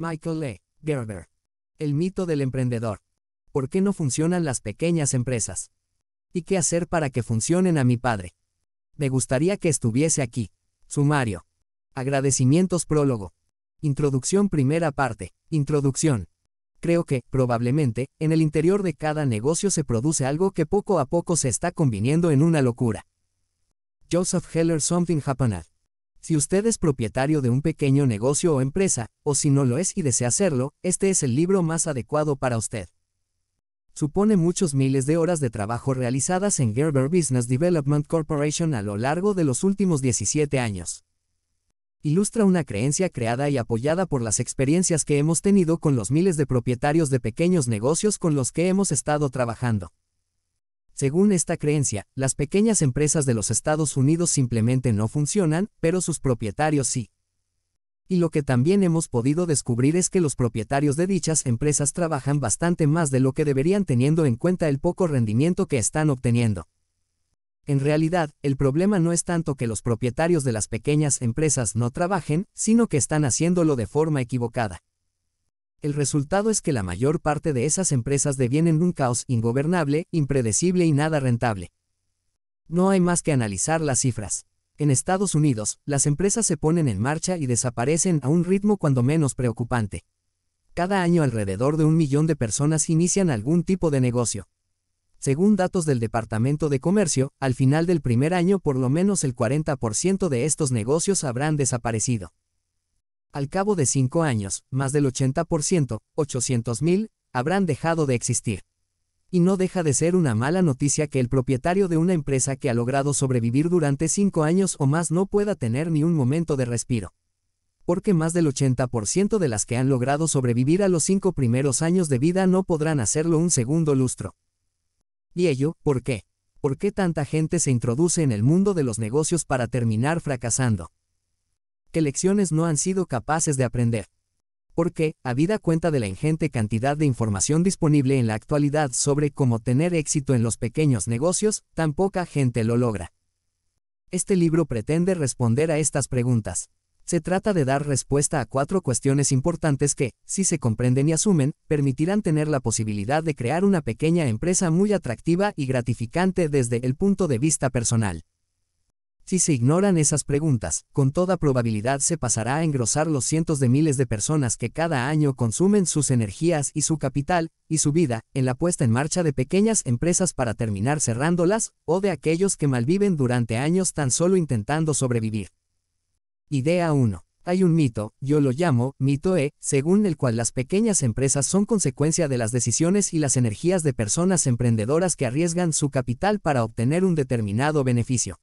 Michael A. E. Gerber. El mito del emprendedor. ¿Por qué no funcionan las pequeñas empresas? ¿Y qué hacer para que funcionen a mi padre? Me gustaría que estuviese aquí. Sumario. Agradecimientos prólogo. Introducción primera parte. Introducción. Creo que, probablemente, en el interior de cada negocio se produce algo que poco a poco se está conviniendo en una locura. Joseph Heller Something Happened. Si usted es propietario de un pequeño negocio o empresa, o si no lo es y desea hacerlo, este es el libro más adecuado para usted. Supone muchos miles de horas de trabajo realizadas en Gerber Business Development Corporation a lo largo de los últimos 17 años. Ilustra una creencia creada y apoyada por las experiencias que hemos tenido con los miles de propietarios de pequeños negocios con los que hemos estado trabajando. Según esta creencia, las pequeñas empresas de los Estados Unidos simplemente no funcionan, pero sus propietarios sí. Y lo que también hemos podido descubrir es que los propietarios de dichas empresas trabajan bastante más de lo que deberían teniendo en cuenta el poco rendimiento que están obteniendo. En realidad, el problema no es tanto que los propietarios de las pequeñas empresas no trabajen, sino que están haciéndolo de forma equivocada. El resultado es que la mayor parte de esas empresas devienen un caos ingobernable, impredecible y nada rentable. No hay más que analizar las cifras. En Estados Unidos, las empresas se ponen en marcha y desaparecen a un ritmo cuando menos preocupante. Cada año alrededor de un millón de personas inician algún tipo de negocio. Según datos del Departamento de Comercio, al final del primer año por lo menos el 40% de estos negocios habrán desaparecido. Al cabo de cinco años, más del 80%, 800.000, habrán dejado de existir. Y no deja de ser una mala noticia que el propietario de una empresa que ha logrado sobrevivir durante cinco años o más no pueda tener ni un momento de respiro. Porque más del 80% de las que han logrado sobrevivir a los cinco primeros años de vida no podrán hacerlo un segundo lustro. ¿Y ello, por qué? ¿Por qué tanta gente se introduce en el mundo de los negocios para terminar fracasando? ¿Qué lecciones no han sido capaces de aprender. Porque, a vida cuenta de la ingente cantidad de información disponible en la actualidad sobre cómo tener éxito en los pequeños negocios, tan poca gente lo logra. Este libro pretende responder a estas preguntas. Se trata de dar respuesta a cuatro cuestiones importantes que, si se comprenden y asumen, permitirán tener la posibilidad de crear una pequeña empresa muy atractiva y gratificante desde el punto de vista personal. Si se ignoran esas preguntas, con toda probabilidad se pasará a engrosar los cientos de miles de personas que cada año consumen sus energías y su capital, y su vida, en la puesta en marcha de pequeñas empresas para terminar cerrándolas, o de aquellos que malviven durante años tan solo intentando sobrevivir. Idea 1. Hay un mito, yo lo llamo, mito E, según el cual las pequeñas empresas son consecuencia de las decisiones y las energías de personas emprendedoras que arriesgan su capital para obtener un determinado beneficio.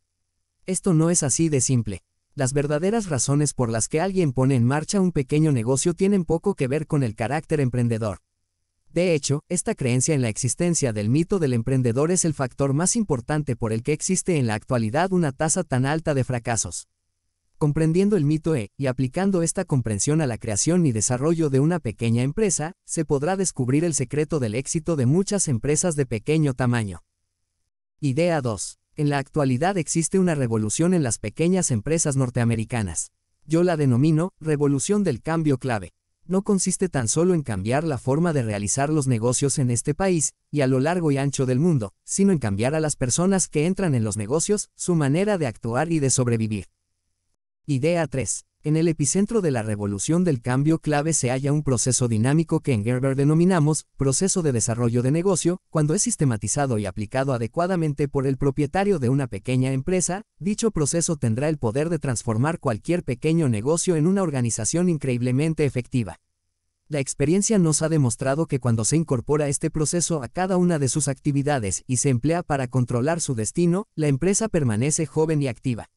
Esto no es así de simple. Las verdaderas razones por las que alguien pone en marcha un pequeño negocio tienen poco que ver con el carácter emprendedor. De hecho, esta creencia en la existencia del mito del emprendedor es el factor más importante por el que existe en la actualidad una tasa tan alta de fracasos. Comprendiendo el mito E y aplicando esta comprensión a la creación y desarrollo de una pequeña empresa, se podrá descubrir el secreto del éxito de muchas empresas de pequeño tamaño. Idea 2. En la actualidad existe una revolución en las pequeñas empresas norteamericanas. Yo la denomino revolución del cambio clave. No consiste tan solo en cambiar la forma de realizar los negocios en este país y a lo largo y ancho del mundo, sino en cambiar a las personas que entran en los negocios, su manera de actuar y de sobrevivir. Idea 3. En el epicentro de la revolución del cambio clave se halla un proceso dinámico que en Gerber denominamos proceso de desarrollo de negocio, cuando es sistematizado y aplicado adecuadamente por el propietario de una pequeña empresa, dicho proceso tendrá el poder de transformar cualquier pequeño negocio en una organización increíblemente efectiva. La experiencia nos ha demostrado que cuando se incorpora este proceso a cada una de sus actividades y se emplea para controlar su destino, la empresa permanece joven y activa.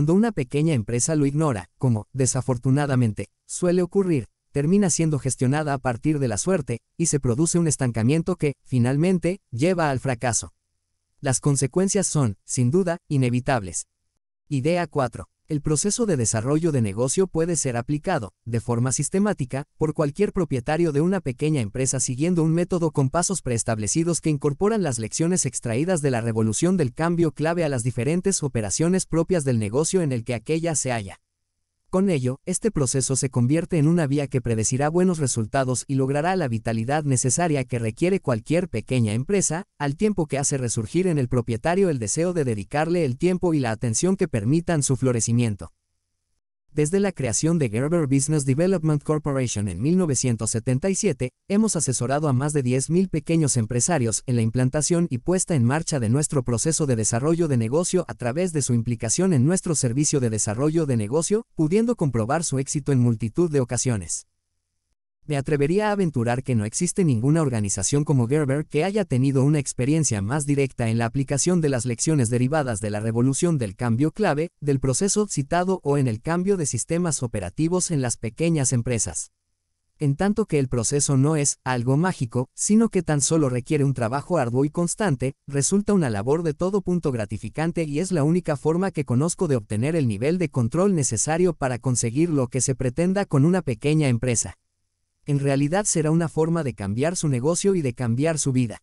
Cuando una pequeña empresa lo ignora, como, desafortunadamente, suele ocurrir, termina siendo gestionada a partir de la suerte, y se produce un estancamiento que, finalmente, lleva al fracaso. Las consecuencias son, sin duda, inevitables. Idea 4 el proceso de desarrollo de negocio puede ser aplicado, de forma sistemática, por cualquier propietario de una pequeña empresa siguiendo un método con pasos preestablecidos que incorporan las lecciones extraídas de la revolución del cambio clave a las diferentes operaciones propias del negocio en el que aquella se halla. Con ello, este proceso se convierte en una vía que predecirá buenos resultados y logrará la vitalidad necesaria que requiere cualquier pequeña empresa, al tiempo que hace resurgir en el propietario el deseo de dedicarle el tiempo y la atención que permitan su florecimiento. Desde la creación de Gerber Business Development Corporation en 1977, hemos asesorado a más de 10.000 pequeños empresarios en la implantación y puesta en marcha de nuestro proceso de desarrollo de negocio a través de su implicación en nuestro servicio de desarrollo de negocio, pudiendo comprobar su éxito en multitud de ocasiones. Me atrevería a aventurar que no existe ninguna organización como Gerber que haya tenido una experiencia más directa en la aplicación de las lecciones derivadas de la revolución del cambio clave, del proceso citado o en el cambio de sistemas operativos en las pequeñas empresas. En tanto que el proceso no es algo mágico, sino que tan solo requiere un trabajo arduo y constante, resulta una labor de todo punto gratificante y es la única forma que conozco de obtener el nivel de control necesario para conseguir lo que se pretenda con una pequeña empresa en realidad será una forma de cambiar su negocio y de cambiar su vida.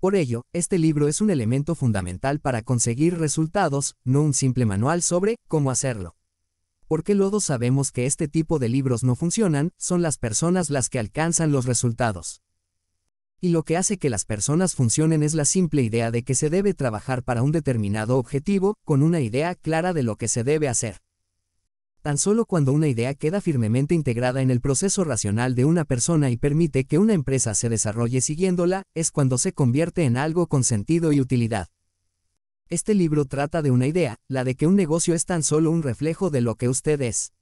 Por ello, este libro es un elemento fundamental para conseguir resultados, no un simple manual sobre cómo hacerlo. Porque todos sabemos que este tipo de libros no funcionan, son las personas las que alcanzan los resultados. Y lo que hace que las personas funcionen es la simple idea de que se debe trabajar para un determinado objetivo, con una idea clara de lo que se debe hacer tan solo cuando una idea queda firmemente integrada en el proceso racional de una persona y permite que una empresa se desarrolle siguiéndola, es cuando se convierte en algo con sentido y utilidad. Este libro trata de una idea, la de que un negocio es tan solo un reflejo de lo que usted es.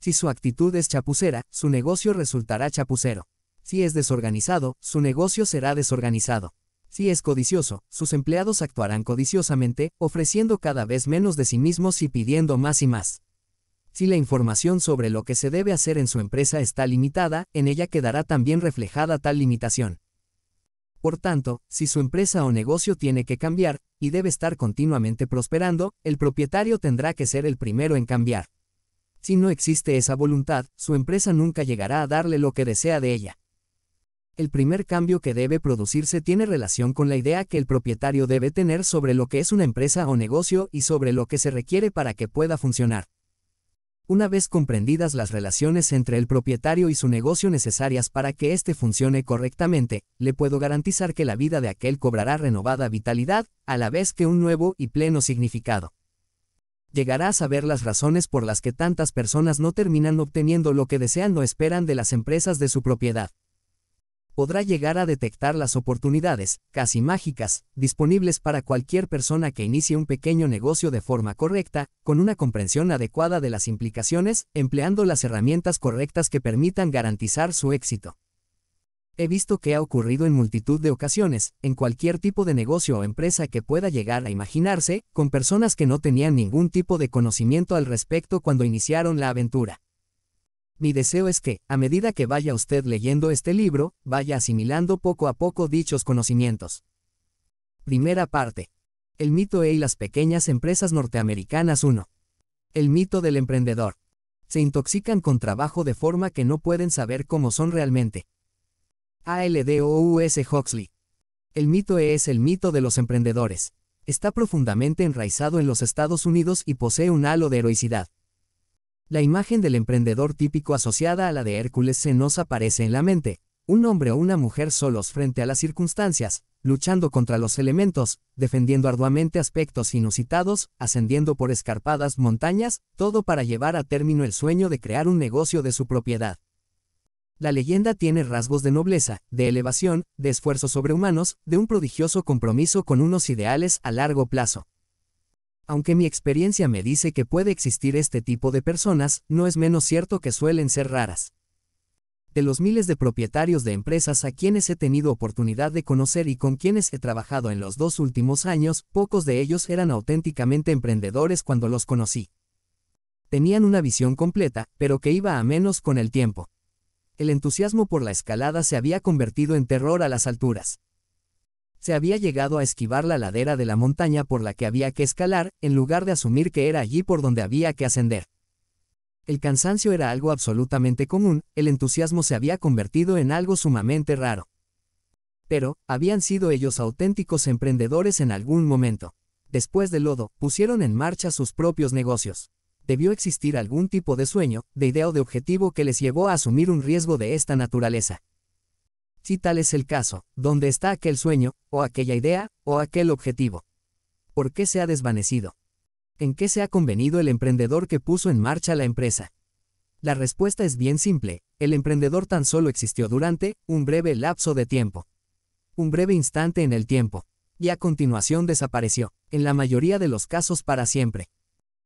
Si su actitud es chapucera, su negocio resultará chapucero. Si es desorganizado, su negocio será desorganizado. Si es codicioso, sus empleados actuarán codiciosamente, ofreciendo cada vez menos de sí mismos y pidiendo más y más. Si la información sobre lo que se debe hacer en su empresa está limitada, en ella quedará también reflejada tal limitación. Por tanto, si su empresa o negocio tiene que cambiar, y debe estar continuamente prosperando, el propietario tendrá que ser el primero en cambiar. Si no existe esa voluntad, su empresa nunca llegará a darle lo que desea de ella. El primer cambio que debe producirse tiene relación con la idea que el propietario debe tener sobre lo que es una empresa o negocio y sobre lo que se requiere para que pueda funcionar. Una vez comprendidas las relaciones entre el propietario y su negocio necesarias para que éste funcione correctamente, le puedo garantizar que la vida de aquel cobrará renovada vitalidad, a la vez que un nuevo y pleno significado. Llegará a saber las razones por las que tantas personas no terminan obteniendo lo que desean o esperan de las empresas de su propiedad podrá llegar a detectar las oportunidades, casi mágicas, disponibles para cualquier persona que inicie un pequeño negocio de forma correcta, con una comprensión adecuada de las implicaciones, empleando las herramientas correctas que permitan garantizar su éxito. He visto que ha ocurrido en multitud de ocasiones, en cualquier tipo de negocio o empresa que pueda llegar a imaginarse, con personas que no tenían ningún tipo de conocimiento al respecto cuando iniciaron la aventura. Mi deseo es que, a medida que vaya usted leyendo este libro, vaya asimilando poco a poco dichos conocimientos. Primera parte. El mito e y las pequeñas empresas norteamericanas 1. El mito del emprendedor. Se intoxican con trabajo de forma que no pueden saber cómo son realmente. ALDOUS Huxley. El mito e es el mito de los emprendedores. Está profundamente enraizado en los Estados Unidos y posee un halo de heroicidad. La imagen del emprendedor típico asociada a la de Hércules se nos aparece en la mente, un hombre o una mujer solos frente a las circunstancias, luchando contra los elementos, defendiendo arduamente aspectos inusitados, ascendiendo por escarpadas montañas, todo para llevar a término el sueño de crear un negocio de su propiedad. La leyenda tiene rasgos de nobleza, de elevación, de esfuerzos sobrehumanos, de un prodigioso compromiso con unos ideales a largo plazo. Aunque mi experiencia me dice que puede existir este tipo de personas, no es menos cierto que suelen ser raras. De los miles de propietarios de empresas a quienes he tenido oportunidad de conocer y con quienes he trabajado en los dos últimos años, pocos de ellos eran auténticamente emprendedores cuando los conocí. Tenían una visión completa, pero que iba a menos con el tiempo. El entusiasmo por la escalada se había convertido en terror a las alturas se había llegado a esquivar la ladera de la montaña por la que había que escalar, en lugar de asumir que era allí por donde había que ascender. El cansancio era algo absolutamente común, el entusiasmo se había convertido en algo sumamente raro. Pero, habían sido ellos auténticos emprendedores en algún momento. Después del lodo, pusieron en marcha sus propios negocios. Debió existir algún tipo de sueño, de idea o de objetivo que les llevó a asumir un riesgo de esta naturaleza si tal es el caso, dónde está aquel sueño, o aquella idea, o aquel objetivo. ¿Por qué se ha desvanecido? ¿En qué se ha convenido el emprendedor que puso en marcha la empresa? La respuesta es bien simple, el emprendedor tan solo existió durante un breve lapso de tiempo. Un breve instante en el tiempo. Y a continuación desapareció, en la mayoría de los casos para siempre.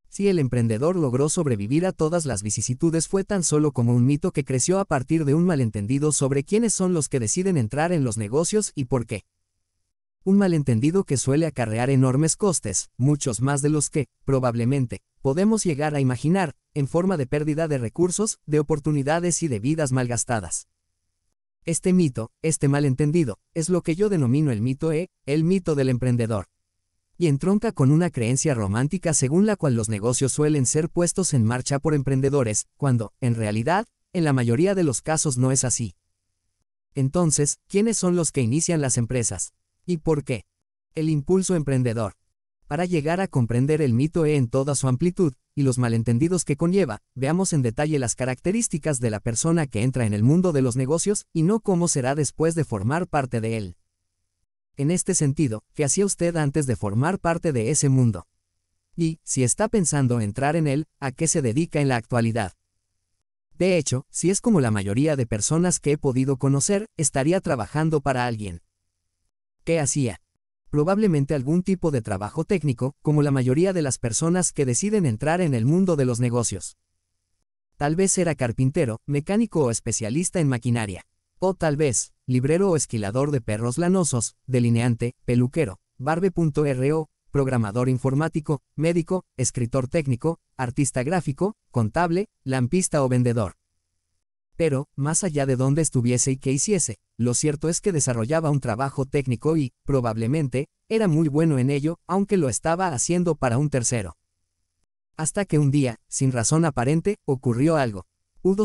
Si el emprendedor logró sobrevivir a todas las vicisitudes fue tan solo como un mito que creció a partir de un malentendido sobre quiénes son los que deciden entrar en los negocios y por qué. Un malentendido que suele acarrear enormes costes, muchos más de los que, probablemente, podemos llegar a imaginar, en forma de pérdida de recursos, de oportunidades y de vidas malgastadas. Este mito, este malentendido, es lo que yo denomino el mito E, el mito del emprendedor y entronca con una creencia romántica según la cual los negocios suelen ser puestos en marcha por emprendedores, cuando, en realidad, en la mayoría de los casos no es así. Entonces, ¿quiénes son los que inician las empresas? ¿Y por qué? El impulso emprendedor. Para llegar a comprender el mito E en toda su amplitud, y los malentendidos que conlleva, veamos en detalle las características de la persona que entra en el mundo de los negocios y no cómo será después de formar parte de él. En este sentido, ¿qué hacía usted antes de formar parte de ese mundo? Y, si está pensando entrar en él, ¿a qué se dedica en la actualidad? De hecho, si es como la mayoría de personas que he podido conocer, estaría trabajando para alguien. ¿Qué hacía? Probablemente algún tipo de trabajo técnico, como la mayoría de las personas que deciden entrar en el mundo de los negocios. Tal vez era carpintero, mecánico o especialista en maquinaria. O tal vez, librero o esquilador de perros lanosos, delineante, peluquero, barbe.ro, programador informático, médico, escritor técnico, artista gráfico, contable, lampista o vendedor. Pero, más allá de dónde estuviese y qué hiciese, lo cierto es que desarrollaba un trabajo técnico y, probablemente, era muy bueno en ello, aunque lo estaba haciendo para un tercero. Hasta que un día, sin razón aparente, ocurrió algo,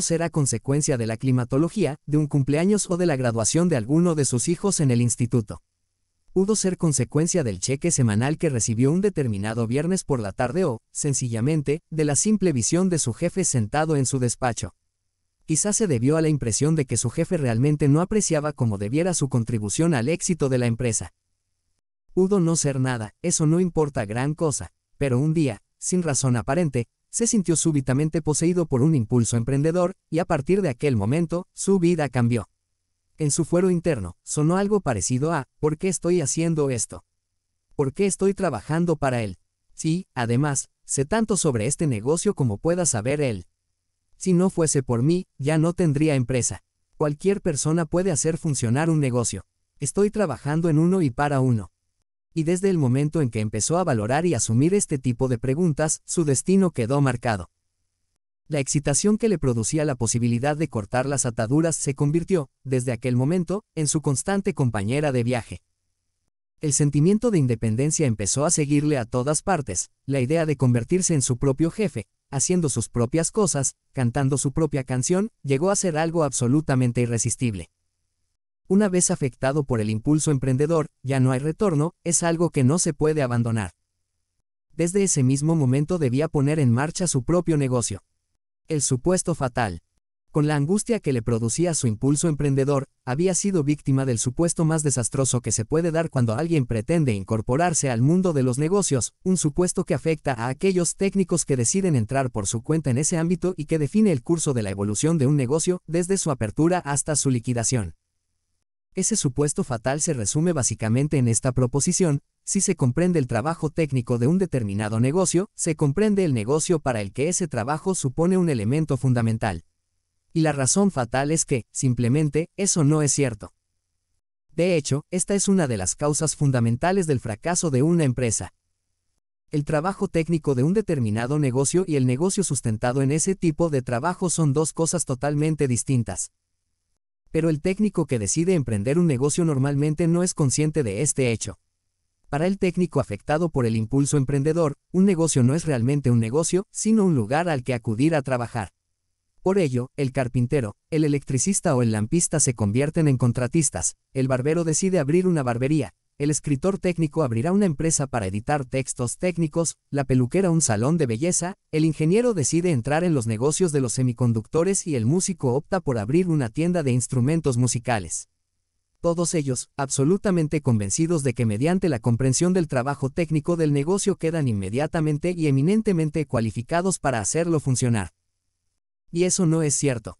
ser a consecuencia de la climatología, de un cumpleaños o de la graduación de alguno de sus hijos en el instituto. Pudo ser consecuencia del cheque semanal que recibió un determinado viernes por la tarde o, sencillamente, de la simple visión de su jefe sentado en su despacho. Quizás se debió a la impresión de que su jefe realmente no apreciaba como debiera su contribución al éxito de la empresa. Pudo no ser nada, eso no importa gran cosa, pero un día, sin razón aparente, se sintió súbitamente poseído por un impulso emprendedor, y a partir de aquel momento, su vida cambió. En su fuero interno, sonó algo parecido a, ¿por qué estoy haciendo esto? ¿Por qué estoy trabajando para él? Sí, además, sé tanto sobre este negocio como pueda saber él. Si no fuese por mí, ya no tendría empresa. Cualquier persona puede hacer funcionar un negocio. Estoy trabajando en uno y para uno y desde el momento en que empezó a valorar y asumir este tipo de preguntas, su destino quedó marcado. La excitación que le producía la posibilidad de cortar las ataduras se convirtió, desde aquel momento, en su constante compañera de viaje. El sentimiento de independencia empezó a seguirle a todas partes, la idea de convertirse en su propio jefe, haciendo sus propias cosas, cantando su propia canción, llegó a ser algo absolutamente irresistible. Una vez afectado por el impulso emprendedor, ya no hay retorno, es algo que no se puede abandonar. Desde ese mismo momento debía poner en marcha su propio negocio. El supuesto fatal. Con la angustia que le producía su impulso emprendedor, había sido víctima del supuesto más desastroso que se puede dar cuando alguien pretende incorporarse al mundo de los negocios, un supuesto que afecta a aquellos técnicos que deciden entrar por su cuenta en ese ámbito y que define el curso de la evolución de un negocio, desde su apertura hasta su liquidación. Ese supuesto fatal se resume básicamente en esta proposición, si se comprende el trabajo técnico de un determinado negocio, se comprende el negocio para el que ese trabajo supone un elemento fundamental. Y la razón fatal es que, simplemente, eso no es cierto. De hecho, esta es una de las causas fundamentales del fracaso de una empresa. El trabajo técnico de un determinado negocio y el negocio sustentado en ese tipo de trabajo son dos cosas totalmente distintas pero el técnico que decide emprender un negocio normalmente no es consciente de este hecho. Para el técnico afectado por el impulso emprendedor, un negocio no es realmente un negocio, sino un lugar al que acudir a trabajar. Por ello, el carpintero, el electricista o el lampista se convierten en contratistas, el barbero decide abrir una barbería, el escritor técnico abrirá una empresa para editar textos técnicos, la peluquera un salón de belleza, el ingeniero decide entrar en los negocios de los semiconductores y el músico opta por abrir una tienda de instrumentos musicales. Todos ellos, absolutamente convencidos de que mediante la comprensión del trabajo técnico del negocio quedan inmediatamente y eminentemente cualificados para hacerlo funcionar. Y eso no es cierto.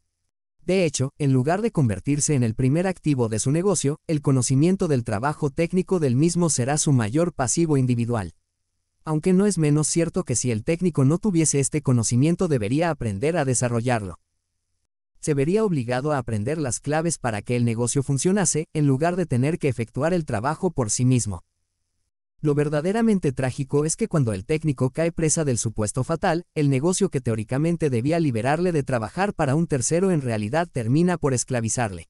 De hecho, en lugar de convertirse en el primer activo de su negocio, el conocimiento del trabajo técnico del mismo será su mayor pasivo individual. Aunque no es menos cierto que si el técnico no tuviese este conocimiento debería aprender a desarrollarlo. Se vería obligado a aprender las claves para que el negocio funcionase, en lugar de tener que efectuar el trabajo por sí mismo. Lo verdaderamente trágico es que cuando el técnico cae presa del supuesto fatal, el negocio que teóricamente debía liberarle de trabajar para un tercero en realidad termina por esclavizarle.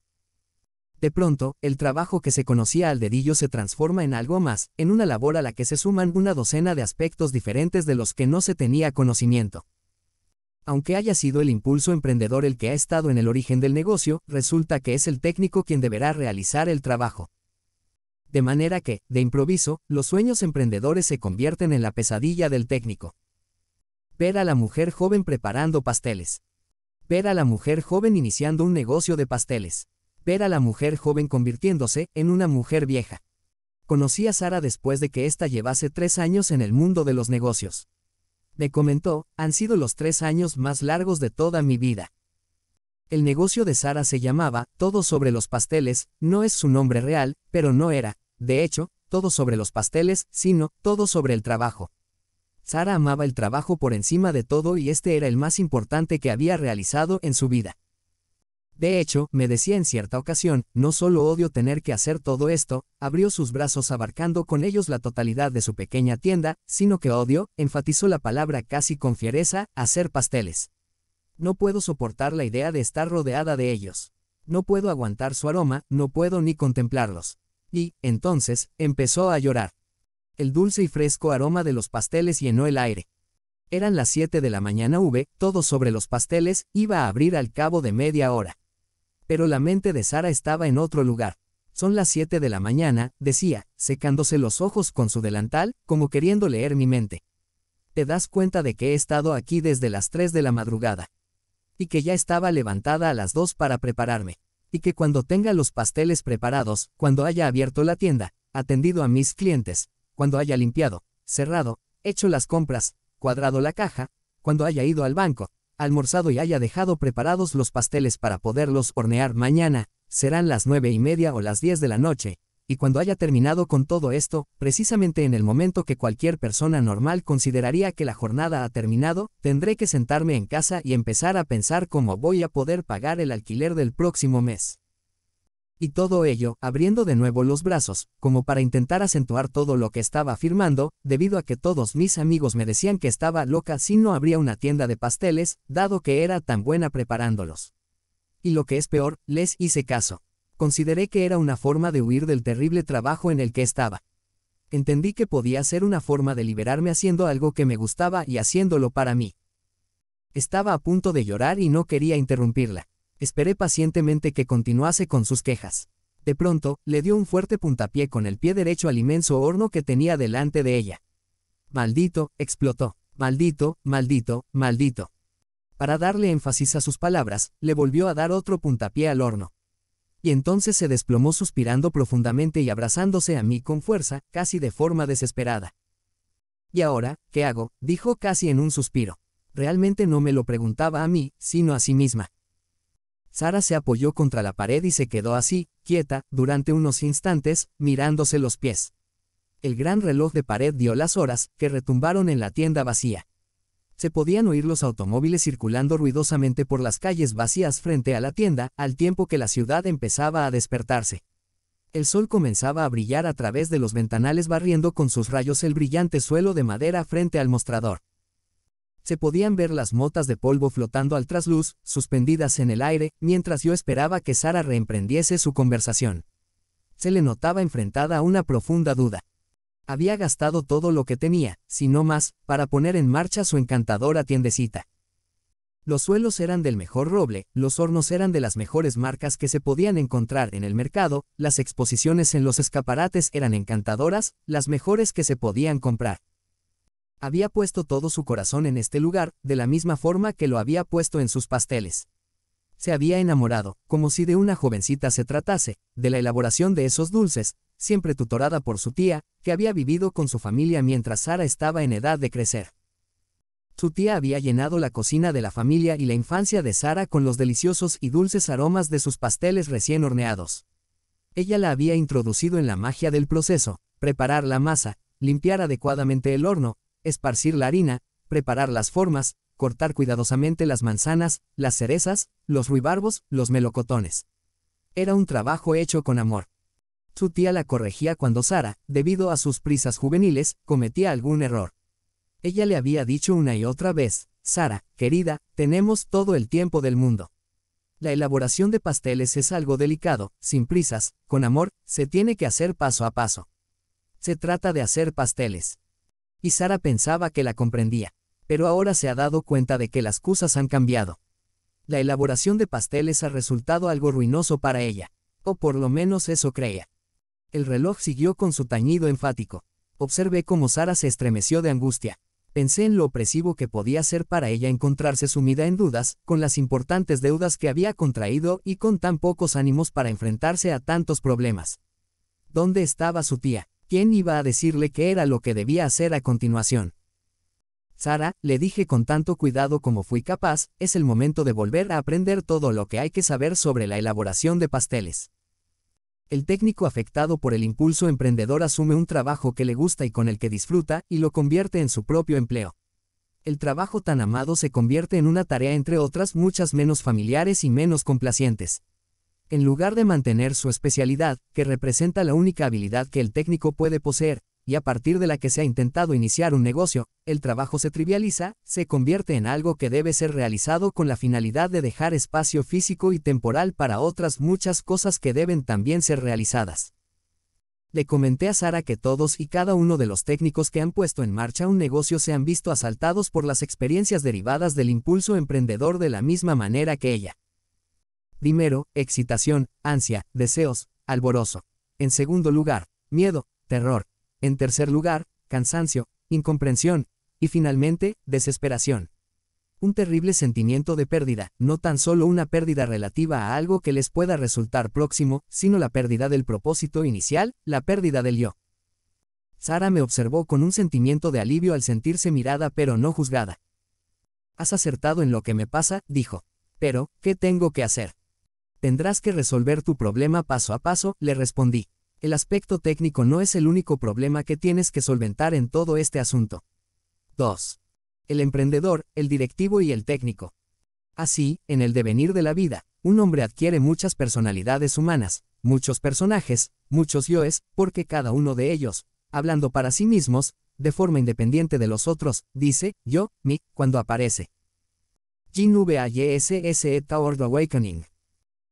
De pronto, el trabajo que se conocía al dedillo se transforma en algo más, en una labor a la que se suman una docena de aspectos diferentes de los que no se tenía conocimiento. Aunque haya sido el impulso emprendedor el que ha estado en el origen del negocio, resulta que es el técnico quien deberá realizar el trabajo de manera que, de improviso, los sueños emprendedores se convierten en la pesadilla del técnico. Ver a la mujer joven preparando pasteles. Ver a la mujer joven iniciando un negocio de pasteles. Ver a la mujer joven convirtiéndose en una mujer vieja. Conocí a Sara después de que ésta llevase tres años en el mundo de los negocios. Me comentó, han sido los tres años más largos de toda mi vida. El negocio de Sara se llamaba Todo sobre los pasteles, no es su nombre real, pero no era, de hecho, todo sobre los pasteles, sino todo sobre el trabajo. Sara amaba el trabajo por encima de todo y este era el más importante que había realizado en su vida. De hecho, me decía en cierta ocasión, no solo odio tener que hacer todo esto, abrió sus brazos abarcando con ellos la totalidad de su pequeña tienda, sino que odio, enfatizó la palabra casi con fiereza, hacer pasteles. No puedo soportar la idea de estar rodeada de ellos. No puedo aguantar su aroma, no puedo ni contemplarlos y, entonces, empezó a llorar. El dulce y fresco aroma de los pasteles llenó el aire. Eran las 7 de la mañana V, todo sobre los pasteles, iba a abrir al cabo de media hora. Pero la mente de Sara estaba en otro lugar. Son las 7 de la mañana, decía, secándose los ojos con su delantal, como queriendo leer mi mente. Te das cuenta de que he estado aquí desde las 3 de la madrugada. Y que ya estaba levantada a las 2 para prepararme y que cuando tenga los pasteles preparados, cuando haya abierto la tienda, atendido a mis clientes, cuando haya limpiado, cerrado, hecho las compras, cuadrado la caja, cuando haya ido al banco, almorzado y haya dejado preparados los pasteles para poderlos hornear mañana, serán las nueve y media o las diez de la noche, y cuando haya terminado con todo esto, precisamente en el momento que cualquier persona normal consideraría que la jornada ha terminado, tendré que sentarme en casa y empezar a pensar cómo voy a poder pagar el alquiler del próximo mes. Y todo ello, abriendo de nuevo los brazos, como para intentar acentuar todo lo que estaba afirmando, debido a que todos mis amigos me decían que estaba loca si no habría una tienda de pasteles, dado que era tan buena preparándolos. Y lo que es peor, les hice caso. Consideré que era una forma de huir del terrible trabajo en el que estaba. Entendí que podía ser una forma de liberarme haciendo algo que me gustaba y haciéndolo para mí. Estaba a punto de llorar y no quería interrumpirla. Esperé pacientemente que continuase con sus quejas. De pronto, le dio un fuerte puntapié con el pie derecho al inmenso horno que tenía delante de ella. Maldito, explotó. Maldito, maldito, maldito. Para darle énfasis a sus palabras, le volvió a dar otro puntapié al horno y entonces se desplomó suspirando profundamente y abrazándose a mí con fuerza, casi de forma desesperada. ¿Y ahora, qué hago? dijo casi en un suspiro. Realmente no me lo preguntaba a mí, sino a sí misma. Sara se apoyó contra la pared y se quedó así, quieta, durante unos instantes, mirándose los pies. El gran reloj de pared dio las horas, que retumbaron en la tienda vacía se podían oír los automóviles circulando ruidosamente por las calles vacías frente a la tienda, al tiempo que la ciudad empezaba a despertarse. El sol comenzaba a brillar a través de los ventanales barriendo con sus rayos el brillante suelo de madera frente al mostrador. Se podían ver las motas de polvo flotando al trasluz, suspendidas en el aire, mientras yo esperaba que Sara reemprendiese su conversación. Se le notaba enfrentada a una profunda duda. Había gastado todo lo que tenía, si no más, para poner en marcha su encantadora tiendecita. Los suelos eran del mejor roble, los hornos eran de las mejores marcas que se podían encontrar en el mercado, las exposiciones en los escaparates eran encantadoras, las mejores que se podían comprar. Había puesto todo su corazón en este lugar, de la misma forma que lo había puesto en sus pasteles. Se había enamorado, como si de una jovencita se tratase, de la elaboración de esos dulces, siempre tutorada por su tía, que había vivido con su familia mientras Sara estaba en edad de crecer. Su tía había llenado la cocina de la familia y la infancia de Sara con los deliciosos y dulces aromas de sus pasteles recién horneados. Ella la había introducido en la magia del proceso, preparar la masa, limpiar adecuadamente el horno, esparcir la harina, preparar las formas, cortar cuidadosamente las manzanas, las cerezas, los ruibarbos, los melocotones. Era un trabajo hecho con amor. Su tía la corregía cuando Sara, debido a sus prisas juveniles, cometía algún error. Ella le había dicho una y otra vez, Sara, querida, tenemos todo el tiempo del mundo. La elaboración de pasteles es algo delicado, sin prisas, con amor, se tiene que hacer paso a paso. Se trata de hacer pasteles. Y Sara pensaba que la comprendía, pero ahora se ha dado cuenta de que las cosas han cambiado. La elaboración de pasteles ha resultado algo ruinoso para ella, o por lo menos eso creía. El reloj siguió con su tañido enfático. Observé cómo Sara se estremeció de angustia. Pensé en lo opresivo que podía ser para ella encontrarse sumida en dudas, con las importantes deudas que había contraído y con tan pocos ánimos para enfrentarse a tantos problemas. ¿Dónde estaba su tía? ¿Quién iba a decirle qué era lo que debía hacer a continuación? Sara, le dije con tanto cuidado como fui capaz, es el momento de volver a aprender todo lo que hay que saber sobre la elaboración de pasteles el técnico afectado por el impulso emprendedor asume un trabajo que le gusta y con el que disfruta y lo convierte en su propio empleo. El trabajo tan amado se convierte en una tarea entre otras muchas menos familiares y menos complacientes. En lugar de mantener su especialidad, que representa la única habilidad que el técnico puede poseer, y a partir de la que se ha intentado iniciar un negocio, el trabajo se trivializa, se convierte en algo que debe ser realizado con la finalidad de dejar espacio físico y temporal para otras muchas cosas que deben también ser realizadas. Le comenté a Sara que todos y cada uno de los técnicos que han puesto en marcha un negocio se han visto asaltados por las experiencias derivadas del impulso emprendedor de la misma manera que ella. Primero, excitación, ansia, deseos, alboroso. En segundo lugar, miedo, terror. En tercer lugar, cansancio, incomprensión, y finalmente, desesperación. Un terrible sentimiento de pérdida, no tan solo una pérdida relativa a algo que les pueda resultar próximo, sino la pérdida del propósito inicial, la pérdida del yo. Sara me observó con un sentimiento de alivio al sentirse mirada pero no juzgada. Has acertado en lo que me pasa, dijo. Pero, ¿qué tengo que hacer? Tendrás que resolver tu problema paso a paso, le respondí el aspecto técnico no es el único problema que tienes que solventar en todo este asunto. 2. El emprendedor, el directivo y el técnico. Así, en el devenir de la vida, un hombre adquiere muchas personalidades humanas, muchos personajes, muchos yoes, porque cada uno de ellos, hablando para sí mismos, de forma independiente de los otros, dice, yo, mi, cuando aparece. E Tower Awakening.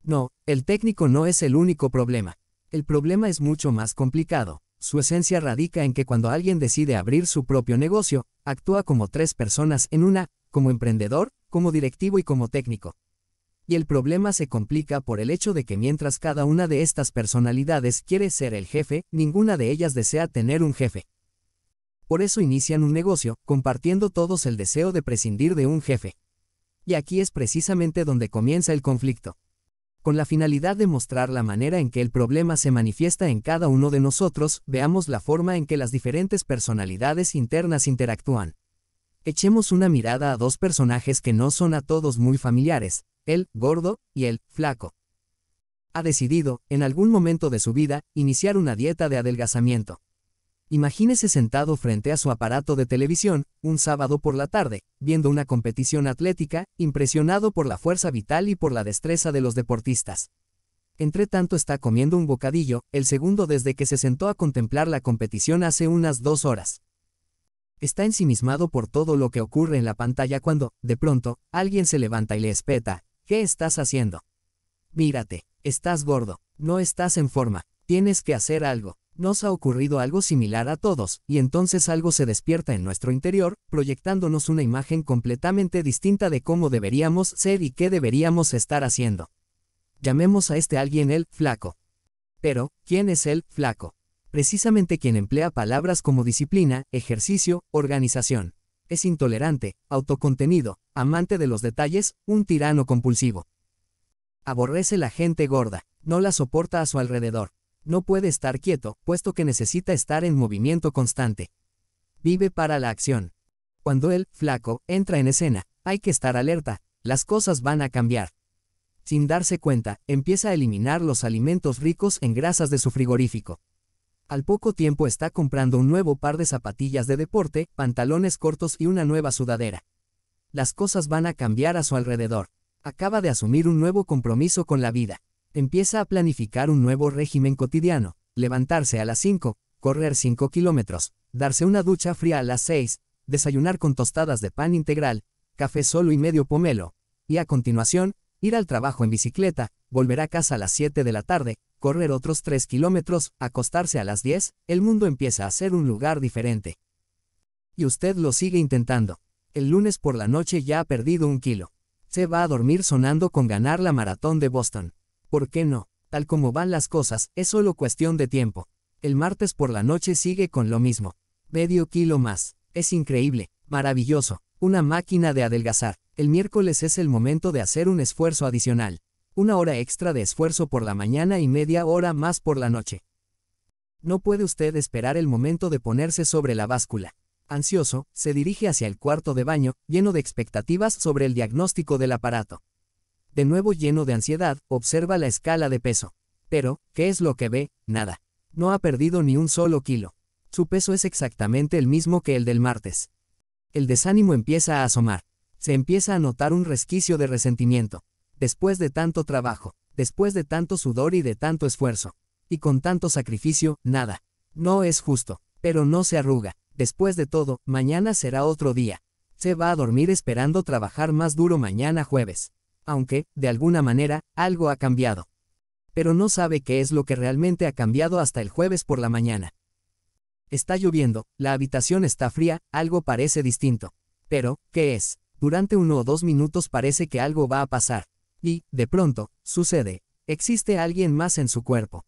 No, el técnico no es el único problema. El problema es mucho más complicado. Su esencia radica en que cuando alguien decide abrir su propio negocio, actúa como tres personas en una, como emprendedor, como directivo y como técnico. Y el problema se complica por el hecho de que mientras cada una de estas personalidades quiere ser el jefe, ninguna de ellas desea tener un jefe. Por eso inician un negocio, compartiendo todos el deseo de prescindir de un jefe. Y aquí es precisamente donde comienza el conflicto. Con la finalidad de mostrar la manera en que el problema se manifiesta en cada uno de nosotros, veamos la forma en que las diferentes personalidades internas interactúan. Echemos una mirada a dos personajes que no son a todos muy familiares, el gordo y el flaco. Ha decidido, en algún momento de su vida, iniciar una dieta de adelgazamiento. Imagínese sentado frente a su aparato de televisión, un sábado por la tarde, viendo una competición atlética, impresionado por la fuerza vital y por la destreza de los deportistas. Entre tanto está comiendo un bocadillo, el segundo desde que se sentó a contemplar la competición hace unas dos horas. Está ensimismado por todo lo que ocurre en la pantalla cuando, de pronto, alguien se levanta y le espeta, ¿qué estás haciendo? Mírate, estás gordo, no estás en forma, tienes que hacer algo nos ha ocurrido algo similar a todos, y entonces algo se despierta en nuestro interior, proyectándonos una imagen completamente distinta de cómo deberíamos ser y qué deberíamos estar haciendo. Llamemos a este alguien el flaco. Pero, ¿quién es el flaco? Precisamente quien emplea palabras como disciplina, ejercicio, organización. Es intolerante, autocontenido, amante de los detalles, un tirano compulsivo. Aborrece la gente gorda, no la soporta a su alrededor, no puede estar quieto, puesto que necesita estar en movimiento constante. Vive para la acción. Cuando él, flaco, entra en escena, hay que estar alerta, las cosas van a cambiar. Sin darse cuenta, empieza a eliminar los alimentos ricos en grasas de su frigorífico. Al poco tiempo está comprando un nuevo par de zapatillas de deporte, pantalones cortos y una nueva sudadera. Las cosas van a cambiar a su alrededor. Acaba de asumir un nuevo compromiso con la vida. Empieza a planificar un nuevo régimen cotidiano, levantarse a las 5, correr 5 kilómetros, darse una ducha fría a las 6, desayunar con tostadas de pan integral, café solo y medio pomelo, y a continuación, ir al trabajo en bicicleta, volver a casa a las 7 de la tarde, correr otros 3 kilómetros, acostarse a las 10, el mundo empieza a ser un lugar diferente. Y usted lo sigue intentando. El lunes por la noche ya ha perdido un kilo. Se va a dormir sonando con ganar la maratón de Boston. ¿Por qué no? Tal como van las cosas, es solo cuestión de tiempo. El martes por la noche sigue con lo mismo. Medio kilo más. Es increíble, maravilloso, una máquina de adelgazar. El miércoles es el momento de hacer un esfuerzo adicional. Una hora extra de esfuerzo por la mañana y media hora más por la noche. No puede usted esperar el momento de ponerse sobre la báscula. Ansioso, se dirige hacia el cuarto de baño, lleno de expectativas sobre el diagnóstico del aparato. De nuevo lleno de ansiedad, observa la escala de peso. Pero, ¿qué es lo que ve? Nada. No ha perdido ni un solo kilo. Su peso es exactamente el mismo que el del martes. El desánimo empieza a asomar. Se empieza a notar un resquicio de resentimiento. Después de tanto trabajo, después de tanto sudor y de tanto esfuerzo, y con tanto sacrificio, nada. No es justo, pero no se arruga. Después de todo, mañana será otro día. Se va a dormir esperando trabajar más duro mañana jueves aunque, de alguna manera, algo ha cambiado. Pero no sabe qué es lo que realmente ha cambiado hasta el jueves por la mañana. Está lloviendo, la habitación está fría, algo parece distinto. Pero, ¿qué es? Durante uno o dos minutos parece que algo va a pasar. Y, de pronto, sucede. Existe alguien más en su cuerpo.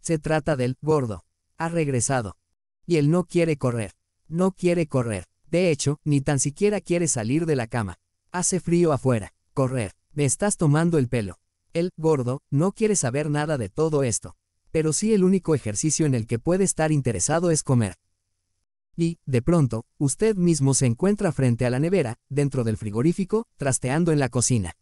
Se trata del gordo. Ha regresado. Y él no quiere correr. No quiere correr. De hecho, ni tan siquiera quiere salir de la cama. Hace frío afuera. Correr. Me estás tomando el pelo. El gordo, no quiere saber nada de todo esto. Pero sí el único ejercicio en el que puede estar interesado es comer. Y, de pronto, usted mismo se encuentra frente a la nevera, dentro del frigorífico, trasteando en la cocina.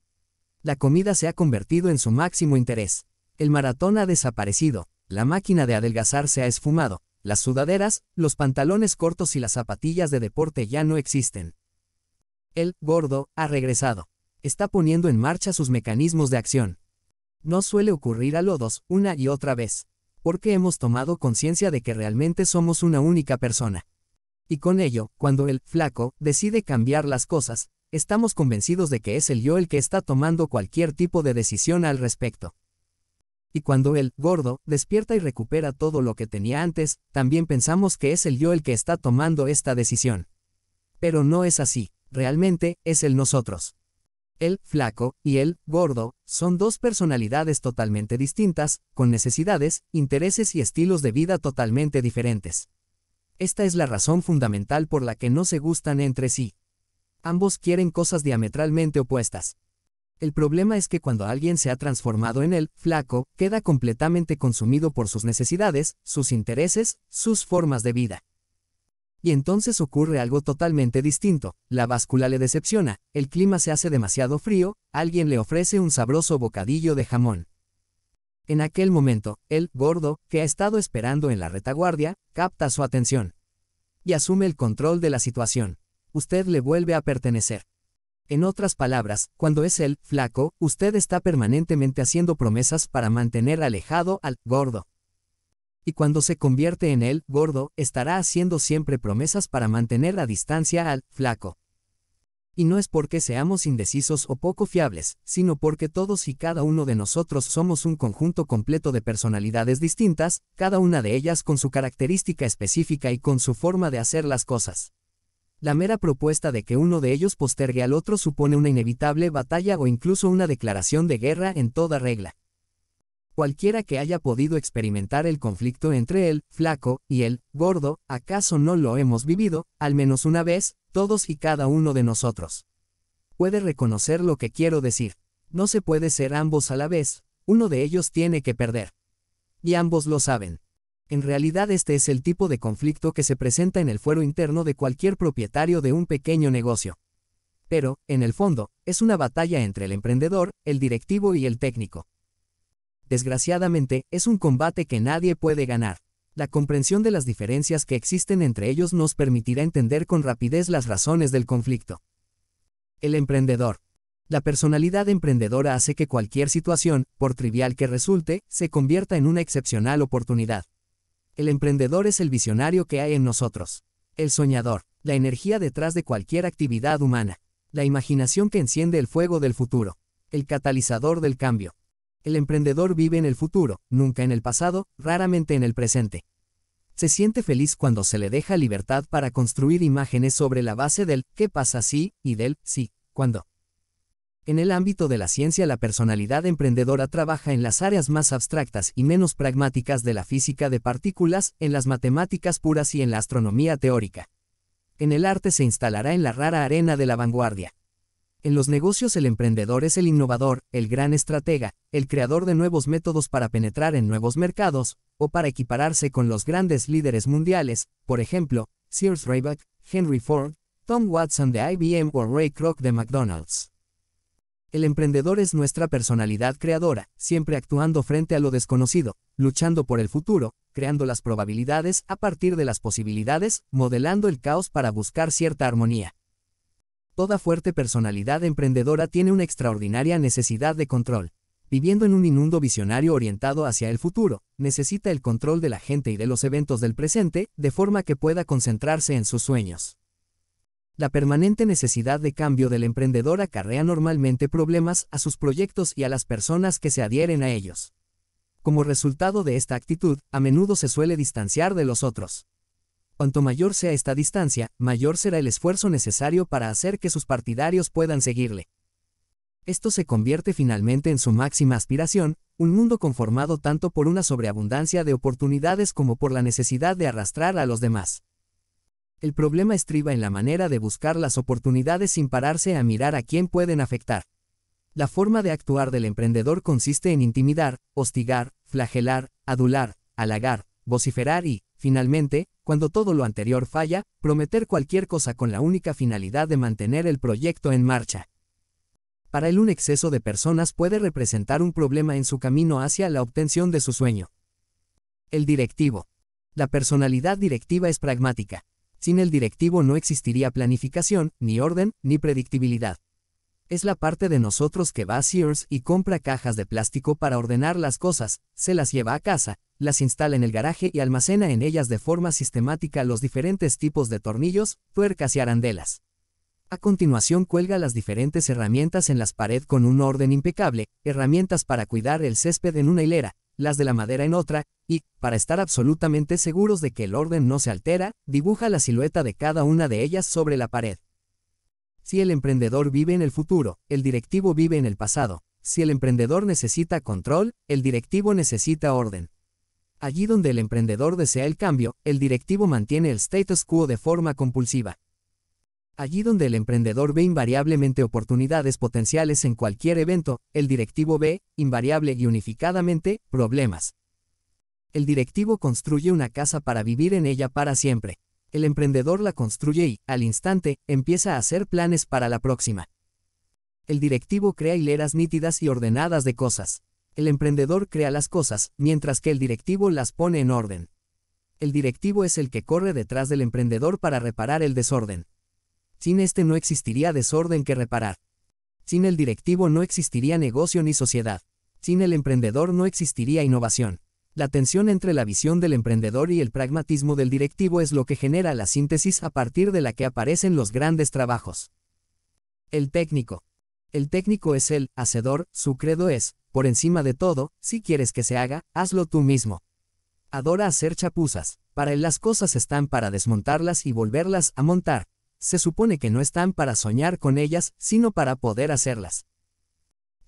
La comida se ha convertido en su máximo interés. El maratón ha desaparecido, la máquina de adelgazar se ha esfumado, las sudaderas, los pantalones cortos y las zapatillas de deporte ya no existen. El gordo ha regresado está poniendo en marcha sus mecanismos de acción. No suele ocurrir a Lodos una y otra vez, porque hemos tomado conciencia de que realmente somos una única persona. Y con ello, cuando el flaco decide cambiar las cosas, estamos convencidos de que es el yo el que está tomando cualquier tipo de decisión al respecto. Y cuando el gordo despierta y recupera todo lo que tenía antes, también pensamos que es el yo el que está tomando esta decisión. Pero no es así, realmente es el nosotros el flaco y el gordo son dos personalidades totalmente distintas, con necesidades, intereses y estilos de vida totalmente diferentes. Esta es la razón fundamental por la que no se gustan entre sí. Ambos quieren cosas diametralmente opuestas. El problema es que cuando alguien se ha transformado en el flaco, queda completamente consumido por sus necesidades, sus intereses, sus formas de vida y entonces ocurre algo totalmente distinto, la báscula le decepciona, el clima se hace demasiado frío, alguien le ofrece un sabroso bocadillo de jamón. En aquel momento, el gordo, que ha estado esperando en la retaguardia, capta su atención y asume el control de la situación. Usted le vuelve a pertenecer. En otras palabras, cuando es el flaco, usted está permanentemente haciendo promesas para mantener alejado al gordo y cuando se convierte en el gordo, estará haciendo siempre promesas para mantener la distancia al flaco. Y no es porque seamos indecisos o poco fiables, sino porque todos y cada uno de nosotros somos un conjunto completo de personalidades distintas, cada una de ellas con su característica específica y con su forma de hacer las cosas. La mera propuesta de que uno de ellos postergue al otro supone una inevitable batalla o incluso una declaración de guerra en toda regla. Cualquiera que haya podido experimentar el conflicto entre el flaco y el gordo, ¿acaso no lo hemos vivido, al menos una vez, todos y cada uno de nosotros? Puede reconocer lo que quiero decir. No se puede ser ambos a la vez, uno de ellos tiene que perder. Y ambos lo saben. En realidad este es el tipo de conflicto que se presenta en el fuero interno de cualquier propietario de un pequeño negocio. Pero, en el fondo, es una batalla entre el emprendedor, el directivo y el técnico. Desgraciadamente, es un combate que nadie puede ganar. La comprensión de las diferencias que existen entre ellos nos permitirá entender con rapidez las razones del conflicto. El emprendedor. La personalidad emprendedora hace que cualquier situación, por trivial que resulte, se convierta en una excepcional oportunidad. El emprendedor es el visionario que hay en nosotros. El soñador, la energía detrás de cualquier actividad humana. La imaginación que enciende el fuego del futuro. El catalizador del cambio. El emprendedor vive en el futuro, nunca en el pasado, raramente en el presente. Se siente feliz cuando se le deja libertad para construir imágenes sobre la base del qué pasa si y del ¿si? cuando. En el ámbito de la ciencia la personalidad emprendedora trabaja en las áreas más abstractas y menos pragmáticas de la física de partículas, en las matemáticas puras y en la astronomía teórica. En el arte se instalará en la rara arena de la vanguardia. En los negocios el emprendedor es el innovador, el gran estratega, el creador de nuevos métodos para penetrar en nuevos mercados, o para equipararse con los grandes líderes mundiales, por ejemplo, Sears Roebuck, Henry Ford, Tom Watson de IBM o Ray Kroc de McDonald's. El emprendedor es nuestra personalidad creadora, siempre actuando frente a lo desconocido, luchando por el futuro, creando las probabilidades a partir de las posibilidades, modelando el caos para buscar cierta armonía. Toda fuerte personalidad emprendedora tiene una extraordinaria necesidad de control. Viviendo en un inundo visionario orientado hacia el futuro, necesita el control de la gente y de los eventos del presente, de forma que pueda concentrarse en sus sueños. La permanente necesidad de cambio del emprendedor acarrea normalmente problemas a sus proyectos y a las personas que se adhieren a ellos. Como resultado de esta actitud, a menudo se suele distanciar de los otros. Cuanto mayor sea esta distancia, mayor será el esfuerzo necesario para hacer que sus partidarios puedan seguirle. Esto se convierte finalmente en su máxima aspiración, un mundo conformado tanto por una sobreabundancia de oportunidades como por la necesidad de arrastrar a los demás. El problema estriba en la manera de buscar las oportunidades sin pararse a mirar a quién pueden afectar. La forma de actuar del emprendedor consiste en intimidar, hostigar, flagelar, adular, halagar, vociferar y, Finalmente, cuando todo lo anterior falla, prometer cualquier cosa con la única finalidad de mantener el proyecto en marcha. Para él un exceso de personas puede representar un problema en su camino hacia la obtención de su sueño. El directivo. La personalidad directiva es pragmática. Sin el directivo no existiría planificación, ni orden, ni predictibilidad es la parte de nosotros que va a Sears y compra cajas de plástico para ordenar las cosas, se las lleva a casa, las instala en el garaje y almacena en ellas de forma sistemática los diferentes tipos de tornillos, tuercas y arandelas. A continuación cuelga las diferentes herramientas en las pared con un orden impecable, herramientas para cuidar el césped en una hilera, las de la madera en otra, y, para estar absolutamente seguros de que el orden no se altera, dibuja la silueta de cada una de ellas sobre la pared. Si el emprendedor vive en el futuro, el directivo vive en el pasado. Si el emprendedor necesita control, el directivo necesita orden. Allí donde el emprendedor desea el cambio, el directivo mantiene el status quo de forma compulsiva. Allí donde el emprendedor ve invariablemente oportunidades potenciales en cualquier evento, el directivo ve, invariable y unificadamente, problemas. El directivo construye una casa para vivir en ella para siempre el emprendedor la construye y, al instante, empieza a hacer planes para la próxima. El directivo crea hileras nítidas y ordenadas de cosas. El emprendedor crea las cosas, mientras que el directivo las pone en orden. El directivo es el que corre detrás del emprendedor para reparar el desorden. Sin este no existiría desorden que reparar. Sin el directivo no existiría negocio ni sociedad. Sin el emprendedor no existiría innovación. La tensión entre la visión del emprendedor y el pragmatismo del directivo es lo que genera la síntesis a partir de la que aparecen los grandes trabajos. El técnico. El técnico es el hacedor, su credo es, por encima de todo, si quieres que se haga, hazlo tú mismo. Adora hacer chapuzas, para él las cosas están para desmontarlas y volverlas a montar. Se supone que no están para soñar con ellas, sino para poder hacerlas.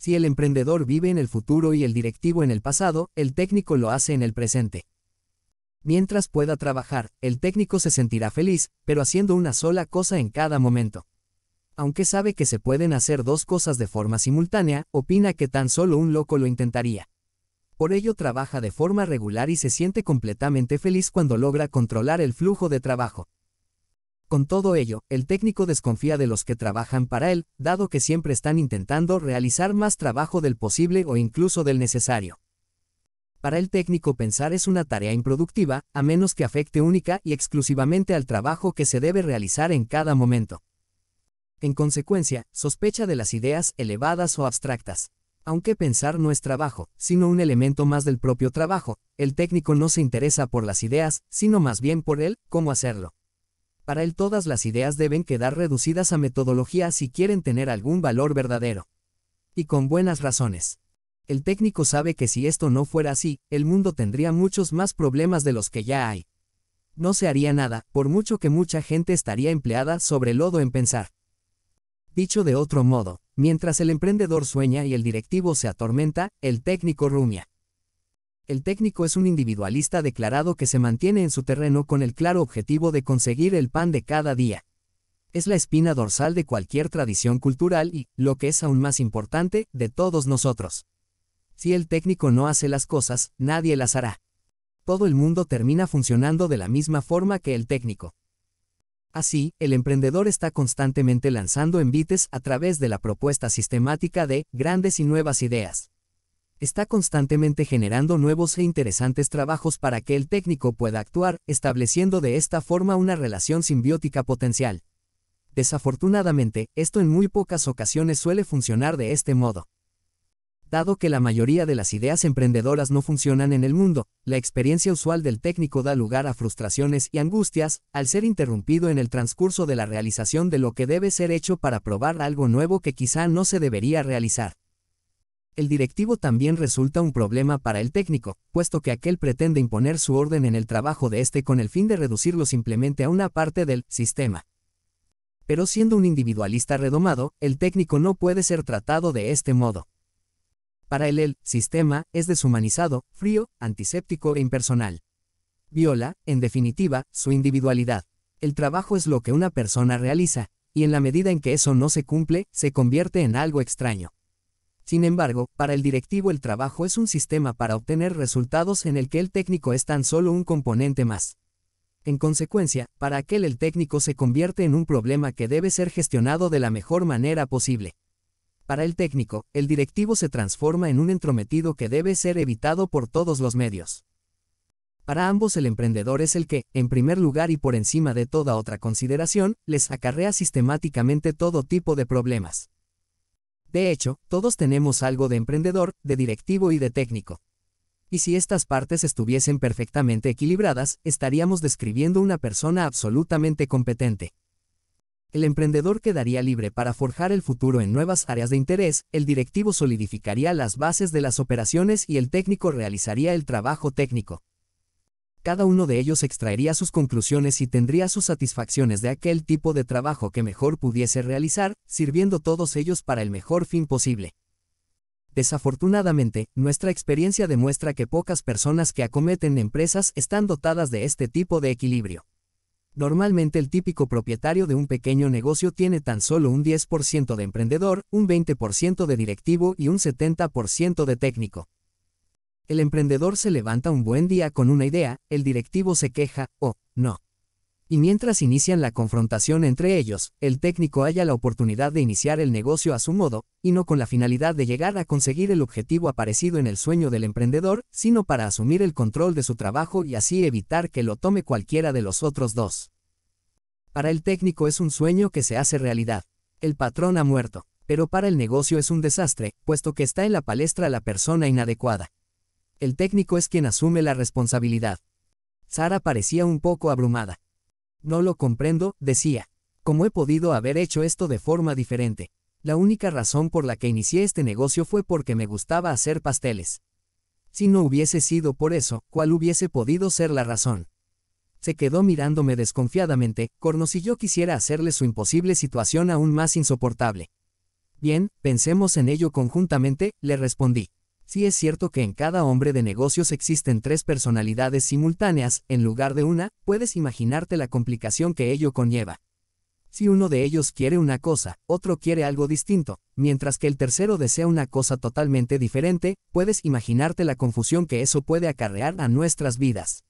Si el emprendedor vive en el futuro y el directivo en el pasado, el técnico lo hace en el presente. Mientras pueda trabajar, el técnico se sentirá feliz, pero haciendo una sola cosa en cada momento. Aunque sabe que se pueden hacer dos cosas de forma simultánea, opina que tan solo un loco lo intentaría. Por ello trabaja de forma regular y se siente completamente feliz cuando logra controlar el flujo de trabajo. Con todo ello, el técnico desconfía de los que trabajan para él, dado que siempre están intentando realizar más trabajo del posible o incluso del necesario. Para el técnico pensar es una tarea improductiva, a menos que afecte única y exclusivamente al trabajo que se debe realizar en cada momento. En consecuencia, sospecha de las ideas elevadas o abstractas. Aunque pensar no es trabajo, sino un elemento más del propio trabajo, el técnico no se interesa por las ideas, sino más bien por él, cómo hacerlo. Para él todas las ideas deben quedar reducidas a metodología si quieren tener algún valor verdadero. Y con buenas razones. El técnico sabe que si esto no fuera así, el mundo tendría muchos más problemas de los que ya hay. No se haría nada, por mucho que mucha gente estaría empleada sobre lodo en pensar. Dicho de otro modo, mientras el emprendedor sueña y el directivo se atormenta, el técnico rumia. El técnico es un individualista declarado que se mantiene en su terreno con el claro objetivo de conseguir el pan de cada día. Es la espina dorsal de cualquier tradición cultural y, lo que es aún más importante, de todos nosotros. Si el técnico no hace las cosas, nadie las hará. Todo el mundo termina funcionando de la misma forma que el técnico. Así, el emprendedor está constantemente lanzando envites a través de la propuesta sistemática de grandes y nuevas ideas está constantemente generando nuevos e interesantes trabajos para que el técnico pueda actuar, estableciendo de esta forma una relación simbiótica potencial. Desafortunadamente, esto en muy pocas ocasiones suele funcionar de este modo. Dado que la mayoría de las ideas emprendedoras no funcionan en el mundo, la experiencia usual del técnico da lugar a frustraciones y angustias al ser interrumpido en el transcurso de la realización de lo que debe ser hecho para probar algo nuevo que quizá no se debería realizar el directivo también resulta un problema para el técnico, puesto que aquel pretende imponer su orden en el trabajo de este con el fin de reducirlo simplemente a una parte del sistema. Pero siendo un individualista redomado, el técnico no puede ser tratado de este modo. Para él el sistema es deshumanizado, frío, antiséptico e impersonal. Viola, en definitiva, su individualidad. El trabajo es lo que una persona realiza, y en la medida en que eso no se cumple, se convierte en algo extraño. Sin embargo, para el directivo el trabajo es un sistema para obtener resultados en el que el técnico es tan solo un componente más. En consecuencia, para aquel el técnico se convierte en un problema que debe ser gestionado de la mejor manera posible. Para el técnico, el directivo se transforma en un entrometido que debe ser evitado por todos los medios. Para ambos el emprendedor es el que, en primer lugar y por encima de toda otra consideración, les acarrea sistemáticamente todo tipo de problemas. De hecho, todos tenemos algo de emprendedor, de directivo y de técnico. Y si estas partes estuviesen perfectamente equilibradas, estaríamos describiendo una persona absolutamente competente. El emprendedor quedaría libre para forjar el futuro en nuevas áreas de interés, el directivo solidificaría las bases de las operaciones y el técnico realizaría el trabajo técnico cada uno de ellos extraería sus conclusiones y tendría sus satisfacciones de aquel tipo de trabajo que mejor pudiese realizar, sirviendo todos ellos para el mejor fin posible. Desafortunadamente, nuestra experiencia demuestra que pocas personas que acometen empresas están dotadas de este tipo de equilibrio. Normalmente el típico propietario de un pequeño negocio tiene tan solo un 10% de emprendedor, un 20% de directivo y un 70% de técnico. El emprendedor se levanta un buen día con una idea, el directivo se queja, o, oh, no. Y mientras inician la confrontación entre ellos, el técnico halla la oportunidad de iniciar el negocio a su modo, y no con la finalidad de llegar a conseguir el objetivo aparecido en el sueño del emprendedor, sino para asumir el control de su trabajo y así evitar que lo tome cualquiera de los otros dos. Para el técnico es un sueño que se hace realidad. El patrón ha muerto, pero para el negocio es un desastre, puesto que está en la palestra la persona inadecuada. El técnico es quien asume la responsabilidad. Sara parecía un poco abrumada. No lo comprendo, decía. ¿Cómo he podido haber hecho esto de forma diferente? La única razón por la que inicié este negocio fue porque me gustaba hacer pasteles. Si no hubiese sido por eso, ¿cuál hubiese podido ser la razón? Se quedó mirándome desconfiadamente, corno si yo quisiera hacerle su imposible situación aún más insoportable. Bien, pensemos en ello conjuntamente, le respondí. Si es cierto que en cada hombre de negocios existen tres personalidades simultáneas, en lugar de una, puedes imaginarte la complicación que ello conlleva. Si uno de ellos quiere una cosa, otro quiere algo distinto, mientras que el tercero desea una cosa totalmente diferente, puedes imaginarte la confusión que eso puede acarrear a nuestras vidas.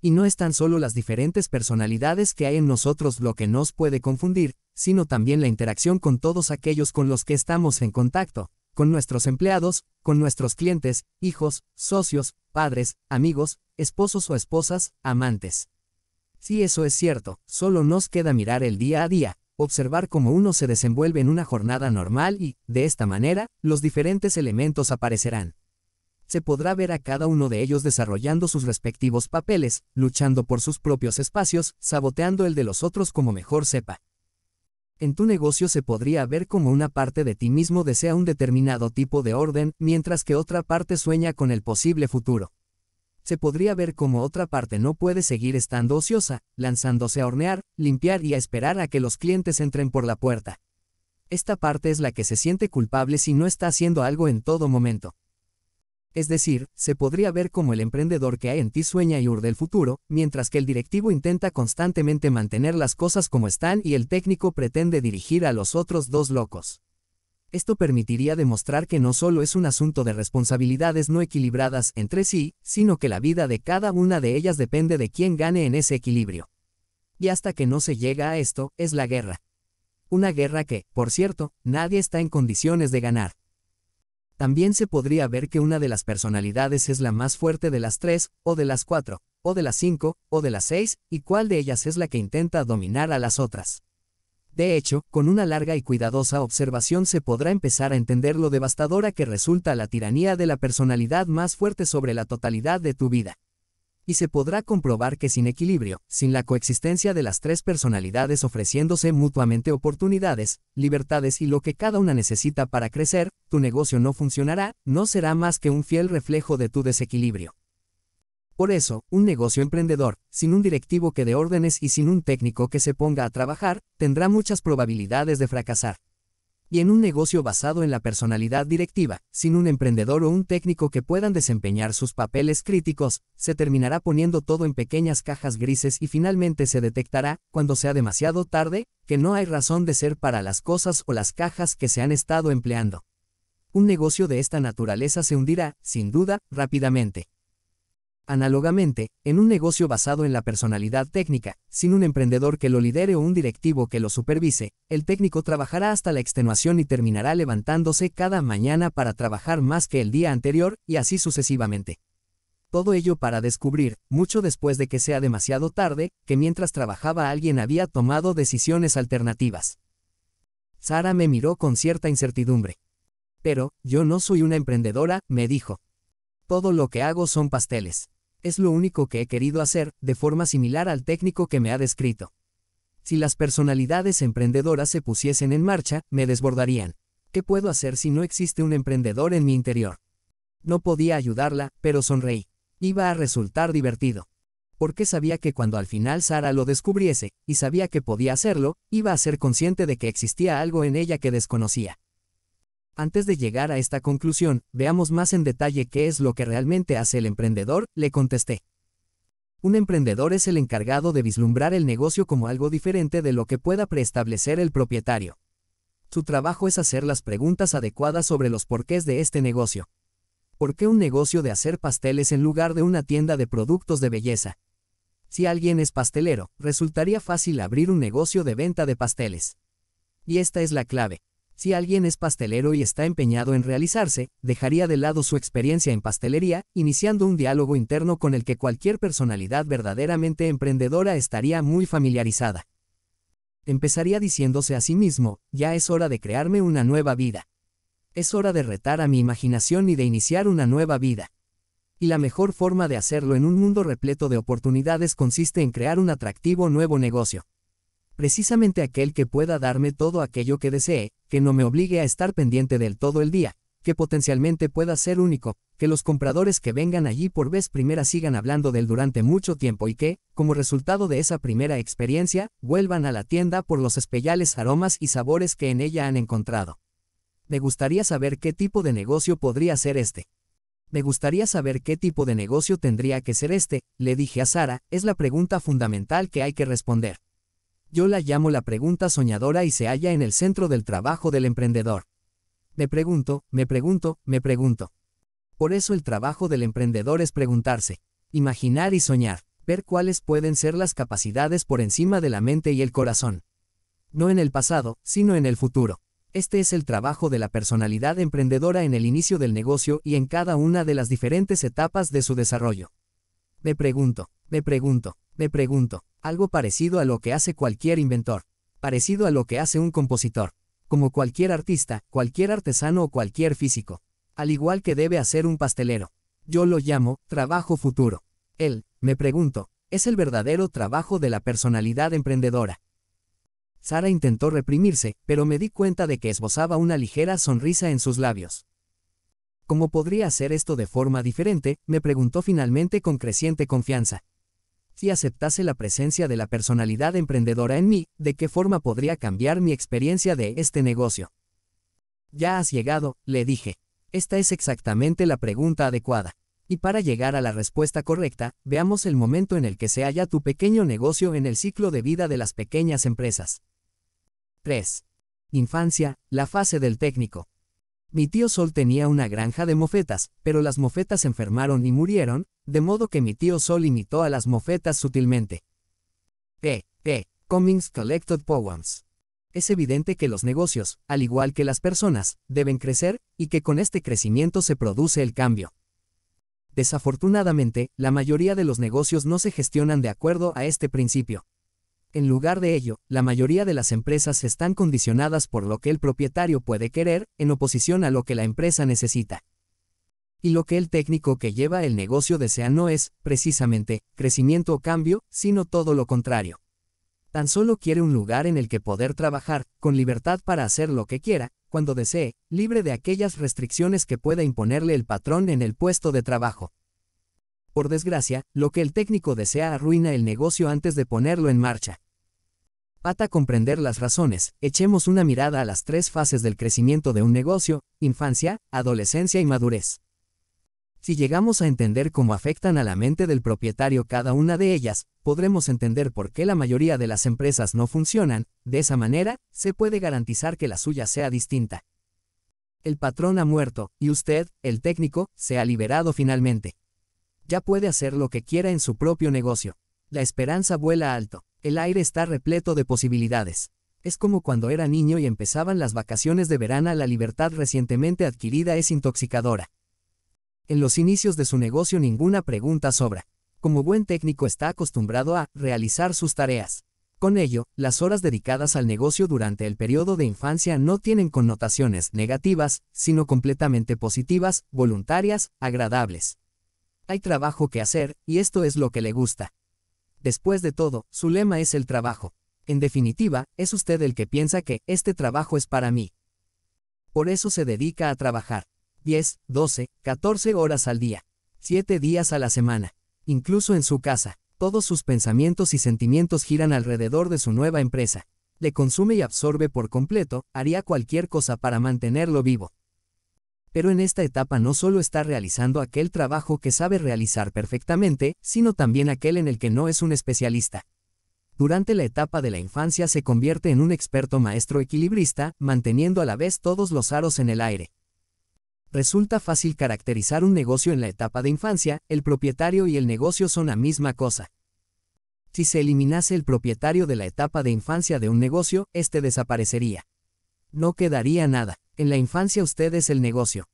Y no es tan solo las diferentes personalidades que hay en nosotros lo que nos puede confundir, sino también la interacción con todos aquellos con los que estamos en contacto, con nuestros empleados, con nuestros clientes, hijos, socios, padres, amigos, esposos o esposas, amantes. Si eso es cierto, solo nos queda mirar el día a día, observar cómo uno se desenvuelve en una jornada normal y, de esta manera, los diferentes elementos aparecerán. Se podrá ver a cada uno de ellos desarrollando sus respectivos papeles, luchando por sus propios espacios, saboteando el de los otros como mejor sepa. En tu negocio se podría ver como una parte de ti mismo desea un determinado tipo de orden, mientras que otra parte sueña con el posible futuro. Se podría ver como otra parte no puede seguir estando ociosa, lanzándose a hornear, limpiar y a esperar a que los clientes entren por la puerta. Esta parte es la que se siente culpable si no está haciendo algo en todo momento. Es decir, se podría ver como el emprendedor que hay en ti sueña y urde el futuro, mientras que el directivo intenta constantemente mantener las cosas como están y el técnico pretende dirigir a los otros dos locos. Esto permitiría demostrar que no solo es un asunto de responsabilidades no equilibradas entre sí, sino que la vida de cada una de ellas depende de quién gane en ese equilibrio. Y hasta que no se llega a esto, es la guerra. Una guerra que, por cierto, nadie está en condiciones de ganar. También se podría ver que una de las personalidades es la más fuerte de las tres, o de las cuatro, o de las cinco, o de las seis, y cuál de ellas es la que intenta dominar a las otras. De hecho, con una larga y cuidadosa observación se podrá empezar a entender lo devastadora que resulta la tiranía de la personalidad más fuerte sobre la totalidad de tu vida y se podrá comprobar que sin equilibrio, sin la coexistencia de las tres personalidades ofreciéndose mutuamente oportunidades, libertades y lo que cada una necesita para crecer, tu negocio no funcionará, no será más que un fiel reflejo de tu desequilibrio. Por eso, un negocio emprendedor, sin un directivo que dé órdenes y sin un técnico que se ponga a trabajar, tendrá muchas probabilidades de fracasar y en un negocio basado en la personalidad directiva, sin un emprendedor o un técnico que puedan desempeñar sus papeles críticos, se terminará poniendo todo en pequeñas cajas grises y finalmente se detectará, cuando sea demasiado tarde, que no hay razón de ser para las cosas o las cajas que se han estado empleando. Un negocio de esta naturaleza se hundirá, sin duda, rápidamente. Análogamente, en un negocio basado en la personalidad técnica, sin un emprendedor que lo lidere o un directivo que lo supervise, el técnico trabajará hasta la extenuación y terminará levantándose cada mañana para trabajar más que el día anterior, y así sucesivamente. Todo ello para descubrir, mucho después de que sea demasiado tarde, que mientras trabajaba alguien había tomado decisiones alternativas. Sara me miró con cierta incertidumbre. Pero, yo no soy una emprendedora, me dijo. Todo lo que hago son pasteles es lo único que he querido hacer, de forma similar al técnico que me ha descrito. Si las personalidades emprendedoras se pusiesen en marcha, me desbordarían. ¿Qué puedo hacer si no existe un emprendedor en mi interior? No podía ayudarla, pero sonreí. Iba a resultar divertido. Porque sabía que cuando al final Sara lo descubriese, y sabía que podía hacerlo, iba a ser consciente de que existía algo en ella que desconocía. Antes de llegar a esta conclusión, veamos más en detalle qué es lo que realmente hace el emprendedor, le contesté. Un emprendedor es el encargado de vislumbrar el negocio como algo diferente de lo que pueda preestablecer el propietario. Su trabajo es hacer las preguntas adecuadas sobre los porqués de este negocio. ¿Por qué un negocio de hacer pasteles en lugar de una tienda de productos de belleza? Si alguien es pastelero, resultaría fácil abrir un negocio de venta de pasteles. Y esta es la clave. Si alguien es pastelero y está empeñado en realizarse, dejaría de lado su experiencia en pastelería, iniciando un diálogo interno con el que cualquier personalidad verdaderamente emprendedora estaría muy familiarizada. Empezaría diciéndose a sí mismo, ya es hora de crearme una nueva vida. Es hora de retar a mi imaginación y de iniciar una nueva vida. Y la mejor forma de hacerlo en un mundo repleto de oportunidades consiste en crear un atractivo nuevo negocio precisamente aquel que pueda darme todo aquello que desee, que no me obligue a estar pendiente del todo el día, que potencialmente pueda ser único, que los compradores que vengan allí por vez primera sigan hablando del durante mucho tiempo y que, como resultado de esa primera experiencia, vuelvan a la tienda por los especiales aromas y sabores que en ella han encontrado. Me gustaría saber qué tipo de negocio podría ser este. Me gustaría saber qué tipo de negocio tendría que ser este, le dije a Sara, es la pregunta fundamental que hay que responder. Yo la llamo la pregunta soñadora y se halla en el centro del trabajo del emprendedor. Me pregunto, me pregunto, me pregunto. Por eso el trabajo del emprendedor es preguntarse, imaginar y soñar, ver cuáles pueden ser las capacidades por encima de la mente y el corazón. No en el pasado, sino en el futuro. Este es el trabajo de la personalidad emprendedora en el inicio del negocio y en cada una de las diferentes etapas de su desarrollo. Me pregunto, me pregunto, me pregunto, algo parecido a lo que hace cualquier inventor, parecido a lo que hace un compositor, como cualquier artista, cualquier artesano o cualquier físico, al igual que debe hacer un pastelero. Yo lo llamo trabajo futuro. Él, me pregunto, es el verdadero trabajo de la personalidad emprendedora. Sara intentó reprimirse, pero me di cuenta de que esbozaba una ligera sonrisa en sus labios. ¿Cómo podría hacer esto de forma diferente? me preguntó finalmente con creciente confianza si aceptase la presencia de la personalidad emprendedora en mí, ¿de qué forma podría cambiar mi experiencia de este negocio? Ya has llegado, le dije. Esta es exactamente la pregunta adecuada. Y para llegar a la respuesta correcta, veamos el momento en el que se halla tu pequeño negocio en el ciclo de vida de las pequeñas empresas. 3. Infancia, la fase del técnico. Mi tío Sol tenía una granja de mofetas, pero las mofetas enfermaron y murieron, de modo que mi tío Sol imitó a las mofetas sutilmente. P. P. Cummings Collected Poems. Es evidente que los negocios, al igual que las personas, deben crecer, y que con este crecimiento se produce el cambio. Desafortunadamente, la mayoría de los negocios no se gestionan de acuerdo a este principio. En lugar de ello, la mayoría de las empresas están condicionadas por lo que el propietario puede querer, en oposición a lo que la empresa necesita. Y lo que el técnico que lleva el negocio desea no es, precisamente, crecimiento o cambio, sino todo lo contrario. Tan solo quiere un lugar en el que poder trabajar, con libertad para hacer lo que quiera, cuando desee, libre de aquellas restricciones que pueda imponerle el patrón en el puesto de trabajo. Por desgracia, lo que el técnico desea arruina el negocio antes de ponerlo en marcha. Para comprender las razones, echemos una mirada a las tres fases del crecimiento de un negocio, infancia, adolescencia y madurez. Si llegamos a entender cómo afectan a la mente del propietario cada una de ellas, podremos entender por qué la mayoría de las empresas no funcionan, de esa manera, se puede garantizar que la suya sea distinta. El patrón ha muerto, y usted, el técnico, se ha liberado finalmente. Ya puede hacer lo que quiera en su propio negocio. La esperanza vuela alto. El aire está repleto de posibilidades. Es como cuando era niño y empezaban las vacaciones de verano, la libertad recientemente adquirida es intoxicadora. En los inicios de su negocio ninguna pregunta sobra. Como buen técnico está acostumbrado a realizar sus tareas. Con ello, las horas dedicadas al negocio durante el periodo de infancia no tienen connotaciones negativas, sino completamente positivas, voluntarias, agradables. Hay trabajo que hacer, y esto es lo que le gusta. Después de todo, su lema es el trabajo. En definitiva, es usted el que piensa que este trabajo es para mí. Por eso se dedica a trabajar. 10, 12, 14 horas al día. 7 días a la semana. Incluso en su casa, todos sus pensamientos y sentimientos giran alrededor de su nueva empresa. Le consume y absorbe por completo, haría cualquier cosa para mantenerlo vivo pero en esta etapa no solo está realizando aquel trabajo que sabe realizar perfectamente, sino también aquel en el que no es un especialista. Durante la etapa de la infancia se convierte en un experto maestro equilibrista, manteniendo a la vez todos los aros en el aire. Resulta fácil caracterizar un negocio en la etapa de infancia, el propietario y el negocio son la misma cosa. Si se eliminase el propietario de la etapa de infancia de un negocio, este desaparecería. No quedaría nada. En la infancia usted es el negocio.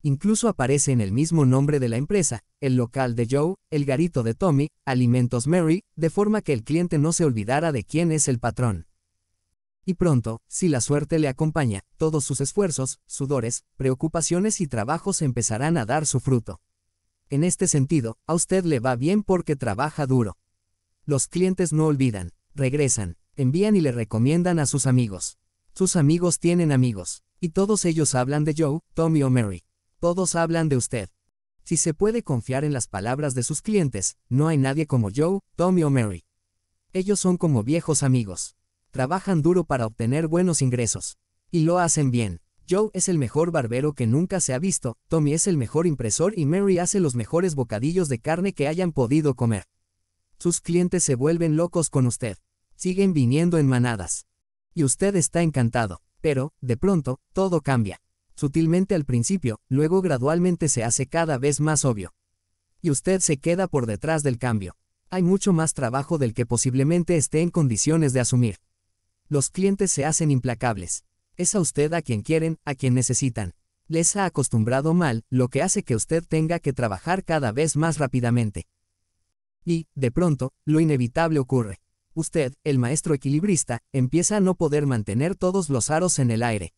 Incluso aparece en el mismo nombre de la empresa, el local de Joe, el garito de Tommy, Alimentos Mary, de forma que el cliente no se olvidara de quién es el patrón. Y pronto, si la suerte le acompaña, todos sus esfuerzos, sudores, preocupaciones y trabajos empezarán a dar su fruto. En este sentido, a usted le va bien porque trabaja duro. Los clientes no olvidan, regresan, envían y le recomiendan a sus amigos. Sus amigos tienen amigos, y todos ellos hablan de Joe, Tommy o Mary. Todos hablan de usted. Si se puede confiar en las palabras de sus clientes, no hay nadie como Joe, Tommy o Mary. Ellos son como viejos amigos. Trabajan duro para obtener buenos ingresos. Y lo hacen bien. Joe es el mejor barbero que nunca se ha visto, Tommy es el mejor impresor y Mary hace los mejores bocadillos de carne que hayan podido comer. Sus clientes se vuelven locos con usted. Siguen viniendo en manadas y usted está encantado, pero, de pronto, todo cambia. Sutilmente al principio, luego gradualmente se hace cada vez más obvio. Y usted se queda por detrás del cambio. Hay mucho más trabajo del que posiblemente esté en condiciones de asumir. Los clientes se hacen implacables. Es a usted a quien quieren, a quien necesitan. Les ha acostumbrado mal, lo que hace que usted tenga que trabajar cada vez más rápidamente. Y, de pronto, lo inevitable ocurre usted, el maestro equilibrista, empieza a no poder mantener todos los aros en el aire.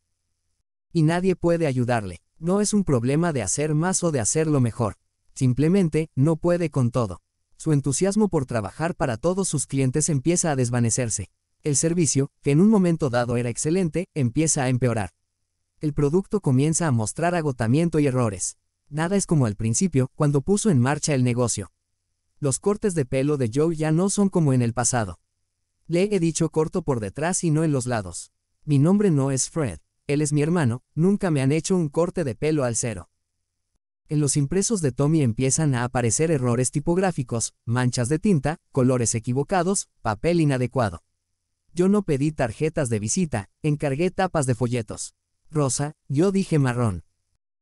Y nadie puede ayudarle. No es un problema de hacer más o de hacerlo mejor. Simplemente, no puede con todo. Su entusiasmo por trabajar para todos sus clientes empieza a desvanecerse. El servicio, que en un momento dado era excelente, empieza a empeorar. El producto comienza a mostrar agotamiento y errores. Nada es como al principio, cuando puso en marcha el negocio. Los cortes de pelo de Joe ya no son como en el pasado. Le he dicho corto por detrás y no en los lados. Mi nombre no es Fred, él es mi hermano, nunca me han hecho un corte de pelo al cero. En los impresos de Tommy empiezan a aparecer errores tipográficos, manchas de tinta, colores equivocados, papel inadecuado. Yo no pedí tarjetas de visita, encargué tapas de folletos. Rosa, yo dije marrón.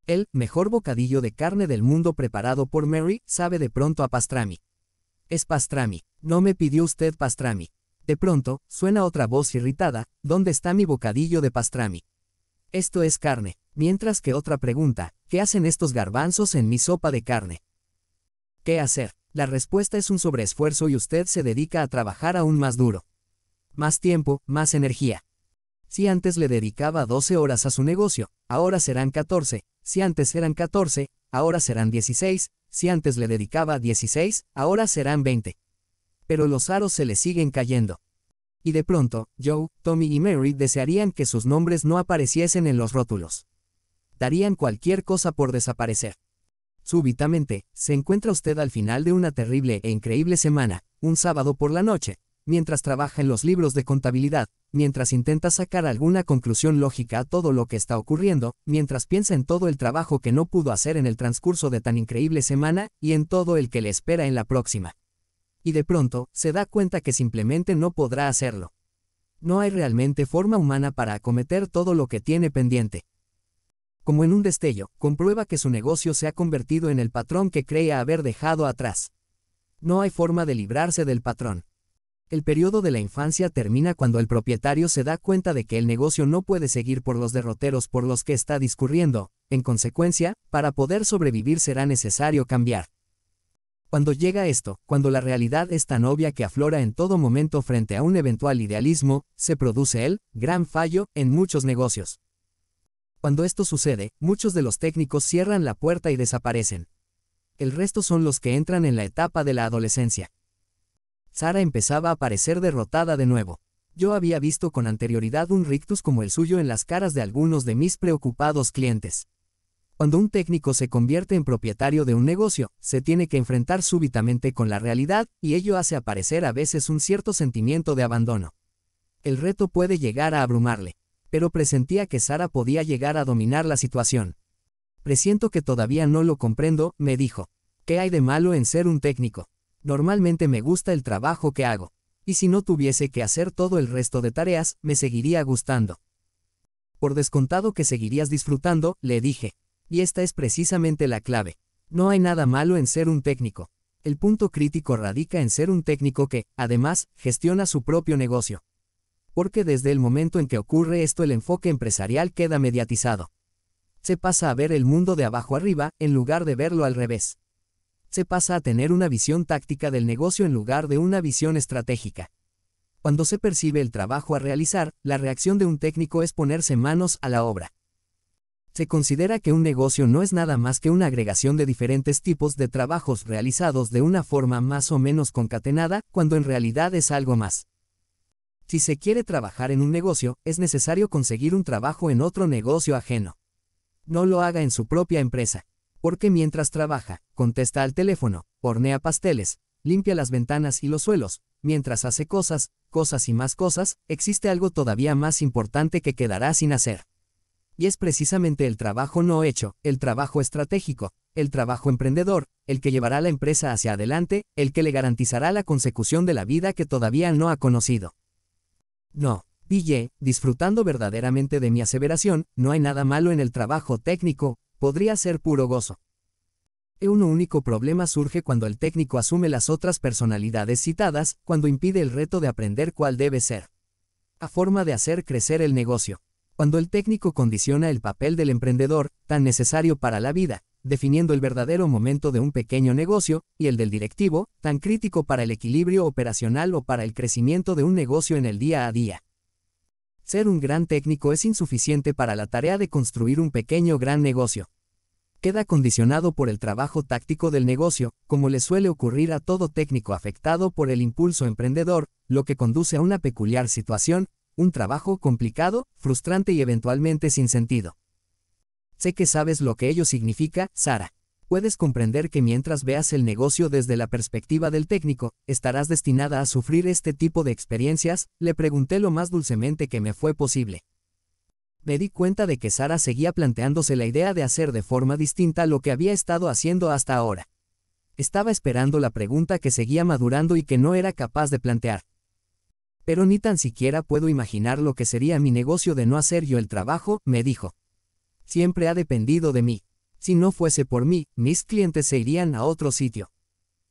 El mejor bocadillo de carne del mundo preparado por Mary sabe de pronto a pastrami. Es pastrami, no me pidió usted pastrami. De pronto, suena otra voz irritada, ¿dónde está mi bocadillo de pastrami? Esto es carne, mientras que otra pregunta, ¿qué hacen estos garbanzos en mi sopa de carne? ¿Qué hacer? La respuesta es un sobreesfuerzo y usted se dedica a trabajar aún más duro. Más tiempo, más energía. Si antes le dedicaba 12 horas a su negocio, ahora serán 14, si antes eran 14, ahora serán 16, si antes le dedicaba 16, ahora serán 20 pero los aros se le siguen cayendo. Y de pronto, Joe, Tommy y Mary desearían que sus nombres no apareciesen en los rótulos. Darían cualquier cosa por desaparecer. Súbitamente, se encuentra usted al final de una terrible e increíble semana, un sábado por la noche, mientras trabaja en los libros de contabilidad, mientras intenta sacar alguna conclusión lógica a todo lo que está ocurriendo, mientras piensa en todo el trabajo que no pudo hacer en el transcurso de tan increíble semana y en todo el que le espera en la próxima y de pronto se da cuenta que simplemente no podrá hacerlo. No hay realmente forma humana para acometer todo lo que tiene pendiente. Como en un destello, comprueba que su negocio se ha convertido en el patrón que creía haber dejado atrás. No hay forma de librarse del patrón. El periodo de la infancia termina cuando el propietario se da cuenta de que el negocio no puede seguir por los derroteros por los que está discurriendo, en consecuencia, para poder sobrevivir será necesario cambiar. Cuando llega esto, cuando la realidad es tan obvia que aflora en todo momento frente a un eventual idealismo, se produce el gran fallo en muchos negocios. Cuando esto sucede, muchos de los técnicos cierran la puerta y desaparecen. El resto son los que entran en la etapa de la adolescencia. Sara empezaba a parecer derrotada de nuevo. Yo había visto con anterioridad un rictus como el suyo en las caras de algunos de mis preocupados clientes. Cuando un técnico se convierte en propietario de un negocio, se tiene que enfrentar súbitamente con la realidad y ello hace aparecer a veces un cierto sentimiento de abandono. El reto puede llegar a abrumarle, pero presentía que Sara podía llegar a dominar la situación. Presiento que todavía no lo comprendo, me dijo. ¿Qué hay de malo en ser un técnico? Normalmente me gusta el trabajo que hago, y si no tuviese que hacer todo el resto de tareas, me seguiría gustando. Por descontado que seguirías disfrutando, le dije, y esta es precisamente la clave. No hay nada malo en ser un técnico. El punto crítico radica en ser un técnico que, además, gestiona su propio negocio. Porque desde el momento en que ocurre esto el enfoque empresarial queda mediatizado. Se pasa a ver el mundo de abajo arriba, en lugar de verlo al revés. Se pasa a tener una visión táctica del negocio en lugar de una visión estratégica. Cuando se percibe el trabajo a realizar, la reacción de un técnico es ponerse manos a la obra. Se considera que un negocio no es nada más que una agregación de diferentes tipos de trabajos realizados de una forma más o menos concatenada, cuando en realidad es algo más. Si se quiere trabajar en un negocio, es necesario conseguir un trabajo en otro negocio ajeno. No lo haga en su propia empresa, porque mientras trabaja, contesta al teléfono, hornea pasteles, limpia las ventanas y los suelos, mientras hace cosas, cosas y más cosas, existe algo todavía más importante que quedará sin hacer y es precisamente el trabajo no hecho, el trabajo estratégico, el trabajo emprendedor, el que llevará a la empresa hacia adelante, el que le garantizará la consecución de la vida que todavía no ha conocido. No, pillé, disfrutando verdaderamente de mi aseveración, no hay nada malo en el trabajo técnico, podría ser puro gozo. Un único problema surge cuando el técnico asume las otras personalidades citadas, cuando impide el reto de aprender cuál debe ser. A forma de hacer crecer el negocio. Cuando el técnico condiciona el papel del emprendedor, tan necesario para la vida, definiendo el verdadero momento de un pequeño negocio, y el del directivo, tan crítico para el equilibrio operacional o para el crecimiento de un negocio en el día a día. Ser un gran técnico es insuficiente para la tarea de construir un pequeño gran negocio. Queda condicionado por el trabajo táctico del negocio, como le suele ocurrir a todo técnico afectado por el impulso emprendedor, lo que conduce a una peculiar situación, un trabajo complicado, frustrante y eventualmente sin sentido. Sé que sabes lo que ello significa, Sara. Puedes comprender que mientras veas el negocio desde la perspectiva del técnico, estarás destinada a sufrir este tipo de experiencias, le pregunté lo más dulcemente que me fue posible. Me di cuenta de que Sara seguía planteándose la idea de hacer de forma distinta lo que había estado haciendo hasta ahora. Estaba esperando la pregunta que seguía madurando y que no era capaz de plantear pero ni tan siquiera puedo imaginar lo que sería mi negocio de no hacer yo el trabajo, me dijo. Siempre ha dependido de mí. Si no fuese por mí, mis clientes se irían a otro sitio.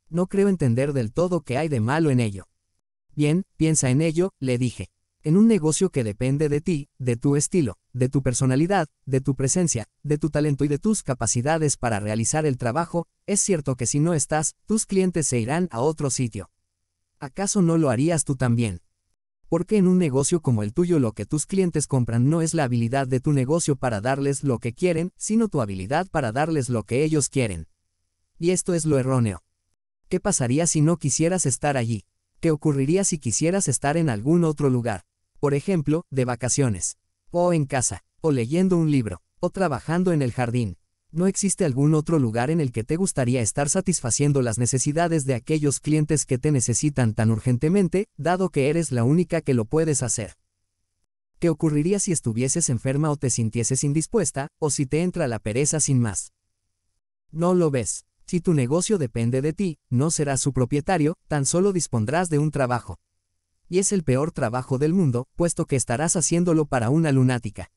No creo entender del todo qué hay de malo en ello. Bien, piensa en ello, le dije. En un negocio que depende de ti, de tu estilo, de tu personalidad, de tu presencia, de tu talento y de tus capacidades para realizar el trabajo, es cierto que si no estás, tus clientes se irán a otro sitio. ¿Acaso no lo harías tú también? Porque en un negocio como el tuyo lo que tus clientes compran no es la habilidad de tu negocio para darles lo que quieren, sino tu habilidad para darles lo que ellos quieren. Y esto es lo erróneo. ¿Qué pasaría si no quisieras estar allí? ¿Qué ocurriría si quisieras estar en algún otro lugar? Por ejemplo, de vacaciones. O en casa, o leyendo un libro, o trabajando en el jardín, ¿No existe algún otro lugar en el que te gustaría estar satisfaciendo las necesidades de aquellos clientes que te necesitan tan urgentemente, dado que eres la única que lo puedes hacer? ¿Qué ocurriría si estuvieses enferma o te sintieses indispuesta, o si te entra la pereza sin más? No lo ves. Si tu negocio depende de ti, no serás su propietario, tan solo dispondrás de un trabajo. Y es el peor trabajo del mundo, puesto que estarás haciéndolo para una lunática.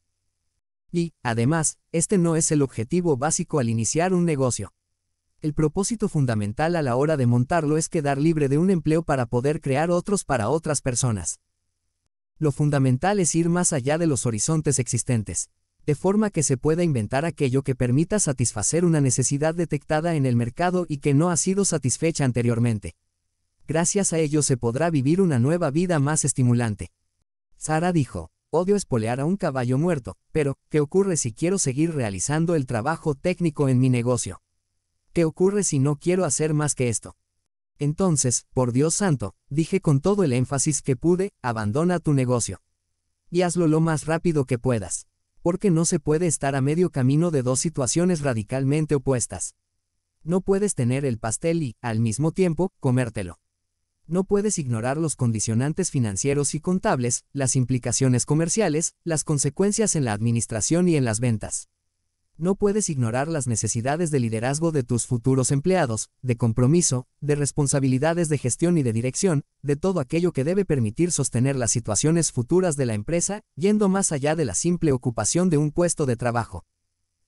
Y, además, este no es el objetivo básico al iniciar un negocio. El propósito fundamental a la hora de montarlo es quedar libre de un empleo para poder crear otros para otras personas. Lo fundamental es ir más allá de los horizontes existentes, de forma que se pueda inventar aquello que permita satisfacer una necesidad detectada en el mercado y que no ha sido satisfecha anteriormente. Gracias a ello se podrá vivir una nueva vida más estimulante. Sara dijo odio espolear a un caballo muerto, pero, ¿qué ocurre si quiero seguir realizando el trabajo técnico en mi negocio? ¿Qué ocurre si no quiero hacer más que esto? Entonces, por Dios santo, dije con todo el énfasis que pude, abandona tu negocio. Y hazlo lo más rápido que puedas. Porque no se puede estar a medio camino de dos situaciones radicalmente opuestas. No puedes tener el pastel y, al mismo tiempo, comértelo no puedes ignorar los condicionantes financieros y contables, las implicaciones comerciales, las consecuencias en la administración y en las ventas. No puedes ignorar las necesidades de liderazgo de tus futuros empleados, de compromiso, de responsabilidades de gestión y de dirección, de todo aquello que debe permitir sostener las situaciones futuras de la empresa, yendo más allá de la simple ocupación de un puesto de trabajo.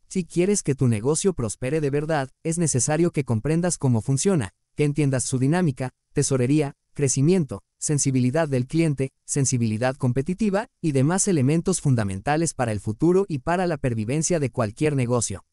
Si quieres que tu negocio prospere de verdad, es necesario que comprendas cómo funciona, que entiendas su dinámica, tesorería, crecimiento, sensibilidad del cliente, sensibilidad competitiva y demás elementos fundamentales para el futuro y para la pervivencia de cualquier negocio.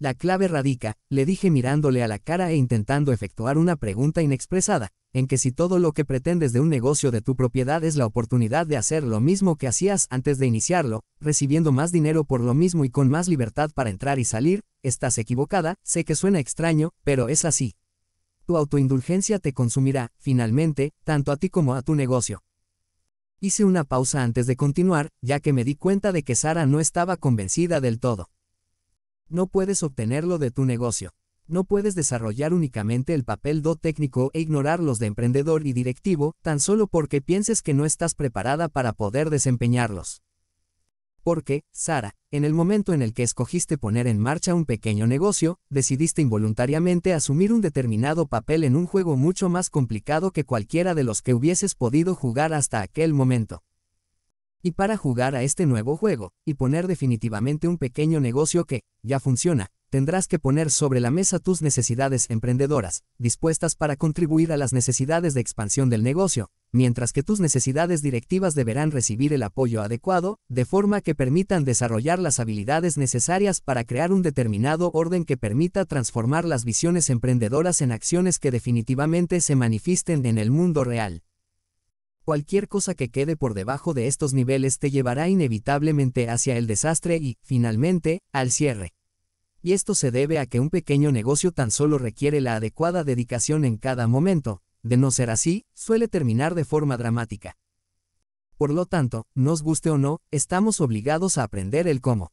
La clave radica, le dije mirándole a la cara e intentando efectuar una pregunta inexpresada, en que si todo lo que pretendes de un negocio de tu propiedad es la oportunidad de hacer lo mismo que hacías antes de iniciarlo, recibiendo más dinero por lo mismo y con más libertad para entrar y salir, estás equivocada, sé que suena extraño, pero es así tu autoindulgencia te consumirá, finalmente, tanto a ti como a tu negocio. Hice una pausa antes de continuar, ya que me di cuenta de que Sara no estaba convencida del todo. No puedes obtenerlo de tu negocio. No puedes desarrollar únicamente el papel do técnico e ignorar los de emprendedor y directivo, tan solo porque pienses que no estás preparada para poder desempeñarlos porque, Sara, en el momento en el que escogiste poner en marcha un pequeño negocio, decidiste involuntariamente asumir un determinado papel en un juego mucho más complicado que cualquiera de los que hubieses podido jugar hasta aquel momento. Y para jugar a este nuevo juego, y poner definitivamente un pequeño negocio que, ya funciona, tendrás que poner sobre la mesa tus necesidades emprendedoras, dispuestas para contribuir a las necesidades de expansión del negocio, mientras que tus necesidades directivas deberán recibir el apoyo adecuado, de forma que permitan desarrollar las habilidades necesarias para crear un determinado orden que permita transformar las visiones emprendedoras en acciones que definitivamente se manifiesten en el mundo real. Cualquier cosa que quede por debajo de estos niveles te llevará inevitablemente hacia el desastre y, finalmente, al cierre y esto se debe a que un pequeño negocio tan solo requiere la adecuada dedicación en cada momento, de no ser así, suele terminar de forma dramática. Por lo tanto, nos guste o no, estamos obligados a aprender el cómo.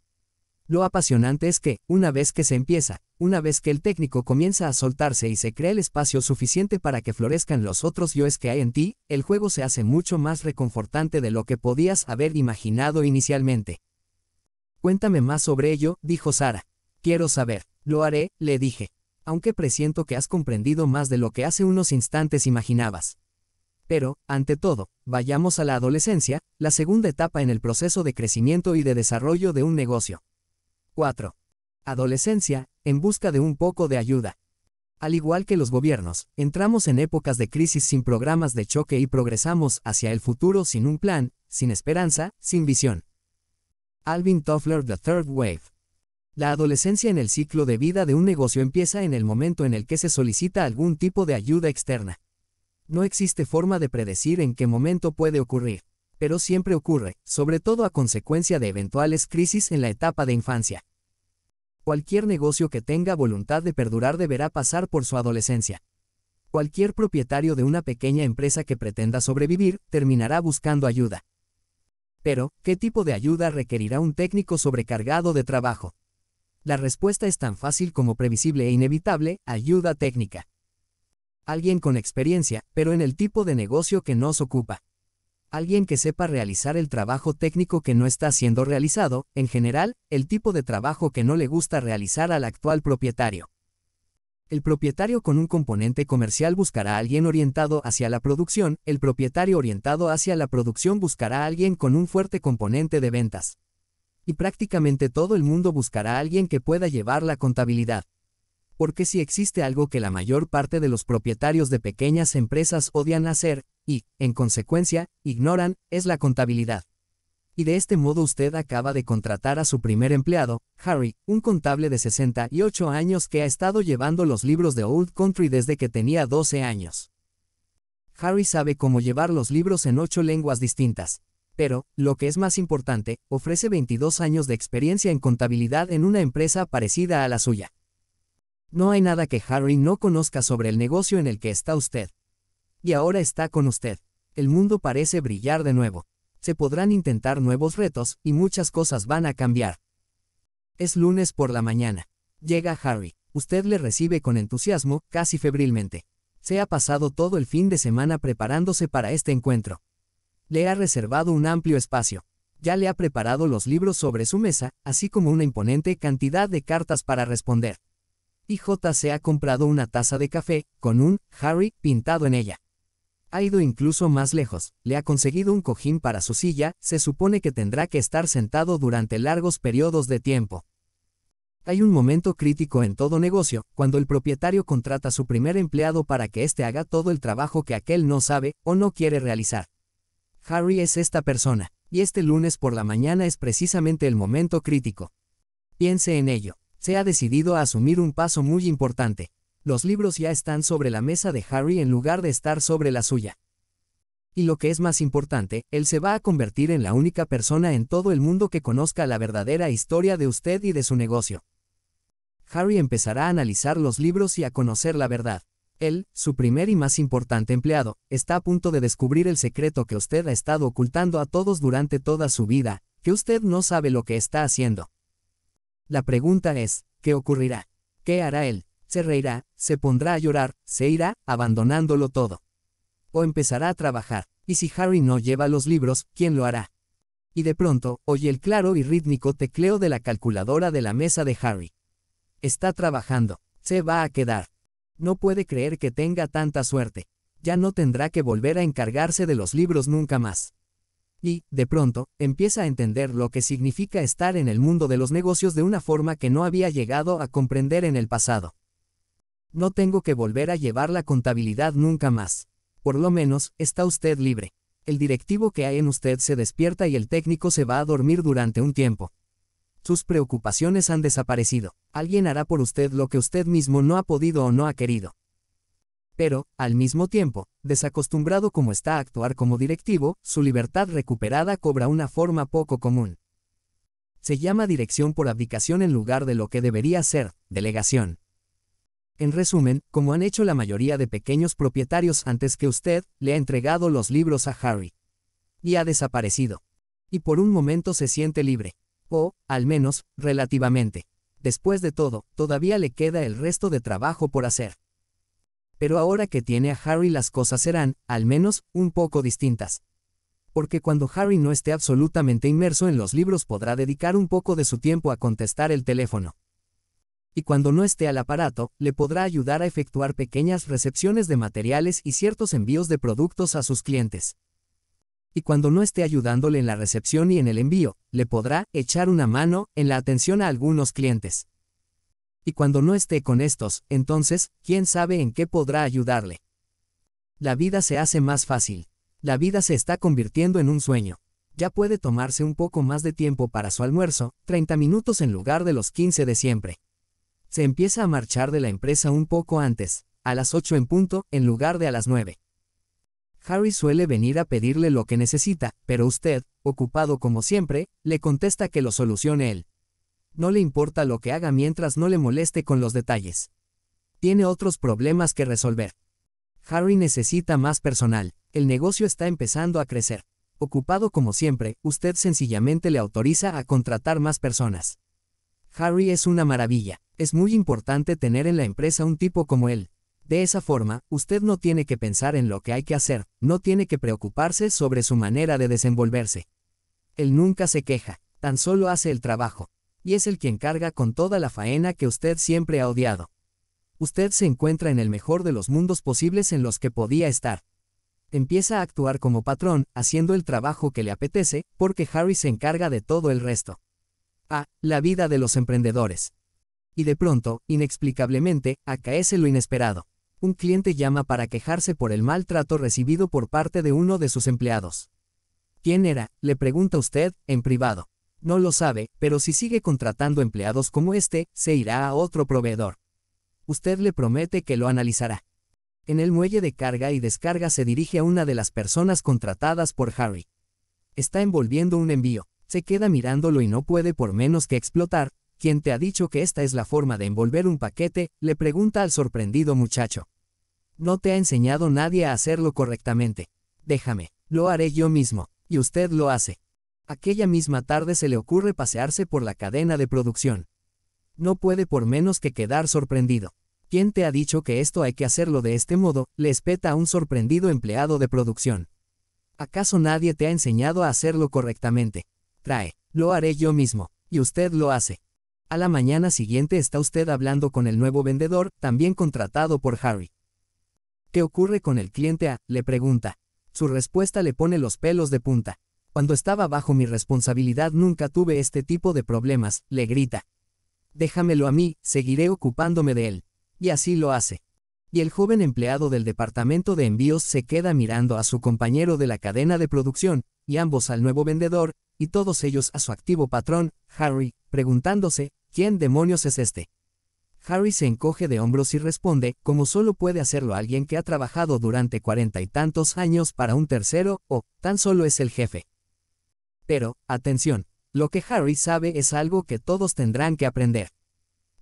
Lo apasionante es que, una vez que se empieza, una vez que el técnico comienza a soltarse y se crea el espacio suficiente para que florezcan los otros yoes que hay en ti, el juego se hace mucho más reconfortante de lo que podías haber imaginado inicialmente. Cuéntame más sobre ello, dijo Sara. Quiero saber. Lo haré, le dije. Aunque presiento que has comprendido más de lo que hace unos instantes imaginabas. Pero, ante todo, vayamos a la adolescencia, la segunda etapa en el proceso de crecimiento y de desarrollo de un negocio. 4. Adolescencia, en busca de un poco de ayuda. Al igual que los gobiernos, entramos en épocas de crisis sin programas de choque y progresamos hacia el futuro sin un plan, sin esperanza, sin visión. Alvin Toffler The Third Wave. La adolescencia en el ciclo de vida de un negocio empieza en el momento en el que se solicita algún tipo de ayuda externa. No existe forma de predecir en qué momento puede ocurrir, pero siempre ocurre, sobre todo a consecuencia de eventuales crisis en la etapa de infancia. Cualquier negocio que tenga voluntad de perdurar deberá pasar por su adolescencia. Cualquier propietario de una pequeña empresa que pretenda sobrevivir terminará buscando ayuda. Pero, ¿qué tipo de ayuda requerirá un técnico sobrecargado de trabajo? La respuesta es tan fácil como previsible e inevitable, ayuda técnica. Alguien con experiencia, pero en el tipo de negocio que nos ocupa. Alguien que sepa realizar el trabajo técnico que no está siendo realizado, en general, el tipo de trabajo que no le gusta realizar al actual propietario. El propietario con un componente comercial buscará a alguien orientado hacia la producción, el propietario orientado hacia la producción buscará a alguien con un fuerte componente de ventas y prácticamente todo el mundo buscará a alguien que pueda llevar la contabilidad. Porque si existe algo que la mayor parte de los propietarios de pequeñas empresas odian hacer, y, en consecuencia, ignoran, es la contabilidad. Y de este modo usted acaba de contratar a su primer empleado, Harry, un contable de 68 años que ha estado llevando los libros de Old Country desde que tenía 12 años. Harry sabe cómo llevar los libros en ocho lenguas distintas, pero, lo que es más importante, ofrece 22 años de experiencia en contabilidad en una empresa parecida a la suya. No hay nada que Harry no conozca sobre el negocio en el que está usted. Y ahora está con usted. El mundo parece brillar de nuevo. Se podrán intentar nuevos retos, y muchas cosas van a cambiar. Es lunes por la mañana. Llega Harry. Usted le recibe con entusiasmo, casi febrilmente. Se ha pasado todo el fin de semana preparándose para este encuentro le ha reservado un amplio espacio. Ya le ha preparado los libros sobre su mesa, así como una imponente cantidad de cartas para responder. Y J se ha comprado una taza de café, con un Harry pintado en ella. Ha ido incluso más lejos, le ha conseguido un cojín para su silla, se supone que tendrá que estar sentado durante largos periodos de tiempo. Hay un momento crítico en todo negocio, cuando el propietario contrata a su primer empleado para que éste haga todo el trabajo que aquel no sabe o no quiere realizar. Harry es esta persona, y este lunes por la mañana es precisamente el momento crítico. Piense en ello. Se ha decidido a asumir un paso muy importante. Los libros ya están sobre la mesa de Harry en lugar de estar sobre la suya. Y lo que es más importante, él se va a convertir en la única persona en todo el mundo que conozca la verdadera historia de usted y de su negocio. Harry empezará a analizar los libros y a conocer la verdad. Él, su primer y más importante empleado, está a punto de descubrir el secreto que usted ha estado ocultando a todos durante toda su vida, que usted no sabe lo que está haciendo. La pregunta es, ¿qué ocurrirá? ¿Qué hará él? ¿Se reirá? ¿Se pondrá a llorar? ¿Se irá, abandonándolo todo? ¿O empezará a trabajar? Y si Harry no lleva los libros, ¿quién lo hará? Y de pronto, oye el claro y rítmico tecleo de la calculadora de la mesa de Harry. Está trabajando. Se va a quedar. No puede creer que tenga tanta suerte. Ya no tendrá que volver a encargarse de los libros nunca más. Y, de pronto, empieza a entender lo que significa estar en el mundo de los negocios de una forma que no había llegado a comprender en el pasado. No tengo que volver a llevar la contabilidad nunca más. Por lo menos, está usted libre. El directivo que hay en usted se despierta y el técnico se va a dormir durante un tiempo. Sus preocupaciones han desaparecido. Alguien hará por usted lo que usted mismo no ha podido o no ha querido. Pero, al mismo tiempo, desacostumbrado como está a actuar como directivo, su libertad recuperada cobra una forma poco común. Se llama dirección por abdicación en lugar de lo que debería ser, delegación. En resumen, como han hecho la mayoría de pequeños propietarios antes que usted, le ha entregado los libros a Harry. Y ha desaparecido. Y por un momento se siente libre o, al menos, relativamente. Después de todo, todavía le queda el resto de trabajo por hacer. Pero ahora que tiene a Harry las cosas serán, al menos, un poco distintas. Porque cuando Harry no esté absolutamente inmerso en los libros podrá dedicar un poco de su tiempo a contestar el teléfono. Y cuando no esté al aparato, le podrá ayudar a efectuar pequeñas recepciones de materiales y ciertos envíos de productos a sus clientes y cuando no esté ayudándole en la recepción y en el envío, le podrá echar una mano en la atención a algunos clientes. Y cuando no esté con estos, entonces, ¿quién sabe en qué podrá ayudarle? La vida se hace más fácil. La vida se está convirtiendo en un sueño. Ya puede tomarse un poco más de tiempo para su almuerzo, 30 minutos en lugar de los 15 de siempre. Se empieza a marchar de la empresa un poco antes, a las 8 en punto, en lugar de a las 9. Harry suele venir a pedirle lo que necesita, pero usted, ocupado como siempre, le contesta que lo solucione él. No le importa lo que haga mientras no le moleste con los detalles. Tiene otros problemas que resolver. Harry necesita más personal, el negocio está empezando a crecer. Ocupado como siempre, usted sencillamente le autoriza a contratar más personas. Harry es una maravilla, es muy importante tener en la empresa un tipo como él. De esa forma, usted no tiene que pensar en lo que hay que hacer, no tiene que preocuparse sobre su manera de desenvolverse. Él nunca se queja, tan solo hace el trabajo, y es el quien carga con toda la faena que usted siempre ha odiado. Usted se encuentra en el mejor de los mundos posibles en los que podía estar. Empieza a actuar como patrón, haciendo el trabajo que le apetece, porque Harry se encarga de todo el resto. A. Ah, la vida de los emprendedores. Y de pronto, inexplicablemente, acaece lo inesperado. Un cliente llama para quejarse por el maltrato recibido por parte de uno de sus empleados. ¿Quién era? le pregunta usted, en privado. No lo sabe, pero si sigue contratando empleados como este, se irá a otro proveedor. Usted le promete que lo analizará. En el muelle de carga y descarga se dirige a una de las personas contratadas por Harry. Está envolviendo un envío, se queda mirándolo y no puede por menos que explotar, ¿Quién te ha dicho que esta es la forma de envolver un paquete? le pregunta al sorprendido muchacho. No te ha enseñado nadie a hacerlo correctamente. Déjame, lo haré yo mismo, y usted lo hace. Aquella misma tarde se le ocurre pasearse por la cadena de producción. No puede por menos que quedar sorprendido. ¿Quién te ha dicho que esto hay que hacerlo de este modo? le espeta a un sorprendido empleado de producción. ¿Acaso nadie te ha enseñado a hacerlo correctamente? Trae, lo haré yo mismo, y usted lo hace. A la mañana siguiente está usted hablando con el nuevo vendedor, también contratado por Harry. ¿Qué ocurre con el cliente A? le pregunta. Su respuesta le pone los pelos de punta. Cuando estaba bajo mi responsabilidad nunca tuve este tipo de problemas, le grita. Déjamelo a mí, seguiré ocupándome de él. Y así lo hace y el joven empleado del departamento de envíos se queda mirando a su compañero de la cadena de producción, y ambos al nuevo vendedor, y todos ellos a su activo patrón, Harry, preguntándose, ¿quién demonios es este? Harry se encoge de hombros y responde, como solo puede hacerlo alguien que ha trabajado durante cuarenta y tantos años para un tercero, o, tan solo es el jefe. Pero, atención, lo que Harry sabe es algo que todos tendrán que aprender.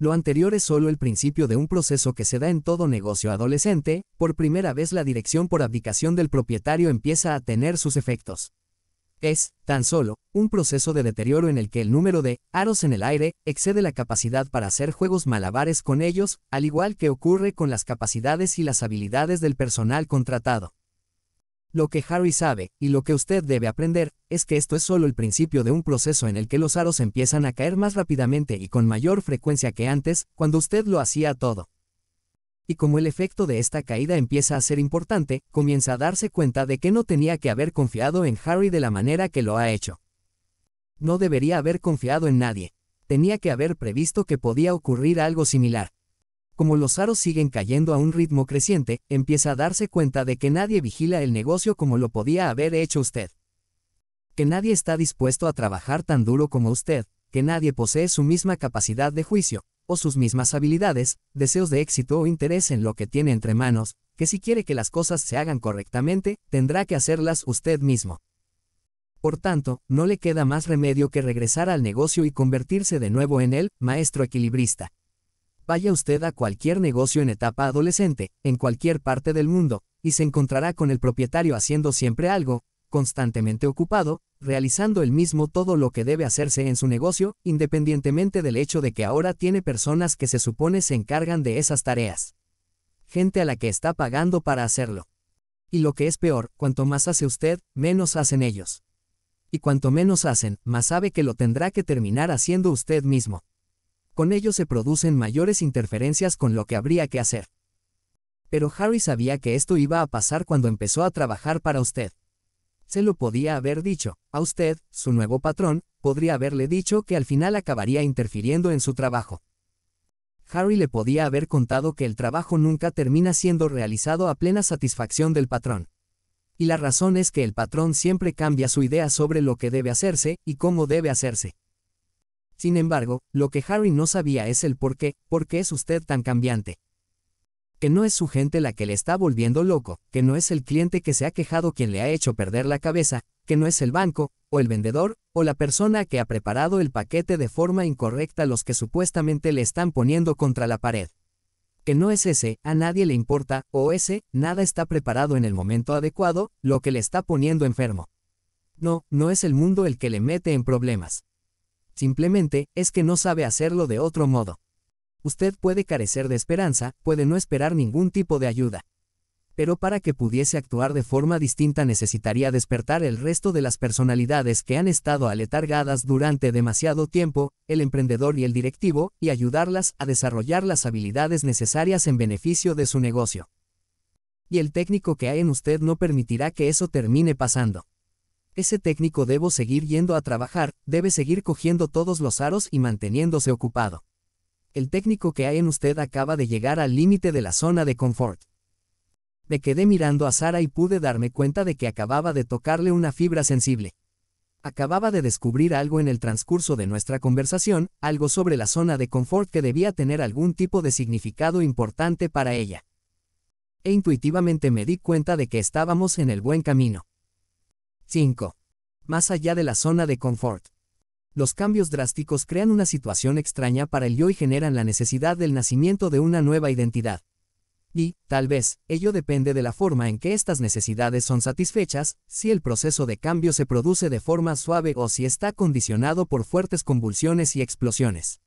Lo anterior es solo el principio de un proceso que se da en todo negocio adolescente, por primera vez la dirección por abdicación del propietario empieza a tener sus efectos. Es, tan solo, un proceso de deterioro en el que el número de aros en el aire excede la capacidad para hacer juegos malabares con ellos, al igual que ocurre con las capacidades y las habilidades del personal contratado. Lo que Harry sabe, y lo que usted debe aprender, es que esto es solo el principio de un proceso en el que los aros empiezan a caer más rápidamente y con mayor frecuencia que antes, cuando usted lo hacía todo. Y como el efecto de esta caída empieza a ser importante, comienza a darse cuenta de que no tenía que haber confiado en Harry de la manera que lo ha hecho. No debería haber confiado en nadie. Tenía que haber previsto que podía ocurrir algo similar. Como los aros siguen cayendo a un ritmo creciente, empieza a darse cuenta de que nadie vigila el negocio como lo podía haber hecho usted. Que nadie está dispuesto a trabajar tan duro como usted, que nadie posee su misma capacidad de juicio, o sus mismas habilidades, deseos de éxito o interés en lo que tiene entre manos, que si quiere que las cosas se hagan correctamente, tendrá que hacerlas usted mismo. Por tanto, no le queda más remedio que regresar al negocio y convertirse de nuevo en el maestro equilibrista. Vaya usted a cualquier negocio en etapa adolescente, en cualquier parte del mundo, y se encontrará con el propietario haciendo siempre algo, constantemente ocupado, realizando el mismo todo lo que debe hacerse en su negocio, independientemente del hecho de que ahora tiene personas que se supone se encargan de esas tareas. Gente a la que está pagando para hacerlo. Y lo que es peor, cuanto más hace usted, menos hacen ellos. Y cuanto menos hacen, más sabe que lo tendrá que terminar haciendo usted mismo. Con ello se producen mayores interferencias con lo que habría que hacer. Pero Harry sabía que esto iba a pasar cuando empezó a trabajar para usted. Se lo podía haber dicho, a usted, su nuevo patrón, podría haberle dicho que al final acabaría interfiriendo en su trabajo. Harry le podía haber contado que el trabajo nunca termina siendo realizado a plena satisfacción del patrón. Y la razón es que el patrón siempre cambia su idea sobre lo que debe hacerse y cómo debe hacerse. Sin embargo, lo que Harry no sabía es el por qué, por qué es usted tan cambiante. Que no es su gente la que le está volviendo loco, que no es el cliente que se ha quejado quien le ha hecho perder la cabeza, que no es el banco, o el vendedor, o la persona que ha preparado el paquete de forma incorrecta los que supuestamente le están poniendo contra la pared. Que no es ese, a nadie le importa, o ese, nada está preparado en el momento adecuado, lo que le está poniendo enfermo. No, no es el mundo el que le mete en problemas simplemente es que no sabe hacerlo de otro modo. Usted puede carecer de esperanza, puede no esperar ningún tipo de ayuda. Pero para que pudiese actuar de forma distinta necesitaría despertar el resto de las personalidades que han estado aletargadas durante demasiado tiempo, el emprendedor y el directivo, y ayudarlas a desarrollar las habilidades necesarias en beneficio de su negocio. Y el técnico que hay en usted no permitirá que eso termine pasando. Ese técnico debo seguir yendo a trabajar, debe seguir cogiendo todos los aros y manteniéndose ocupado. El técnico que hay en usted acaba de llegar al límite de la zona de confort. Me quedé mirando a Sara y pude darme cuenta de que acababa de tocarle una fibra sensible. Acababa de descubrir algo en el transcurso de nuestra conversación, algo sobre la zona de confort que debía tener algún tipo de significado importante para ella. E intuitivamente me di cuenta de que estábamos en el buen camino. 5. Más allá de la zona de confort. Los cambios drásticos crean una situación extraña para el yo y generan la necesidad del nacimiento de una nueva identidad. Y, tal vez, ello depende de la forma en que estas necesidades son satisfechas, si el proceso de cambio se produce de forma suave o si está condicionado por fuertes convulsiones y explosiones.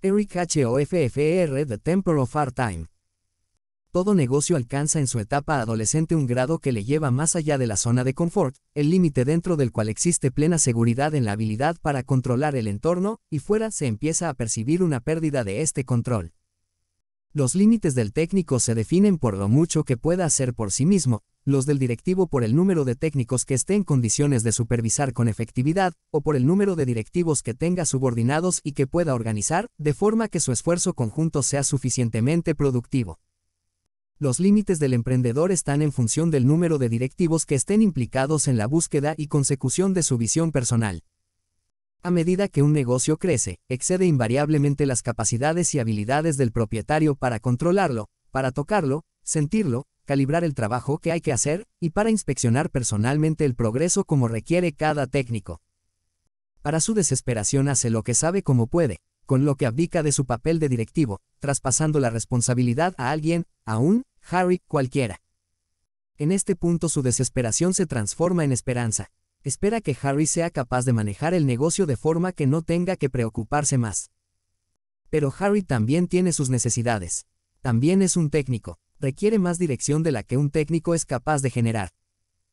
Eric H. E The Temple of Our Time todo negocio alcanza en su etapa adolescente un grado que le lleva más allá de la zona de confort, el límite dentro del cual existe plena seguridad en la habilidad para controlar el entorno, y fuera se empieza a percibir una pérdida de este control. Los límites del técnico se definen por lo mucho que pueda hacer por sí mismo, los del directivo por el número de técnicos que esté en condiciones de supervisar con efectividad, o por el número de directivos que tenga subordinados y que pueda organizar, de forma que su esfuerzo conjunto sea suficientemente productivo. Los límites del emprendedor están en función del número de directivos que estén implicados en la búsqueda y consecución de su visión personal. A medida que un negocio crece, excede invariablemente las capacidades y habilidades del propietario para controlarlo, para tocarlo, sentirlo, calibrar el trabajo que hay que hacer y para inspeccionar personalmente el progreso como requiere cada técnico. Para su desesperación hace lo que sabe como puede, con lo que abdica de su papel de directivo, traspasando la responsabilidad a alguien, aún, Harry, cualquiera. En este punto su desesperación se transforma en esperanza. Espera que Harry sea capaz de manejar el negocio de forma que no tenga que preocuparse más. Pero Harry también tiene sus necesidades. También es un técnico. Requiere más dirección de la que un técnico es capaz de generar.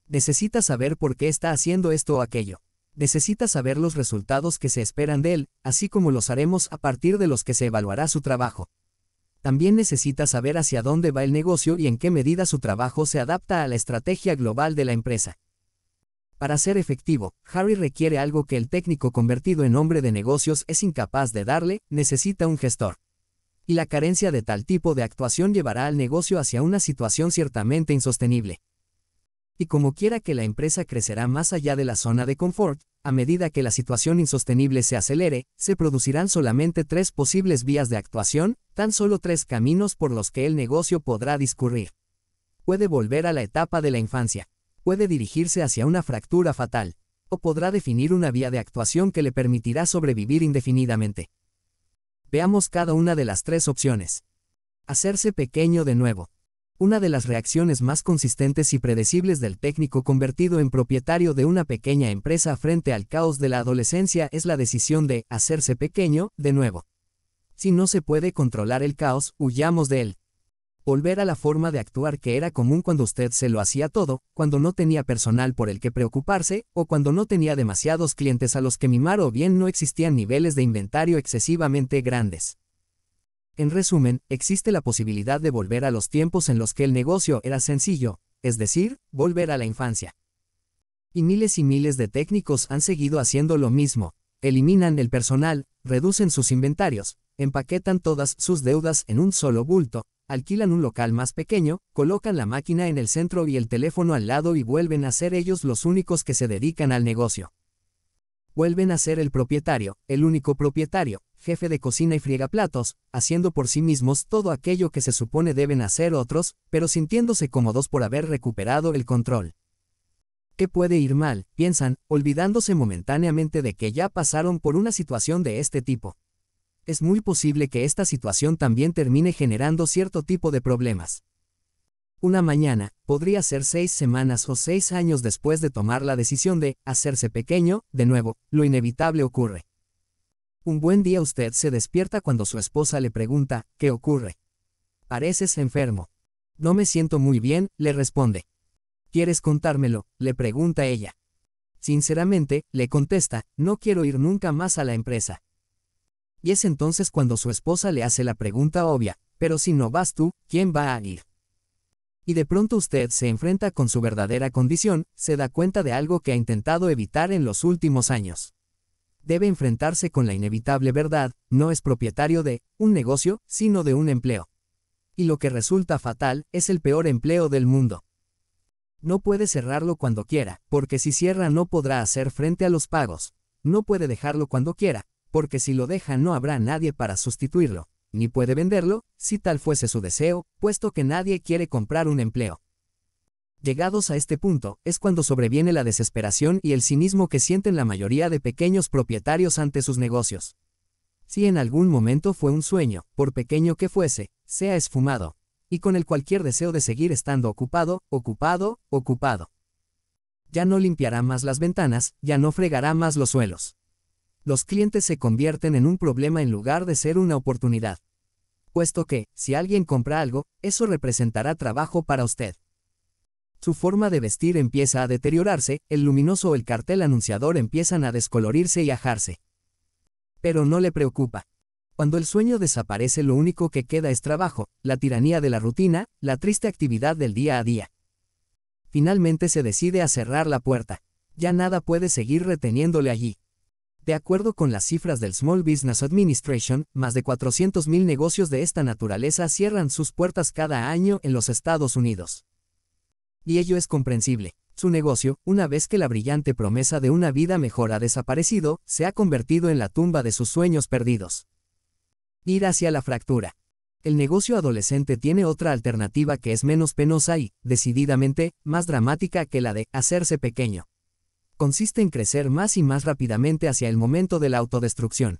Necesita saber por qué está haciendo esto o aquello. Necesita saber los resultados que se esperan de él, así como los haremos a partir de los que se evaluará su trabajo también necesita saber hacia dónde va el negocio y en qué medida su trabajo se adapta a la estrategia global de la empresa. Para ser efectivo, Harry requiere algo que el técnico convertido en hombre de negocios es incapaz de darle, necesita un gestor. Y la carencia de tal tipo de actuación llevará al negocio hacia una situación ciertamente insostenible. Y como quiera que la empresa crecerá más allá de la zona de confort, a medida que la situación insostenible se acelere, se producirán solamente tres posibles vías de actuación, tan solo tres caminos por los que el negocio podrá discurrir. Puede volver a la etapa de la infancia, puede dirigirse hacia una fractura fatal, o podrá definir una vía de actuación que le permitirá sobrevivir indefinidamente. Veamos cada una de las tres opciones. Hacerse pequeño de nuevo una de las reacciones más consistentes y predecibles del técnico convertido en propietario de una pequeña empresa frente al caos de la adolescencia es la decisión de hacerse pequeño de nuevo. Si no se puede controlar el caos, huyamos de él. Volver a la forma de actuar que era común cuando usted se lo hacía todo, cuando no tenía personal por el que preocuparse, o cuando no tenía demasiados clientes a los que mimar o bien no existían niveles de inventario excesivamente grandes. En resumen, existe la posibilidad de volver a los tiempos en los que el negocio era sencillo, es decir, volver a la infancia. Y miles y miles de técnicos han seguido haciendo lo mismo, eliminan el personal, reducen sus inventarios, empaquetan todas sus deudas en un solo bulto, alquilan un local más pequeño, colocan la máquina en el centro y el teléfono al lado y vuelven a ser ellos los únicos que se dedican al negocio. Vuelven a ser el propietario, el único propietario, jefe de cocina y friega platos, haciendo por sí mismos todo aquello que se supone deben hacer otros, pero sintiéndose cómodos por haber recuperado el control. ¿Qué puede ir mal? piensan, olvidándose momentáneamente de que ya pasaron por una situación de este tipo. Es muy posible que esta situación también termine generando cierto tipo de problemas. Una mañana, podría ser seis semanas o seis años después de tomar la decisión de hacerse pequeño, de nuevo, lo inevitable ocurre. Un buen día usted se despierta cuando su esposa le pregunta, ¿qué ocurre? Pareces enfermo. No me siento muy bien, le responde. ¿Quieres contármelo? le pregunta ella. Sinceramente, le contesta, no quiero ir nunca más a la empresa. Y es entonces cuando su esposa le hace la pregunta obvia, pero si no vas tú, ¿quién va a ir? Y de pronto usted se enfrenta con su verdadera condición, se da cuenta de algo que ha intentado evitar en los últimos años debe enfrentarse con la inevitable verdad, no es propietario de un negocio, sino de un empleo. Y lo que resulta fatal es el peor empleo del mundo. No puede cerrarlo cuando quiera, porque si cierra no podrá hacer frente a los pagos. No puede dejarlo cuando quiera, porque si lo deja no habrá nadie para sustituirlo, ni puede venderlo, si tal fuese su deseo, puesto que nadie quiere comprar un empleo. Llegados a este punto, es cuando sobreviene la desesperación y el cinismo que sienten la mayoría de pequeños propietarios ante sus negocios. Si en algún momento fue un sueño, por pequeño que fuese, sea esfumado, y con el cualquier deseo de seguir estando ocupado, ocupado, ocupado. Ya no limpiará más las ventanas, ya no fregará más los suelos. Los clientes se convierten en un problema en lugar de ser una oportunidad. Puesto que, si alguien compra algo, eso representará trabajo para usted. Su forma de vestir empieza a deteriorarse, el luminoso o el cartel anunciador empiezan a descolorirse y ajarse. Pero no le preocupa. Cuando el sueño desaparece lo único que queda es trabajo, la tiranía de la rutina, la triste actividad del día a día. Finalmente se decide a cerrar la puerta. Ya nada puede seguir reteniéndole allí. De acuerdo con las cifras del Small Business Administration, más de 400.000 negocios de esta naturaleza cierran sus puertas cada año en los Estados Unidos y ello es comprensible. Su negocio, una vez que la brillante promesa de una vida mejor ha desaparecido, se ha convertido en la tumba de sus sueños perdidos. Ir hacia la fractura. El negocio adolescente tiene otra alternativa que es menos penosa y, decididamente, más dramática que la de hacerse pequeño. Consiste en crecer más y más rápidamente hacia el momento de la autodestrucción.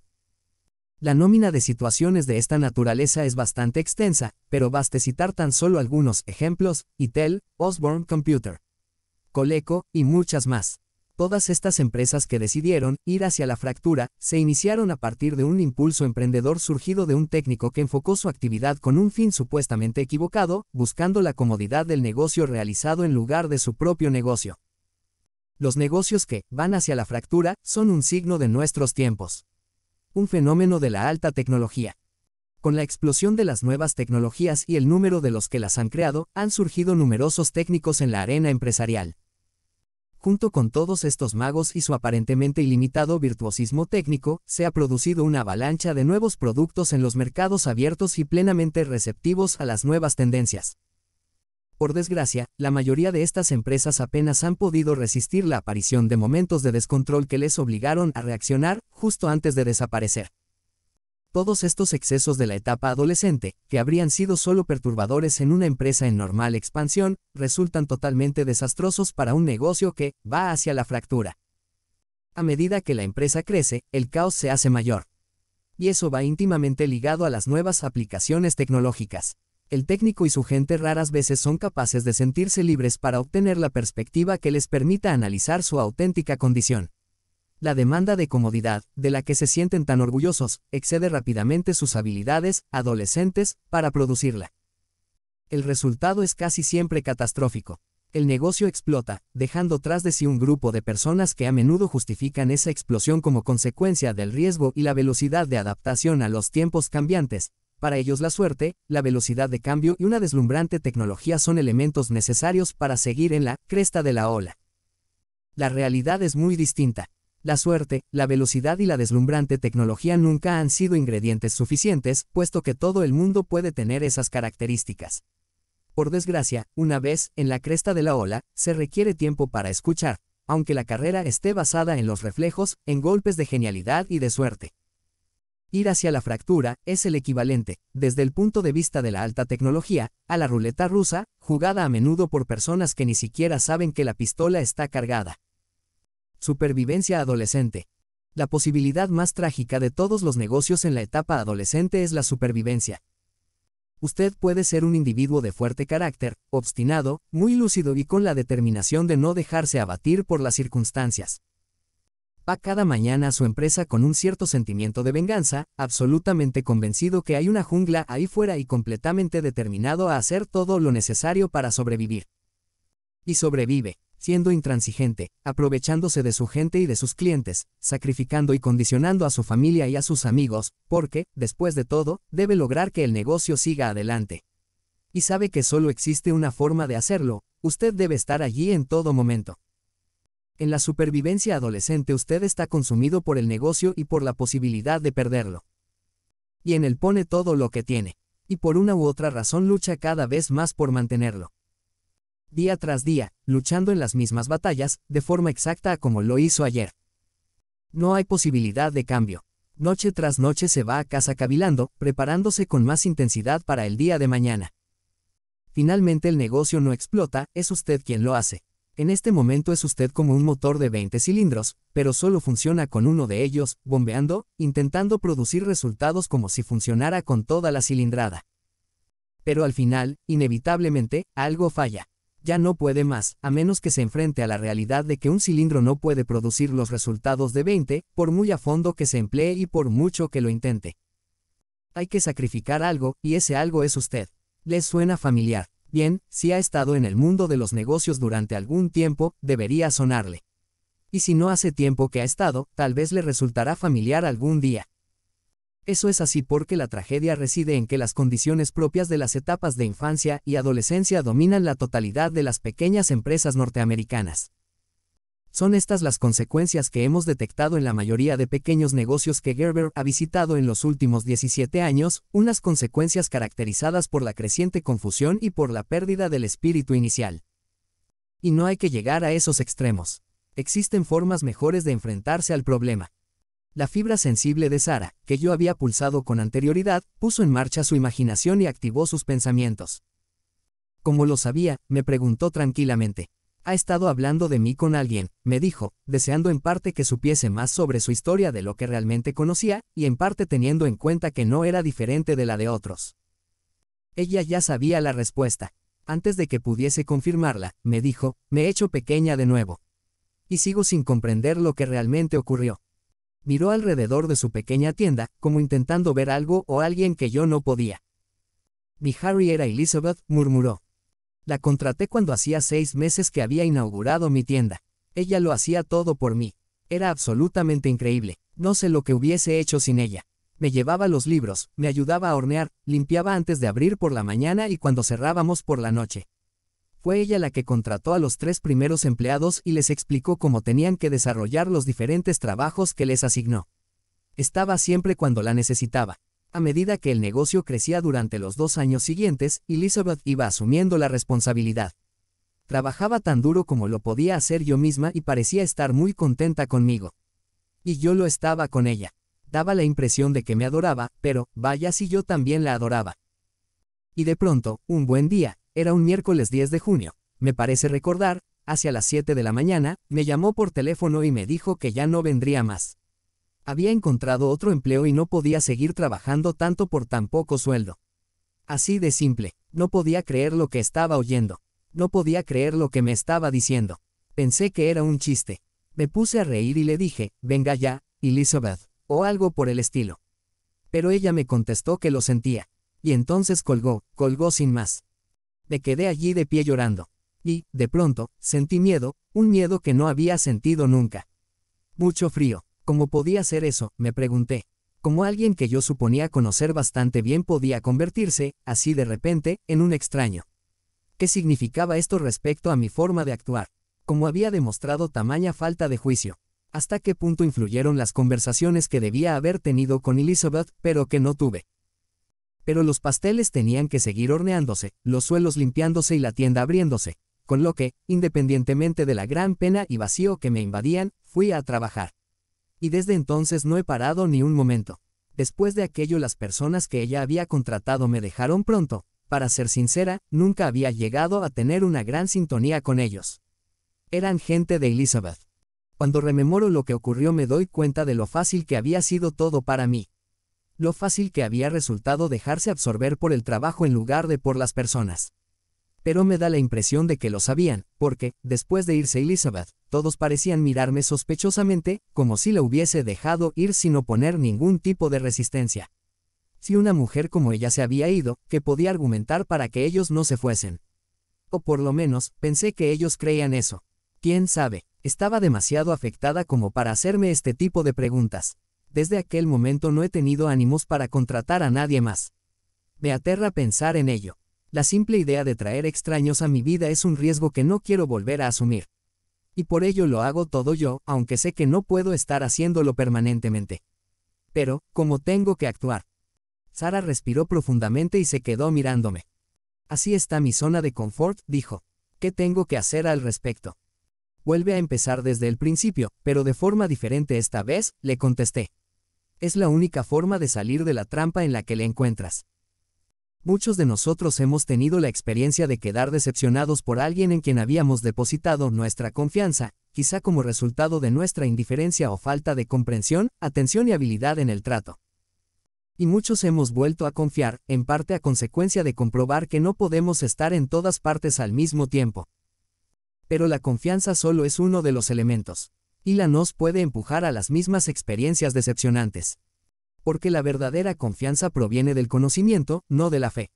La nómina de situaciones de esta naturaleza es bastante extensa, pero baste citar tan solo algunos ejemplos, Intel, Osborne Computer, Coleco, y muchas más. Todas estas empresas que decidieron ir hacia la fractura se iniciaron a partir de un impulso emprendedor surgido de un técnico que enfocó su actividad con un fin supuestamente equivocado, buscando la comodidad del negocio realizado en lugar de su propio negocio. Los negocios que van hacia la fractura son un signo de nuestros tiempos un fenómeno de la alta tecnología. Con la explosión de las nuevas tecnologías y el número de los que las han creado, han surgido numerosos técnicos en la arena empresarial. Junto con todos estos magos y su aparentemente ilimitado virtuosismo técnico, se ha producido una avalancha de nuevos productos en los mercados abiertos y plenamente receptivos a las nuevas tendencias. Por desgracia, la mayoría de estas empresas apenas han podido resistir la aparición de momentos de descontrol que les obligaron a reaccionar justo antes de desaparecer. Todos estos excesos de la etapa adolescente, que habrían sido solo perturbadores en una empresa en normal expansión, resultan totalmente desastrosos para un negocio que va hacia la fractura. A medida que la empresa crece, el caos se hace mayor. Y eso va íntimamente ligado a las nuevas aplicaciones tecnológicas el técnico y su gente raras veces son capaces de sentirse libres para obtener la perspectiva que les permita analizar su auténtica condición. La demanda de comodidad, de la que se sienten tan orgullosos, excede rápidamente sus habilidades, adolescentes, para producirla. El resultado es casi siempre catastrófico. El negocio explota, dejando tras de sí un grupo de personas que a menudo justifican esa explosión como consecuencia del riesgo y la velocidad de adaptación a los tiempos cambiantes, para ellos la suerte, la velocidad de cambio y una deslumbrante tecnología son elementos necesarios para seguir en la cresta de la ola. La realidad es muy distinta. La suerte, la velocidad y la deslumbrante tecnología nunca han sido ingredientes suficientes, puesto que todo el mundo puede tener esas características. Por desgracia, una vez en la cresta de la ola, se requiere tiempo para escuchar, aunque la carrera esté basada en los reflejos, en golpes de genialidad y de suerte. Ir hacia la fractura es el equivalente, desde el punto de vista de la alta tecnología, a la ruleta rusa, jugada a menudo por personas que ni siquiera saben que la pistola está cargada. Supervivencia adolescente. La posibilidad más trágica de todos los negocios en la etapa adolescente es la supervivencia. Usted puede ser un individuo de fuerte carácter, obstinado, muy lúcido y con la determinación de no dejarse abatir por las circunstancias va cada mañana a su empresa con un cierto sentimiento de venganza, absolutamente convencido que hay una jungla ahí fuera y completamente determinado a hacer todo lo necesario para sobrevivir. Y sobrevive, siendo intransigente, aprovechándose de su gente y de sus clientes, sacrificando y condicionando a su familia y a sus amigos, porque, después de todo, debe lograr que el negocio siga adelante. Y sabe que solo existe una forma de hacerlo, usted debe estar allí en todo momento. En la supervivencia adolescente usted está consumido por el negocio y por la posibilidad de perderlo. Y en él pone todo lo que tiene. Y por una u otra razón lucha cada vez más por mantenerlo. Día tras día, luchando en las mismas batallas, de forma exacta a como lo hizo ayer. No hay posibilidad de cambio. Noche tras noche se va a casa cavilando, preparándose con más intensidad para el día de mañana. Finalmente el negocio no explota, es usted quien lo hace. En este momento es usted como un motor de 20 cilindros, pero solo funciona con uno de ellos, bombeando, intentando producir resultados como si funcionara con toda la cilindrada. Pero al final, inevitablemente, algo falla. Ya no puede más, a menos que se enfrente a la realidad de que un cilindro no puede producir los resultados de 20, por muy a fondo que se emplee y por mucho que lo intente. Hay que sacrificar algo, y ese algo es usted. ¿Les suena familiar? bien, si ha estado en el mundo de los negocios durante algún tiempo, debería sonarle. Y si no hace tiempo que ha estado, tal vez le resultará familiar algún día. Eso es así porque la tragedia reside en que las condiciones propias de las etapas de infancia y adolescencia dominan la totalidad de las pequeñas empresas norteamericanas. Son estas las consecuencias que hemos detectado en la mayoría de pequeños negocios que Gerber ha visitado en los últimos 17 años, unas consecuencias caracterizadas por la creciente confusión y por la pérdida del espíritu inicial. Y no hay que llegar a esos extremos. Existen formas mejores de enfrentarse al problema. La fibra sensible de Sara, que yo había pulsado con anterioridad, puso en marcha su imaginación y activó sus pensamientos. Como lo sabía, me preguntó tranquilamente, ha estado hablando de mí con alguien, me dijo, deseando en parte que supiese más sobre su historia de lo que realmente conocía, y en parte teniendo en cuenta que no era diferente de la de otros. Ella ya sabía la respuesta. Antes de que pudiese confirmarla, me dijo, me he hecho pequeña de nuevo. Y sigo sin comprender lo que realmente ocurrió. Miró alrededor de su pequeña tienda, como intentando ver algo o alguien que yo no podía. Mi Harry era Elizabeth, murmuró. La contraté cuando hacía seis meses que había inaugurado mi tienda. Ella lo hacía todo por mí. Era absolutamente increíble. No sé lo que hubiese hecho sin ella. Me llevaba los libros, me ayudaba a hornear, limpiaba antes de abrir por la mañana y cuando cerrábamos por la noche. Fue ella la que contrató a los tres primeros empleados y les explicó cómo tenían que desarrollar los diferentes trabajos que les asignó. Estaba siempre cuando la necesitaba. A medida que el negocio crecía durante los dos años siguientes, Elizabeth iba asumiendo la responsabilidad. Trabajaba tan duro como lo podía hacer yo misma y parecía estar muy contenta conmigo. Y yo lo estaba con ella. Daba la impresión de que me adoraba, pero, vaya si yo también la adoraba. Y de pronto, un buen día, era un miércoles 10 de junio, me parece recordar, hacia las 7 de la mañana, me llamó por teléfono y me dijo que ya no vendría más. Había encontrado otro empleo y no podía seguir trabajando tanto por tan poco sueldo. Así de simple, no podía creer lo que estaba oyendo. No podía creer lo que me estaba diciendo. Pensé que era un chiste. Me puse a reír y le dije, venga ya, Elizabeth, o algo por el estilo. Pero ella me contestó que lo sentía. Y entonces colgó, colgó sin más. Me quedé allí de pie llorando. Y, de pronto, sentí miedo, un miedo que no había sentido nunca. Mucho frío, ¿Cómo podía ser eso? me pregunté. Como alguien que yo suponía conocer bastante bien podía convertirse, así de repente, en un extraño. ¿Qué significaba esto respecto a mi forma de actuar? Como había demostrado tamaña falta de juicio. ¿Hasta qué punto influyeron las conversaciones que debía haber tenido con Elizabeth, pero que no tuve? Pero los pasteles tenían que seguir horneándose, los suelos limpiándose y la tienda abriéndose, con lo que, independientemente de la gran pena y vacío que me invadían, fui a trabajar y desde entonces no he parado ni un momento. Después de aquello las personas que ella había contratado me dejaron pronto, para ser sincera, nunca había llegado a tener una gran sintonía con ellos. Eran gente de Elizabeth. Cuando rememoro lo que ocurrió me doy cuenta de lo fácil que había sido todo para mí. Lo fácil que había resultado dejarse absorber por el trabajo en lugar de por las personas. Pero me da la impresión de que lo sabían, porque, después de irse Elizabeth, todos parecían mirarme sospechosamente, como si la hubiese dejado ir sin oponer ningún tipo de resistencia. Si una mujer como ella se había ido, que podía argumentar para que ellos no se fuesen. O por lo menos, pensé que ellos creían eso. ¿Quién sabe? Estaba demasiado afectada como para hacerme este tipo de preguntas. Desde aquel momento no he tenido ánimos para contratar a nadie más. Me aterra pensar en ello. La simple idea de traer extraños a mi vida es un riesgo que no quiero volver a asumir y por ello lo hago todo yo, aunque sé que no puedo estar haciéndolo permanentemente. Pero, como tengo que actuar. Sara respiró profundamente y se quedó mirándome. Así está mi zona de confort, dijo. ¿Qué tengo que hacer al respecto? Vuelve a empezar desde el principio, pero de forma diferente esta vez, le contesté. Es la única forma de salir de la trampa en la que le encuentras. Muchos de nosotros hemos tenido la experiencia de quedar decepcionados por alguien en quien habíamos depositado nuestra confianza, quizá como resultado de nuestra indiferencia o falta de comprensión, atención y habilidad en el trato. Y muchos hemos vuelto a confiar, en parte a consecuencia de comprobar que no podemos estar en todas partes al mismo tiempo. Pero la confianza solo es uno de los elementos. Y la nos puede empujar a las mismas experiencias decepcionantes porque la verdadera confianza proviene del conocimiento, no de la fe.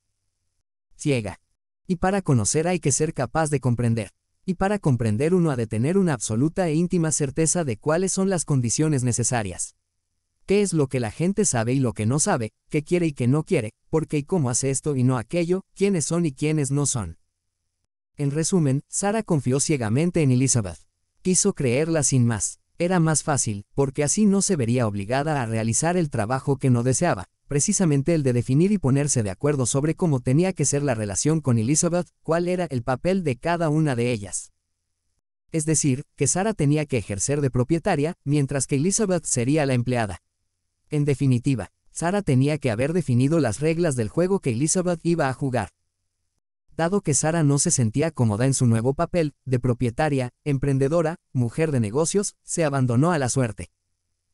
Ciega. Y para conocer hay que ser capaz de comprender. Y para comprender uno ha de tener una absoluta e íntima certeza de cuáles son las condiciones necesarias. ¿Qué es lo que la gente sabe y lo que no sabe? ¿Qué quiere y qué no quiere? ¿Por qué y cómo hace esto y no aquello? ¿Quiénes son y quiénes no son? En resumen, Sara confió ciegamente en Elizabeth. Quiso creerla sin más. Era más fácil, porque así no se vería obligada a realizar el trabajo que no deseaba, precisamente el de definir y ponerse de acuerdo sobre cómo tenía que ser la relación con Elizabeth, cuál era el papel de cada una de ellas. Es decir, que Sara tenía que ejercer de propietaria, mientras que Elizabeth sería la empleada. En definitiva, Sara tenía que haber definido las reglas del juego que Elizabeth iba a jugar, dado que Sara no se sentía cómoda en su nuevo papel, de propietaria, emprendedora, mujer de negocios, se abandonó a la suerte.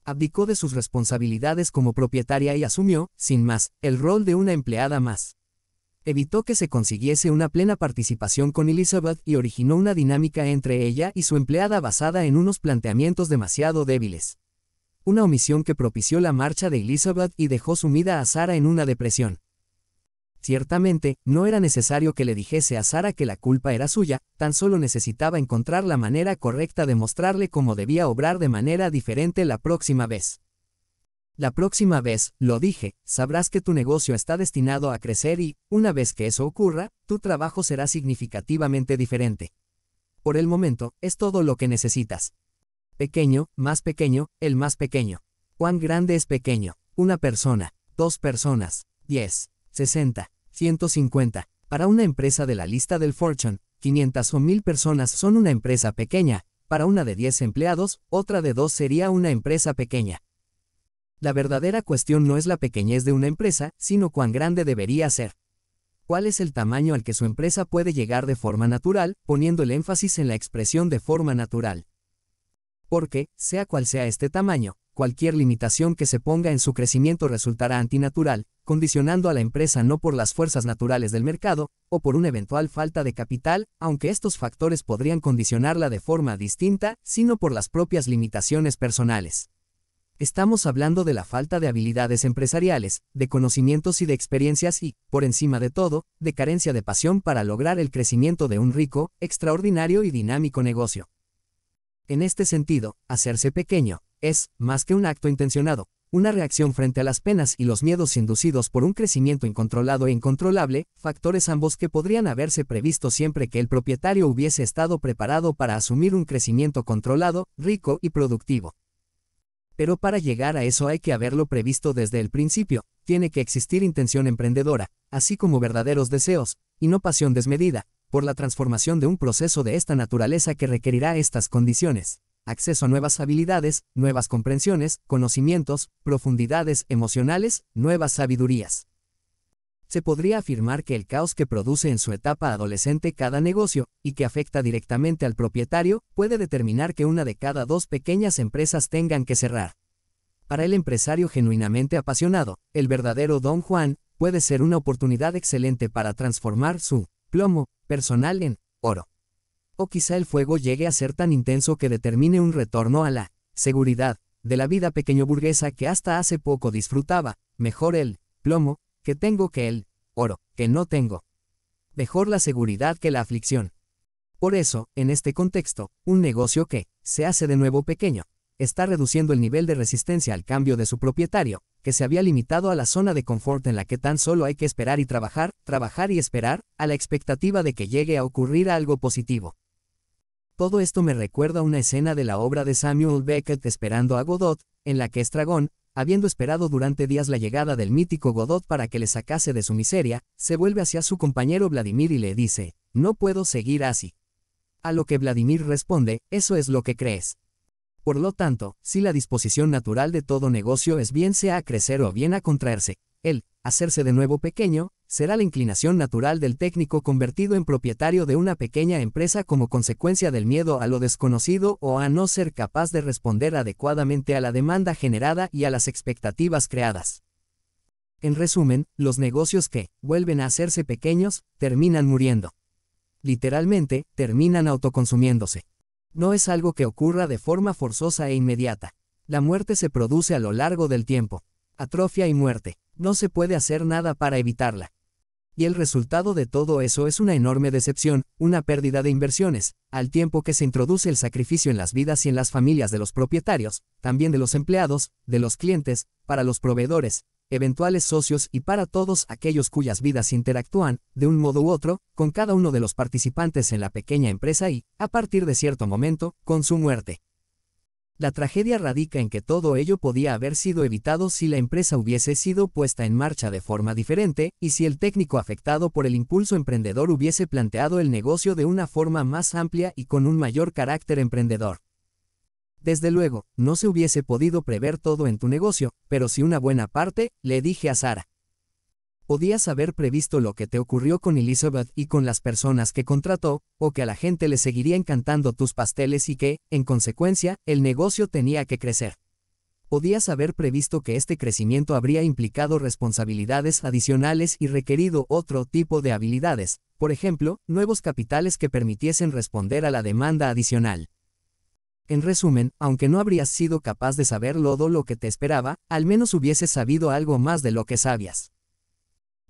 Abdicó de sus responsabilidades como propietaria y asumió, sin más, el rol de una empleada más. Evitó que se consiguiese una plena participación con Elizabeth y originó una dinámica entre ella y su empleada basada en unos planteamientos demasiado débiles. Una omisión que propició la marcha de Elizabeth y dejó sumida a Sara en una depresión. Ciertamente, no era necesario que le dijese a Sara que la culpa era suya, tan solo necesitaba encontrar la manera correcta de mostrarle cómo debía obrar de manera diferente la próxima vez. La próxima vez, lo dije, sabrás que tu negocio está destinado a crecer y, una vez que eso ocurra, tu trabajo será significativamente diferente. Por el momento, es todo lo que necesitas. Pequeño, más pequeño, el más pequeño. ¿Cuán grande es pequeño? Una persona, dos personas, diez. 60, 150. Para una empresa de la lista del Fortune, 500 o 1000 personas son una empresa pequeña, para una de 10 empleados, otra de 2 sería una empresa pequeña. La verdadera cuestión no es la pequeñez de una empresa, sino cuán grande debería ser. ¿Cuál es el tamaño al que su empresa puede llegar de forma natural, poniendo el énfasis en la expresión de forma natural? Porque, sea cual sea este tamaño, cualquier limitación que se ponga en su crecimiento resultará antinatural, condicionando a la empresa no por las fuerzas naturales del mercado, o por una eventual falta de capital, aunque estos factores podrían condicionarla de forma distinta, sino por las propias limitaciones personales. Estamos hablando de la falta de habilidades empresariales, de conocimientos y de experiencias y, por encima de todo, de carencia de pasión para lograr el crecimiento de un rico, extraordinario y dinámico negocio. En este sentido, hacerse pequeño, es, más que un acto intencionado, una reacción frente a las penas y los miedos inducidos por un crecimiento incontrolado e incontrolable, factores ambos que podrían haberse previsto siempre que el propietario hubiese estado preparado para asumir un crecimiento controlado, rico y productivo. Pero para llegar a eso hay que haberlo previsto desde el principio, tiene que existir intención emprendedora, así como verdaderos deseos, y no pasión desmedida, por la transformación de un proceso de esta naturaleza que requerirá estas condiciones. Acceso a nuevas habilidades, nuevas comprensiones, conocimientos, profundidades emocionales, nuevas sabidurías. Se podría afirmar que el caos que produce en su etapa adolescente cada negocio, y que afecta directamente al propietario, puede determinar que una de cada dos pequeñas empresas tengan que cerrar. Para el empresario genuinamente apasionado, el verdadero Don Juan puede ser una oportunidad excelente para transformar su plomo personal en oro. O quizá el fuego llegue a ser tan intenso que determine un retorno a la seguridad de la vida pequeño burguesa que hasta hace poco disfrutaba, mejor el plomo que tengo que el oro que no tengo. Mejor la seguridad que la aflicción. Por eso, en este contexto, un negocio que se hace de nuevo pequeño, está reduciendo el nivel de resistencia al cambio de su propietario, que se había limitado a la zona de confort en la que tan solo hay que esperar y trabajar, trabajar y esperar, a la expectativa de que llegue a ocurrir algo positivo. Todo esto me recuerda una escena de la obra de Samuel Beckett Esperando a Godot, en la que Estragón, habiendo esperado durante días la llegada del mítico Godot para que le sacase de su miseria, se vuelve hacia su compañero Vladimir y le dice, no puedo seguir así. A lo que Vladimir responde, eso es lo que crees. Por lo tanto, si la disposición natural de todo negocio es bien sea a crecer o bien a contraerse, el hacerse de nuevo pequeño será la inclinación natural del técnico convertido en propietario de una pequeña empresa como consecuencia del miedo a lo desconocido o a no ser capaz de responder adecuadamente a la demanda generada y a las expectativas creadas. En resumen, los negocios que vuelven a hacerse pequeños terminan muriendo. Literalmente, terminan autoconsumiéndose. No es algo que ocurra de forma forzosa e inmediata. La muerte se produce a lo largo del tiempo. Atrofia y muerte. No se puede hacer nada para evitarla. Y el resultado de todo eso es una enorme decepción, una pérdida de inversiones, al tiempo que se introduce el sacrificio en las vidas y en las familias de los propietarios, también de los empleados, de los clientes, para los proveedores, eventuales socios y para todos aquellos cuyas vidas interactúan, de un modo u otro, con cada uno de los participantes en la pequeña empresa y, a partir de cierto momento, con su muerte. La tragedia radica en que todo ello podía haber sido evitado si la empresa hubiese sido puesta en marcha de forma diferente y si el técnico afectado por el impulso emprendedor hubiese planteado el negocio de una forma más amplia y con un mayor carácter emprendedor. Desde luego, no se hubiese podido prever todo en tu negocio, pero sí una buena parte, le dije a Sara. Podías haber previsto lo que te ocurrió con Elizabeth y con las personas que contrató, o que a la gente le seguiría encantando tus pasteles y que, en consecuencia, el negocio tenía que crecer. Podías haber previsto que este crecimiento habría implicado responsabilidades adicionales y requerido otro tipo de habilidades, por ejemplo, nuevos capitales que permitiesen responder a la demanda adicional. En resumen, aunque no habrías sido capaz de saber todo lo que te esperaba, al menos hubieses sabido algo más de lo que sabías.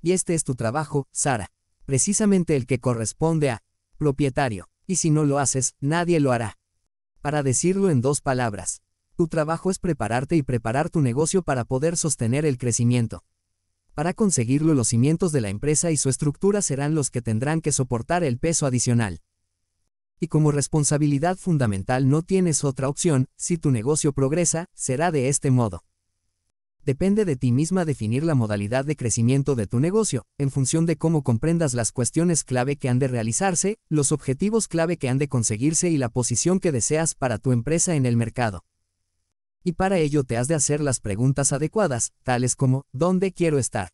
Y este es tu trabajo, Sara. Precisamente el que corresponde a propietario. Y si no lo haces, nadie lo hará. Para decirlo en dos palabras, tu trabajo es prepararte y preparar tu negocio para poder sostener el crecimiento. Para conseguirlo los cimientos de la empresa y su estructura serán los que tendrán que soportar el peso adicional y como responsabilidad fundamental no tienes otra opción, si tu negocio progresa, será de este modo. Depende de ti misma definir la modalidad de crecimiento de tu negocio, en función de cómo comprendas las cuestiones clave que han de realizarse, los objetivos clave que han de conseguirse y la posición que deseas para tu empresa en el mercado. Y para ello te has de hacer las preguntas adecuadas, tales como, ¿dónde quiero estar?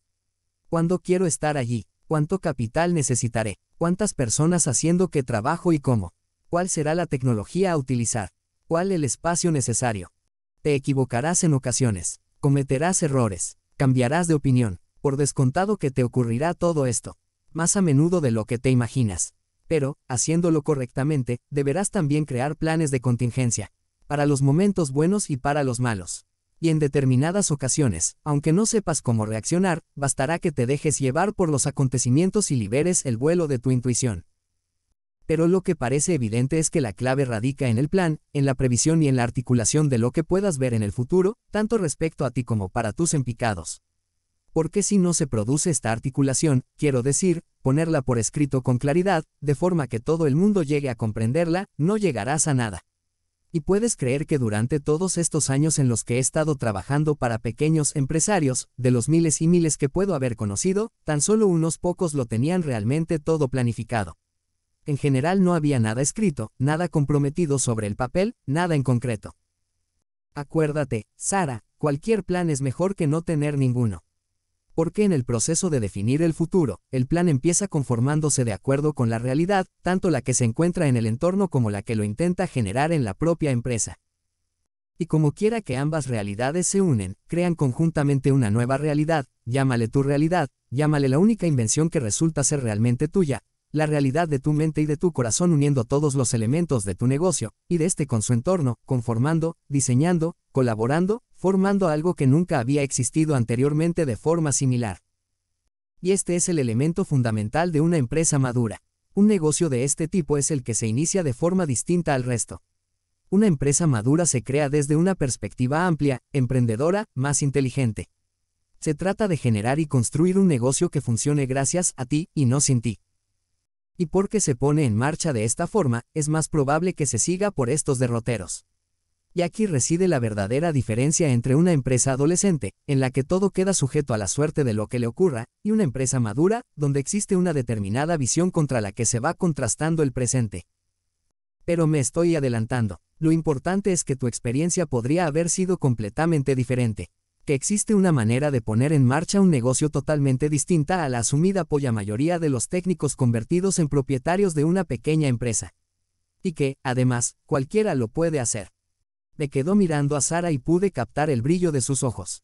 ¿Cuándo quiero estar allí? ¿Cuánto capital necesitaré? ¿Cuántas personas haciendo qué trabajo y cómo? ¿Cuál será la tecnología a utilizar? ¿Cuál el espacio necesario? Te equivocarás en ocasiones, cometerás errores, cambiarás de opinión, por descontado que te ocurrirá todo esto, más a menudo de lo que te imaginas. Pero, haciéndolo correctamente, deberás también crear planes de contingencia, para los momentos buenos y para los malos y en determinadas ocasiones, aunque no sepas cómo reaccionar, bastará que te dejes llevar por los acontecimientos y liberes el vuelo de tu intuición. Pero lo que parece evidente es que la clave radica en el plan, en la previsión y en la articulación de lo que puedas ver en el futuro, tanto respecto a ti como para tus empicados. Porque si no se produce esta articulación, quiero decir, ponerla por escrito con claridad, de forma que todo el mundo llegue a comprenderla, no llegarás a nada. Y puedes creer que durante todos estos años en los que he estado trabajando para pequeños empresarios, de los miles y miles que puedo haber conocido, tan solo unos pocos lo tenían realmente todo planificado. En general no había nada escrito, nada comprometido sobre el papel, nada en concreto. Acuérdate, Sara, cualquier plan es mejor que no tener ninguno porque en el proceso de definir el futuro, el plan empieza conformándose de acuerdo con la realidad, tanto la que se encuentra en el entorno como la que lo intenta generar en la propia empresa. Y como quiera que ambas realidades se unen, crean conjuntamente una nueva realidad, llámale tu realidad, llámale la única invención que resulta ser realmente tuya, la realidad de tu mente y de tu corazón uniendo todos los elementos de tu negocio, y de este con su entorno, conformando, diseñando, colaborando, formando algo que nunca había existido anteriormente de forma similar. Y este es el elemento fundamental de una empresa madura. Un negocio de este tipo es el que se inicia de forma distinta al resto. Una empresa madura se crea desde una perspectiva amplia, emprendedora, más inteligente. Se trata de generar y construir un negocio que funcione gracias a ti y no sin ti. Y porque se pone en marcha de esta forma, es más probable que se siga por estos derroteros. Y aquí reside la verdadera diferencia entre una empresa adolescente, en la que todo queda sujeto a la suerte de lo que le ocurra, y una empresa madura, donde existe una determinada visión contra la que se va contrastando el presente. Pero me estoy adelantando. Lo importante es que tu experiencia podría haber sido completamente diferente. Que existe una manera de poner en marcha un negocio totalmente distinta a la asumida por la mayoría de los técnicos convertidos en propietarios de una pequeña empresa. Y que, además, cualquiera lo puede hacer me quedó mirando a Sara y pude captar el brillo de sus ojos.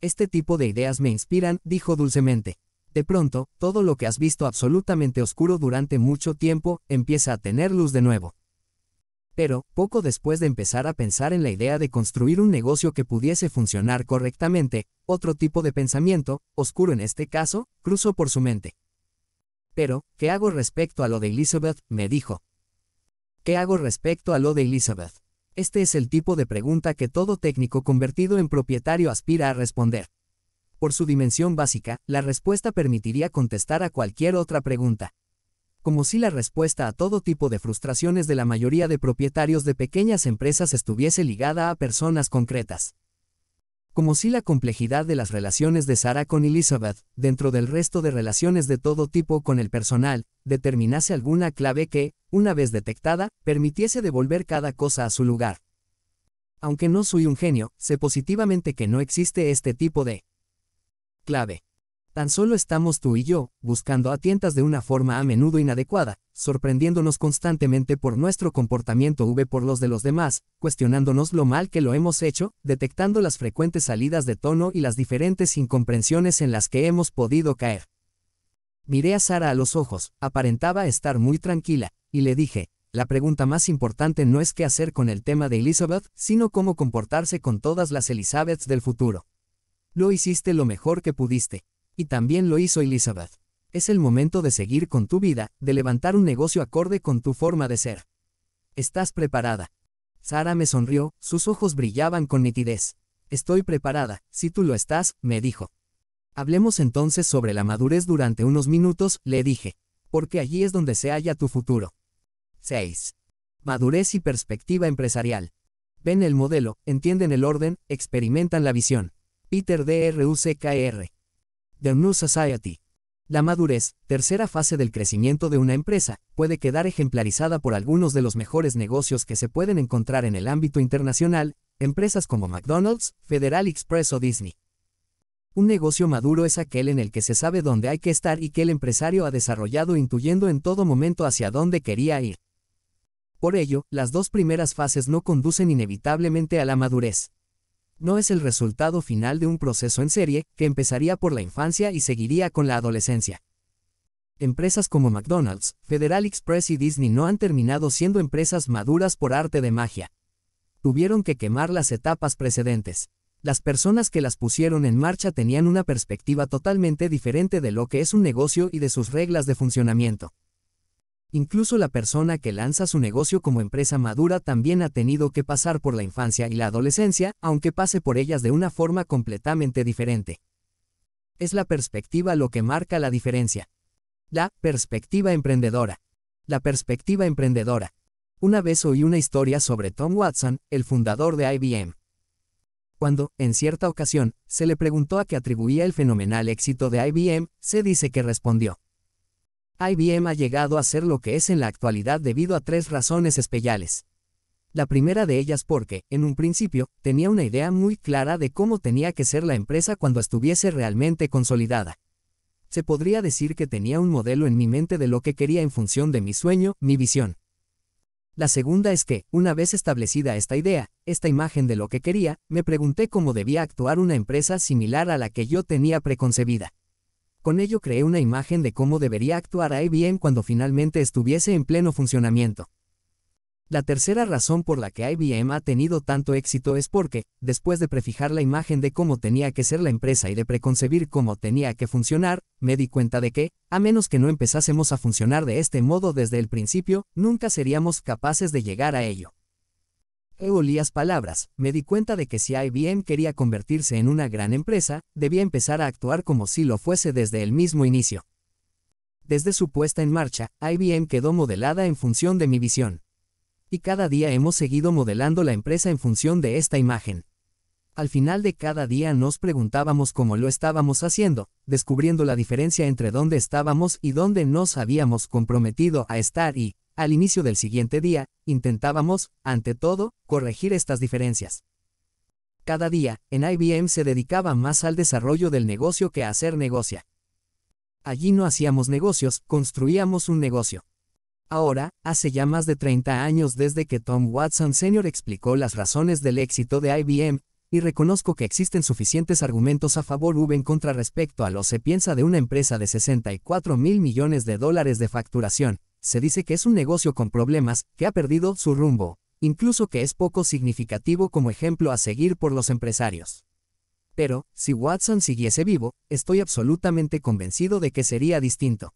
Este tipo de ideas me inspiran, dijo dulcemente. De pronto, todo lo que has visto absolutamente oscuro durante mucho tiempo, empieza a tener luz de nuevo. Pero, poco después de empezar a pensar en la idea de construir un negocio que pudiese funcionar correctamente, otro tipo de pensamiento, oscuro en este caso, cruzó por su mente. Pero, ¿qué hago respecto a lo de Elizabeth? me dijo. ¿Qué hago respecto a lo de Elizabeth? Este es el tipo de pregunta que todo técnico convertido en propietario aspira a responder. Por su dimensión básica, la respuesta permitiría contestar a cualquier otra pregunta. Como si la respuesta a todo tipo de frustraciones de la mayoría de propietarios de pequeñas empresas estuviese ligada a personas concretas como si la complejidad de las relaciones de Sara con Elizabeth, dentro del resto de relaciones de todo tipo con el personal, determinase alguna clave que, una vez detectada, permitiese devolver cada cosa a su lugar. Aunque no soy un genio, sé positivamente que no existe este tipo de clave. Tan solo estamos tú y yo, buscando a tientas de una forma a menudo inadecuada, sorprendiéndonos constantemente por nuestro comportamiento v por los de los demás, cuestionándonos lo mal que lo hemos hecho, detectando las frecuentes salidas de tono y las diferentes incomprensiones en las que hemos podido caer. Miré a Sara a los ojos, aparentaba estar muy tranquila, y le dije, la pregunta más importante no es qué hacer con el tema de Elizabeth, sino cómo comportarse con todas las Elizabeths del futuro. Lo hiciste lo mejor que pudiste, y también lo hizo Elizabeth. Es el momento de seguir con tu vida, de levantar un negocio acorde con tu forma de ser. ¿Estás preparada? Sara me sonrió, sus ojos brillaban con nitidez. Estoy preparada, si tú lo estás, me dijo. Hablemos entonces sobre la madurez durante unos minutos, le dije, porque allí es donde se halla tu futuro. 6. Madurez y perspectiva empresarial. Ven el modelo, entienden el orden, experimentan la visión. Peter D. R. The New Society. La madurez, tercera fase del crecimiento de una empresa, puede quedar ejemplarizada por algunos de los mejores negocios que se pueden encontrar en el ámbito internacional, empresas como McDonald's, Federal Express o Disney. Un negocio maduro es aquel en el que se sabe dónde hay que estar y que el empresario ha desarrollado intuyendo en todo momento hacia dónde quería ir. Por ello, las dos primeras fases no conducen inevitablemente a la madurez no es el resultado final de un proceso en serie que empezaría por la infancia y seguiría con la adolescencia. Empresas como McDonald's, Federal Express y Disney no han terminado siendo empresas maduras por arte de magia. Tuvieron que quemar las etapas precedentes. Las personas que las pusieron en marcha tenían una perspectiva totalmente diferente de lo que es un negocio y de sus reglas de funcionamiento. Incluso la persona que lanza su negocio como empresa madura también ha tenido que pasar por la infancia y la adolescencia, aunque pase por ellas de una forma completamente diferente. Es la perspectiva lo que marca la diferencia. La perspectiva emprendedora. La perspectiva emprendedora. Una vez oí una historia sobre Tom Watson, el fundador de IBM. Cuando, en cierta ocasión, se le preguntó a qué atribuía el fenomenal éxito de IBM, se dice que respondió. IBM ha llegado a ser lo que es en la actualidad debido a tres razones especiales. La primera de ellas porque, en un principio, tenía una idea muy clara de cómo tenía que ser la empresa cuando estuviese realmente consolidada. Se podría decir que tenía un modelo en mi mente de lo que quería en función de mi sueño, mi visión. La segunda es que, una vez establecida esta idea, esta imagen de lo que quería, me pregunté cómo debía actuar una empresa similar a la que yo tenía preconcebida. Con ello creé una imagen de cómo debería actuar IBM cuando finalmente estuviese en pleno funcionamiento. La tercera razón por la que IBM ha tenido tanto éxito es porque, después de prefijar la imagen de cómo tenía que ser la empresa y de preconcebir cómo tenía que funcionar, me di cuenta de que, a menos que no empezásemos a funcionar de este modo desde el principio, nunca seríamos capaces de llegar a ello. He olías palabras, me di cuenta de que si IBM quería convertirse en una gran empresa, debía empezar a actuar como si lo fuese desde el mismo inicio. Desde su puesta en marcha, IBM quedó modelada en función de mi visión. Y cada día hemos seguido modelando la empresa en función de esta imagen. Al final de cada día nos preguntábamos cómo lo estábamos haciendo, descubriendo la diferencia entre dónde estábamos y dónde nos habíamos comprometido a estar y, al inicio del siguiente día, intentábamos, ante todo, corregir estas diferencias. Cada día, en IBM se dedicaba más al desarrollo del negocio que a hacer negocia. Allí no hacíamos negocios, construíamos un negocio. Ahora, hace ya más de 30 años desde que Tom Watson Sr. explicó las razones del éxito de IBM, y reconozco que existen suficientes argumentos a favor u en contra respecto a lo se piensa de una empresa de 64 mil millones de dólares de facturación. Se dice que es un negocio con problemas, que ha perdido su rumbo, incluso que es poco significativo como ejemplo a seguir por los empresarios. Pero, si Watson siguiese vivo, estoy absolutamente convencido de que sería distinto.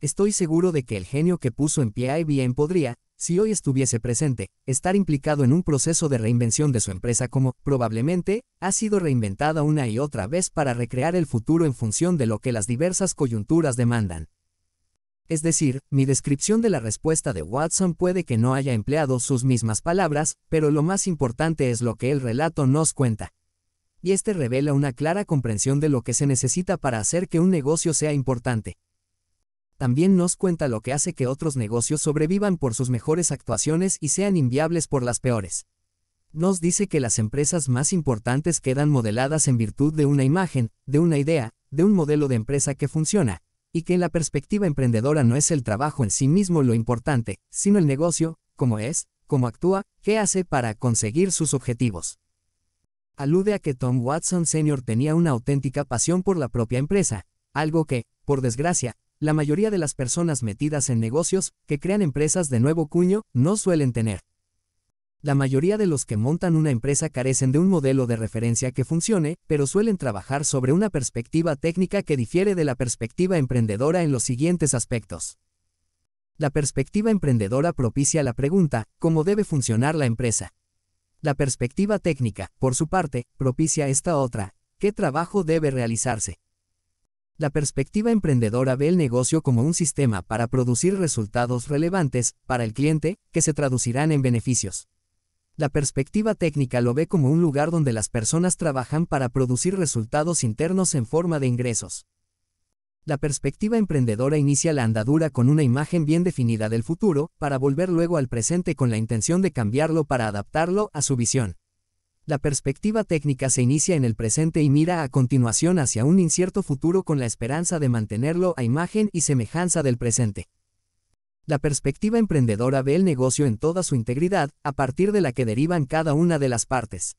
Estoy seguro de que el genio que puso en pie IBM podría, si hoy estuviese presente, estar implicado en un proceso de reinvención de su empresa como, probablemente, ha sido reinventada una y otra vez para recrear el futuro en función de lo que las diversas coyunturas demandan. Es decir, mi descripción de la respuesta de Watson puede que no haya empleado sus mismas palabras, pero lo más importante es lo que el relato nos cuenta. Y este revela una clara comprensión de lo que se necesita para hacer que un negocio sea importante. También nos cuenta lo que hace que otros negocios sobrevivan por sus mejores actuaciones y sean inviables por las peores. Nos dice que las empresas más importantes quedan modeladas en virtud de una imagen, de una idea, de un modelo de empresa que funciona, y que en la perspectiva emprendedora no es el trabajo en sí mismo lo importante, sino el negocio, cómo es, cómo actúa, qué hace para conseguir sus objetivos. Alude a que Tom Watson Sr. tenía una auténtica pasión por la propia empresa, algo que, por desgracia, la mayoría de las personas metidas en negocios que crean empresas de nuevo cuño no suelen tener. La mayoría de los que montan una empresa carecen de un modelo de referencia que funcione, pero suelen trabajar sobre una perspectiva técnica que difiere de la perspectiva emprendedora en los siguientes aspectos. La perspectiva emprendedora propicia la pregunta, ¿cómo debe funcionar la empresa? La perspectiva técnica, por su parte, propicia esta otra, ¿qué trabajo debe realizarse? La perspectiva emprendedora ve el negocio como un sistema para producir resultados relevantes para el cliente, que se traducirán en beneficios. La perspectiva técnica lo ve como un lugar donde las personas trabajan para producir resultados internos en forma de ingresos. La perspectiva emprendedora inicia la andadura con una imagen bien definida del futuro, para volver luego al presente con la intención de cambiarlo para adaptarlo a su visión. La perspectiva técnica se inicia en el presente y mira a continuación hacia un incierto futuro con la esperanza de mantenerlo a imagen y semejanza del presente. La perspectiva emprendedora ve el negocio en toda su integridad, a partir de la que derivan cada una de las partes.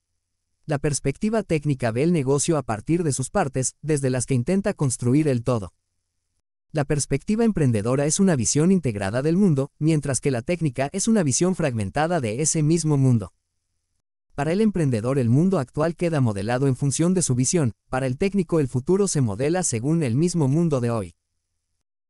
La perspectiva técnica ve el negocio a partir de sus partes, desde las que intenta construir el todo. La perspectiva emprendedora es una visión integrada del mundo, mientras que la técnica es una visión fragmentada de ese mismo mundo. Para el emprendedor el mundo actual queda modelado en función de su visión, para el técnico el futuro se modela según el mismo mundo de hoy.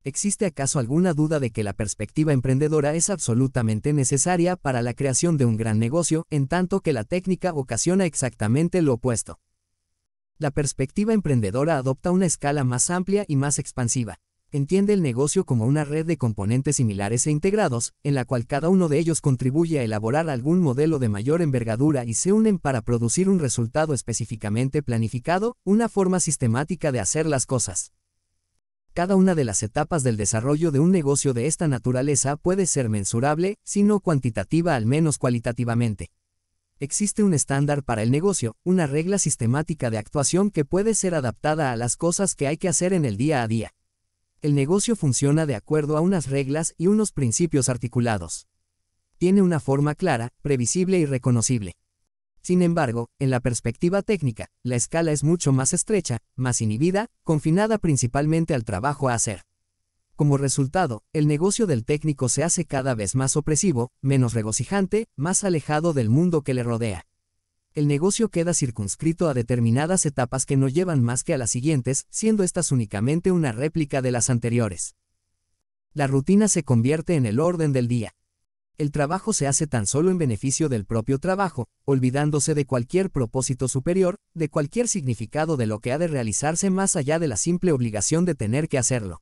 ¿Existe acaso alguna duda de que la perspectiva emprendedora es absolutamente necesaria para la creación de un gran negocio, en tanto que la técnica ocasiona exactamente lo opuesto? La perspectiva emprendedora adopta una escala más amplia y más expansiva, Entiende el negocio como una red de componentes similares e integrados, en la cual cada uno de ellos contribuye a elaborar algún modelo de mayor envergadura y se unen para producir un resultado específicamente planificado, una forma sistemática de hacer las cosas. Cada una de las etapas del desarrollo de un negocio de esta naturaleza puede ser mensurable, si no cuantitativa al menos cualitativamente. Existe un estándar para el negocio, una regla sistemática de actuación que puede ser adaptada a las cosas que hay que hacer en el día a día. El negocio funciona de acuerdo a unas reglas y unos principios articulados. Tiene una forma clara, previsible y reconocible. Sin embargo, en la perspectiva técnica, la escala es mucho más estrecha, más inhibida, confinada principalmente al trabajo a hacer. Como resultado, el negocio del técnico se hace cada vez más opresivo, menos regocijante, más alejado del mundo que le rodea el negocio queda circunscrito a determinadas etapas que no llevan más que a las siguientes, siendo estas únicamente una réplica de las anteriores. La rutina se convierte en el orden del día. El trabajo se hace tan solo en beneficio del propio trabajo, olvidándose de cualquier propósito superior, de cualquier significado de lo que ha de realizarse más allá de la simple obligación de tener que hacerlo.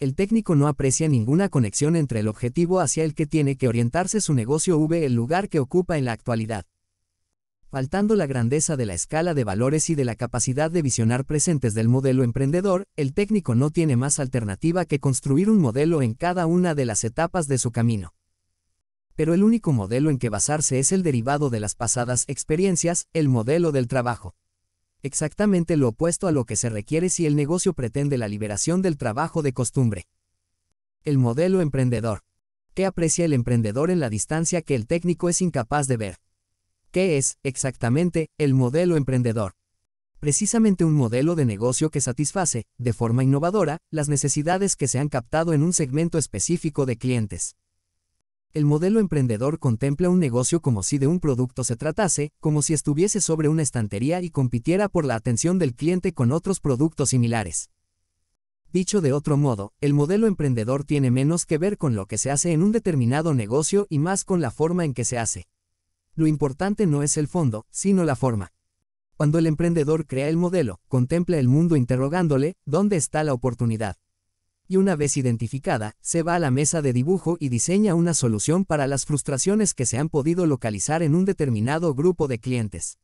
El técnico no aprecia ninguna conexión entre el objetivo hacia el que tiene que orientarse su negocio V el lugar que ocupa en la actualidad faltando la grandeza de la escala de valores y de la capacidad de visionar presentes del modelo emprendedor, el técnico no tiene más alternativa que construir un modelo en cada una de las etapas de su camino. Pero el único modelo en que basarse es el derivado de las pasadas experiencias, el modelo del trabajo exactamente lo opuesto a lo que se requiere si el negocio pretende la liberación del trabajo de costumbre. El modelo emprendedor. ¿Qué aprecia el emprendedor en la distancia que el técnico es incapaz de ver? ¿Qué es, exactamente, el modelo emprendedor? Precisamente un modelo de negocio que satisface, de forma innovadora, las necesidades que se han captado en un segmento específico de clientes. El modelo emprendedor contempla un negocio como si de un producto se tratase, como si estuviese sobre una estantería y compitiera por la atención del cliente con otros productos similares. Dicho de otro modo, el modelo emprendedor tiene menos que ver con lo que se hace en un determinado negocio y más con la forma en que se hace. Lo importante no es el fondo, sino la forma. Cuando el emprendedor crea el modelo, contempla el mundo interrogándole, ¿dónde está la oportunidad? Y una vez identificada, se va a la mesa de dibujo y diseña una solución para las frustraciones que se han podido localizar en un determinado grupo de clientes.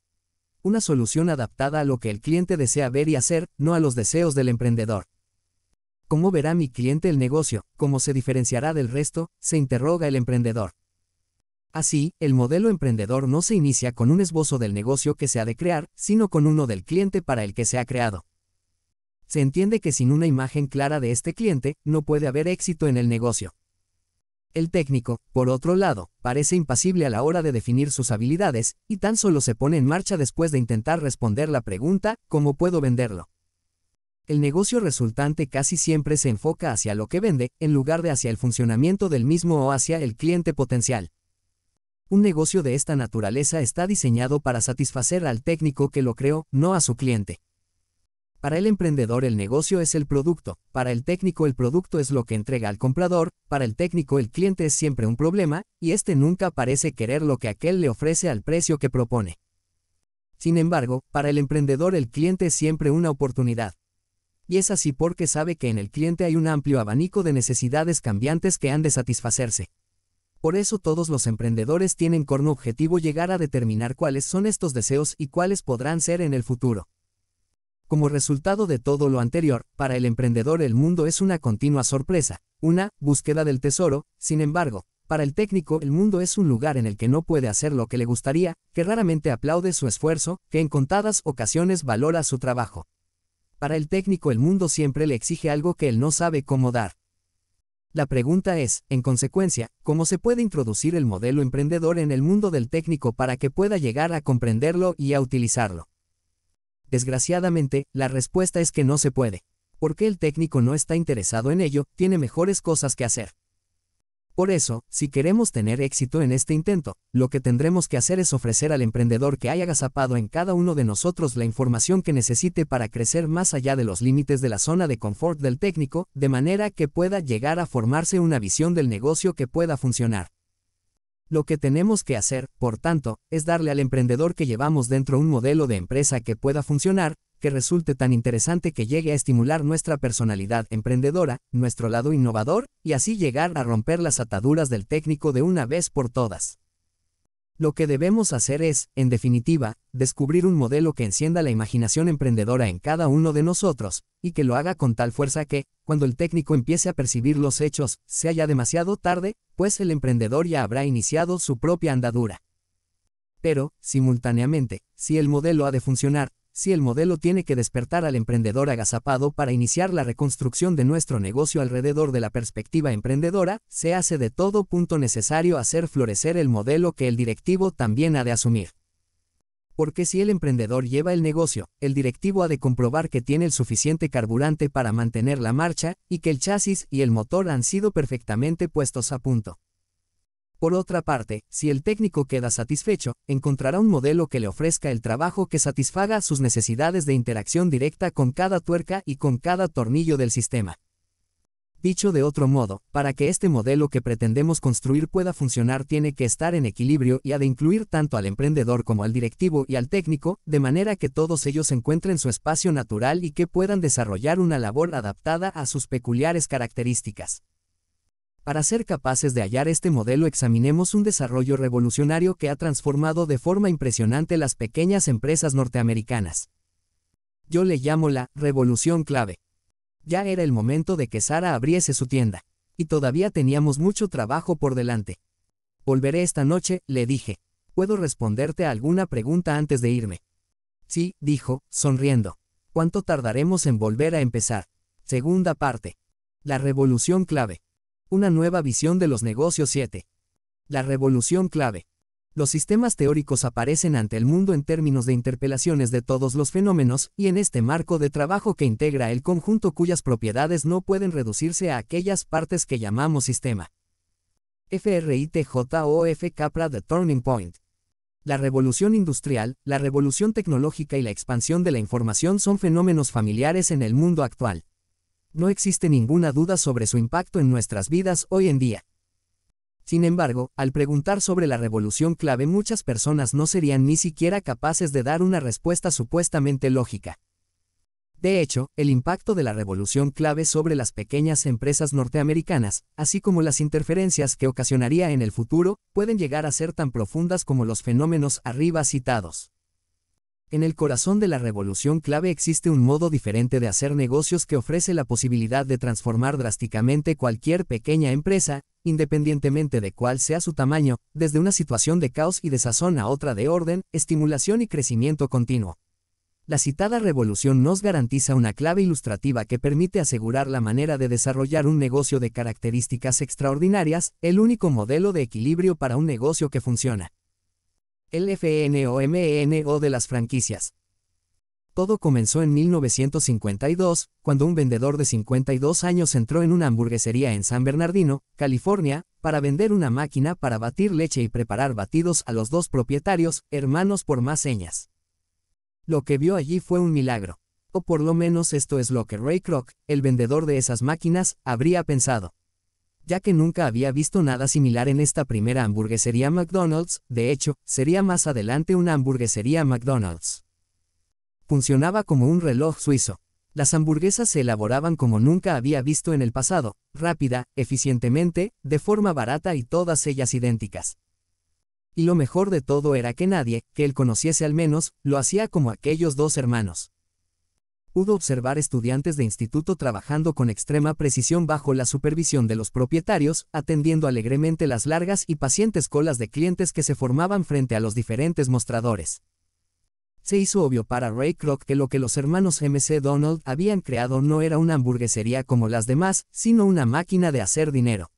Una solución adaptada a lo que el cliente desea ver y hacer, no a los deseos del emprendedor. ¿Cómo verá mi cliente el negocio? ¿Cómo se diferenciará del resto? se interroga el emprendedor. Así, el modelo emprendedor no se inicia con un esbozo del negocio que se ha de crear, sino con uno del cliente para el que se ha creado. Se entiende que sin una imagen clara de este cliente, no puede haber éxito en el negocio. El técnico, por otro lado, parece impasible a la hora de definir sus habilidades, y tan solo se pone en marcha después de intentar responder la pregunta, ¿cómo puedo venderlo? El negocio resultante casi siempre se enfoca hacia lo que vende, en lugar de hacia el funcionamiento del mismo o hacia el cliente potencial. Un negocio de esta naturaleza está diseñado para satisfacer al técnico que lo creó, no a su cliente. Para el emprendedor el negocio es el producto, para el técnico el producto es lo que entrega al comprador, para el técnico el cliente es siempre un problema, y este nunca parece querer lo que aquel le ofrece al precio que propone. Sin embargo, para el emprendedor el cliente es siempre una oportunidad. Y es así porque sabe que en el cliente hay un amplio abanico de necesidades cambiantes que han de satisfacerse. Por eso todos los emprendedores tienen como objetivo llegar a determinar cuáles son estos deseos y cuáles podrán ser en el futuro. Como resultado de todo lo anterior, para el emprendedor el mundo es una continua sorpresa, una búsqueda del tesoro, sin embargo, para el técnico el mundo es un lugar en el que no puede hacer lo que le gustaría, que raramente aplaude su esfuerzo, que en contadas ocasiones valora su trabajo. Para el técnico el mundo siempre le exige algo que él no sabe cómo dar. La pregunta es, en consecuencia, ¿cómo se puede introducir el modelo emprendedor en el mundo del técnico para que pueda llegar a comprenderlo y a utilizarlo? Desgraciadamente, la respuesta es que no se puede. Porque el técnico no está interesado en ello, tiene mejores cosas que hacer. Por eso, si queremos tener éxito en este intento, lo que tendremos que hacer es ofrecer al emprendedor que haya agazapado en cada uno de nosotros la información que necesite para crecer más allá de los límites de la zona de confort del técnico, de manera que pueda llegar a formarse una visión del negocio que pueda funcionar. Lo que tenemos que hacer, por tanto, es darle al emprendedor que llevamos dentro un modelo de empresa que pueda funcionar, que resulte tan interesante que llegue a estimular nuestra personalidad emprendedora, nuestro lado innovador, y así llegar a romper las ataduras del técnico de una vez por todas. Lo que debemos hacer es, en definitiva, descubrir un modelo que encienda la imaginación emprendedora en cada uno de nosotros, y que lo haga con tal fuerza que, cuando el técnico empiece a percibir los hechos, sea ya demasiado tarde, pues el emprendedor ya habrá iniciado su propia andadura. Pero, simultáneamente, si el modelo ha de funcionar, si el modelo tiene que despertar al emprendedor agazapado para iniciar la reconstrucción de nuestro negocio alrededor de la perspectiva emprendedora, se hace de todo punto necesario hacer florecer el modelo que el directivo también ha de asumir. Porque si el emprendedor lleva el negocio, el directivo ha de comprobar que tiene el suficiente carburante para mantener la marcha, y que el chasis y el motor han sido perfectamente puestos a punto. Por otra parte, si el técnico queda satisfecho, encontrará un modelo que le ofrezca el trabajo que satisfaga sus necesidades de interacción directa con cada tuerca y con cada tornillo del sistema. Dicho de otro modo, para que este modelo que pretendemos construir pueda funcionar tiene que estar en equilibrio y ha de incluir tanto al emprendedor como al directivo y al técnico, de manera que todos ellos encuentren su espacio natural y que puedan desarrollar una labor adaptada a sus peculiares características. Para ser capaces de hallar este modelo examinemos un desarrollo revolucionario que ha transformado de forma impresionante las pequeñas empresas norteamericanas. Yo le llamo la revolución clave. Ya era el momento de que Sara abriese su tienda, y todavía teníamos mucho trabajo por delante. Volveré esta noche, le dije. ¿Puedo responderte alguna pregunta antes de irme? Sí, dijo, sonriendo. ¿Cuánto tardaremos en volver a empezar? Segunda parte. La revolución clave. Una nueva visión de los negocios 7. La revolución clave. Los sistemas teóricos aparecen ante el mundo en términos de interpelaciones de todos los fenómenos y en este marco de trabajo que integra el conjunto cuyas propiedades no pueden reducirse a aquellas partes que llamamos sistema. FRITJOF Capra The Turning Point. La revolución industrial, la revolución tecnológica y la expansión de la información son fenómenos familiares en el mundo actual no existe ninguna duda sobre su impacto en nuestras vidas hoy en día. Sin embargo, al preguntar sobre la revolución clave muchas personas no serían ni siquiera capaces de dar una respuesta supuestamente lógica. De hecho, el impacto de la revolución clave sobre las pequeñas empresas norteamericanas, así como las interferencias que ocasionaría en el futuro, pueden llegar a ser tan profundas como los fenómenos arriba citados. En el corazón de la revolución clave existe un modo diferente de hacer negocios que ofrece la posibilidad de transformar drásticamente cualquier pequeña empresa, independientemente de cuál sea su tamaño, desde una situación de caos y desazón a otra de orden, estimulación y crecimiento continuo. La citada revolución nos garantiza una clave ilustrativa que permite asegurar la manera de desarrollar un negocio de características extraordinarias, el único modelo de equilibrio para un negocio que funciona. N o e O de las franquicias. Todo comenzó en 1952, cuando un vendedor de 52 años entró en una hamburguesería en San Bernardino, California, para vender una máquina para batir leche y preparar batidos a los dos propietarios, hermanos por más señas. Lo que vio allí fue un milagro. O por lo menos esto es lo que Ray Kroc, el vendedor de esas máquinas, habría pensado ya que nunca había visto nada similar en esta primera hamburguesería McDonald's, de hecho, sería más adelante una hamburguesería McDonald's. Funcionaba como un reloj suizo. Las hamburguesas se elaboraban como nunca había visto en el pasado, rápida, eficientemente, de forma barata y todas ellas idénticas. Y lo mejor de todo era que nadie, que él conociese al menos, lo hacía como aquellos dos hermanos pudo observar estudiantes de instituto trabajando con extrema precisión bajo la supervisión de los propietarios, atendiendo alegremente las largas y pacientes colas de clientes que se formaban frente a los diferentes mostradores. Se hizo obvio para Ray Kroc que lo que los hermanos MC Donald habían creado no era una hamburguesería como las demás, sino una máquina de hacer dinero.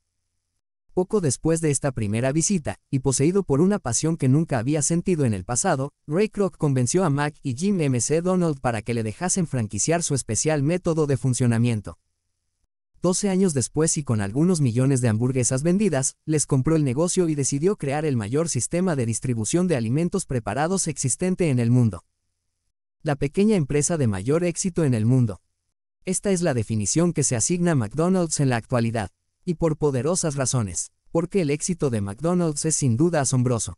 Poco después de esta primera visita, y poseído por una pasión que nunca había sentido en el pasado, Ray Kroc convenció a Mac y Jim M.C. Donald para que le dejasen franquiciar su especial método de funcionamiento. Doce años después y con algunos millones de hamburguesas vendidas, les compró el negocio y decidió crear el mayor sistema de distribución de alimentos preparados existente en el mundo. La pequeña empresa de mayor éxito en el mundo. Esta es la definición que se asigna a McDonald's en la actualidad. Y por poderosas razones, porque el éxito de McDonald's es sin duda asombroso.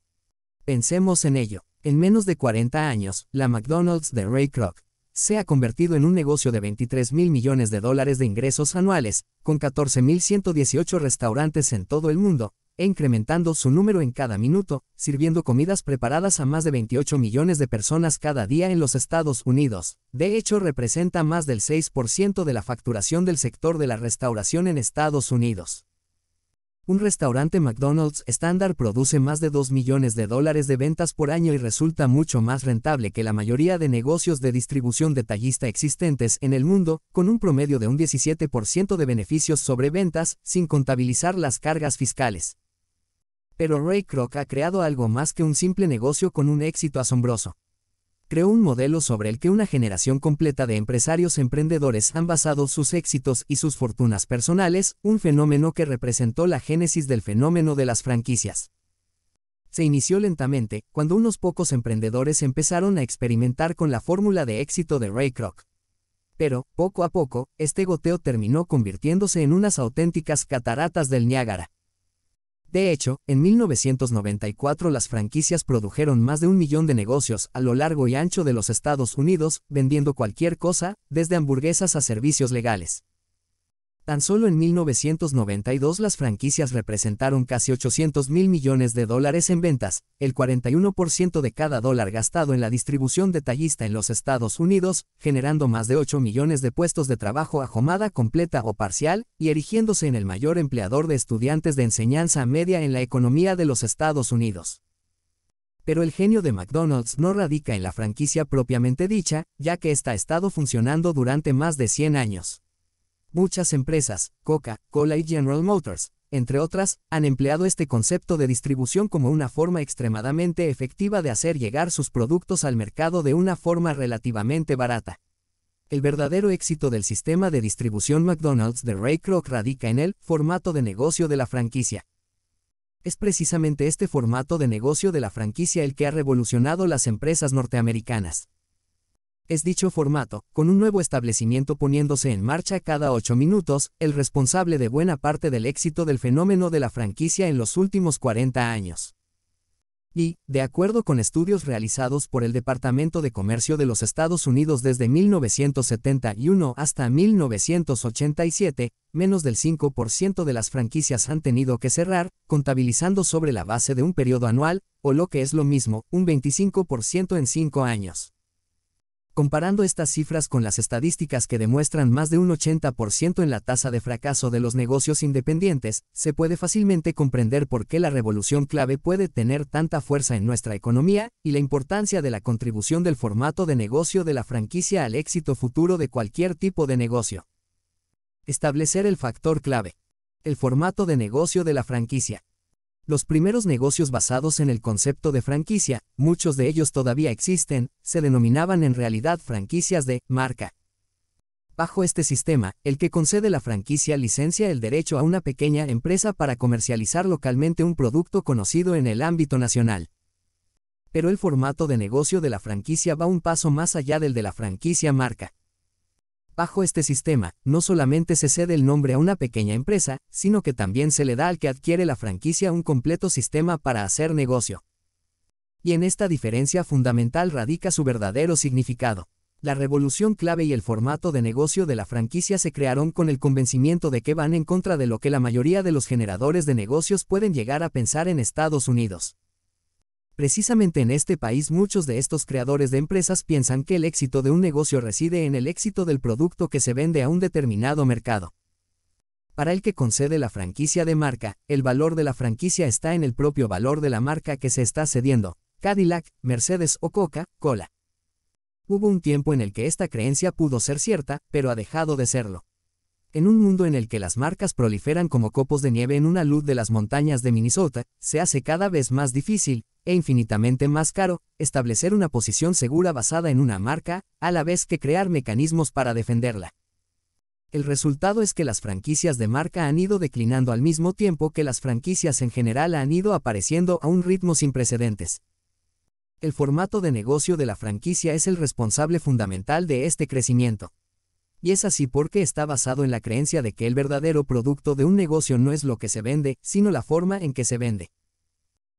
Pensemos en ello. En menos de 40 años, la McDonald's de Ray Kroc se ha convertido en un negocio de 23 mil millones de dólares de ingresos anuales, con 14.118 restaurantes en todo el mundo, e incrementando su número en cada minuto, sirviendo comidas preparadas a más de 28 millones de personas cada día en los Estados Unidos. De hecho, representa más del 6% de la facturación del sector de la restauración en Estados Unidos. Un restaurante McDonald's estándar produce más de 2 millones de dólares de ventas por año y resulta mucho más rentable que la mayoría de negocios de distribución detallista existentes en el mundo, con un promedio de un 17% de beneficios sobre ventas, sin contabilizar las cargas fiscales. Pero Ray Kroc ha creado algo más que un simple negocio con un éxito asombroso. Creó un modelo sobre el que una generación completa de empresarios emprendedores han basado sus éxitos y sus fortunas personales, un fenómeno que representó la génesis del fenómeno de las franquicias se inició lentamente, cuando unos pocos emprendedores empezaron a experimentar con la fórmula de éxito de Ray Kroc. Pero, poco a poco, este goteo terminó convirtiéndose en unas auténticas cataratas del Niágara. De hecho, en 1994 las franquicias produjeron más de un millón de negocios a lo largo y ancho de los Estados Unidos, vendiendo cualquier cosa, desde hamburguesas a servicios legales. Tan solo en 1992 las franquicias representaron casi 800 mil millones de dólares en ventas, el 41% de cada dólar gastado en la distribución detallista en los Estados Unidos, generando más de 8 millones de puestos de trabajo a jornada completa o parcial, y erigiéndose en el mayor empleador de estudiantes de enseñanza media en la economía de los Estados Unidos. Pero el genio de McDonald's no radica en la franquicia propiamente dicha, ya que esta ha estado funcionando durante más de 100 años. Muchas empresas, Coca-Cola y General Motors, entre otras, han empleado este concepto de distribución como una forma extremadamente efectiva de hacer llegar sus productos al mercado de una forma relativamente barata. El verdadero éxito del sistema de distribución McDonald's de Ray Kroc radica en el formato de negocio de la franquicia. Es precisamente este formato de negocio de la franquicia el que ha revolucionado las empresas norteamericanas es dicho formato, con un nuevo establecimiento poniéndose en marcha cada ocho minutos, el responsable de buena parte del éxito del fenómeno de la franquicia en los últimos 40 años. Y, de acuerdo con estudios realizados por el Departamento de Comercio de los Estados Unidos desde 1971 hasta 1987, menos del 5% de las franquicias han tenido que cerrar, contabilizando sobre la base de un periodo anual, o lo que es lo mismo, un 25% en cinco años. Comparando estas cifras con las estadísticas que demuestran más de un 80% en la tasa de fracaso de los negocios independientes, se puede fácilmente comprender por qué la revolución clave puede tener tanta fuerza en nuestra economía y la importancia de la contribución del formato de negocio de la franquicia al éxito futuro de cualquier tipo de negocio. Establecer el factor clave. El formato de negocio de la franquicia. Los primeros negocios basados en el concepto de franquicia, muchos de ellos todavía existen, se denominaban en realidad franquicias de marca. Bajo este sistema, el que concede la franquicia licencia el derecho a una pequeña empresa para comercializar localmente un producto conocido en el ámbito nacional. Pero el formato de negocio de la franquicia va un paso más allá del de la franquicia marca. Bajo este sistema, no solamente se cede el nombre a una pequeña empresa, sino que también se le da al que adquiere la franquicia un completo sistema para hacer negocio. Y en esta diferencia fundamental radica su verdadero significado. La revolución clave y el formato de negocio de la franquicia se crearon con el convencimiento de que van en contra de lo que la mayoría de los generadores de negocios pueden llegar a pensar en Estados Unidos. Precisamente en este país muchos de estos creadores de empresas piensan que el éxito de un negocio reside en el éxito del producto que se vende a un determinado mercado. Para el que concede la franquicia de marca, el valor de la franquicia está en el propio valor de la marca que se está cediendo, Cadillac, Mercedes o Coca-Cola. Hubo un tiempo en el que esta creencia pudo ser cierta, pero ha dejado de serlo. En un mundo en el que las marcas proliferan como copos de nieve en una luz de las montañas de Minnesota, se hace cada vez más difícil, e infinitamente más caro, establecer una posición segura basada en una marca, a la vez que crear mecanismos para defenderla. El resultado es que las franquicias de marca han ido declinando al mismo tiempo que las franquicias en general han ido apareciendo a un ritmo sin precedentes. El formato de negocio de la franquicia es el responsable fundamental de este crecimiento. Y es así porque está basado en la creencia de que el verdadero producto de un negocio no es lo que se vende, sino la forma en que se vende.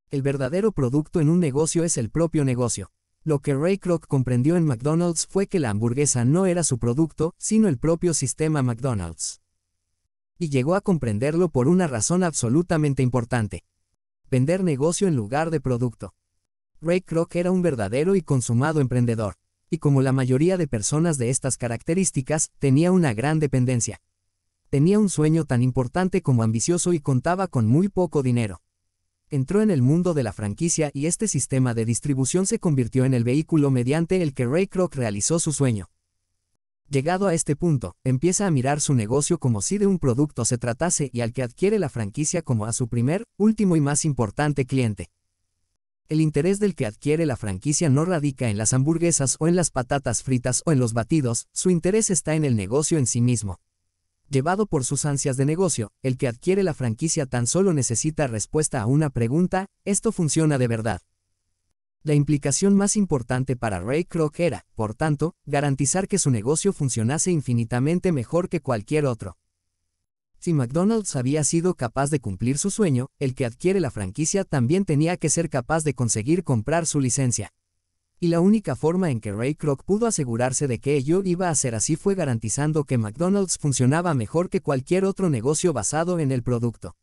El verdadero producto en un negocio es el propio negocio. Lo que Ray Kroc comprendió en McDonald's fue que la hamburguesa no era su producto, sino el propio sistema McDonald's. Y llegó a comprenderlo por una razón absolutamente importante. Vender negocio en lugar de producto. Ray Kroc era un verdadero y consumado emprendedor como la mayoría de personas de estas características, tenía una gran dependencia. Tenía un sueño tan importante como ambicioso y contaba con muy poco dinero. Entró en el mundo de la franquicia y este sistema de distribución se convirtió en el vehículo mediante el que Ray Kroc realizó su sueño. Llegado a este punto, empieza a mirar su negocio como si de un producto se tratase y al que adquiere la franquicia como a su primer, último y más importante cliente. El interés del que adquiere la franquicia no radica en las hamburguesas o en las patatas fritas o en los batidos, su interés está en el negocio en sí mismo. Llevado por sus ansias de negocio, el que adquiere la franquicia tan solo necesita respuesta a una pregunta, ¿esto funciona de verdad? La implicación más importante para Ray Kroc era, por tanto, garantizar que su negocio funcionase infinitamente mejor que cualquier otro. Si McDonald's había sido capaz de cumplir su sueño, el que adquiere la franquicia también tenía que ser capaz de conseguir comprar su licencia. Y la única forma en que Ray Kroc pudo asegurarse de que ello iba a ser así fue garantizando que McDonald's funcionaba mejor que cualquier otro negocio basado en el producto.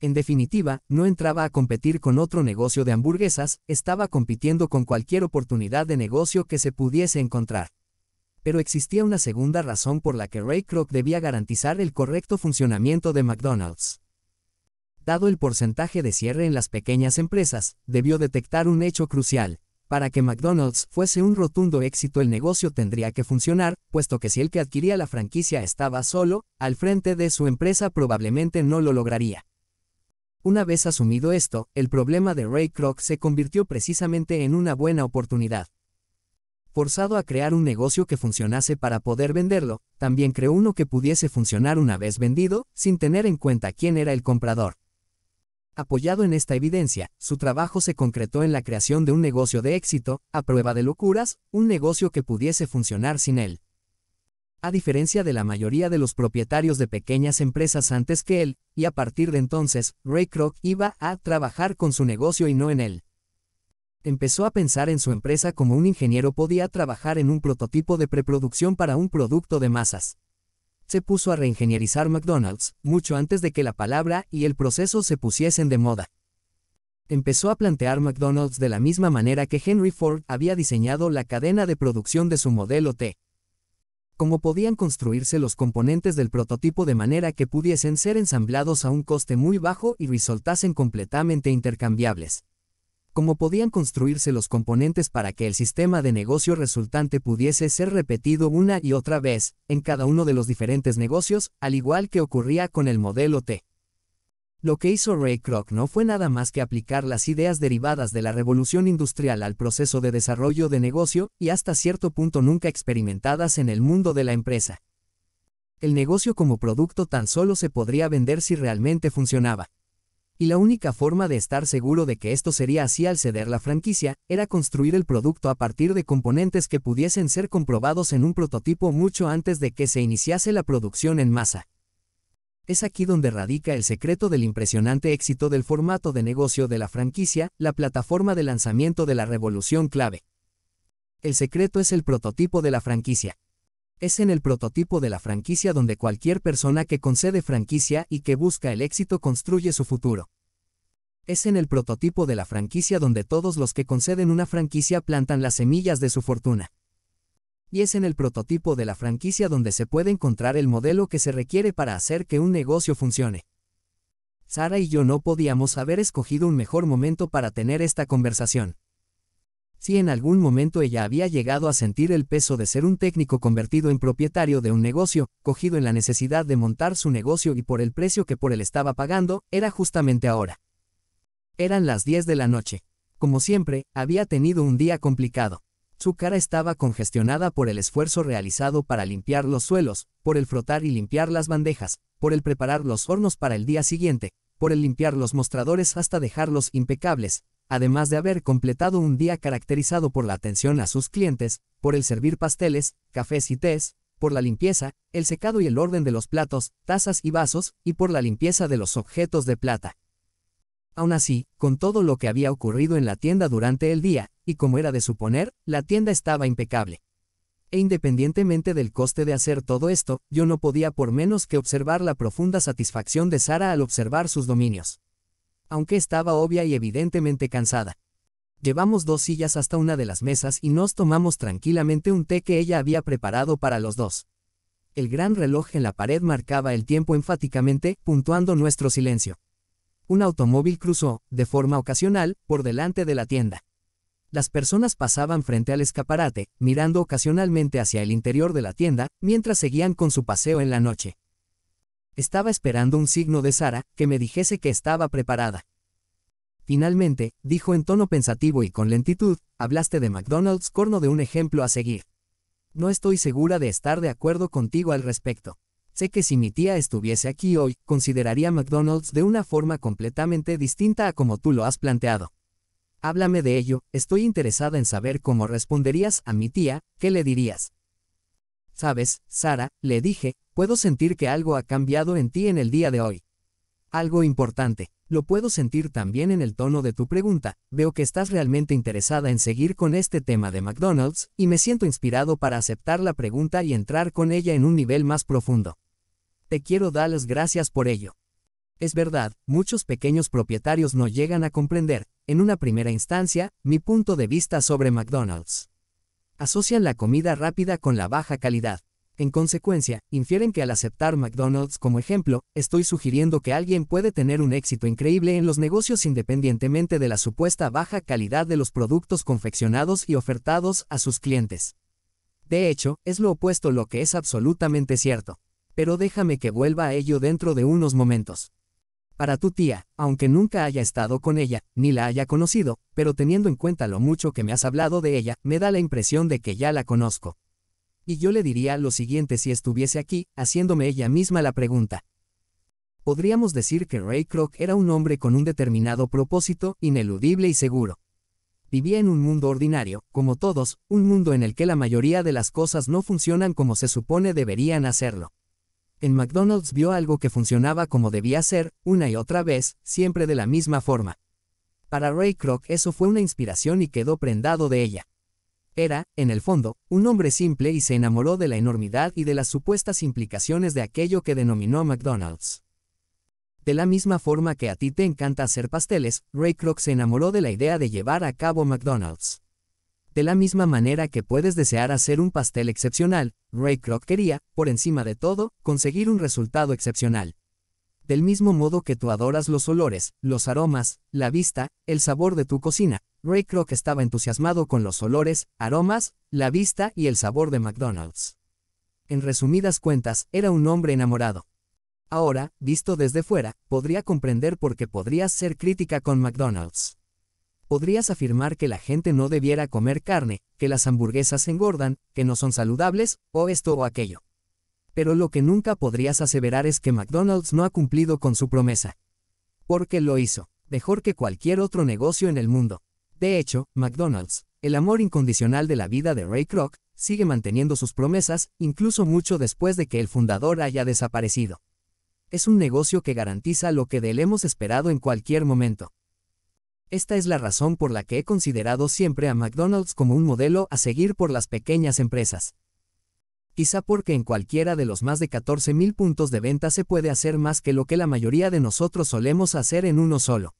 En definitiva, no entraba a competir con otro negocio de hamburguesas, estaba compitiendo con cualquier oportunidad de negocio que se pudiese encontrar. Pero existía una segunda razón por la que Ray Kroc debía garantizar el correcto funcionamiento de McDonald's. Dado el porcentaje de cierre en las pequeñas empresas, debió detectar un hecho crucial. Para que McDonald's fuese un rotundo éxito el negocio tendría que funcionar, puesto que si el que adquiría la franquicia estaba solo, al frente de su empresa probablemente no lo lograría. Una vez asumido esto, el problema de Ray Kroc se convirtió precisamente en una buena oportunidad forzado a crear un negocio que funcionase para poder venderlo, también creó uno que pudiese funcionar una vez vendido, sin tener en cuenta quién era el comprador. Apoyado en esta evidencia, su trabajo se concretó en la creación de un negocio de éxito, a prueba de locuras, un negocio que pudiese funcionar sin él. A diferencia de la mayoría de los propietarios de pequeñas empresas antes que él, y a partir de entonces, Ray Kroc iba a trabajar con su negocio y no en él empezó a pensar en su empresa como un ingeniero podía trabajar en un prototipo de preproducción para un producto de masas. Se puso a reingenierizar McDonald's, mucho antes de que la palabra y el proceso se pusiesen de moda. Empezó a plantear McDonald's de la misma manera que Henry Ford había diseñado la cadena de producción de su modelo T. Cómo podían construirse los componentes del prototipo de manera que pudiesen ser ensamblados a un coste muy bajo y resultasen completamente intercambiables cómo podían construirse los componentes para que el sistema de negocio resultante pudiese ser repetido una y otra vez en cada uno de los diferentes negocios, al igual que ocurría con el modelo T. Lo que hizo Ray Kroc no fue nada más que aplicar las ideas derivadas de la revolución industrial al proceso de desarrollo de negocio y hasta cierto punto nunca experimentadas en el mundo de la empresa. El negocio como producto tan solo se podría vender si realmente funcionaba y la única forma de estar seguro de que esto sería así al ceder la franquicia, era construir el producto a partir de componentes que pudiesen ser comprobados en un prototipo mucho antes de que se iniciase la producción en masa. Es aquí donde radica el secreto del impresionante éxito del formato de negocio de la franquicia, la plataforma de lanzamiento de la revolución clave. El secreto es el prototipo de la franquicia es en el prototipo de la franquicia donde cualquier persona que concede franquicia y que busca el éxito construye su futuro. Es en el prototipo de la franquicia donde todos los que conceden una franquicia plantan las semillas de su fortuna. Y es en el prototipo de la franquicia donde se puede encontrar el modelo que se requiere para hacer que un negocio funcione. Sara y yo no podíamos haber escogido un mejor momento para tener esta conversación si en algún momento ella había llegado a sentir el peso de ser un técnico convertido en propietario de un negocio, cogido en la necesidad de montar su negocio y por el precio que por él estaba pagando, era justamente ahora. Eran las 10 de la noche. Como siempre, había tenido un día complicado. Su cara estaba congestionada por el esfuerzo realizado para limpiar los suelos, por el frotar y limpiar las bandejas, por el preparar los hornos para el día siguiente, por el limpiar los mostradores hasta dejarlos impecables, además de haber completado un día caracterizado por la atención a sus clientes, por el servir pasteles, cafés y tés, por la limpieza, el secado y el orden de los platos, tazas y vasos, y por la limpieza de los objetos de plata. Aún así, con todo lo que había ocurrido en la tienda durante el día, y como era de suponer, la tienda estaba impecable. E independientemente del coste de hacer todo esto, yo no podía por menos que observar la profunda satisfacción de Sara al observar sus dominios aunque estaba obvia y evidentemente cansada. Llevamos dos sillas hasta una de las mesas y nos tomamos tranquilamente un té que ella había preparado para los dos. El gran reloj en la pared marcaba el tiempo enfáticamente, puntuando nuestro silencio. Un automóvil cruzó, de forma ocasional, por delante de la tienda. Las personas pasaban frente al escaparate, mirando ocasionalmente hacia el interior de la tienda, mientras seguían con su paseo en la noche. Estaba esperando un signo de Sara, que me dijese que estaba preparada. Finalmente, dijo en tono pensativo y con lentitud, hablaste de McDonald's corno de un ejemplo a seguir. No estoy segura de estar de acuerdo contigo al respecto. Sé que si mi tía estuviese aquí hoy, consideraría McDonald's de una forma completamente distinta a como tú lo has planteado. Háblame de ello, estoy interesada en saber cómo responderías a mi tía, qué le dirías. Sabes, Sara, le dije, puedo sentir que algo ha cambiado en ti en el día de hoy. Algo importante, lo puedo sentir también en el tono de tu pregunta, veo que estás realmente interesada en seguir con este tema de McDonald's, y me siento inspirado para aceptar la pregunta y entrar con ella en un nivel más profundo. Te quiero dar las gracias por ello. Es verdad, muchos pequeños propietarios no llegan a comprender, en una primera instancia, mi punto de vista sobre McDonald's. Asocian la comida rápida con la baja calidad. En consecuencia, infieren que al aceptar McDonald's como ejemplo, estoy sugiriendo que alguien puede tener un éxito increíble en los negocios independientemente de la supuesta baja calidad de los productos confeccionados y ofertados a sus clientes. De hecho, es lo opuesto lo que es absolutamente cierto. Pero déjame que vuelva a ello dentro de unos momentos. Para tu tía, aunque nunca haya estado con ella, ni la haya conocido, pero teniendo en cuenta lo mucho que me has hablado de ella, me da la impresión de que ya la conozco. Y yo le diría lo siguiente si estuviese aquí, haciéndome ella misma la pregunta. Podríamos decir que Ray Kroc era un hombre con un determinado propósito, ineludible y seguro. Vivía en un mundo ordinario, como todos, un mundo en el que la mayoría de las cosas no funcionan como se supone deberían hacerlo. En McDonald's vio algo que funcionaba como debía ser, una y otra vez, siempre de la misma forma. Para Ray Kroc eso fue una inspiración y quedó prendado de ella. Era, en el fondo, un hombre simple y se enamoró de la enormidad y de las supuestas implicaciones de aquello que denominó McDonald's. De la misma forma que a ti te encanta hacer pasteles, Ray Kroc se enamoró de la idea de llevar a cabo McDonald's. De la misma manera que puedes desear hacer un pastel excepcional, Ray Kroc quería, por encima de todo, conseguir un resultado excepcional. Del mismo modo que tú adoras los olores, los aromas, la vista, el sabor de tu cocina, Ray Kroc estaba entusiasmado con los olores, aromas, la vista y el sabor de McDonald's. En resumidas cuentas, era un hombre enamorado. Ahora, visto desde fuera, podría comprender por qué podrías ser crítica con McDonald's podrías afirmar que la gente no debiera comer carne, que las hamburguesas engordan, que no son saludables, o esto o aquello. Pero lo que nunca podrías aseverar es que McDonald's no ha cumplido con su promesa. Porque lo hizo, mejor que cualquier otro negocio en el mundo. De hecho, McDonald's, el amor incondicional de la vida de Ray Kroc, sigue manteniendo sus promesas, incluso mucho después de que el fundador haya desaparecido. Es un negocio que garantiza lo que de él hemos esperado en cualquier momento. Esta es la razón por la que he considerado siempre a McDonald's como un modelo a seguir por las pequeñas empresas. Quizá porque en cualquiera de los más de 14.000 puntos de venta se puede hacer más que lo que la mayoría de nosotros solemos hacer en uno solo.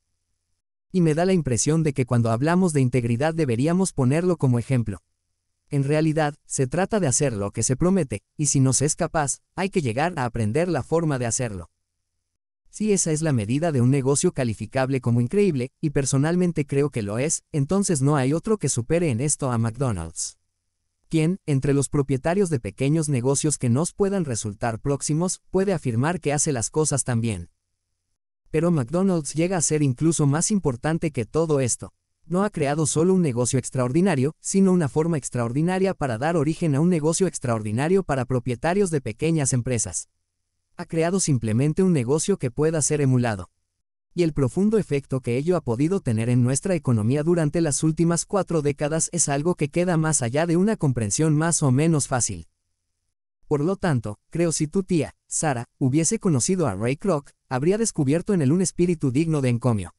Y me da la impresión de que cuando hablamos de integridad deberíamos ponerlo como ejemplo. En realidad, se trata de hacer lo que se promete, y si no se es capaz, hay que llegar a aprender la forma de hacerlo. Si esa es la medida de un negocio calificable como increíble, y personalmente creo que lo es, entonces no hay otro que supere en esto a McDonald's quien, entre los propietarios de pequeños negocios que nos puedan resultar próximos, puede afirmar que hace las cosas tan bien. Pero McDonald's llega a ser incluso más importante que todo esto. No ha creado solo un negocio extraordinario, sino una forma extraordinaria para dar origen a un negocio extraordinario para propietarios de pequeñas empresas ha creado simplemente un negocio que pueda ser emulado. Y el profundo efecto que ello ha podido tener en nuestra economía durante las últimas cuatro décadas es algo que queda más allá de una comprensión más o menos fácil. Por lo tanto, creo si tu tía, Sara, hubiese conocido a Ray Kroc, habría descubierto en él un espíritu digno de encomio.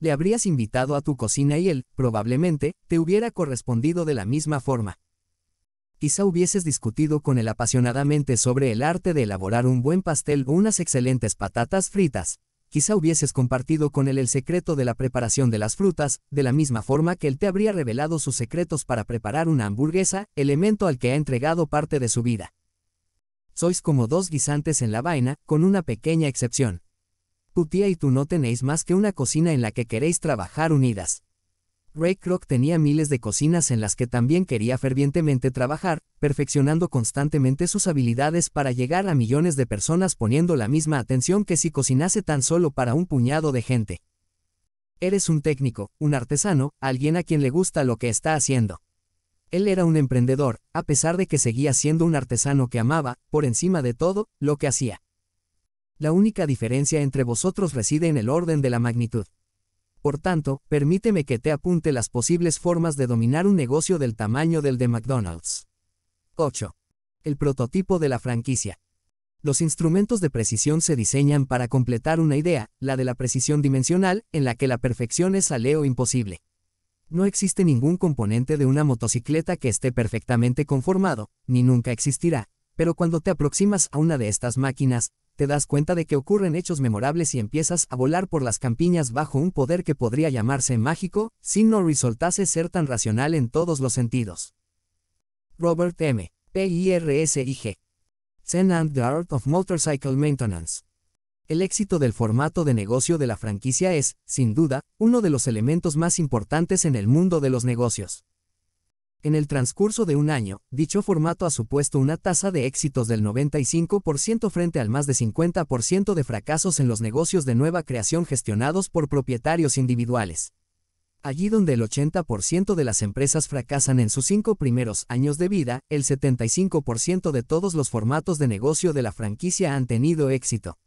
Le habrías invitado a tu cocina y él, probablemente, te hubiera correspondido de la misma forma quizá hubieses discutido con él apasionadamente sobre el arte de elaborar un buen pastel o unas excelentes patatas fritas, quizá hubieses compartido con él el secreto de la preparación de las frutas, de la misma forma que él te habría revelado sus secretos para preparar una hamburguesa, elemento al que ha entregado parte de su vida. Sois como dos guisantes en la vaina, con una pequeña excepción. Tu tía y tú no tenéis más que una cocina en la que queréis trabajar unidas. Ray Kroc tenía miles de cocinas en las que también quería fervientemente trabajar, perfeccionando constantemente sus habilidades para llegar a millones de personas poniendo la misma atención que si cocinase tan solo para un puñado de gente. Eres un técnico, un artesano, alguien a quien le gusta lo que está haciendo. Él era un emprendedor, a pesar de que seguía siendo un artesano que amaba, por encima de todo, lo que hacía. La única diferencia entre vosotros reside en el orden de la magnitud. Por tanto, permíteme que te apunte las posibles formas de dominar un negocio del tamaño del de McDonald's. 8. El prototipo de la franquicia. Los instrumentos de precisión se diseñan para completar una idea, la de la precisión dimensional, en la que la perfección es aleo imposible. No existe ningún componente de una motocicleta que esté perfectamente conformado, ni nunca existirá, pero cuando te aproximas a una de estas máquinas, te das cuenta de que ocurren hechos memorables y empiezas a volar por las campiñas bajo un poder que podría llamarse mágico, si no resultase ser tan racional en todos los sentidos. Robert M. P.I.R.S.I.G. Zen and the Art of Motorcycle Maintenance. El éxito del formato de negocio de la franquicia es, sin duda, uno de los elementos más importantes en el mundo de los negocios. En el transcurso de un año, dicho formato ha supuesto una tasa de éxitos del 95% frente al más de 50% de fracasos en los negocios de nueva creación gestionados por propietarios individuales. Allí donde el 80% de las empresas fracasan en sus cinco primeros años de vida, el 75% de todos los formatos de negocio de la franquicia han tenido éxito.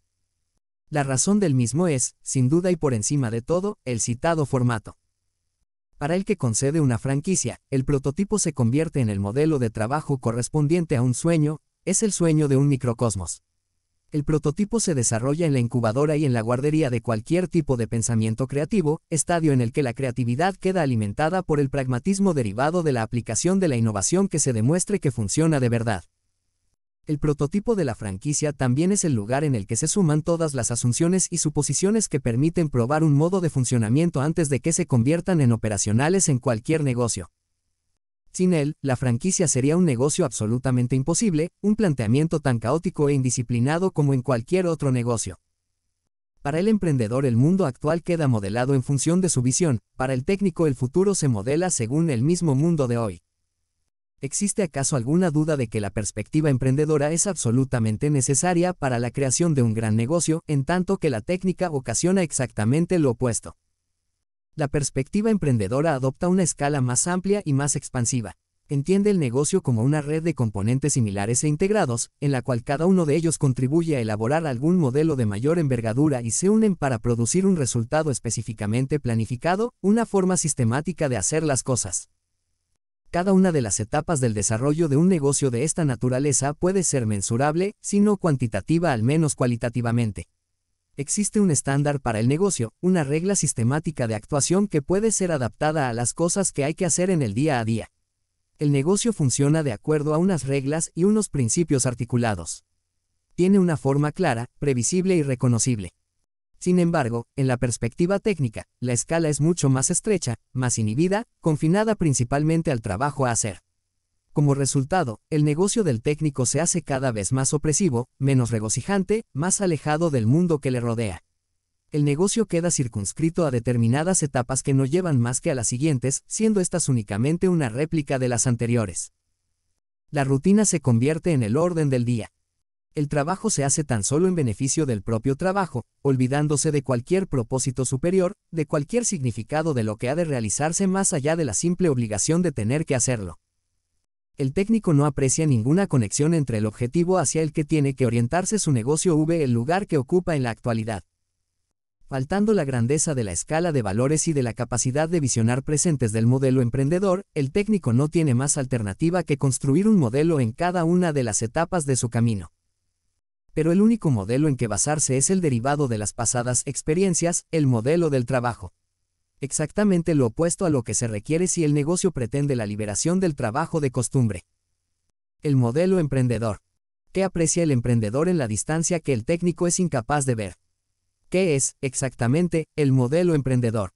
La razón del mismo es, sin duda y por encima de todo, el citado formato. Para el que concede una franquicia, el prototipo se convierte en el modelo de trabajo correspondiente a un sueño, es el sueño de un microcosmos. El prototipo se desarrolla en la incubadora y en la guardería de cualquier tipo de pensamiento creativo, estadio en el que la creatividad queda alimentada por el pragmatismo derivado de la aplicación de la innovación que se demuestre que funciona de verdad. El prototipo de la franquicia también es el lugar en el que se suman todas las asunciones y suposiciones que permiten probar un modo de funcionamiento antes de que se conviertan en operacionales en cualquier negocio. Sin él, la franquicia sería un negocio absolutamente imposible, un planteamiento tan caótico e indisciplinado como en cualquier otro negocio. Para el emprendedor el mundo actual queda modelado en función de su visión, para el técnico el futuro se modela según el mismo mundo de hoy. ¿Existe acaso alguna duda de que la perspectiva emprendedora es absolutamente necesaria para la creación de un gran negocio, en tanto que la técnica ocasiona exactamente lo opuesto? La perspectiva emprendedora adopta una escala más amplia y más expansiva. Entiende el negocio como una red de componentes similares e integrados, en la cual cada uno de ellos contribuye a elaborar algún modelo de mayor envergadura y se unen para producir un resultado específicamente planificado, una forma sistemática de hacer las cosas. Cada una de las etapas del desarrollo de un negocio de esta naturaleza puede ser mensurable, si no cuantitativa al menos cualitativamente. Existe un estándar para el negocio, una regla sistemática de actuación que puede ser adaptada a las cosas que hay que hacer en el día a día. El negocio funciona de acuerdo a unas reglas y unos principios articulados. Tiene una forma clara, previsible y reconocible. Sin embargo, en la perspectiva técnica, la escala es mucho más estrecha, más inhibida, confinada principalmente al trabajo a hacer. Como resultado, el negocio del técnico se hace cada vez más opresivo, menos regocijante, más alejado del mundo que le rodea. El negocio queda circunscrito a determinadas etapas que no llevan más que a las siguientes, siendo estas únicamente una réplica de las anteriores. La rutina se convierte en el orden del día, el trabajo se hace tan solo en beneficio del propio trabajo, olvidándose de cualquier propósito superior, de cualquier significado de lo que ha de realizarse más allá de la simple obligación de tener que hacerlo. El técnico no aprecia ninguna conexión entre el objetivo hacia el que tiene que orientarse su negocio V el lugar que ocupa en la actualidad. Faltando la grandeza de la escala de valores y de la capacidad de visionar presentes del modelo emprendedor, el técnico no tiene más alternativa que construir un modelo en cada una de las etapas de su camino pero el único modelo en que basarse es el derivado de las pasadas experiencias, el modelo del trabajo. Exactamente lo opuesto a lo que se requiere si el negocio pretende la liberación del trabajo de costumbre. El modelo emprendedor. ¿Qué aprecia el emprendedor en la distancia que el técnico es incapaz de ver? ¿Qué es, exactamente, el modelo emprendedor?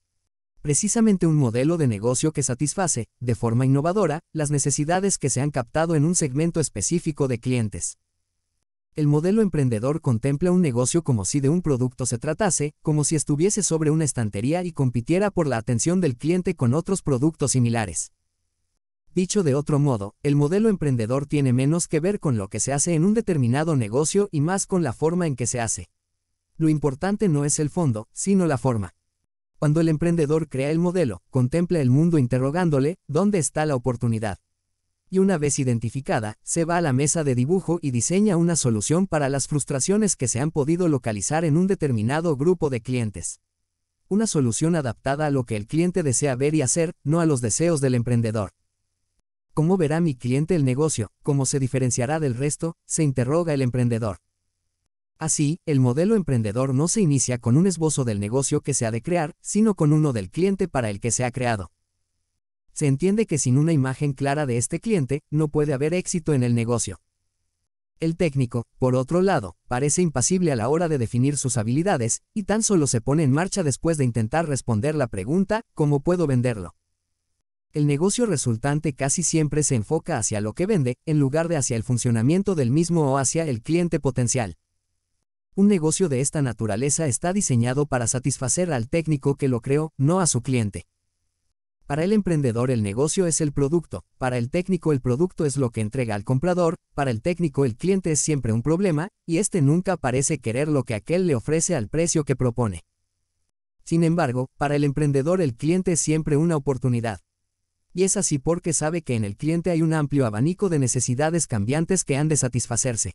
Precisamente un modelo de negocio que satisface, de forma innovadora, las necesidades que se han captado en un segmento específico de clientes. El modelo emprendedor contempla un negocio como si de un producto se tratase, como si estuviese sobre una estantería y compitiera por la atención del cliente con otros productos similares. Dicho de otro modo, el modelo emprendedor tiene menos que ver con lo que se hace en un determinado negocio y más con la forma en que se hace. Lo importante no es el fondo, sino la forma. Cuando el emprendedor crea el modelo, contempla el mundo interrogándole, ¿dónde está la oportunidad? y una vez identificada, se va a la mesa de dibujo y diseña una solución para las frustraciones que se han podido localizar en un determinado grupo de clientes. Una solución adaptada a lo que el cliente desea ver y hacer, no a los deseos del emprendedor. ¿Cómo verá mi cliente el negocio? ¿Cómo se diferenciará del resto? se interroga el emprendedor. Así, el modelo emprendedor no se inicia con un esbozo del negocio que se ha de crear, sino con uno del cliente para el que se ha creado se entiende que sin una imagen clara de este cliente, no puede haber éxito en el negocio. El técnico, por otro lado, parece impasible a la hora de definir sus habilidades, y tan solo se pone en marcha después de intentar responder la pregunta, ¿cómo puedo venderlo? El negocio resultante casi siempre se enfoca hacia lo que vende, en lugar de hacia el funcionamiento del mismo o hacia el cliente potencial. Un negocio de esta naturaleza está diseñado para satisfacer al técnico que lo creó, no a su cliente. Para el emprendedor el negocio es el producto, para el técnico el producto es lo que entrega al comprador, para el técnico el cliente es siempre un problema, y este nunca parece querer lo que aquel le ofrece al precio que propone. Sin embargo, para el emprendedor el cliente es siempre una oportunidad. Y es así porque sabe que en el cliente hay un amplio abanico de necesidades cambiantes que han de satisfacerse.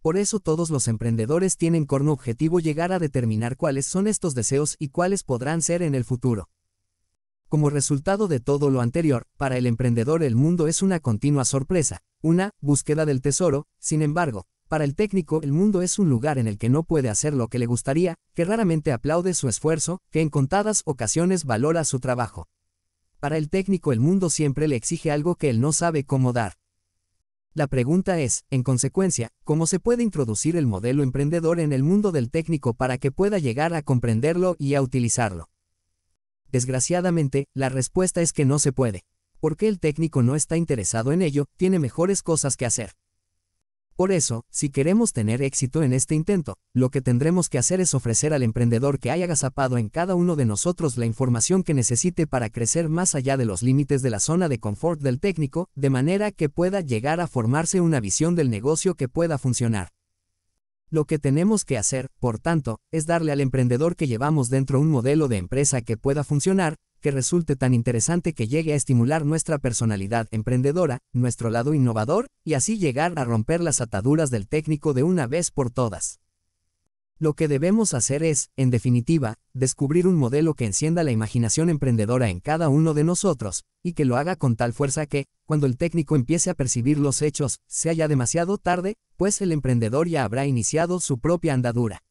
Por eso todos los emprendedores tienen como objetivo llegar a determinar cuáles son estos deseos y cuáles podrán ser en el futuro. Como resultado de todo lo anterior, para el emprendedor el mundo es una continua sorpresa, una búsqueda del tesoro, sin embargo, para el técnico el mundo es un lugar en el que no puede hacer lo que le gustaría, que raramente aplaude su esfuerzo, que en contadas ocasiones valora su trabajo. Para el técnico el mundo siempre le exige algo que él no sabe cómo dar. La pregunta es, en consecuencia, ¿cómo se puede introducir el modelo emprendedor en el mundo del técnico para que pueda llegar a comprenderlo y a utilizarlo? Desgraciadamente, la respuesta es que no se puede. Porque el técnico no está interesado en ello, tiene mejores cosas que hacer. Por eso, si queremos tener éxito en este intento, lo que tendremos que hacer es ofrecer al emprendedor que haya gazapado en cada uno de nosotros la información que necesite para crecer más allá de los límites de la zona de confort del técnico, de manera que pueda llegar a formarse una visión del negocio que pueda funcionar. Lo que tenemos que hacer, por tanto, es darle al emprendedor que llevamos dentro un modelo de empresa que pueda funcionar, que resulte tan interesante que llegue a estimular nuestra personalidad emprendedora, nuestro lado innovador, y así llegar a romper las ataduras del técnico de una vez por todas. Lo que debemos hacer es, en definitiva, descubrir un modelo que encienda la imaginación emprendedora en cada uno de nosotros, y que lo haga con tal fuerza que, cuando el técnico empiece a percibir los hechos, sea ya demasiado tarde, pues el emprendedor ya habrá iniciado su propia andadura.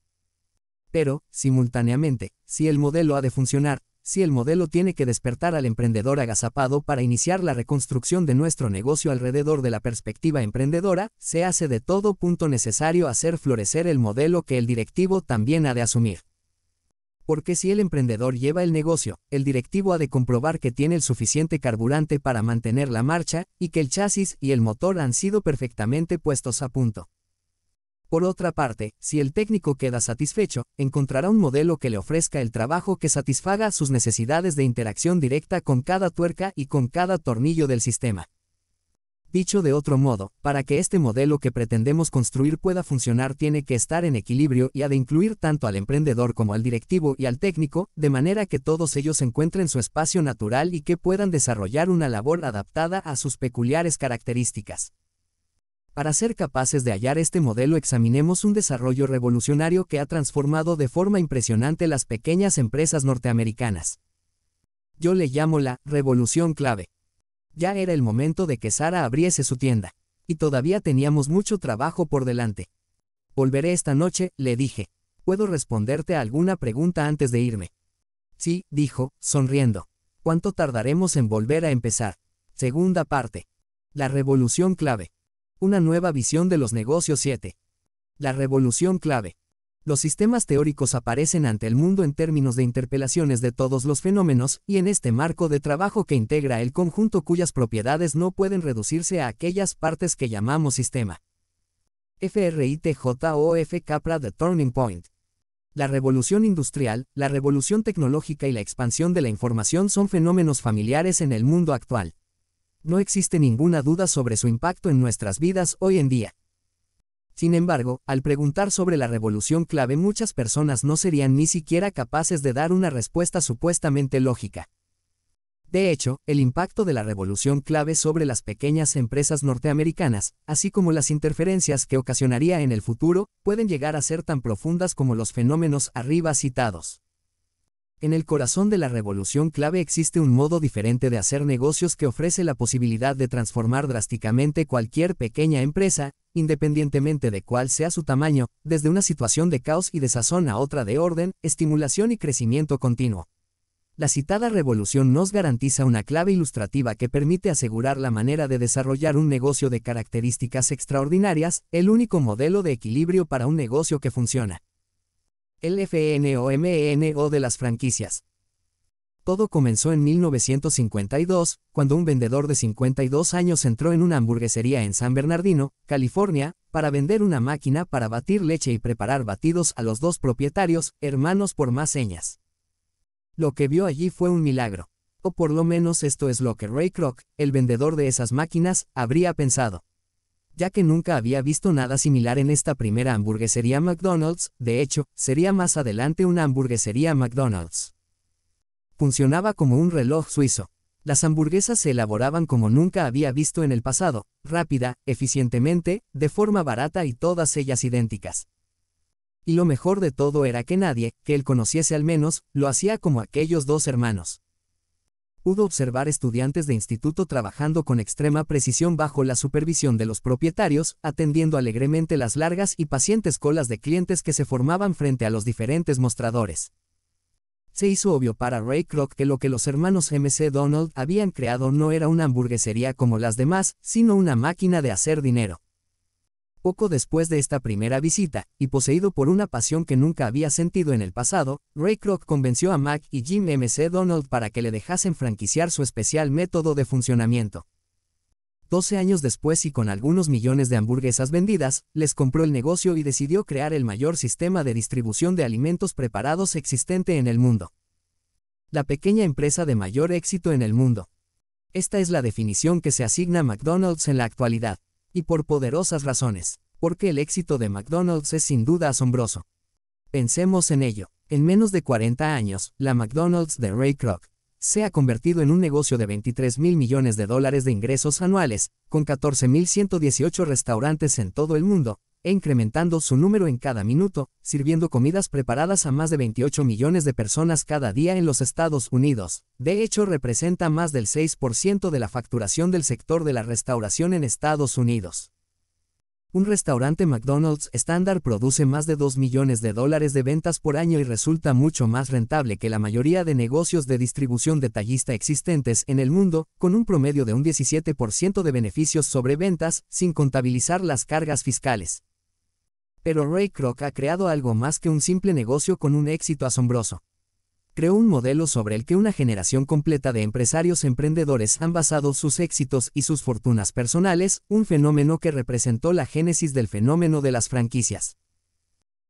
Pero, simultáneamente, si el modelo ha de funcionar, si el modelo tiene que despertar al emprendedor agazapado para iniciar la reconstrucción de nuestro negocio alrededor de la perspectiva emprendedora, se hace de todo punto necesario hacer florecer el modelo que el directivo también ha de asumir. Porque si el emprendedor lleva el negocio, el directivo ha de comprobar que tiene el suficiente carburante para mantener la marcha, y que el chasis y el motor han sido perfectamente puestos a punto. Por otra parte, si el técnico queda satisfecho, encontrará un modelo que le ofrezca el trabajo que satisfaga sus necesidades de interacción directa con cada tuerca y con cada tornillo del sistema. Dicho de otro modo, para que este modelo que pretendemos construir pueda funcionar tiene que estar en equilibrio y ha de incluir tanto al emprendedor como al directivo y al técnico, de manera que todos ellos encuentren su espacio natural y que puedan desarrollar una labor adaptada a sus peculiares características. Para ser capaces de hallar este modelo examinemos un desarrollo revolucionario que ha transformado de forma impresionante las pequeñas empresas norteamericanas. Yo le llamo la revolución clave. Ya era el momento de que Sara abriese su tienda, y todavía teníamos mucho trabajo por delante. Volveré esta noche, le dije. ¿Puedo responderte alguna pregunta antes de irme? Sí, dijo, sonriendo. ¿Cuánto tardaremos en volver a empezar? Segunda parte. La revolución clave. Una nueva visión de los negocios 7. La revolución clave. Los sistemas teóricos aparecen ante el mundo en términos de interpelaciones de todos los fenómenos y en este marco de trabajo que integra el conjunto cuyas propiedades no pueden reducirse a aquellas partes que llamamos sistema. FRITJOF Capra The Turning Point. La revolución industrial, la revolución tecnológica y la expansión de la información son fenómenos familiares en el mundo actual. No existe ninguna duda sobre su impacto en nuestras vidas hoy en día. Sin embargo, al preguntar sobre la revolución clave muchas personas no serían ni siquiera capaces de dar una respuesta supuestamente lógica. De hecho, el impacto de la revolución clave sobre las pequeñas empresas norteamericanas, así como las interferencias que ocasionaría en el futuro, pueden llegar a ser tan profundas como los fenómenos arriba citados. En el corazón de la revolución clave existe un modo diferente de hacer negocios que ofrece la posibilidad de transformar drásticamente cualquier pequeña empresa, independientemente de cuál sea su tamaño, desde una situación de caos y desazón a otra de orden, estimulación y crecimiento continuo. La citada revolución nos garantiza una clave ilustrativa que permite asegurar la manera de desarrollar un negocio de características extraordinarias, el único modelo de equilibrio para un negocio que funciona. E o de las franquicias. Todo comenzó en 1952, cuando un vendedor de 52 años entró en una hamburguesería en San Bernardino, California, para vender una máquina para batir leche y preparar batidos a los dos propietarios, hermanos por más señas. Lo que vio allí fue un milagro. O por lo menos esto es lo que Ray Kroc, el vendedor de esas máquinas, habría pensado ya que nunca había visto nada similar en esta primera hamburguesería McDonald's, de hecho, sería más adelante una hamburguesería McDonald's. Funcionaba como un reloj suizo. Las hamburguesas se elaboraban como nunca había visto en el pasado, rápida, eficientemente, de forma barata y todas ellas idénticas. Y lo mejor de todo era que nadie, que él conociese al menos, lo hacía como aquellos dos hermanos pudo observar estudiantes de instituto trabajando con extrema precisión bajo la supervisión de los propietarios, atendiendo alegremente las largas y pacientes colas de clientes que se formaban frente a los diferentes mostradores. Se hizo obvio para Ray Kroc que lo que los hermanos MC Donald habían creado no era una hamburguesería como las demás, sino una máquina de hacer dinero. Poco después de esta primera visita, y poseído por una pasión que nunca había sentido en el pasado, Ray Kroc convenció a Mac y Jim M.C. Donald para que le dejasen franquiciar su especial método de funcionamiento. Doce años después y con algunos millones de hamburguesas vendidas, les compró el negocio y decidió crear el mayor sistema de distribución de alimentos preparados existente en el mundo. La pequeña empresa de mayor éxito en el mundo. Esta es la definición que se asigna a McDonald's en la actualidad. Y por poderosas razones, porque el éxito de McDonald's es sin duda asombroso. Pensemos en ello. En menos de 40 años, la McDonald's de Ray Kroc se ha convertido en un negocio de 23 mil millones de dólares de ingresos anuales, con 14.118 restaurantes en todo el mundo, e incrementando su número en cada minuto, sirviendo comidas preparadas a más de 28 millones de personas cada día en los Estados Unidos. De hecho, representa más del 6% de la facturación del sector de la restauración en Estados Unidos. Un restaurante McDonald's estándar produce más de 2 millones de dólares de ventas por año y resulta mucho más rentable que la mayoría de negocios de distribución detallista existentes en el mundo, con un promedio de un 17% de beneficios sobre ventas, sin contabilizar las cargas fiscales. Pero Ray Kroc ha creado algo más que un simple negocio con un éxito asombroso. Creó un modelo sobre el que una generación completa de empresarios emprendedores han basado sus éxitos y sus fortunas personales, un fenómeno que representó la génesis del fenómeno de las franquicias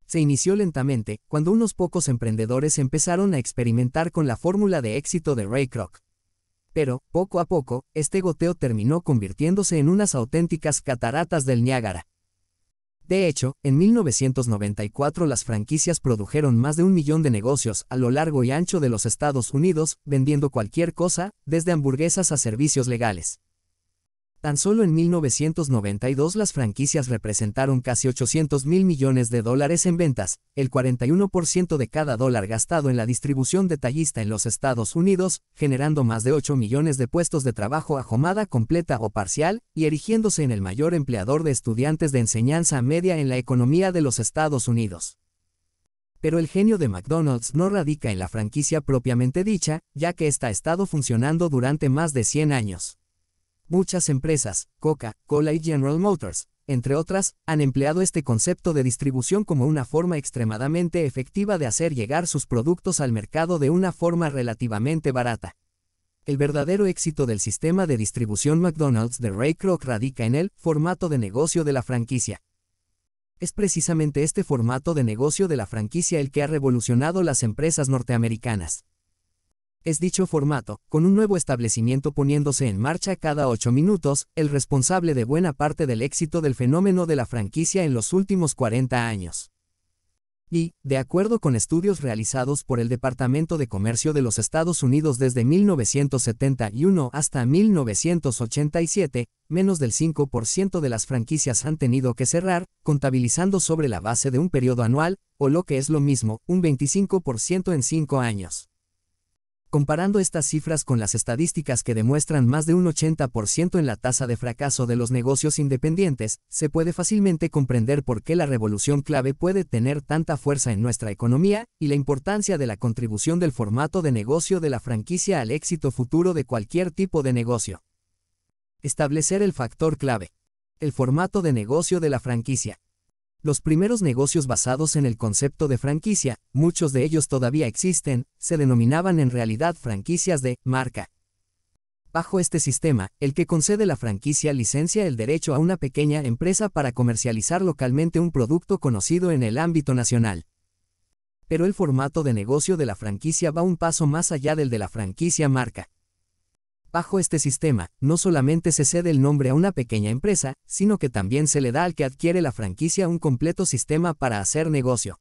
se inició lentamente, cuando unos pocos emprendedores empezaron a experimentar con la fórmula de éxito de Ray Kroc. Pero, poco a poco, este goteo terminó convirtiéndose en unas auténticas cataratas del Niágara. De hecho, en 1994 las franquicias produjeron más de un millón de negocios a lo largo y ancho de los Estados Unidos, vendiendo cualquier cosa, desde hamburguesas a servicios legales. Tan solo en 1992 las franquicias representaron casi 800 mil millones de dólares en ventas, el 41% de cada dólar gastado en la distribución detallista en los Estados Unidos, generando más de 8 millones de puestos de trabajo a jomada completa o parcial, y erigiéndose en el mayor empleador de estudiantes de enseñanza media en la economía de los Estados Unidos. Pero el genio de McDonald's no radica en la franquicia propiamente dicha, ya que esta ha estado funcionando durante más de 100 años. Muchas empresas, Coca-Cola y General Motors, entre otras, han empleado este concepto de distribución como una forma extremadamente efectiva de hacer llegar sus productos al mercado de una forma relativamente barata. El verdadero éxito del sistema de distribución McDonald's de Ray Kroc radica en el formato de negocio de la franquicia. Es precisamente este formato de negocio de la franquicia el que ha revolucionado las empresas norteamericanas es dicho formato, con un nuevo establecimiento poniéndose en marcha cada ocho minutos, el responsable de buena parte del éxito del fenómeno de la franquicia en los últimos 40 años. Y, de acuerdo con estudios realizados por el Departamento de Comercio de los Estados Unidos desde 1971 hasta 1987, menos del 5% de las franquicias han tenido que cerrar, contabilizando sobre la base de un periodo anual, o lo que es lo mismo, un 25% en cinco años. Comparando estas cifras con las estadísticas que demuestran más de un 80% en la tasa de fracaso de los negocios independientes, se puede fácilmente comprender por qué la revolución clave puede tener tanta fuerza en nuestra economía y la importancia de la contribución del formato de negocio de la franquicia al éxito futuro de cualquier tipo de negocio. Establecer el factor clave. El formato de negocio de la franquicia. Los primeros negocios basados en el concepto de franquicia, muchos de ellos todavía existen, se denominaban en realidad franquicias de marca. Bajo este sistema, el que concede la franquicia licencia el derecho a una pequeña empresa para comercializar localmente un producto conocido en el ámbito nacional. Pero el formato de negocio de la franquicia va un paso más allá del de la franquicia marca. Bajo este sistema, no solamente se cede el nombre a una pequeña empresa, sino que también se le da al que adquiere la franquicia un completo sistema para hacer negocio.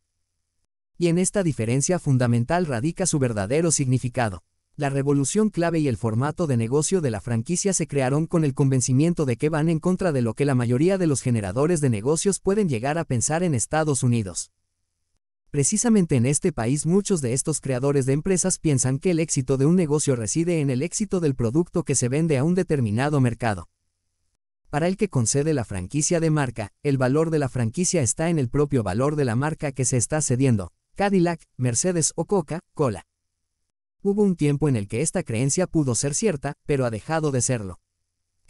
Y en esta diferencia fundamental radica su verdadero significado. La revolución clave y el formato de negocio de la franquicia se crearon con el convencimiento de que van en contra de lo que la mayoría de los generadores de negocios pueden llegar a pensar en Estados Unidos. Precisamente en este país muchos de estos creadores de empresas piensan que el éxito de un negocio reside en el éxito del producto que se vende a un determinado mercado. Para el que concede la franquicia de marca, el valor de la franquicia está en el propio valor de la marca que se está cediendo, Cadillac, Mercedes o Coca-Cola. Hubo un tiempo en el que esta creencia pudo ser cierta, pero ha dejado de serlo.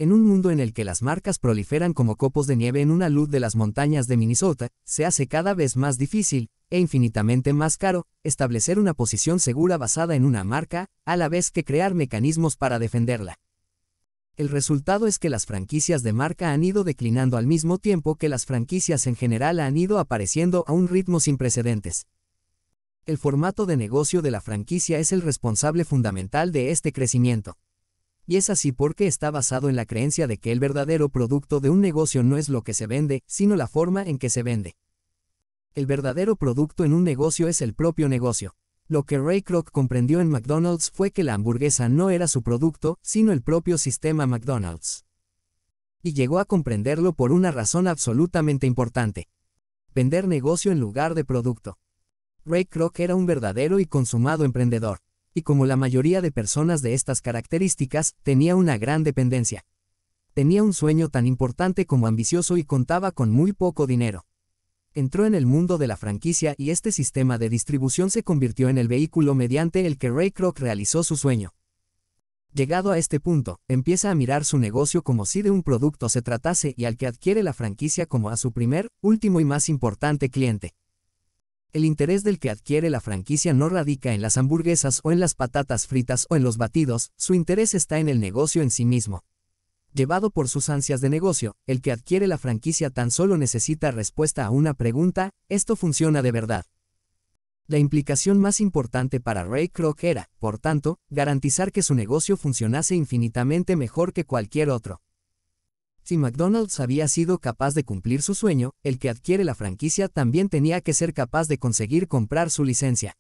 En un mundo en el que las marcas proliferan como copos de nieve en una luz de las montañas de Minnesota, se hace cada vez más difícil, e infinitamente más caro, establecer una posición segura basada en una marca, a la vez que crear mecanismos para defenderla. El resultado es que las franquicias de marca han ido declinando al mismo tiempo que las franquicias en general han ido apareciendo a un ritmo sin precedentes. El formato de negocio de la franquicia es el responsable fundamental de este crecimiento. Y es así porque está basado en la creencia de que el verdadero producto de un negocio no es lo que se vende, sino la forma en que se vende. El verdadero producto en un negocio es el propio negocio. Lo que Ray Kroc comprendió en McDonald's fue que la hamburguesa no era su producto, sino el propio sistema McDonald's. Y llegó a comprenderlo por una razón absolutamente importante. Vender negocio en lugar de producto. Ray Kroc era un verdadero y consumado emprendedor y como la mayoría de personas de estas características, tenía una gran dependencia. Tenía un sueño tan importante como ambicioso y contaba con muy poco dinero. Entró en el mundo de la franquicia y este sistema de distribución se convirtió en el vehículo mediante el que Ray Kroc realizó su sueño. Llegado a este punto, empieza a mirar su negocio como si de un producto se tratase y al que adquiere la franquicia como a su primer, último y más importante cliente. El interés del que adquiere la franquicia no radica en las hamburguesas o en las patatas fritas o en los batidos, su interés está en el negocio en sí mismo. Llevado por sus ansias de negocio, el que adquiere la franquicia tan solo necesita respuesta a una pregunta, ¿esto funciona de verdad? La implicación más importante para Ray Kroc era, por tanto, garantizar que su negocio funcionase infinitamente mejor que cualquier otro. Si McDonald's había sido capaz de cumplir su sueño, el que adquiere la franquicia también tenía que ser capaz de conseguir comprar su licencia.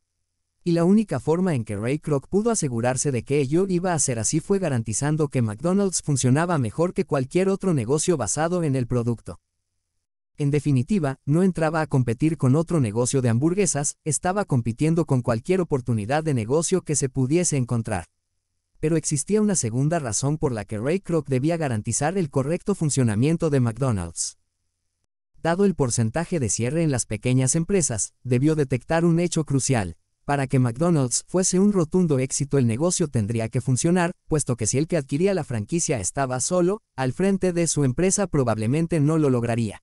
Y la única forma en que Ray Kroc pudo asegurarse de que ello iba a ser así fue garantizando que McDonald's funcionaba mejor que cualquier otro negocio basado en el producto. En definitiva, no entraba a competir con otro negocio de hamburguesas, estaba compitiendo con cualquier oportunidad de negocio que se pudiese encontrar. Pero existía una segunda razón por la que Ray Kroc debía garantizar el correcto funcionamiento de McDonald's. Dado el porcentaje de cierre en las pequeñas empresas, debió detectar un hecho crucial. Para que McDonald's fuese un rotundo éxito el negocio tendría que funcionar, puesto que si el que adquiría la franquicia estaba solo, al frente de su empresa probablemente no lo lograría.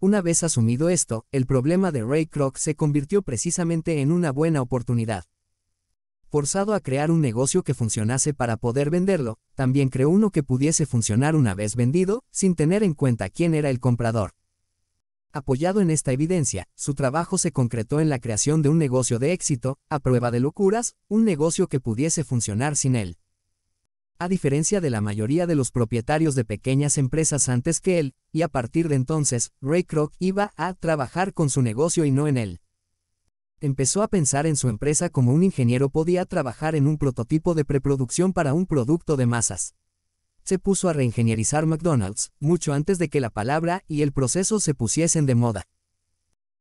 Una vez asumido esto, el problema de Ray Kroc se convirtió precisamente en una buena oportunidad forzado a crear un negocio que funcionase para poder venderlo, también creó uno que pudiese funcionar una vez vendido, sin tener en cuenta quién era el comprador. Apoyado en esta evidencia, su trabajo se concretó en la creación de un negocio de éxito, a prueba de locuras, un negocio que pudiese funcionar sin él. A diferencia de la mayoría de los propietarios de pequeñas empresas antes que él, y a partir de entonces, Ray Kroc iba a trabajar con su negocio y no en él empezó a pensar en su empresa como un ingeniero podía trabajar en un prototipo de preproducción para un producto de masas. Se puso a reingenierizar McDonald's, mucho antes de que la palabra y el proceso se pusiesen de moda.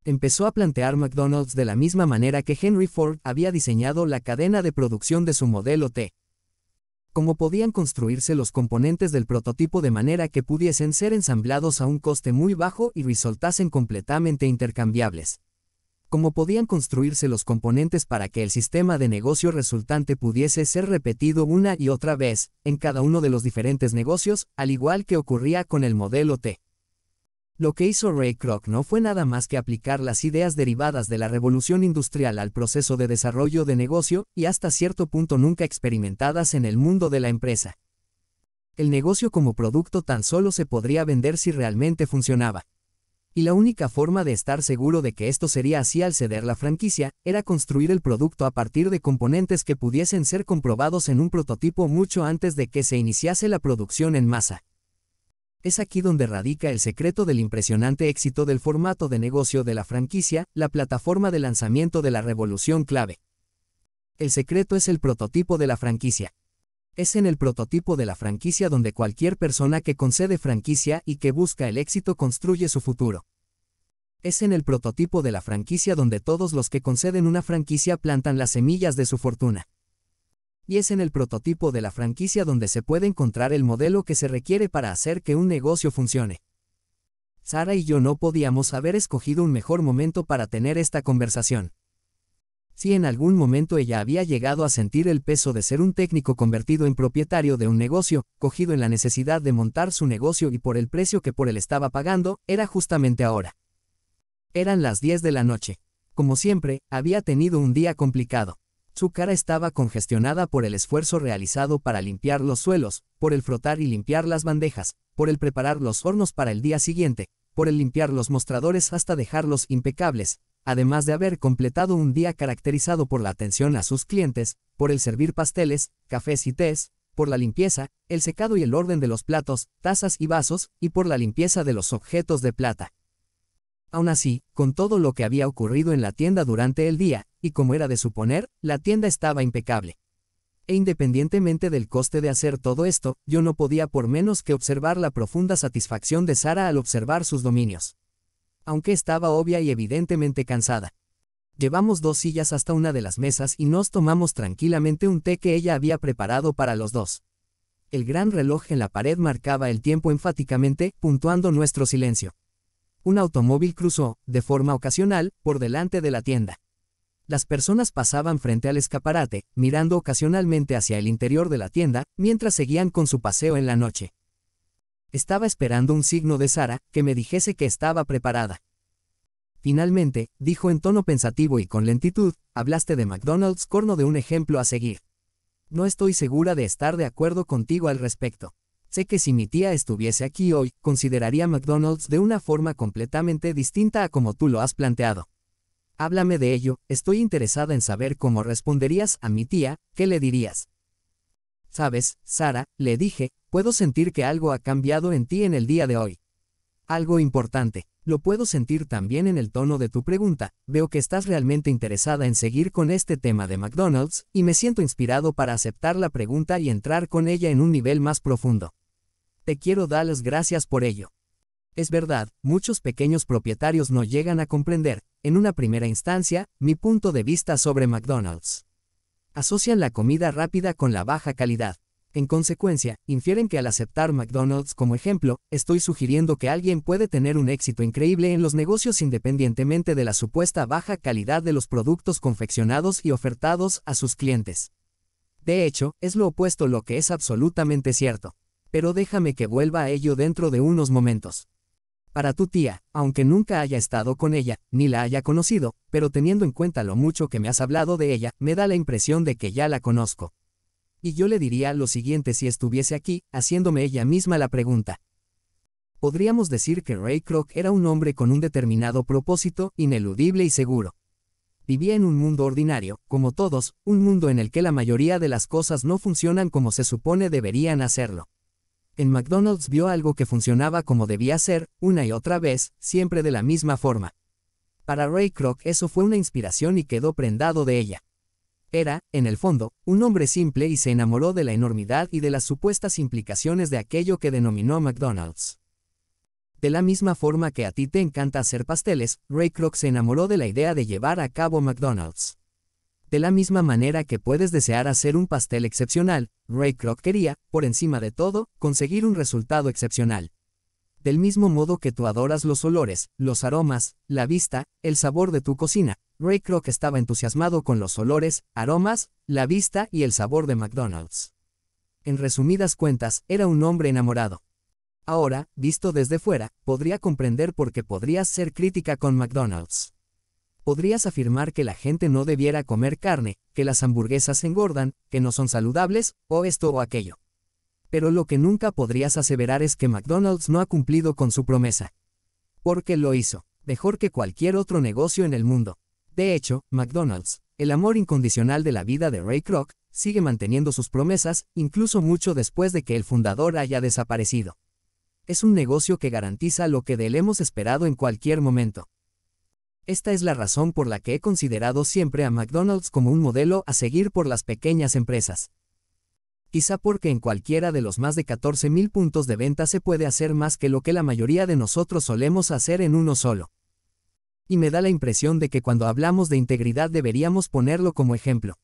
Empezó a plantear McDonald's de la misma manera que Henry Ford había diseñado la cadena de producción de su modelo T. Cómo podían construirse los componentes del prototipo de manera que pudiesen ser ensamblados a un coste muy bajo y resultasen completamente intercambiables cómo podían construirse los componentes para que el sistema de negocio resultante pudiese ser repetido una y otra vez en cada uno de los diferentes negocios, al igual que ocurría con el modelo T. Lo que hizo Ray Kroc no fue nada más que aplicar las ideas derivadas de la revolución industrial al proceso de desarrollo de negocio y hasta cierto punto nunca experimentadas en el mundo de la empresa. El negocio como producto tan solo se podría vender si realmente funcionaba y la única forma de estar seguro de que esto sería así al ceder la franquicia, era construir el producto a partir de componentes que pudiesen ser comprobados en un prototipo mucho antes de que se iniciase la producción en masa. Es aquí donde radica el secreto del impresionante éxito del formato de negocio de la franquicia, la plataforma de lanzamiento de la revolución clave. El secreto es el prototipo de la franquicia es en el prototipo de la franquicia donde cualquier persona que concede franquicia y que busca el éxito construye su futuro. Es en el prototipo de la franquicia donde todos los que conceden una franquicia plantan las semillas de su fortuna. Y es en el prototipo de la franquicia donde se puede encontrar el modelo que se requiere para hacer que un negocio funcione. Sara y yo no podíamos haber escogido un mejor momento para tener esta conversación si en algún momento ella había llegado a sentir el peso de ser un técnico convertido en propietario de un negocio, cogido en la necesidad de montar su negocio y por el precio que por él estaba pagando, era justamente ahora. Eran las 10 de la noche. Como siempre, había tenido un día complicado. Su cara estaba congestionada por el esfuerzo realizado para limpiar los suelos, por el frotar y limpiar las bandejas, por el preparar los hornos para el día siguiente, por el limpiar los mostradores hasta dejarlos impecables, además de haber completado un día caracterizado por la atención a sus clientes, por el servir pasteles, cafés y tés, por la limpieza, el secado y el orden de los platos, tazas y vasos, y por la limpieza de los objetos de plata. Aún así, con todo lo que había ocurrido en la tienda durante el día, y como era de suponer, la tienda estaba impecable. E independientemente del coste de hacer todo esto, yo no podía por menos que observar la profunda satisfacción de Sara al observar sus dominios aunque estaba obvia y evidentemente cansada. Llevamos dos sillas hasta una de las mesas y nos tomamos tranquilamente un té que ella había preparado para los dos. El gran reloj en la pared marcaba el tiempo enfáticamente, puntuando nuestro silencio. Un automóvil cruzó, de forma ocasional, por delante de la tienda. Las personas pasaban frente al escaparate, mirando ocasionalmente hacia el interior de la tienda, mientras seguían con su paseo en la noche. Estaba esperando un signo de Sara, que me dijese que estaba preparada. Finalmente, dijo en tono pensativo y con lentitud, hablaste de McDonald's corno de un ejemplo a seguir. No estoy segura de estar de acuerdo contigo al respecto. Sé que si mi tía estuviese aquí hoy, consideraría McDonald's de una forma completamente distinta a como tú lo has planteado. Háblame de ello, estoy interesada en saber cómo responderías a mi tía, qué le dirías. Sabes, Sara, le dije, puedo sentir que algo ha cambiado en ti en el día de hoy. Algo importante, lo puedo sentir también en el tono de tu pregunta, veo que estás realmente interesada en seguir con este tema de McDonald's, y me siento inspirado para aceptar la pregunta y entrar con ella en un nivel más profundo. Te quiero dar las gracias por ello. Es verdad, muchos pequeños propietarios no llegan a comprender, en una primera instancia, mi punto de vista sobre McDonald's asocian la comida rápida con la baja calidad. En consecuencia, infieren que al aceptar McDonald's como ejemplo, estoy sugiriendo que alguien puede tener un éxito increíble en los negocios independientemente de la supuesta baja calidad de los productos confeccionados y ofertados a sus clientes. De hecho, es lo opuesto lo que es absolutamente cierto. Pero déjame que vuelva a ello dentro de unos momentos. Para tu tía, aunque nunca haya estado con ella, ni la haya conocido, pero teniendo en cuenta lo mucho que me has hablado de ella, me da la impresión de que ya la conozco. Y yo le diría lo siguiente si estuviese aquí, haciéndome ella misma la pregunta. Podríamos decir que Ray Kroc era un hombre con un determinado propósito, ineludible y seguro. Vivía en un mundo ordinario, como todos, un mundo en el que la mayoría de las cosas no funcionan como se supone deberían hacerlo en McDonald's vio algo que funcionaba como debía ser, una y otra vez, siempre de la misma forma. Para Ray Kroc eso fue una inspiración y quedó prendado de ella. Era, en el fondo, un hombre simple y se enamoró de la enormidad y de las supuestas implicaciones de aquello que denominó McDonald's. De la misma forma que a ti te encanta hacer pasteles, Ray Kroc se enamoró de la idea de llevar a cabo McDonald's. De la misma manera que puedes desear hacer un pastel excepcional, Ray Kroc quería, por encima de todo, conseguir un resultado excepcional. Del mismo modo que tú adoras los olores, los aromas, la vista, el sabor de tu cocina, Ray Kroc estaba entusiasmado con los olores, aromas, la vista y el sabor de McDonald's. En resumidas cuentas, era un hombre enamorado. Ahora, visto desde fuera, podría comprender por qué podrías ser crítica con McDonald's podrías afirmar que la gente no debiera comer carne, que las hamburguesas engordan, que no son saludables, o esto o aquello. Pero lo que nunca podrías aseverar es que McDonald's no ha cumplido con su promesa. Porque lo hizo, mejor que cualquier otro negocio en el mundo. De hecho, McDonald's, el amor incondicional de la vida de Ray Kroc, sigue manteniendo sus promesas, incluso mucho después de que el fundador haya desaparecido. Es un negocio que garantiza lo que de él hemos esperado en cualquier momento. Esta es la razón por la que he considerado siempre a McDonald's como un modelo a seguir por las pequeñas empresas. Quizá porque en cualquiera de los más de 14.000 puntos de venta se puede hacer más que lo que la mayoría de nosotros solemos hacer en uno solo. Y me da la impresión de que cuando hablamos de integridad deberíamos ponerlo como ejemplo.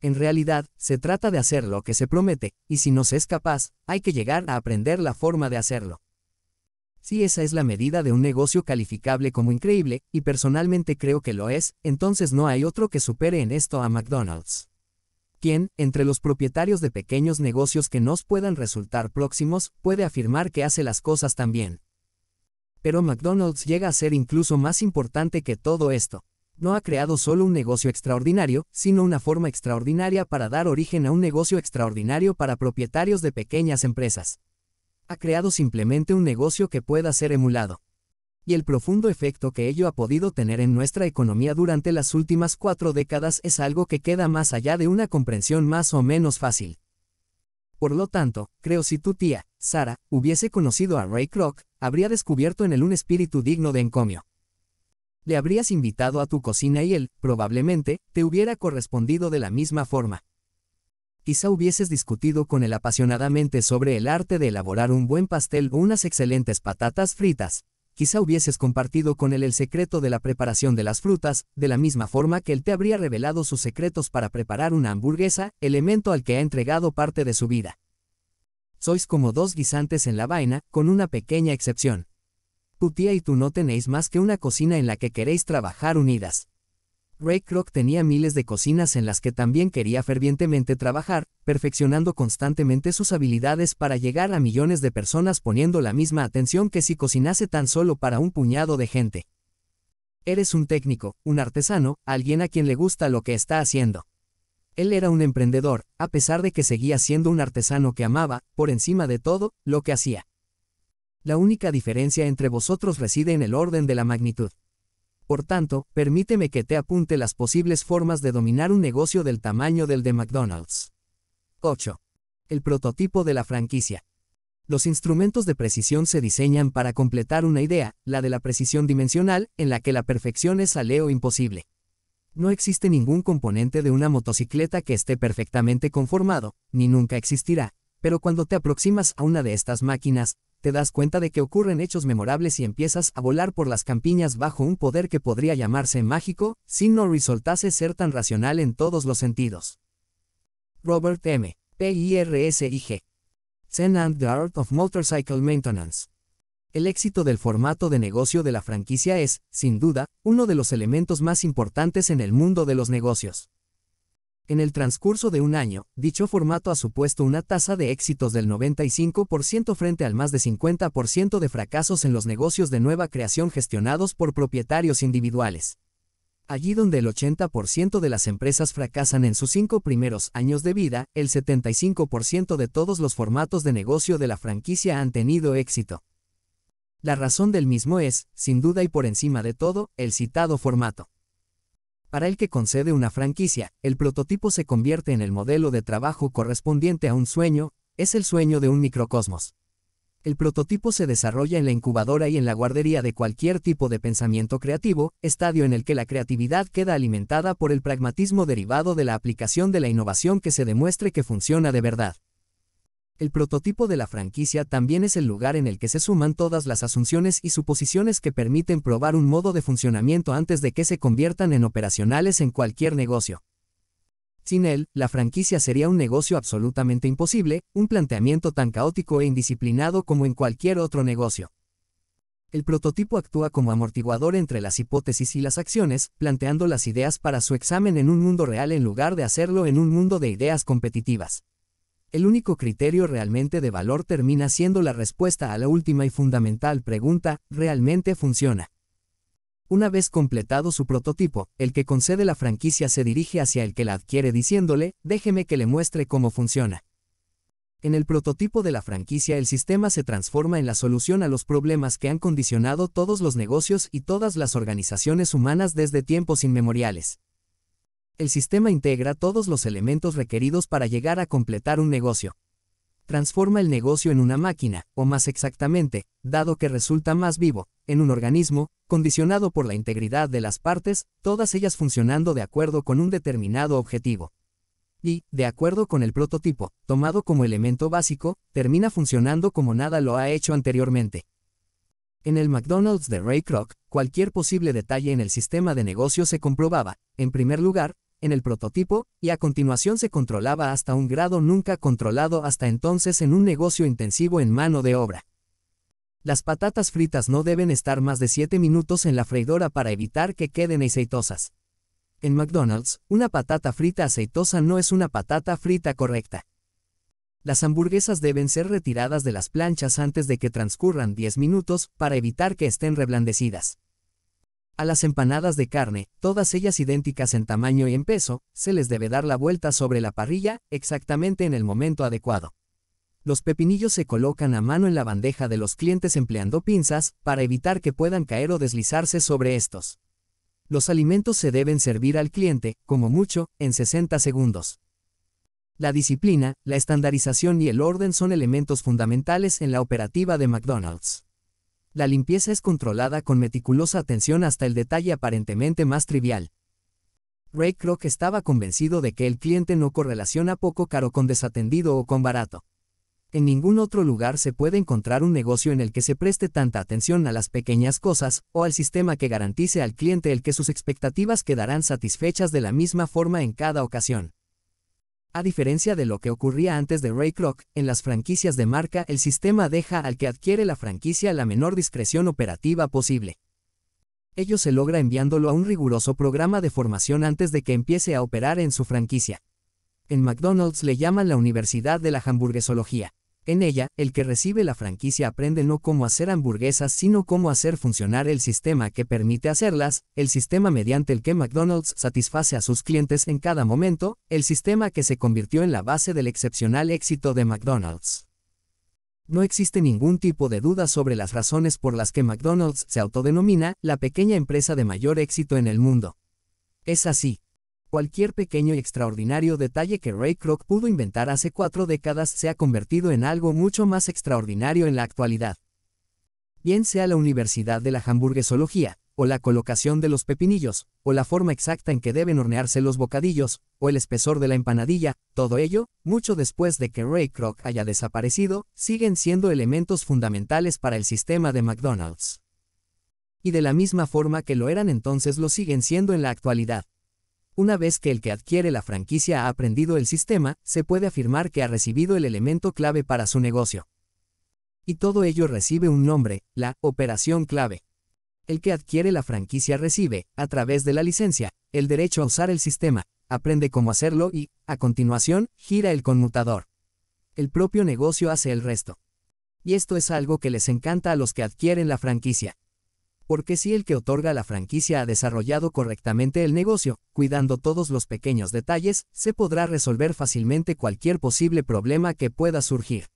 En realidad, se trata de hacer lo que se promete, y si no se es capaz, hay que llegar a aprender la forma de hacerlo. Si esa es la medida de un negocio calificable como increíble, y personalmente creo que lo es, entonces no hay otro que supere en esto a McDonald's. Quien, entre los propietarios de pequeños negocios que nos puedan resultar próximos, puede afirmar que hace las cosas tan bien? Pero McDonald's llega a ser incluso más importante que todo esto. No ha creado solo un negocio extraordinario, sino una forma extraordinaria para dar origen a un negocio extraordinario para propietarios de pequeñas empresas ha creado simplemente un negocio que pueda ser emulado. Y el profundo efecto que ello ha podido tener en nuestra economía durante las últimas cuatro décadas es algo que queda más allá de una comprensión más o menos fácil. Por lo tanto, creo si tu tía, Sara, hubiese conocido a Ray Kroc, habría descubierto en él un espíritu digno de encomio. Le habrías invitado a tu cocina y él, probablemente, te hubiera correspondido de la misma forma quizá hubieses discutido con él apasionadamente sobre el arte de elaborar un buen pastel o unas excelentes patatas fritas, quizá hubieses compartido con él el secreto de la preparación de las frutas, de la misma forma que él te habría revelado sus secretos para preparar una hamburguesa, elemento al que ha entregado parte de su vida. Sois como dos guisantes en la vaina, con una pequeña excepción. Tu tía y tú no tenéis más que una cocina en la que queréis trabajar unidas. Ray Kroc tenía miles de cocinas en las que también quería fervientemente trabajar, perfeccionando constantemente sus habilidades para llegar a millones de personas poniendo la misma atención que si cocinase tan solo para un puñado de gente. Eres un técnico, un artesano, alguien a quien le gusta lo que está haciendo. Él era un emprendedor, a pesar de que seguía siendo un artesano que amaba, por encima de todo, lo que hacía. La única diferencia entre vosotros reside en el orden de la magnitud. Por tanto, permíteme que te apunte las posibles formas de dominar un negocio del tamaño del de McDonald's. 8. El prototipo de la franquicia. Los instrumentos de precisión se diseñan para completar una idea, la de la precisión dimensional, en la que la perfección es aleo imposible. No existe ningún componente de una motocicleta que esté perfectamente conformado, ni nunca existirá, pero cuando te aproximas a una de estas máquinas, te das cuenta de que ocurren hechos memorables y empiezas a volar por las campiñas bajo un poder que podría llamarse mágico, si no resultase ser tan racional en todos los sentidos. Robert M. PIRSIG. Zen and the Art of Motorcycle Maintenance. El éxito del formato de negocio de la franquicia es, sin duda, uno de los elementos más importantes en el mundo de los negocios. En el transcurso de un año, dicho formato ha supuesto una tasa de éxitos del 95% frente al más de 50% de fracasos en los negocios de nueva creación gestionados por propietarios individuales. Allí donde el 80% de las empresas fracasan en sus cinco primeros años de vida, el 75% de todos los formatos de negocio de la franquicia han tenido éxito. La razón del mismo es, sin duda y por encima de todo, el citado formato. Para el que concede una franquicia, el prototipo se convierte en el modelo de trabajo correspondiente a un sueño, es el sueño de un microcosmos. El prototipo se desarrolla en la incubadora y en la guardería de cualquier tipo de pensamiento creativo, estadio en el que la creatividad queda alimentada por el pragmatismo derivado de la aplicación de la innovación que se demuestre que funciona de verdad el prototipo de la franquicia también es el lugar en el que se suman todas las asunciones y suposiciones que permiten probar un modo de funcionamiento antes de que se conviertan en operacionales en cualquier negocio. Sin él, la franquicia sería un negocio absolutamente imposible, un planteamiento tan caótico e indisciplinado como en cualquier otro negocio. El prototipo actúa como amortiguador entre las hipótesis y las acciones, planteando las ideas para su examen en un mundo real en lugar de hacerlo en un mundo de ideas competitivas el único criterio realmente de valor termina siendo la respuesta a la última y fundamental pregunta, ¿realmente funciona? Una vez completado su prototipo, el que concede la franquicia se dirige hacia el que la adquiere diciéndole, déjeme que le muestre cómo funciona. En el prototipo de la franquicia el sistema se transforma en la solución a los problemas que han condicionado todos los negocios y todas las organizaciones humanas desde tiempos inmemoriales. El sistema integra todos los elementos requeridos para llegar a completar un negocio. Transforma el negocio en una máquina, o más exactamente, dado que resulta más vivo, en un organismo, condicionado por la integridad de las partes, todas ellas funcionando de acuerdo con un determinado objetivo. Y, de acuerdo con el prototipo, tomado como elemento básico, termina funcionando como nada lo ha hecho anteriormente. En el McDonald's de Ray Kroc, cualquier posible detalle en el sistema de negocio se comprobaba, en primer lugar, en el prototipo, y a continuación se controlaba hasta un grado nunca controlado hasta entonces en un negocio intensivo en mano de obra. Las patatas fritas no deben estar más de 7 minutos en la freidora para evitar que queden aceitosas. En McDonald's, una patata frita aceitosa no es una patata frita correcta las hamburguesas deben ser retiradas de las planchas antes de que transcurran 10 minutos para evitar que estén reblandecidas. A las empanadas de carne, todas ellas idénticas en tamaño y en peso, se les debe dar la vuelta sobre la parrilla exactamente en el momento adecuado. Los pepinillos se colocan a mano en la bandeja de los clientes empleando pinzas para evitar que puedan caer o deslizarse sobre estos. Los alimentos se deben servir al cliente, como mucho, en 60 segundos. La disciplina, la estandarización y el orden son elementos fundamentales en la operativa de McDonald's. La limpieza es controlada con meticulosa atención hasta el detalle aparentemente más trivial. Ray Kroc estaba convencido de que el cliente no correlaciona poco caro con desatendido o con barato. En ningún otro lugar se puede encontrar un negocio en el que se preste tanta atención a las pequeñas cosas o al sistema que garantice al cliente el que sus expectativas quedarán satisfechas de la misma forma en cada ocasión. A diferencia de lo que ocurría antes de Ray Kroc, en las franquicias de marca el sistema deja al que adquiere la franquicia la menor discreción operativa posible. Ello se logra enviándolo a un riguroso programa de formación antes de que empiece a operar en su franquicia. En McDonald's le llaman la Universidad de la Hamburguesología. En ella, el que recibe la franquicia aprende no cómo hacer hamburguesas, sino cómo hacer funcionar el sistema que permite hacerlas, el sistema mediante el que McDonald's satisface a sus clientes en cada momento, el sistema que se convirtió en la base del excepcional éxito de McDonald's. No existe ningún tipo de duda sobre las razones por las que McDonald's se autodenomina la pequeña empresa de mayor éxito en el mundo. Es así, Cualquier pequeño y extraordinario detalle que Ray Kroc pudo inventar hace cuatro décadas se ha convertido en algo mucho más extraordinario en la actualidad. Bien sea la Universidad de la Hamburguesología, o la colocación de los pepinillos, o la forma exacta en que deben hornearse los bocadillos, o el espesor de la empanadilla, todo ello, mucho después de que Ray Kroc haya desaparecido, siguen siendo elementos fundamentales para el sistema de McDonald's. Y de la misma forma que lo eran entonces lo siguen siendo en la actualidad. Una vez que el que adquiere la franquicia ha aprendido el sistema, se puede afirmar que ha recibido el elemento clave para su negocio. Y todo ello recibe un nombre, la operación clave. El que adquiere la franquicia recibe, a través de la licencia, el derecho a usar el sistema, aprende cómo hacerlo y, a continuación, gira el conmutador. El propio negocio hace el resto. Y esto es algo que les encanta a los que adquieren la franquicia porque si el que otorga la franquicia ha desarrollado correctamente el negocio, cuidando todos los pequeños detalles, se podrá resolver fácilmente cualquier posible problema que pueda surgir.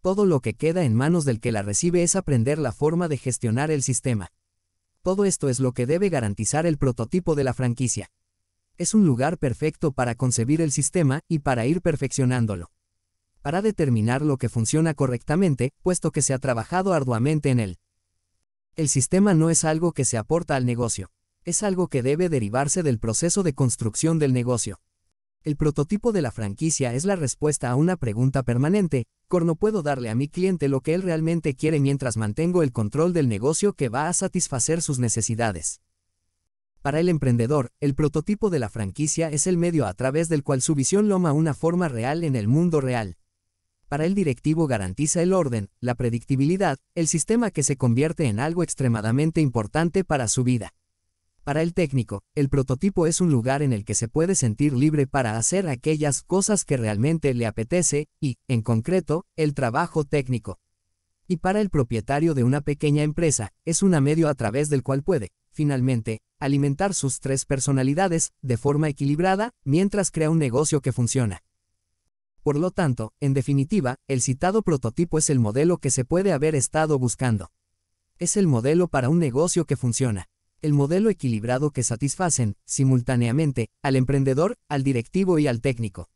Todo lo que queda en manos del que la recibe es aprender la forma de gestionar el sistema. Todo esto es lo que debe garantizar el prototipo de la franquicia. Es un lugar perfecto para concebir el sistema y para ir perfeccionándolo. Para determinar lo que funciona correctamente, puesto que se ha trabajado arduamente en él. El sistema no es algo que se aporta al negocio, es algo que debe derivarse del proceso de construcción del negocio. El prototipo de la franquicia es la respuesta a una pregunta permanente, no puedo darle a mi cliente lo que él realmente quiere mientras mantengo el control del negocio que va a satisfacer sus necesidades? Para el emprendedor, el prototipo de la franquicia es el medio a través del cual su visión loma una forma real en el mundo real para el directivo garantiza el orden, la predictibilidad, el sistema que se convierte en algo extremadamente importante para su vida. Para el técnico, el prototipo es un lugar en el que se puede sentir libre para hacer aquellas cosas que realmente le apetece, y, en concreto, el trabajo técnico. Y para el propietario de una pequeña empresa, es un medio a través del cual puede, finalmente, alimentar sus tres personalidades, de forma equilibrada, mientras crea un negocio que funciona. Por lo tanto, en definitiva, el citado prototipo es el modelo que se puede haber estado buscando. Es el modelo para un negocio que funciona. El modelo equilibrado que satisfacen, simultáneamente, al emprendedor, al directivo y al técnico.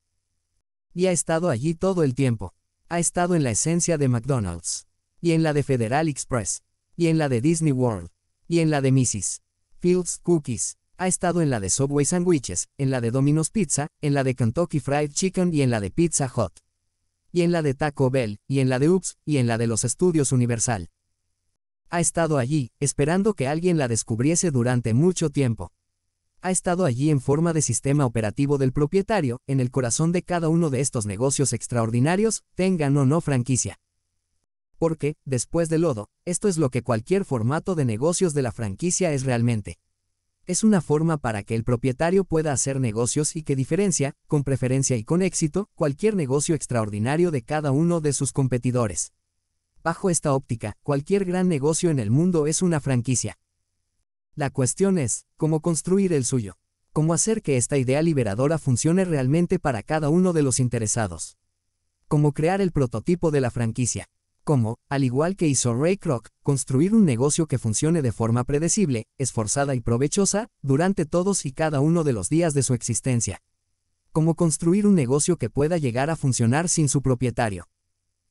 Y ha estado allí todo el tiempo. Ha estado en la esencia de McDonald's. Y en la de Federal Express. Y en la de Disney World. Y en la de Mrs. Fields Cookies ha estado en la de Subway Sandwiches, en la de Domino's Pizza, en la de Kentucky Fried Chicken y en la de Pizza Hut. Y en la de Taco Bell, y en la de Ups, y en la de los Estudios Universal. Ha estado allí, esperando que alguien la descubriese durante mucho tiempo. Ha estado allí en forma de sistema operativo del propietario, en el corazón de cada uno de estos negocios extraordinarios, tengan o no franquicia. Porque, después de lodo, esto es lo que cualquier formato de negocios de la franquicia es realmente es una forma para que el propietario pueda hacer negocios y que diferencia, con preferencia y con éxito, cualquier negocio extraordinario de cada uno de sus competidores. Bajo esta óptica, cualquier gran negocio en el mundo es una franquicia. La cuestión es, ¿cómo construir el suyo? ¿Cómo hacer que esta idea liberadora funcione realmente para cada uno de los interesados? ¿Cómo crear el prototipo de la franquicia? Cómo, al igual que hizo Ray Kroc, construir un negocio que funcione de forma predecible, esforzada y provechosa, durante todos y cada uno de los días de su existencia. Cómo construir un negocio que pueda llegar a funcionar sin su propietario.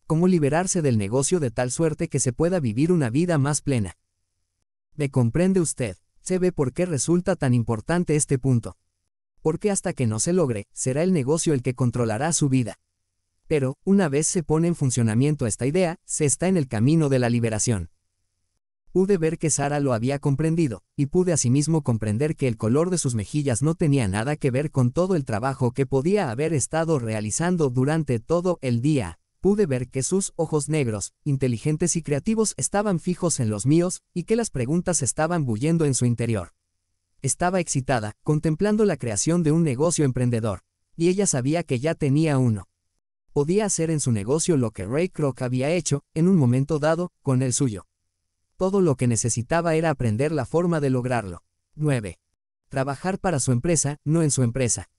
Cómo liberarse del negocio de tal suerte que se pueda vivir una vida más plena. Me comprende usted, se ve por qué resulta tan importante este punto. Porque hasta que no se logre, será el negocio el que controlará su vida pero, una vez se pone en funcionamiento esta idea, se está en el camino de la liberación. Pude ver que Sara lo había comprendido, y pude asimismo comprender que el color de sus mejillas no tenía nada que ver con todo el trabajo que podía haber estado realizando durante todo el día. Pude ver que sus ojos negros, inteligentes y creativos estaban fijos en los míos, y que las preguntas estaban bullendo en su interior. Estaba excitada, contemplando la creación de un negocio emprendedor, y ella sabía que ya tenía uno podía hacer en su negocio lo que Ray Kroc había hecho, en un momento dado, con el suyo. Todo lo que necesitaba era aprender la forma de lograrlo. 9. Trabajar para su empresa, no en su empresa.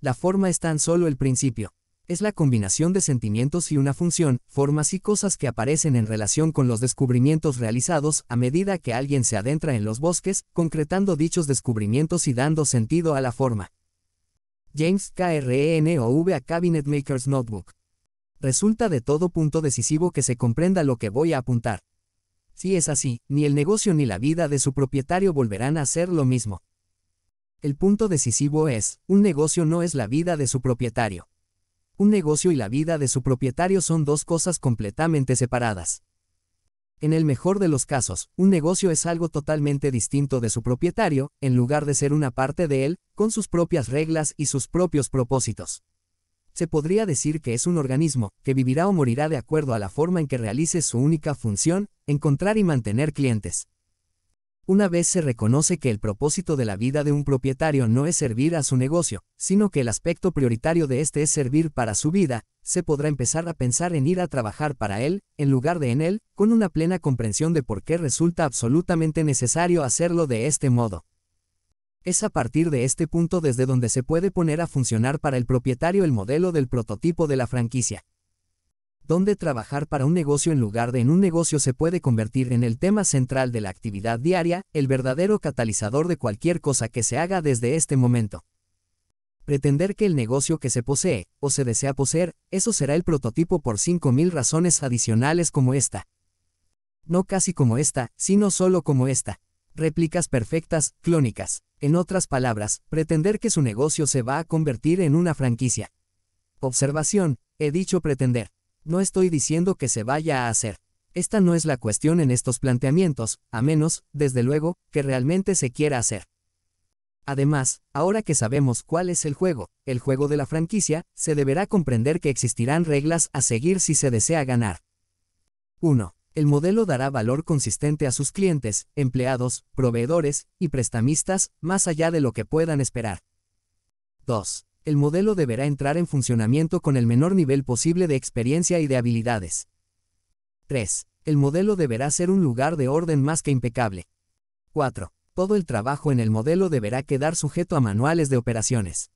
La forma es tan solo el principio. Es la combinación de sentimientos y una función, formas y cosas que aparecen en relación con los descubrimientos realizados a medida que alguien se adentra en los bosques, concretando dichos descubrimientos y dando sentido a la forma. James e N. o a Cabinet Maker's Notebook. Resulta de todo punto decisivo que se comprenda lo que voy a apuntar. Si es así, ni el negocio ni la vida de su propietario volverán a ser lo mismo. El punto decisivo es, un negocio no es la vida de su propietario. Un negocio y la vida de su propietario son dos cosas completamente separadas. En el mejor de los casos, un negocio es algo totalmente distinto de su propietario, en lugar de ser una parte de él, con sus propias reglas y sus propios propósitos. Se podría decir que es un organismo, que vivirá o morirá de acuerdo a la forma en que realice su única función, encontrar y mantener clientes. Una vez se reconoce que el propósito de la vida de un propietario no es servir a su negocio, sino que el aspecto prioritario de este es servir para su vida, se podrá empezar a pensar en ir a trabajar para él, en lugar de en él, con una plena comprensión de por qué resulta absolutamente necesario hacerlo de este modo. Es a partir de este punto desde donde se puede poner a funcionar para el propietario el modelo del prototipo de la franquicia, donde trabajar para un negocio en lugar de en un negocio se puede convertir en el tema central de la actividad diaria, el verdadero catalizador de cualquier cosa que se haga desde este momento. Pretender que el negocio que se posee, o se desea poseer, eso será el prototipo por 5.000 razones adicionales como esta. No casi como esta, sino solo como esta. Réplicas perfectas, clónicas. En otras palabras, pretender que su negocio se va a convertir en una franquicia. Observación, he dicho pretender. No estoy diciendo que se vaya a hacer. Esta no es la cuestión en estos planteamientos, a menos, desde luego, que realmente se quiera hacer. Además, ahora que sabemos cuál es el juego, el juego de la franquicia, se deberá comprender que existirán reglas a seguir si se desea ganar. 1. El modelo dará valor consistente a sus clientes, empleados, proveedores y prestamistas, más allá de lo que puedan esperar. 2 el modelo deberá entrar en funcionamiento con el menor nivel posible de experiencia y de habilidades. 3. El modelo deberá ser un lugar de orden más que impecable. 4. Todo el trabajo en el modelo deberá quedar sujeto a manuales de operaciones.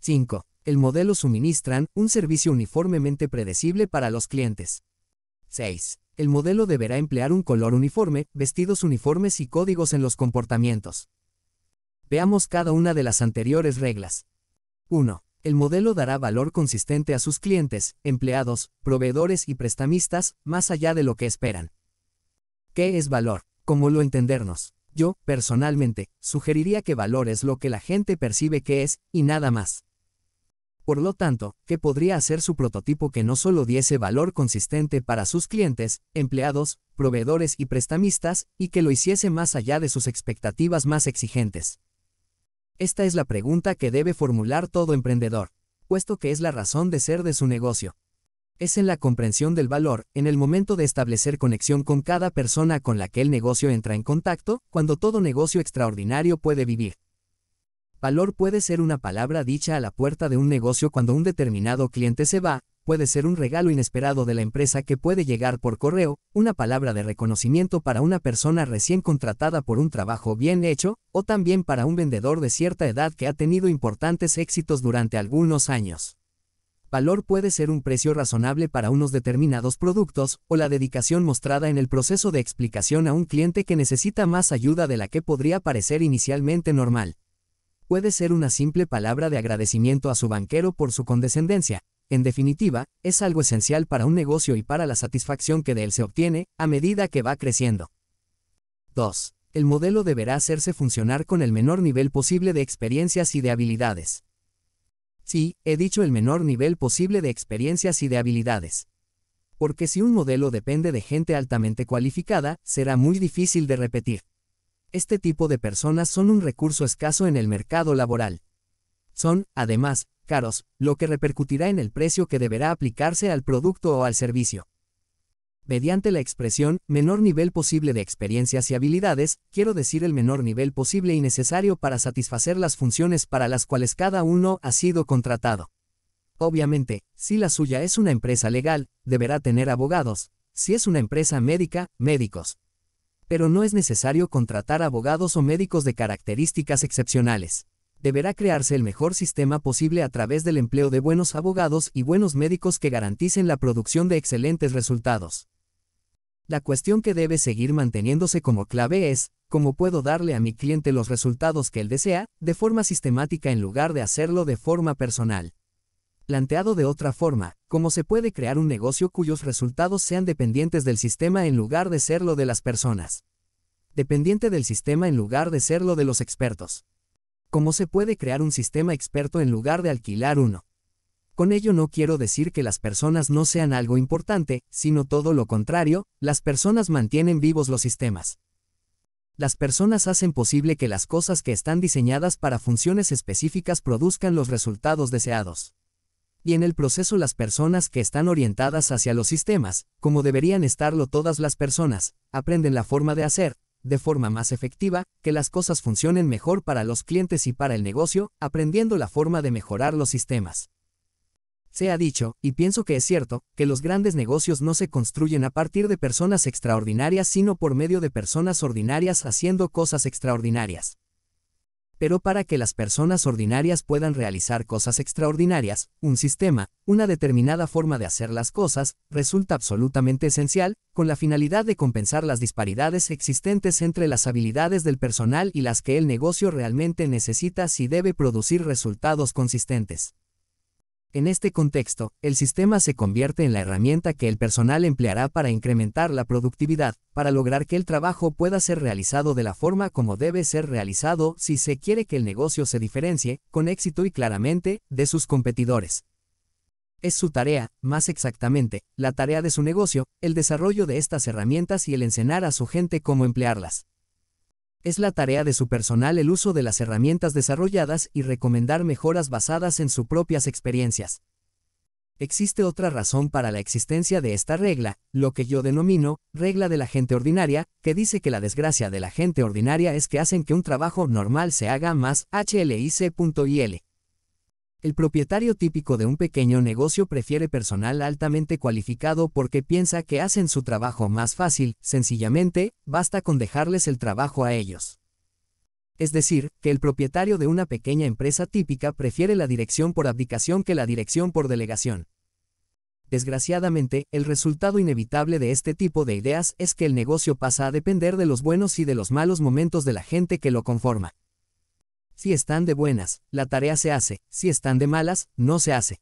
5. El modelo suministran un servicio uniformemente predecible para los clientes. 6. El modelo deberá emplear un color uniforme, vestidos uniformes y códigos en los comportamientos. Veamos cada una de las anteriores reglas. 1. El modelo dará valor consistente a sus clientes, empleados, proveedores y prestamistas, más allá de lo que esperan. ¿Qué es valor? ¿Cómo lo entendernos? Yo, personalmente, sugeriría que valor es lo que la gente percibe que es, y nada más. Por lo tanto, ¿qué podría hacer su prototipo que no solo diese valor consistente para sus clientes, empleados, proveedores y prestamistas, y que lo hiciese más allá de sus expectativas más exigentes? Esta es la pregunta que debe formular todo emprendedor, puesto que es la razón de ser de su negocio. Es en la comprensión del valor, en el momento de establecer conexión con cada persona con la que el negocio entra en contacto, cuando todo negocio extraordinario puede vivir. Valor puede ser una palabra dicha a la puerta de un negocio cuando un determinado cliente se va, puede ser un regalo inesperado de la empresa que puede llegar por correo, una palabra de reconocimiento para una persona recién contratada por un trabajo bien hecho, o también para un vendedor de cierta edad que ha tenido importantes éxitos durante algunos años. Valor puede ser un precio razonable para unos determinados productos, o la dedicación mostrada en el proceso de explicación a un cliente que necesita más ayuda de la que podría parecer inicialmente normal puede ser una simple palabra de agradecimiento a su banquero por su condescendencia, en definitiva, es algo esencial para un negocio y para la satisfacción que de él se obtiene a medida que va creciendo. 2. El modelo deberá hacerse funcionar con el menor nivel posible de experiencias y de habilidades. Sí, he dicho el menor nivel posible de experiencias y de habilidades. Porque si un modelo depende de gente altamente cualificada, será muy difícil de repetir. Este tipo de personas son un recurso escaso en el mercado laboral. Son, además, caros, lo que repercutirá en el precio que deberá aplicarse al producto o al servicio. Mediante la expresión menor nivel posible de experiencias y habilidades, quiero decir el menor nivel posible y necesario para satisfacer las funciones para las cuales cada uno ha sido contratado. Obviamente, si la suya es una empresa legal, deberá tener abogados, si es una empresa médica, médicos. Pero no es necesario contratar abogados o médicos de características excepcionales deberá crearse el mejor sistema posible a través del empleo de buenos abogados y buenos médicos que garanticen la producción de excelentes resultados. La cuestión que debe seguir manteniéndose como clave es, ¿cómo puedo darle a mi cliente los resultados que él desea, de forma sistemática en lugar de hacerlo de forma personal? Planteado de otra forma, ¿cómo se puede crear un negocio cuyos resultados sean dependientes del sistema en lugar de serlo de las personas? Dependiente del sistema en lugar de serlo de los expertos cómo se puede crear un sistema experto en lugar de alquilar uno. Con ello no quiero decir que las personas no sean algo importante, sino todo lo contrario, las personas mantienen vivos los sistemas. Las personas hacen posible que las cosas que están diseñadas para funciones específicas produzcan los resultados deseados. Y en el proceso las personas que están orientadas hacia los sistemas, como deberían estarlo todas las personas, aprenden la forma de hacer, de forma más efectiva, que las cosas funcionen mejor para los clientes y para el negocio, aprendiendo la forma de mejorar los sistemas. Se ha dicho, y pienso que es cierto, que los grandes negocios no se construyen a partir de personas extraordinarias, sino por medio de personas ordinarias haciendo cosas extraordinarias pero para que las personas ordinarias puedan realizar cosas extraordinarias, un sistema, una determinada forma de hacer las cosas, resulta absolutamente esencial, con la finalidad de compensar las disparidades existentes entre las habilidades del personal y las que el negocio realmente necesita si debe producir resultados consistentes. En este contexto, el sistema se convierte en la herramienta que el personal empleará para incrementar la productividad, para lograr que el trabajo pueda ser realizado de la forma como debe ser realizado si se quiere que el negocio se diferencie, con éxito y claramente, de sus competidores. Es su tarea, más exactamente, la tarea de su negocio, el desarrollo de estas herramientas y el enseñar a su gente cómo emplearlas. Es la tarea de su personal el uso de las herramientas desarrolladas y recomendar mejoras basadas en sus propias experiencias. Existe otra razón para la existencia de esta regla, lo que yo denomino regla de la gente ordinaria, que dice que la desgracia de la gente ordinaria es que hacen que un trabajo normal se haga más HLIC.IL. El propietario típico de un pequeño negocio prefiere personal altamente cualificado porque piensa que hacen su trabajo más fácil, sencillamente, basta con dejarles el trabajo a ellos. Es decir, que el propietario de una pequeña empresa típica prefiere la dirección por abdicación que la dirección por delegación. Desgraciadamente, el resultado inevitable de este tipo de ideas es que el negocio pasa a depender de los buenos y de los malos momentos de la gente que lo conforma. Si están de buenas, la tarea se hace, si están de malas, no se hace.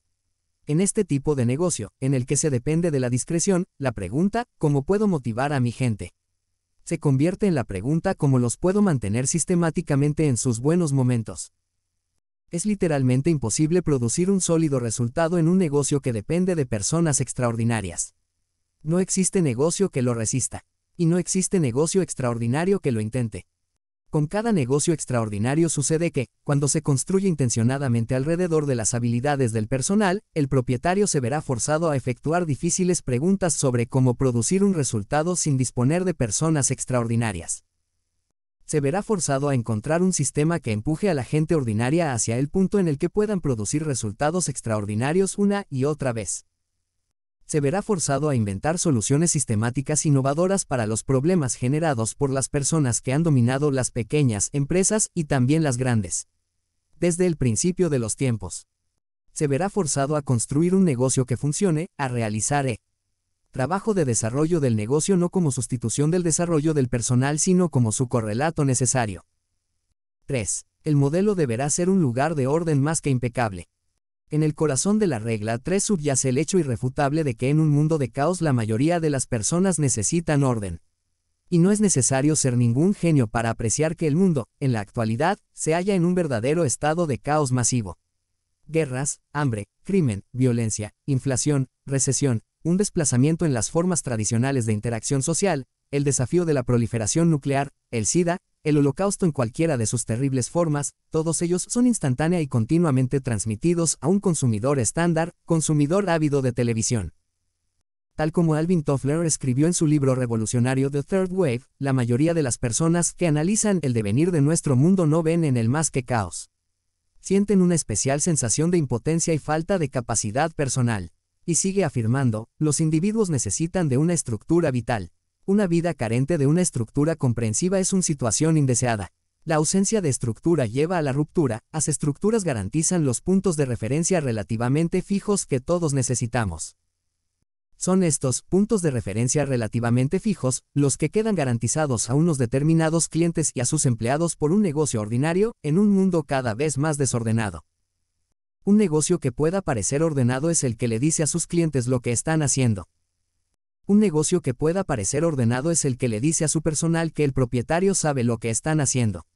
En este tipo de negocio, en el que se depende de la discreción, la pregunta, ¿cómo puedo motivar a mi gente? se convierte en la pregunta cómo los puedo mantener sistemáticamente en sus buenos momentos. Es literalmente imposible producir un sólido resultado en un negocio que depende de personas extraordinarias. No existe negocio que lo resista, y no existe negocio extraordinario que lo intente. Con cada negocio extraordinario sucede que, cuando se construye intencionadamente alrededor de las habilidades del personal, el propietario se verá forzado a efectuar difíciles preguntas sobre cómo producir un resultado sin disponer de personas extraordinarias. Se verá forzado a encontrar un sistema que empuje a la gente ordinaria hacia el punto en el que puedan producir resultados extraordinarios una y otra vez se verá forzado a inventar soluciones sistemáticas innovadoras para los problemas generados por las personas que han dominado las pequeñas empresas y también las grandes. Desde el principio de los tiempos, se verá forzado a construir un negocio que funcione, a realizar el eh, trabajo de desarrollo del negocio no como sustitución del desarrollo del personal, sino como su correlato necesario. 3. El modelo deberá ser un lugar de orden más que impecable. En el corazón de la regla 3 subyace el hecho irrefutable de que en un mundo de caos la mayoría de las personas necesitan orden. Y no es necesario ser ningún genio para apreciar que el mundo, en la actualidad, se halla en un verdadero estado de caos masivo. Guerras, hambre, crimen, violencia, inflación, recesión, un desplazamiento en las formas tradicionales de interacción social, el desafío de la proliferación nuclear, el SIDA, el holocausto en cualquiera de sus terribles formas, todos ellos son instantánea y continuamente transmitidos a un consumidor estándar, consumidor ávido de televisión. Tal como Alvin Toffler escribió en su libro revolucionario The Third Wave, la mayoría de las personas que analizan el devenir de nuestro mundo no ven en él más que caos. Sienten una especial sensación de impotencia y falta de capacidad personal. Y sigue afirmando, los individuos necesitan de una estructura vital. Una vida carente de una estructura comprensiva es una situación indeseada. La ausencia de estructura lleva a la ruptura, las estructuras garantizan los puntos de referencia relativamente fijos que todos necesitamos. Son estos puntos de referencia relativamente fijos los que quedan garantizados a unos determinados clientes y a sus empleados por un negocio ordinario en un mundo cada vez más desordenado. Un negocio que pueda parecer ordenado es el que le dice a sus clientes lo que están haciendo. Un negocio que pueda parecer ordenado es el que le dice a su personal que el propietario sabe lo que están haciendo.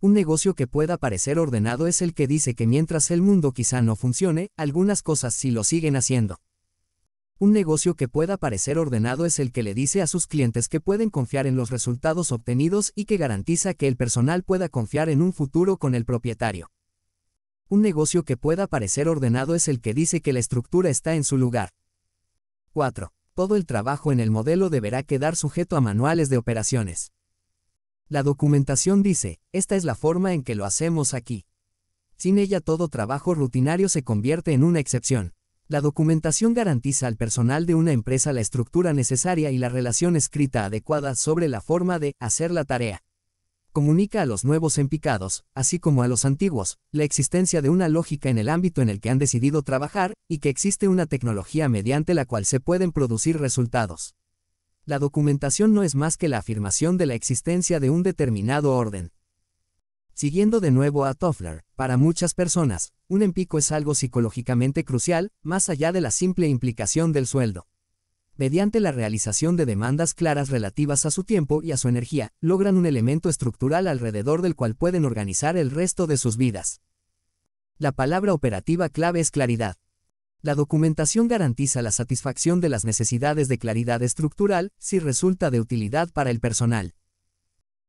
Un negocio que pueda parecer ordenado es el que dice que mientras el mundo quizá no funcione, algunas cosas sí lo siguen haciendo. Un negocio que pueda parecer ordenado es el que le dice a sus clientes que pueden confiar en los resultados obtenidos y que garantiza que el personal pueda confiar en un futuro con el propietario. Un negocio que pueda parecer ordenado es el que dice que la estructura está en su lugar. 4. Todo el trabajo en el modelo deberá quedar sujeto a manuales de operaciones. La documentación dice, esta es la forma en que lo hacemos aquí. Sin ella todo trabajo rutinario se convierte en una excepción. La documentación garantiza al personal de una empresa la estructura necesaria y la relación escrita adecuada sobre la forma de hacer la tarea comunica a los nuevos empicados, así como a los antiguos, la existencia de una lógica en el ámbito en el que han decidido trabajar, y que existe una tecnología mediante la cual se pueden producir resultados. La documentación no es más que la afirmación de la existencia de un determinado orden. Siguiendo de nuevo a Toffler, para muchas personas, un empico es algo psicológicamente crucial, más allá de la simple implicación del sueldo mediante la realización de demandas claras relativas a su tiempo y a su energía, logran un elemento estructural alrededor del cual pueden organizar el resto de sus vidas. La palabra operativa clave es claridad. La documentación garantiza la satisfacción de las necesidades de claridad estructural si resulta de utilidad para el personal.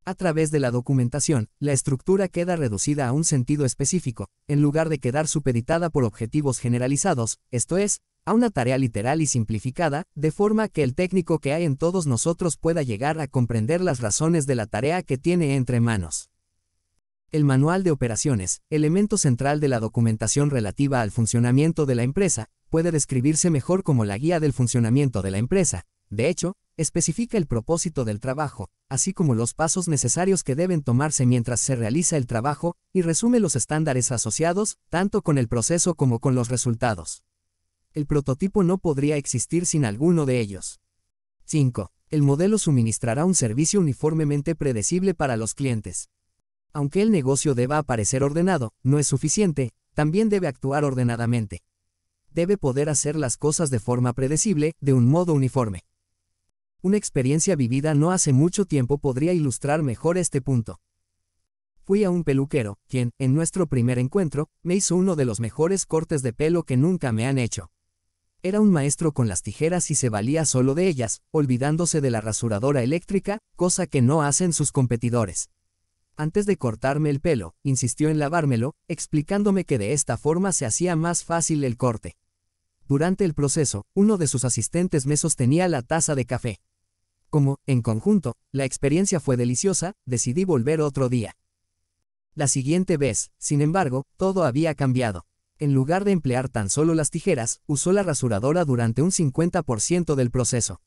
A través de la documentación, la estructura queda reducida a un sentido específico, en lugar de quedar supeditada por objetivos generalizados, esto es, a una tarea literal y simplificada, de forma que el técnico que hay en todos nosotros pueda llegar a comprender las razones de la tarea que tiene entre manos. El manual de operaciones, elemento central de la documentación relativa al funcionamiento de la empresa, puede describirse mejor como la guía del funcionamiento de la empresa. De hecho, especifica el propósito del trabajo, así como los pasos necesarios que deben tomarse mientras se realiza el trabajo, y resume los estándares asociados, tanto con el proceso como con los resultados el prototipo no podría existir sin alguno de ellos. 5. El modelo suministrará un servicio uniformemente predecible para los clientes. Aunque el negocio deba aparecer ordenado, no es suficiente, también debe actuar ordenadamente. Debe poder hacer las cosas de forma predecible, de un modo uniforme. Una experiencia vivida no hace mucho tiempo podría ilustrar mejor este punto. Fui a un peluquero, quien, en nuestro primer encuentro, me hizo uno de los mejores cortes de pelo que nunca me han hecho. Era un maestro con las tijeras y se valía solo de ellas, olvidándose de la rasuradora eléctrica, cosa que no hacen sus competidores. Antes de cortarme el pelo, insistió en lavármelo, explicándome que de esta forma se hacía más fácil el corte. Durante el proceso, uno de sus asistentes me sostenía la taza de café. Como, en conjunto, la experiencia fue deliciosa, decidí volver otro día. La siguiente vez, sin embargo, todo había cambiado en lugar de emplear tan solo las tijeras, usó la rasuradora durante un 50% del proceso.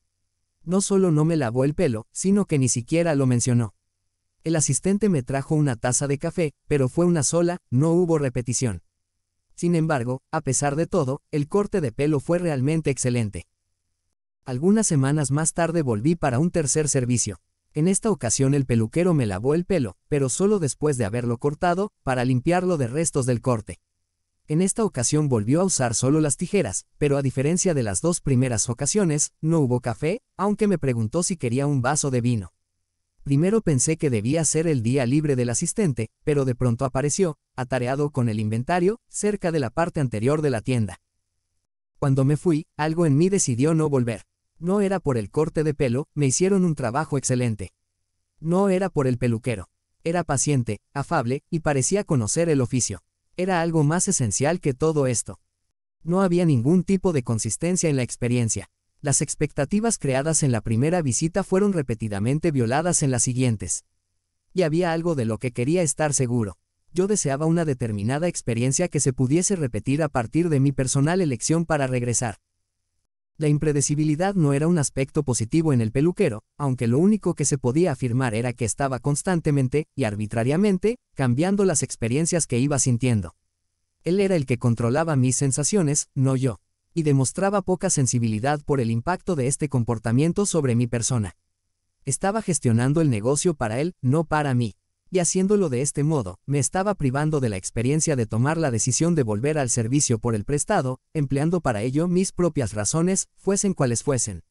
No solo no me lavó el pelo, sino que ni siquiera lo mencionó. El asistente me trajo una taza de café, pero fue una sola, no hubo repetición. Sin embargo, a pesar de todo, el corte de pelo fue realmente excelente. Algunas semanas más tarde volví para un tercer servicio. En esta ocasión el peluquero me lavó el pelo, pero solo después de haberlo cortado, para limpiarlo de restos del corte. En esta ocasión volvió a usar solo las tijeras, pero a diferencia de las dos primeras ocasiones, no hubo café, aunque me preguntó si quería un vaso de vino. Primero pensé que debía ser el día libre del asistente, pero de pronto apareció, atareado con el inventario, cerca de la parte anterior de la tienda. Cuando me fui, algo en mí decidió no volver. No era por el corte de pelo, me hicieron un trabajo excelente. No era por el peluquero. Era paciente, afable, y parecía conocer el oficio. Era algo más esencial que todo esto. No había ningún tipo de consistencia en la experiencia. Las expectativas creadas en la primera visita fueron repetidamente violadas en las siguientes. Y había algo de lo que quería estar seguro. Yo deseaba una determinada experiencia que se pudiese repetir a partir de mi personal elección para regresar. La impredecibilidad no era un aspecto positivo en el peluquero, aunque lo único que se podía afirmar era que estaba constantemente, y arbitrariamente, cambiando las experiencias que iba sintiendo. Él era el que controlaba mis sensaciones, no yo, y demostraba poca sensibilidad por el impacto de este comportamiento sobre mi persona. Estaba gestionando el negocio para él, no para mí y haciéndolo de este modo, me estaba privando de la experiencia de tomar la decisión de volver al servicio por el prestado, empleando para ello mis propias razones, fuesen cuales fuesen.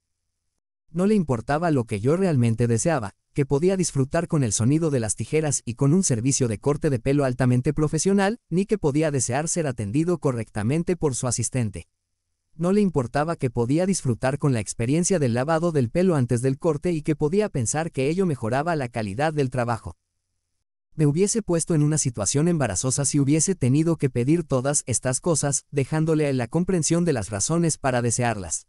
No le importaba lo que yo realmente deseaba, que podía disfrutar con el sonido de las tijeras y con un servicio de corte de pelo altamente profesional, ni que podía desear ser atendido correctamente por su asistente. No le importaba que podía disfrutar con la experiencia del lavado del pelo antes del corte y que podía pensar que ello mejoraba la calidad del trabajo. Me hubiese puesto en una situación embarazosa si hubiese tenido que pedir todas estas cosas, dejándole a la comprensión de las razones para desearlas.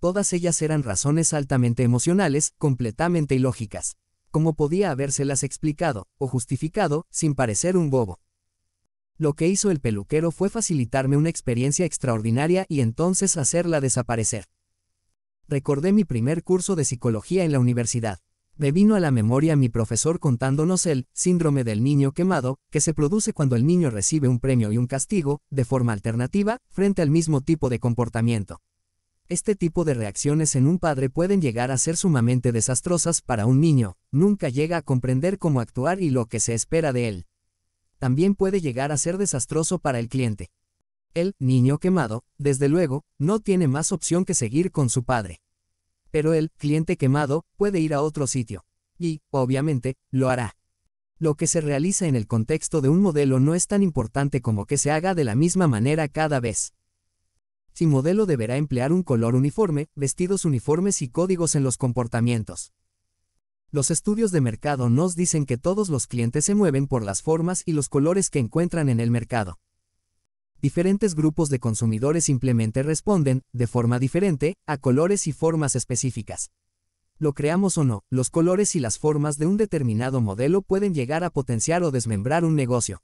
Todas ellas eran razones altamente emocionales, completamente ilógicas. ¿Cómo podía habérselas explicado, o justificado, sin parecer un bobo? Lo que hizo el peluquero fue facilitarme una experiencia extraordinaria y entonces hacerla desaparecer. Recordé mi primer curso de psicología en la universidad me vino a la memoria mi profesor contándonos el síndrome del niño quemado, que se produce cuando el niño recibe un premio y un castigo, de forma alternativa, frente al mismo tipo de comportamiento. Este tipo de reacciones en un padre pueden llegar a ser sumamente desastrosas para un niño, nunca llega a comprender cómo actuar y lo que se espera de él. También puede llegar a ser desastroso para el cliente. El niño quemado, desde luego, no tiene más opción que seguir con su padre pero el cliente quemado puede ir a otro sitio. Y, obviamente, lo hará. Lo que se realiza en el contexto de un modelo no es tan importante como que se haga de la misma manera cada vez. Si modelo deberá emplear un color uniforme, vestidos uniformes y códigos en los comportamientos. Los estudios de mercado nos dicen que todos los clientes se mueven por las formas y los colores que encuentran en el mercado diferentes grupos de consumidores simplemente responden, de forma diferente, a colores y formas específicas. Lo creamos o no, los colores y las formas de un determinado modelo pueden llegar a potenciar o desmembrar un negocio.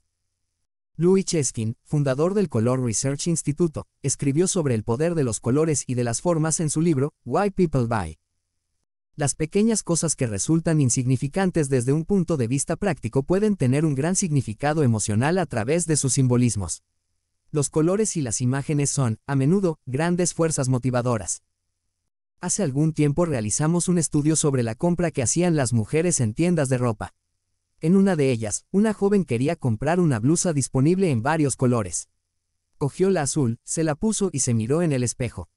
Louis Cheskin, fundador del Color Research Institute, escribió sobre el poder de los colores y de las formas en su libro, Why People Buy. Las pequeñas cosas que resultan insignificantes desde un punto de vista práctico pueden tener un gran significado emocional a través de sus simbolismos los colores y las imágenes son, a menudo, grandes fuerzas motivadoras. Hace algún tiempo realizamos un estudio sobre la compra que hacían las mujeres en tiendas de ropa. En una de ellas, una joven quería comprar una blusa disponible en varios colores. Cogió la azul, se la puso y se miró en el espejo.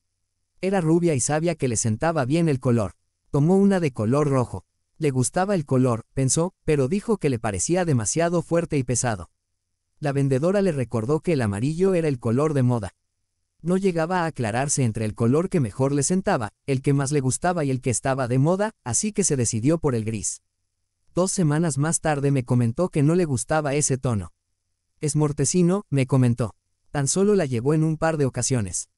Era rubia y sabia que le sentaba bien el color. Tomó una de color rojo. Le gustaba el color, pensó, pero dijo que le parecía demasiado fuerte y pesado. La vendedora le recordó que el amarillo era el color de moda. No llegaba a aclararse entre el color que mejor le sentaba, el que más le gustaba y el que estaba de moda, así que se decidió por el gris. Dos semanas más tarde me comentó que no le gustaba ese tono. Es mortecino, me comentó. Tan solo la llevó en un par de ocasiones.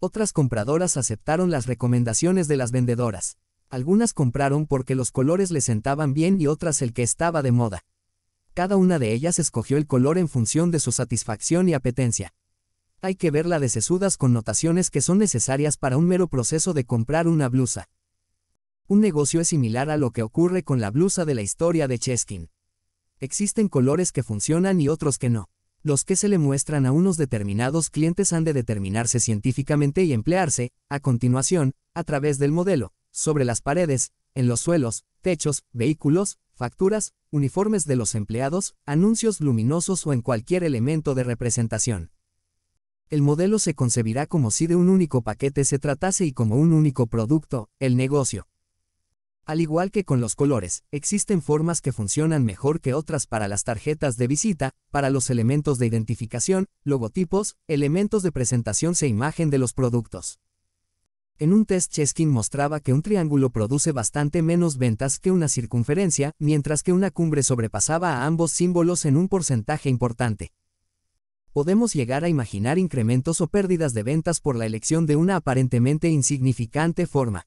Otras compradoras aceptaron las recomendaciones de las vendedoras. Algunas compraron porque los colores le sentaban bien y otras el que estaba de moda. Cada una de ellas escogió el color en función de su satisfacción y apetencia. Hay que verla de sesudas connotaciones que son necesarias para un mero proceso de comprar una blusa. Un negocio es similar a lo que ocurre con la blusa de la historia de Cheskin. Existen colores que funcionan y otros que no. Los que se le muestran a unos determinados clientes han de determinarse científicamente y emplearse, a continuación, a través del modelo, sobre las paredes, en los suelos, techos, vehículos, facturas, uniformes de los empleados, anuncios luminosos o en cualquier elemento de representación. El modelo se concebirá como si de un único paquete se tratase y como un único producto, el negocio. Al igual que con los colores, existen formas que funcionan mejor que otras para las tarjetas de visita, para los elementos de identificación, logotipos, elementos de presentación e imagen de los productos. En un test Cheskin mostraba que un triángulo produce bastante menos ventas que una circunferencia, mientras que una cumbre sobrepasaba a ambos símbolos en un porcentaje importante. Podemos llegar a imaginar incrementos o pérdidas de ventas por la elección de una aparentemente insignificante forma.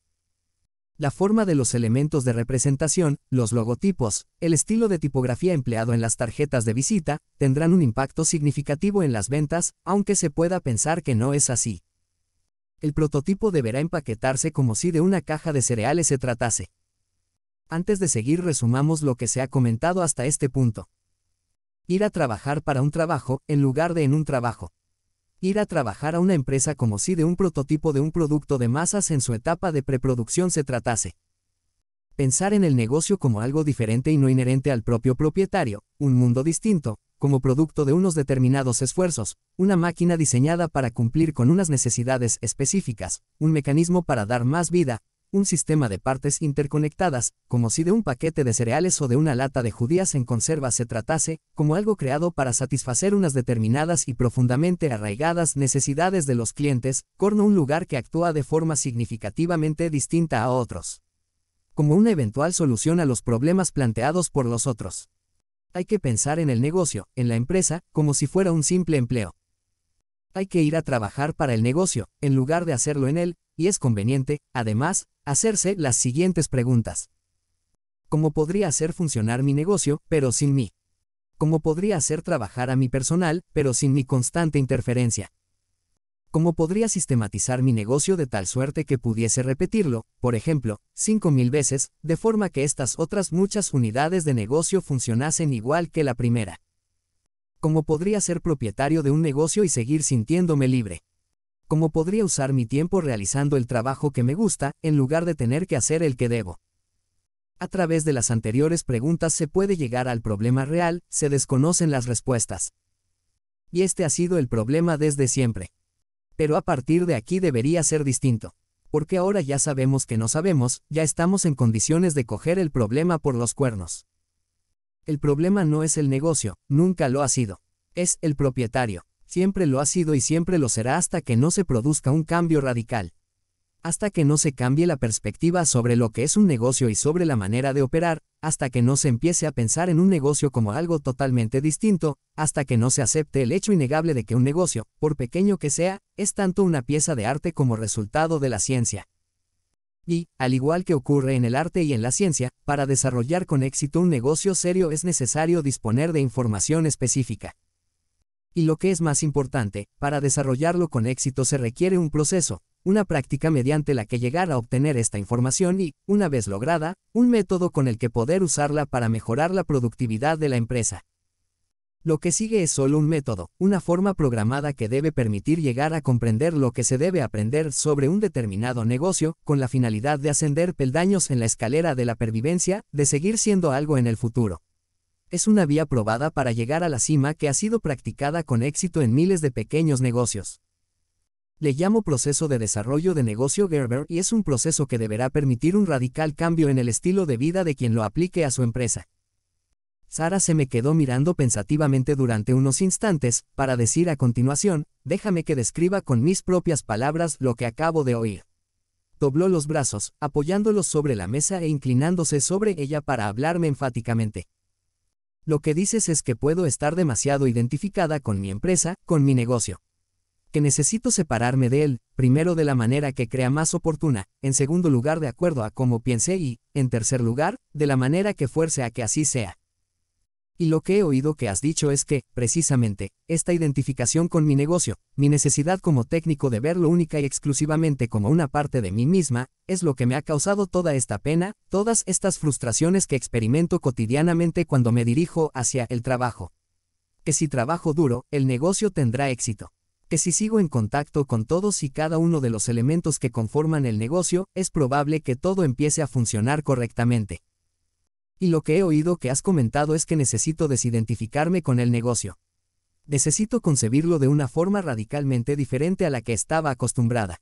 La forma de los elementos de representación, los logotipos, el estilo de tipografía empleado en las tarjetas de visita, tendrán un impacto significativo en las ventas, aunque se pueda pensar que no es así el prototipo deberá empaquetarse como si de una caja de cereales se tratase. Antes de seguir resumamos lo que se ha comentado hasta este punto. Ir a trabajar para un trabajo en lugar de en un trabajo. Ir a trabajar a una empresa como si de un prototipo de un producto de masas en su etapa de preproducción se tratase. Pensar en el negocio como algo diferente y no inherente al propio propietario, un mundo distinto, como producto de unos determinados esfuerzos, una máquina diseñada para cumplir con unas necesidades específicas, un mecanismo para dar más vida, un sistema de partes interconectadas, como si de un paquete de cereales o de una lata de judías en conserva se tratase, como algo creado para satisfacer unas determinadas y profundamente arraigadas necesidades de los clientes, corno un lugar que actúa de forma significativamente distinta a otros. Como una eventual solución a los problemas planteados por los otros. Hay que pensar en el negocio, en la empresa, como si fuera un simple empleo. Hay que ir a trabajar para el negocio, en lugar de hacerlo en él, y es conveniente, además, hacerse las siguientes preguntas. ¿Cómo podría hacer funcionar mi negocio, pero sin mí? ¿Cómo podría hacer trabajar a mi personal, pero sin mi constante interferencia? ¿Cómo podría sistematizar mi negocio de tal suerte que pudiese repetirlo, por ejemplo, 5.000 veces, de forma que estas otras muchas unidades de negocio funcionasen igual que la primera? ¿Cómo podría ser propietario de un negocio y seguir sintiéndome libre? ¿Cómo podría usar mi tiempo realizando el trabajo que me gusta, en lugar de tener que hacer el que debo? A través de las anteriores preguntas se puede llegar al problema real, se desconocen las respuestas. Y este ha sido el problema desde siempre. Pero a partir de aquí debería ser distinto. Porque ahora ya sabemos que no sabemos, ya estamos en condiciones de coger el problema por los cuernos. El problema no es el negocio, nunca lo ha sido. Es el propietario. Siempre lo ha sido y siempre lo será hasta que no se produzca un cambio radical hasta que no se cambie la perspectiva sobre lo que es un negocio y sobre la manera de operar, hasta que no se empiece a pensar en un negocio como algo totalmente distinto, hasta que no se acepte el hecho innegable de que un negocio, por pequeño que sea, es tanto una pieza de arte como resultado de la ciencia. Y, al igual que ocurre en el arte y en la ciencia, para desarrollar con éxito un negocio serio es necesario disponer de información específica. Y lo que es más importante, para desarrollarlo con éxito se requiere un proceso, una práctica mediante la que llegar a obtener esta información y, una vez lograda, un método con el que poder usarla para mejorar la productividad de la empresa. Lo que sigue es solo un método, una forma programada que debe permitir llegar a comprender lo que se debe aprender sobre un determinado negocio, con la finalidad de ascender peldaños en la escalera de la pervivencia, de seguir siendo algo en el futuro. Es una vía probada para llegar a la cima que ha sido practicada con éxito en miles de pequeños negocios. Le llamo proceso de desarrollo de negocio Gerber y es un proceso que deberá permitir un radical cambio en el estilo de vida de quien lo aplique a su empresa. Sara se me quedó mirando pensativamente durante unos instantes, para decir a continuación, déjame que describa con mis propias palabras lo que acabo de oír. Dobló los brazos, apoyándolos sobre la mesa e inclinándose sobre ella para hablarme enfáticamente. Lo que dices es que puedo estar demasiado identificada con mi empresa, con mi negocio que necesito separarme de él, primero de la manera que crea más oportuna, en segundo lugar de acuerdo a cómo piense y, en tercer lugar, de la manera que fuerce a que así sea. Y lo que he oído que has dicho es que, precisamente, esta identificación con mi negocio, mi necesidad como técnico de verlo única y exclusivamente como una parte de mí misma, es lo que me ha causado toda esta pena, todas estas frustraciones que experimento cotidianamente cuando me dirijo hacia el trabajo. Que si trabajo duro, el negocio tendrá éxito que si sigo en contacto con todos y cada uno de los elementos que conforman el negocio, es probable que todo empiece a funcionar correctamente. Y lo que he oído que has comentado es que necesito desidentificarme con el negocio. Necesito concebirlo de una forma radicalmente diferente a la que estaba acostumbrada.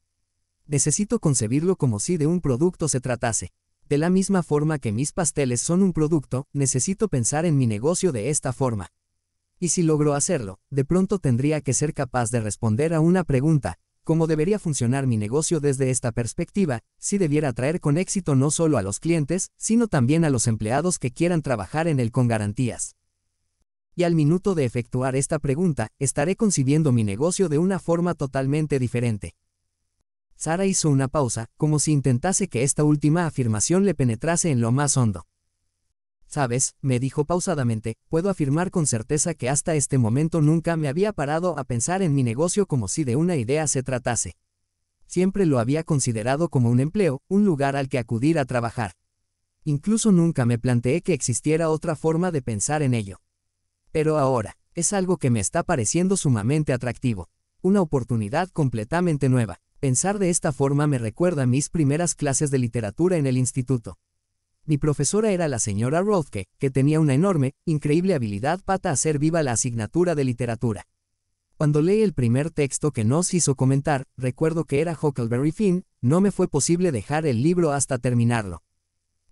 Necesito concebirlo como si de un producto se tratase. De la misma forma que mis pasteles son un producto, necesito pensar en mi negocio de esta forma y si logró hacerlo, de pronto tendría que ser capaz de responder a una pregunta, cómo debería funcionar mi negocio desde esta perspectiva, si debiera atraer con éxito no solo a los clientes, sino también a los empleados que quieran trabajar en él con garantías. Y al minuto de efectuar esta pregunta, estaré concibiendo mi negocio de una forma totalmente diferente. Sara hizo una pausa, como si intentase que esta última afirmación le penetrase en lo más hondo. Sabes, me dijo pausadamente, puedo afirmar con certeza que hasta este momento nunca me había parado a pensar en mi negocio como si de una idea se tratase. Siempre lo había considerado como un empleo, un lugar al que acudir a trabajar. Incluso nunca me planteé que existiera otra forma de pensar en ello. Pero ahora, es algo que me está pareciendo sumamente atractivo. Una oportunidad completamente nueva. Pensar de esta forma me recuerda mis primeras clases de literatura en el instituto. Mi profesora era la señora Rothke, que tenía una enorme, increíble habilidad para hacer viva la asignatura de literatura. Cuando leí el primer texto que nos hizo comentar, recuerdo que era Huckleberry Finn, no me fue posible dejar el libro hasta terminarlo.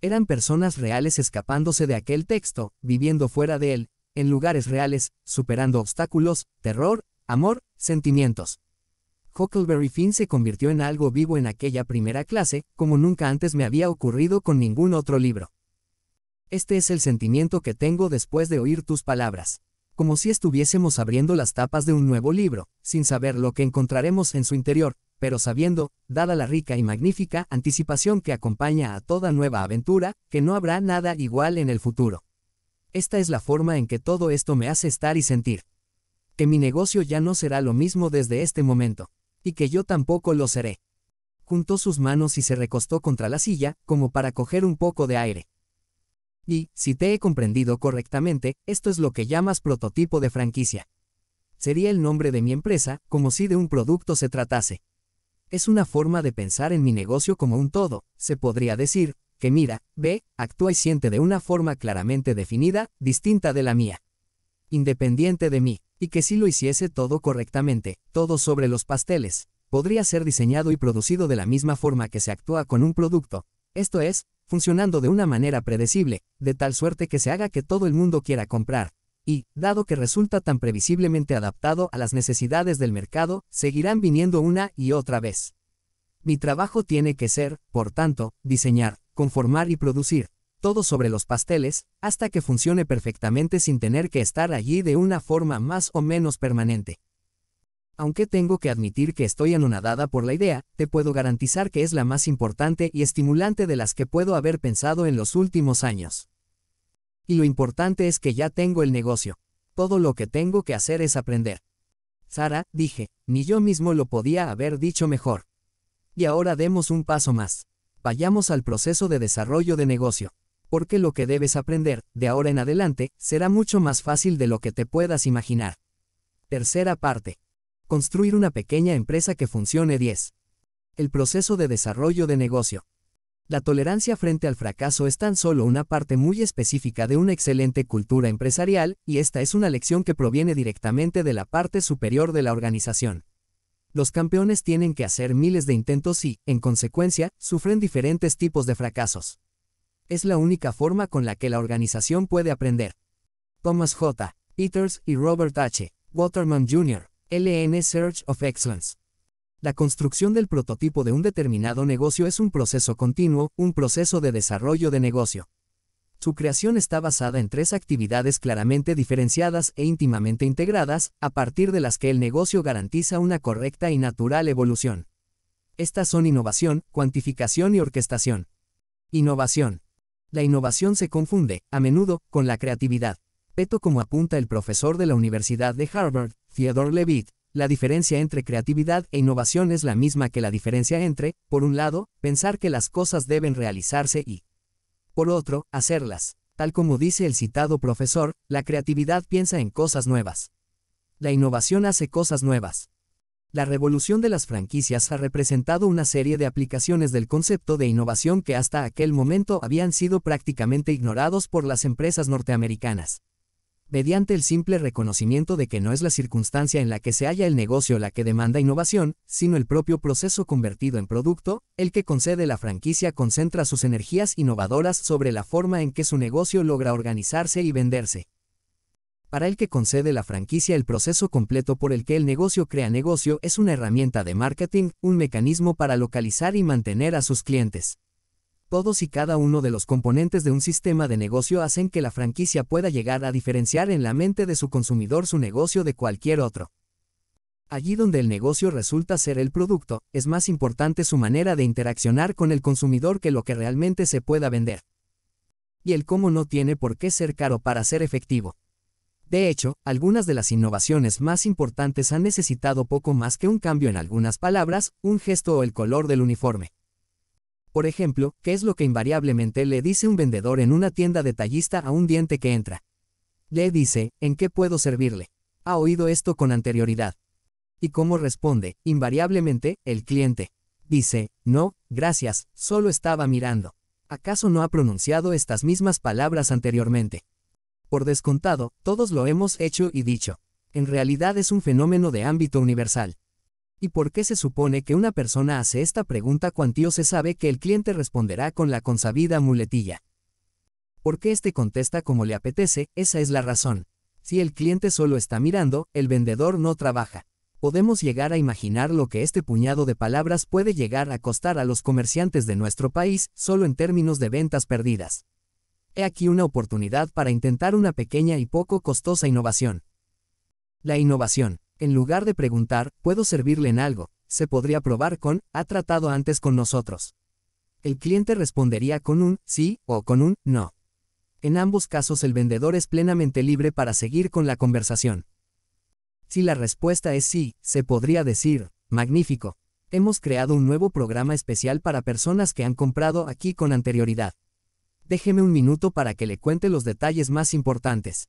Eran personas reales escapándose de aquel texto, viviendo fuera de él, en lugares reales, superando obstáculos, terror, amor, sentimientos. Huckleberry Finn se convirtió en algo vivo en aquella primera clase, como nunca antes me había ocurrido con ningún otro libro. Este es el sentimiento que tengo después de oír tus palabras. Como si estuviésemos abriendo las tapas de un nuevo libro, sin saber lo que encontraremos en su interior, pero sabiendo, dada la rica y magnífica anticipación que acompaña a toda nueva aventura, que no habrá nada igual en el futuro. Esta es la forma en que todo esto me hace estar y sentir. Que mi negocio ya no será lo mismo desde este momento y que yo tampoco lo seré. Juntó sus manos y se recostó contra la silla, como para coger un poco de aire. Y, si te he comprendido correctamente, esto es lo que llamas prototipo de franquicia. Sería el nombre de mi empresa, como si de un producto se tratase. Es una forma de pensar en mi negocio como un todo, se podría decir, que mira, ve, actúa y siente de una forma claramente definida, distinta de la mía independiente de mí, y que si lo hiciese todo correctamente, todo sobre los pasteles, podría ser diseñado y producido de la misma forma que se actúa con un producto, esto es, funcionando de una manera predecible, de tal suerte que se haga que todo el mundo quiera comprar. Y, dado que resulta tan previsiblemente adaptado a las necesidades del mercado, seguirán viniendo una y otra vez. Mi trabajo tiene que ser, por tanto, diseñar, conformar y producir, todo sobre los pasteles, hasta que funcione perfectamente sin tener que estar allí de una forma más o menos permanente. Aunque tengo que admitir que estoy anonadada por la idea, te puedo garantizar que es la más importante y estimulante de las que puedo haber pensado en los últimos años. Y lo importante es que ya tengo el negocio. Todo lo que tengo que hacer es aprender. Sara, dije, ni yo mismo lo podía haber dicho mejor. Y ahora demos un paso más. Vayamos al proceso de desarrollo de negocio porque lo que debes aprender, de ahora en adelante, será mucho más fácil de lo que te puedas imaginar. Tercera parte. Construir una pequeña empresa que funcione 10. El proceso de desarrollo de negocio. La tolerancia frente al fracaso es tan solo una parte muy específica de una excelente cultura empresarial, y esta es una lección que proviene directamente de la parte superior de la organización. Los campeones tienen que hacer miles de intentos y, en consecuencia, sufren diferentes tipos de fracasos es la única forma con la que la organización puede aprender. Thomas J. Peters y Robert H. Waterman Jr., LN Search of Excellence. La construcción del prototipo de un determinado negocio es un proceso continuo, un proceso de desarrollo de negocio. Su creación está basada en tres actividades claramente diferenciadas e íntimamente integradas, a partir de las que el negocio garantiza una correcta y natural evolución. Estas son innovación, cuantificación y orquestación. Innovación. La innovación se confunde, a menudo, con la creatividad. Peto como apunta el profesor de la Universidad de Harvard, Theodore Levitt, la diferencia entre creatividad e innovación es la misma que la diferencia entre, por un lado, pensar que las cosas deben realizarse y, por otro, hacerlas. Tal como dice el citado profesor, la creatividad piensa en cosas nuevas. La innovación hace cosas nuevas. La revolución de las franquicias ha representado una serie de aplicaciones del concepto de innovación que hasta aquel momento habían sido prácticamente ignorados por las empresas norteamericanas. Mediante el simple reconocimiento de que no es la circunstancia en la que se halla el negocio la que demanda innovación, sino el propio proceso convertido en producto, el que concede la franquicia concentra sus energías innovadoras sobre la forma en que su negocio logra organizarse y venderse para el que concede la franquicia el proceso completo por el que el negocio crea negocio es una herramienta de marketing, un mecanismo para localizar y mantener a sus clientes. Todos y cada uno de los componentes de un sistema de negocio hacen que la franquicia pueda llegar a diferenciar en la mente de su consumidor su negocio de cualquier otro. Allí donde el negocio resulta ser el producto, es más importante su manera de interaccionar con el consumidor que lo que realmente se pueda vender. Y el cómo no tiene por qué ser caro para ser efectivo. De hecho, algunas de las innovaciones más importantes han necesitado poco más que un cambio en algunas palabras, un gesto o el color del uniforme. Por ejemplo, ¿qué es lo que invariablemente le dice un vendedor en una tienda detallista a un diente que entra? Le dice, ¿en qué puedo servirle? Ha oído esto con anterioridad. ¿Y cómo responde, invariablemente, el cliente? Dice, no, gracias, solo estaba mirando. ¿Acaso no ha pronunciado estas mismas palabras anteriormente? Por descontado, todos lo hemos hecho y dicho. En realidad es un fenómeno de ámbito universal. ¿Y por qué se supone que una persona hace esta pregunta cuantío se sabe que el cliente responderá con la consabida muletilla? Porque este contesta como le apetece? Esa es la razón. Si el cliente solo está mirando, el vendedor no trabaja. Podemos llegar a imaginar lo que este puñado de palabras puede llegar a costar a los comerciantes de nuestro país, solo en términos de ventas perdidas. He aquí una oportunidad para intentar una pequeña y poco costosa innovación. La innovación, en lugar de preguntar, ¿puedo servirle en algo? Se podría probar con, ¿ha tratado antes con nosotros? El cliente respondería con un sí o con un no. En ambos casos el vendedor es plenamente libre para seguir con la conversación. Si la respuesta es sí, se podría decir, magnífico. Hemos creado un nuevo programa especial para personas que han comprado aquí con anterioridad déjeme un minuto para que le cuente los detalles más importantes.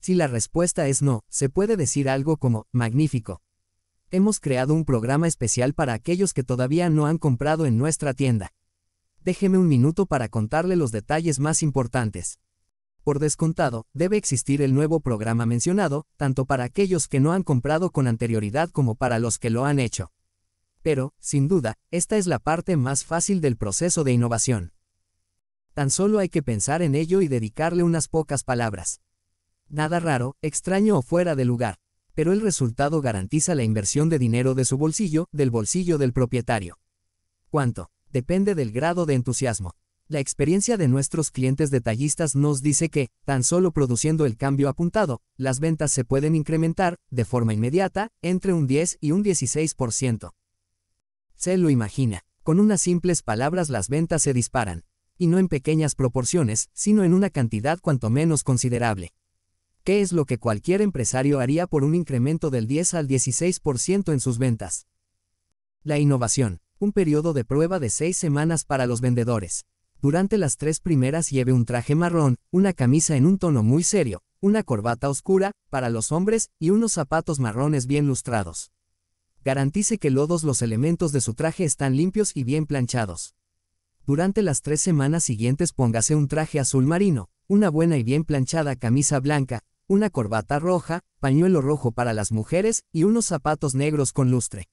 Si la respuesta es no, se puede decir algo como, magnífico. Hemos creado un programa especial para aquellos que todavía no han comprado en nuestra tienda. Déjeme un minuto para contarle los detalles más importantes. Por descontado, debe existir el nuevo programa mencionado, tanto para aquellos que no han comprado con anterioridad como para los que lo han hecho. Pero, sin duda, esta es la parte más fácil del proceso de innovación tan solo hay que pensar en ello y dedicarle unas pocas palabras. Nada raro, extraño o fuera de lugar, pero el resultado garantiza la inversión de dinero de su bolsillo, del bolsillo del propietario. ¿Cuánto? Depende del grado de entusiasmo. La experiencia de nuestros clientes detallistas nos dice que, tan solo produciendo el cambio apuntado, las ventas se pueden incrementar, de forma inmediata, entre un 10 y un 16%. Se lo imagina. Con unas simples palabras las ventas se disparan y no en pequeñas proporciones, sino en una cantidad cuanto menos considerable. ¿Qué es lo que cualquier empresario haría por un incremento del 10 al 16% en sus ventas? La innovación. Un periodo de prueba de seis semanas para los vendedores. Durante las tres primeras lleve un traje marrón, una camisa en un tono muy serio, una corbata oscura, para los hombres, y unos zapatos marrones bien lustrados. Garantice que todos los elementos de su traje están limpios y bien planchados. Durante las tres semanas siguientes póngase un traje azul marino, una buena y bien planchada camisa blanca, una corbata roja, pañuelo rojo para las mujeres y unos zapatos negros con lustre.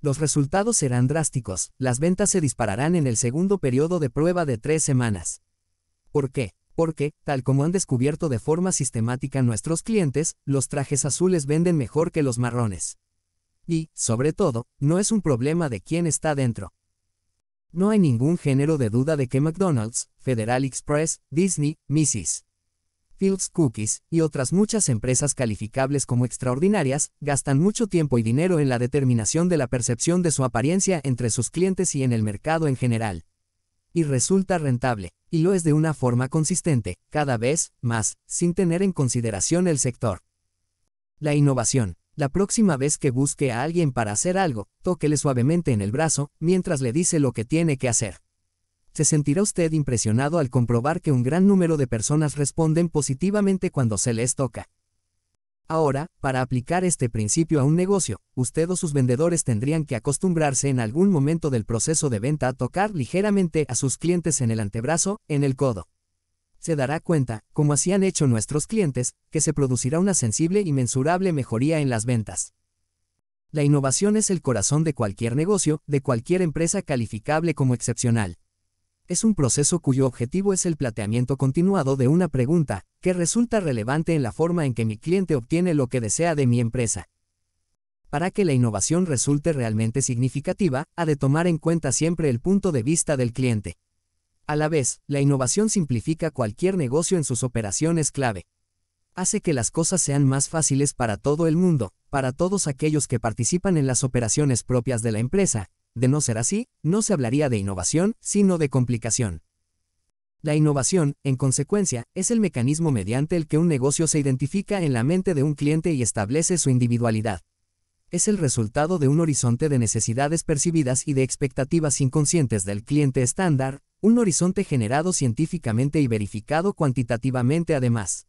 Los resultados serán drásticos, las ventas se dispararán en el segundo periodo de prueba de tres semanas. ¿Por qué? Porque, tal como han descubierto de forma sistemática nuestros clientes, los trajes azules venden mejor que los marrones. Y, sobre todo, no es un problema de quién está dentro, no hay ningún género de duda de que McDonald's, Federal Express, Disney, Mrs. Fields Cookies y otras muchas empresas calificables como extraordinarias gastan mucho tiempo y dinero en la determinación de la percepción de su apariencia entre sus clientes y en el mercado en general. Y resulta rentable, y lo es de una forma consistente, cada vez más, sin tener en consideración el sector. La innovación. La próxima vez que busque a alguien para hacer algo, tóquele suavemente en el brazo, mientras le dice lo que tiene que hacer. Se sentirá usted impresionado al comprobar que un gran número de personas responden positivamente cuando se les toca. Ahora, para aplicar este principio a un negocio, usted o sus vendedores tendrían que acostumbrarse en algún momento del proceso de venta a tocar ligeramente a sus clientes en el antebrazo, en el codo se dará cuenta, como así han hecho nuestros clientes, que se producirá una sensible y mensurable mejoría en las ventas. La innovación es el corazón de cualquier negocio, de cualquier empresa calificable como excepcional. Es un proceso cuyo objetivo es el planteamiento continuado de una pregunta, que resulta relevante en la forma en que mi cliente obtiene lo que desea de mi empresa. Para que la innovación resulte realmente significativa, ha de tomar en cuenta siempre el punto de vista del cliente. A la vez, la innovación simplifica cualquier negocio en sus operaciones clave. Hace que las cosas sean más fáciles para todo el mundo, para todos aquellos que participan en las operaciones propias de la empresa. De no ser así, no se hablaría de innovación, sino de complicación. La innovación, en consecuencia, es el mecanismo mediante el que un negocio se identifica en la mente de un cliente y establece su individualidad es el resultado de un horizonte de necesidades percibidas y de expectativas inconscientes del cliente estándar, un horizonte generado científicamente y verificado cuantitativamente además.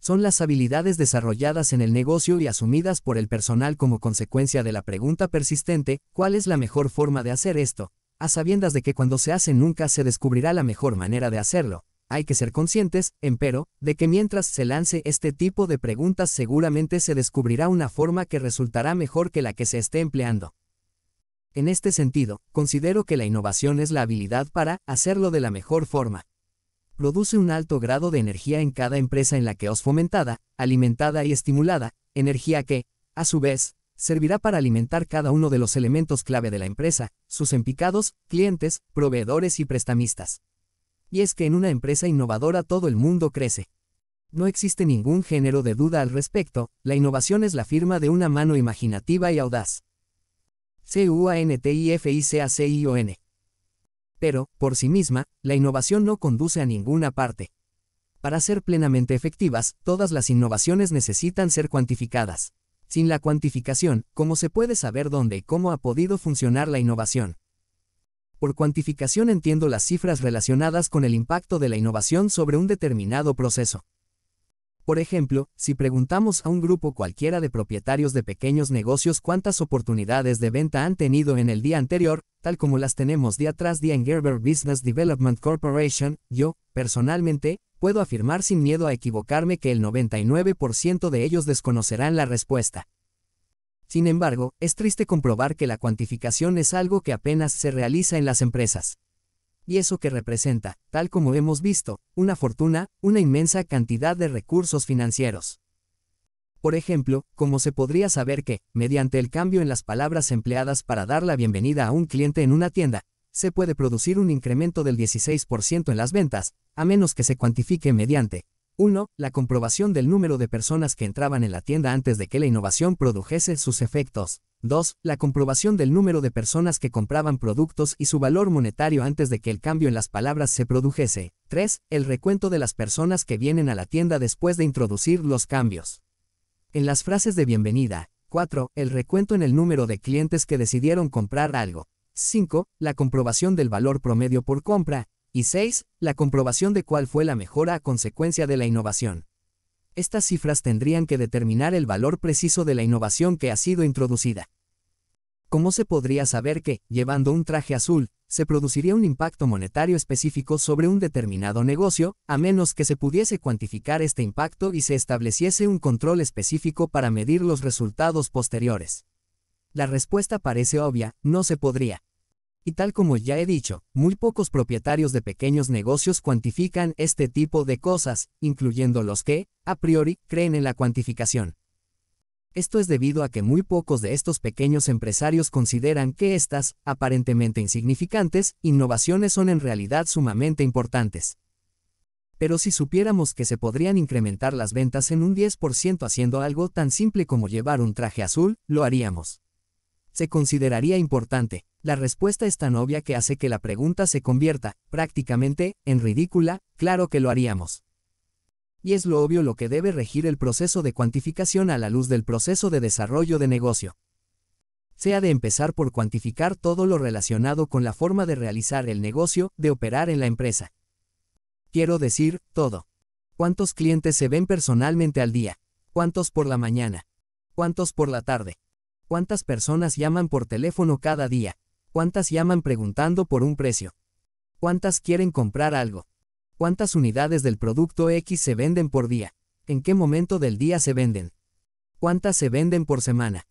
Son las habilidades desarrolladas en el negocio y asumidas por el personal como consecuencia de la pregunta persistente, ¿cuál es la mejor forma de hacer esto? A sabiendas de que cuando se hace nunca se descubrirá la mejor manera de hacerlo, hay que ser conscientes, empero, de que mientras se lance este tipo de preguntas seguramente se descubrirá una forma que resultará mejor que la que se esté empleando. En este sentido, considero que la innovación es la habilidad para hacerlo de la mejor forma. Produce un alto grado de energía en cada empresa en la que os fomentada, alimentada y estimulada, energía que, a su vez, servirá para alimentar cada uno de los elementos clave de la empresa, sus empicados, clientes, proveedores y prestamistas y es que en una empresa innovadora todo el mundo crece. No existe ningún género de duda al respecto, la innovación es la firma de una mano imaginativa y audaz. C-U-A-N-T-I-F-I-C-A-C-I-O-N. Pero, por sí misma, la innovación no conduce a ninguna parte. Para ser plenamente efectivas, todas las innovaciones necesitan ser cuantificadas. Sin la cuantificación, ¿cómo se puede saber dónde y cómo ha podido funcionar la innovación? Por cuantificación entiendo las cifras relacionadas con el impacto de la innovación sobre un determinado proceso. Por ejemplo, si preguntamos a un grupo cualquiera de propietarios de pequeños negocios cuántas oportunidades de venta han tenido en el día anterior, tal como las tenemos día tras día en Gerber Business Development Corporation, yo, personalmente, puedo afirmar sin miedo a equivocarme que el 99% de ellos desconocerán la respuesta. Sin embargo, es triste comprobar que la cuantificación es algo que apenas se realiza en las empresas. Y eso que representa, tal como hemos visto, una fortuna, una inmensa cantidad de recursos financieros. Por ejemplo, como se podría saber que, mediante el cambio en las palabras empleadas para dar la bienvenida a un cliente en una tienda, se puede producir un incremento del 16% en las ventas, a menos que se cuantifique mediante 1. La comprobación del número de personas que entraban en la tienda antes de que la innovación produjese sus efectos. 2. La comprobación del número de personas que compraban productos y su valor monetario antes de que el cambio en las palabras se produjese. 3. El recuento de las personas que vienen a la tienda después de introducir los cambios. En las frases de bienvenida. 4. El recuento en el número de clientes que decidieron comprar algo. 5. La comprobación del valor promedio por compra. Y 6. La comprobación de cuál fue la mejora a consecuencia de la innovación. Estas cifras tendrían que determinar el valor preciso de la innovación que ha sido introducida. ¿Cómo se podría saber que, llevando un traje azul, se produciría un impacto monetario específico sobre un determinado negocio, a menos que se pudiese cuantificar este impacto y se estableciese un control específico para medir los resultados posteriores? La respuesta parece obvia, no se podría. Y tal como ya he dicho, muy pocos propietarios de pequeños negocios cuantifican este tipo de cosas, incluyendo los que, a priori, creen en la cuantificación. Esto es debido a que muy pocos de estos pequeños empresarios consideran que estas, aparentemente insignificantes, innovaciones son en realidad sumamente importantes. Pero si supiéramos que se podrían incrementar las ventas en un 10% haciendo algo tan simple como llevar un traje azul, lo haríamos se consideraría importante. La respuesta es tan obvia que hace que la pregunta se convierta, prácticamente, en ridícula, claro que lo haríamos. Y es lo obvio lo que debe regir el proceso de cuantificación a la luz del proceso de desarrollo de negocio. Sea de empezar por cuantificar todo lo relacionado con la forma de realizar el negocio, de operar en la empresa. Quiero decir, todo. ¿Cuántos clientes se ven personalmente al día? ¿Cuántos por la mañana? ¿Cuántos por la tarde? ¿Cuántas personas llaman por teléfono cada día? ¿Cuántas llaman preguntando por un precio? ¿Cuántas quieren comprar algo? ¿Cuántas unidades del producto X se venden por día? ¿En qué momento del día se venden? ¿Cuántas se venden por semana?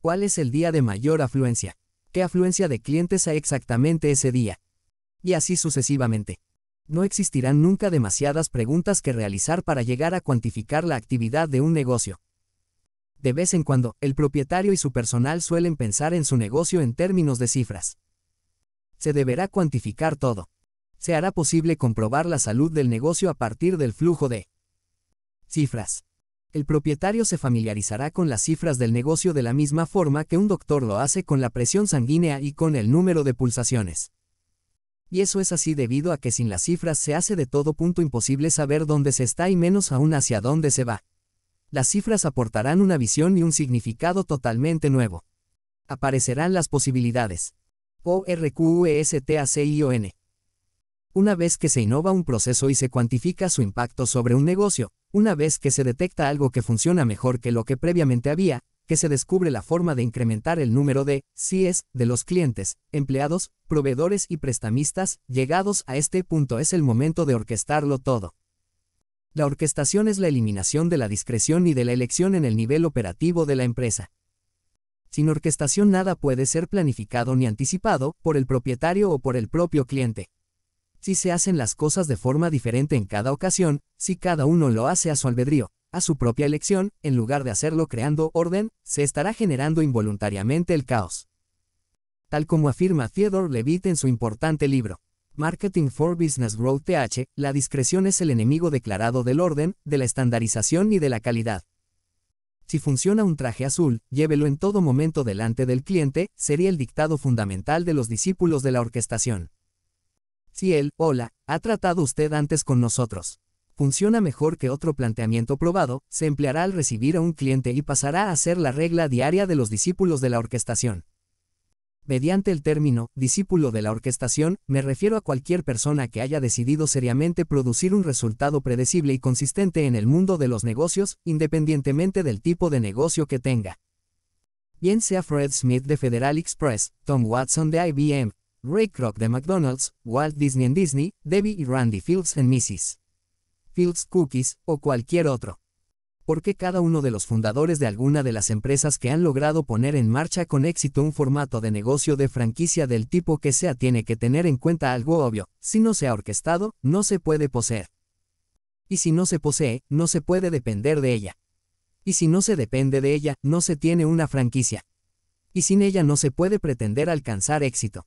¿Cuál es el día de mayor afluencia? ¿Qué afluencia de clientes hay exactamente ese día? Y así sucesivamente. No existirán nunca demasiadas preguntas que realizar para llegar a cuantificar la actividad de un negocio. De vez en cuando, el propietario y su personal suelen pensar en su negocio en términos de cifras. Se deberá cuantificar todo. Se hará posible comprobar la salud del negocio a partir del flujo de cifras. El propietario se familiarizará con las cifras del negocio de la misma forma que un doctor lo hace con la presión sanguínea y con el número de pulsaciones. Y eso es así debido a que sin las cifras se hace de todo punto imposible saber dónde se está y menos aún hacia dónde se va las cifras aportarán una visión y un significado totalmente nuevo. Aparecerán las posibilidades. O-R-Q-U-E-S-T-A-C-I-O-N Una vez que se innova un proceso y se cuantifica su impacto sobre un negocio, una vez que se detecta algo que funciona mejor que lo que previamente había, que se descubre la forma de incrementar el número de es, de los clientes, empleados, proveedores y prestamistas, llegados a este punto es el momento de orquestarlo todo. La orquestación es la eliminación de la discreción y de la elección en el nivel operativo de la empresa. Sin orquestación nada puede ser planificado ni anticipado por el propietario o por el propio cliente. Si se hacen las cosas de forma diferente en cada ocasión, si cada uno lo hace a su albedrío, a su propia elección, en lugar de hacerlo creando orden, se estará generando involuntariamente el caos. Tal como afirma Theodore Levitt en su importante libro, Marketing for Business Growth TH, la discreción es el enemigo declarado del orden, de la estandarización y de la calidad. Si funciona un traje azul, llévelo en todo momento delante del cliente, sería el dictado fundamental de los discípulos de la orquestación. Si él, hola, ha tratado usted antes con nosotros. Funciona mejor que otro planteamiento probado, se empleará al recibir a un cliente y pasará a ser la regla diaria de los discípulos de la orquestación. Mediante el término, discípulo de la orquestación, me refiero a cualquier persona que haya decidido seriamente producir un resultado predecible y consistente en el mundo de los negocios, independientemente del tipo de negocio que tenga. Bien sea Fred Smith de Federal Express, Tom Watson de IBM, Ray Kroc de McDonald's, Walt Disney en Disney, Debbie y Randy Fields en Mrs. Fields Cookies, o cualquier otro por cada uno de los fundadores de alguna de las empresas que han logrado poner en marcha con éxito un formato de negocio de franquicia del tipo que sea tiene que tener en cuenta algo obvio, si no se ha orquestado, no se puede poseer. Y si no se posee, no se puede depender de ella. Y si no se depende de ella, no se tiene una franquicia. Y sin ella no se puede pretender alcanzar éxito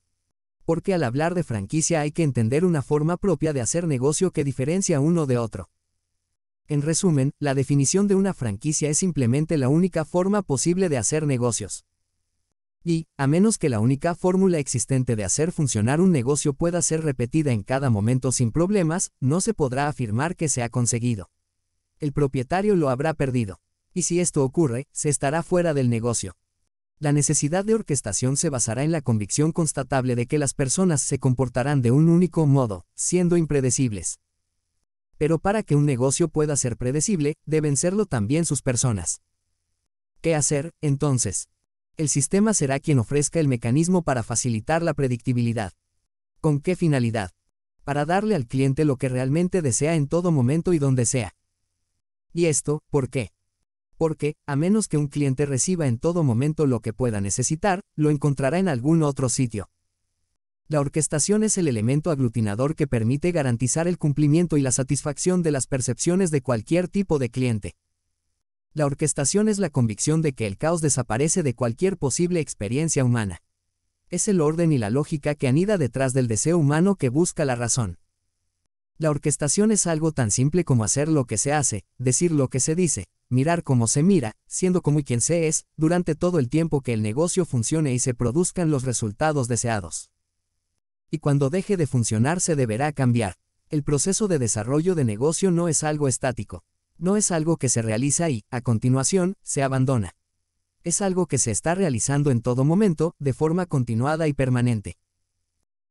porque al hablar de franquicia hay que entender una forma propia de hacer negocio que diferencia uno de otro. En resumen, la definición de una franquicia es simplemente la única forma posible de hacer negocios. Y, a menos que la única fórmula existente de hacer funcionar un negocio pueda ser repetida en cada momento sin problemas, no se podrá afirmar que se ha conseguido. El propietario lo habrá perdido. Y si esto ocurre, se estará fuera del negocio. La necesidad de orquestación se basará en la convicción constatable de que las personas se comportarán de un único modo, siendo impredecibles. Pero para que un negocio pueda ser predecible, deben serlo también sus personas. ¿Qué hacer, entonces? El sistema será quien ofrezca el mecanismo para facilitar la predictibilidad. ¿Con qué finalidad? Para darle al cliente lo que realmente desea en todo momento y donde sea. ¿Y esto, por qué? Porque, a menos que un cliente reciba en todo momento lo que pueda necesitar, lo encontrará en algún otro sitio. La orquestación es el elemento aglutinador que permite garantizar el cumplimiento y la satisfacción de las percepciones de cualquier tipo de cliente. La orquestación es la convicción de que el caos desaparece de cualquier posible experiencia humana. Es el orden y la lógica que anida detrás del deseo humano que busca la razón. La orquestación es algo tan simple como hacer lo que se hace, decir lo que se dice, mirar cómo se mira, siendo como y quien se es, durante todo el tiempo que el negocio funcione y se produzcan los resultados deseados y cuando deje de funcionar se deberá cambiar. El proceso de desarrollo de negocio no es algo estático. No es algo que se realiza y, a continuación, se abandona. Es algo que se está realizando en todo momento, de forma continuada y permanente.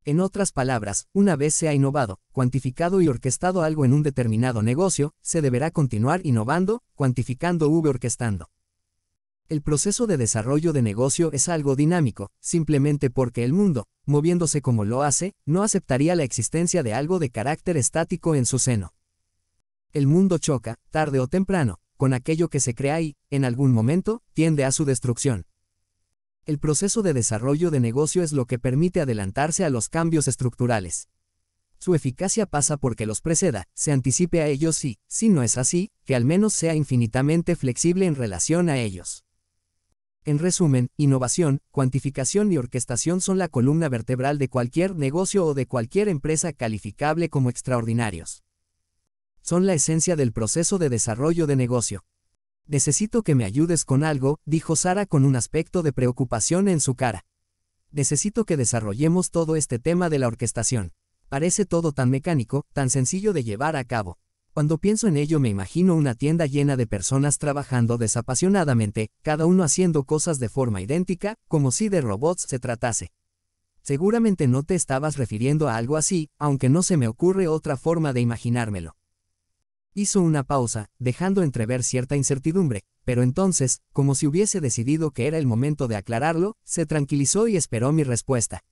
En otras palabras, una vez se ha innovado, cuantificado y orquestado algo en un determinado negocio, se deberá continuar innovando, cuantificando u orquestando. El proceso de desarrollo de negocio es algo dinámico, simplemente porque el mundo, moviéndose como lo hace, no aceptaría la existencia de algo de carácter estático en su seno. El mundo choca, tarde o temprano, con aquello que se crea y, en algún momento, tiende a su destrucción. El proceso de desarrollo de negocio es lo que permite adelantarse a los cambios estructurales. Su eficacia pasa porque los preceda, se anticipe a ellos y, si no es así, que al menos sea infinitamente flexible en relación a ellos. En resumen, innovación, cuantificación y orquestación son la columna vertebral de cualquier negocio o de cualquier empresa calificable como extraordinarios. Son la esencia del proceso de desarrollo de negocio. Necesito que me ayudes con algo, dijo Sara con un aspecto de preocupación en su cara. Necesito que desarrollemos todo este tema de la orquestación. Parece todo tan mecánico, tan sencillo de llevar a cabo. Cuando pienso en ello me imagino una tienda llena de personas trabajando desapasionadamente, cada uno haciendo cosas de forma idéntica, como si de robots se tratase. Seguramente no te estabas refiriendo a algo así, aunque no se me ocurre otra forma de imaginármelo. Hizo una pausa, dejando entrever cierta incertidumbre, pero entonces, como si hubiese decidido que era el momento de aclararlo, se tranquilizó y esperó mi respuesta.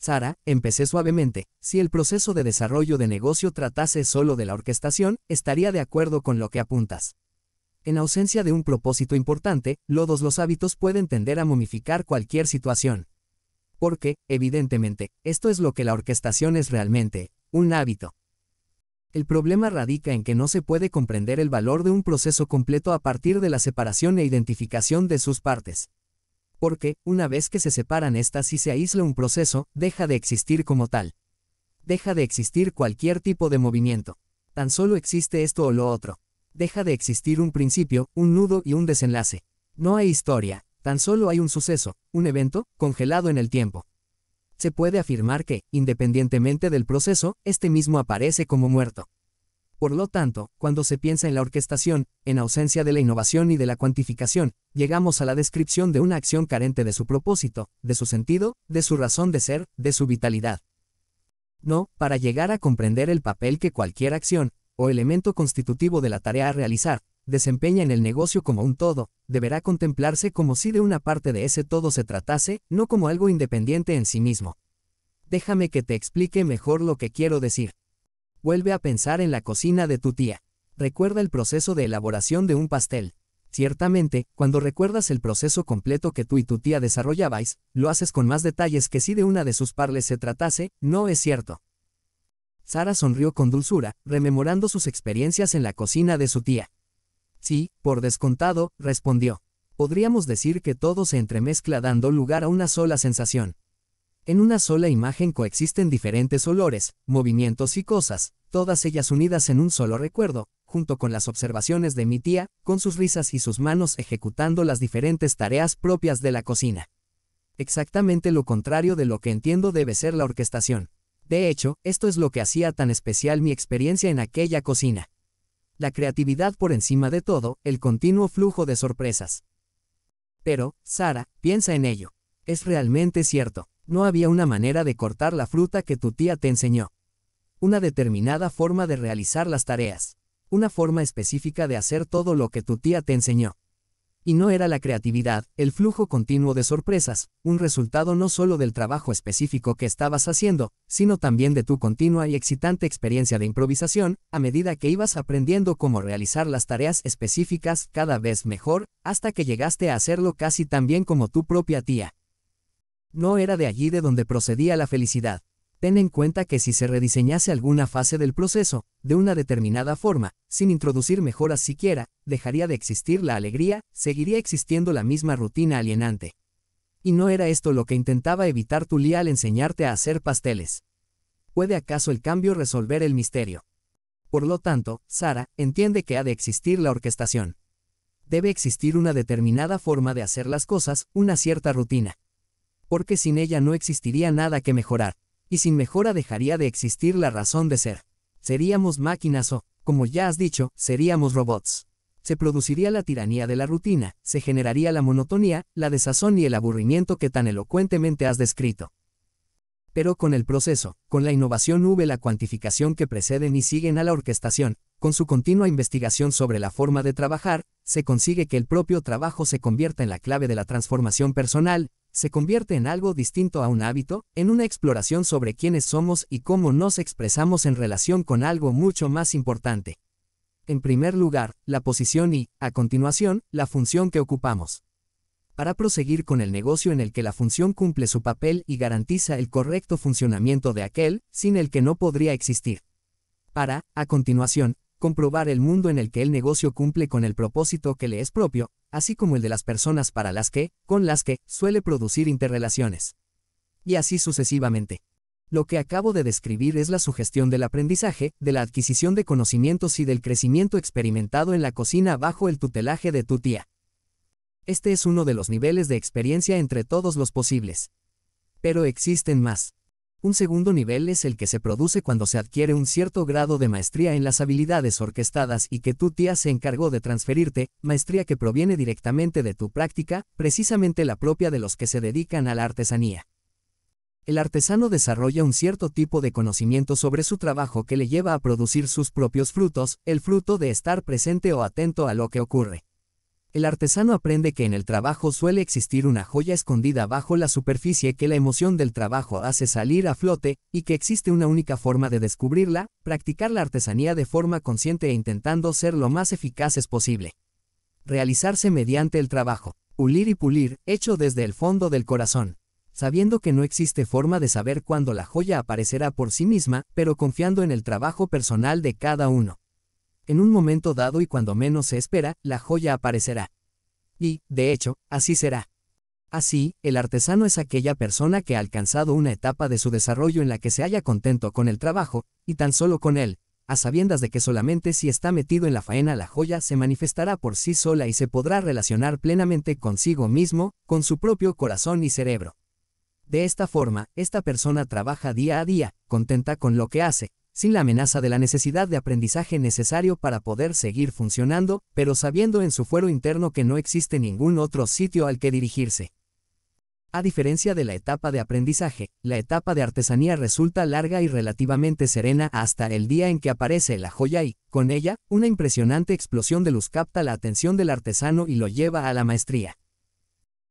Sara, empecé suavemente, si el proceso de desarrollo de negocio tratase solo de la orquestación, estaría de acuerdo con lo que apuntas. En ausencia de un propósito importante, lodos los hábitos pueden tender a momificar cualquier situación. Porque, evidentemente, esto es lo que la orquestación es realmente, un hábito. El problema radica en que no se puede comprender el valor de un proceso completo a partir de la separación e identificación de sus partes porque, una vez que se separan estas y se aísla un proceso, deja de existir como tal. Deja de existir cualquier tipo de movimiento. Tan solo existe esto o lo otro. Deja de existir un principio, un nudo y un desenlace. No hay historia, tan solo hay un suceso, un evento, congelado en el tiempo. Se puede afirmar que, independientemente del proceso, este mismo aparece como muerto. Por lo tanto, cuando se piensa en la orquestación, en ausencia de la innovación y de la cuantificación, llegamos a la descripción de una acción carente de su propósito, de su sentido, de su razón de ser, de su vitalidad. No, para llegar a comprender el papel que cualquier acción, o elemento constitutivo de la tarea a realizar, desempeña en el negocio como un todo, deberá contemplarse como si de una parte de ese todo se tratase, no como algo independiente en sí mismo. Déjame que te explique mejor lo que quiero decir. Vuelve a pensar en la cocina de tu tía. Recuerda el proceso de elaboración de un pastel. Ciertamente, cuando recuerdas el proceso completo que tú y tu tía desarrollabais, lo haces con más detalles que si de una de sus parles se tratase, no es cierto. Sara sonrió con dulzura, rememorando sus experiencias en la cocina de su tía. Sí, por descontado, respondió. Podríamos decir que todo se entremezcla dando lugar a una sola sensación. En una sola imagen coexisten diferentes olores, movimientos y cosas, todas ellas unidas en un solo recuerdo, junto con las observaciones de mi tía, con sus risas y sus manos ejecutando las diferentes tareas propias de la cocina. Exactamente lo contrario de lo que entiendo debe ser la orquestación. De hecho, esto es lo que hacía tan especial mi experiencia en aquella cocina. La creatividad por encima de todo, el continuo flujo de sorpresas. Pero, Sara, piensa en ello. Es realmente cierto, no había una manera de cortar la fruta que tu tía te enseñó. Una determinada forma de realizar las tareas. Una forma específica de hacer todo lo que tu tía te enseñó. Y no era la creatividad, el flujo continuo de sorpresas, un resultado no solo del trabajo específico que estabas haciendo, sino también de tu continua y excitante experiencia de improvisación, a medida que ibas aprendiendo cómo realizar las tareas específicas cada vez mejor, hasta que llegaste a hacerlo casi tan bien como tu propia tía. No era de allí de donde procedía la felicidad. Ten en cuenta que si se rediseñase alguna fase del proceso, de una determinada forma, sin introducir mejoras siquiera, dejaría de existir la alegría, seguiría existiendo la misma rutina alienante. Y no era esto lo que intentaba evitar Tulia al enseñarte a hacer pasteles. ¿Puede acaso el cambio resolver el misterio? Por lo tanto, Sara entiende que ha de existir la orquestación. Debe existir una determinada forma de hacer las cosas, una cierta rutina porque sin ella no existiría nada que mejorar, y sin mejora dejaría de existir la razón de ser. Seríamos máquinas o, como ya has dicho, seríamos robots. Se produciría la tiranía de la rutina, se generaría la monotonía, la desazón y el aburrimiento que tan elocuentemente has descrito. Pero con el proceso, con la innovación V la cuantificación que preceden y siguen a la orquestación, con su continua investigación sobre la forma de trabajar, se consigue que el propio trabajo se convierta en la clave de la transformación personal, se convierte en algo distinto a un hábito, en una exploración sobre quiénes somos y cómo nos expresamos en relación con algo mucho más importante. En primer lugar, la posición y, a continuación, la función que ocupamos. Para proseguir con el negocio en el que la función cumple su papel y garantiza el correcto funcionamiento de aquel, sin el que no podría existir. Para, a continuación, comprobar el mundo en el que el negocio cumple con el propósito que le es propio, así como el de las personas para las que, con las que, suele producir interrelaciones. Y así sucesivamente. Lo que acabo de describir es la sugestión del aprendizaje, de la adquisición de conocimientos y del crecimiento experimentado en la cocina bajo el tutelaje de tu tía. Este es uno de los niveles de experiencia entre todos los posibles. Pero existen más. Un segundo nivel es el que se produce cuando se adquiere un cierto grado de maestría en las habilidades orquestadas y que tu tía se encargó de transferirte, maestría que proviene directamente de tu práctica, precisamente la propia de los que se dedican a la artesanía. El artesano desarrolla un cierto tipo de conocimiento sobre su trabajo que le lleva a producir sus propios frutos, el fruto de estar presente o atento a lo que ocurre. El artesano aprende que en el trabajo suele existir una joya escondida bajo la superficie que la emoción del trabajo hace salir a flote, y que existe una única forma de descubrirla, practicar la artesanía de forma consciente e intentando ser lo más eficaces posible. Realizarse mediante el trabajo, pulir y pulir, hecho desde el fondo del corazón. Sabiendo que no existe forma de saber cuándo la joya aparecerá por sí misma, pero confiando en el trabajo personal de cada uno en un momento dado y cuando menos se espera, la joya aparecerá. Y, de hecho, así será. Así, el artesano es aquella persona que ha alcanzado una etapa de su desarrollo en la que se halla contento con el trabajo, y tan solo con él, a sabiendas de que solamente si está metido en la faena la joya se manifestará por sí sola y se podrá relacionar plenamente consigo mismo, con su propio corazón y cerebro. De esta forma, esta persona trabaja día a día, contenta con lo que hace, sin la amenaza de la necesidad de aprendizaje necesario para poder seguir funcionando, pero sabiendo en su fuero interno que no existe ningún otro sitio al que dirigirse. A diferencia de la etapa de aprendizaje, la etapa de artesanía resulta larga y relativamente serena hasta el día en que aparece la joya y, con ella, una impresionante explosión de luz capta la atención del artesano y lo lleva a la maestría.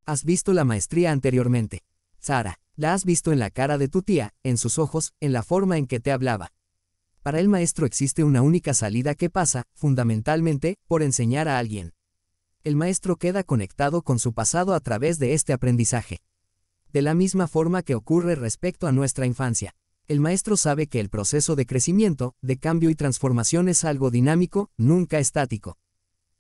Has visto la maestría anteriormente. Sara, la has visto en la cara de tu tía, en sus ojos, en la forma en que te hablaba. Para el maestro existe una única salida que pasa, fundamentalmente, por enseñar a alguien. El maestro queda conectado con su pasado a través de este aprendizaje. De la misma forma que ocurre respecto a nuestra infancia. El maestro sabe que el proceso de crecimiento, de cambio y transformación es algo dinámico, nunca estático.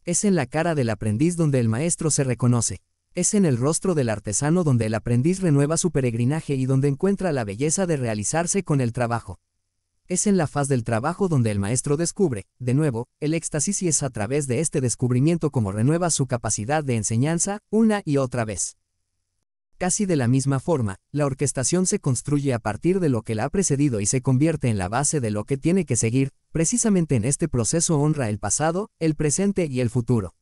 Es en la cara del aprendiz donde el maestro se reconoce. Es en el rostro del artesano donde el aprendiz renueva su peregrinaje y donde encuentra la belleza de realizarse con el trabajo. Es en la faz del trabajo donde el maestro descubre, de nuevo, el éxtasis y es a través de este descubrimiento como renueva su capacidad de enseñanza una y otra vez. Casi de la misma forma, la orquestación se construye a partir de lo que la ha precedido y se convierte en la base de lo que tiene que seguir, precisamente en este proceso honra el pasado, el presente y el futuro.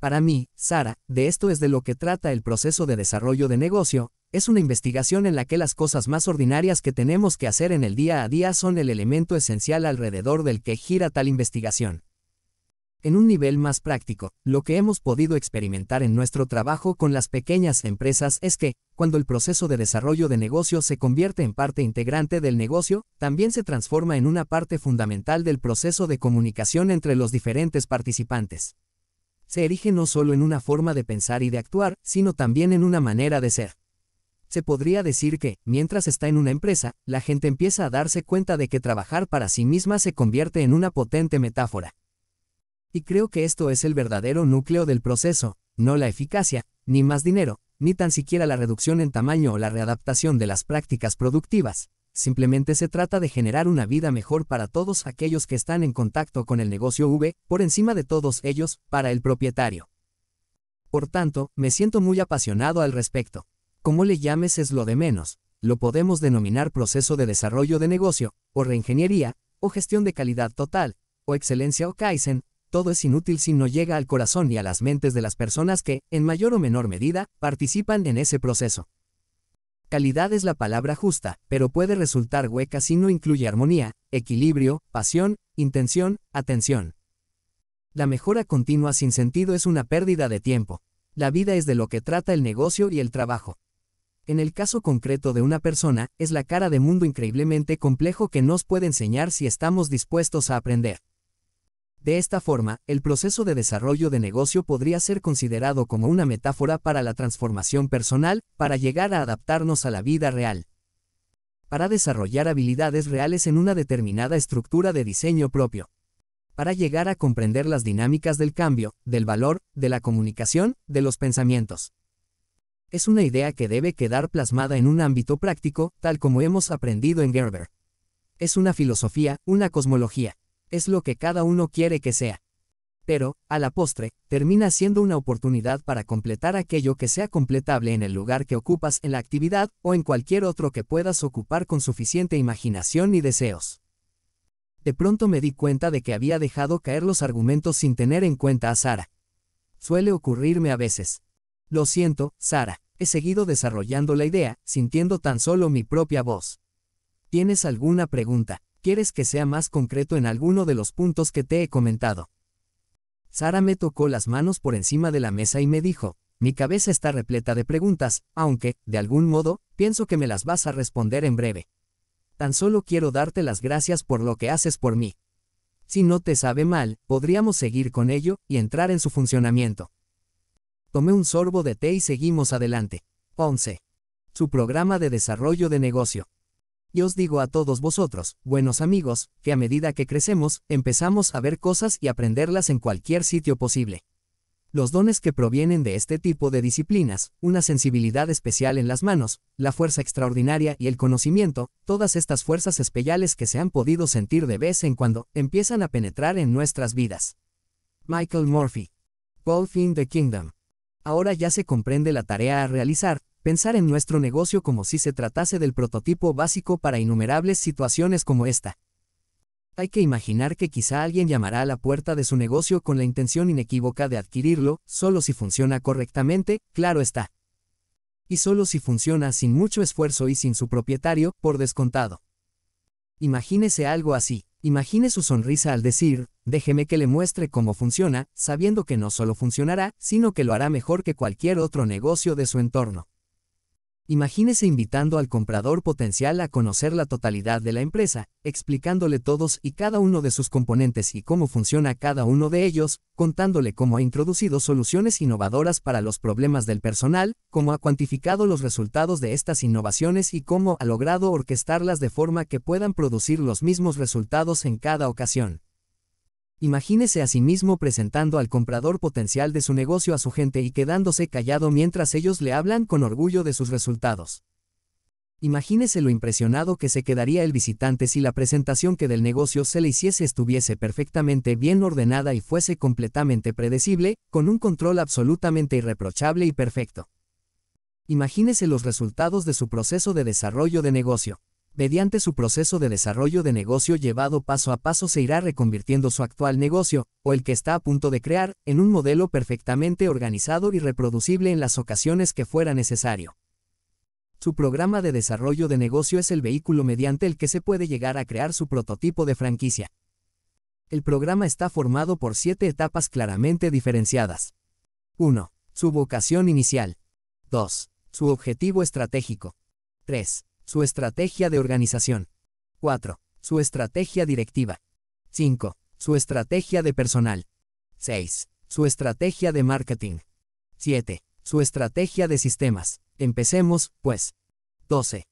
Para mí, Sara, de esto es de lo que trata el proceso de desarrollo de negocio, es una investigación en la que las cosas más ordinarias que tenemos que hacer en el día a día son el elemento esencial alrededor del que gira tal investigación. En un nivel más práctico, lo que hemos podido experimentar en nuestro trabajo con las pequeñas empresas es que, cuando el proceso de desarrollo de negocio se convierte en parte integrante del negocio, también se transforma en una parte fundamental del proceso de comunicación entre los diferentes participantes se erige no solo en una forma de pensar y de actuar, sino también en una manera de ser. Se podría decir que, mientras está en una empresa, la gente empieza a darse cuenta de que trabajar para sí misma se convierte en una potente metáfora. Y creo que esto es el verdadero núcleo del proceso, no la eficacia, ni más dinero, ni tan siquiera la reducción en tamaño o la readaptación de las prácticas productivas, simplemente se trata de generar una vida mejor para todos aquellos que están en contacto con el negocio V, por encima de todos ellos, para el propietario. Por tanto, me siento muy apasionado al respecto. Como le llames es lo de menos, lo podemos denominar proceso de desarrollo de negocio, o reingeniería, o gestión de calidad total, o excelencia o Kaizen, todo es inútil si no llega al corazón y a las mentes de las personas que, en mayor o menor medida, participan en ese proceso. Calidad es la palabra justa, pero puede resultar hueca si no incluye armonía, equilibrio, pasión, intención, atención. La mejora continua sin sentido es una pérdida de tiempo. La vida es de lo que trata el negocio y el trabajo. En el caso concreto de una persona, es la cara de mundo increíblemente complejo que nos puede enseñar si estamos dispuestos a aprender. De esta forma, el proceso de desarrollo de negocio podría ser considerado como una metáfora para la transformación personal, para llegar a adaptarnos a la vida real. Para desarrollar habilidades reales en una determinada estructura de diseño propio. Para llegar a comprender las dinámicas del cambio, del valor, de la comunicación, de los pensamientos. Es una idea que debe quedar plasmada en un ámbito práctico, tal como hemos aprendido en Gerber. Es una filosofía, una cosmología es lo que cada uno quiere que sea. Pero, a la postre, termina siendo una oportunidad para completar aquello que sea completable en el lugar que ocupas en la actividad o en cualquier otro que puedas ocupar con suficiente imaginación y deseos. De pronto me di cuenta de que había dejado caer los argumentos sin tener en cuenta a Sara. Suele ocurrirme a veces. Lo siento, Sara, he seguido desarrollando la idea, sintiendo tan solo mi propia voz. ¿Tienes alguna pregunta? ¿quieres que sea más concreto en alguno de los puntos que te he comentado? Sara me tocó las manos por encima de la mesa y me dijo, mi cabeza está repleta de preguntas, aunque, de algún modo, pienso que me las vas a responder en breve. Tan solo quiero darte las gracias por lo que haces por mí. Si no te sabe mal, podríamos seguir con ello y entrar en su funcionamiento. Tomé un sorbo de té y seguimos adelante. 11. Su programa de desarrollo de negocio. Y os digo a todos vosotros, buenos amigos, que a medida que crecemos, empezamos a ver cosas y aprenderlas en cualquier sitio posible. Los dones que provienen de este tipo de disciplinas, una sensibilidad especial en las manos, la fuerza extraordinaria y el conocimiento, todas estas fuerzas especiales que se han podido sentir de vez en cuando, empiezan a penetrar en nuestras vidas. Michael Murphy. Golf in the Kingdom. Ahora ya se comprende la tarea a realizar, pensar en nuestro negocio como si se tratase del prototipo básico para innumerables situaciones como esta. Hay que imaginar que quizá alguien llamará a la puerta de su negocio con la intención inequívoca de adquirirlo, solo si funciona correctamente, claro está. Y solo si funciona sin mucho esfuerzo y sin su propietario, por descontado. Imagínese algo así, imagine su sonrisa al decir, déjeme que le muestre cómo funciona, sabiendo que no solo funcionará, sino que lo hará mejor que cualquier otro negocio de su entorno. Imagínese invitando al comprador potencial a conocer la totalidad de la empresa, explicándole todos y cada uno de sus componentes y cómo funciona cada uno de ellos, contándole cómo ha introducido soluciones innovadoras para los problemas del personal, cómo ha cuantificado los resultados de estas innovaciones y cómo ha logrado orquestarlas de forma que puedan producir los mismos resultados en cada ocasión. Imagínese a sí mismo presentando al comprador potencial de su negocio a su gente y quedándose callado mientras ellos le hablan con orgullo de sus resultados. Imagínese lo impresionado que se quedaría el visitante si la presentación que del negocio se le hiciese estuviese perfectamente bien ordenada y fuese completamente predecible, con un control absolutamente irreprochable y perfecto. Imagínese los resultados de su proceso de desarrollo de negocio. Mediante su proceso de desarrollo de negocio llevado paso a paso se irá reconvirtiendo su actual negocio, o el que está a punto de crear, en un modelo perfectamente organizado y reproducible en las ocasiones que fuera necesario. Su programa de desarrollo de negocio es el vehículo mediante el que se puede llegar a crear su prototipo de franquicia. El programa está formado por siete etapas claramente diferenciadas. 1. Su vocación inicial. 2. Su objetivo estratégico. 3 su estrategia de organización. 4. Su estrategia directiva. 5. Su estrategia de personal. 6. Su estrategia de marketing. 7. Su estrategia de sistemas. Empecemos, pues. 12.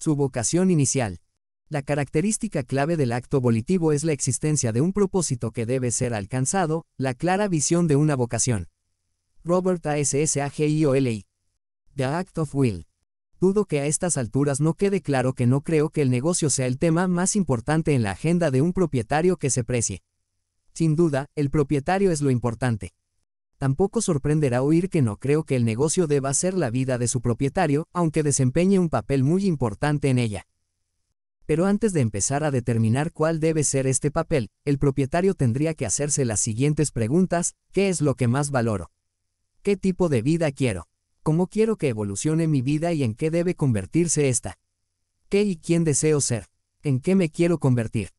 Su vocación inicial. La característica clave del acto volitivo es la existencia de un propósito que debe ser alcanzado, la clara visión de una vocación. Robert A. S. S. A. G. I. O. L. I. The Act of Will. Dudo que a estas alturas no quede claro que no creo que el negocio sea el tema más importante en la agenda de un propietario que se precie. Sin duda, el propietario es lo importante. Tampoco sorprenderá oír que no creo que el negocio deba ser la vida de su propietario, aunque desempeñe un papel muy importante en ella. Pero antes de empezar a determinar cuál debe ser este papel, el propietario tendría que hacerse las siguientes preguntas, ¿qué es lo que más valoro? ¿Qué tipo de vida quiero? ¿Cómo quiero que evolucione mi vida y en qué debe convertirse esta? ¿Qué y quién deseo ser? ¿En qué me quiero convertir?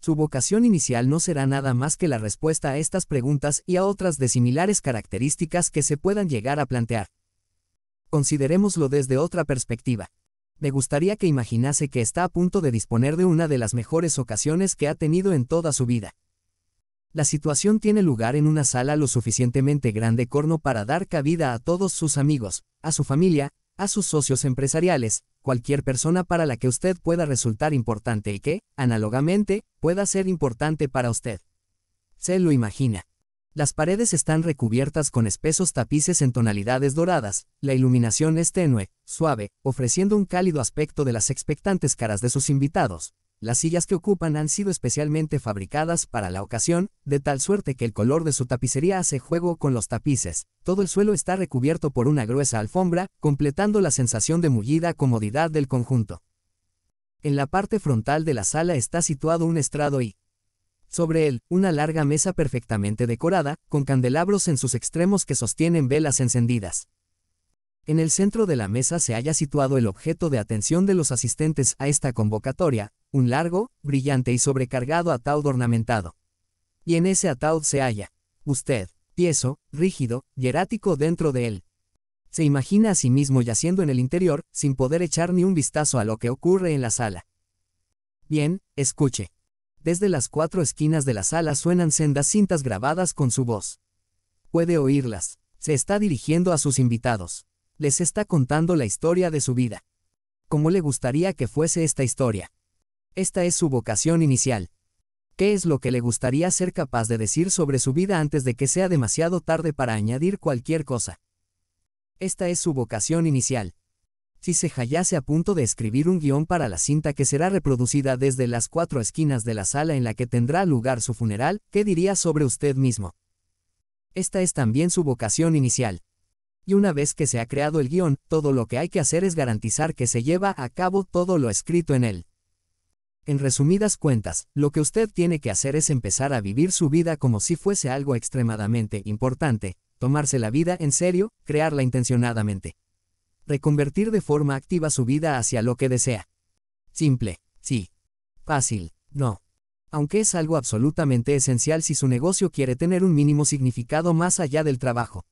Su vocación inicial no será nada más que la respuesta a estas preguntas y a otras de similares características que se puedan llegar a plantear. Considerémoslo desde otra perspectiva. Me gustaría que imaginase que está a punto de disponer de una de las mejores ocasiones que ha tenido en toda su vida. La situación tiene lugar en una sala lo suficientemente grande corno para dar cabida a todos sus amigos, a su familia, a sus socios empresariales, cualquier persona para la que usted pueda resultar importante y que, análogamente, pueda ser importante para usted. Se lo imagina. Las paredes están recubiertas con espesos tapices en tonalidades doradas, la iluminación es tenue, suave, ofreciendo un cálido aspecto de las expectantes caras de sus invitados. Las sillas que ocupan han sido especialmente fabricadas para la ocasión, de tal suerte que el color de su tapicería hace juego con los tapices. Todo el suelo está recubierto por una gruesa alfombra, completando la sensación de mullida comodidad del conjunto. En la parte frontal de la sala está situado un estrado y, sobre él, una larga mesa perfectamente decorada, con candelabros en sus extremos que sostienen velas encendidas. En el centro de la mesa se haya situado el objeto de atención de los asistentes a esta convocatoria, un largo, brillante y sobrecargado ataúd ornamentado. Y en ese ataúd se halla, usted, tieso, rígido, hierático dentro de él. Se imagina a sí mismo yaciendo en el interior, sin poder echar ni un vistazo a lo que ocurre en la sala. Bien, escuche. Desde las cuatro esquinas de la sala suenan sendas cintas grabadas con su voz. Puede oírlas. Se está dirigiendo a sus invitados les está contando la historia de su vida. ¿Cómo le gustaría que fuese esta historia? Esta es su vocación inicial. ¿Qué es lo que le gustaría ser capaz de decir sobre su vida antes de que sea demasiado tarde para añadir cualquier cosa? Esta es su vocación inicial. Si se hallase a punto de escribir un guión para la cinta que será reproducida desde las cuatro esquinas de la sala en la que tendrá lugar su funeral, ¿qué diría sobre usted mismo? Esta es también su vocación inicial y una vez que se ha creado el guión, todo lo que hay que hacer es garantizar que se lleva a cabo todo lo escrito en él. En resumidas cuentas, lo que usted tiene que hacer es empezar a vivir su vida como si fuese algo extremadamente importante, tomarse la vida en serio, crearla intencionadamente. Reconvertir de forma activa su vida hacia lo que desea. Simple, sí. Fácil, no. Aunque es algo absolutamente esencial si su negocio quiere tener un mínimo significado más allá del trabajo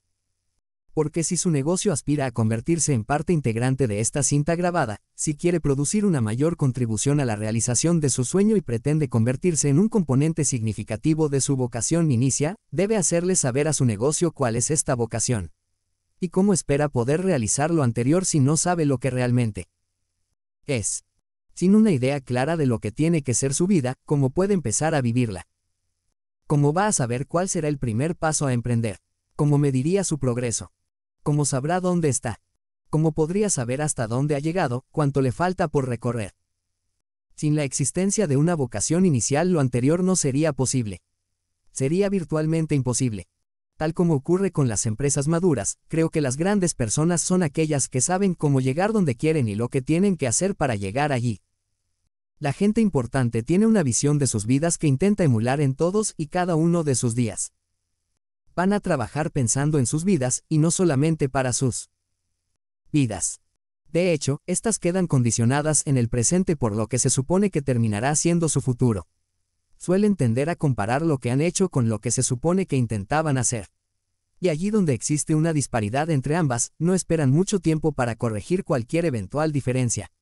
porque si su negocio aspira a convertirse en parte integrante de esta cinta grabada, si quiere producir una mayor contribución a la realización de su sueño y pretende convertirse en un componente significativo de su vocación inicia, debe hacerle saber a su negocio cuál es esta vocación. ¿Y cómo espera poder realizar lo anterior si no sabe lo que realmente es? Sin una idea clara de lo que tiene que ser su vida, cómo puede empezar a vivirla. ¿Cómo va a saber cuál será el primer paso a emprender? ¿Cómo mediría su progreso? ¿Cómo sabrá dónde está? ¿Cómo podría saber hasta dónde ha llegado, cuánto le falta por recorrer? Sin la existencia de una vocación inicial lo anterior no sería posible. Sería virtualmente imposible. Tal como ocurre con las empresas maduras, creo que las grandes personas son aquellas que saben cómo llegar donde quieren y lo que tienen que hacer para llegar allí. La gente importante tiene una visión de sus vidas que intenta emular en todos y cada uno de sus días van a trabajar pensando en sus vidas y no solamente para sus vidas. De hecho, estas quedan condicionadas en el presente por lo que se supone que terminará siendo su futuro. Suelen tender a comparar lo que han hecho con lo que se supone que intentaban hacer. Y allí donde existe una disparidad entre ambas, no esperan mucho tiempo para corregir cualquier eventual diferencia.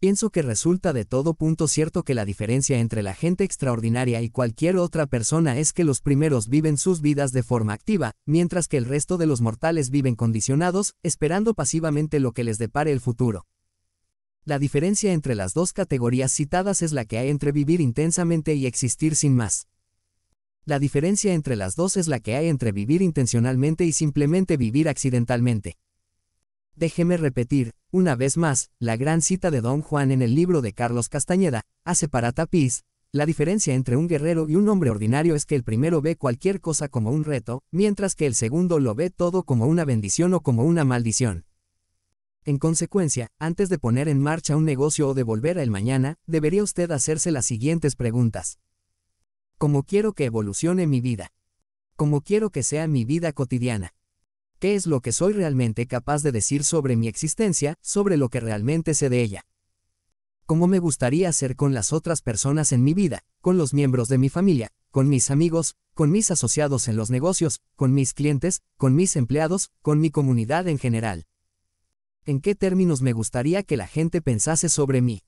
Pienso que resulta de todo punto cierto que la diferencia entre la gente extraordinaria y cualquier otra persona es que los primeros viven sus vidas de forma activa, mientras que el resto de los mortales viven condicionados, esperando pasivamente lo que les depare el futuro. La diferencia entre las dos categorías citadas es la que hay entre vivir intensamente y existir sin más. La diferencia entre las dos es la que hay entre vivir intencionalmente y simplemente vivir accidentalmente. Déjeme repetir, una vez más, la gran cita de Don Juan en el libro de Carlos Castañeda, hace para tapiz, la diferencia entre un guerrero y un hombre ordinario es que el primero ve cualquier cosa como un reto, mientras que el segundo lo ve todo como una bendición o como una maldición. En consecuencia, antes de poner en marcha un negocio o de volver al mañana, debería usted hacerse las siguientes preguntas. ¿Cómo quiero que evolucione mi vida? ¿Cómo quiero que sea mi vida cotidiana? ¿Qué es lo que soy realmente capaz de decir sobre mi existencia, sobre lo que realmente sé de ella? ¿Cómo me gustaría ser con las otras personas en mi vida, con los miembros de mi familia, con mis amigos, con mis asociados en los negocios, con mis clientes, con mis empleados, con mi comunidad en general? ¿En qué términos me gustaría que la gente pensase sobre mí?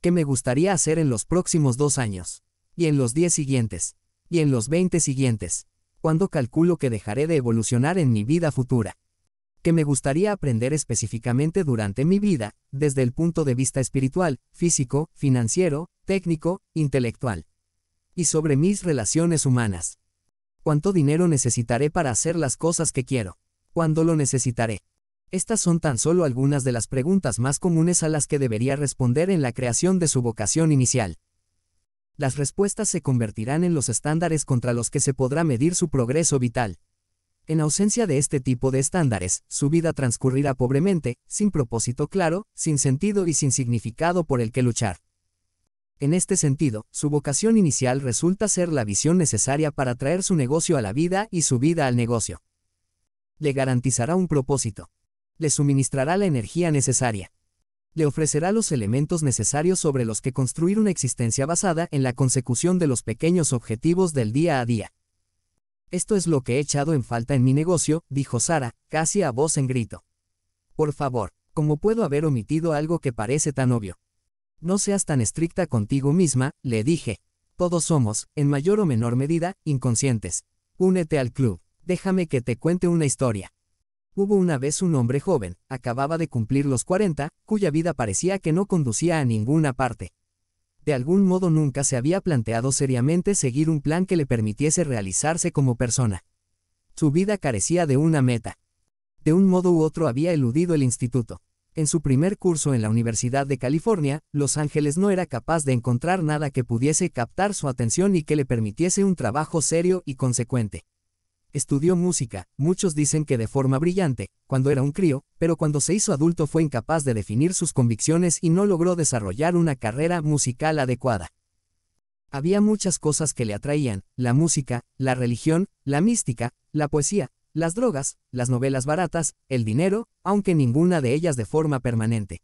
¿Qué me gustaría hacer en los próximos dos años? Y en los diez siguientes. Y en los veinte siguientes cuándo calculo que dejaré de evolucionar en mi vida futura. ¿Qué me gustaría aprender específicamente durante mi vida, desde el punto de vista espiritual, físico, financiero, técnico, intelectual. Y sobre mis relaciones humanas. ¿Cuánto dinero necesitaré para hacer las cosas que quiero? ¿Cuándo lo necesitaré? Estas son tan solo algunas de las preguntas más comunes a las que debería responder en la creación de su vocación inicial las respuestas se convertirán en los estándares contra los que se podrá medir su progreso vital. En ausencia de este tipo de estándares, su vida transcurrirá pobremente, sin propósito claro, sin sentido y sin significado por el que luchar. En este sentido, su vocación inicial resulta ser la visión necesaria para traer su negocio a la vida y su vida al negocio. Le garantizará un propósito. Le suministrará la energía necesaria le ofrecerá los elementos necesarios sobre los que construir una existencia basada en la consecución de los pequeños objetivos del día a día. Esto es lo que he echado en falta en mi negocio, dijo Sara, casi a voz en grito. Por favor, ¿cómo puedo haber omitido algo que parece tan obvio? No seas tan estricta contigo misma, le dije. Todos somos, en mayor o menor medida, inconscientes. Únete al club. Déjame que te cuente una historia. Hubo una vez un hombre joven, acababa de cumplir los 40, cuya vida parecía que no conducía a ninguna parte. De algún modo nunca se había planteado seriamente seguir un plan que le permitiese realizarse como persona. Su vida carecía de una meta. De un modo u otro había eludido el instituto. En su primer curso en la Universidad de California, Los Ángeles no era capaz de encontrar nada que pudiese captar su atención y que le permitiese un trabajo serio y consecuente. Estudió música, muchos dicen que de forma brillante, cuando era un crío, pero cuando se hizo adulto fue incapaz de definir sus convicciones y no logró desarrollar una carrera musical adecuada. Había muchas cosas que le atraían, la música, la religión, la mística, la poesía, las drogas, las novelas baratas, el dinero, aunque ninguna de ellas de forma permanente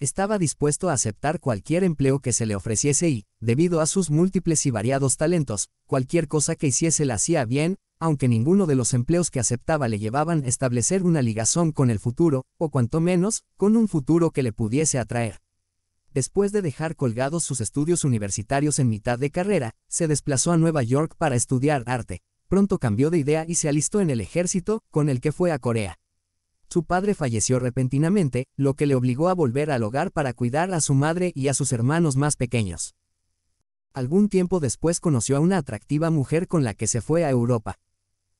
estaba dispuesto a aceptar cualquier empleo que se le ofreciese y, debido a sus múltiples y variados talentos, cualquier cosa que hiciese la hacía bien, aunque ninguno de los empleos que aceptaba le llevaban a establecer una ligazón con el futuro, o cuanto menos, con un futuro que le pudiese atraer. Después de dejar colgados sus estudios universitarios en mitad de carrera, se desplazó a Nueva York para estudiar arte. Pronto cambió de idea y se alistó en el ejército, con el que fue a Corea. Su padre falleció repentinamente, lo que le obligó a volver al hogar para cuidar a su madre y a sus hermanos más pequeños. Algún tiempo después conoció a una atractiva mujer con la que se fue a Europa.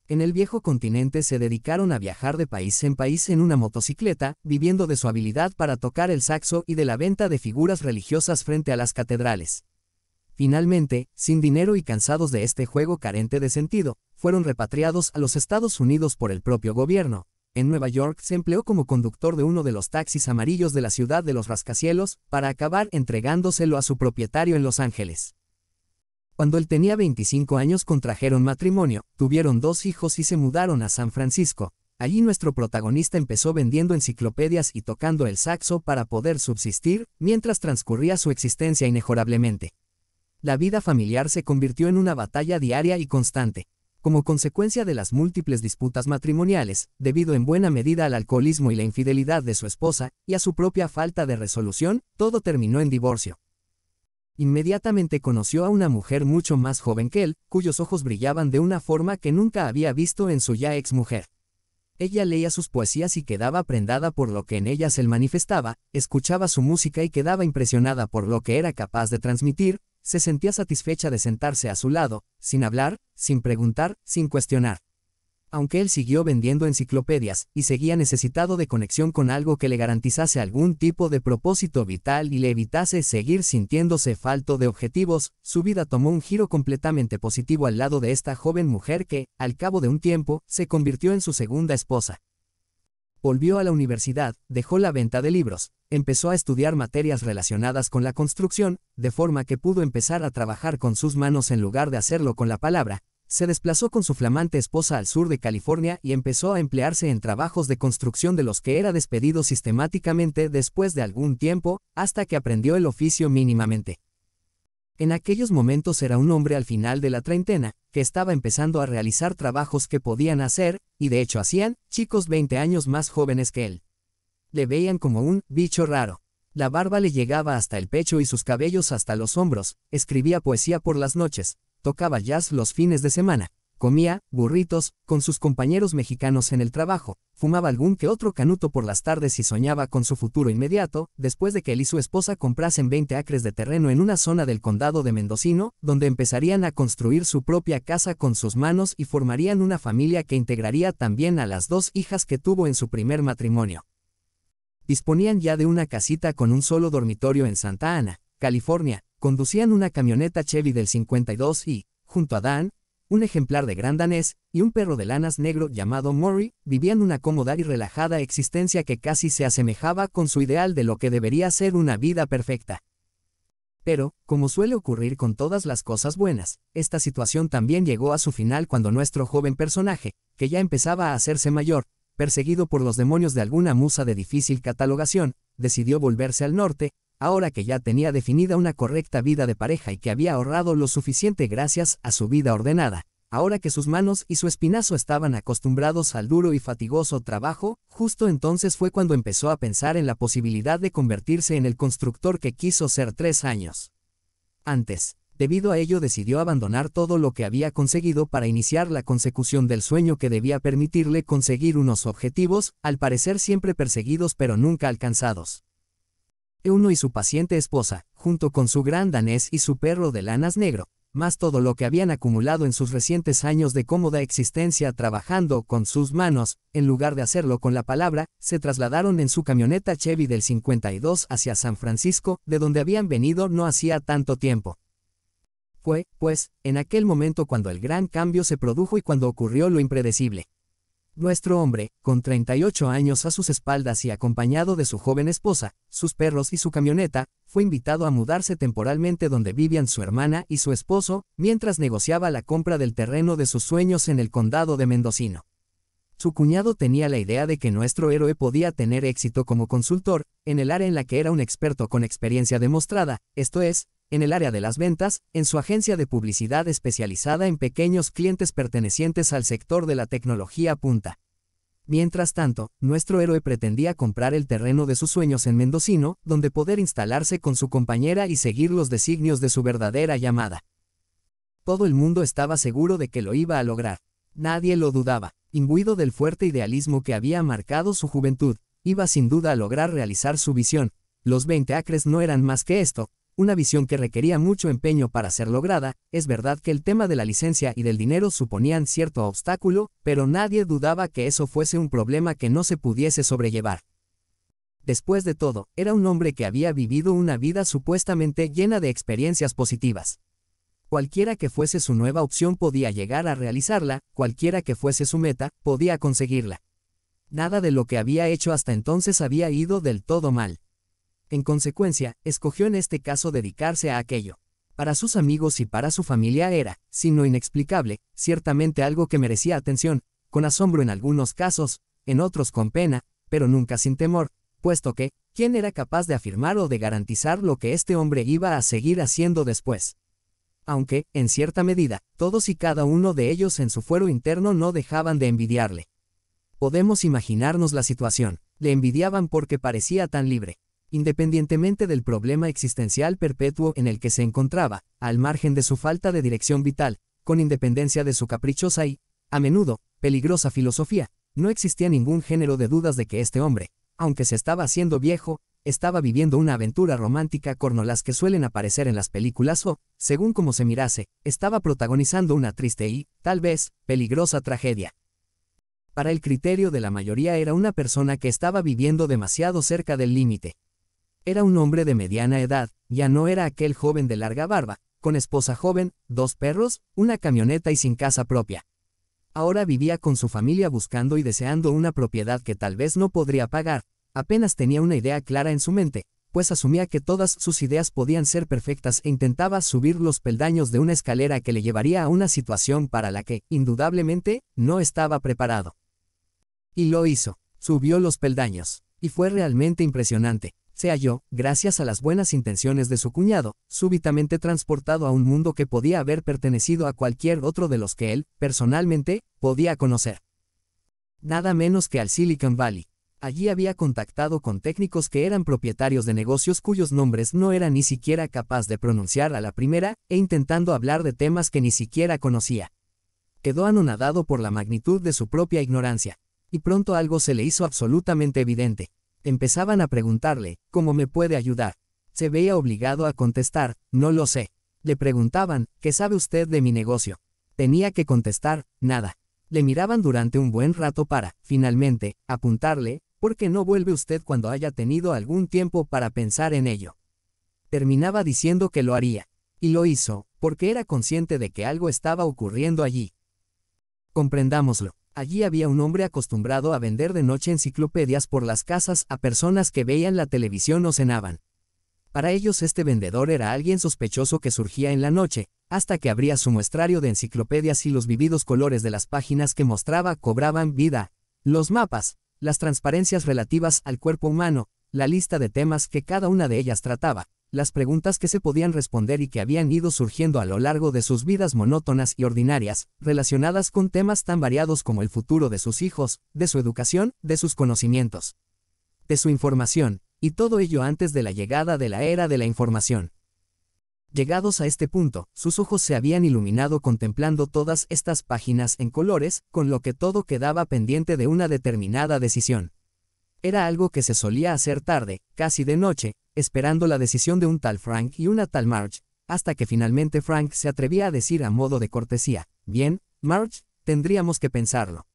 En el viejo continente se dedicaron a viajar de país en país en una motocicleta, viviendo de su habilidad para tocar el saxo y de la venta de figuras religiosas frente a las catedrales. Finalmente, sin dinero y cansados de este juego carente de sentido, fueron repatriados a los Estados Unidos por el propio gobierno, en Nueva York se empleó como conductor de uno de los taxis amarillos de la ciudad de los rascacielos, para acabar entregándoselo a su propietario en Los Ángeles. Cuando él tenía 25 años contrajeron matrimonio, tuvieron dos hijos y se mudaron a San Francisco. Allí nuestro protagonista empezó vendiendo enciclopedias y tocando el saxo para poder subsistir, mientras transcurría su existencia inejorablemente. La vida familiar se convirtió en una batalla diaria y constante como consecuencia de las múltiples disputas matrimoniales, debido en buena medida al alcoholismo y la infidelidad de su esposa, y a su propia falta de resolución, todo terminó en divorcio. Inmediatamente conoció a una mujer mucho más joven que él, cuyos ojos brillaban de una forma que nunca había visto en su ya ex mujer. Ella leía sus poesías y quedaba prendada por lo que en ellas él manifestaba, escuchaba su música y quedaba impresionada por lo que era capaz de transmitir, se sentía satisfecha de sentarse a su lado, sin hablar, sin preguntar, sin cuestionar. Aunque él siguió vendiendo enciclopedias, y seguía necesitado de conexión con algo que le garantizase algún tipo de propósito vital y le evitase seguir sintiéndose falto de objetivos, su vida tomó un giro completamente positivo al lado de esta joven mujer que, al cabo de un tiempo, se convirtió en su segunda esposa volvió a la universidad, dejó la venta de libros, empezó a estudiar materias relacionadas con la construcción, de forma que pudo empezar a trabajar con sus manos en lugar de hacerlo con la palabra, se desplazó con su flamante esposa al sur de California y empezó a emplearse en trabajos de construcción de los que era despedido sistemáticamente después de algún tiempo, hasta que aprendió el oficio mínimamente. En aquellos momentos era un hombre al final de la treintena, que estaba empezando a realizar trabajos que podían hacer, y de hecho hacían, chicos 20 años más jóvenes que él. Le veían como un bicho raro. La barba le llegaba hasta el pecho y sus cabellos hasta los hombros, escribía poesía por las noches, tocaba jazz los fines de semana, comía burritos con sus compañeros mexicanos en el trabajo, fumaba algún que otro canuto por las tardes y soñaba con su futuro inmediato, después de que él y su esposa comprasen 20 acres de terreno en una zona del condado de Mendocino, donde empezarían a construir su propia casa con sus manos y formarían una familia que integraría también a las dos hijas que tuvo en su primer matrimonio. Disponían ya de una casita con un solo dormitorio en Santa Ana, California, conducían una camioneta Chevy del 52 y, junto a Dan, un ejemplar de gran danés y un perro de lanas negro llamado Murray vivían una cómoda y relajada existencia que casi se asemejaba con su ideal de lo que debería ser una vida perfecta. Pero, como suele ocurrir con todas las cosas buenas, esta situación también llegó a su final cuando nuestro joven personaje, que ya empezaba a hacerse mayor, perseguido por los demonios de alguna musa de difícil catalogación, decidió volverse al norte, ahora que ya tenía definida una correcta vida de pareja y que había ahorrado lo suficiente gracias a su vida ordenada, ahora que sus manos y su espinazo estaban acostumbrados al duro y fatigoso trabajo, justo entonces fue cuando empezó a pensar en la posibilidad de convertirse en el constructor que quiso ser tres años. Antes, debido a ello decidió abandonar todo lo que había conseguido para iniciar la consecución del sueño que debía permitirle conseguir unos objetivos, al parecer siempre perseguidos pero nunca alcanzados. Euno y su paciente esposa, junto con su gran danés y su perro de lanas negro, más todo lo que habían acumulado en sus recientes años de cómoda existencia trabajando con sus manos, en lugar de hacerlo con la palabra, se trasladaron en su camioneta Chevy del 52 hacia San Francisco, de donde habían venido no hacía tanto tiempo. Fue, pues, en aquel momento cuando el gran cambio se produjo y cuando ocurrió lo impredecible. Nuestro hombre, con 38 años a sus espaldas y acompañado de su joven esposa, sus perros y su camioneta, fue invitado a mudarse temporalmente donde vivían su hermana y su esposo, mientras negociaba la compra del terreno de sus sueños en el condado de Mendocino. Su cuñado tenía la idea de que nuestro héroe podía tener éxito como consultor, en el área en la que era un experto con experiencia demostrada, esto es, en el área de las ventas, en su agencia de publicidad especializada en pequeños clientes pertenecientes al sector de la tecnología punta. Mientras tanto, nuestro héroe pretendía comprar el terreno de sus sueños en Mendocino, donde poder instalarse con su compañera y seguir los designios de su verdadera llamada. Todo el mundo estaba seguro de que lo iba a lograr. Nadie lo dudaba, imbuido del fuerte idealismo que había marcado su juventud, iba sin duda a lograr realizar su visión. Los 20 acres no eran más que esto, una visión que requería mucho empeño para ser lograda, es verdad que el tema de la licencia y del dinero suponían cierto obstáculo, pero nadie dudaba que eso fuese un problema que no se pudiese sobrellevar. Después de todo, era un hombre que había vivido una vida supuestamente llena de experiencias positivas. Cualquiera que fuese su nueva opción podía llegar a realizarla, cualquiera que fuese su meta, podía conseguirla. Nada de lo que había hecho hasta entonces había ido del todo mal. En consecuencia, escogió en este caso dedicarse a aquello. Para sus amigos y para su familia era, si no inexplicable, ciertamente algo que merecía atención, con asombro en algunos casos, en otros con pena, pero nunca sin temor, puesto que, ¿quién era capaz de afirmar o de garantizar lo que este hombre iba a seguir haciendo después? Aunque, en cierta medida, todos y cada uno de ellos en su fuero interno no dejaban de envidiarle. Podemos imaginarnos la situación, le envidiaban porque parecía tan libre, independientemente del problema existencial perpetuo en el que se encontraba, al margen de su falta de dirección vital, con independencia de su caprichosa y, a menudo, peligrosa filosofía, no existía ningún género de dudas de que este hombre, aunque se estaba haciendo viejo, estaba viviendo una aventura romántica con las que suelen aparecer en las películas o, según como se mirase, estaba protagonizando una triste y, tal vez, peligrosa tragedia. Para el criterio de la mayoría era una persona que estaba viviendo demasiado cerca del límite, era un hombre de mediana edad, ya no era aquel joven de larga barba, con esposa joven, dos perros, una camioneta y sin casa propia. Ahora vivía con su familia buscando y deseando una propiedad que tal vez no podría pagar, apenas tenía una idea clara en su mente, pues asumía que todas sus ideas podían ser perfectas e intentaba subir los peldaños de una escalera que le llevaría a una situación para la que, indudablemente, no estaba preparado. Y lo hizo, subió los peldaños, y fue realmente impresionante se halló, gracias a las buenas intenciones de su cuñado, súbitamente transportado a un mundo que podía haber pertenecido a cualquier otro de los que él, personalmente, podía conocer. Nada menos que al Silicon Valley. Allí había contactado con técnicos que eran propietarios de negocios cuyos nombres no era ni siquiera capaz de pronunciar a la primera, e intentando hablar de temas que ni siquiera conocía. Quedó anonadado por la magnitud de su propia ignorancia. Y pronto algo se le hizo absolutamente evidente Empezaban a preguntarle, ¿cómo me puede ayudar? Se veía obligado a contestar, no lo sé. Le preguntaban, ¿qué sabe usted de mi negocio? Tenía que contestar, nada. Le miraban durante un buen rato para, finalmente, apuntarle, ¿por qué no vuelve usted cuando haya tenido algún tiempo para pensar en ello? Terminaba diciendo que lo haría. Y lo hizo, porque era consciente de que algo estaba ocurriendo allí. Comprendámoslo. Allí había un hombre acostumbrado a vender de noche enciclopedias por las casas a personas que veían la televisión o cenaban. Para ellos este vendedor era alguien sospechoso que surgía en la noche, hasta que abría su muestrario de enciclopedias y los vividos colores de las páginas que mostraba cobraban vida. Los mapas, las transparencias relativas al cuerpo humano, la lista de temas que cada una de ellas trataba, las preguntas que se podían responder y que habían ido surgiendo a lo largo de sus vidas monótonas y ordinarias, relacionadas con temas tan variados como el futuro de sus hijos, de su educación, de sus conocimientos, de su información, y todo ello antes de la llegada de la era de la información. Llegados a este punto, sus ojos se habían iluminado contemplando todas estas páginas en colores, con lo que todo quedaba pendiente de una determinada decisión. Era algo que se solía hacer tarde, casi de noche, esperando la decisión de un tal Frank y una tal Marge, hasta que finalmente Frank se atrevía a decir a modo de cortesía, bien, Marge, tendríamos que pensarlo.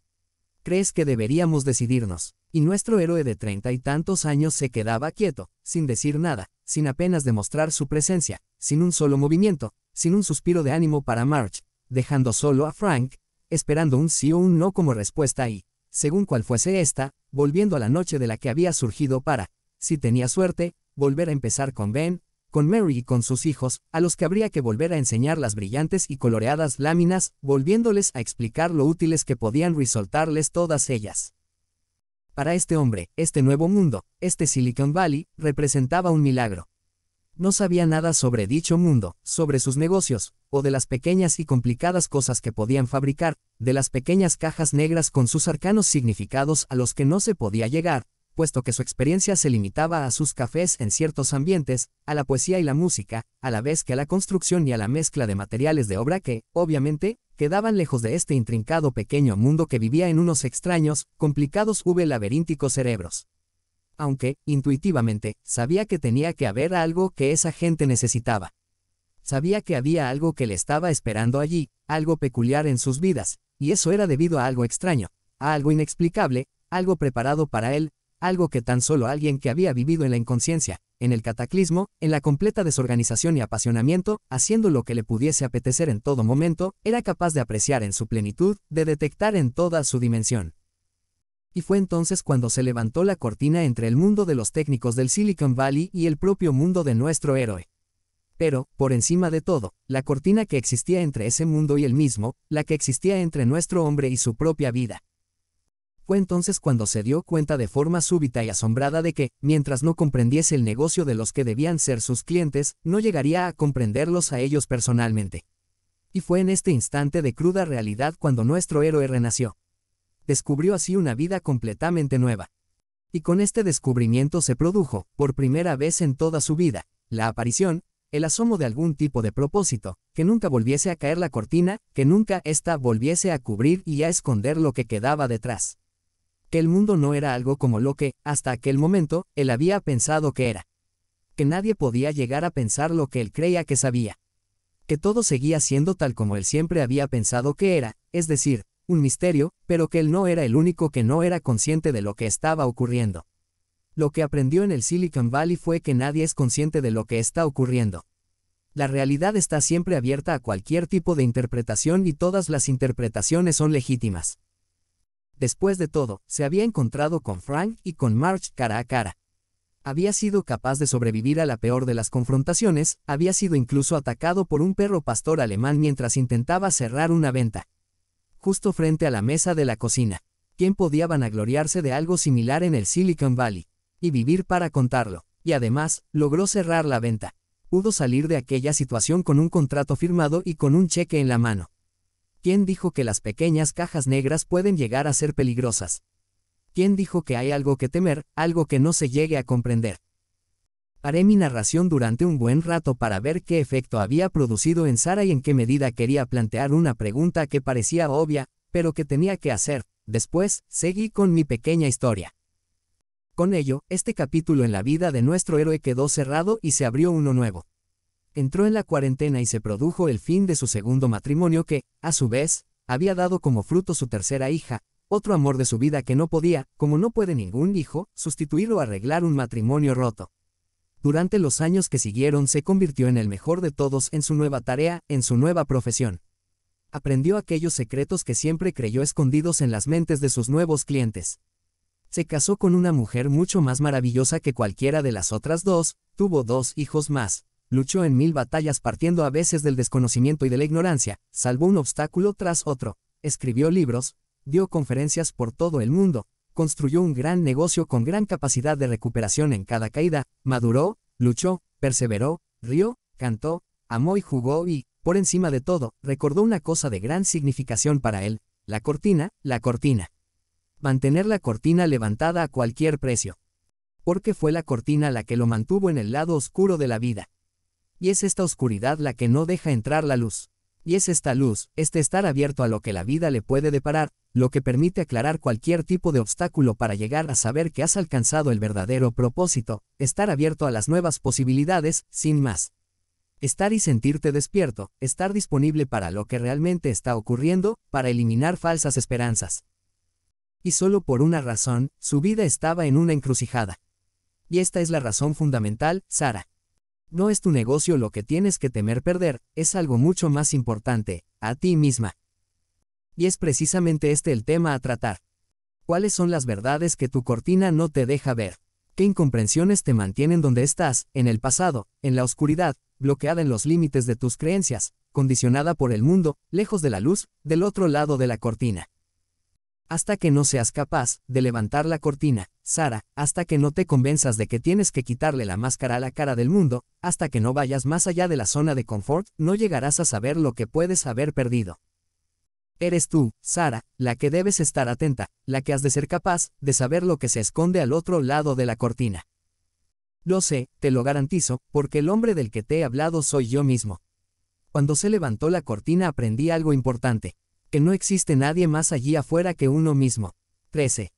¿Crees que deberíamos decidirnos? Y nuestro héroe de treinta y tantos años se quedaba quieto, sin decir nada, sin apenas demostrar su presencia, sin un solo movimiento, sin un suspiro de ánimo para Marge, dejando solo a Frank, esperando un sí o un no como respuesta y, según cual fuese esta, volviendo a la noche de la que había surgido para, si tenía suerte, volver a empezar con Ben, con Mary y con sus hijos, a los que habría que volver a enseñar las brillantes y coloreadas láminas, volviéndoles a explicar lo útiles que podían resultarles todas ellas. Para este hombre, este nuevo mundo, este Silicon Valley, representaba un milagro no sabía nada sobre dicho mundo, sobre sus negocios, o de las pequeñas y complicadas cosas que podían fabricar, de las pequeñas cajas negras con sus arcanos significados a los que no se podía llegar, puesto que su experiencia se limitaba a sus cafés en ciertos ambientes, a la poesía y la música, a la vez que a la construcción y a la mezcla de materiales de obra que, obviamente, quedaban lejos de este intrincado pequeño mundo que vivía en unos extraños, complicados v laberínticos cerebros aunque, intuitivamente, sabía que tenía que haber algo que esa gente necesitaba. Sabía que había algo que le estaba esperando allí, algo peculiar en sus vidas, y eso era debido a algo extraño, a algo inexplicable, algo preparado para él, algo que tan solo alguien que había vivido en la inconsciencia, en el cataclismo, en la completa desorganización y apasionamiento, haciendo lo que le pudiese apetecer en todo momento, era capaz de apreciar en su plenitud, de detectar en toda su dimensión y fue entonces cuando se levantó la cortina entre el mundo de los técnicos del Silicon Valley y el propio mundo de nuestro héroe. Pero, por encima de todo, la cortina que existía entre ese mundo y el mismo, la que existía entre nuestro hombre y su propia vida. Fue entonces cuando se dio cuenta de forma súbita y asombrada de que, mientras no comprendiese el negocio de los que debían ser sus clientes, no llegaría a comprenderlos a ellos personalmente. Y fue en este instante de cruda realidad cuando nuestro héroe renació descubrió así una vida completamente nueva. Y con este descubrimiento se produjo, por primera vez en toda su vida, la aparición, el asomo de algún tipo de propósito, que nunca volviese a caer la cortina, que nunca ésta volviese a cubrir y a esconder lo que quedaba detrás. Que el mundo no era algo como lo que, hasta aquel momento, él había pensado que era. Que nadie podía llegar a pensar lo que él creía que sabía. Que todo seguía siendo tal como él siempre había pensado que era, es decir, un misterio, pero que él no era el único que no era consciente de lo que estaba ocurriendo. Lo que aprendió en el Silicon Valley fue que nadie es consciente de lo que está ocurriendo. La realidad está siempre abierta a cualquier tipo de interpretación y todas las interpretaciones son legítimas. Después de todo, se había encontrado con Frank y con March cara a cara. Había sido capaz de sobrevivir a la peor de las confrontaciones, había sido incluso atacado por un perro pastor alemán mientras intentaba cerrar una venta justo frente a la mesa de la cocina. ¿Quién podía vanagloriarse de algo similar en el Silicon Valley? Y vivir para contarlo. Y además, logró cerrar la venta. Pudo salir de aquella situación con un contrato firmado y con un cheque en la mano. ¿Quién dijo que las pequeñas cajas negras pueden llegar a ser peligrosas? ¿Quién dijo que hay algo que temer, algo que no se llegue a comprender? Haré mi narración durante un buen rato para ver qué efecto había producido en Sara y en qué medida quería plantear una pregunta que parecía obvia, pero que tenía que hacer. Después, seguí con mi pequeña historia. Con ello, este capítulo en la vida de nuestro héroe quedó cerrado y se abrió uno nuevo. Entró en la cuarentena y se produjo el fin de su segundo matrimonio que, a su vez, había dado como fruto su tercera hija, otro amor de su vida que no podía, como no puede ningún hijo, sustituir o arreglar un matrimonio roto. Durante los años que siguieron se convirtió en el mejor de todos en su nueva tarea, en su nueva profesión. Aprendió aquellos secretos que siempre creyó escondidos en las mentes de sus nuevos clientes. Se casó con una mujer mucho más maravillosa que cualquiera de las otras dos, tuvo dos hijos más, luchó en mil batallas partiendo a veces del desconocimiento y de la ignorancia, salvó un obstáculo tras otro, escribió libros, dio conferencias por todo el mundo, construyó un gran negocio con gran capacidad de recuperación en cada caída, maduró, luchó, perseveró, rió, cantó, amó y jugó y, por encima de todo, recordó una cosa de gran significación para él, la cortina, la cortina. Mantener la cortina levantada a cualquier precio. Porque fue la cortina la que lo mantuvo en el lado oscuro de la vida. Y es esta oscuridad la que no deja entrar la luz. Y es esta luz, este estar abierto a lo que la vida le puede deparar, lo que permite aclarar cualquier tipo de obstáculo para llegar a saber que has alcanzado el verdadero propósito, estar abierto a las nuevas posibilidades, sin más. Estar y sentirte despierto, estar disponible para lo que realmente está ocurriendo, para eliminar falsas esperanzas. Y solo por una razón, su vida estaba en una encrucijada. Y esta es la razón fundamental, Sara. No es tu negocio lo que tienes que temer perder, es algo mucho más importante, a ti misma. Y es precisamente este el tema a tratar. ¿Cuáles son las verdades que tu cortina no te deja ver? ¿Qué incomprensiones te mantienen donde estás, en el pasado, en la oscuridad, bloqueada en los límites de tus creencias, condicionada por el mundo, lejos de la luz, del otro lado de la cortina? hasta que no seas capaz de levantar la cortina, Sara, hasta que no te convenzas de que tienes que quitarle la máscara a la cara del mundo, hasta que no vayas más allá de la zona de confort, no llegarás a saber lo que puedes haber perdido. Eres tú, Sara, la que debes estar atenta, la que has de ser capaz de saber lo que se esconde al otro lado de la cortina. Lo sé, te lo garantizo, porque el hombre del que te he hablado soy yo mismo. Cuando se levantó la cortina aprendí algo importante no existe nadie más allí afuera que uno mismo. 13.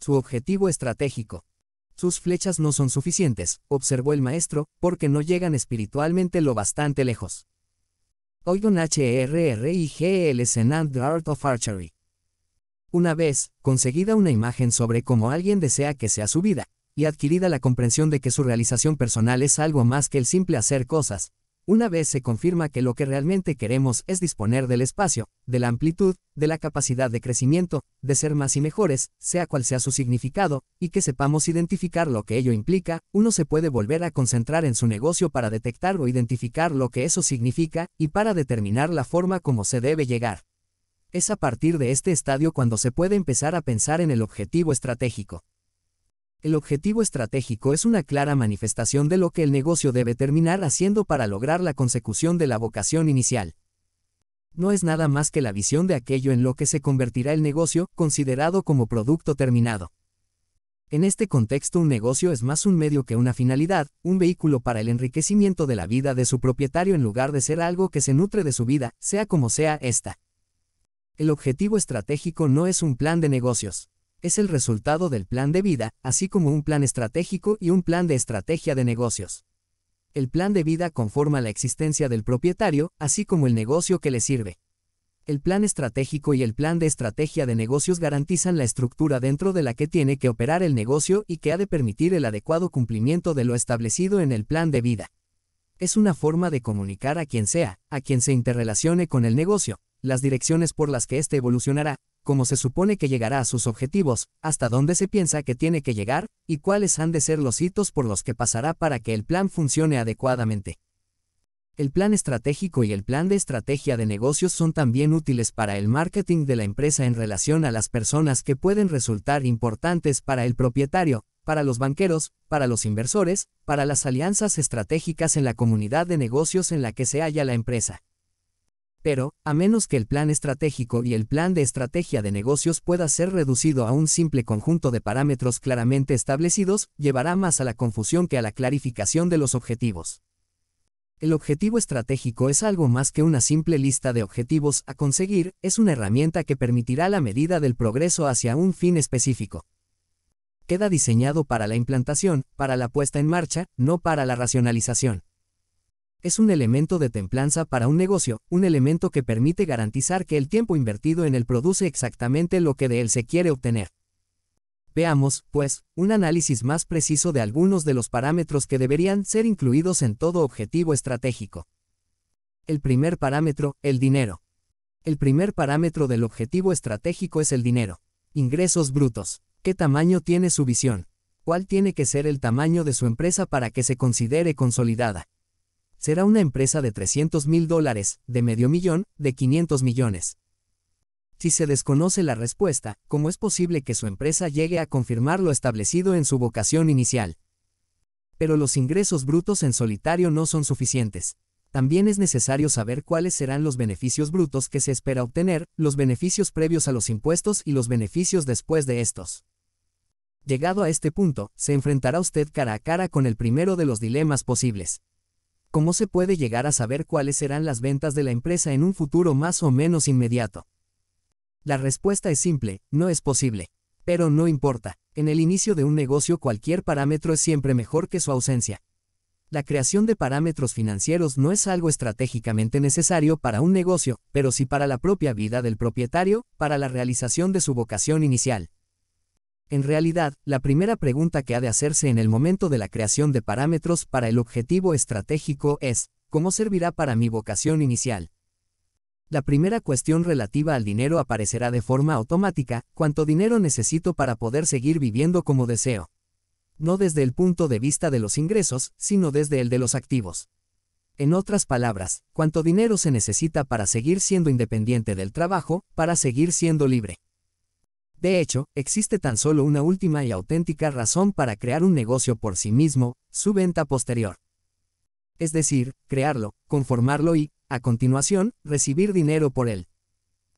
Su objetivo estratégico. Sus flechas no son suficientes, observó el maestro, porque no llegan espiritualmente lo bastante lejos. Oigon e en the Art of Archery. Una vez, conseguida una imagen sobre cómo alguien desea que sea su vida, y adquirida la comprensión de que su realización personal es algo más que el simple hacer cosas, una vez se confirma que lo que realmente queremos es disponer del espacio, de la amplitud, de la capacidad de crecimiento, de ser más y mejores, sea cual sea su significado, y que sepamos identificar lo que ello implica, uno se puede volver a concentrar en su negocio para detectar o identificar lo que eso significa y para determinar la forma como se debe llegar. Es a partir de este estadio cuando se puede empezar a pensar en el objetivo estratégico. El objetivo estratégico es una clara manifestación de lo que el negocio debe terminar haciendo para lograr la consecución de la vocación inicial. No es nada más que la visión de aquello en lo que se convertirá el negocio, considerado como producto terminado. En este contexto un negocio es más un medio que una finalidad, un vehículo para el enriquecimiento de la vida de su propietario en lugar de ser algo que se nutre de su vida, sea como sea esta. El objetivo estratégico no es un plan de negocios es el resultado del plan de vida, así como un plan estratégico y un plan de estrategia de negocios. El plan de vida conforma la existencia del propietario, así como el negocio que le sirve. El plan estratégico y el plan de estrategia de negocios garantizan la estructura dentro de la que tiene que operar el negocio y que ha de permitir el adecuado cumplimiento de lo establecido en el plan de vida. Es una forma de comunicar a quien sea, a quien se interrelacione con el negocio, las direcciones por las que éste evolucionará, cómo se supone que llegará a sus objetivos, hasta dónde se piensa que tiene que llegar, y cuáles han de ser los hitos por los que pasará para que el plan funcione adecuadamente. El plan estratégico y el plan de estrategia de negocios son también útiles para el marketing de la empresa en relación a las personas que pueden resultar importantes para el propietario, para los banqueros, para los inversores, para las alianzas estratégicas en la comunidad de negocios en la que se halla la empresa. Pero, a menos que el plan estratégico y el plan de estrategia de negocios pueda ser reducido a un simple conjunto de parámetros claramente establecidos, llevará más a la confusión que a la clarificación de los objetivos. El objetivo estratégico es algo más que una simple lista de objetivos a conseguir, es una herramienta que permitirá la medida del progreso hacia un fin específico. Queda diseñado para la implantación, para la puesta en marcha, no para la racionalización es un elemento de templanza para un negocio, un elemento que permite garantizar que el tiempo invertido en él produce exactamente lo que de él se quiere obtener. Veamos, pues, un análisis más preciso de algunos de los parámetros que deberían ser incluidos en todo objetivo estratégico. El primer parámetro, el dinero. El primer parámetro del objetivo estratégico es el dinero. Ingresos brutos. ¿Qué tamaño tiene su visión? ¿Cuál tiene que ser el tamaño de su empresa para que se considere consolidada? será una empresa de 300 mil dólares, de medio millón, de 500 millones. Si se desconoce la respuesta, ¿cómo es posible que su empresa llegue a confirmar lo establecido en su vocación inicial? Pero los ingresos brutos en solitario no son suficientes. También es necesario saber cuáles serán los beneficios brutos que se espera obtener, los beneficios previos a los impuestos y los beneficios después de estos. Llegado a este punto, se enfrentará usted cara a cara con el primero de los dilemas posibles. ¿cómo se puede llegar a saber cuáles serán las ventas de la empresa en un futuro más o menos inmediato? La respuesta es simple, no es posible. Pero no importa, en el inicio de un negocio cualquier parámetro es siempre mejor que su ausencia. La creación de parámetros financieros no es algo estratégicamente necesario para un negocio, pero sí para la propia vida del propietario, para la realización de su vocación inicial. En realidad, la primera pregunta que ha de hacerse en el momento de la creación de parámetros para el objetivo estratégico es, ¿cómo servirá para mi vocación inicial? La primera cuestión relativa al dinero aparecerá de forma automática, ¿cuánto dinero necesito para poder seguir viviendo como deseo? No desde el punto de vista de los ingresos, sino desde el de los activos. En otras palabras, ¿cuánto dinero se necesita para seguir siendo independiente del trabajo, para seguir siendo libre? De hecho, existe tan solo una última y auténtica razón para crear un negocio por sí mismo, su venta posterior. Es decir, crearlo, conformarlo y, a continuación, recibir dinero por él.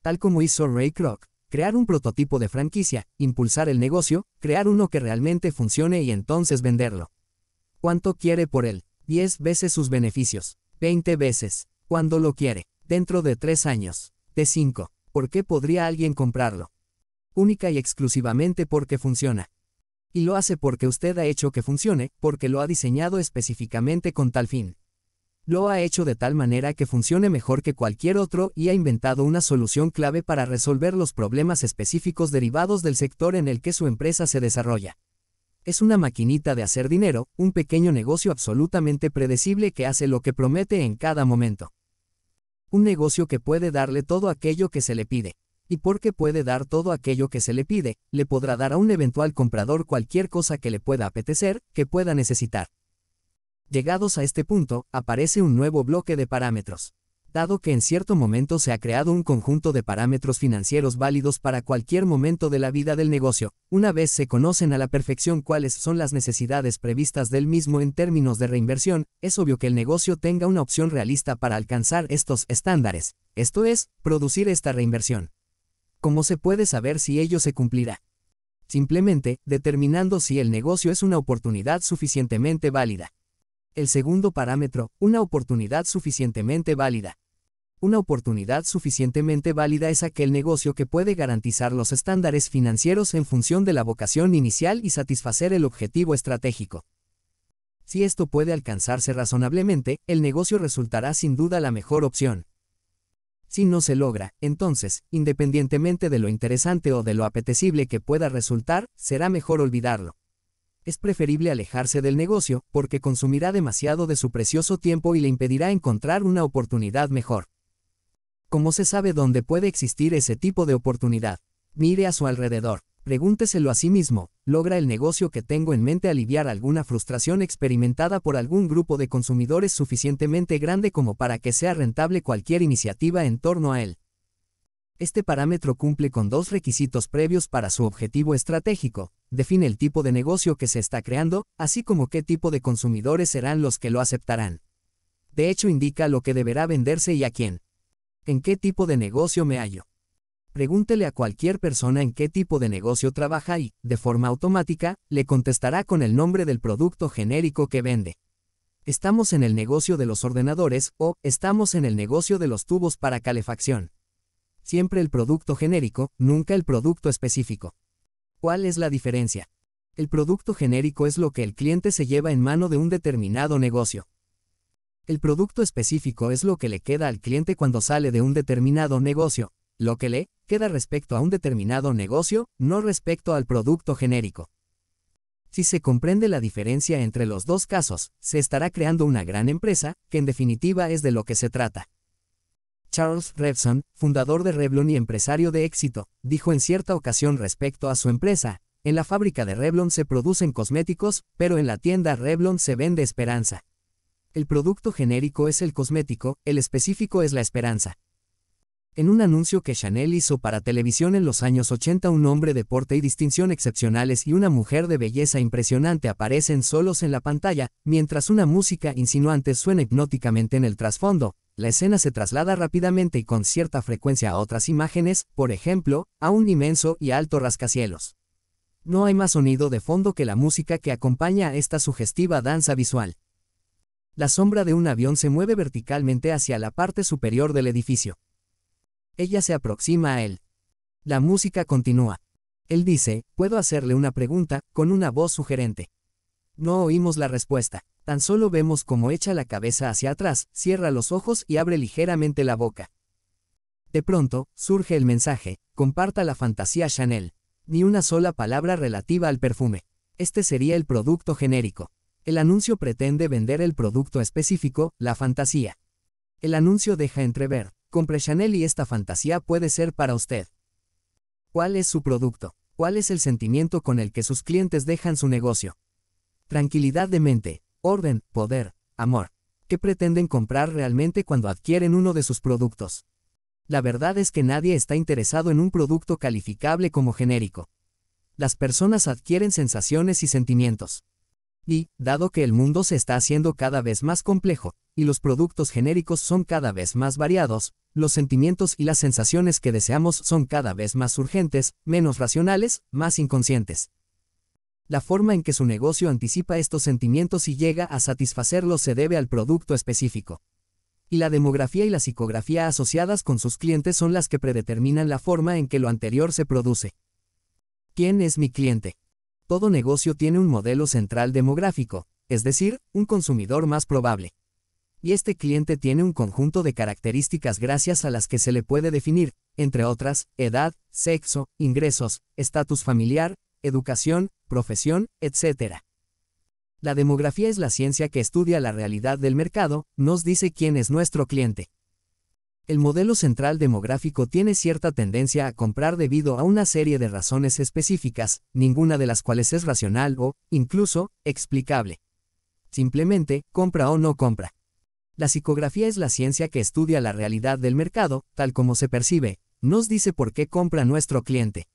Tal como hizo Ray Kroc, crear un prototipo de franquicia, impulsar el negocio, crear uno que realmente funcione y entonces venderlo. ¿Cuánto quiere por él? 10 veces sus beneficios, 20 veces, ¿Cuándo lo quiere, dentro de 3 años, de 5. ¿Por qué podría alguien comprarlo? única y exclusivamente porque funciona. Y lo hace porque usted ha hecho que funcione, porque lo ha diseñado específicamente con tal fin. Lo ha hecho de tal manera que funcione mejor que cualquier otro y ha inventado una solución clave para resolver los problemas específicos derivados del sector en el que su empresa se desarrolla. Es una maquinita de hacer dinero, un pequeño negocio absolutamente predecible que hace lo que promete en cada momento. Un negocio que puede darle todo aquello que se le pide y porque puede dar todo aquello que se le pide, le podrá dar a un eventual comprador cualquier cosa que le pueda apetecer, que pueda necesitar. Llegados a este punto, aparece un nuevo bloque de parámetros. Dado que en cierto momento se ha creado un conjunto de parámetros financieros válidos para cualquier momento de la vida del negocio, una vez se conocen a la perfección cuáles son las necesidades previstas del mismo en términos de reinversión, es obvio que el negocio tenga una opción realista para alcanzar estos estándares, esto es, producir esta reinversión. ¿Cómo se puede saber si ello se cumplirá? Simplemente, determinando si el negocio es una oportunidad suficientemente válida. El segundo parámetro, una oportunidad suficientemente válida. Una oportunidad suficientemente válida es aquel negocio que puede garantizar los estándares financieros en función de la vocación inicial y satisfacer el objetivo estratégico. Si esto puede alcanzarse razonablemente, el negocio resultará sin duda la mejor opción. Si no se logra, entonces, independientemente de lo interesante o de lo apetecible que pueda resultar, será mejor olvidarlo. Es preferible alejarse del negocio, porque consumirá demasiado de su precioso tiempo y le impedirá encontrar una oportunidad mejor. ¿Cómo se sabe dónde puede existir ese tipo de oportunidad? Mire a su alrededor. Pregúnteselo a sí mismo, ¿logra el negocio que tengo en mente aliviar alguna frustración experimentada por algún grupo de consumidores suficientemente grande como para que sea rentable cualquier iniciativa en torno a él? Este parámetro cumple con dos requisitos previos para su objetivo estratégico, define el tipo de negocio que se está creando, así como qué tipo de consumidores serán los que lo aceptarán. De hecho indica lo que deberá venderse y a quién. ¿En qué tipo de negocio me hallo? Pregúntele a cualquier persona en qué tipo de negocio trabaja y, de forma automática, le contestará con el nombre del producto genérico que vende. Estamos en el negocio de los ordenadores o estamos en el negocio de los tubos para calefacción. Siempre el producto genérico, nunca el producto específico. ¿Cuál es la diferencia? El producto genérico es lo que el cliente se lleva en mano de un determinado negocio. El producto específico es lo que le queda al cliente cuando sale de un determinado negocio, lo que le queda respecto a un determinado negocio, no respecto al producto genérico. Si se comprende la diferencia entre los dos casos, se estará creando una gran empresa, que en definitiva es de lo que se trata. Charles Revson, fundador de Revlon y empresario de éxito, dijo en cierta ocasión respecto a su empresa, en la fábrica de Revlon se producen cosméticos, pero en la tienda Revlon se vende esperanza. El producto genérico es el cosmético, el específico es la esperanza. En un anuncio que Chanel hizo para televisión en los años 80 un hombre de porte y distinción excepcionales y una mujer de belleza impresionante aparecen solos en la pantalla, mientras una música insinuante suena hipnóticamente en el trasfondo. La escena se traslada rápidamente y con cierta frecuencia a otras imágenes, por ejemplo, a un inmenso y alto rascacielos. No hay más sonido de fondo que la música que acompaña a esta sugestiva danza visual. La sombra de un avión se mueve verticalmente hacia la parte superior del edificio. Ella se aproxima a él. La música continúa. Él dice, puedo hacerle una pregunta, con una voz sugerente. No oímos la respuesta, tan solo vemos cómo echa la cabeza hacia atrás, cierra los ojos y abre ligeramente la boca. De pronto, surge el mensaje, comparta la fantasía Chanel. Ni una sola palabra relativa al perfume. Este sería el producto genérico. El anuncio pretende vender el producto específico, la fantasía. El anuncio deja entrever, Compre Chanel y esta fantasía puede ser para usted. ¿Cuál es su producto? ¿Cuál es el sentimiento con el que sus clientes dejan su negocio? Tranquilidad de mente, orden, poder, amor. ¿Qué pretenden comprar realmente cuando adquieren uno de sus productos? La verdad es que nadie está interesado en un producto calificable como genérico. Las personas adquieren sensaciones y sentimientos. Y, dado que el mundo se está haciendo cada vez más complejo, y los productos genéricos son cada vez más variados, los sentimientos y las sensaciones que deseamos son cada vez más urgentes, menos racionales, más inconscientes. La forma en que su negocio anticipa estos sentimientos y llega a satisfacerlos se debe al producto específico. Y la demografía y la psicografía asociadas con sus clientes son las que predeterminan la forma en que lo anterior se produce. ¿Quién es mi cliente? Todo negocio tiene un modelo central demográfico, es decir, un consumidor más probable. Y este cliente tiene un conjunto de características gracias a las que se le puede definir, entre otras, edad, sexo, ingresos, estatus familiar, educación, profesión, etc. La demografía es la ciencia que estudia la realidad del mercado, nos dice quién es nuestro cliente. El modelo central demográfico tiene cierta tendencia a comprar debido a una serie de razones específicas, ninguna de las cuales es racional o, incluso, explicable. Simplemente, compra o no compra. La psicografía es la ciencia que estudia la realidad del mercado, tal como se percibe, nos dice por qué compra nuestro cliente,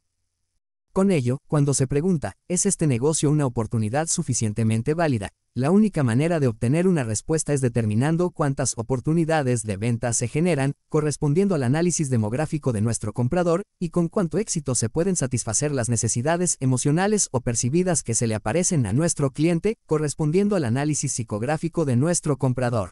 con ello, cuando se pregunta, ¿es este negocio una oportunidad suficientemente válida? La única manera de obtener una respuesta es determinando cuántas oportunidades de venta se generan, correspondiendo al análisis demográfico de nuestro comprador, y con cuánto éxito se pueden satisfacer las necesidades emocionales o percibidas que se le aparecen a nuestro cliente, correspondiendo al análisis psicográfico de nuestro comprador.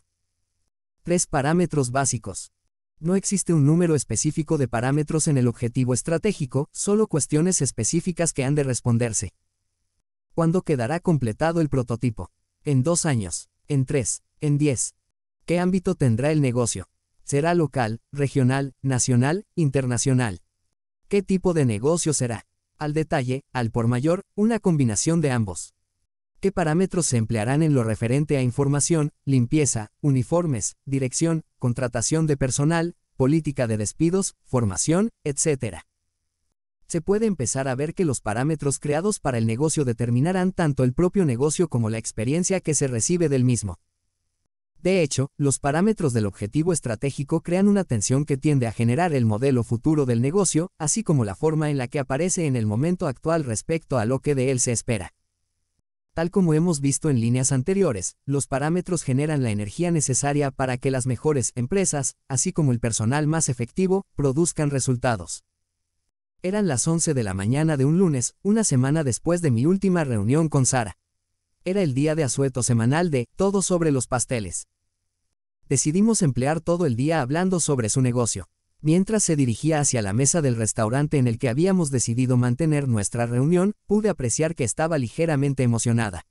Tres parámetros básicos. No existe un número específico de parámetros en el objetivo estratégico, solo cuestiones específicas que han de responderse. ¿Cuándo quedará completado el prototipo? ¿En dos años? ¿En tres? ¿En diez? ¿Qué ámbito tendrá el negocio? ¿Será local, regional, nacional, internacional? ¿Qué tipo de negocio será? Al detalle, al por mayor, una combinación de ambos. ¿Qué parámetros se emplearán en lo referente a información, limpieza, uniformes, dirección, contratación de personal, política de despidos, formación, etc.? Se puede empezar a ver que los parámetros creados para el negocio determinarán tanto el propio negocio como la experiencia que se recibe del mismo. De hecho, los parámetros del objetivo estratégico crean una tensión que tiende a generar el modelo futuro del negocio, así como la forma en la que aparece en el momento actual respecto a lo que de él se espera. Tal como hemos visto en líneas anteriores, los parámetros generan la energía necesaria para que las mejores empresas, así como el personal más efectivo, produzcan resultados. Eran las 11 de la mañana de un lunes, una semana después de mi última reunión con Sara. Era el día de asueto semanal de Todo sobre los pasteles. Decidimos emplear todo el día hablando sobre su negocio. Mientras se dirigía hacia la mesa del restaurante en el que habíamos decidido mantener nuestra reunión, pude apreciar que estaba ligeramente emocionada.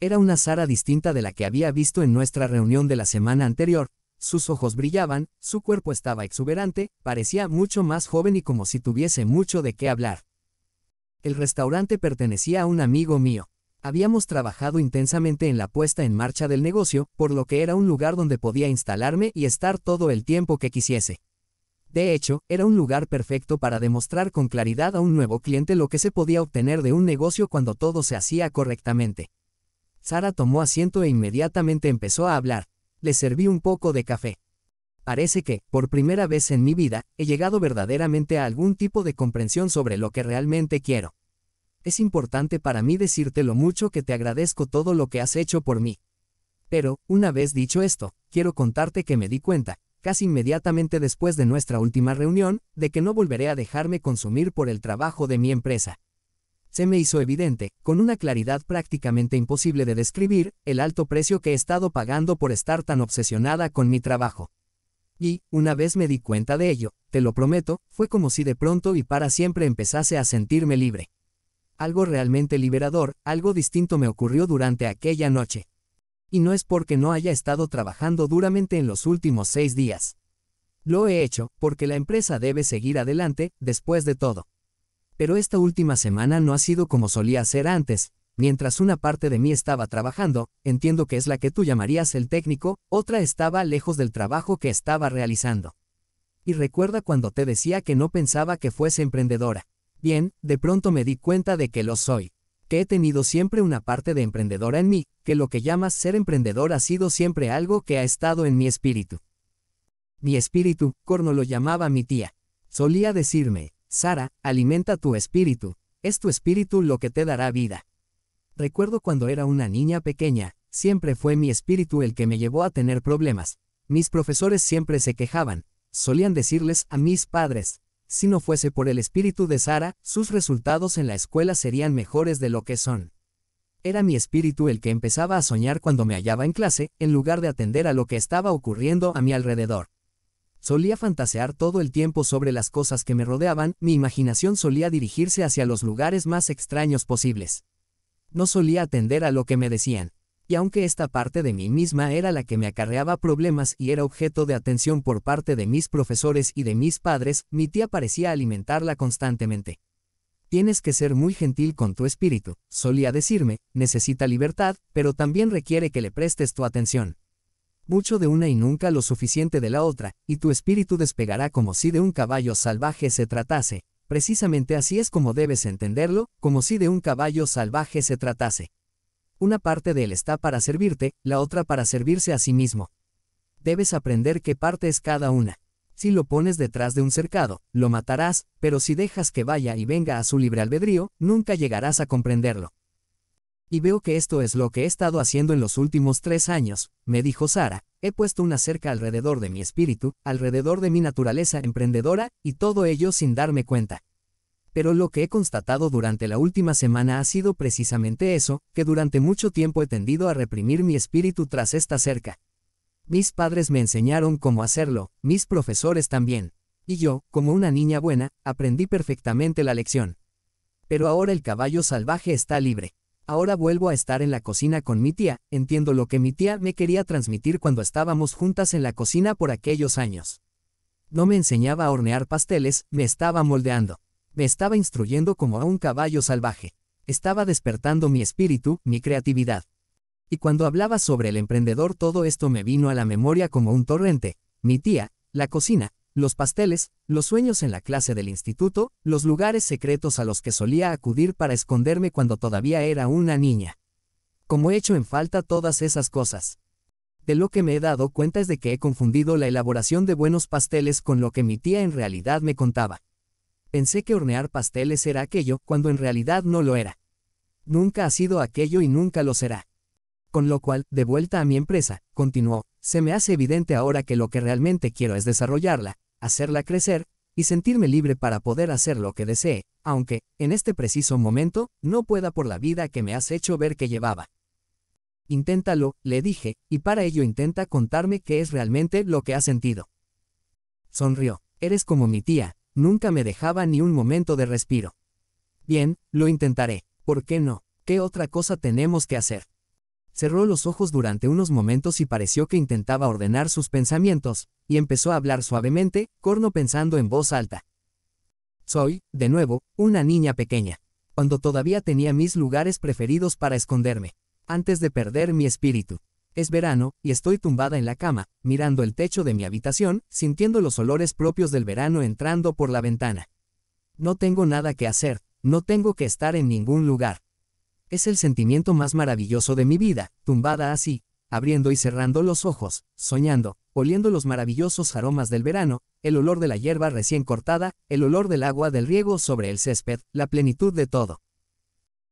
Era una Sara distinta de la que había visto en nuestra reunión de la semana anterior. Sus ojos brillaban, su cuerpo estaba exuberante, parecía mucho más joven y como si tuviese mucho de qué hablar. El restaurante pertenecía a un amigo mío. Habíamos trabajado intensamente en la puesta en marcha del negocio, por lo que era un lugar donde podía instalarme y estar todo el tiempo que quisiese. De hecho, era un lugar perfecto para demostrar con claridad a un nuevo cliente lo que se podía obtener de un negocio cuando todo se hacía correctamente. Sara tomó asiento e inmediatamente empezó a hablar. Le serví un poco de café. Parece que, por primera vez en mi vida, he llegado verdaderamente a algún tipo de comprensión sobre lo que realmente quiero. Es importante para mí decírtelo mucho que te agradezco todo lo que has hecho por mí. Pero, una vez dicho esto, quiero contarte que me di cuenta, casi inmediatamente después de nuestra última reunión, de que no volveré a dejarme consumir por el trabajo de mi empresa. Se me hizo evidente, con una claridad prácticamente imposible de describir, el alto precio que he estado pagando por estar tan obsesionada con mi trabajo. Y, una vez me di cuenta de ello, te lo prometo, fue como si de pronto y para siempre empezase a sentirme libre. Algo realmente liberador, algo distinto me ocurrió durante aquella noche y no es porque no haya estado trabajando duramente en los últimos seis días. Lo he hecho porque la empresa debe seguir adelante, después de todo. Pero esta última semana no ha sido como solía ser antes, mientras una parte de mí estaba trabajando, entiendo que es la que tú llamarías el técnico, otra estaba lejos del trabajo que estaba realizando. Y recuerda cuando te decía que no pensaba que fuese emprendedora. Bien, de pronto me di cuenta de que lo soy que he tenido siempre una parte de emprendedora en mí, que lo que llamas ser emprendedor ha sido siempre algo que ha estado en mi espíritu. Mi espíritu, Corno lo llamaba mi tía. Solía decirme, Sara, alimenta tu espíritu, es tu espíritu lo que te dará vida. Recuerdo cuando era una niña pequeña, siempre fue mi espíritu el que me llevó a tener problemas. Mis profesores siempre se quejaban, solían decirles a mis padres, si no fuese por el espíritu de Sara, sus resultados en la escuela serían mejores de lo que son. Era mi espíritu el que empezaba a soñar cuando me hallaba en clase, en lugar de atender a lo que estaba ocurriendo a mi alrededor. Solía fantasear todo el tiempo sobre las cosas que me rodeaban, mi imaginación solía dirigirse hacia los lugares más extraños posibles. No solía atender a lo que me decían y aunque esta parte de mí misma era la que me acarreaba problemas y era objeto de atención por parte de mis profesores y de mis padres, mi tía parecía alimentarla constantemente. Tienes que ser muy gentil con tu espíritu, solía decirme, necesita libertad, pero también requiere que le prestes tu atención. Mucho de una y nunca lo suficiente de la otra, y tu espíritu despegará como si de un caballo salvaje se tratase. Precisamente así es como debes entenderlo, como si de un caballo salvaje se tratase. Una parte de él está para servirte, la otra para servirse a sí mismo. Debes aprender qué parte es cada una. Si lo pones detrás de un cercado, lo matarás, pero si dejas que vaya y venga a su libre albedrío, nunca llegarás a comprenderlo. Y veo que esto es lo que he estado haciendo en los últimos tres años, me dijo Sara, he puesto una cerca alrededor de mi espíritu, alrededor de mi naturaleza emprendedora, y todo ello sin darme cuenta pero lo que he constatado durante la última semana ha sido precisamente eso, que durante mucho tiempo he tendido a reprimir mi espíritu tras esta cerca. Mis padres me enseñaron cómo hacerlo, mis profesores también. Y yo, como una niña buena, aprendí perfectamente la lección. Pero ahora el caballo salvaje está libre. Ahora vuelvo a estar en la cocina con mi tía, entiendo lo que mi tía me quería transmitir cuando estábamos juntas en la cocina por aquellos años. No me enseñaba a hornear pasteles, me estaba moldeando. Me estaba instruyendo como a un caballo salvaje. Estaba despertando mi espíritu, mi creatividad. Y cuando hablaba sobre el emprendedor todo esto me vino a la memoria como un torrente. Mi tía, la cocina, los pasteles, los sueños en la clase del instituto, los lugares secretos a los que solía acudir para esconderme cuando todavía era una niña. Como he hecho en falta todas esas cosas. De lo que me he dado cuenta es de que he confundido la elaboración de buenos pasteles con lo que mi tía en realidad me contaba. Pensé que hornear pasteles era aquello cuando en realidad no lo era. Nunca ha sido aquello y nunca lo será. Con lo cual, de vuelta a mi empresa, continuó, se me hace evidente ahora que lo que realmente quiero es desarrollarla, hacerla crecer, y sentirme libre para poder hacer lo que desee, aunque, en este preciso momento, no pueda por la vida que me has hecho ver que llevaba. Inténtalo, le dije, y para ello intenta contarme qué es realmente lo que has sentido. Sonrió. Eres como mi tía, Nunca me dejaba ni un momento de respiro. Bien, lo intentaré. ¿Por qué no? ¿Qué otra cosa tenemos que hacer? Cerró los ojos durante unos momentos y pareció que intentaba ordenar sus pensamientos, y empezó a hablar suavemente, corno pensando en voz alta. Soy, de nuevo, una niña pequeña. Cuando todavía tenía mis lugares preferidos para esconderme, antes de perder mi espíritu. Es verano, y estoy tumbada en la cama, mirando el techo de mi habitación, sintiendo los olores propios del verano entrando por la ventana. No tengo nada que hacer, no tengo que estar en ningún lugar. Es el sentimiento más maravilloso de mi vida, tumbada así, abriendo y cerrando los ojos, soñando, oliendo los maravillosos aromas del verano, el olor de la hierba recién cortada, el olor del agua del riego sobre el césped, la plenitud de todo.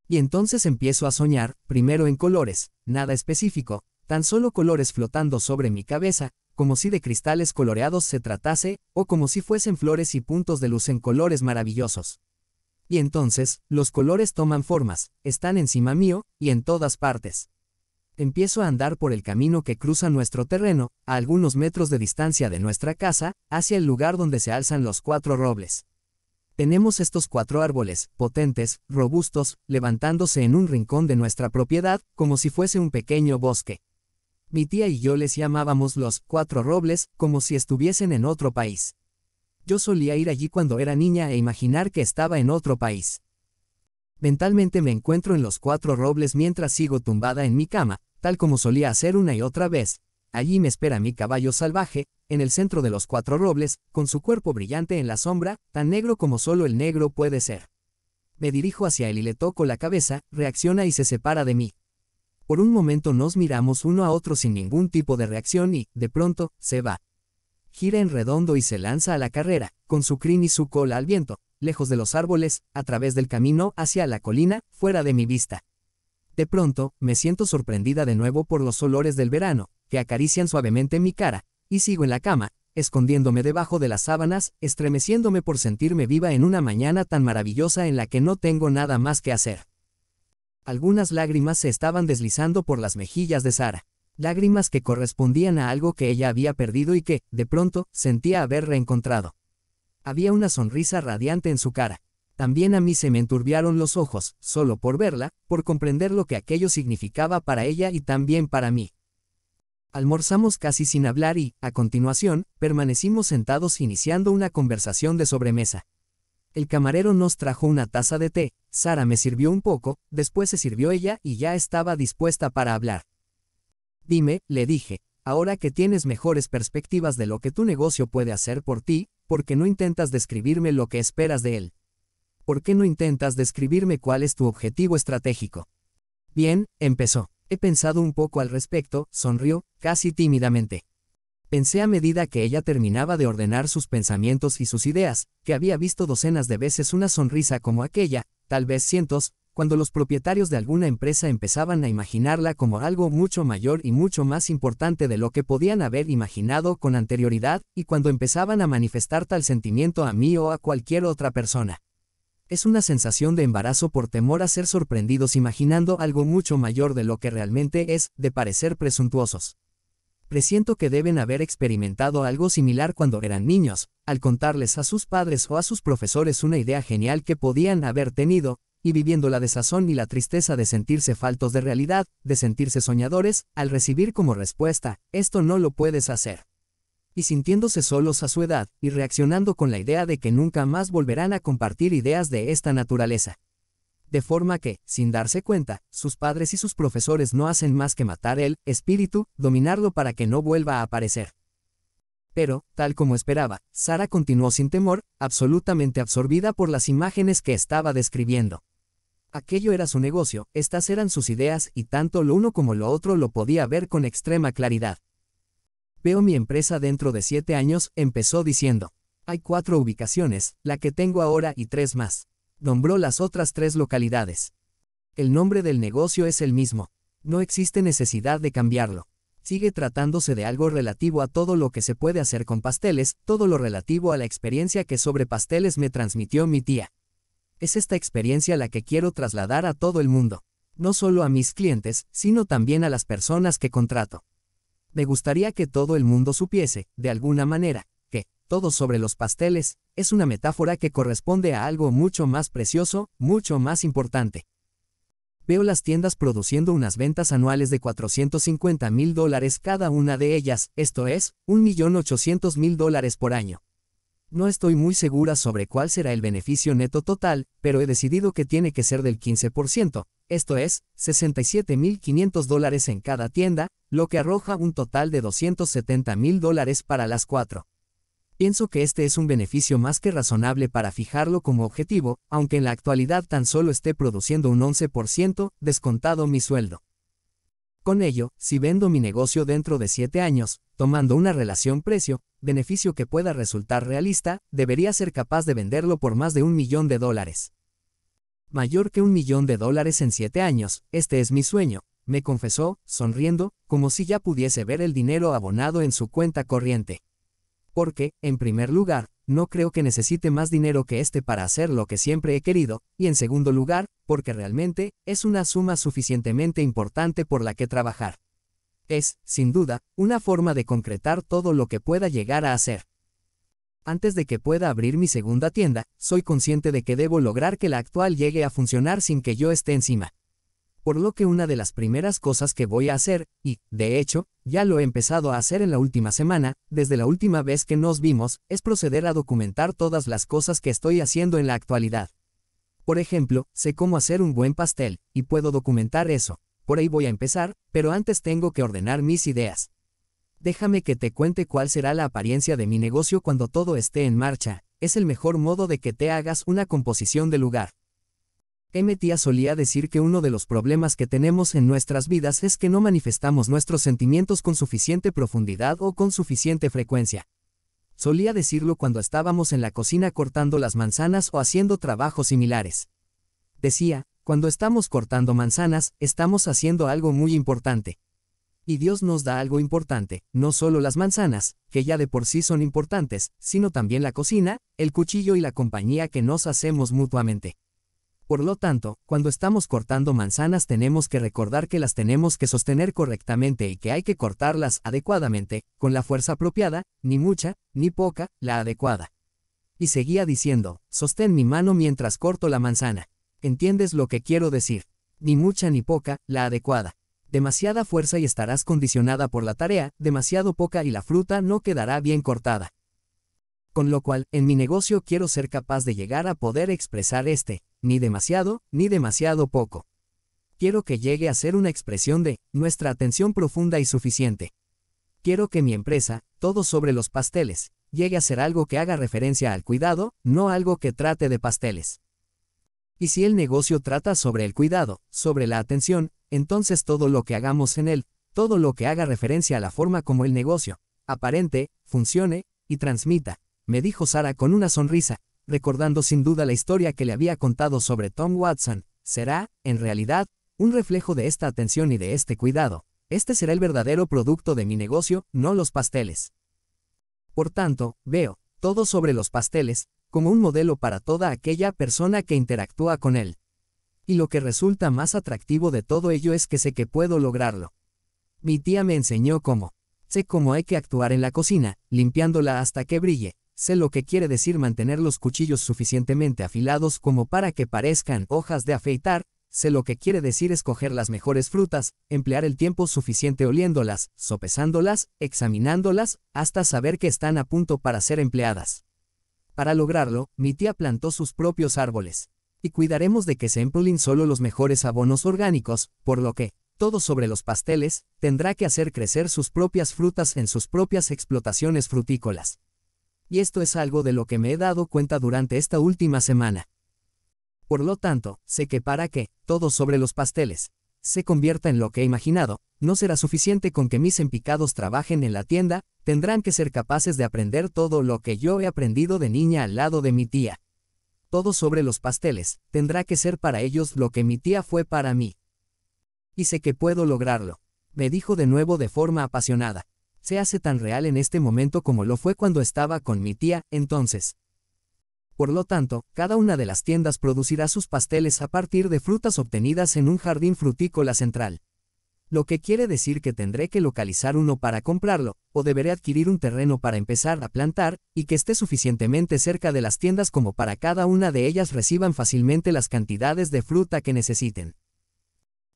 Y entonces empiezo a soñar, primero en colores, nada específico, tan solo colores flotando sobre mi cabeza, como si de cristales coloreados se tratase, o como si fuesen flores y puntos de luz en colores maravillosos. Y entonces, los colores toman formas, están encima mío, y en todas partes. Empiezo a andar por el camino que cruza nuestro terreno, a algunos metros de distancia de nuestra casa, hacia el lugar donde se alzan los cuatro robles. Tenemos estos cuatro árboles, potentes, robustos, levantándose en un rincón de nuestra propiedad, como si fuese un pequeño bosque mi tía y yo les llamábamos los cuatro robles, como si estuviesen en otro país. Yo solía ir allí cuando era niña e imaginar que estaba en otro país. Mentalmente me encuentro en los cuatro robles mientras sigo tumbada en mi cama, tal como solía hacer una y otra vez. Allí me espera mi caballo salvaje, en el centro de los cuatro robles, con su cuerpo brillante en la sombra, tan negro como solo el negro puede ser. Me dirijo hacia él y le toco la cabeza, reacciona y se separa de mí. Por un momento nos miramos uno a otro sin ningún tipo de reacción y, de pronto, se va. Gira en redondo y se lanza a la carrera, con su crin y su cola al viento, lejos de los árboles, a través del camino, hacia la colina, fuera de mi vista. De pronto, me siento sorprendida de nuevo por los olores del verano, que acarician suavemente mi cara, y sigo en la cama, escondiéndome debajo de las sábanas, estremeciéndome por sentirme viva en una mañana tan maravillosa en la que no tengo nada más que hacer. Algunas lágrimas se estaban deslizando por las mejillas de Sara, lágrimas que correspondían a algo que ella había perdido y que, de pronto, sentía haber reencontrado. Había una sonrisa radiante en su cara. También a mí se me enturbiaron los ojos, solo por verla, por comprender lo que aquello significaba para ella y también para mí. Almorzamos casi sin hablar y, a continuación, permanecimos sentados iniciando una conversación de sobremesa. El camarero nos trajo una taza de té, Sara me sirvió un poco, después se sirvió ella y ya estaba dispuesta para hablar. Dime, le dije, ahora que tienes mejores perspectivas de lo que tu negocio puede hacer por ti, ¿por qué no intentas describirme lo que esperas de él? ¿Por qué no intentas describirme cuál es tu objetivo estratégico? Bien, empezó. He pensado un poco al respecto, sonrió, casi tímidamente. Pensé a medida que ella terminaba de ordenar sus pensamientos y sus ideas, que había visto docenas de veces una sonrisa como aquella, tal vez cientos, cuando los propietarios de alguna empresa empezaban a imaginarla como algo mucho mayor y mucho más importante de lo que podían haber imaginado con anterioridad, y cuando empezaban a manifestar tal sentimiento a mí o a cualquier otra persona. Es una sensación de embarazo por temor a ser sorprendidos imaginando algo mucho mayor de lo que realmente es, de parecer presuntuosos presiento que deben haber experimentado algo similar cuando eran niños, al contarles a sus padres o a sus profesores una idea genial que podían haber tenido, y viviendo la desazón y la tristeza de sentirse faltos de realidad, de sentirse soñadores, al recibir como respuesta, esto no lo puedes hacer. Y sintiéndose solos a su edad, y reaccionando con la idea de que nunca más volverán a compartir ideas de esta naturaleza de forma que, sin darse cuenta, sus padres y sus profesores no hacen más que matar el espíritu, dominarlo para que no vuelva a aparecer. Pero, tal como esperaba, Sara continuó sin temor, absolutamente absorbida por las imágenes que estaba describiendo. Aquello era su negocio, estas eran sus ideas y tanto lo uno como lo otro lo podía ver con extrema claridad. Veo mi empresa dentro de siete años, empezó diciendo. Hay cuatro ubicaciones, la que tengo ahora y tres más nombró las otras tres localidades. El nombre del negocio es el mismo. No existe necesidad de cambiarlo. Sigue tratándose de algo relativo a todo lo que se puede hacer con pasteles, todo lo relativo a la experiencia que sobre pasteles me transmitió mi tía. Es esta experiencia la que quiero trasladar a todo el mundo. No solo a mis clientes, sino también a las personas que contrato. Me gustaría que todo el mundo supiese, de alguna manera, todo sobre los pasteles, es una metáfora que corresponde a algo mucho más precioso, mucho más importante. Veo las tiendas produciendo unas ventas anuales de 450 mil dólares cada una de ellas, esto es, 1.800.000 dólares por año. No estoy muy segura sobre cuál será el beneficio neto total, pero he decidido que tiene que ser del 15%, esto es, 67.500 dólares en cada tienda, lo que arroja un total de 270.000 dólares para las cuatro. Pienso que este es un beneficio más que razonable para fijarlo como objetivo, aunque en la actualidad tan solo esté produciendo un 11% descontado mi sueldo. Con ello, si vendo mi negocio dentro de 7 años, tomando una relación precio-beneficio que pueda resultar realista, debería ser capaz de venderlo por más de un millón de dólares. Mayor que un millón de dólares en 7 años, este es mi sueño, me confesó, sonriendo, como si ya pudiese ver el dinero abonado en su cuenta corriente porque, en primer lugar, no creo que necesite más dinero que este para hacer lo que siempre he querido, y en segundo lugar, porque realmente, es una suma suficientemente importante por la que trabajar. Es, sin duda, una forma de concretar todo lo que pueda llegar a hacer. Antes de que pueda abrir mi segunda tienda, soy consciente de que debo lograr que la actual llegue a funcionar sin que yo esté encima por lo que una de las primeras cosas que voy a hacer, y, de hecho, ya lo he empezado a hacer en la última semana, desde la última vez que nos vimos, es proceder a documentar todas las cosas que estoy haciendo en la actualidad. Por ejemplo, sé cómo hacer un buen pastel, y puedo documentar eso. Por ahí voy a empezar, pero antes tengo que ordenar mis ideas. Déjame que te cuente cuál será la apariencia de mi negocio cuando todo esté en marcha, es el mejor modo de que te hagas una composición de lugar. M. solía decir que uno de los problemas que tenemos en nuestras vidas es que no manifestamos nuestros sentimientos con suficiente profundidad o con suficiente frecuencia. Solía decirlo cuando estábamos en la cocina cortando las manzanas o haciendo trabajos similares. Decía, cuando estamos cortando manzanas, estamos haciendo algo muy importante. Y Dios nos da algo importante, no solo las manzanas, que ya de por sí son importantes, sino también la cocina, el cuchillo y la compañía que nos hacemos mutuamente. Por lo tanto, cuando estamos cortando manzanas tenemos que recordar que las tenemos que sostener correctamente y que hay que cortarlas adecuadamente, con la fuerza apropiada, ni mucha, ni poca, la adecuada. Y seguía diciendo, sostén mi mano mientras corto la manzana. ¿Entiendes lo que quiero decir? Ni mucha ni poca, la adecuada. Demasiada fuerza y estarás condicionada por la tarea, demasiado poca y la fruta no quedará bien cortada. Con lo cual, en mi negocio quiero ser capaz de llegar a poder expresar este, ni demasiado, ni demasiado poco. Quiero que llegue a ser una expresión de nuestra atención profunda y suficiente. Quiero que mi empresa, todo sobre los pasteles, llegue a ser algo que haga referencia al cuidado, no algo que trate de pasteles. Y si el negocio trata sobre el cuidado, sobre la atención, entonces todo lo que hagamos en él, todo lo que haga referencia a la forma como el negocio, aparente, funcione, y transmita, me dijo Sara con una sonrisa, recordando sin duda la historia que le había contado sobre Tom Watson, será, en realidad, un reflejo de esta atención y de este cuidado. Este será el verdadero producto de mi negocio, no los pasteles. Por tanto, veo, todo sobre los pasteles, como un modelo para toda aquella persona que interactúa con él. Y lo que resulta más atractivo de todo ello es que sé que puedo lograrlo. Mi tía me enseñó cómo. Sé cómo hay que actuar en la cocina, limpiándola hasta que brille, Sé lo que quiere decir mantener los cuchillos suficientemente afilados como para que parezcan hojas de afeitar, sé lo que quiere decir escoger las mejores frutas, emplear el tiempo suficiente oliéndolas, sopesándolas, examinándolas, hasta saber que están a punto para ser empleadas. Para lograrlo, mi tía plantó sus propios árboles. Y cuidaremos de que se empleen solo los mejores abonos orgánicos, por lo que, todo sobre los pasteles, tendrá que hacer crecer sus propias frutas en sus propias explotaciones frutícolas y esto es algo de lo que me he dado cuenta durante esta última semana. Por lo tanto, sé que para que, todo sobre los pasteles, se convierta en lo que he imaginado, no será suficiente con que mis empicados trabajen en la tienda, tendrán que ser capaces de aprender todo lo que yo he aprendido de niña al lado de mi tía. Todo sobre los pasteles, tendrá que ser para ellos lo que mi tía fue para mí. Y sé que puedo lograrlo, me dijo de nuevo de forma apasionada se hace tan real en este momento como lo fue cuando estaba con mi tía, entonces. Por lo tanto, cada una de las tiendas producirá sus pasteles a partir de frutas obtenidas en un jardín frutícola central. Lo que quiere decir que tendré que localizar uno para comprarlo, o deberé adquirir un terreno para empezar a plantar, y que esté suficientemente cerca de las tiendas como para cada una de ellas reciban fácilmente las cantidades de fruta que necesiten.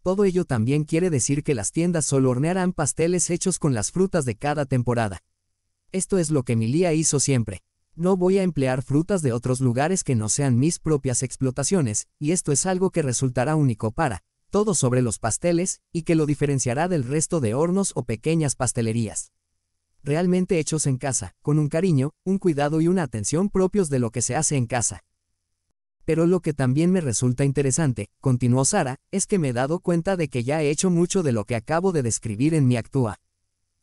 Todo ello también quiere decir que las tiendas solo hornearán pasteles hechos con las frutas de cada temporada. Esto es lo que Lía hizo siempre. No voy a emplear frutas de otros lugares que no sean mis propias explotaciones, y esto es algo que resultará único para todo sobre los pasteles, y que lo diferenciará del resto de hornos o pequeñas pastelerías. Realmente hechos en casa, con un cariño, un cuidado y una atención propios de lo que se hace en casa. Pero lo que también me resulta interesante, continuó Sara, es que me he dado cuenta de que ya he hecho mucho de lo que acabo de describir en mi actúa.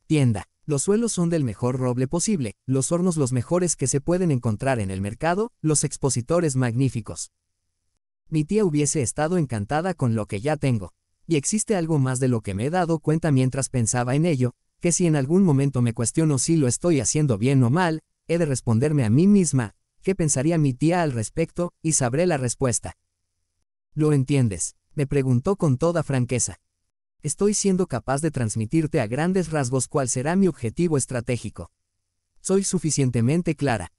Tienda. Los suelos son del mejor roble posible, los hornos los mejores que se pueden encontrar en el mercado, los expositores magníficos. Mi tía hubiese estado encantada con lo que ya tengo. Y existe algo más de lo que me he dado cuenta mientras pensaba en ello, que si en algún momento me cuestiono si lo estoy haciendo bien o mal, he de responderme a mí misma, ¿Qué pensaría mi tía al respecto? Y sabré la respuesta. ¿Lo entiendes? me preguntó con toda franqueza. Estoy siendo capaz de transmitirte a grandes rasgos cuál será mi objetivo estratégico. Soy suficientemente clara.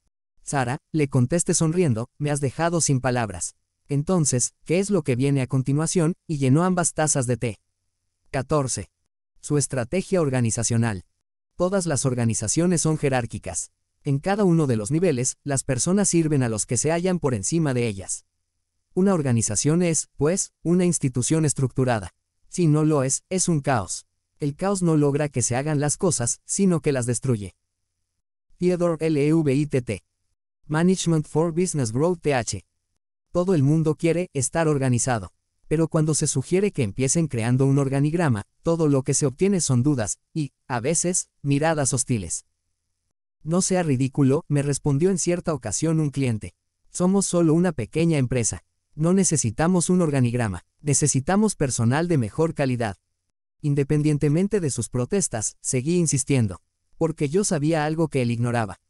Sara, le contesté sonriendo, me has dejado sin palabras. Entonces, ¿qué es lo que viene a continuación? Y llenó ambas tazas de té. 14. Su estrategia organizacional. Todas las organizaciones son jerárquicas. En cada uno de los niveles, las personas sirven a los que se hallan por encima de ellas. Una organización es, pues, una institución estructurada. Si no lo es, es un caos. El caos no logra que se hagan las cosas, sino que las destruye. Theodore Levitt. Management for Business Growth TH. Todo el mundo quiere estar organizado. Pero cuando se sugiere que empiecen creando un organigrama, todo lo que se obtiene son dudas, y, a veces, miradas hostiles. No sea ridículo, me respondió en cierta ocasión un cliente. Somos solo una pequeña empresa. No necesitamos un organigrama, necesitamos personal de mejor calidad. Independientemente de sus protestas, seguí insistiendo, porque yo sabía algo que él ignoraba.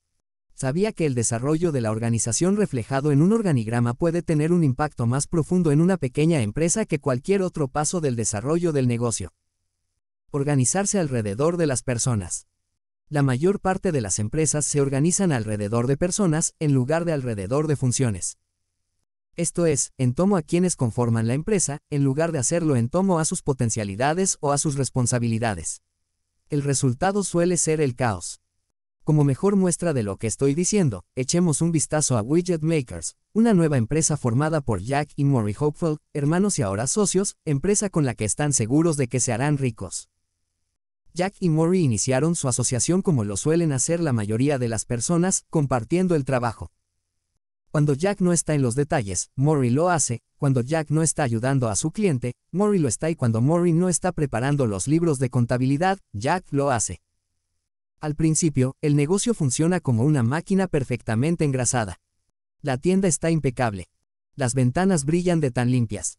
Sabía que el desarrollo de la organización reflejado en un organigrama puede tener un impacto más profundo en una pequeña empresa que cualquier otro paso del desarrollo del negocio. Organizarse alrededor de las personas. La mayor parte de las empresas se organizan alrededor de personas en lugar de alrededor de funciones. Esto es, en tomo a quienes conforman la empresa, en lugar de hacerlo en tomo a sus potencialidades o a sus responsabilidades. El resultado suele ser el caos. Como mejor muestra de lo que estoy diciendo, echemos un vistazo a Widget Makers, una nueva empresa formada por Jack y Murray Hopeful, hermanos y ahora socios, empresa con la que están seguros de que se harán ricos. Jack y mori iniciaron su asociación como lo suelen hacer la mayoría de las personas, compartiendo el trabajo. Cuando Jack no está en los detalles, mori lo hace, cuando Jack no está ayudando a su cliente, mori lo está y cuando Mori no está preparando los libros de contabilidad, Jack lo hace. Al principio, el negocio funciona como una máquina perfectamente engrasada. La tienda está impecable. Las ventanas brillan de tan limpias.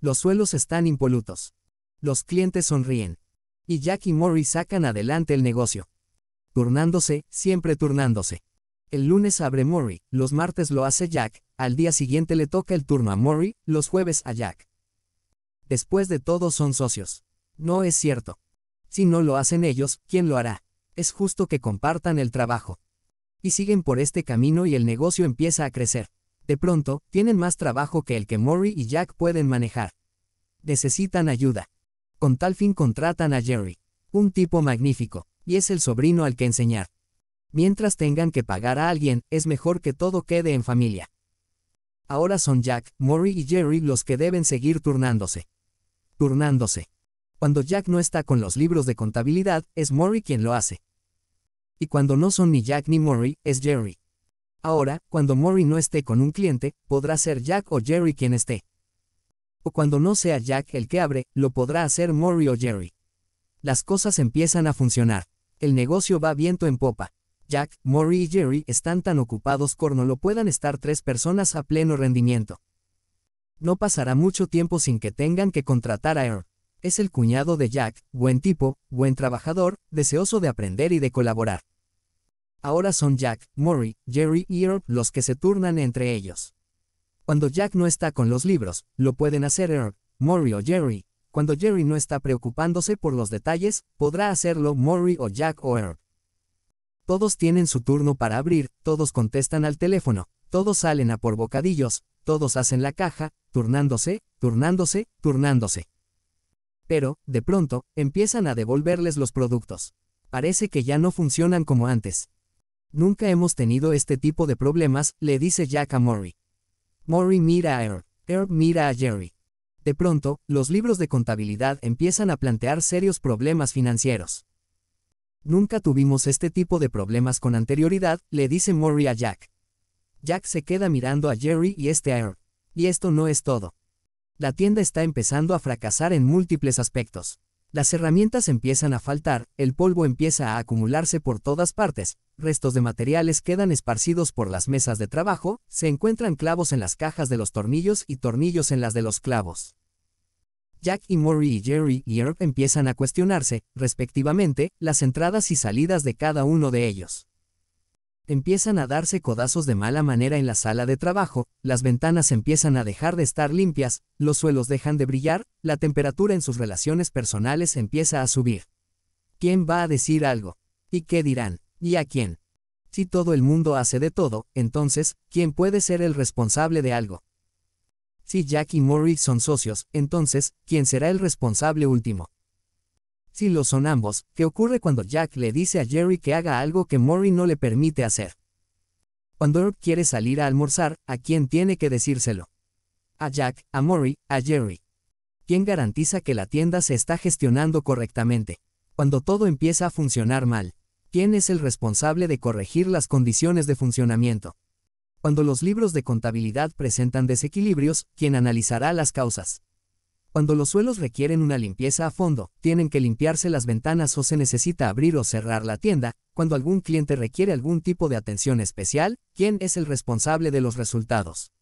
Los suelos están impolutos. Los clientes sonríen y Jack y Murray sacan adelante el negocio. Turnándose, siempre turnándose. El lunes abre Murray, los martes lo hace Jack, al día siguiente le toca el turno a Murray, los jueves a Jack. Después de todo son socios. No es cierto. Si no lo hacen ellos, ¿quién lo hará? Es justo que compartan el trabajo. Y siguen por este camino y el negocio empieza a crecer. De pronto, tienen más trabajo que el que Murray y Jack pueden manejar. Necesitan ayuda. Con tal fin contratan a Jerry, un tipo magnífico, y es el sobrino al que enseñar. Mientras tengan que pagar a alguien, es mejor que todo quede en familia. Ahora son Jack, Murray y Jerry los que deben seguir turnándose. Turnándose. Cuando Jack no está con los libros de contabilidad, es Murray quien lo hace. Y cuando no son ni Jack ni Murray, es Jerry. Ahora, cuando Murray no esté con un cliente, podrá ser Jack o Jerry quien esté o cuando no sea Jack el que abre, lo podrá hacer Mori o Jerry. Las cosas empiezan a funcionar. El negocio va viento en popa. Jack, Mori y Jerry están tan ocupados no lo puedan estar tres personas a pleno rendimiento. No pasará mucho tiempo sin que tengan que contratar a Earl. Es el cuñado de Jack, buen tipo, buen trabajador, deseoso de aprender y de colaborar. Ahora son Jack, Mori, Jerry y Earl los que se turnan entre ellos. Cuando Jack no está con los libros, lo pueden hacer Eric, Murray o Jerry. Cuando Jerry no está preocupándose por los detalles, podrá hacerlo Murray o Jack o Eric. Todos tienen su turno para abrir, todos contestan al teléfono, todos salen a por bocadillos, todos hacen la caja, turnándose, turnándose, turnándose. Pero, de pronto, empiezan a devolverles los productos. Parece que ya no funcionan como antes. Nunca hemos tenido este tipo de problemas, le dice Jack a Murray. Maury mira a Herb, Earl mira a Jerry. De pronto, los libros de contabilidad empiezan a plantear serios problemas financieros. Nunca tuvimos este tipo de problemas con anterioridad, le dice Mori a Jack. Jack se queda mirando a Jerry y este a Herb. Y esto no es todo. La tienda está empezando a fracasar en múltiples aspectos. Las herramientas empiezan a faltar, el polvo empieza a acumularse por todas partes, restos de materiales quedan esparcidos por las mesas de trabajo, se encuentran clavos en las cajas de los tornillos y tornillos en las de los clavos. Jack y Murray y Jerry y Herb empiezan a cuestionarse, respectivamente, las entradas y salidas de cada uno de ellos. Empiezan a darse codazos de mala manera en la sala de trabajo, las ventanas empiezan a dejar de estar limpias, los suelos dejan de brillar, la temperatura en sus relaciones personales empieza a subir. ¿Quién va a decir algo? ¿Y qué dirán? ¿Y a quién? Si todo el mundo hace de todo, entonces, ¿quién puede ser el responsable de algo? Si Jack y Murray son socios, entonces, ¿quién será el responsable último? Si lo son ambos, ¿qué ocurre cuando Jack le dice a Jerry que haga algo que Murray no le permite hacer? Cuando Herb quiere salir a almorzar, ¿a quién tiene que decírselo? A Jack, a Murray, a Jerry. ¿Quién garantiza que la tienda se está gestionando correctamente? Cuando todo empieza a funcionar mal, ¿quién es el responsable de corregir las condiciones de funcionamiento? Cuando los libros de contabilidad presentan desequilibrios, ¿quién analizará las causas? Cuando los suelos requieren una limpieza a fondo, tienen que limpiarse las ventanas o se necesita abrir o cerrar la tienda, cuando algún cliente requiere algún tipo de atención especial, ¿quién es el responsable de los resultados?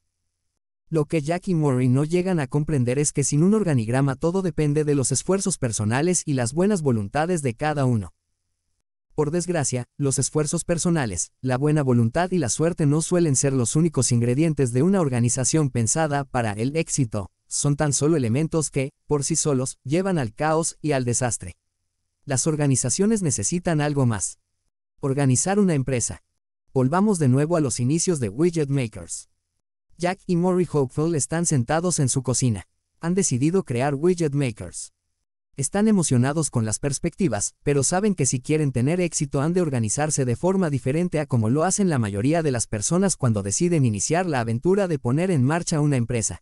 Lo que Jack y Murray no llegan a comprender es que sin un organigrama todo depende de los esfuerzos personales y las buenas voluntades de cada uno. Por desgracia, los esfuerzos personales, la buena voluntad y la suerte no suelen ser los únicos ingredientes de una organización pensada para el éxito son tan solo elementos que, por sí solos, llevan al caos y al desastre. Las organizaciones necesitan algo más. Organizar una empresa. Volvamos de nuevo a los inicios de Widget Makers. Jack y Maury Hopeful están sentados en su cocina. Han decidido crear Widget Makers. Están emocionados con las perspectivas, pero saben que si quieren tener éxito han de organizarse de forma diferente a como lo hacen la mayoría de las personas cuando deciden iniciar la aventura de poner en marcha una empresa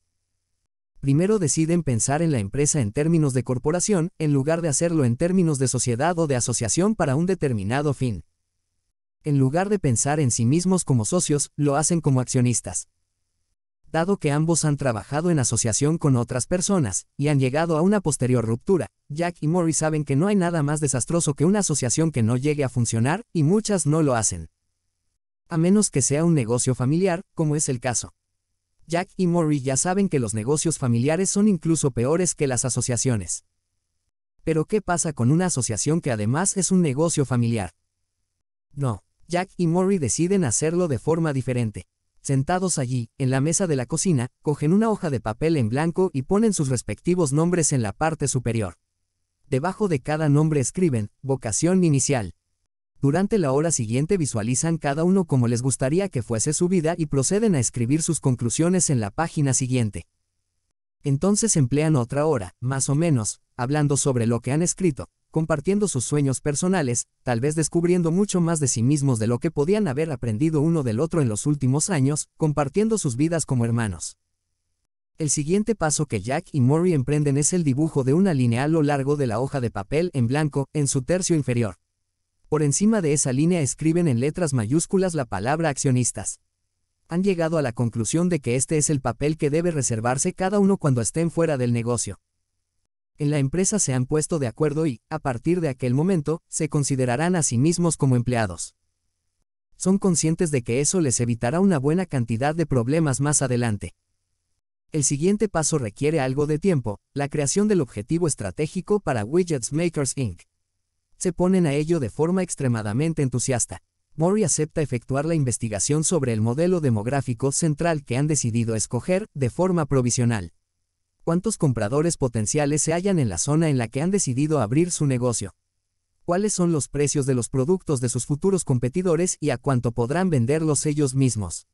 primero deciden pensar en la empresa en términos de corporación, en lugar de hacerlo en términos de sociedad o de asociación para un determinado fin. En lugar de pensar en sí mismos como socios, lo hacen como accionistas. Dado que ambos han trabajado en asociación con otras personas, y han llegado a una posterior ruptura, Jack y Murray saben que no hay nada más desastroso que una asociación que no llegue a funcionar, y muchas no lo hacen. A menos que sea un negocio familiar, como es el caso. Jack y Murray ya saben que los negocios familiares son incluso peores que las asociaciones. Pero ¿qué pasa con una asociación que además es un negocio familiar? No, Jack y Mori deciden hacerlo de forma diferente. Sentados allí, en la mesa de la cocina, cogen una hoja de papel en blanco y ponen sus respectivos nombres en la parte superior. Debajo de cada nombre escriben, vocación inicial, durante la hora siguiente visualizan cada uno como les gustaría que fuese su vida y proceden a escribir sus conclusiones en la página siguiente. Entonces emplean otra hora, más o menos, hablando sobre lo que han escrito, compartiendo sus sueños personales, tal vez descubriendo mucho más de sí mismos de lo que podían haber aprendido uno del otro en los últimos años, compartiendo sus vidas como hermanos. El siguiente paso que Jack y Murray emprenden es el dibujo de una línea a lo largo de la hoja de papel en blanco, en su tercio inferior. Por encima de esa línea escriben en letras mayúsculas la palabra accionistas. Han llegado a la conclusión de que este es el papel que debe reservarse cada uno cuando estén fuera del negocio. En la empresa se han puesto de acuerdo y, a partir de aquel momento, se considerarán a sí mismos como empleados. Son conscientes de que eso les evitará una buena cantidad de problemas más adelante. El siguiente paso requiere algo de tiempo, la creación del objetivo estratégico para Widgets Makers Inc se ponen a ello de forma extremadamente entusiasta. Mori acepta efectuar la investigación sobre el modelo demográfico central que han decidido escoger de forma provisional. ¿Cuántos compradores potenciales se hallan en la zona en la que han decidido abrir su negocio? ¿Cuáles son los precios de los productos de sus futuros competidores y a cuánto podrán venderlos ellos mismos?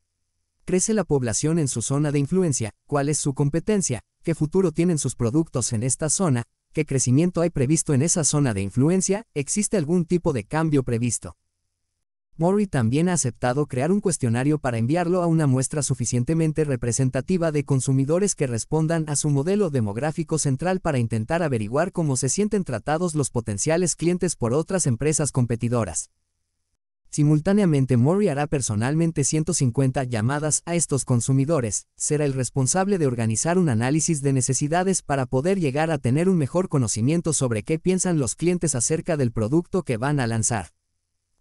¿Crece la población en su zona de influencia? ¿Cuál es su competencia? ¿Qué futuro tienen sus productos en esta zona? ¿Qué crecimiento hay previsto en esa zona de influencia? ¿Existe algún tipo de cambio previsto? Mori también ha aceptado crear un cuestionario para enviarlo a una muestra suficientemente representativa de consumidores que respondan a su modelo demográfico central para intentar averiguar cómo se sienten tratados los potenciales clientes por otras empresas competidoras. Simultáneamente Mori hará personalmente 150 llamadas a estos consumidores, será el responsable de organizar un análisis de necesidades para poder llegar a tener un mejor conocimiento sobre qué piensan los clientes acerca del producto que van a lanzar.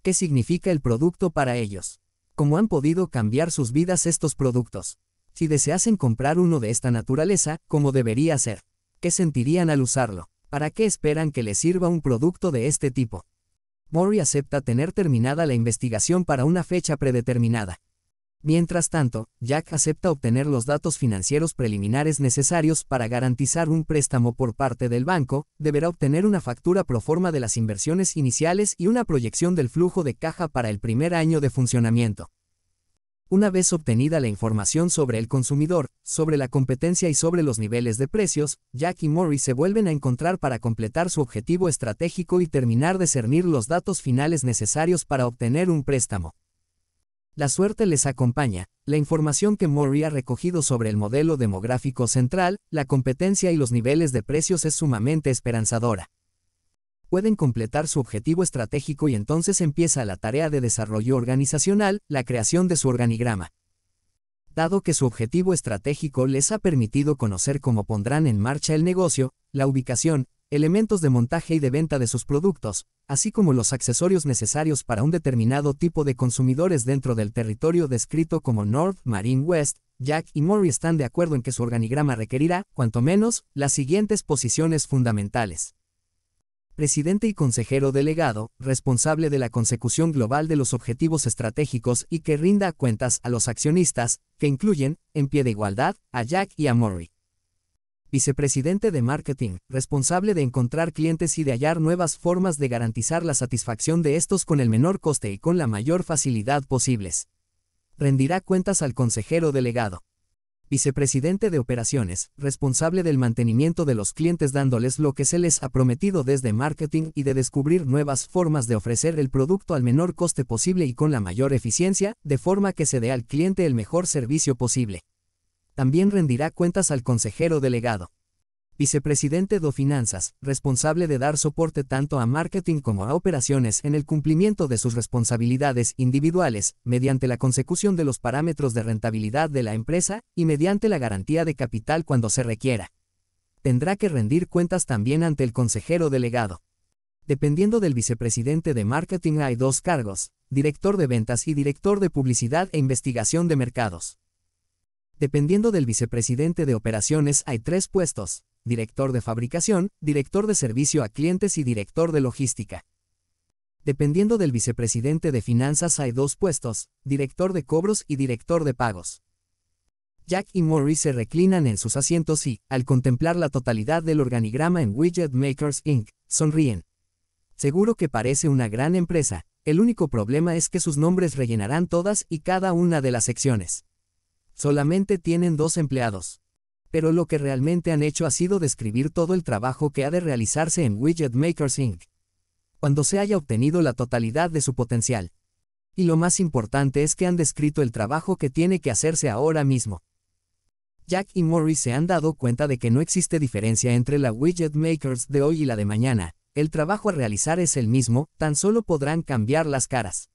¿Qué significa el producto para ellos? ¿Cómo han podido cambiar sus vidas estos productos? Si deseasen comprar uno de esta naturaleza, ¿cómo debería ser? ¿Qué sentirían al usarlo? ¿Para qué esperan que les sirva un producto de este tipo? Mori acepta tener terminada la investigación para una fecha predeterminada. Mientras tanto, Jack acepta obtener los datos financieros preliminares necesarios para garantizar un préstamo por parte del banco, deberá obtener una factura pro forma de las inversiones iniciales y una proyección del flujo de caja para el primer año de funcionamiento. Una vez obtenida la información sobre el consumidor, sobre la competencia y sobre los niveles de precios, Jack y Murray se vuelven a encontrar para completar su objetivo estratégico y terminar de cernir los datos finales necesarios para obtener un préstamo. La suerte les acompaña, la información que Murray ha recogido sobre el modelo demográfico central, la competencia y los niveles de precios es sumamente esperanzadora pueden completar su objetivo estratégico y entonces empieza la tarea de desarrollo organizacional, la creación de su organigrama. Dado que su objetivo estratégico les ha permitido conocer cómo pondrán en marcha el negocio, la ubicación, elementos de montaje y de venta de sus productos, así como los accesorios necesarios para un determinado tipo de consumidores dentro del territorio descrito como North, Marine West, Jack y Murray están de acuerdo en que su organigrama requerirá, cuanto menos, las siguientes posiciones fundamentales presidente y consejero delegado, responsable de la consecución global de los objetivos estratégicos y que rinda cuentas a los accionistas, que incluyen, en pie de igualdad, a Jack y a Murray. Vicepresidente de Marketing, responsable de encontrar clientes y de hallar nuevas formas de garantizar la satisfacción de estos con el menor coste y con la mayor facilidad posibles. Rendirá cuentas al consejero delegado vicepresidente de operaciones, responsable del mantenimiento de los clientes dándoles lo que se les ha prometido desde marketing y de descubrir nuevas formas de ofrecer el producto al menor coste posible y con la mayor eficiencia, de forma que se dé al cliente el mejor servicio posible. También rendirá cuentas al consejero delegado vicepresidente de Finanzas, responsable de dar soporte tanto a marketing como a operaciones en el cumplimiento de sus responsabilidades individuales, mediante la consecución de los parámetros de rentabilidad de la empresa y mediante la garantía de capital cuando se requiera. Tendrá que rendir cuentas también ante el consejero delegado. Dependiendo del vicepresidente de marketing hay dos cargos, director de ventas y director de publicidad e investigación de mercados. Dependiendo del vicepresidente de operaciones hay tres puestos, director de fabricación, director de servicio a clientes y director de logística. Dependiendo del vicepresidente de finanzas hay dos puestos, director de cobros y director de pagos. Jack y Morris se reclinan en sus asientos y, al contemplar la totalidad del organigrama en Widget Makers Inc., sonríen. Seguro que parece una gran empresa, el único problema es que sus nombres rellenarán todas y cada una de las secciones. Solamente tienen dos empleados pero lo que realmente han hecho ha sido describir todo el trabajo que ha de realizarse en Widget Makers Inc. cuando se haya obtenido la totalidad de su potencial. Y lo más importante es que han descrito el trabajo que tiene que hacerse ahora mismo. Jack y Morris se han dado cuenta de que no existe diferencia entre la Widget Makers de hoy y la de mañana, el trabajo a realizar es el mismo, tan solo podrán cambiar las caras.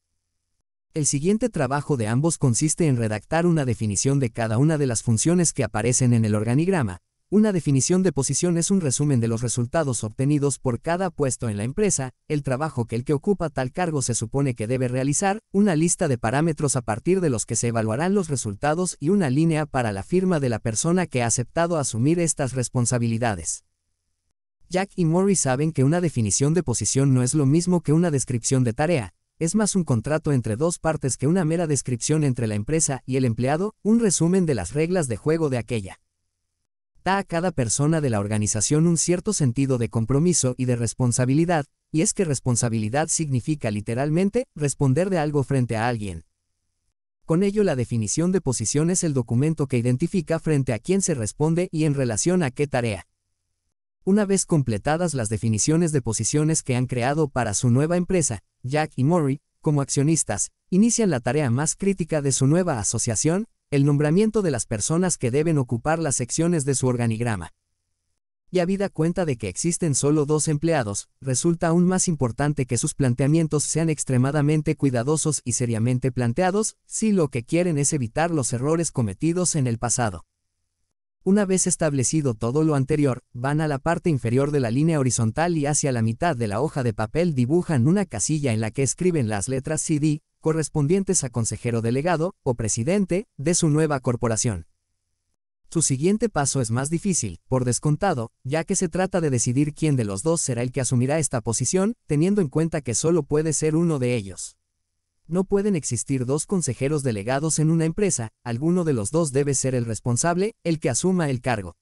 El siguiente trabajo de ambos consiste en redactar una definición de cada una de las funciones que aparecen en el organigrama. Una definición de posición es un resumen de los resultados obtenidos por cada puesto en la empresa, el trabajo que el que ocupa tal cargo se supone que debe realizar, una lista de parámetros a partir de los que se evaluarán los resultados y una línea para la firma de la persona que ha aceptado asumir estas responsabilidades. Jack y Murray saben que una definición de posición no es lo mismo que una descripción de tarea, es más un contrato entre dos partes que una mera descripción entre la empresa y el empleado, un resumen de las reglas de juego de aquella. Da a cada persona de la organización un cierto sentido de compromiso y de responsabilidad, y es que responsabilidad significa literalmente responder de algo frente a alguien. Con ello la definición de posición es el documento que identifica frente a quién se responde y en relación a qué tarea. Una vez completadas las definiciones de posiciones que han creado para su nueva empresa, Jack y Murray, como accionistas, inician la tarea más crítica de su nueva asociación, el nombramiento de las personas que deben ocupar las secciones de su organigrama. Y vida cuenta de que existen solo dos empleados, resulta aún más importante que sus planteamientos sean extremadamente cuidadosos y seriamente planteados, si lo que quieren es evitar los errores cometidos en el pasado. Una vez establecido todo lo anterior, van a la parte inferior de la línea horizontal y hacia la mitad de la hoja de papel dibujan una casilla en la que escriben las letras CD, correspondientes a consejero delegado o presidente de su nueva corporación. Su siguiente paso es más difícil, por descontado, ya que se trata de decidir quién de los dos será el que asumirá esta posición, teniendo en cuenta que solo puede ser uno de ellos no pueden existir dos consejeros delegados en una empresa, alguno de los dos debe ser el responsable, el que asuma el cargo.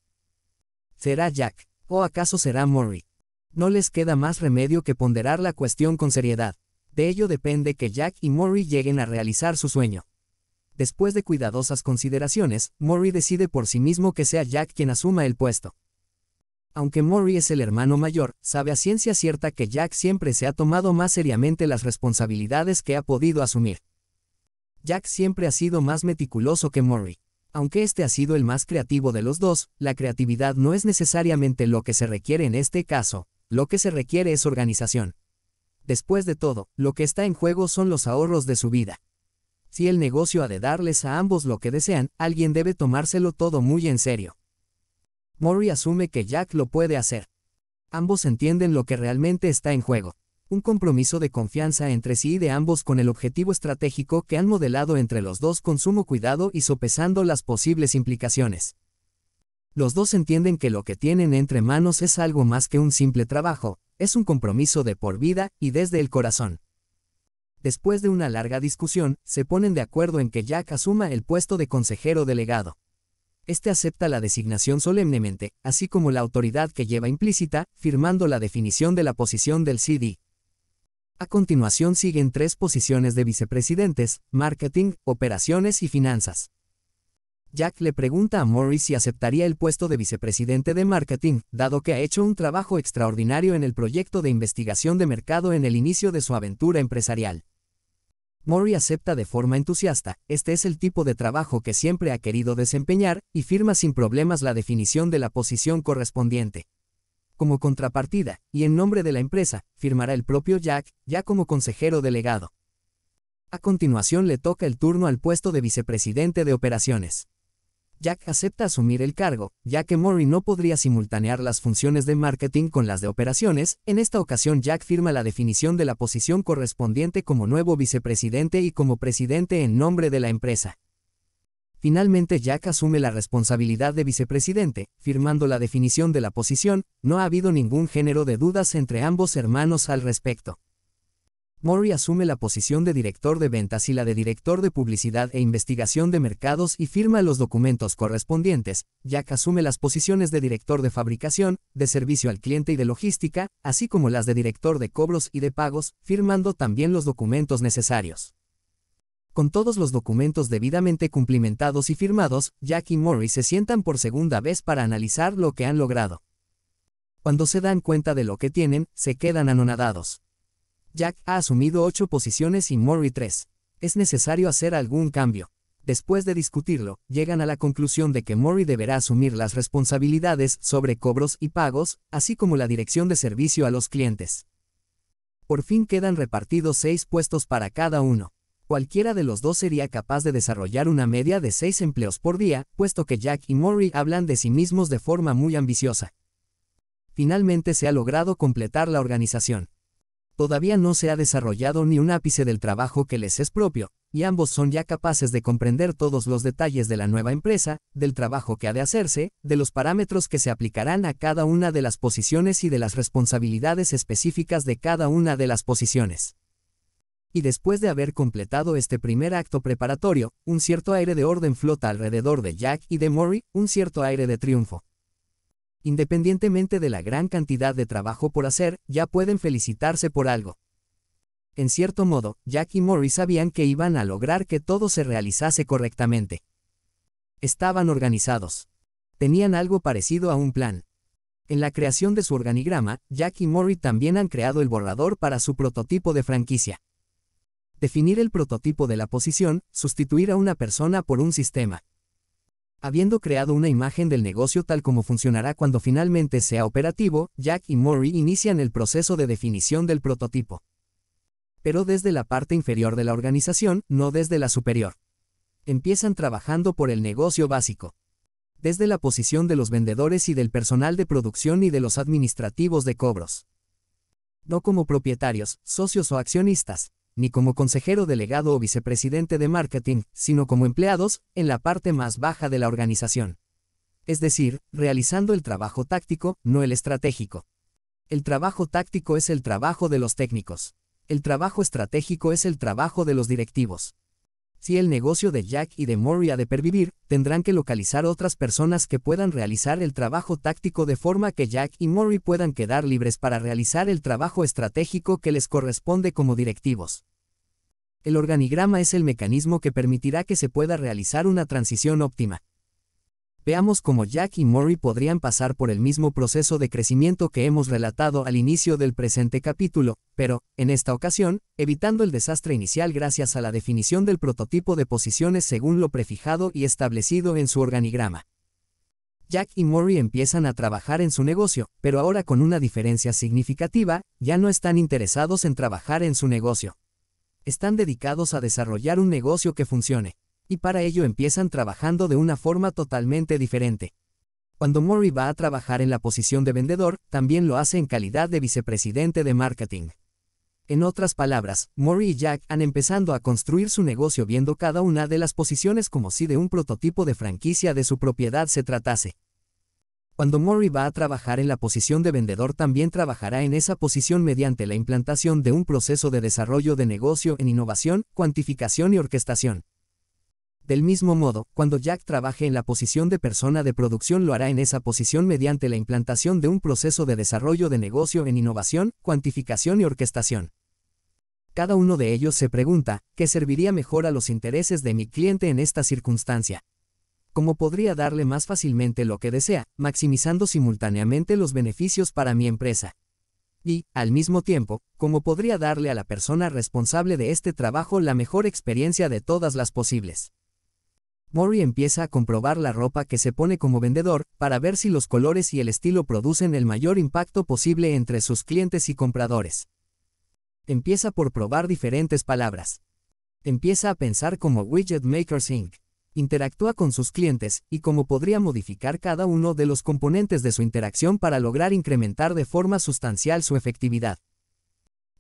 ¿Será Jack? ¿O acaso será Murray? No les queda más remedio que ponderar la cuestión con seriedad. De ello depende que Jack y Murray lleguen a realizar su sueño. Después de cuidadosas consideraciones, Murray decide por sí mismo que sea Jack quien asuma el puesto. Aunque Murray es el hermano mayor, sabe a ciencia cierta que Jack siempre se ha tomado más seriamente las responsabilidades que ha podido asumir. Jack siempre ha sido más meticuloso que Murray. Aunque este ha sido el más creativo de los dos, la creatividad no es necesariamente lo que se requiere en este caso, lo que se requiere es organización. Después de todo, lo que está en juego son los ahorros de su vida. Si el negocio ha de darles a ambos lo que desean, alguien debe tomárselo todo muy en serio. Mori asume que Jack lo puede hacer. Ambos entienden lo que realmente está en juego. Un compromiso de confianza entre sí y de ambos con el objetivo estratégico que han modelado entre los dos con sumo cuidado y sopesando las posibles implicaciones. Los dos entienden que lo que tienen entre manos es algo más que un simple trabajo, es un compromiso de por vida y desde el corazón. Después de una larga discusión, se ponen de acuerdo en que Jack asuma el puesto de consejero delegado. Este acepta la designación solemnemente, así como la autoridad que lleva implícita, firmando la definición de la posición del CD. A continuación siguen tres posiciones de vicepresidentes, marketing, operaciones y finanzas. Jack le pregunta a Morris si aceptaría el puesto de vicepresidente de marketing, dado que ha hecho un trabajo extraordinario en el proyecto de investigación de mercado en el inicio de su aventura empresarial. Mori acepta de forma entusiasta, este es el tipo de trabajo que siempre ha querido desempeñar, y firma sin problemas la definición de la posición correspondiente. Como contrapartida, y en nombre de la empresa, firmará el propio Jack, ya como consejero delegado. A continuación le toca el turno al puesto de vicepresidente de operaciones. Jack acepta asumir el cargo, ya que Mori no podría simultanear las funciones de marketing con las de operaciones, en esta ocasión Jack firma la definición de la posición correspondiente como nuevo vicepresidente y como presidente en nombre de la empresa. Finalmente Jack asume la responsabilidad de vicepresidente, firmando la definición de la posición, no ha habido ningún género de dudas entre ambos hermanos al respecto. Mori asume la posición de director de ventas y la de director de publicidad e investigación de mercados y firma los documentos correspondientes. Jack asume las posiciones de director de fabricación, de servicio al cliente y de logística, así como las de director de cobros y de pagos, firmando también los documentos necesarios. Con todos los documentos debidamente cumplimentados y firmados, Jack y Mori se sientan por segunda vez para analizar lo que han logrado. Cuando se dan cuenta de lo que tienen, se quedan anonadados. Jack ha asumido ocho posiciones y Murray tres. Es necesario hacer algún cambio. Después de discutirlo, llegan a la conclusión de que Murray deberá asumir las responsabilidades sobre cobros y pagos, así como la dirección de servicio a los clientes. Por fin quedan repartidos seis puestos para cada uno. Cualquiera de los dos sería capaz de desarrollar una media de seis empleos por día, puesto que Jack y Murray hablan de sí mismos de forma muy ambiciosa. Finalmente se ha logrado completar la organización todavía no se ha desarrollado ni un ápice del trabajo que les es propio, y ambos son ya capaces de comprender todos los detalles de la nueva empresa, del trabajo que ha de hacerse, de los parámetros que se aplicarán a cada una de las posiciones y de las responsabilidades específicas de cada una de las posiciones. Y después de haber completado este primer acto preparatorio, un cierto aire de orden flota alrededor de Jack y de Murray, un cierto aire de triunfo. Independientemente de la gran cantidad de trabajo por hacer, ya pueden felicitarse por algo. En cierto modo, Jack y Morris sabían que iban a lograr que todo se realizase correctamente. Estaban organizados. Tenían algo parecido a un plan. En la creación de su organigrama, Jack y Morris también han creado el borrador para su prototipo de franquicia. Definir el prototipo de la posición, sustituir a una persona por un sistema. Habiendo creado una imagen del negocio tal como funcionará cuando finalmente sea operativo, Jack y Murray inician el proceso de definición del prototipo. Pero desde la parte inferior de la organización, no desde la superior. Empiezan trabajando por el negocio básico. Desde la posición de los vendedores y del personal de producción y de los administrativos de cobros. No como propietarios, socios o accionistas, ni como consejero delegado o vicepresidente de marketing, sino como empleados, en la parte más baja de la organización. Es decir, realizando el trabajo táctico, no el estratégico. El trabajo táctico es el trabajo de los técnicos. El trabajo estratégico es el trabajo de los directivos. Si el negocio de Jack y de Murray ha de pervivir, tendrán que localizar otras personas que puedan realizar el trabajo táctico de forma que Jack y mori puedan quedar libres para realizar el trabajo estratégico que les corresponde como directivos. El organigrama es el mecanismo que permitirá que se pueda realizar una transición óptima. Veamos cómo Jack y Murray podrían pasar por el mismo proceso de crecimiento que hemos relatado al inicio del presente capítulo, pero, en esta ocasión, evitando el desastre inicial gracias a la definición del prototipo de posiciones según lo prefijado y establecido en su organigrama. Jack y Murray empiezan a trabajar en su negocio, pero ahora con una diferencia significativa, ya no están interesados en trabajar en su negocio. Están dedicados a desarrollar un negocio que funcione y para ello empiezan trabajando de una forma totalmente diferente. Cuando Murray va a trabajar en la posición de vendedor, también lo hace en calidad de vicepresidente de marketing. En otras palabras, Murray y Jack han empezado a construir su negocio viendo cada una de las posiciones como si de un prototipo de franquicia de su propiedad se tratase. Cuando Murray va a trabajar en la posición de vendedor también trabajará en esa posición mediante la implantación de un proceso de desarrollo de negocio en innovación, cuantificación y orquestación. Del mismo modo, cuando Jack trabaje en la posición de persona de producción lo hará en esa posición mediante la implantación de un proceso de desarrollo de negocio en innovación, cuantificación y orquestación. Cada uno de ellos se pregunta, ¿qué serviría mejor a los intereses de mi cliente en esta circunstancia? ¿Cómo podría darle más fácilmente lo que desea, maximizando simultáneamente los beneficios para mi empresa? Y, al mismo tiempo, ¿cómo podría darle a la persona responsable de este trabajo la mejor experiencia de todas las posibles? Mori empieza a comprobar la ropa que se pone como vendedor para ver si los colores y el estilo producen el mayor impacto posible entre sus clientes y compradores. Empieza por probar diferentes palabras. Empieza a pensar como Widget Makers Inc. Interactúa con sus clientes y cómo podría modificar cada uno de los componentes de su interacción para lograr incrementar de forma sustancial su efectividad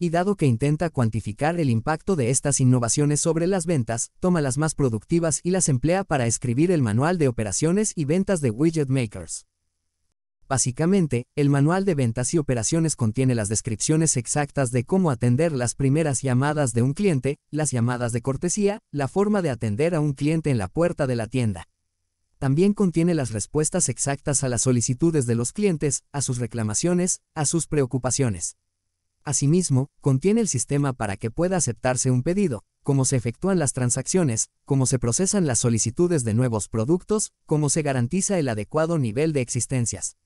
y dado que intenta cuantificar el impacto de estas innovaciones sobre las ventas, toma las más productivas y las emplea para escribir el manual de operaciones y ventas de Widget Makers. Básicamente, el manual de ventas y operaciones contiene las descripciones exactas de cómo atender las primeras llamadas de un cliente, las llamadas de cortesía, la forma de atender a un cliente en la puerta de la tienda. También contiene las respuestas exactas a las solicitudes de los clientes, a sus reclamaciones, a sus preocupaciones. Asimismo, contiene el sistema para que pueda aceptarse un pedido, cómo se efectúan las transacciones, cómo se procesan las solicitudes de nuevos productos, cómo se garantiza el adecuado nivel de existencias.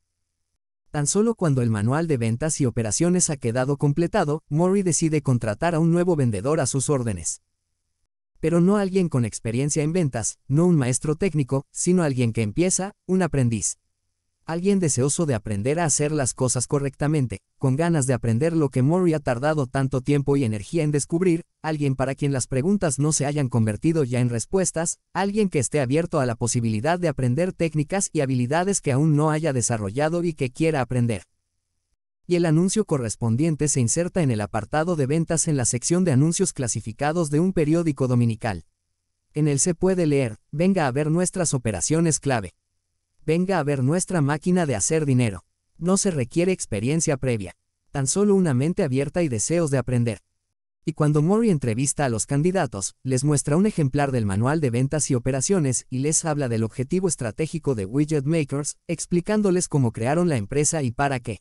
Tan solo cuando el manual de ventas y operaciones ha quedado completado, mori decide contratar a un nuevo vendedor a sus órdenes. Pero no alguien con experiencia en ventas, no un maestro técnico, sino alguien que empieza, un aprendiz alguien deseoso de aprender a hacer las cosas correctamente, con ganas de aprender lo que Mori ha tardado tanto tiempo y energía en descubrir, alguien para quien las preguntas no se hayan convertido ya en respuestas, alguien que esté abierto a la posibilidad de aprender técnicas y habilidades que aún no haya desarrollado y que quiera aprender. Y el anuncio correspondiente se inserta en el apartado de ventas en la sección de anuncios clasificados de un periódico dominical. En el se puede leer, venga a ver nuestras operaciones clave venga a ver nuestra máquina de hacer dinero. No se requiere experiencia previa, tan solo una mente abierta y deseos de aprender. Y cuando Mori entrevista a los candidatos, les muestra un ejemplar del manual de ventas y operaciones y les habla del objetivo estratégico de Widget Makers, explicándoles cómo crearon la empresa y para qué.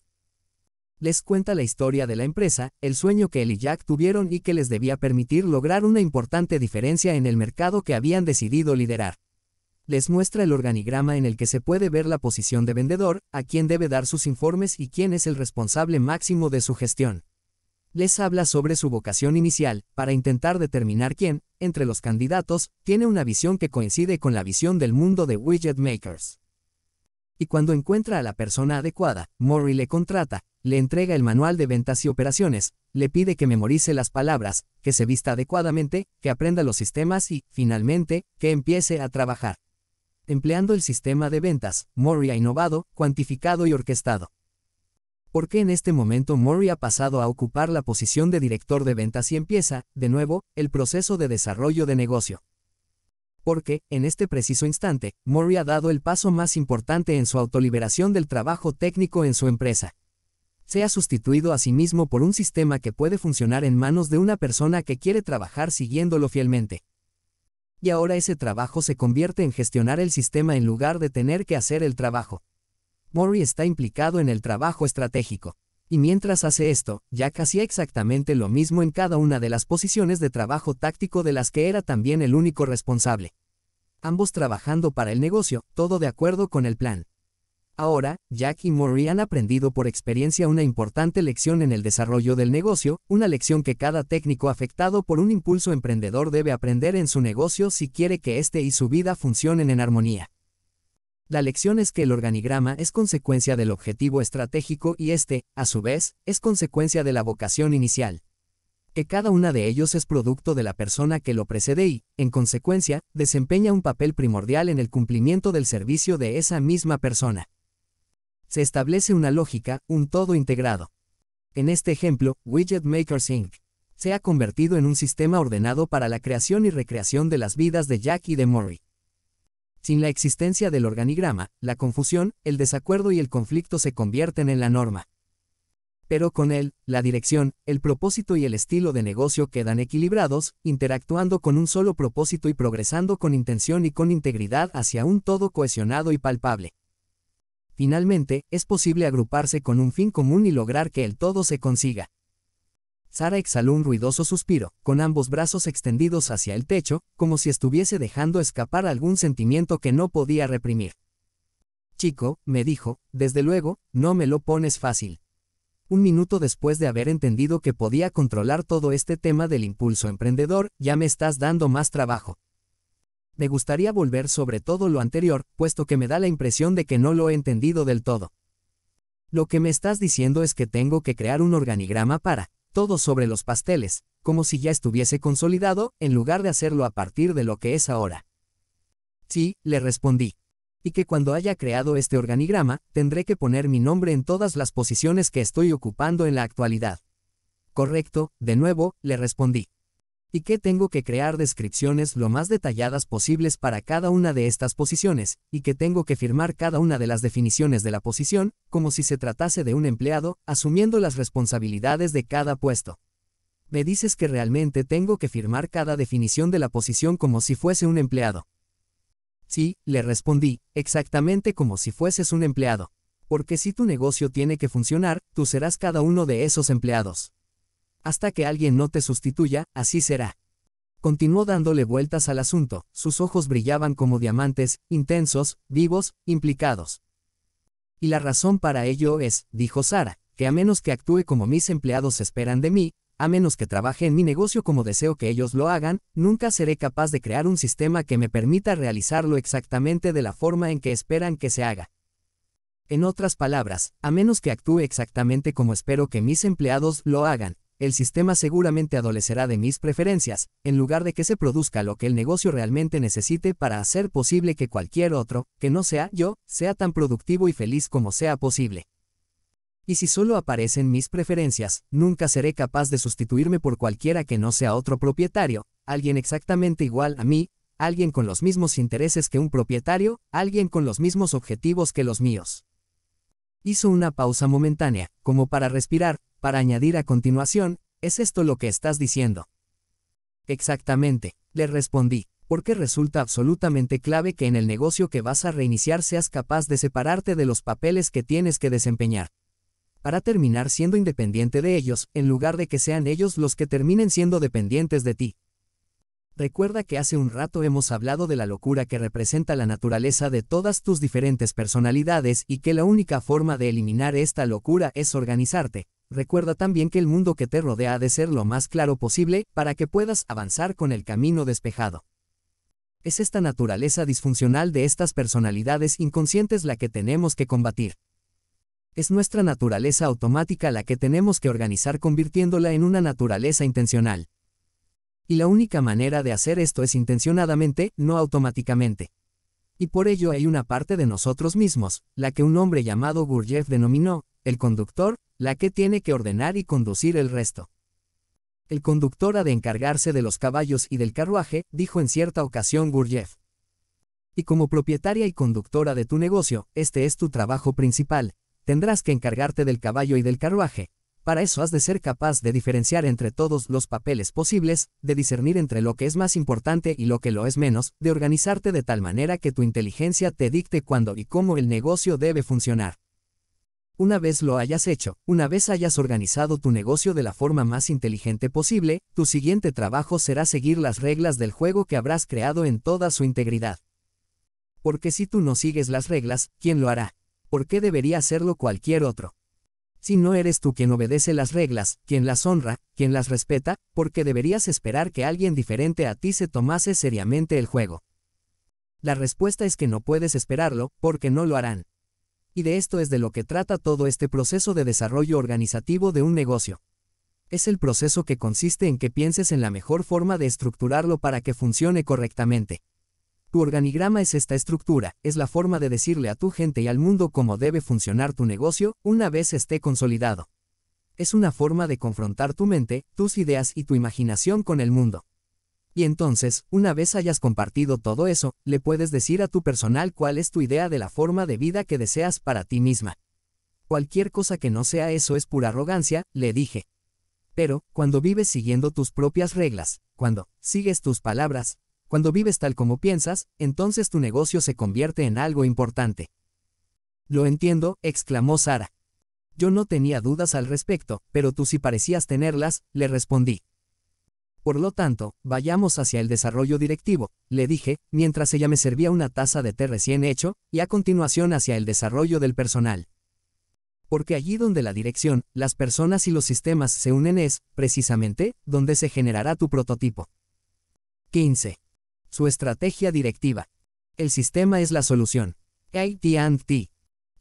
Les cuenta la historia de la empresa, el sueño que él y Jack tuvieron y que les debía permitir lograr una importante diferencia en el mercado que habían decidido liderar les muestra el organigrama en el que se puede ver la posición de vendedor, a quién debe dar sus informes y quién es el responsable máximo de su gestión. Les habla sobre su vocación inicial, para intentar determinar quién, entre los candidatos, tiene una visión que coincide con la visión del mundo de widget makers. Y cuando encuentra a la persona adecuada, mori le contrata, le entrega el manual de ventas y operaciones, le pide que memorice las palabras, que se vista adecuadamente, que aprenda los sistemas y, finalmente, que empiece a trabajar empleando el sistema de ventas, Mori ha innovado, cuantificado y orquestado. ¿Por qué en este momento Mori ha pasado a ocupar la posición de director de ventas y empieza, de nuevo, el proceso de desarrollo de negocio? Porque, en este preciso instante, Mori ha dado el paso más importante en su autoliberación del trabajo técnico en su empresa. Se ha sustituido a sí mismo por un sistema que puede funcionar en manos de una persona que quiere trabajar siguiéndolo fielmente y ahora ese trabajo se convierte en gestionar el sistema en lugar de tener que hacer el trabajo. Mori está implicado en el trabajo estratégico. Y mientras hace esto, Jack hacía exactamente lo mismo en cada una de las posiciones de trabajo táctico de las que era también el único responsable. Ambos trabajando para el negocio, todo de acuerdo con el plan. Ahora, Jack y Murray han aprendido por experiencia una importante lección en el desarrollo del negocio, una lección que cada técnico afectado por un impulso emprendedor debe aprender en su negocio si quiere que este y su vida funcionen en armonía. La lección es que el organigrama es consecuencia del objetivo estratégico y este, a su vez, es consecuencia de la vocación inicial. Que cada una de ellos es producto de la persona que lo precede y, en consecuencia, desempeña un papel primordial en el cumplimiento del servicio de esa misma persona se establece una lógica, un todo integrado. En este ejemplo, Widget Makers Inc. se ha convertido en un sistema ordenado para la creación y recreación de las vidas de Jack y de Murray. Sin la existencia del organigrama, la confusión, el desacuerdo y el conflicto se convierten en la norma. Pero con él, la dirección, el propósito y el estilo de negocio quedan equilibrados, interactuando con un solo propósito y progresando con intención y con integridad hacia un todo cohesionado y palpable. Finalmente, es posible agruparse con un fin común y lograr que el todo se consiga. Sara exhaló un ruidoso suspiro, con ambos brazos extendidos hacia el techo, como si estuviese dejando escapar algún sentimiento que no podía reprimir. Chico, me dijo, desde luego, no me lo pones fácil. Un minuto después de haber entendido que podía controlar todo este tema del impulso emprendedor, ya me estás dando más trabajo. Me gustaría volver sobre todo lo anterior, puesto que me da la impresión de que no lo he entendido del todo. Lo que me estás diciendo es que tengo que crear un organigrama para, todo sobre los pasteles, como si ya estuviese consolidado, en lugar de hacerlo a partir de lo que es ahora. Sí, le respondí. Y que cuando haya creado este organigrama, tendré que poner mi nombre en todas las posiciones que estoy ocupando en la actualidad. Correcto, de nuevo, le respondí y que tengo que crear descripciones lo más detalladas posibles para cada una de estas posiciones, y que tengo que firmar cada una de las definiciones de la posición, como si se tratase de un empleado, asumiendo las responsabilidades de cada puesto. Me dices que realmente tengo que firmar cada definición de la posición como si fuese un empleado. Sí, le respondí, exactamente como si fueses un empleado. Porque si tu negocio tiene que funcionar, tú serás cada uno de esos empleados. Hasta que alguien no te sustituya, así será. Continuó dándole vueltas al asunto, sus ojos brillaban como diamantes, intensos, vivos, implicados. Y la razón para ello es, dijo Sara, que a menos que actúe como mis empleados esperan de mí, a menos que trabaje en mi negocio como deseo que ellos lo hagan, nunca seré capaz de crear un sistema que me permita realizarlo exactamente de la forma en que esperan que se haga. En otras palabras, a menos que actúe exactamente como espero que mis empleados lo hagan, el sistema seguramente adolecerá de mis preferencias, en lugar de que se produzca lo que el negocio realmente necesite para hacer posible que cualquier otro, que no sea yo, sea tan productivo y feliz como sea posible. Y si solo aparecen mis preferencias, nunca seré capaz de sustituirme por cualquiera que no sea otro propietario, alguien exactamente igual a mí, alguien con los mismos intereses que un propietario, alguien con los mismos objetivos que los míos. Hizo una pausa momentánea, como para respirar, para añadir a continuación, ¿es esto lo que estás diciendo? Exactamente, le respondí, porque resulta absolutamente clave que en el negocio que vas a reiniciar seas capaz de separarte de los papeles que tienes que desempeñar. Para terminar siendo independiente de ellos, en lugar de que sean ellos los que terminen siendo dependientes de ti. Recuerda que hace un rato hemos hablado de la locura que representa la naturaleza de todas tus diferentes personalidades y que la única forma de eliminar esta locura es organizarte, Recuerda también que el mundo que te rodea ha de ser lo más claro posible para que puedas avanzar con el camino despejado. Es esta naturaleza disfuncional de estas personalidades inconscientes la que tenemos que combatir. Es nuestra naturaleza automática la que tenemos que organizar convirtiéndola en una naturaleza intencional. Y la única manera de hacer esto es intencionadamente, no automáticamente y por ello hay una parte de nosotros mismos, la que un hombre llamado Gurjev denominó, el conductor, la que tiene que ordenar y conducir el resto. El conductor ha de encargarse de los caballos y del carruaje, dijo en cierta ocasión Gurjev. Y como propietaria y conductora de tu negocio, este es tu trabajo principal, tendrás que encargarte del caballo y del carruaje, para eso has de ser capaz de diferenciar entre todos los papeles posibles, de discernir entre lo que es más importante y lo que lo es menos, de organizarte de tal manera que tu inteligencia te dicte cuándo y cómo el negocio debe funcionar. Una vez lo hayas hecho, una vez hayas organizado tu negocio de la forma más inteligente posible, tu siguiente trabajo será seguir las reglas del juego que habrás creado en toda su integridad. Porque si tú no sigues las reglas, ¿quién lo hará? ¿Por qué debería hacerlo cualquier otro? si no eres tú quien obedece las reglas, quien las honra, quien las respeta, porque deberías esperar que alguien diferente a ti se tomase seriamente el juego. La respuesta es que no puedes esperarlo, porque no lo harán. Y de esto es de lo que trata todo este proceso de desarrollo organizativo de un negocio. Es el proceso que consiste en que pienses en la mejor forma de estructurarlo para que funcione correctamente. Tu organigrama es esta estructura, es la forma de decirle a tu gente y al mundo cómo debe funcionar tu negocio una vez esté consolidado. Es una forma de confrontar tu mente, tus ideas y tu imaginación con el mundo. Y entonces, una vez hayas compartido todo eso, le puedes decir a tu personal cuál es tu idea de la forma de vida que deseas para ti misma. Cualquier cosa que no sea eso es pura arrogancia, le dije. Pero, cuando vives siguiendo tus propias reglas, cuando sigues tus palabras, cuando vives tal como piensas, entonces tu negocio se convierte en algo importante. Lo entiendo, exclamó Sara. Yo no tenía dudas al respecto, pero tú sí parecías tenerlas, le respondí. Por lo tanto, vayamos hacia el desarrollo directivo, le dije, mientras ella me servía una taza de té recién hecho, y a continuación hacia el desarrollo del personal. Porque allí donde la dirección, las personas y los sistemas se unen es, precisamente, donde se generará tu prototipo. 15. Su estrategia directiva. El sistema es la solución. AT&T.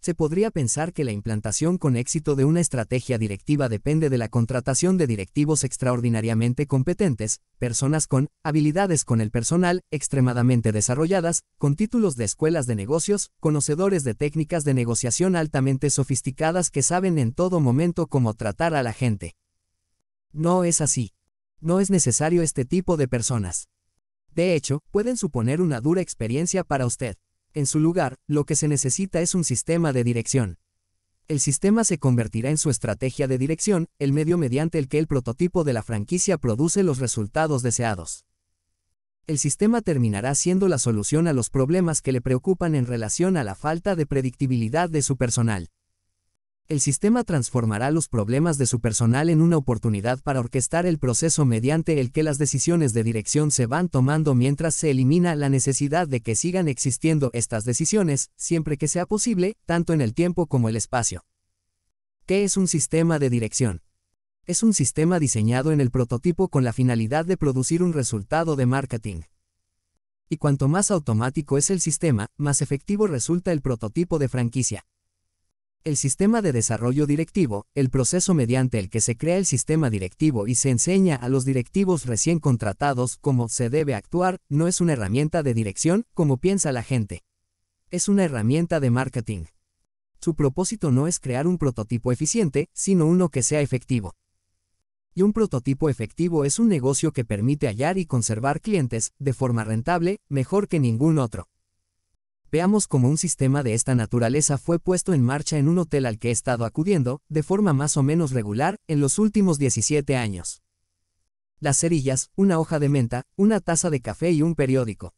Se podría pensar que la implantación con éxito de una estrategia directiva depende de la contratación de directivos extraordinariamente competentes, personas con habilidades con el personal extremadamente desarrolladas, con títulos de escuelas de negocios, conocedores de técnicas de negociación altamente sofisticadas que saben en todo momento cómo tratar a la gente. No es así. No es necesario este tipo de personas. De hecho, pueden suponer una dura experiencia para usted. En su lugar, lo que se necesita es un sistema de dirección. El sistema se convertirá en su estrategia de dirección, el medio mediante el que el prototipo de la franquicia produce los resultados deseados. El sistema terminará siendo la solución a los problemas que le preocupan en relación a la falta de predictibilidad de su personal. El sistema transformará los problemas de su personal en una oportunidad para orquestar el proceso mediante el que las decisiones de dirección se van tomando mientras se elimina la necesidad de que sigan existiendo estas decisiones, siempre que sea posible, tanto en el tiempo como el espacio. ¿Qué es un sistema de dirección? Es un sistema diseñado en el prototipo con la finalidad de producir un resultado de marketing. Y cuanto más automático es el sistema, más efectivo resulta el prototipo de franquicia. El sistema de desarrollo directivo, el proceso mediante el que se crea el sistema directivo y se enseña a los directivos recién contratados cómo se debe actuar, no es una herramienta de dirección, como piensa la gente. Es una herramienta de marketing. Su propósito no es crear un prototipo eficiente, sino uno que sea efectivo. Y un prototipo efectivo es un negocio que permite hallar y conservar clientes, de forma rentable, mejor que ningún otro. Veamos cómo un sistema de esta naturaleza fue puesto en marcha en un hotel al que he estado acudiendo, de forma más o menos regular, en los últimos 17 años. Las cerillas, una hoja de menta, una taza de café y un periódico.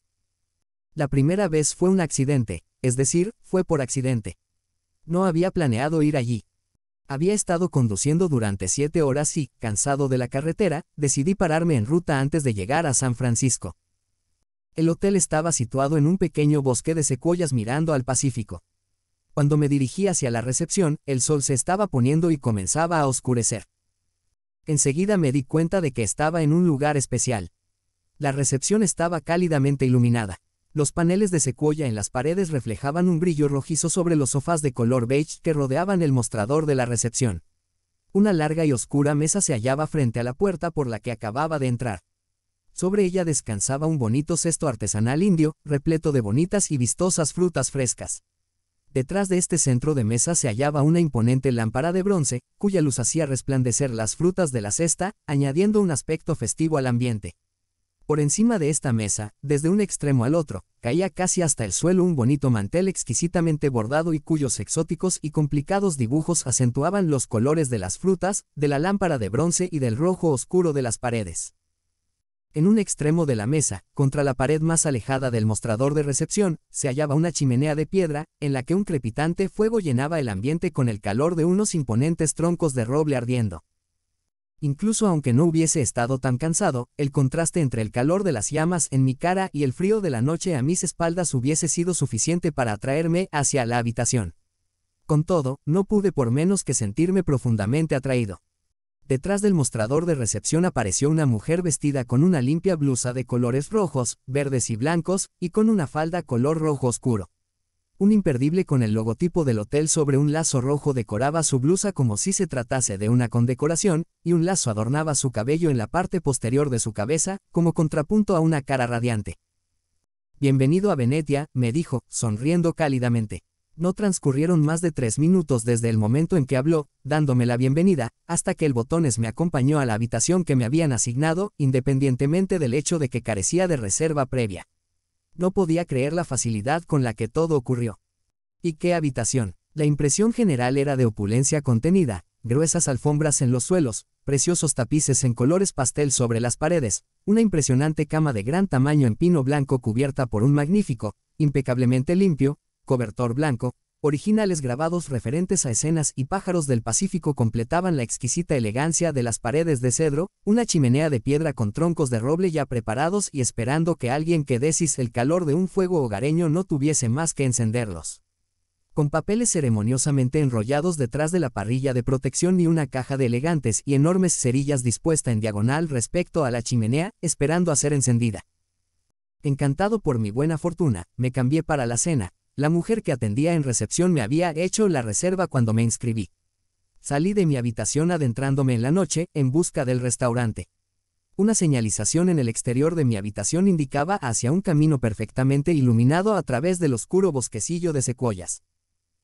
La primera vez fue un accidente, es decir, fue por accidente. No había planeado ir allí. Había estado conduciendo durante siete horas y, cansado de la carretera, decidí pararme en ruta antes de llegar a San Francisco. El hotel estaba situado en un pequeño bosque de secuoyas mirando al Pacífico. Cuando me dirigí hacia la recepción, el sol se estaba poniendo y comenzaba a oscurecer. Enseguida me di cuenta de que estaba en un lugar especial. La recepción estaba cálidamente iluminada. Los paneles de secuoya en las paredes reflejaban un brillo rojizo sobre los sofás de color beige que rodeaban el mostrador de la recepción. Una larga y oscura mesa se hallaba frente a la puerta por la que acababa de entrar. Sobre ella descansaba un bonito cesto artesanal indio, repleto de bonitas y vistosas frutas frescas. Detrás de este centro de mesa se hallaba una imponente lámpara de bronce, cuya luz hacía resplandecer las frutas de la cesta, añadiendo un aspecto festivo al ambiente. Por encima de esta mesa, desde un extremo al otro, caía casi hasta el suelo un bonito mantel exquisitamente bordado y cuyos exóticos y complicados dibujos acentuaban los colores de las frutas, de la lámpara de bronce y del rojo oscuro de las paredes. En un extremo de la mesa, contra la pared más alejada del mostrador de recepción, se hallaba una chimenea de piedra, en la que un crepitante fuego llenaba el ambiente con el calor de unos imponentes troncos de roble ardiendo. Incluso aunque no hubiese estado tan cansado, el contraste entre el calor de las llamas en mi cara y el frío de la noche a mis espaldas hubiese sido suficiente para atraerme hacia la habitación. Con todo, no pude por menos que sentirme profundamente atraído. Detrás del mostrador de recepción apareció una mujer vestida con una limpia blusa de colores rojos, verdes y blancos, y con una falda color rojo oscuro. Un imperdible con el logotipo del hotel sobre un lazo rojo decoraba su blusa como si se tratase de una condecoración, y un lazo adornaba su cabello en la parte posterior de su cabeza, como contrapunto a una cara radiante. Bienvenido a Venetia, me dijo, sonriendo cálidamente. No transcurrieron más de tres minutos desde el momento en que habló, dándome la bienvenida, hasta que el botones me acompañó a la habitación que me habían asignado, independientemente del hecho de que carecía de reserva previa. No podía creer la facilidad con la que todo ocurrió. ¿Y qué habitación? La impresión general era de opulencia contenida, gruesas alfombras en los suelos, preciosos tapices en colores pastel sobre las paredes, una impresionante cama de gran tamaño en pino blanco cubierta por un magnífico, impecablemente limpio, cobertor blanco, originales grabados referentes a escenas y pájaros del Pacífico completaban la exquisita elegancia de las paredes de cedro, una chimenea de piedra con troncos de roble ya preparados y esperando que alguien que desis el calor de un fuego hogareño no tuviese más que encenderlos. Con papeles ceremoniosamente enrollados detrás de la parrilla de protección y una caja de elegantes y enormes cerillas dispuesta en diagonal respecto a la chimenea, esperando a ser encendida. Encantado por mi buena fortuna, me cambié para la cena, la mujer que atendía en recepción me había hecho la reserva cuando me inscribí. Salí de mi habitación adentrándome en la noche en busca del restaurante. Una señalización en el exterior de mi habitación indicaba hacia un camino perfectamente iluminado a través del oscuro bosquecillo de secuoyas.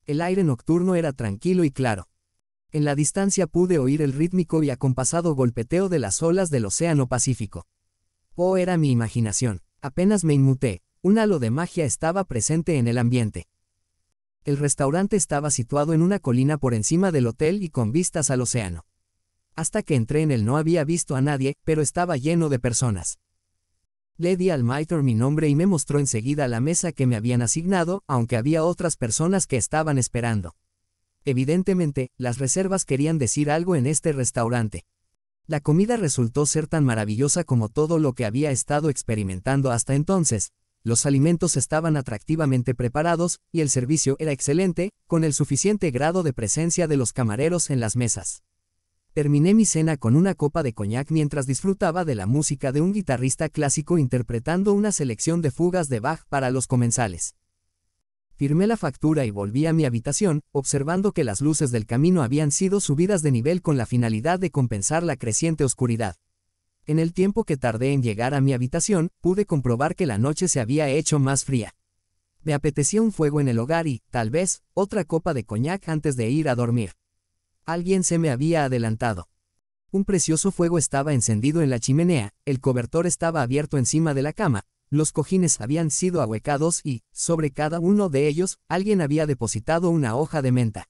El aire nocturno era tranquilo y claro. En la distancia pude oír el rítmico y acompasado golpeteo de las olas del Océano Pacífico. Oh, era mi imaginación. Apenas me inmuté, un halo de magia estaba presente en el ambiente. El restaurante estaba situado en una colina por encima del hotel y con vistas al océano. Hasta que entré en él no había visto a nadie, pero estaba lleno de personas. Le di al Maitre mi nombre y me mostró enseguida la mesa que me habían asignado, aunque había otras personas que estaban esperando. Evidentemente, las reservas querían decir algo en este restaurante. La comida resultó ser tan maravillosa como todo lo que había estado experimentando hasta entonces, los alimentos estaban atractivamente preparados y el servicio era excelente, con el suficiente grado de presencia de los camareros en las mesas. Terminé mi cena con una copa de coñac mientras disfrutaba de la música de un guitarrista clásico interpretando una selección de fugas de Bach para los comensales. Firmé la factura y volví a mi habitación, observando que las luces del camino habían sido subidas de nivel con la finalidad de compensar la creciente oscuridad. En el tiempo que tardé en llegar a mi habitación, pude comprobar que la noche se había hecho más fría. Me apetecía un fuego en el hogar y, tal vez, otra copa de coñac antes de ir a dormir. Alguien se me había adelantado. Un precioso fuego estaba encendido en la chimenea, el cobertor estaba abierto encima de la cama, los cojines habían sido ahuecados y, sobre cada uno de ellos, alguien había depositado una hoja de menta.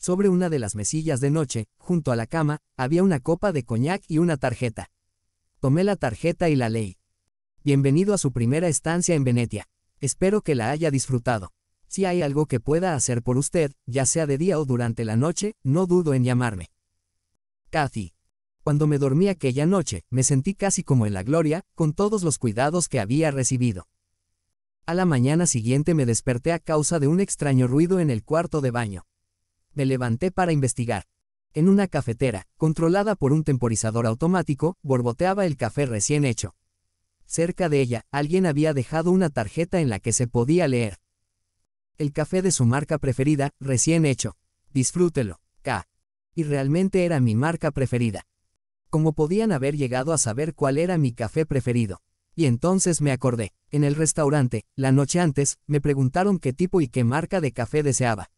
Sobre una de las mesillas de noche, junto a la cama, había una copa de coñac y una tarjeta. Tomé la tarjeta y la leí. Bienvenido a su primera estancia en Venetia. Espero que la haya disfrutado. Si hay algo que pueda hacer por usted, ya sea de día o durante la noche, no dudo en llamarme. Kathy. Cuando me dormí aquella noche, me sentí casi como en la gloria, con todos los cuidados que había recibido. A la mañana siguiente me desperté a causa de un extraño ruido en el cuarto de baño me levanté para investigar. En una cafetera, controlada por un temporizador automático, borboteaba el café recién hecho. Cerca de ella, alguien había dejado una tarjeta en la que se podía leer. El café de su marca preferida, recién hecho. Disfrútelo, K. Y realmente era mi marca preferida. Como podían haber llegado a saber cuál era mi café preferido? Y entonces me acordé. En el restaurante, la noche antes, me preguntaron qué tipo y qué marca de café deseaba.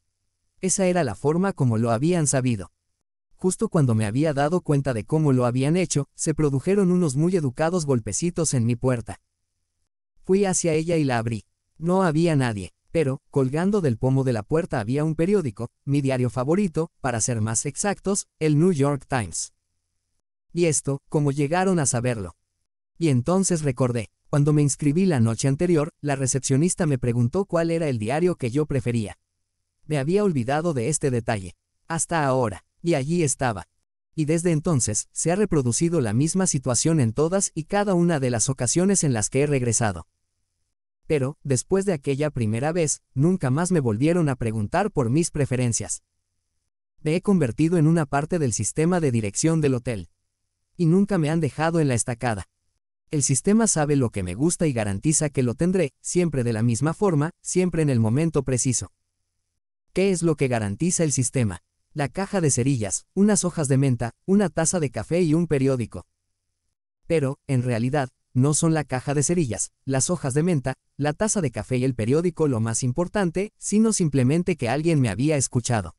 Esa era la forma como lo habían sabido. Justo cuando me había dado cuenta de cómo lo habían hecho, se produjeron unos muy educados golpecitos en mi puerta. Fui hacia ella y la abrí. No había nadie, pero, colgando del pomo de la puerta había un periódico, mi diario favorito, para ser más exactos, el New York Times. Y esto, como llegaron a saberlo. Y entonces recordé, cuando me inscribí la noche anterior, la recepcionista me preguntó cuál era el diario que yo prefería. Me había olvidado de este detalle. Hasta ahora, y allí estaba. Y desde entonces, se ha reproducido la misma situación en todas y cada una de las ocasiones en las que he regresado. Pero, después de aquella primera vez, nunca más me volvieron a preguntar por mis preferencias. Me he convertido en una parte del sistema de dirección del hotel. Y nunca me han dejado en la estacada. El sistema sabe lo que me gusta y garantiza que lo tendré, siempre de la misma forma, siempre en el momento preciso. ¿Qué es lo que garantiza el sistema? La caja de cerillas, unas hojas de menta, una taza de café y un periódico. Pero, en realidad, no son la caja de cerillas, las hojas de menta, la taza de café y el periódico lo más importante, sino simplemente que alguien me había escuchado.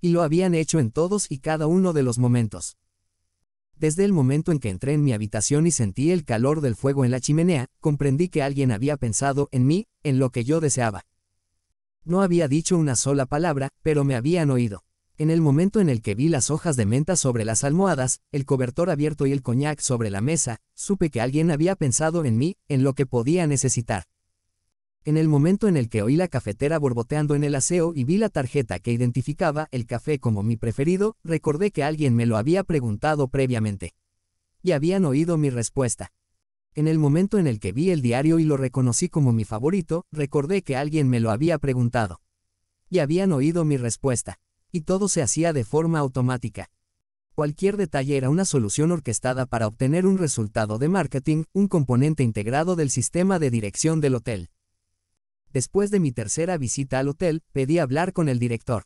Y lo habían hecho en todos y cada uno de los momentos. Desde el momento en que entré en mi habitación y sentí el calor del fuego en la chimenea, comprendí que alguien había pensado en mí, en lo que yo deseaba. No había dicho una sola palabra, pero me habían oído. En el momento en el que vi las hojas de menta sobre las almohadas, el cobertor abierto y el coñac sobre la mesa, supe que alguien había pensado en mí, en lo que podía necesitar. En el momento en el que oí la cafetera borboteando en el aseo y vi la tarjeta que identificaba el café como mi preferido, recordé que alguien me lo había preguntado previamente. Y habían oído mi respuesta. En el momento en el que vi el diario y lo reconocí como mi favorito, recordé que alguien me lo había preguntado. Y habían oído mi respuesta. Y todo se hacía de forma automática. Cualquier detalle era una solución orquestada para obtener un resultado de marketing, un componente integrado del sistema de dirección del hotel. Después de mi tercera visita al hotel, pedí hablar con el director.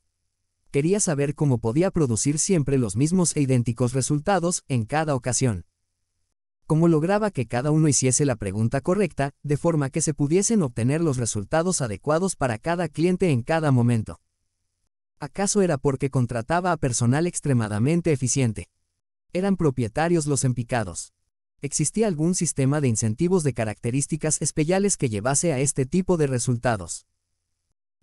Quería saber cómo podía producir siempre los mismos e idénticos resultados en cada ocasión. Cómo lograba que cada uno hiciese la pregunta correcta, de forma que se pudiesen obtener los resultados adecuados para cada cliente en cada momento. ¿Acaso era porque contrataba a personal extremadamente eficiente? Eran propietarios los empicados. ¿Existía algún sistema de incentivos de características especiales que llevase a este tipo de resultados?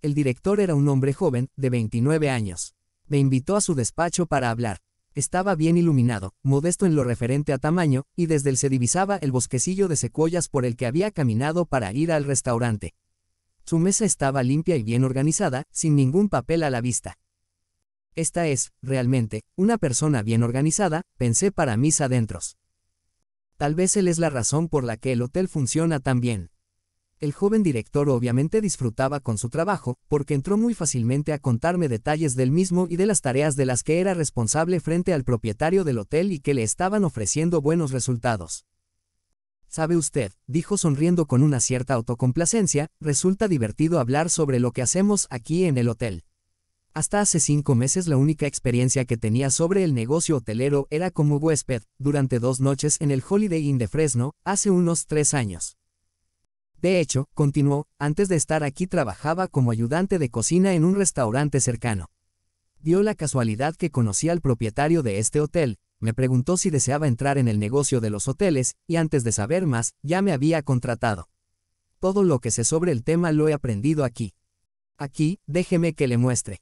El director era un hombre joven, de 29 años. Me invitó a su despacho para hablar. Estaba bien iluminado, modesto en lo referente a tamaño, y desde él se divisaba el bosquecillo de secuoyas por el que había caminado para ir al restaurante. Su mesa estaba limpia y bien organizada, sin ningún papel a la vista. Esta es, realmente, una persona bien organizada, pensé para mis adentros. Tal vez él es la razón por la que el hotel funciona tan bien. El joven director obviamente disfrutaba con su trabajo, porque entró muy fácilmente a contarme detalles del mismo y de las tareas de las que era responsable frente al propietario del hotel y que le estaban ofreciendo buenos resultados. Sabe usted, dijo sonriendo con una cierta autocomplacencia, resulta divertido hablar sobre lo que hacemos aquí en el hotel. Hasta hace cinco meses la única experiencia que tenía sobre el negocio hotelero era como huésped, durante dos noches en el Holiday Inn de Fresno, hace unos tres años. De hecho, continuó, antes de estar aquí trabajaba como ayudante de cocina en un restaurante cercano. Dio la casualidad que conocí al propietario de este hotel, me preguntó si deseaba entrar en el negocio de los hoteles, y antes de saber más, ya me había contratado. Todo lo que sé sobre el tema lo he aprendido aquí. Aquí, déjeme que le muestre.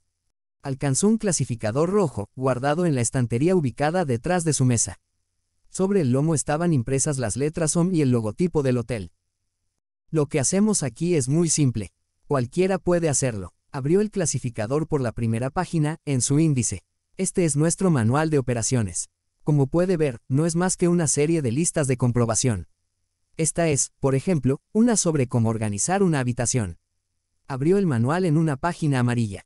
Alcanzó un clasificador rojo, guardado en la estantería ubicada detrás de su mesa. Sobre el lomo estaban impresas las letras OM y el logotipo del hotel. Lo que hacemos aquí es muy simple. Cualquiera puede hacerlo. Abrió el clasificador por la primera página, en su índice. Este es nuestro manual de operaciones. Como puede ver, no es más que una serie de listas de comprobación. Esta es, por ejemplo, una sobre cómo organizar una habitación. Abrió el manual en una página amarilla.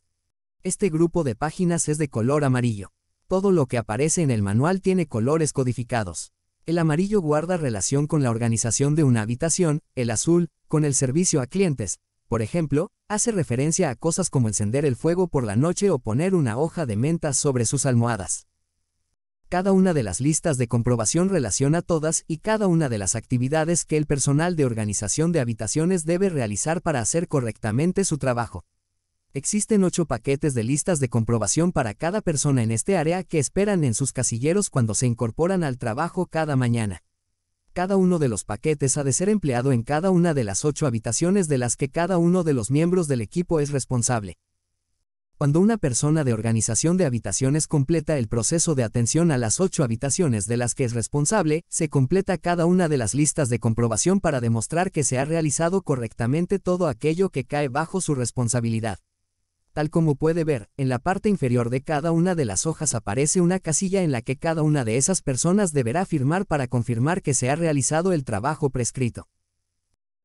Este grupo de páginas es de color amarillo. Todo lo que aparece en el manual tiene colores codificados. El amarillo guarda relación con la organización de una habitación, el azul, con el servicio a clientes. Por ejemplo, hace referencia a cosas como encender el fuego por la noche o poner una hoja de menta sobre sus almohadas. Cada una de las listas de comprobación relaciona todas y cada una de las actividades que el personal de organización de habitaciones debe realizar para hacer correctamente su trabajo. Existen ocho paquetes de listas de comprobación para cada persona en este área que esperan en sus casilleros cuando se incorporan al trabajo cada mañana. Cada uno de los paquetes ha de ser empleado en cada una de las ocho habitaciones de las que cada uno de los miembros del equipo es responsable. Cuando una persona de organización de habitaciones completa el proceso de atención a las ocho habitaciones de las que es responsable, se completa cada una de las listas de comprobación para demostrar que se ha realizado correctamente todo aquello que cae bajo su responsabilidad. Tal como puede ver, en la parte inferior de cada una de las hojas aparece una casilla en la que cada una de esas personas deberá firmar para confirmar que se ha realizado el trabajo prescrito.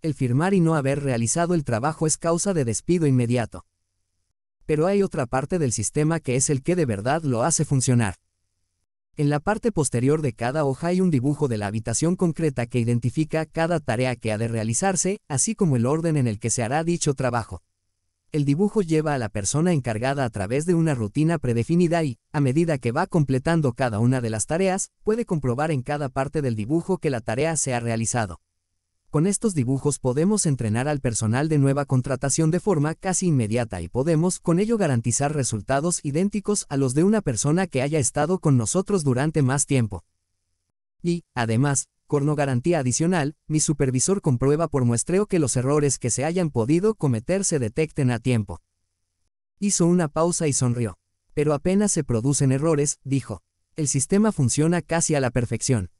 El firmar y no haber realizado el trabajo es causa de despido inmediato. Pero hay otra parte del sistema que es el que de verdad lo hace funcionar. En la parte posterior de cada hoja hay un dibujo de la habitación concreta que identifica cada tarea que ha de realizarse, así como el orden en el que se hará dicho trabajo el dibujo lleva a la persona encargada a través de una rutina predefinida y, a medida que va completando cada una de las tareas, puede comprobar en cada parte del dibujo que la tarea se ha realizado. Con estos dibujos podemos entrenar al personal de nueva contratación de forma casi inmediata y podemos con ello garantizar resultados idénticos a los de una persona que haya estado con nosotros durante más tiempo. Y, además, con no garantía adicional, mi supervisor comprueba por muestreo que los errores que se hayan podido cometer se detecten a tiempo. Hizo una pausa y sonrió. Pero apenas se producen errores, dijo. El sistema funciona casi a la perfección.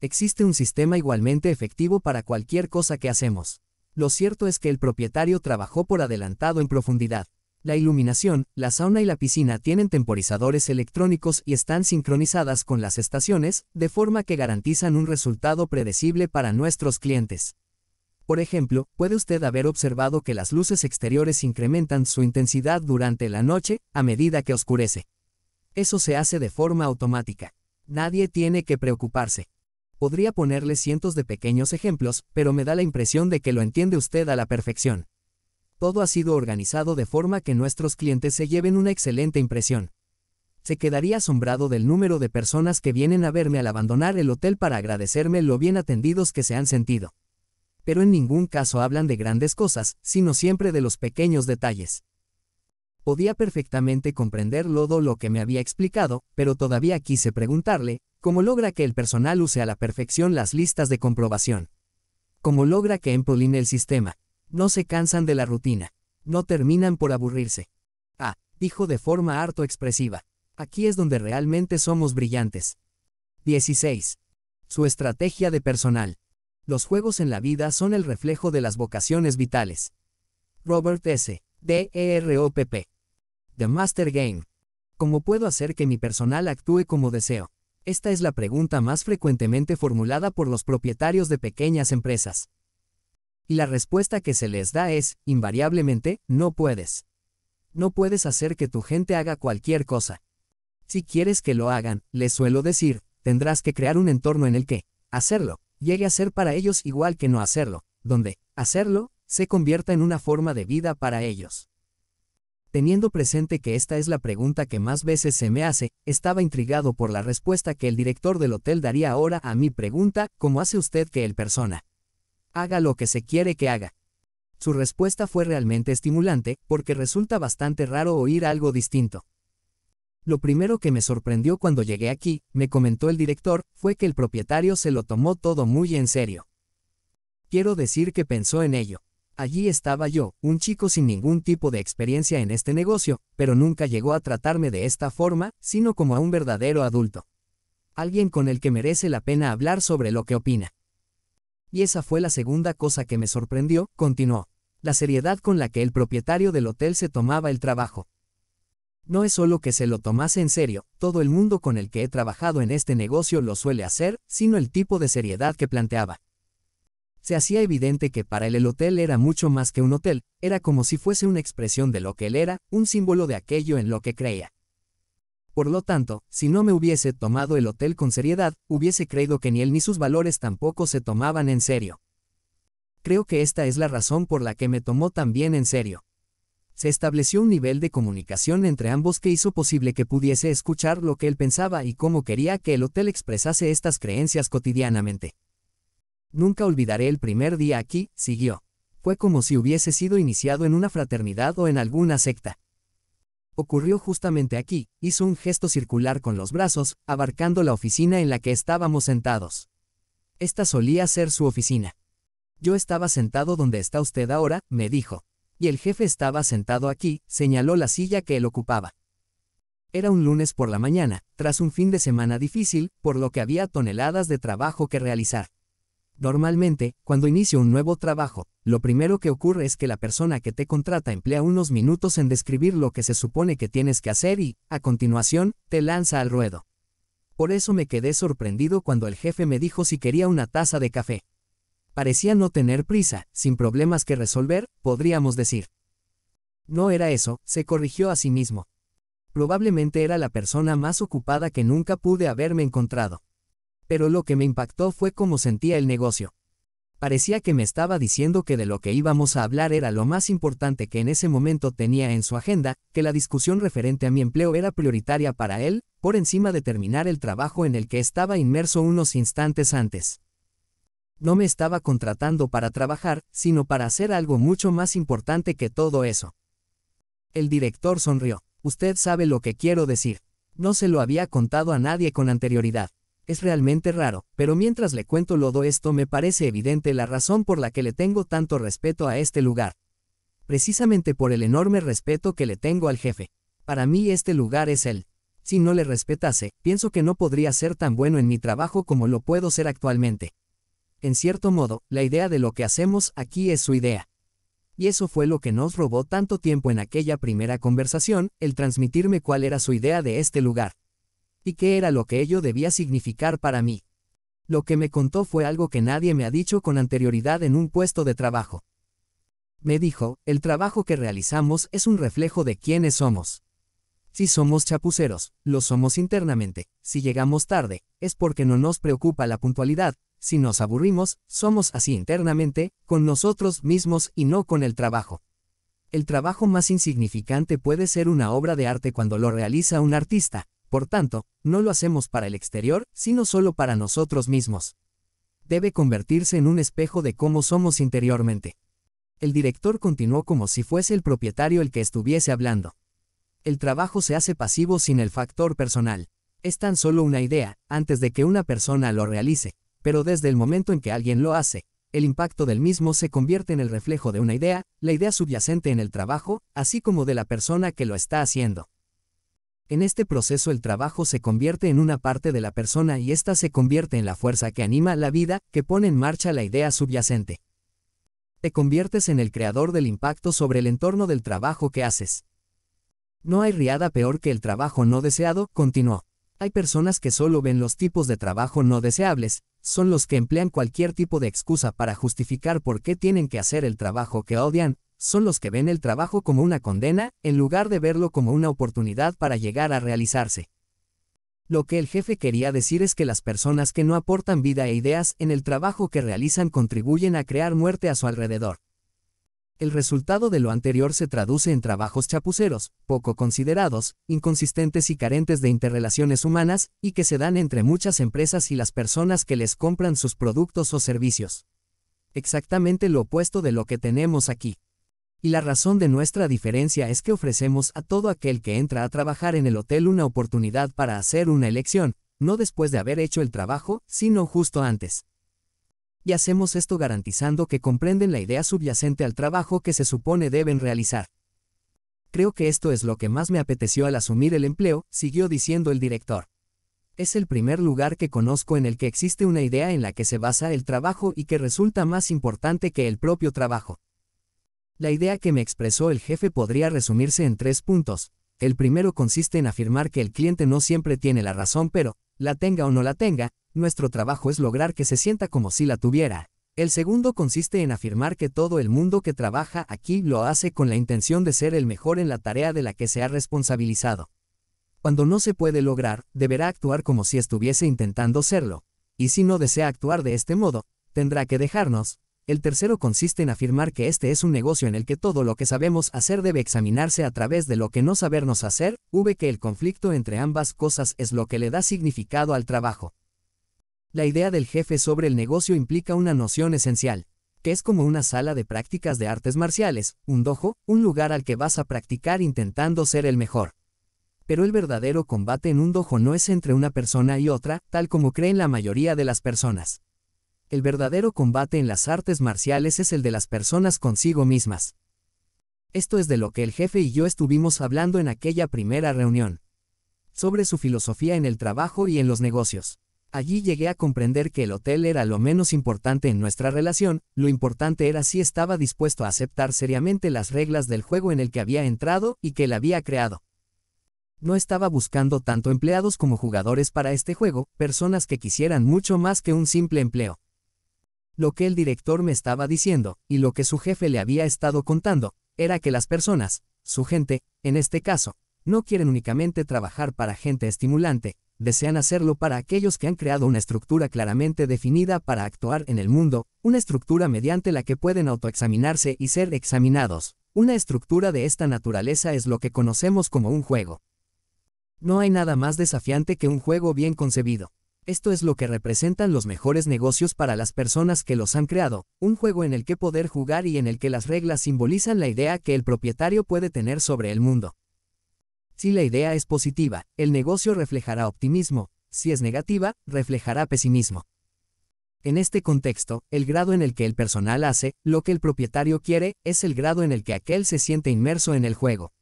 Existe un sistema igualmente efectivo para cualquier cosa que hacemos. Lo cierto es que el propietario trabajó por adelantado en profundidad. La iluminación, la sauna y la piscina tienen temporizadores electrónicos y están sincronizadas con las estaciones, de forma que garantizan un resultado predecible para nuestros clientes. Por ejemplo, puede usted haber observado que las luces exteriores incrementan su intensidad durante la noche, a medida que oscurece. Eso se hace de forma automática. Nadie tiene que preocuparse. Podría ponerle cientos de pequeños ejemplos, pero me da la impresión de que lo entiende usted a la perfección todo ha sido organizado de forma que nuestros clientes se lleven una excelente impresión. Se quedaría asombrado del número de personas que vienen a verme al abandonar el hotel para agradecerme lo bien atendidos que se han sentido. Pero en ningún caso hablan de grandes cosas, sino siempre de los pequeños detalles. Podía perfectamente comprender Lodo lo que me había explicado, pero todavía quise preguntarle, ¿cómo logra que el personal use a la perfección las listas de comprobación? ¿Cómo logra que Empoline el sistema? No se cansan de la rutina. No terminan por aburrirse. Ah, dijo de forma harto expresiva. Aquí es donde realmente somos brillantes. 16. Su estrategia de personal. Los juegos en la vida son el reflejo de las vocaciones vitales. Robert S. E. P. The Master Game. ¿Cómo puedo hacer que mi personal actúe como deseo? Esta es la pregunta más frecuentemente formulada por los propietarios de pequeñas empresas. Y la respuesta que se les da es, invariablemente, no puedes. No puedes hacer que tu gente haga cualquier cosa. Si quieres que lo hagan, les suelo decir, tendrás que crear un entorno en el que, hacerlo, llegue a ser para ellos igual que no hacerlo, donde, hacerlo, se convierta en una forma de vida para ellos. Teniendo presente que esta es la pregunta que más veces se me hace, estaba intrigado por la respuesta que el director del hotel daría ahora a mi pregunta, ¿cómo hace usted que el persona haga lo que se quiere que haga. Su respuesta fue realmente estimulante, porque resulta bastante raro oír algo distinto. Lo primero que me sorprendió cuando llegué aquí, me comentó el director, fue que el propietario se lo tomó todo muy en serio. Quiero decir que pensó en ello. Allí estaba yo, un chico sin ningún tipo de experiencia en este negocio, pero nunca llegó a tratarme de esta forma, sino como a un verdadero adulto. Alguien con el que merece la pena hablar sobre lo que opina y esa fue la segunda cosa que me sorprendió, continuó, la seriedad con la que el propietario del hotel se tomaba el trabajo. No es solo que se lo tomase en serio, todo el mundo con el que he trabajado en este negocio lo suele hacer, sino el tipo de seriedad que planteaba. Se hacía evidente que para él el hotel era mucho más que un hotel, era como si fuese una expresión de lo que él era, un símbolo de aquello en lo que creía. Por lo tanto, si no me hubiese tomado el hotel con seriedad, hubiese creído que ni él ni sus valores tampoco se tomaban en serio. Creo que esta es la razón por la que me tomó también en serio. Se estableció un nivel de comunicación entre ambos que hizo posible que pudiese escuchar lo que él pensaba y cómo quería que el hotel expresase estas creencias cotidianamente. Nunca olvidaré el primer día aquí, siguió. Fue como si hubiese sido iniciado en una fraternidad o en alguna secta ocurrió justamente aquí, hizo un gesto circular con los brazos, abarcando la oficina en la que estábamos sentados. Esta solía ser su oficina. Yo estaba sentado donde está usted ahora, me dijo. Y el jefe estaba sentado aquí, señaló la silla que él ocupaba. Era un lunes por la mañana, tras un fin de semana difícil, por lo que había toneladas de trabajo que realizar. Normalmente, cuando inicio un nuevo trabajo, lo primero que ocurre es que la persona que te contrata emplea unos minutos en describir lo que se supone que tienes que hacer y, a continuación, te lanza al ruedo. Por eso me quedé sorprendido cuando el jefe me dijo si quería una taza de café. Parecía no tener prisa, sin problemas que resolver, podríamos decir. No era eso, se corrigió a sí mismo. Probablemente era la persona más ocupada que nunca pude haberme encontrado pero lo que me impactó fue cómo sentía el negocio. Parecía que me estaba diciendo que de lo que íbamos a hablar era lo más importante que en ese momento tenía en su agenda, que la discusión referente a mi empleo era prioritaria para él, por encima de terminar el trabajo en el que estaba inmerso unos instantes antes. No me estaba contratando para trabajar, sino para hacer algo mucho más importante que todo eso. El director sonrió. Usted sabe lo que quiero decir. No se lo había contado a nadie con anterioridad. Es realmente raro, pero mientras le cuento todo esto me parece evidente la razón por la que le tengo tanto respeto a este lugar. Precisamente por el enorme respeto que le tengo al jefe. Para mí este lugar es él. Si no le respetase, pienso que no podría ser tan bueno en mi trabajo como lo puedo ser actualmente. En cierto modo, la idea de lo que hacemos aquí es su idea. Y eso fue lo que nos robó tanto tiempo en aquella primera conversación, el transmitirme cuál era su idea de este lugar y qué era lo que ello debía significar para mí. Lo que me contó fue algo que nadie me ha dicho con anterioridad en un puesto de trabajo. Me dijo, el trabajo que realizamos es un reflejo de quiénes somos. Si somos chapuceros, lo somos internamente, si llegamos tarde, es porque no nos preocupa la puntualidad, si nos aburrimos, somos así internamente, con nosotros mismos y no con el trabajo. El trabajo más insignificante puede ser una obra de arte cuando lo realiza un artista, por tanto, no lo hacemos para el exterior, sino solo para nosotros mismos. Debe convertirse en un espejo de cómo somos interiormente. El director continuó como si fuese el propietario el que estuviese hablando. El trabajo se hace pasivo sin el factor personal. Es tan solo una idea, antes de que una persona lo realice, pero desde el momento en que alguien lo hace, el impacto del mismo se convierte en el reflejo de una idea, la idea subyacente en el trabajo, así como de la persona que lo está haciendo. En este proceso el trabajo se convierte en una parte de la persona y ésta se convierte en la fuerza que anima la vida, que pone en marcha la idea subyacente. Te conviertes en el creador del impacto sobre el entorno del trabajo que haces. No hay riada peor que el trabajo no deseado, continuó. Hay personas que solo ven los tipos de trabajo no deseables, son los que emplean cualquier tipo de excusa para justificar por qué tienen que hacer el trabajo que odian, son los que ven el trabajo como una condena, en lugar de verlo como una oportunidad para llegar a realizarse. Lo que el jefe quería decir es que las personas que no aportan vida e ideas en el trabajo que realizan contribuyen a crear muerte a su alrededor. El resultado de lo anterior se traduce en trabajos chapuceros, poco considerados, inconsistentes y carentes de interrelaciones humanas, y que se dan entre muchas empresas y las personas que les compran sus productos o servicios. Exactamente lo opuesto de lo que tenemos aquí y la razón de nuestra diferencia es que ofrecemos a todo aquel que entra a trabajar en el hotel una oportunidad para hacer una elección, no después de haber hecho el trabajo, sino justo antes. Y hacemos esto garantizando que comprenden la idea subyacente al trabajo que se supone deben realizar. Creo que esto es lo que más me apeteció al asumir el empleo, siguió diciendo el director. Es el primer lugar que conozco en el que existe una idea en la que se basa el trabajo y que resulta más importante que el propio trabajo. La idea que me expresó el jefe podría resumirse en tres puntos. El primero consiste en afirmar que el cliente no siempre tiene la razón, pero, la tenga o no la tenga, nuestro trabajo es lograr que se sienta como si la tuviera. El segundo consiste en afirmar que todo el mundo que trabaja aquí lo hace con la intención de ser el mejor en la tarea de la que se ha responsabilizado. Cuando no se puede lograr, deberá actuar como si estuviese intentando serlo. Y si no desea actuar de este modo, tendrá que dejarnos, el tercero consiste en afirmar que este es un negocio en el que todo lo que sabemos hacer debe examinarse a través de lo que no sabernos hacer, v que el conflicto entre ambas cosas es lo que le da significado al trabajo. La idea del jefe sobre el negocio implica una noción esencial, que es como una sala de prácticas de artes marciales, un dojo, un lugar al que vas a practicar intentando ser el mejor. Pero el verdadero combate en un dojo no es entre una persona y otra, tal como creen la mayoría de las personas el verdadero combate en las artes marciales es el de las personas consigo mismas. Esto es de lo que el jefe y yo estuvimos hablando en aquella primera reunión. Sobre su filosofía en el trabajo y en los negocios. Allí llegué a comprender que el hotel era lo menos importante en nuestra relación, lo importante era si estaba dispuesto a aceptar seriamente las reglas del juego en el que había entrado y que él había creado. No estaba buscando tanto empleados como jugadores para este juego, personas que quisieran mucho más que un simple empleo lo que el director me estaba diciendo, y lo que su jefe le había estado contando, era que las personas, su gente, en este caso, no quieren únicamente trabajar para gente estimulante, desean hacerlo para aquellos que han creado una estructura claramente definida para actuar en el mundo, una estructura mediante la que pueden autoexaminarse y ser examinados. Una estructura de esta naturaleza es lo que conocemos como un juego. No hay nada más desafiante que un juego bien concebido. Esto es lo que representan los mejores negocios para las personas que los han creado, un juego en el que poder jugar y en el que las reglas simbolizan la idea que el propietario puede tener sobre el mundo. Si la idea es positiva, el negocio reflejará optimismo, si es negativa, reflejará pesimismo. En este contexto, el grado en el que el personal hace lo que el propietario quiere es el grado en el que aquel se siente inmerso en el juego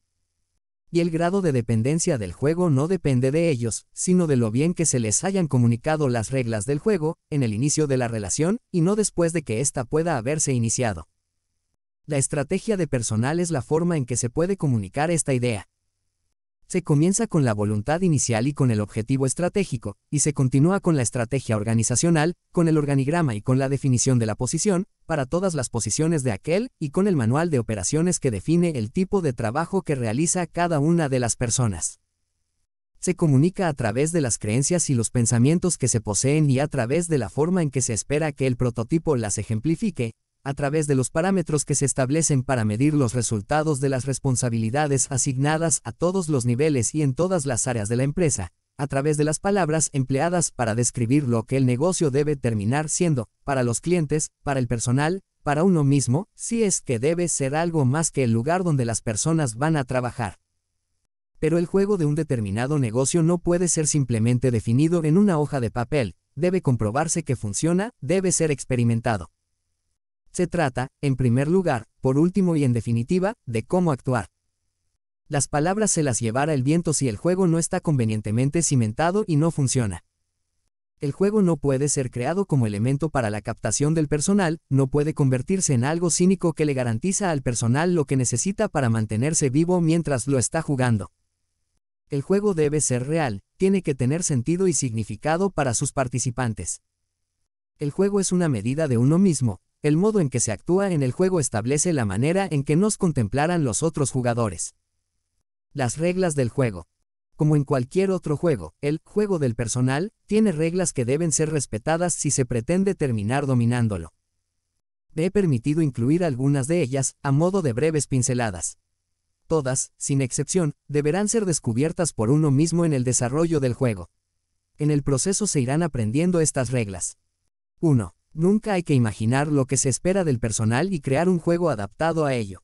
y el grado de dependencia del juego no depende de ellos, sino de lo bien que se les hayan comunicado las reglas del juego, en el inicio de la relación, y no después de que ésta pueda haberse iniciado. La estrategia de personal es la forma en que se puede comunicar esta idea, se comienza con la voluntad inicial y con el objetivo estratégico, y se continúa con la estrategia organizacional, con el organigrama y con la definición de la posición, para todas las posiciones de aquel, y con el manual de operaciones que define el tipo de trabajo que realiza cada una de las personas. Se comunica a través de las creencias y los pensamientos que se poseen y a través de la forma en que se espera que el prototipo las ejemplifique, a través de los parámetros que se establecen para medir los resultados de las responsabilidades asignadas a todos los niveles y en todas las áreas de la empresa, a través de las palabras empleadas para describir lo que el negocio debe terminar siendo, para los clientes, para el personal, para uno mismo, si es que debe ser algo más que el lugar donde las personas van a trabajar. Pero el juego de un determinado negocio no puede ser simplemente definido en una hoja de papel, debe comprobarse que funciona, debe ser experimentado. Se trata, en primer lugar, por último y en definitiva, de cómo actuar. Las palabras se las llevará el viento si el juego no está convenientemente cimentado y no funciona. El juego no puede ser creado como elemento para la captación del personal, no puede convertirse en algo cínico que le garantiza al personal lo que necesita para mantenerse vivo mientras lo está jugando. El juego debe ser real, tiene que tener sentido y significado para sus participantes. El juego es una medida de uno mismo, el modo en que se actúa en el juego establece la manera en que nos contemplarán los otros jugadores. Las reglas del juego. Como en cualquier otro juego, el juego del personal tiene reglas que deben ser respetadas si se pretende terminar dominándolo. he permitido incluir algunas de ellas a modo de breves pinceladas. Todas, sin excepción, deberán ser descubiertas por uno mismo en el desarrollo del juego. En el proceso se irán aprendiendo estas reglas. 1. Nunca hay que imaginar lo que se espera del personal y crear un juego adaptado a ello.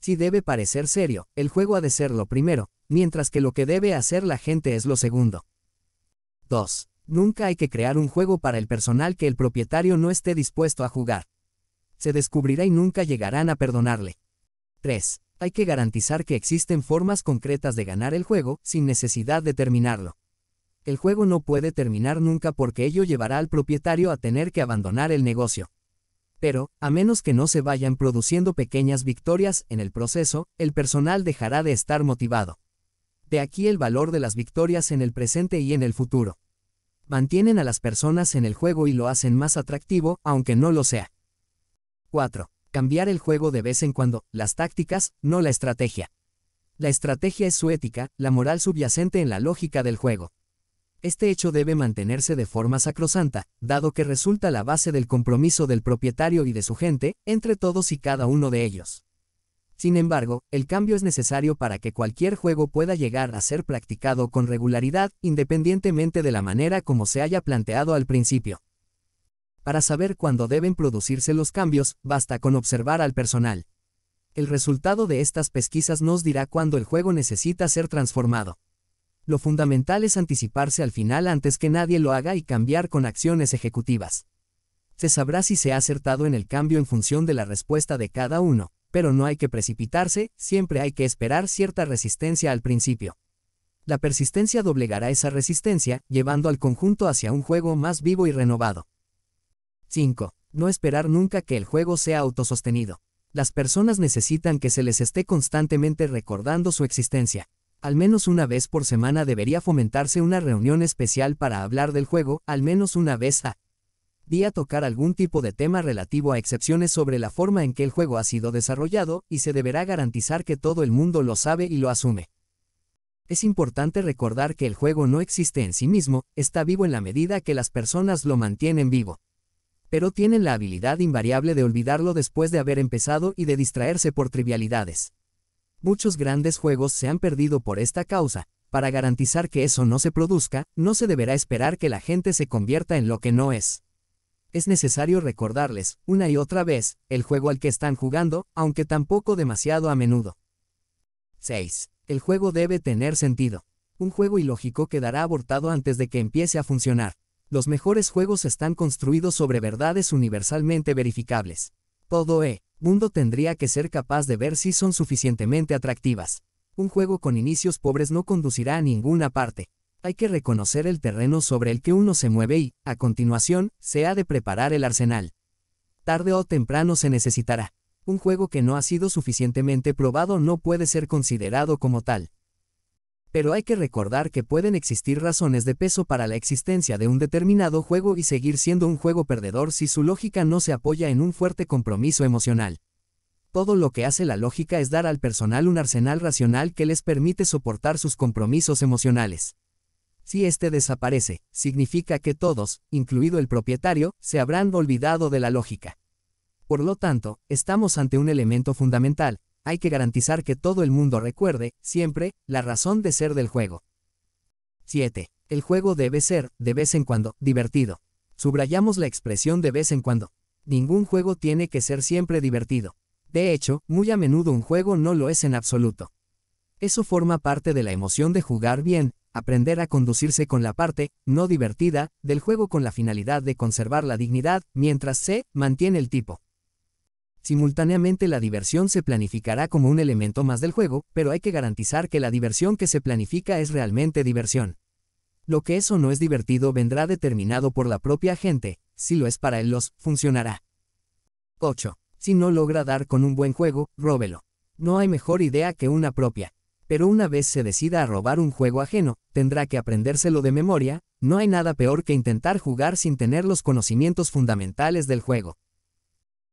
Si debe parecer serio, el juego ha de ser lo primero, mientras que lo que debe hacer la gente es lo segundo. 2. Nunca hay que crear un juego para el personal que el propietario no esté dispuesto a jugar. Se descubrirá y nunca llegarán a perdonarle. 3. Hay que garantizar que existen formas concretas de ganar el juego, sin necesidad de terminarlo el juego no puede terminar nunca porque ello llevará al propietario a tener que abandonar el negocio. Pero, a menos que no se vayan produciendo pequeñas victorias en el proceso, el personal dejará de estar motivado. De aquí el valor de las victorias en el presente y en el futuro. Mantienen a las personas en el juego y lo hacen más atractivo, aunque no lo sea. 4. Cambiar el juego de vez en cuando, las tácticas, no la estrategia. La estrategia es su ética, la moral subyacente en la lógica del juego. Este hecho debe mantenerse de forma sacrosanta, dado que resulta la base del compromiso del propietario y de su gente, entre todos y cada uno de ellos. Sin embargo, el cambio es necesario para que cualquier juego pueda llegar a ser practicado con regularidad, independientemente de la manera como se haya planteado al principio. Para saber cuándo deben producirse los cambios, basta con observar al personal. El resultado de estas pesquisas nos dirá cuándo el juego necesita ser transformado lo fundamental es anticiparse al final antes que nadie lo haga y cambiar con acciones ejecutivas. Se sabrá si se ha acertado en el cambio en función de la respuesta de cada uno, pero no hay que precipitarse, siempre hay que esperar cierta resistencia al principio. La persistencia doblegará esa resistencia, llevando al conjunto hacia un juego más vivo y renovado. 5. No esperar nunca que el juego sea autosostenido. Las personas necesitan que se les esté constantemente recordando su existencia. Al menos una vez por semana debería fomentarse una reunión especial para hablar del juego, al menos una vez a día tocar algún tipo de tema relativo a excepciones sobre la forma en que el juego ha sido desarrollado, y se deberá garantizar que todo el mundo lo sabe y lo asume. Es importante recordar que el juego no existe en sí mismo, está vivo en la medida que las personas lo mantienen vivo. Pero tienen la habilidad invariable de olvidarlo después de haber empezado y de distraerse por trivialidades. Muchos grandes juegos se han perdido por esta causa. Para garantizar que eso no se produzca, no se deberá esperar que la gente se convierta en lo que no es. Es necesario recordarles, una y otra vez, el juego al que están jugando, aunque tampoco demasiado a menudo. 6. El juego debe tener sentido. Un juego ilógico quedará abortado antes de que empiece a funcionar. Los mejores juegos están construidos sobre verdades universalmente verificables. Todo el Mundo tendría que ser capaz de ver si son suficientemente atractivas. Un juego con inicios pobres no conducirá a ninguna parte. Hay que reconocer el terreno sobre el que uno se mueve y, a continuación, se ha de preparar el arsenal. Tarde o temprano se necesitará. Un juego que no ha sido suficientemente probado no puede ser considerado como tal pero hay que recordar que pueden existir razones de peso para la existencia de un determinado juego y seguir siendo un juego perdedor si su lógica no se apoya en un fuerte compromiso emocional. Todo lo que hace la lógica es dar al personal un arsenal racional que les permite soportar sus compromisos emocionales. Si este desaparece, significa que todos, incluido el propietario, se habrán olvidado de la lógica. Por lo tanto, estamos ante un elemento fundamental, hay que garantizar que todo el mundo recuerde, siempre, la razón de ser del juego. 7. El juego debe ser, de vez en cuando, divertido. Subrayamos la expresión de vez en cuando. Ningún juego tiene que ser siempre divertido. De hecho, muy a menudo un juego no lo es en absoluto. Eso forma parte de la emoción de jugar bien, aprender a conducirse con la parte, no divertida, del juego con la finalidad de conservar la dignidad, mientras se mantiene el tipo. Simultáneamente la diversión se planificará como un elemento más del juego, pero hay que garantizar que la diversión que se planifica es realmente diversión. Lo que es o no es divertido vendrá determinado por la propia gente, si lo es para él los, funcionará. 8. Si no logra dar con un buen juego, róbelo. No hay mejor idea que una propia. Pero una vez se decida a robar un juego ajeno, tendrá que aprendérselo de memoria, no hay nada peor que intentar jugar sin tener los conocimientos fundamentales del juego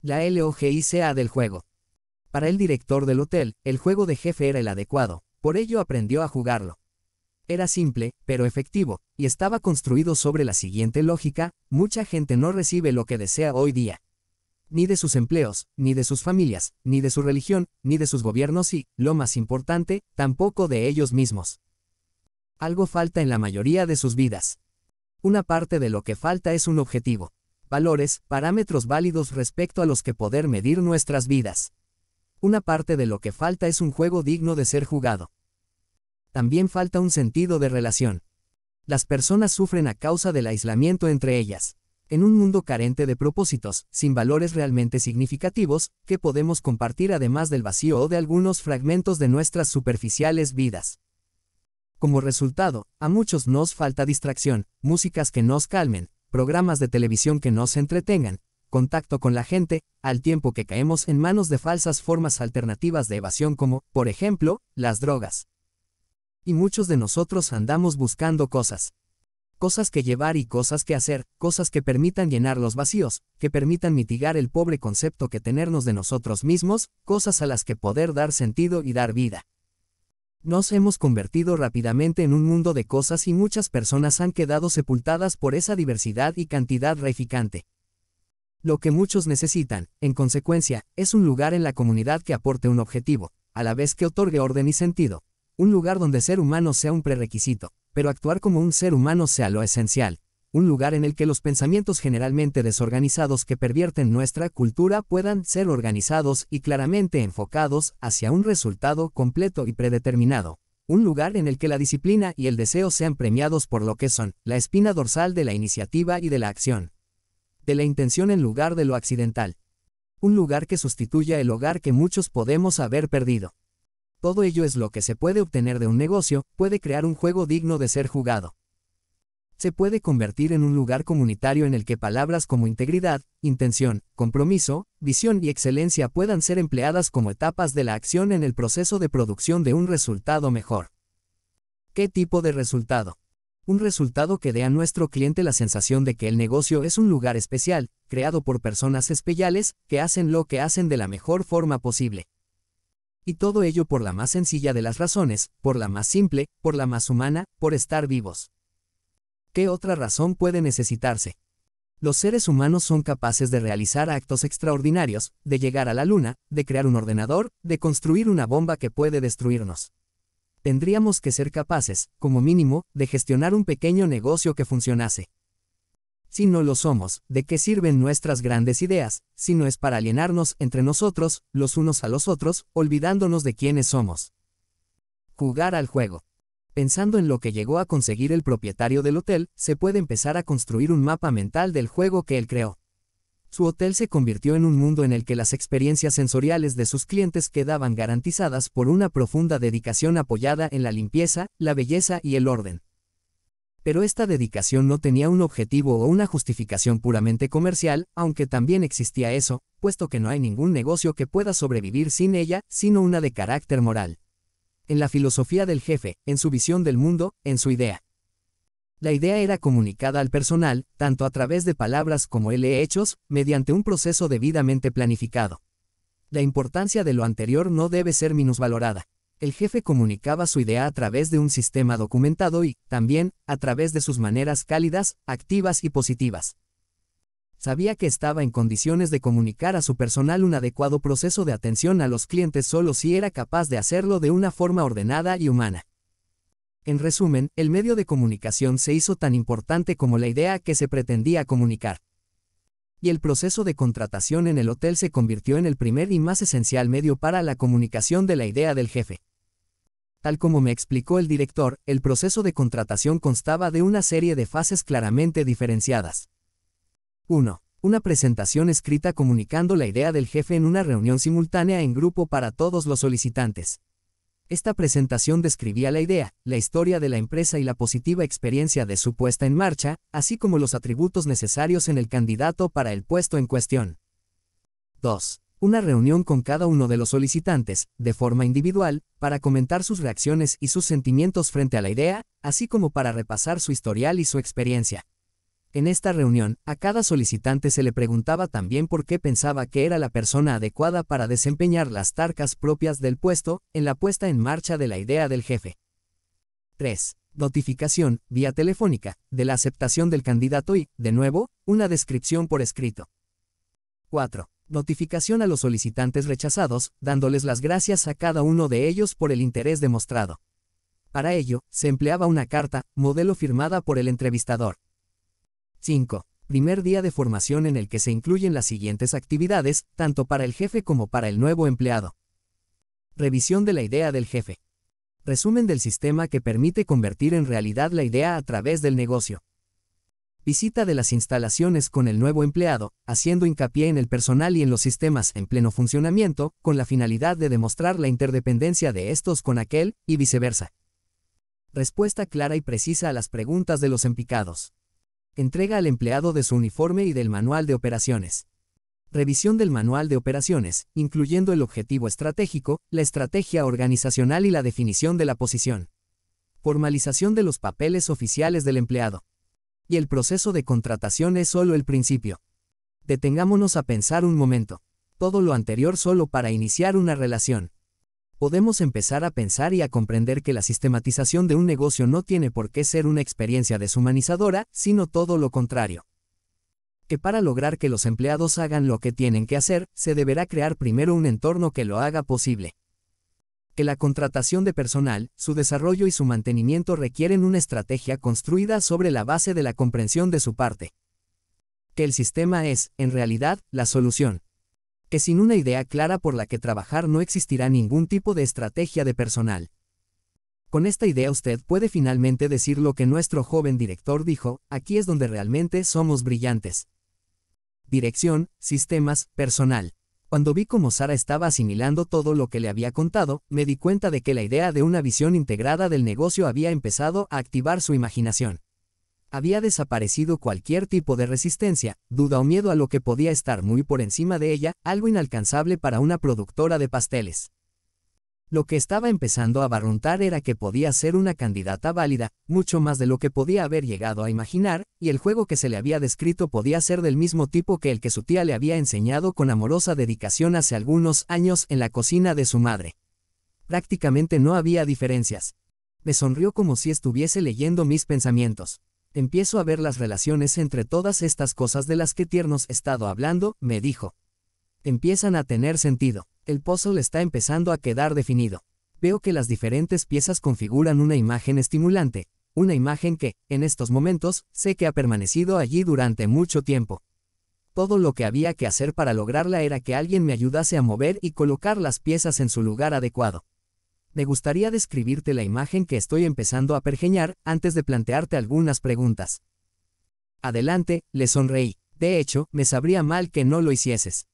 la LOGICA del juego. Para el director del hotel, el juego de jefe era el adecuado, por ello aprendió a jugarlo. Era simple, pero efectivo, y estaba construido sobre la siguiente lógica, mucha gente no recibe lo que desea hoy día. Ni de sus empleos, ni de sus familias, ni de su religión, ni de sus gobiernos y, lo más importante, tampoco de ellos mismos. Algo falta en la mayoría de sus vidas. Una parte de lo que falta es un objetivo valores, parámetros válidos respecto a los que poder medir nuestras vidas. Una parte de lo que falta es un juego digno de ser jugado. También falta un sentido de relación. Las personas sufren a causa del aislamiento entre ellas. En un mundo carente de propósitos, sin valores realmente significativos, que podemos compartir además del vacío o de algunos fragmentos de nuestras superficiales vidas. Como resultado, a muchos nos falta distracción, músicas que nos calmen, programas de televisión que nos entretengan, contacto con la gente, al tiempo que caemos en manos de falsas formas alternativas de evasión como, por ejemplo, las drogas. Y muchos de nosotros andamos buscando cosas. Cosas que llevar y cosas que hacer, cosas que permitan llenar los vacíos, que permitan mitigar el pobre concepto que tenernos de nosotros mismos, cosas a las que poder dar sentido y dar vida. Nos hemos convertido rápidamente en un mundo de cosas y muchas personas han quedado sepultadas por esa diversidad y cantidad reificante. Lo que muchos necesitan, en consecuencia, es un lugar en la comunidad que aporte un objetivo, a la vez que otorgue orden y sentido. Un lugar donde ser humano sea un prerequisito, pero actuar como un ser humano sea lo esencial, un lugar en el que los pensamientos generalmente desorganizados que pervierten nuestra cultura puedan ser organizados y claramente enfocados hacia un resultado completo y predeterminado, un lugar en el que la disciplina y el deseo sean premiados por lo que son, la espina dorsal de la iniciativa y de la acción, de la intención en lugar de lo accidental, un lugar que sustituya el hogar que muchos podemos haber perdido. Todo ello es lo que se puede obtener de un negocio, puede crear un juego digno de ser jugado se puede convertir en un lugar comunitario en el que palabras como integridad, intención, compromiso, visión y excelencia puedan ser empleadas como etapas de la acción en el proceso de producción de un resultado mejor. ¿Qué tipo de resultado? Un resultado que dé a nuestro cliente la sensación de que el negocio es un lugar especial, creado por personas especiales, que hacen lo que hacen de la mejor forma posible. Y todo ello por la más sencilla de las razones, por la más simple, por la más humana, por estar vivos. ¿qué otra razón puede necesitarse? Los seres humanos son capaces de realizar actos extraordinarios, de llegar a la Luna, de crear un ordenador, de construir una bomba que puede destruirnos. Tendríamos que ser capaces, como mínimo, de gestionar un pequeño negocio que funcionase. Si no lo somos, ¿de qué sirven nuestras grandes ideas, si no es para alienarnos entre nosotros, los unos a los otros, olvidándonos de quiénes somos? Jugar al juego. Pensando en lo que llegó a conseguir el propietario del hotel, se puede empezar a construir un mapa mental del juego que él creó. Su hotel se convirtió en un mundo en el que las experiencias sensoriales de sus clientes quedaban garantizadas por una profunda dedicación apoyada en la limpieza, la belleza y el orden. Pero esta dedicación no tenía un objetivo o una justificación puramente comercial, aunque también existía eso, puesto que no hay ningún negocio que pueda sobrevivir sin ella, sino una de carácter moral en la filosofía del jefe, en su visión del mundo, en su idea. La idea era comunicada al personal, tanto a través de palabras como de hechos, mediante un proceso debidamente planificado. La importancia de lo anterior no debe ser minusvalorada. El jefe comunicaba su idea a través de un sistema documentado y, también, a través de sus maneras cálidas, activas y positivas sabía que estaba en condiciones de comunicar a su personal un adecuado proceso de atención a los clientes solo si era capaz de hacerlo de una forma ordenada y humana. En resumen, el medio de comunicación se hizo tan importante como la idea que se pretendía comunicar. Y el proceso de contratación en el hotel se convirtió en el primer y más esencial medio para la comunicación de la idea del jefe. Tal como me explicó el director, el proceso de contratación constaba de una serie de fases claramente diferenciadas. 1. Una presentación escrita comunicando la idea del jefe en una reunión simultánea en grupo para todos los solicitantes. Esta presentación describía la idea, la historia de la empresa y la positiva experiencia de su puesta en marcha, así como los atributos necesarios en el candidato para el puesto en cuestión. 2. Una reunión con cada uno de los solicitantes, de forma individual, para comentar sus reacciones y sus sentimientos frente a la idea, así como para repasar su historial y su experiencia. En esta reunión, a cada solicitante se le preguntaba también por qué pensaba que era la persona adecuada para desempeñar las tarcas propias del puesto, en la puesta en marcha de la idea del jefe. 3. Notificación, vía telefónica, de la aceptación del candidato y, de nuevo, una descripción por escrito. 4. Notificación a los solicitantes rechazados, dándoles las gracias a cada uno de ellos por el interés demostrado. Para ello, se empleaba una carta, modelo firmada por el entrevistador. 5. Primer día de formación en el que se incluyen las siguientes actividades, tanto para el jefe como para el nuevo empleado. Revisión de la idea del jefe. Resumen del sistema que permite convertir en realidad la idea a través del negocio. Visita de las instalaciones con el nuevo empleado, haciendo hincapié en el personal y en los sistemas en pleno funcionamiento, con la finalidad de demostrar la interdependencia de estos con aquel, y viceversa. Respuesta clara y precisa a las preguntas de los empicados. Entrega al empleado de su uniforme y del manual de operaciones. Revisión del manual de operaciones, incluyendo el objetivo estratégico, la estrategia organizacional y la definición de la posición. Formalización de los papeles oficiales del empleado. Y el proceso de contratación es solo el principio. Detengámonos a pensar un momento. Todo lo anterior solo para iniciar una relación podemos empezar a pensar y a comprender que la sistematización de un negocio no tiene por qué ser una experiencia deshumanizadora, sino todo lo contrario. Que para lograr que los empleados hagan lo que tienen que hacer, se deberá crear primero un entorno que lo haga posible. Que la contratación de personal, su desarrollo y su mantenimiento requieren una estrategia construida sobre la base de la comprensión de su parte. Que el sistema es, en realidad, la solución que sin una idea clara por la que trabajar no existirá ningún tipo de estrategia de personal. Con esta idea usted puede finalmente decir lo que nuestro joven director dijo, aquí es donde realmente somos brillantes. Dirección, sistemas, personal. Cuando vi cómo Sara estaba asimilando todo lo que le había contado, me di cuenta de que la idea de una visión integrada del negocio había empezado a activar su imaginación. Había desaparecido cualquier tipo de resistencia, duda o miedo a lo que podía estar muy por encima de ella, algo inalcanzable para una productora de pasteles. Lo que estaba empezando a barruntar era que podía ser una candidata válida, mucho más de lo que podía haber llegado a imaginar, y el juego que se le había descrito podía ser del mismo tipo que el que su tía le había enseñado con amorosa dedicación hace algunos años en la cocina de su madre. Prácticamente no había diferencias. Me sonrió como si estuviese leyendo mis pensamientos empiezo a ver las relaciones entre todas estas cosas de las que Tiernos estado hablando, me dijo. Empiezan a tener sentido. El puzzle está empezando a quedar definido. Veo que las diferentes piezas configuran una imagen estimulante, una imagen que, en estos momentos, sé que ha permanecido allí durante mucho tiempo. Todo lo que había que hacer para lograrla era que alguien me ayudase a mover y colocar las piezas en su lugar adecuado. Me gustaría describirte la imagen que estoy empezando a pergeñar antes de plantearte algunas preguntas. Adelante, le sonreí. De hecho, me sabría mal que no lo hicieses.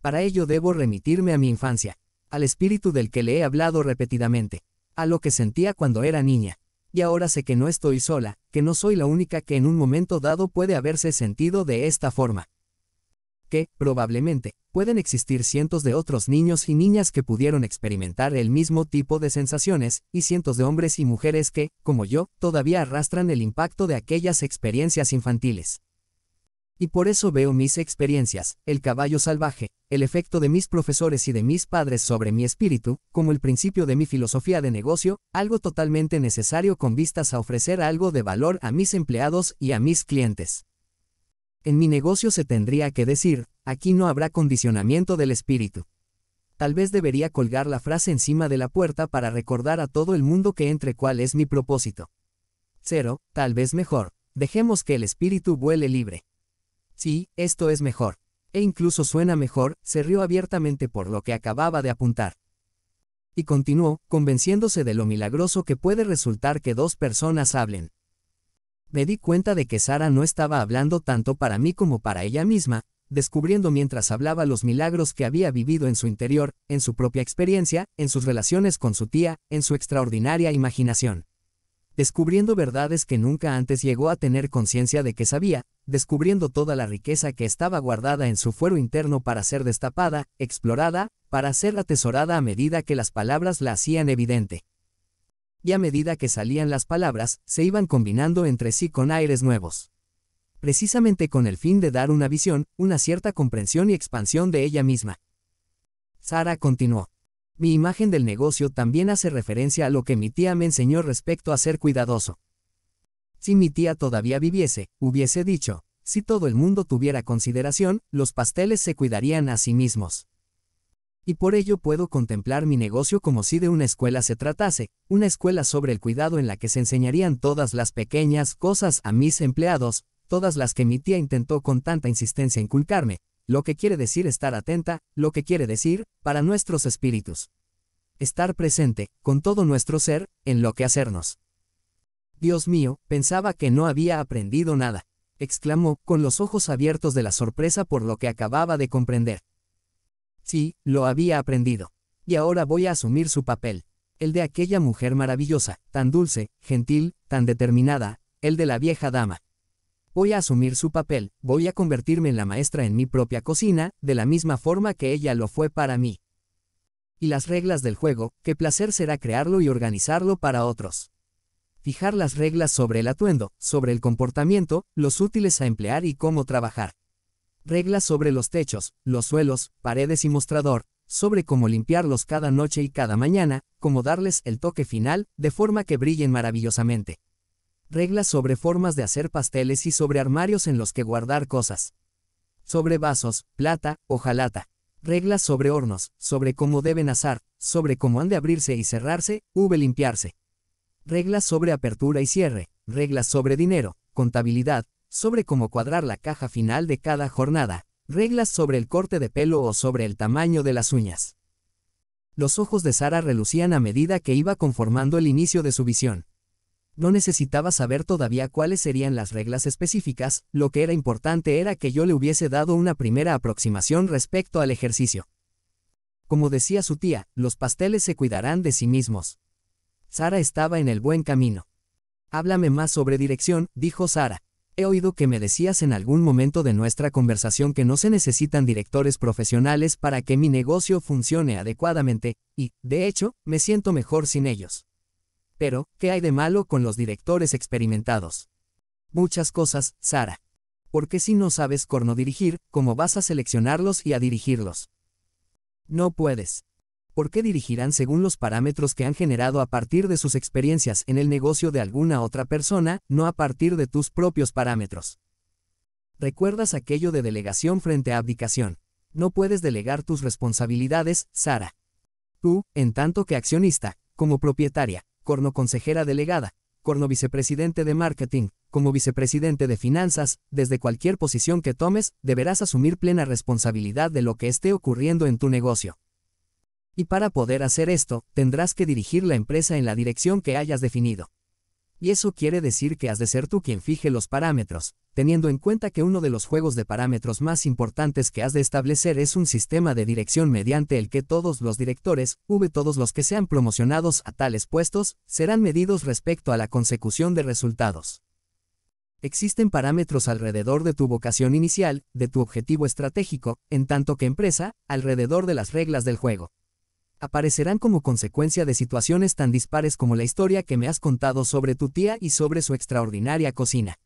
Para ello debo remitirme a mi infancia, al espíritu del que le he hablado repetidamente, a lo que sentía cuando era niña. Y ahora sé que no estoy sola, que no soy la única que en un momento dado puede haberse sentido de esta forma que, probablemente, pueden existir cientos de otros niños y niñas que pudieron experimentar el mismo tipo de sensaciones, y cientos de hombres y mujeres que, como yo, todavía arrastran el impacto de aquellas experiencias infantiles. Y por eso veo mis experiencias, el caballo salvaje, el efecto de mis profesores y de mis padres sobre mi espíritu, como el principio de mi filosofía de negocio, algo totalmente necesario con vistas a ofrecer algo de valor a mis empleados y a mis clientes. En mi negocio se tendría que decir, aquí no habrá condicionamiento del espíritu. Tal vez debería colgar la frase encima de la puerta para recordar a todo el mundo que entre cuál es mi propósito. Cero, tal vez mejor, dejemos que el espíritu vuele libre. Sí, esto es mejor. E incluso suena mejor, se rió abiertamente por lo que acababa de apuntar. Y continuó, convenciéndose de lo milagroso que puede resultar que dos personas hablen. Me di cuenta de que Sara no estaba hablando tanto para mí como para ella misma, descubriendo mientras hablaba los milagros que había vivido en su interior, en su propia experiencia, en sus relaciones con su tía, en su extraordinaria imaginación. Descubriendo verdades que nunca antes llegó a tener conciencia de que sabía, descubriendo toda la riqueza que estaba guardada en su fuero interno para ser destapada, explorada, para ser atesorada a medida que las palabras la hacían evidente y a medida que salían las palabras, se iban combinando entre sí con aires nuevos. Precisamente con el fin de dar una visión, una cierta comprensión y expansión de ella misma. Sara continuó. Mi imagen del negocio también hace referencia a lo que mi tía me enseñó respecto a ser cuidadoso. Si mi tía todavía viviese, hubiese dicho, si todo el mundo tuviera consideración, los pasteles se cuidarían a sí mismos y por ello puedo contemplar mi negocio como si de una escuela se tratase, una escuela sobre el cuidado en la que se enseñarían todas las pequeñas cosas a mis empleados, todas las que mi tía intentó con tanta insistencia inculcarme, lo que quiere decir estar atenta, lo que quiere decir, para nuestros espíritus. Estar presente, con todo nuestro ser, en lo que hacernos. Dios mío, pensaba que no había aprendido nada, exclamó, con los ojos abiertos de la sorpresa por lo que acababa de comprender. Sí, lo había aprendido. Y ahora voy a asumir su papel. El de aquella mujer maravillosa, tan dulce, gentil, tan determinada, el de la vieja dama. Voy a asumir su papel, voy a convertirme en la maestra en mi propia cocina, de la misma forma que ella lo fue para mí. Y las reglas del juego, qué placer será crearlo y organizarlo para otros. Fijar las reglas sobre el atuendo, sobre el comportamiento, los útiles a emplear y cómo trabajar. Reglas sobre los techos, los suelos, paredes y mostrador, sobre cómo limpiarlos cada noche y cada mañana, cómo darles el toque final, de forma que brillen maravillosamente. Reglas sobre formas de hacer pasteles y sobre armarios en los que guardar cosas. Sobre vasos, plata, hojalata. Reglas sobre hornos, sobre cómo deben asar, sobre cómo han de abrirse y cerrarse, v limpiarse. Reglas sobre apertura y cierre, reglas sobre dinero, contabilidad, sobre cómo cuadrar la caja final de cada jornada, reglas sobre el corte de pelo o sobre el tamaño de las uñas. Los ojos de Sara relucían a medida que iba conformando el inicio de su visión. No necesitaba saber todavía cuáles serían las reglas específicas, lo que era importante era que yo le hubiese dado una primera aproximación respecto al ejercicio. Como decía su tía, los pasteles se cuidarán de sí mismos. Sara estaba en el buen camino. Háblame más sobre dirección, dijo Sara. He oído que me decías en algún momento de nuestra conversación que no se necesitan directores profesionales para que mi negocio funcione adecuadamente, y, de hecho, me siento mejor sin ellos. Pero, ¿qué hay de malo con los directores experimentados? Muchas cosas, Sara. Porque si no sabes corno dirigir, ¿cómo vas a seleccionarlos y a dirigirlos? No puedes por qué dirigirán según los parámetros que han generado a partir de sus experiencias en el negocio de alguna otra persona, no a partir de tus propios parámetros. ¿Recuerdas aquello de delegación frente a abdicación? No puedes delegar tus responsabilidades, Sara. Tú, en tanto que accionista, como propietaria, corno consejera delegada, corno vicepresidente de marketing, como vicepresidente de finanzas, desde cualquier posición que tomes, deberás asumir plena responsabilidad de lo que esté ocurriendo en tu negocio. Y para poder hacer esto, tendrás que dirigir la empresa en la dirección que hayas definido. Y eso quiere decir que has de ser tú quien fije los parámetros, teniendo en cuenta que uno de los juegos de parámetros más importantes que has de establecer es un sistema de dirección mediante el que todos los directores, v todos los que sean promocionados a tales puestos, serán medidos respecto a la consecución de resultados. Existen parámetros alrededor de tu vocación inicial, de tu objetivo estratégico, en tanto que empresa, alrededor de las reglas del juego aparecerán como consecuencia de situaciones tan dispares como la historia que me has contado sobre tu tía y sobre su extraordinaria cocina.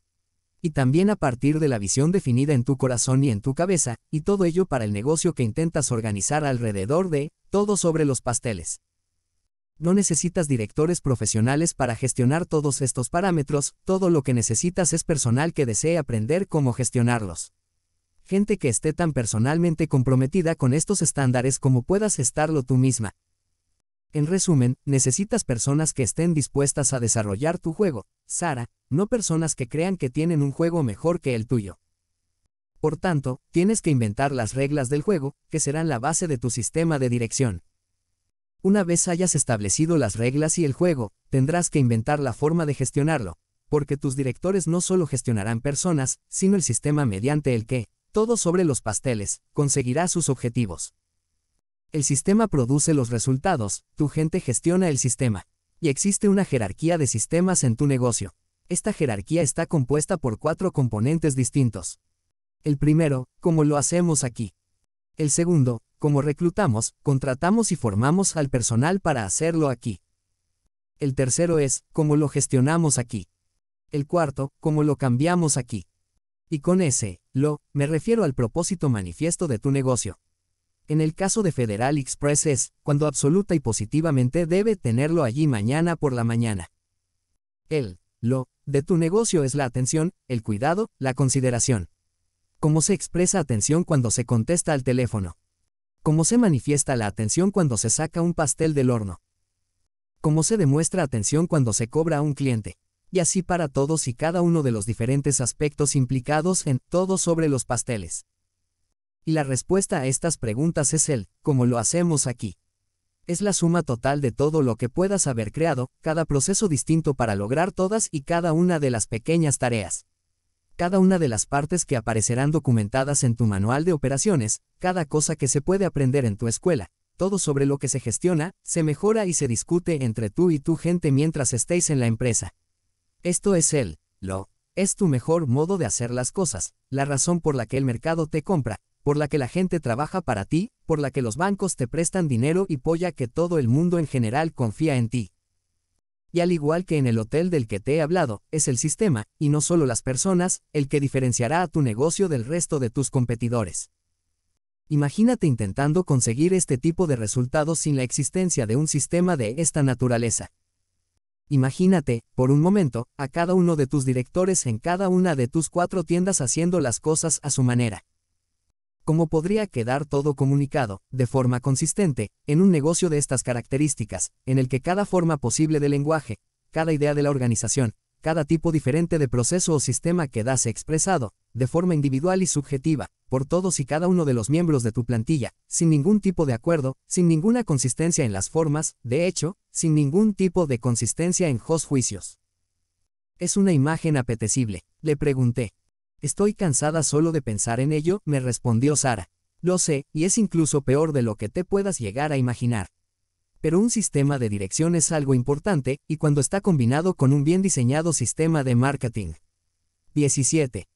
Y también a partir de la visión definida en tu corazón y en tu cabeza, y todo ello para el negocio que intentas organizar alrededor de, todo sobre los pasteles. No necesitas directores profesionales para gestionar todos estos parámetros, todo lo que necesitas es personal que desee aprender cómo gestionarlos gente que esté tan personalmente comprometida con estos estándares como puedas estarlo tú misma. En resumen, necesitas personas que estén dispuestas a desarrollar tu juego, Sara, no personas que crean que tienen un juego mejor que el tuyo. Por tanto, tienes que inventar las reglas del juego, que serán la base de tu sistema de dirección. Una vez hayas establecido las reglas y el juego, tendrás que inventar la forma de gestionarlo, porque tus directores no solo gestionarán personas, sino el sistema mediante el que, todo sobre los pasteles, conseguirá sus objetivos. El sistema produce los resultados, tu gente gestiona el sistema. Y existe una jerarquía de sistemas en tu negocio. Esta jerarquía está compuesta por cuatro componentes distintos. El primero, como lo hacemos aquí. El segundo, como reclutamos, contratamos y formamos al personal para hacerlo aquí. El tercero es, cómo lo gestionamos aquí. El cuarto, cómo lo cambiamos aquí. Y con ese, lo, me refiero al propósito manifiesto de tu negocio. En el caso de Federal Express es, cuando absoluta y positivamente debe tenerlo allí mañana por la mañana. El, lo, de tu negocio es la atención, el cuidado, la consideración. Cómo se expresa atención cuando se contesta al teléfono. Cómo se manifiesta la atención cuando se saca un pastel del horno. Cómo se demuestra atención cuando se cobra a un cliente y así para todos y cada uno de los diferentes aspectos implicados en todo sobre los pasteles. Y la respuesta a estas preguntas es el, como lo hacemos aquí. Es la suma total de todo lo que puedas haber creado, cada proceso distinto para lograr todas y cada una de las pequeñas tareas. Cada una de las partes que aparecerán documentadas en tu manual de operaciones, cada cosa que se puede aprender en tu escuela, todo sobre lo que se gestiona, se mejora y se discute entre tú y tu gente mientras estéis en la empresa. Esto es él, lo, es tu mejor modo de hacer las cosas, la razón por la que el mercado te compra, por la que la gente trabaja para ti, por la que los bancos te prestan dinero y polla que todo el mundo en general confía en ti. Y al igual que en el hotel del que te he hablado, es el sistema, y no solo las personas, el que diferenciará a tu negocio del resto de tus competidores. Imagínate intentando conseguir este tipo de resultados sin la existencia de un sistema de esta naturaleza. Imagínate, por un momento, a cada uno de tus directores en cada una de tus cuatro tiendas haciendo las cosas a su manera. ¿Cómo podría quedar todo comunicado, de forma consistente, en un negocio de estas características, en el que cada forma posible de lenguaje, cada idea de la organización, cada tipo diferente de proceso o sistema quedase expresado, de forma individual y subjetiva, por todos y cada uno de los miembros de tu plantilla, sin ningún tipo de acuerdo, sin ninguna consistencia en las formas, de hecho, sin ningún tipo de consistencia en los juicios. Es una imagen apetecible, le pregunté. Estoy cansada solo de pensar en ello, me respondió Sara. Lo sé, y es incluso peor de lo que te puedas llegar a imaginar pero un sistema de dirección es algo importante y cuando está combinado con un bien diseñado sistema de marketing. 17.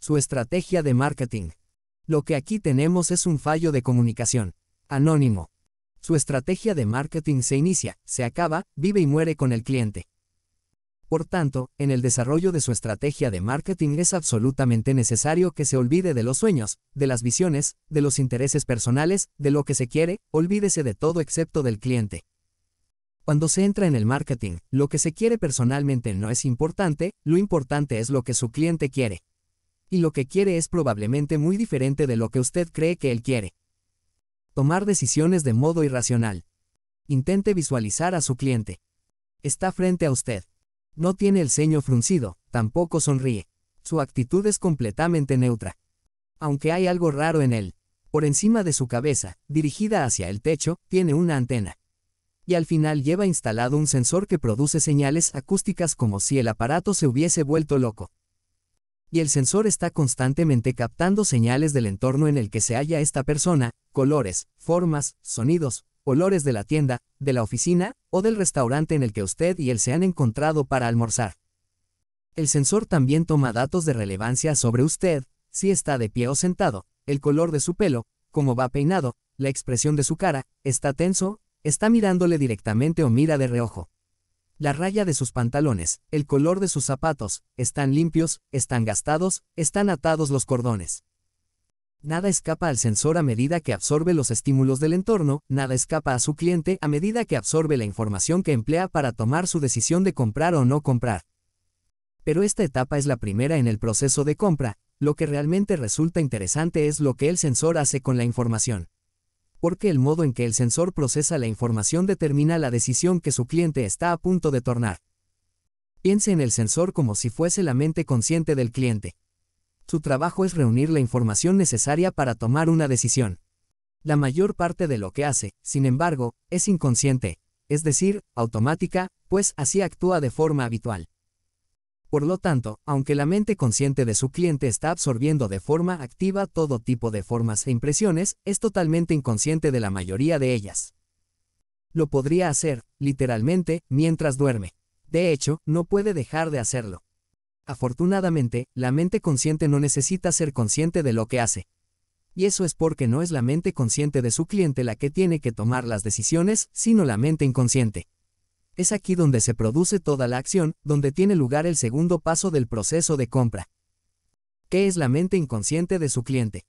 Su estrategia de marketing. Lo que aquí tenemos es un fallo de comunicación. Anónimo. Su estrategia de marketing se inicia, se acaba, vive y muere con el cliente. Por tanto, en el desarrollo de su estrategia de marketing es absolutamente necesario que se olvide de los sueños, de las visiones, de los intereses personales, de lo que se quiere, olvídese de todo excepto del cliente. Cuando se entra en el marketing, lo que se quiere personalmente no es importante, lo importante es lo que su cliente quiere. Y lo que quiere es probablemente muy diferente de lo que usted cree que él quiere. Tomar decisiones de modo irracional. Intente visualizar a su cliente. Está frente a usted. No tiene el ceño fruncido, tampoco sonríe. Su actitud es completamente neutra. Aunque hay algo raro en él. Por encima de su cabeza, dirigida hacia el techo, tiene una antena. Y al final lleva instalado un sensor que produce señales acústicas como si el aparato se hubiese vuelto loco. Y el sensor está constantemente captando señales del entorno en el que se halla esta persona, colores, formas, sonidos, olores de la tienda, de la oficina o del restaurante en el que usted y él se han encontrado para almorzar. El sensor también toma datos de relevancia sobre usted, si está de pie o sentado, el color de su pelo, cómo va peinado, la expresión de su cara, está tenso, está mirándole directamente o mira de reojo. La raya de sus pantalones, el color de sus zapatos, están limpios, están gastados, están atados los cordones. Nada escapa al sensor a medida que absorbe los estímulos del entorno, nada escapa a su cliente a medida que absorbe la información que emplea para tomar su decisión de comprar o no comprar. Pero esta etapa es la primera en el proceso de compra, lo que realmente resulta interesante es lo que el sensor hace con la información. Porque el modo en que el sensor procesa la información determina la decisión que su cliente está a punto de tornar. Piense en el sensor como si fuese la mente consciente del cliente. Su trabajo es reunir la información necesaria para tomar una decisión. La mayor parte de lo que hace, sin embargo, es inconsciente, es decir, automática, pues así actúa de forma habitual. Por lo tanto, aunque la mente consciente de su cliente está absorbiendo de forma activa todo tipo de formas e impresiones, es totalmente inconsciente de la mayoría de ellas. Lo podría hacer, literalmente, mientras duerme. De hecho, no puede dejar de hacerlo. Afortunadamente, la mente consciente no necesita ser consciente de lo que hace. Y eso es porque no es la mente consciente de su cliente la que tiene que tomar las decisiones, sino la mente inconsciente. Es aquí donde se produce toda la acción, donde tiene lugar el segundo paso del proceso de compra. ¿Qué es la mente inconsciente de su cliente?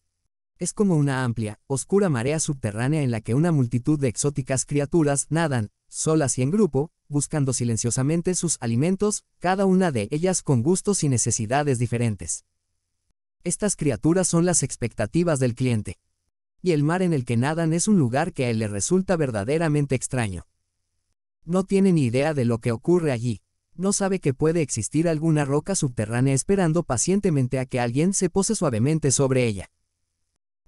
Es como una amplia, oscura marea subterránea en la que una multitud de exóticas criaturas nadan, solas y en grupo, buscando silenciosamente sus alimentos, cada una de ellas con gustos y necesidades diferentes. Estas criaturas son las expectativas del cliente. Y el mar en el que nadan es un lugar que a él le resulta verdaderamente extraño. No tiene ni idea de lo que ocurre allí. No sabe que puede existir alguna roca subterránea esperando pacientemente a que alguien se pose suavemente sobre ella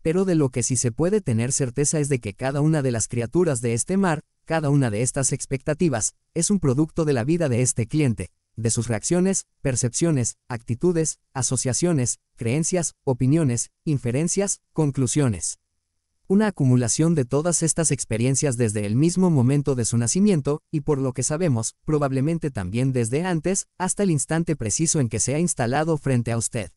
pero de lo que sí se puede tener certeza es de que cada una de las criaturas de este mar, cada una de estas expectativas, es un producto de la vida de este cliente, de sus reacciones, percepciones, actitudes, asociaciones, creencias, opiniones, inferencias, conclusiones. Una acumulación de todas estas experiencias desde el mismo momento de su nacimiento, y por lo que sabemos, probablemente también desde antes, hasta el instante preciso en que se ha instalado frente a usted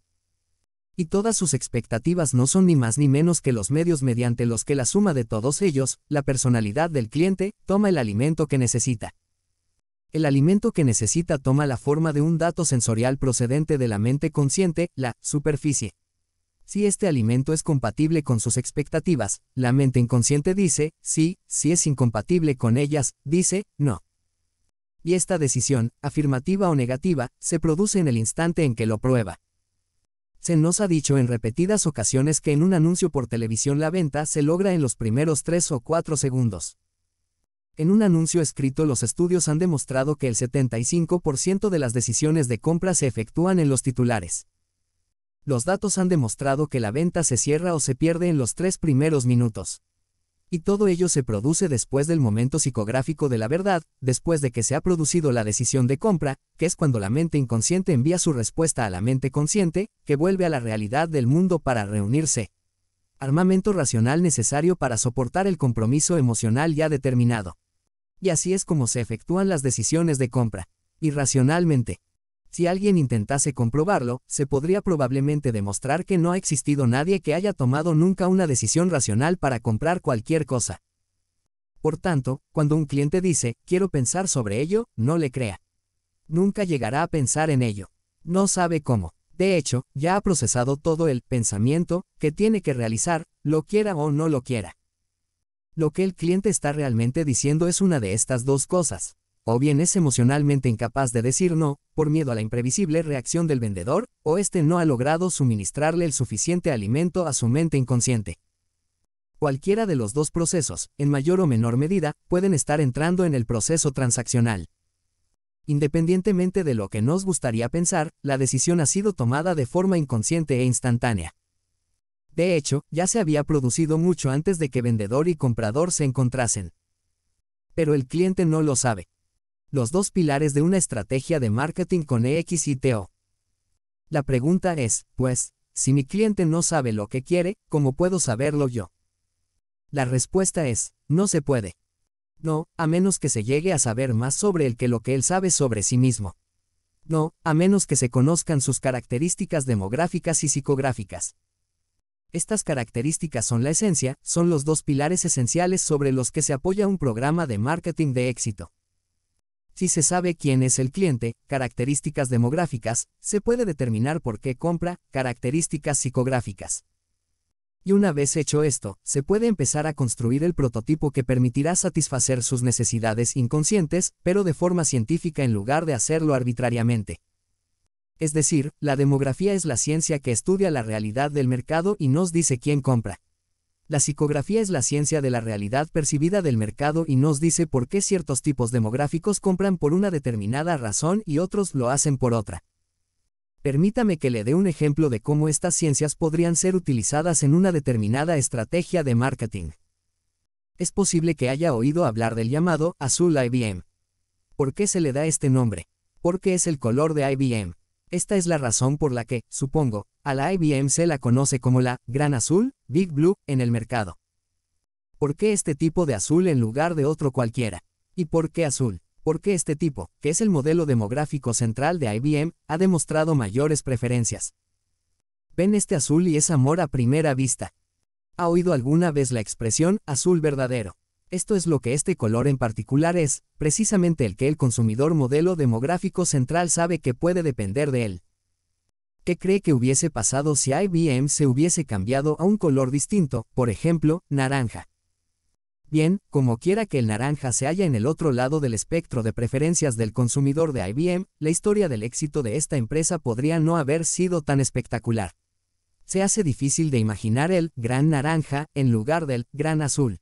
y todas sus expectativas no son ni más ni menos que los medios mediante los que la suma de todos ellos, la personalidad del cliente, toma el alimento que necesita. El alimento que necesita toma la forma de un dato sensorial procedente de la mente consciente, la superficie. Si este alimento es compatible con sus expectativas, la mente inconsciente dice, sí, si es incompatible con ellas, dice, no. Y esta decisión, afirmativa o negativa, se produce en el instante en que lo prueba. Se nos ha dicho en repetidas ocasiones que en un anuncio por televisión la venta se logra en los primeros 3 o 4 segundos. En un anuncio escrito los estudios han demostrado que el 75% de las decisiones de compra se efectúan en los titulares. Los datos han demostrado que la venta se cierra o se pierde en los tres primeros minutos y todo ello se produce después del momento psicográfico de la verdad, después de que se ha producido la decisión de compra, que es cuando la mente inconsciente envía su respuesta a la mente consciente, que vuelve a la realidad del mundo para reunirse. Armamento racional necesario para soportar el compromiso emocional ya determinado. Y así es como se efectúan las decisiones de compra. Irracionalmente, si alguien intentase comprobarlo, se podría probablemente demostrar que no ha existido nadie que haya tomado nunca una decisión racional para comprar cualquier cosa. Por tanto, cuando un cliente dice, quiero pensar sobre ello, no le crea. Nunca llegará a pensar en ello. No sabe cómo. De hecho, ya ha procesado todo el pensamiento que tiene que realizar, lo quiera o no lo quiera. Lo que el cliente está realmente diciendo es una de estas dos cosas o bien es emocionalmente incapaz de decir no, por miedo a la imprevisible reacción del vendedor, o este no ha logrado suministrarle el suficiente alimento a su mente inconsciente. Cualquiera de los dos procesos, en mayor o menor medida, pueden estar entrando en el proceso transaccional. Independientemente de lo que nos gustaría pensar, la decisión ha sido tomada de forma inconsciente e instantánea. De hecho, ya se había producido mucho antes de que vendedor y comprador se encontrasen. Pero el cliente no lo sabe los dos pilares de una estrategia de marketing con EX y TO. La pregunta es, pues, si mi cliente no sabe lo que quiere, ¿cómo puedo saberlo yo? La respuesta es, no se puede. No, a menos que se llegue a saber más sobre él que lo que él sabe sobre sí mismo. No, a menos que se conozcan sus características demográficas y psicográficas. Estas características son la esencia, son los dos pilares esenciales sobre los que se apoya un programa de marketing de éxito. Si se sabe quién es el cliente, características demográficas, se puede determinar por qué compra, características psicográficas. Y una vez hecho esto, se puede empezar a construir el prototipo que permitirá satisfacer sus necesidades inconscientes, pero de forma científica en lugar de hacerlo arbitrariamente. Es decir, la demografía es la ciencia que estudia la realidad del mercado y nos dice quién compra. La psicografía es la ciencia de la realidad percibida del mercado y nos dice por qué ciertos tipos demográficos compran por una determinada razón y otros lo hacen por otra. Permítame que le dé un ejemplo de cómo estas ciencias podrían ser utilizadas en una determinada estrategia de marketing. Es posible que haya oído hablar del llamado azul IBM. ¿Por qué se le da este nombre? Porque es el color de IBM. Esta es la razón por la que, supongo, a la IBM se la conoce como la gran azul, Big Blue, en el mercado. ¿Por qué este tipo de azul en lugar de otro cualquiera? ¿Y por qué azul? ¿Por qué este tipo, que es el modelo demográfico central de IBM, ha demostrado mayores preferencias? Ven este azul y es amor a primera vista. ¿Ha oído alguna vez la expresión azul verdadero? Esto es lo que este color en particular es, precisamente el que el consumidor modelo demográfico central sabe que puede depender de él. ¿Qué cree que hubiese pasado si IBM se hubiese cambiado a un color distinto, por ejemplo, naranja? Bien, como quiera que el naranja se halla en el otro lado del espectro de preferencias del consumidor de IBM, la historia del éxito de esta empresa podría no haber sido tan espectacular. Se hace difícil de imaginar el gran naranja en lugar del gran azul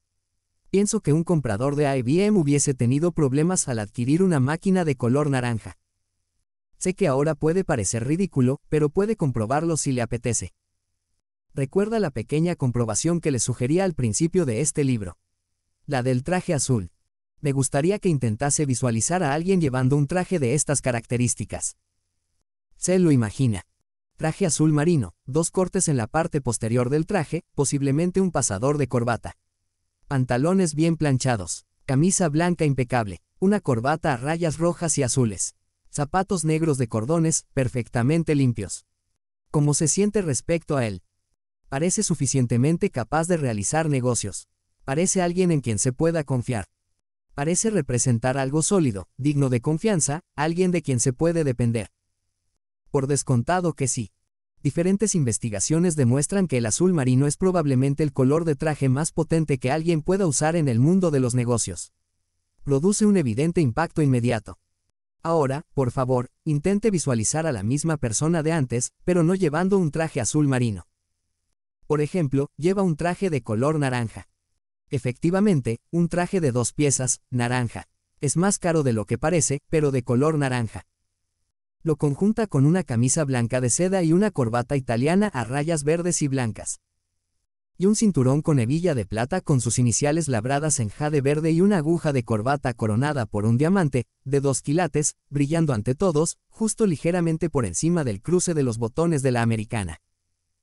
pienso que un comprador de IBM hubiese tenido problemas al adquirir una máquina de color naranja. Sé que ahora puede parecer ridículo, pero puede comprobarlo si le apetece. Recuerda la pequeña comprobación que le sugería al principio de este libro. La del traje azul. Me gustaría que intentase visualizar a alguien llevando un traje de estas características. Se lo imagina. Traje azul marino, dos cortes en la parte posterior del traje, posiblemente un pasador de corbata pantalones bien planchados, camisa blanca impecable, una corbata a rayas rojas y azules, zapatos negros de cordones perfectamente limpios. ¿Cómo se siente respecto a él? Parece suficientemente capaz de realizar negocios. Parece alguien en quien se pueda confiar. Parece representar algo sólido, digno de confianza, alguien de quien se puede depender. Por descontado que sí. Diferentes investigaciones demuestran que el azul marino es probablemente el color de traje más potente que alguien pueda usar en el mundo de los negocios. Produce un evidente impacto inmediato. Ahora, por favor, intente visualizar a la misma persona de antes, pero no llevando un traje azul marino. Por ejemplo, lleva un traje de color naranja. Efectivamente, un traje de dos piezas, naranja. Es más caro de lo que parece, pero de color naranja. Lo conjunta con una camisa blanca de seda y una corbata italiana a rayas verdes y blancas. Y un cinturón con hebilla de plata con sus iniciales labradas en jade verde y una aguja de corbata coronada por un diamante, de dos quilates, brillando ante todos, justo ligeramente por encima del cruce de los botones de la americana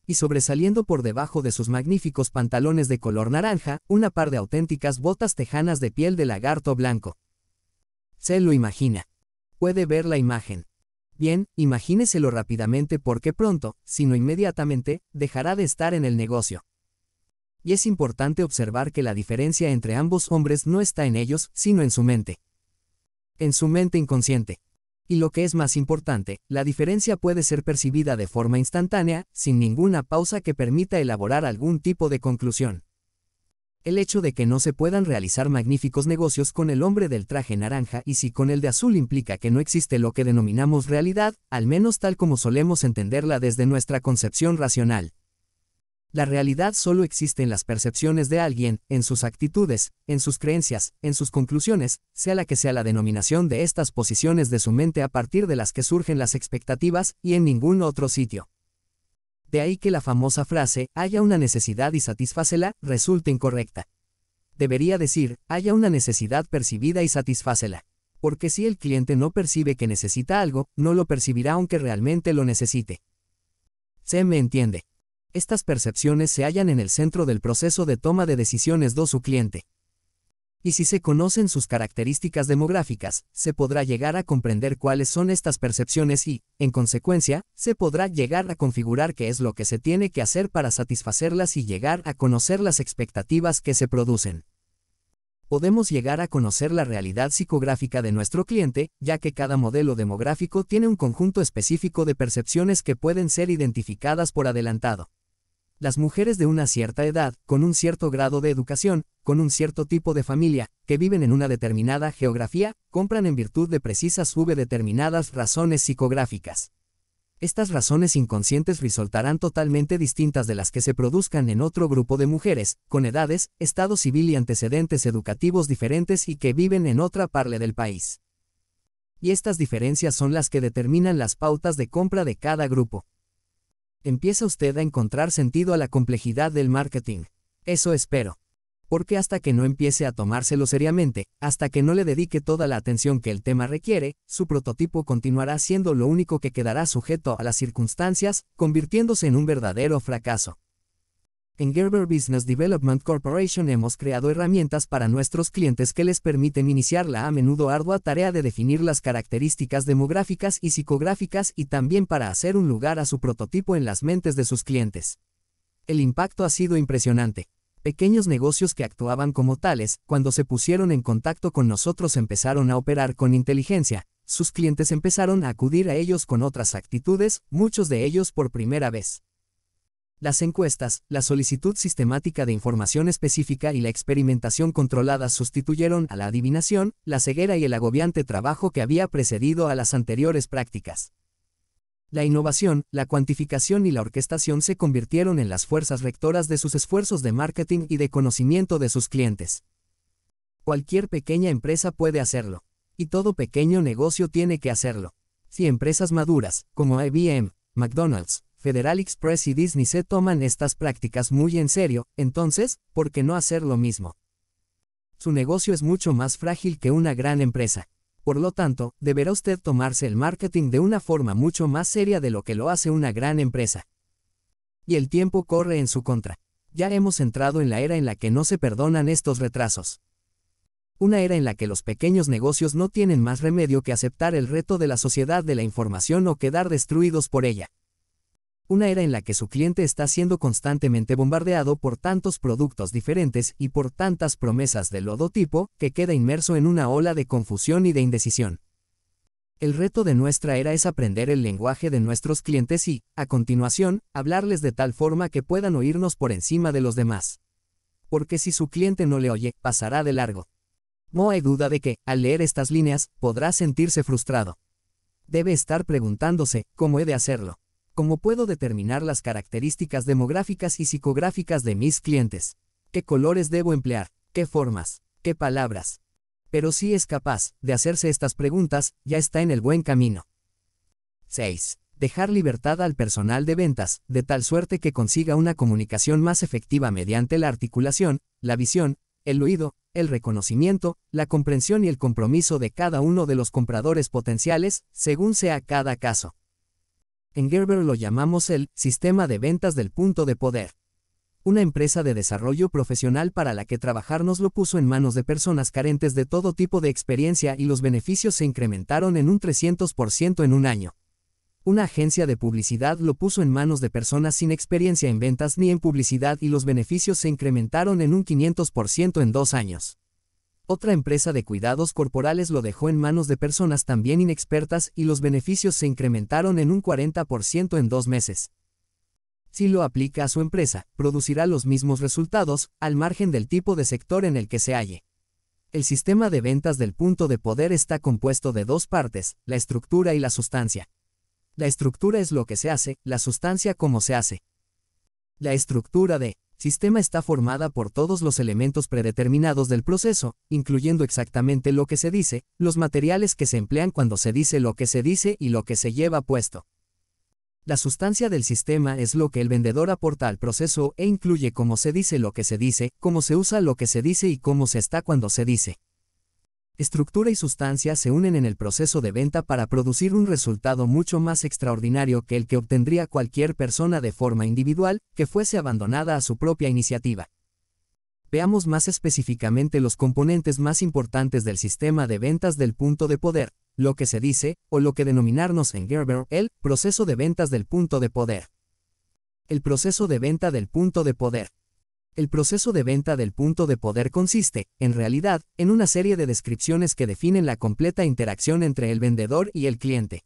y sobresaliendo por debajo de sus magníficos pantalones de color naranja, una par de auténticas botas tejanas de piel de lagarto blanco. Se lo imagina. Puede ver la imagen. Bien, imagíneselo rápidamente porque pronto, sino inmediatamente, dejará de estar en el negocio. Y es importante observar que la diferencia entre ambos hombres no está en ellos, sino en su mente. En su mente inconsciente. Y lo que es más importante, la diferencia puede ser percibida de forma instantánea, sin ninguna pausa que permita elaborar algún tipo de conclusión el hecho de que no se puedan realizar magníficos negocios con el hombre del traje naranja y si con el de azul implica que no existe lo que denominamos realidad, al menos tal como solemos entenderla desde nuestra concepción racional. La realidad solo existe en las percepciones de alguien, en sus actitudes, en sus creencias, en sus conclusiones, sea la que sea la denominación de estas posiciones de su mente a partir de las que surgen las expectativas, y en ningún otro sitio. De ahí que la famosa frase, haya una necesidad y satisfácela, resulte incorrecta. Debería decir, haya una necesidad percibida y satisfácela. Porque si el cliente no percibe que necesita algo, no lo percibirá aunque realmente lo necesite. Se me entiende. Estas percepciones se hallan en el centro del proceso de toma de decisiones de su cliente y si se conocen sus características demográficas, se podrá llegar a comprender cuáles son estas percepciones y, en consecuencia, se podrá llegar a configurar qué es lo que se tiene que hacer para satisfacerlas y llegar a conocer las expectativas que se producen. Podemos llegar a conocer la realidad psicográfica de nuestro cliente, ya que cada modelo demográfico tiene un conjunto específico de percepciones que pueden ser identificadas por adelantado las mujeres de una cierta edad, con un cierto grado de educación, con un cierto tipo de familia, que viven en una determinada geografía, compran en virtud de precisas v determinadas razones psicográficas. Estas razones inconscientes resultarán totalmente distintas de las que se produzcan en otro grupo de mujeres, con edades, estado civil y antecedentes educativos diferentes y que viven en otra parte del país. Y estas diferencias son las que determinan las pautas de compra de cada grupo empieza usted a encontrar sentido a la complejidad del marketing. Eso espero. Porque hasta que no empiece a tomárselo seriamente, hasta que no le dedique toda la atención que el tema requiere, su prototipo continuará siendo lo único que quedará sujeto a las circunstancias, convirtiéndose en un verdadero fracaso. En Gerber Business Development Corporation hemos creado herramientas para nuestros clientes que les permiten iniciar la a menudo ardua tarea de definir las características demográficas y psicográficas y también para hacer un lugar a su prototipo en las mentes de sus clientes. El impacto ha sido impresionante. Pequeños negocios que actuaban como tales, cuando se pusieron en contacto con nosotros empezaron a operar con inteligencia, sus clientes empezaron a acudir a ellos con otras actitudes, muchos de ellos por primera vez. Las encuestas, la solicitud sistemática de información específica y la experimentación controlada sustituyeron a la adivinación, la ceguera y el agobiante trabajo que había precedido a las anteriores prácticas. La innovación, la cuantificación y la orquestación se convirtieron en las fuerzas rectoras de sus esfuerzos de marketing y de conocimiento de sus clientes. Cualquier pequeña empresa puede hacerlo. Y todo pequeño negocio tiene que hacerlo. Si empresas maduras, como IBM, McDonald's, Federal Express y Disney se toman estas prácticas muy en serio, entonces, ¿por qué no hacer lo mismo? Su negocio es mucho más frágil que una gran empresa. Por lo tanto, deberá usted tomarse el marketing de una forma mucho más seria de lo que lo hace una gran empresa. Y el tiempo corre en su contra. Ya hemos entrado en la era en la que no se perdonan estos retrasos. Una era en la que los pequeños negocios no tienen más remedio que aceptar el reto de la sociedad de la información o quedar destruidos por ella una era en la que su cliente está siendo constantemente bombardeado por tantos productos diferentes y por tantas promesas de lodo tipo, que queda inmerso en una ola de confusión y de indecisión. El reto de nuestra era es aprender el lenguaje de nuestros clientes y, a continuación, hablarles de tal forma que puedan oírnos por encima de los demás. Porque si su cliente no le oye, pasará de largo. No hay duda de que, al leer estas líneas, podrá sentirse frustrado. Debe estar preguntándose, ¿cómo he de hacerlo? ¿Cómo puedo determinar las características demográficas y psicográficas de mis clientes? ¿Qué colores debo emplear? ¿Qué formas? ¿Qué palabras? Pero si es capaz de hacerse estas preguntas, ya está en el buen camino. 6. Dejar libertad al personal de ventas, de tal suerte que consiga una comunicación más efectiva mediante la articulación, la visión, el oído, el reconocimiento, la comprensión y el compromiso de cada uno de los compradores potenciales, según sea cada caso. En Gerber lo llamamos el sistema de ventas del punto de poder. Una empresa de desarrollo profesional para la que trabajarnos lo puso en manos de personas carentes de todo tipo de experiencia y los beneficios se incrementaron en un 300% en un año. Una agencia de publicidad lo puso en manos de personas sin experiencia en ventas ni en publicidad y los beneficios se incrementaron en un 500% en dos años. Otra empresa de cuidados corporales lo dejó en manos de personas también inexpertas y los beneficios se incrementaron en un 40% en dos meses. Si lo aplica a su empresa, producirá los mismos resultados, al margen del tipo de sector en el que se halle. El sistema de ventas del punto de poder está compuesto de dos partes, la estructura y la sustancia. La estructura es lo que se hace, la sustancia cómo se hace. La estructura de sistema está formada por todos los elementos predeterminados del proceso, incluyendo exactamente lo que se dice, los materiales que se emplean cuando se dice lo que se dice y lo que se lleva puesto. La sustancia del sistema es lo que el vendedor aporta al proceso e incluye cómo se dice lo que se dice, cómo se usa lo que se dice y cómo se está cuando se dice estructura y sustancia se unen en el proceso de venta para producir un resultado mucho más extraordinario que el que obtendría cualquier persona de forma individual que fuese abandonada a su propia iniciativa. Veamos más específicamente los componentes más importantes del sistema de ventas del punto de poder, lo que se dice, o lo que denominarnos en Gerber el proceso de ventas del punto de poder. El proceso de venta del punto de poder el proceso de venta del punto de poder consiste, en realidad, en una serie de descripciones que definen la completa interacción entre el vendedor y el cliente.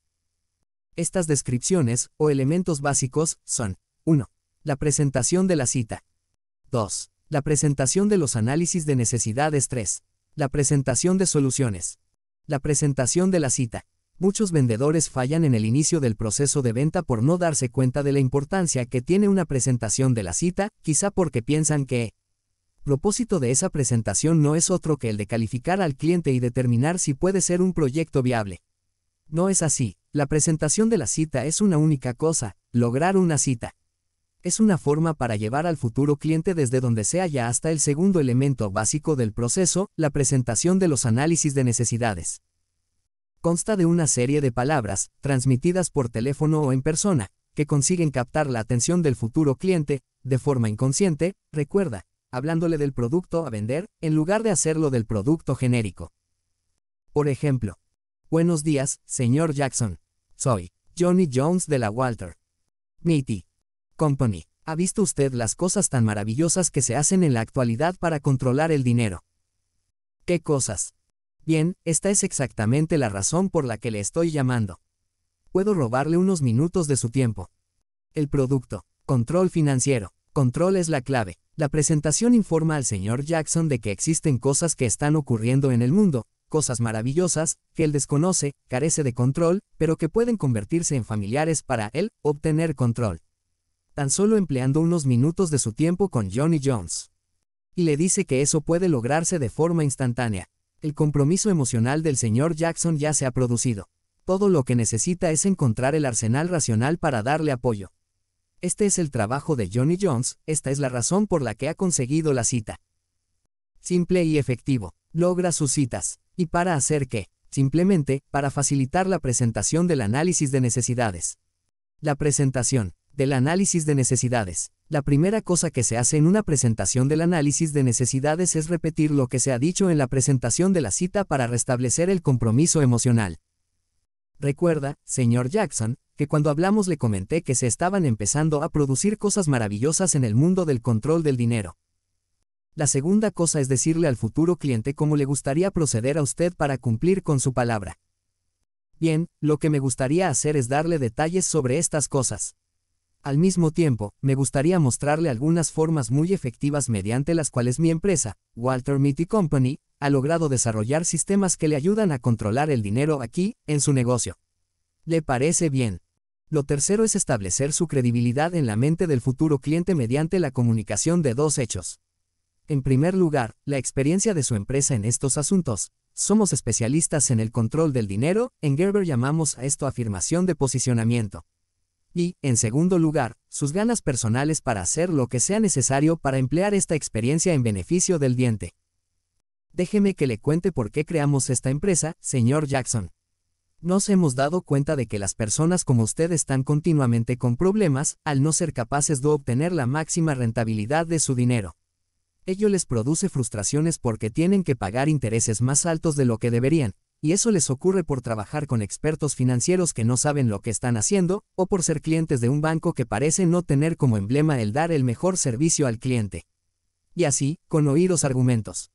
Estas descripciones, o elementos básicos, son 1. La presentación de la cita. 2. La presentación de los análisis de necesidades 3. La presentación de soluciones. La presentación de la cita. Muchos vendedores fallan en el inicio del proceso de venta por no darse cuenta de la importancia que tiene una presentación de la cita, quizá porque piensan que propósito de esa presentación no es otro que el de calificar al cliente y determinar si puede ser un proyecto viable. No es así, la presentación de la cita es una única cosa, lograr una cita. Es una forma para llevar al futuro cliente desde donde sea ya hasta el segundo elemento básico del proceso, la presentación de los análisis de necesidades consta de una serie de palabras, transmitidas por teléfono o en persona, que consiguen captar la atención del futuro cliente, de forma inconsciente, recuerda, hablándole del producto a vender, en lugar de hacerlo del producto genérico. Por ejemplo, Buenos días, señor Jackson. Soy Johnny Jones de la Walter. Mitty. Company. ¿Ha visto usted las cosas tan maravillosas que se hacen en la actualidad para controlar el dinero? ¿Qué cosas? Bien, esta es exactamente la razón por la que le estoy llamando. Puedo robarle unos minutos de su tiempo. El producto, control financiero, control es la clave. La presentación informa al señor Jackson de que existen cosas que están ocurriendo en el mundo, cosas maravillosas, que él desconoce, carece de control, pero que pueden convertirse en familiares para él, obtener control. Tan solo empleando unos minutos de su tiempo con Johnny Jones. Y le dice que eso puede lograrse de forma instantánea. El compromiso emocional del señor Jackson ya se ha producido. Todo lo que necesita es encontrar el arsenal racional para darle apoyo. Este es el trabajo de Johnny Jones, esta es la razón por la que ha conseguido la cita. Simple y efectivo, logra sus citas. ¿Y para hacer qué? Simplemente, para facilitar la presentación del análisis de necesidades. La presentación, del análisis de necesidades. La primera cosa que se hace en una presentación del análisis de necesidades es repetir lo que se ha dicho en la presentación de la cita para restablecer el compromiso emocional. Recuerda, señor Jackson, que cuando hablamos le comenté que se estaban empezando a producir cosas maravillosas en el mundo del control del dinero. La segunda cosa es decirle al futuro cliente cómo le gustaría proceder a usted para cumplir con su palabra. Bien, lo que me gustaría hacer es darle detalles sobre estas cosas. Al mismo tiempo, me gustaría mostrarle algunas formas muy efectivas mediante las cuales mi empresa, Walter Mitty Company, ha logrado desarrollar sistemas que le ayudan a controlar el dinero aquí, en su negocio. ¿Le parece bien? Lo tercero es establecer su credibilidad en la mente del futuro cliente mediante la comunicación de dos hechos. En primer lugar, la experiencia de su empresa en estos asuntos. Somos especialistas en el control del dinero, en Gerber llamamos a esto afirmación de posicionamiento y, en segundo lugar, sus ganas personales para hacer lo que sea necesario para emplear esta experiencia en beneficio del diente. Déjeme que le cuente por qué creamos esta empresa, señor Jackson. Nos hemos dado cuenta de que las personas como usted están continuamente con problemas al no ser capaces de obtener la máxima rentabilidad de su dinero. Ello les produce frustraciones porque tienen que pagar intereses más altos de lo que deberían, y eso les ocurre por trabajar con expertos financieros que no saben lo que están haciendo, o por ser clientes de un banco que parece no tener como emblema el dar el mejor servicio al cliente. Y así, con oídos argumentos.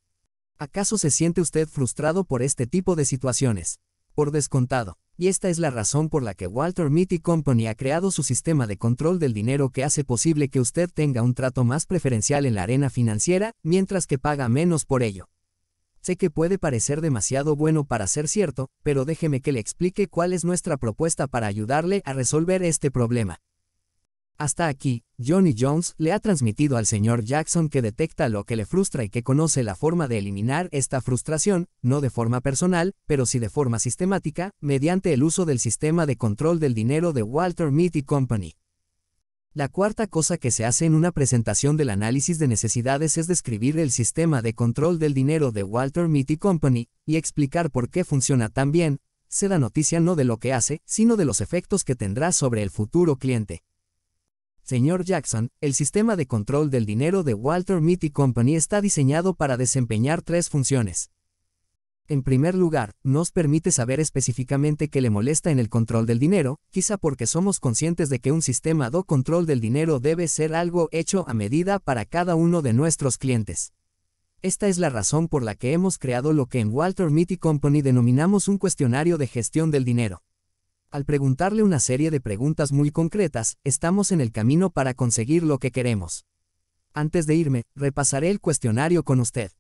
¿Acaso se siente usted frustrado por este tipo de situaciones? Por descontado. Y esta es la razón por la que Walter Mitty Company ha creado su sistema de control del dinero que hace posible que usted tenga un trato más preferencial en la arena financiera, mientras que paga menos por ello. Sé que puede parecer demasiado bueno para ser cierto, pero déjeme que le explique cuál es nuestra propuesta para ayudarle a resolver este problema. Hasta aquí, Johnny Jones le ha transmitido al señor Jackson que detecta lo que le frustra y que conoce la forma de eliminar esta frustración, no de forma personal, pero sí de forma sistemática, mediante el uso del sistema de control del dinero de Walter Mitty Company. La cuarta cosa que se hace en una presentación del análisis de necesidades es describir el sistema de control del dinero de Walter Mitty Company y explicar por qué funciona tan bien. Se da noticia no de lo que hace, sino de los efectos que tendrá sobre el futuro cliente. Señor Jackson, el sistema de control del dinero de Walter Mitty Company está diseñado para desempeñar tres funciones. En primer lugar, nos permite saber específicamente qué le molesta en el control del dinero, quizá porque somos conscientes de que un sistema de control del dinero debe ser algo hecho a medida para cada uno de nuestros clientes. Esta es la razón por la que hemos creado lo que en Walter Mitty Company denominamos un cuestionario de gestión del dinero. Al preguntarle una serie de preguntas muy concretas, estamos en el camino para conseguir lo que queremos. Antes de irme, repasaré el cuestionario con usted.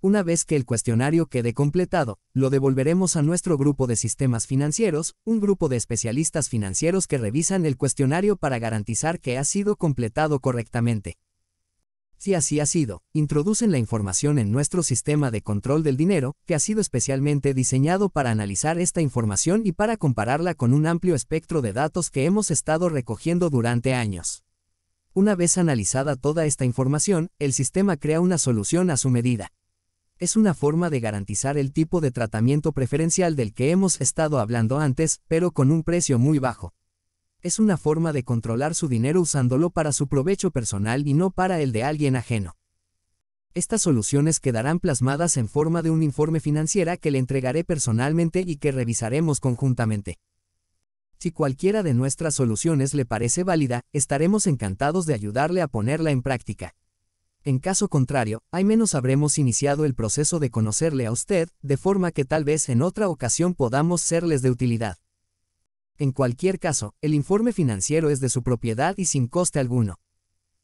Una vez que el cuestionario quede completado, lo devolveremos a nuestro grupo de sistemas financieros, un grupo de especialistas financieros que revisan el cuestionario para garantizar que ha sido completado correctamente. Si así ha sido, introducen la información en nuestro sistema de control del dinero, que ha sido especialmente diseñado para analizar esta información y para compararla con un amplio espectro de datos que hemos estado recogiendo durante años. Una vez analizada toda esta información, el sistema crea una solución a su medida es una forma de garantizar el tipo de tratamiento preferencial del que hemos estado hablando antes, pero con un precio muy bajo. Es una forma de controlar su dinero usándolo para su provecho personal y no para el de alguien ajeno. Estas soluciones quedarán plasmadas en forma de un informe financiera que le entregaré personalmente y que revisaremos conjuntamente. Si cualquiera de nuestras soluciones le parece válida, estaremos encantados de ayudarle a ponerla en práctica. En caso contrario, al menos habremos iniciado el proceso de conocerle a usted, de forma que tal vez en otra ocasión podamos serles de utilidad. En cualquier caso, el informe financiero es de su propiedad y sin coste alguno.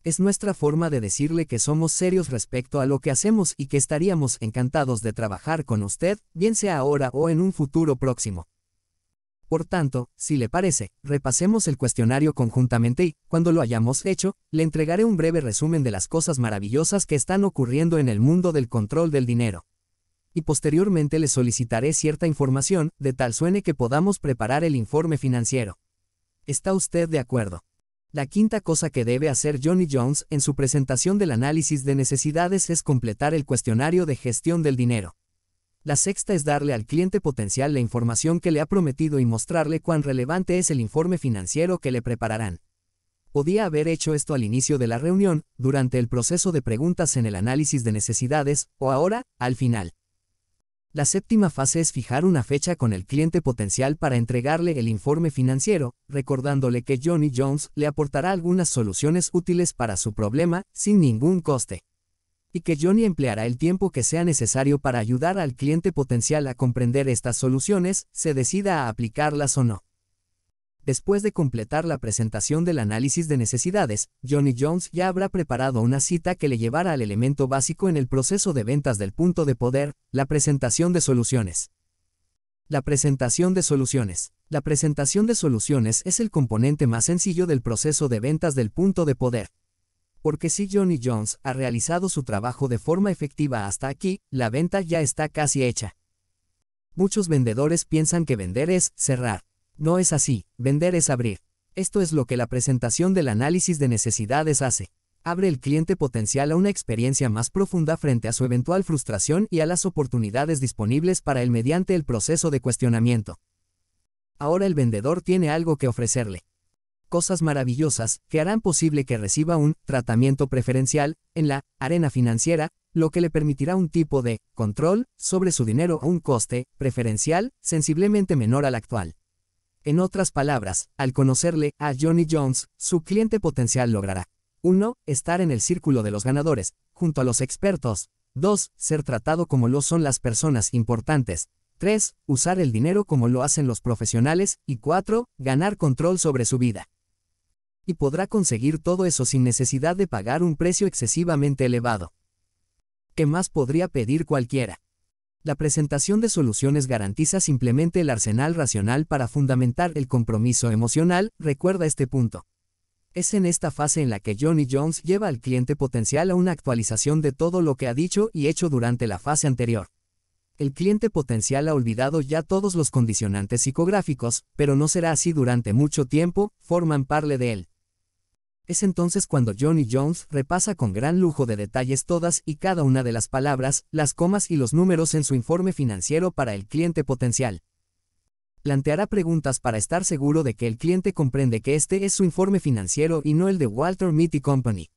Es nuestra forma de decirle que somos serios respecto a lo que hacemos y que estaríamos encantados de trabajar con usted, bien sea ahora o en un futuro próximo. Por tanto, si le parece, repasemos el cuestionario conjuntamente y, cuando lo hayamos hecho, le entregaré un breve resumen de las cosas maravillosas que están ocurriendo en el mundo del control del dinero. Y posteriormente le solicitaré cierta información, de tal suene que podamos preparar el informe financiero. ¿Está usted de acuerdo? La quinta cosa que debe hacer Johnny Jones en su presentación del análisis de necesidades es completar el cuestionario de gestión del dinero. La sexta es darle al cliente potencial la información que le ha prometido y mostrarle cuán relevante es el informe financiero que le prepararán. Podía haber hecho esto al inicio de la reunión, durante el proceso de preguntas en el análisis de necesidades, o ahora, al final. La séptima fase es fijar una fecha con el cliente potencial para entregarle el informe financiero, recordándole que Johnny Jones le aportará algunas soluciones útiles para su problema, sin ningún coste y que Johnny empleará el tiempo que sea necesario para ayudar al cliente potencial a comprender estas soluciones, se decida a aplicarlas o no. Después de completar la presentación del análisis de necesidades, Johnny Jones ya habrá preparado una cita que le llevará al elemento básico en el proceso de ventas del punto de poder, la presentación de soluciones. La presentación de soluciones. La presentación de soluciones es el componente más sencillo del proceso de ventas del punto de poder porque si Johnny Jones ha realizado su trabajo de forma efectiva hasta aquí, la venta ya está casi hecha. Muchos vendedores piensan que vender es cerrar. No es así, vender es abrir. Esto es lo que la presentación del análisis de necesidades hace. Abre el cliente potencial a una experiencia más profunda frente a su eventual frustración y a las oportunidades disponibles para él mediante el proceso de cuestionamiento. Ahora el vendedor tiene algo que ofrecerle cosas maravillosas que harán posible que reciba un tratamiento preferencial en la arena financiera, lo que le permitirá un tipo de control sobre su dinero a un coste preferencial sensiblemente menor al actual. En otras palabras, al conocerle a Johnny Jones, su cliente potencial logrará 1. Estar en el círculo de los ganadores, junto a los expertos. 2. Ser tratado como lo son las personas importantes. 3. Usar el dinero como lo hacen los profesionales. Y 4. Ganar control sobre su vida y podrá conseguir todo eso sin necesidad de pagar un precio excesivamente elevado. ¿Qué más podría pedir cualquiera? La presentación de soluciones garantiza simplemente el arsenal racional para fundamentar el compromiso emocional, recuerda este punto. Es en esta fase en la que Johnny Jones lleva al cliente potencial a una actualización de todo lo que ha dicho y hecho durante la fase anterior. El cliente potencial ha olvidado ya todos los condicionantes psicográficos, pero no será así durante mucho tiempo, forman parle de él. Es entonces cuando Johnny Jones repasa con gran lujo de detalles todas y cada una de las palabras, las comas y los números en su informe financiero para el cliente potencial. Planteará preguntas para estar seguro de que el cliente comprende que este es su informe financiero y no el de Walter Mitty Company.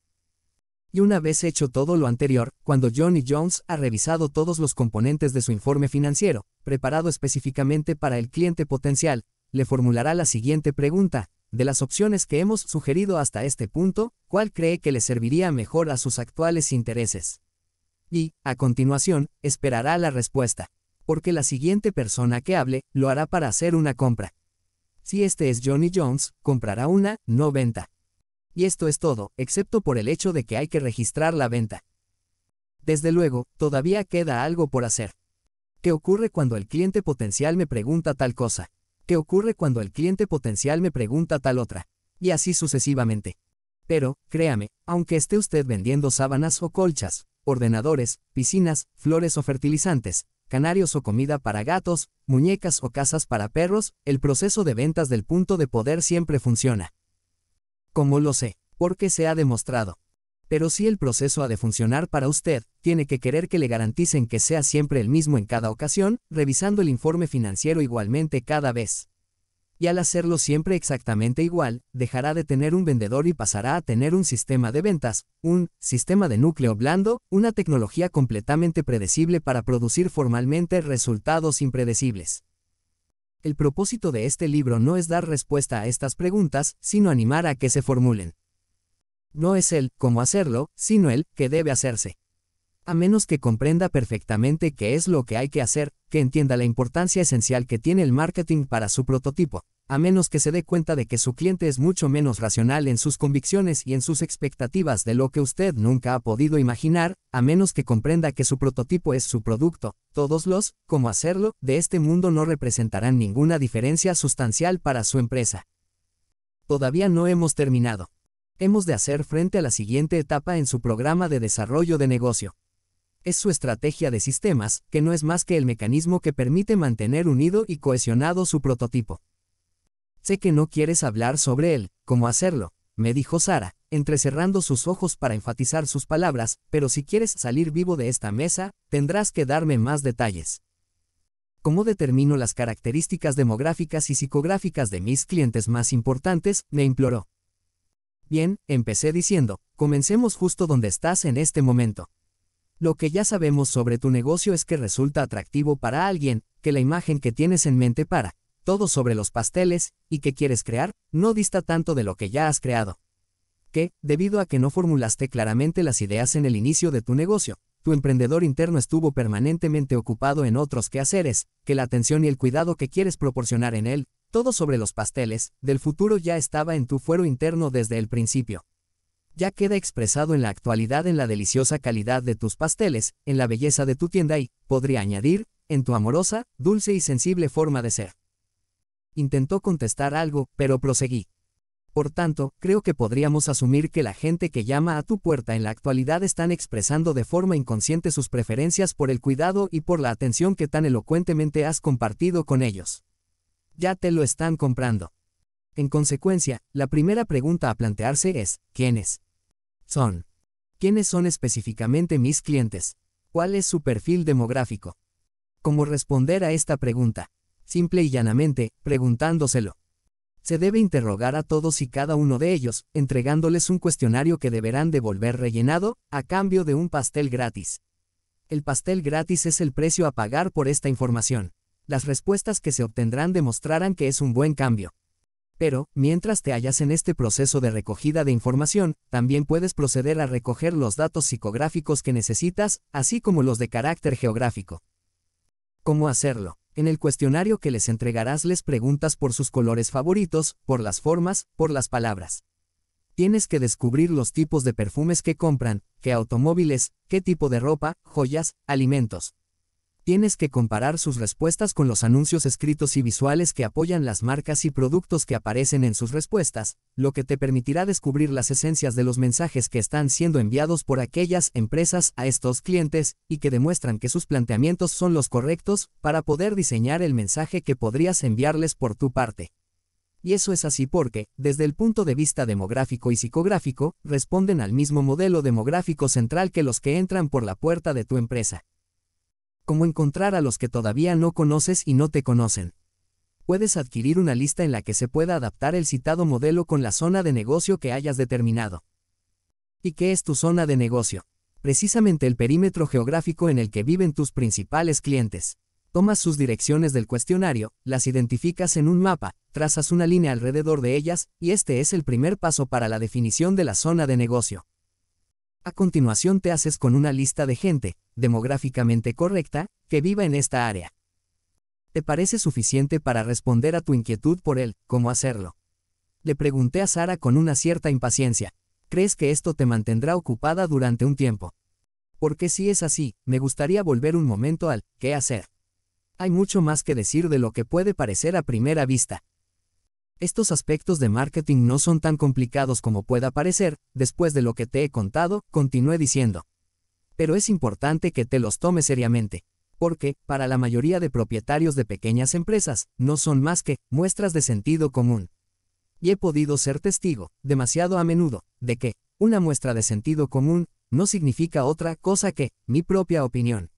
Y una vez hecho todo lo anterior, cuando Johnny Jones ha revisado todos los componentes de su informe financiero, preparado específicamente para el cliente potencial, le formulará la siguiente pregunta, de las opciones que hemos sugerido hasta este punto, ¿cuál cree que le serviría mejor a sus actuales intereses? Y, a continuación, esperará la respuesta, porque la siguiente persona que hable lo hará para hacer una compra. Si este es Johnny Jones, comprará una, no venta. Y esto es todo, excepto por el hecho de que hay que registrar la venta. Desde luego, todavía queda algo por hacer. ¿Qué ocurre cuando el cliente potencial me pregunta tal cosa? ¿Qué ocurre cuando el cliente potencial me pregunta tal otra, y así sucesivamente. Pero, créame, aunque esté usted vendiendo sábanas o colchas, ordenadores, piscinas, flores o fertilizantes, canarios o comida para gatos, muñecas o casas para perros, el proceso de ventas del punto de poder siempre funciona. Como lo sé, porque se ha demostrado pero si el proceso ha de funcionar para usted, tiene que querer que le garanticen que sea siempre el mismo en cada ocasión, revisando el informe financiero igualmente cada vez. Y al hacerlo siempre exactamente igual, dejará de tener un vendedor y pasará a tener un sistema de ventas, un sistema de núcleo blando, una tecnología completamente predecible para producir formalmente resultados impredecibles. El propósito de este libro no es dar respuesta a estas preguntas, sino animar a que se formulen. No es el cómo hacerlo, sino el que debe hacerse. A menos que comprenda perfectamente qué es lo que hay que hacer, que entienda la importancia esencial que tiene el marketing para su prototipo, a menos que se dé cuenta de que su cliente es mucho menos racional en sus convicciones y en sus expectativas de lo que usted nunca ha podido imaginar, a menos que comprenda que su prototipo es su producto, todos los, cómo hacerlo, de este mundo no representarán ninguna diferencia sustancial para su empresa. Todavía no hemos terminado hemos de hacer frente a la siguiente etapa en su programa de desarrollo de negocio. Es su estrategia de sistemas, que no es más que el mecanismo que permite mantener unido y cohesionado su prototipo. Sé que no quieres hablar sobre él, cómo hacerlo, me dijo Sara, entrecerrando sus ojos para enfatizar sus palabras, pero si quieres salir vivo de esta mesa, tendrás que darme más detalles. ¿Cómo determino las características demográficas y psicográficas de mis clientes más importantes? me imploró. Bien, empecé diciendo, comencemos justo donde estás en este momento. Lo que ya sabemos sobre tu negocio es que resulta atractivo para alguien, que la imagen que tienes en mente para, todo sobre los pasteles, y que quieres crear, no dista tanto de lo que ya has creado. Que, debido a que no formulaste claramente las ideas en el inicio de tu negocio, tu emprendedor interno estuvo permanentemente ocupado en otros quehaceres, que la atención y el cuidado que quieres proporcionar en él, todo sobre los pasteles, del futuro ya estaba en tu fuero interno desde el principio. Ya queda expresado en la actualidad en la deliciosa calidad de tus pasteles, en la belleza de tu tienda y, podría añadir, en tu amorosa, dulce y sensible forma de ser. Intentó contestar algo, pero proseguí. Por tanto, creo que podríamos asumir que la gente que llama a tu puerta en la actualidad están expresando de forma inconsciente sus preferencias por el cuidado y por la atención que tan elocuentemente has compartido con ellos ya te lo están comprando. En consecuencia, la primera pregunta a plantearse es, ¿quiénes son? ¿Quiénes son específicamente mis clientes? ¿Cuál es su perfil demográfico? ¿Cómo responder a esta pregunta? Simple y llanamente, preguntándoselo. Se debe interrogar a todos y cada uno de ellos, entregándoles un cuestionario que deberán devolver rellenado, a cambio de un pastel gratis. El pastel gratis es el precio a pagar por esta información las respuestas que se obtendrán demostrarán que es un buen cambio. Pero, mientras te hallas en este proceso de recogida de información, también puedes proceder a recoger los datos psicográficos que necesitas, así como los de carácter geográfico. ¿Cómo hacerlo? En el cuestionario que les entregarás les preguntas por sus colores favoritos, por las formas, por las palabras. Tienes que descubrir los tipos de perfumes que compran, qué automóviles, qué tipo de ropa, joyas, alimentos, tienes que comparar sus respuestas con los anuncios escritos y visuales que apoyan las marcas y productos que aparecen en sus respuestas, lo que te permitirá descubrir las esencias de los mensajes que están siendo enviados por aquellas empresas a estos clientes y que demuestran que sus planteamientos son los correctos para poder diseñar el mensaje que podrías enviarles por tu parte. Y eso es así porque, desde el punto de vista demográfico y psicográfico, responden al mismo modelo demográfico central que los que entran por la puerta de tu empresa cómo encontrar a los que todavía no conoces y no te conocen. Puedes adquirir una lista en la que se pueda adaptar el citado modelo con la zona de negocio que hayas determinado. ¿Y qué es tu zona de negocio? Precisamente el perímetro geográfico en el que viven tus principales clientes. Tomas sus direcciones del cuestionario, las identificas en un mapa, trazas una línea alrededor de ellas, y este es el primer paso para la definición de la zona de negocio. A continuación te haces con una lista de gente, demográficamente correcta, que viva en esta área. ¿Te parece suficiente para responder a tu inquietud por él, cómo hacerlo? Le pregunté a Sara con una cierta impaciencia. ¿Crees que esto te mantendrá ocupada durante un tiempo? Porque si es así, me gustaría volver un momento al ¿qué hacer? Hay mucho más que decir de lo que puede parecer a primera vista. Estos aspectos de marketing no son tan complicados como pueda parecer, después de lo que te he contado, continué diciendo. Pero es importante que te los tomes seriamente, porque, para la mayoría de propietarios de pequeñas empresas, no son más que muestras de sentido común. Y he podido ser testigo, demasiado a menudo, de que, una muestra de sentido común, no significa otra cosa que, mi propia opinión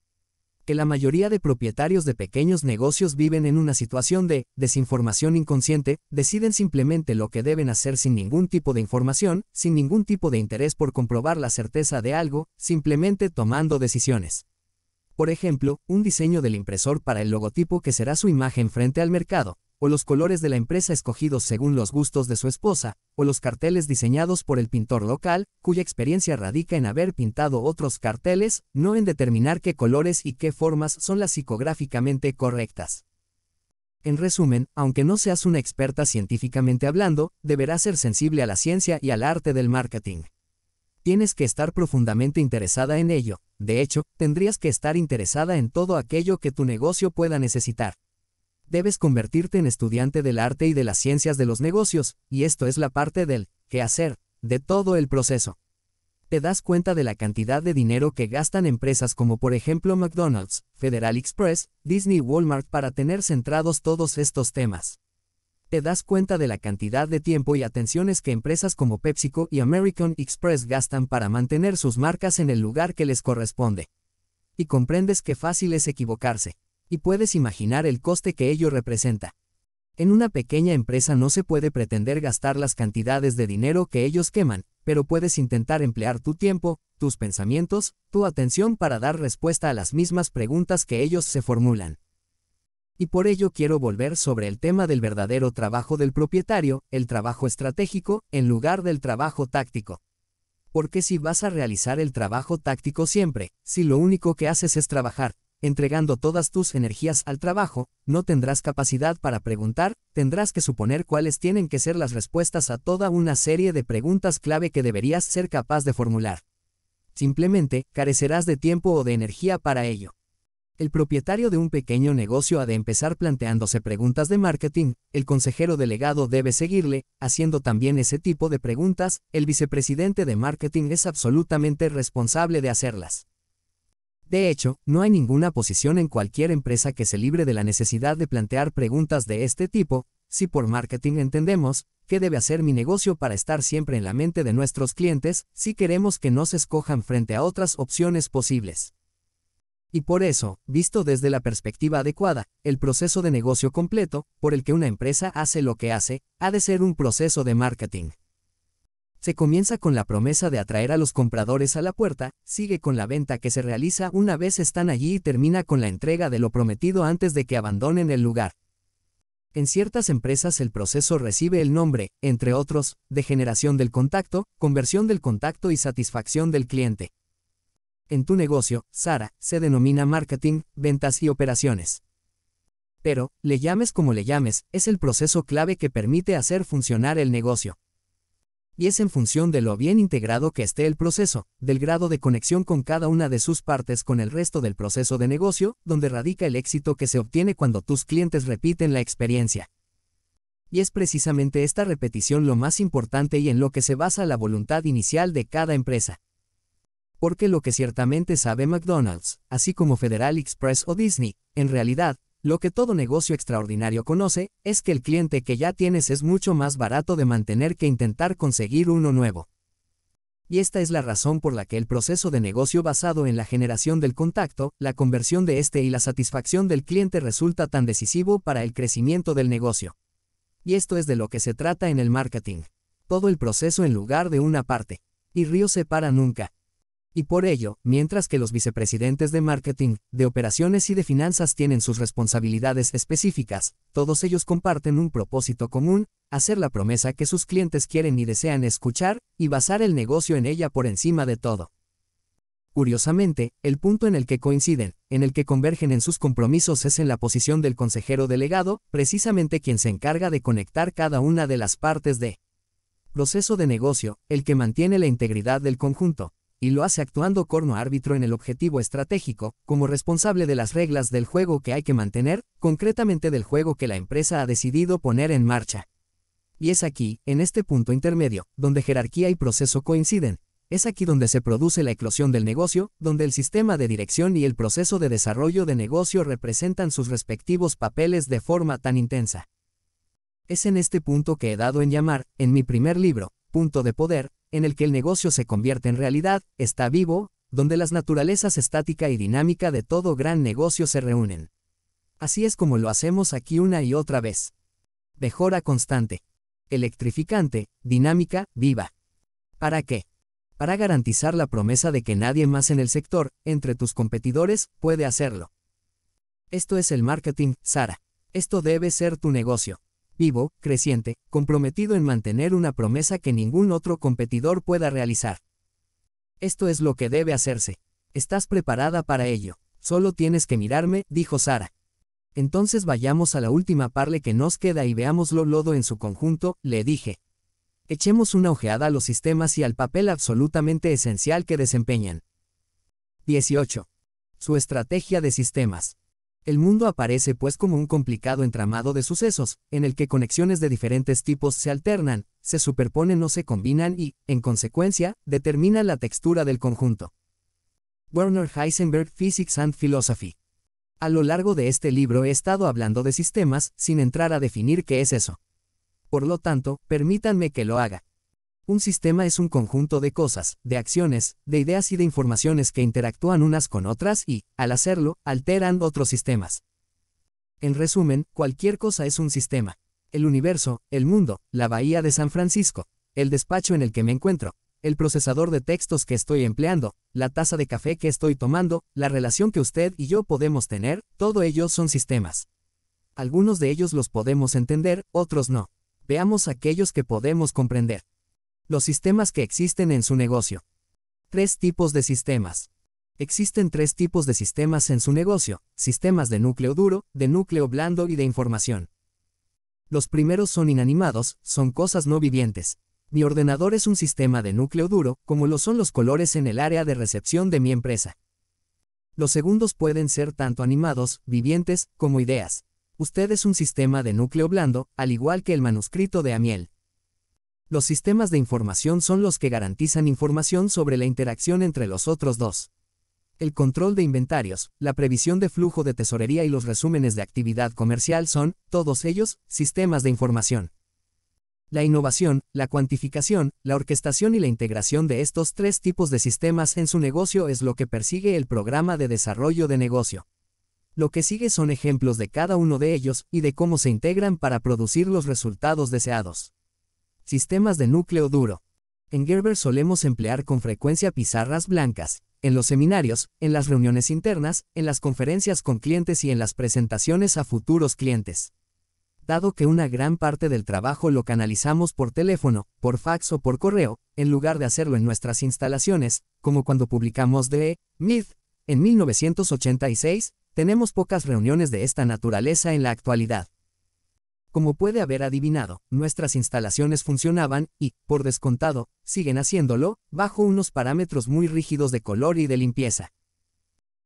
que la mayoría de propietarios de pequeños negocios viven en una situación de desinformación inconsciente, deciden simplemente lo que deben hacer sin ningún tipo de información, sin ningún tipo de interés por comprobar la certeza de algo, simplemente tomando decisiones. Por ejemplo, un diseño del impresor para el logotipo que será su imagen frente al mercado, o los colores de la empresa escogidos según los gustos de su esposa, o los carteles diseñados por el pintor local, cuya experiencia radica en haber pintado otros carteles, no en determinar qué colores y qué formas son las psicográficamente correctas. En resumen, aunque no seas una experta científicamente hablando, deberás ser sensible a la ciencia y al arte del marketing. Tienes que estar profundamente interesada en ello, de hecho, tendrías que estar interesada en todo aquello que tu negocio pueda necesitar debes convertirte en estudiante del arte y de las ciencias de los negocios, y esto es la parte del qué hacer, de todo el proceso. Te das cuenta de la cantidad de dinero que gastan empresas como por ejemplo McDonald's, Federal Express, Disney Walmart para tener centrados todos estos temas. Te das cuenta de la cantidad de tiempo y atenciones que empresas como PepsiCo y American Express gastan para mantener sus marcas en el lugar que les corresponde. Y comprendes que fácil es equivocarse, y puedes imaginar el coste que ello representa. En una pequeña empresa no se puede pretender gastar las cantidades de dinero que ellos queman, pero puedes intentar emplear tu tiempo, tus pensamientos, tu atención para dar respuesta a las mismas preguntas que ellos se formulan. Y por ello quiero volver sobre el tema del verdadero trabajo del propietario, el trabajo estratégico, en lugar del trabajo táctico. Porque si vas a realizar el trabajo táctico siempre, si lo único que haces es trabajar, entregando todas tus energías al trabajo, no tendrás capacidad para preguntar, tendrás que suponer cuáles tienen que ser las respuestas a toda una serie de preguntas clave que deberías ser capaz de formular. Simplemente, carecerás de tiempo o de energía para ello. El propietario de un pequeño negocio ha de empezar planteándose preguntas de marketing, el consejero delegado debe seguirle, haciendo también ese tipo de preguntas, el vicepresidente de marketing es absolutamente responsable de hacerlas. De hecho, no hay ninguna posición en cualquier empresa que se libre de la necesidad de plantear preguntas de este tipo, si por marketing entendemos, ¿qué debe hacer mi negocio para estar siempre en la mente de nuestros clientes si queremos que nos escojan frente a otras opciones posibles? Y por eso, visto desde la perspectiva adecuada, el proceso de negocio completo, por el que una empresa hace lo que hace, ha de ser un proceso de marketing. Se comienza con la promesa de atraer a los compradores a la puerta, sigue con la venta que se realiza una vez están allí y termina con la entrega de lo prometido antes de que abandonen el lugar. En ciertas empresas el proceso recibe el nombre, entre otros, de generación del contacto, conversión del contacto y satisfacción del cliente. En tu negocio, Sara, se denomina marketing, ventas y operaciones. Pero, le llames como le llames, es el proceso clave que permite hacer funcionar el negocio y es en función de lo bien integrado que esté el proceso, del grado de conexión con cada una de sus partes con el resto del proceso de negocio, donde radica el éxito que se obtiene cuando tus clientes repiten la experiencia. Y es precisamente esta repetición lo más importante y en lo que se basa la voluntad inicial de cada empresa. Porque lo que ciertamente sabe McDonald's, así como Federal Express o Disney, en realidad, lo que todo negocio extraordinario conoce es que el cliente que ya tienes es mucho más barato de mantener que intentar conseguir uno nuevo. Y esta es la razón por la que el proceso de negocio basado en la generación del contacto, la conversión de este y la satisfacción del cliente resulta tan decisivo para el crecimiento del negocio. Y esto es de lo que se trata en el marketing. Todo el proceso en lugar de una parte. Y Río se para nunca. Y por ello, mientras que los vicepresidentes de marketing, de operaciones y de finanzas tienen sus responsabilidades específicas, todos ellos comparten un propósito común, hacer la promesa que sus clientes quieren y desean escuchar, y basar el negocio en ella por encima de todo. Curiosamente, el punto en el que coinciden, en el que convergen en sus compromisos es en la posición del consejero delegado, precisamente quien se encarga de conectar cada una de las partes de proceso de negocio, el que mantiene la integridad del conjunto, y lo hace actuando corno árbitro en el objetivo estratégico, como responsable de las reglas del juego que hay que mantener, concretamente del juego que la empresa ha decidido poner en marcha. Y es aquí, en este punto intermedio, donde jerarquía y proceso coinciden. Es aquí donde se produce la eclosión del negocio, donde el sistema de dirección y el proceso de desarrollo de negocio representan sus respectivos papeles de forma tan intensa. Es en este punto que he dado en llamar, en mi primer libro, punto de poder, en el que el negocio se convierte en realidad, está vivo, donde las naturalezas estática y dinámica de todo gran negocio se reúnen. Así es como lo hacemos aquí una y otra vez. Mejora constante. Electrificante, dinámica, viva. ¿Para qué? Para garantizar la promesa de que nadie más en el sector, entre tus competidores, puede hacerlo. Esto es el marketing, Sara. Esto debe ser tu negocio vivo, creciente, comprometido en mantener una promesa que ningún otro competidor pueda realizar. Esto es lo que debe hacerse. Estás preparada para ello. Solo tienes que mirarme, dijo Sara. Entonces vayamos a la última parle que nos queda y veámoslo lodo en su conjunto, le dije. Echemos una ojeada a los sistemas y al papel absolutamente esencial que desempeñan. 18. Su estrategia de sistemas. El mundo aparece pues como un complicado entramado de sucesos, en el que conexiones de diferentes tipos se alternan, se superponen o se combinan y, en consecuencia, determinan la textura del conjunto. Werner Heisenberg Physics and Philosophy. A lo largo de este libro he estado hablando de sistemas, sin entrar a definir qué es eso. Por lo tanto, permítanme que lo haga. Un sistema es un conjunto de cosas, de acciones, de ideas y de informaciones que interactúan unas con otras y, al hacerlo, alteran otros sistemas. En resumen, cualquier cosa es un sistema. El universo, el mundo, la bahía de San Francisco, el despacho en el que me encuentro, el procesador de textos que estoy empleando, la taza de café que estoy tomando, la relación que usted y yo podemos tener, todo ellos son sistemas. Algunos de ellos los podemos entender, otros no. Veamos aquellos que podemos comprender. Los sistemas que existen en su negocio. Tres tipos de sistemas. Existen tres tipos de sistemas en su negocio, sistemas de núcleo duro, de núcleo blando y de información. Los primeros son inanimados, son cosas no vivientes. Mi ordenador es un sistema de núcleo duro, como lo son los colores en el área de recepción de mi empresa. Los segundos pueden ser tanto animados, vivientes, como ideas. Usted es un sistema de núcleo blando, al igual que el manuscrito de Amiel. Los sistemas de información son los que garantizan información sobre la interacción entre los otros dos. El control de inventarios, la previsión de flujo de tesorería y los resúmenes de actividad comercial son, todos ellos, sistemas de información. La innovación, la cuantificación, la orquestación y la integración de estos tres tipos de sistemas en su negocio es lo que persigue el programa de desarrollo de negocio. Lo que sigue son ejemplos de cada uno de ellos y de cómo se integran para producir los resultados deseados. Sistemas de núcleo duro. En Gerber solemos emplear con frecuencia pizarras blancas, en los seminarios, en las reuniones internas, en las conferencias con clientes y en las presentaciones a futuros clientes. Dado que una gran parte del trabajo lo canalizamos por teléfono, por fax o por correo, en lugar de hacerlo en nuestras instalaciones, como cuando publicamos de Myth en 1986, tenemos pocas reuniones de esta naturaleza en la actualidad. Como puede haber adivinado, nuestras instalaciones funcionaban y, por descontado, siguen haciéndolo, bajo unos parámetros muy rígidos de color y de limpieza.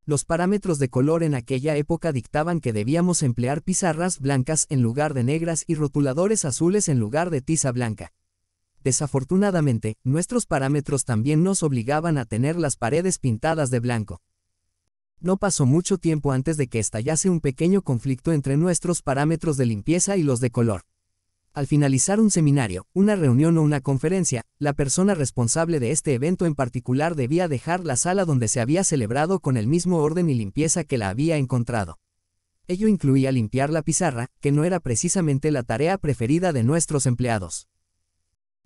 Los parámetros de color en aquella época dictaban que debíamos emplear pizarras blancas en lugar de negras y rotuladores azules en lugar de tiza blanca. Desafortunadamente, nuestros parámetros también nos obligaban a tener las paredes pintadas de blanco. No pasó mucho tiempo antes de que estallase un pequeño conflicto entre nuestros parámetros de limpieza y los de color. Al finalizar un seminario, una reunión o una conferencia, la persona responsable de este evento en particular debía dejar la sala donde se había celebrado con el mismo orden y limpieza que la había encontrado. Ello incluía limpiar la pizarra, que no era precisamente la tarea preferida de nuestros empleados.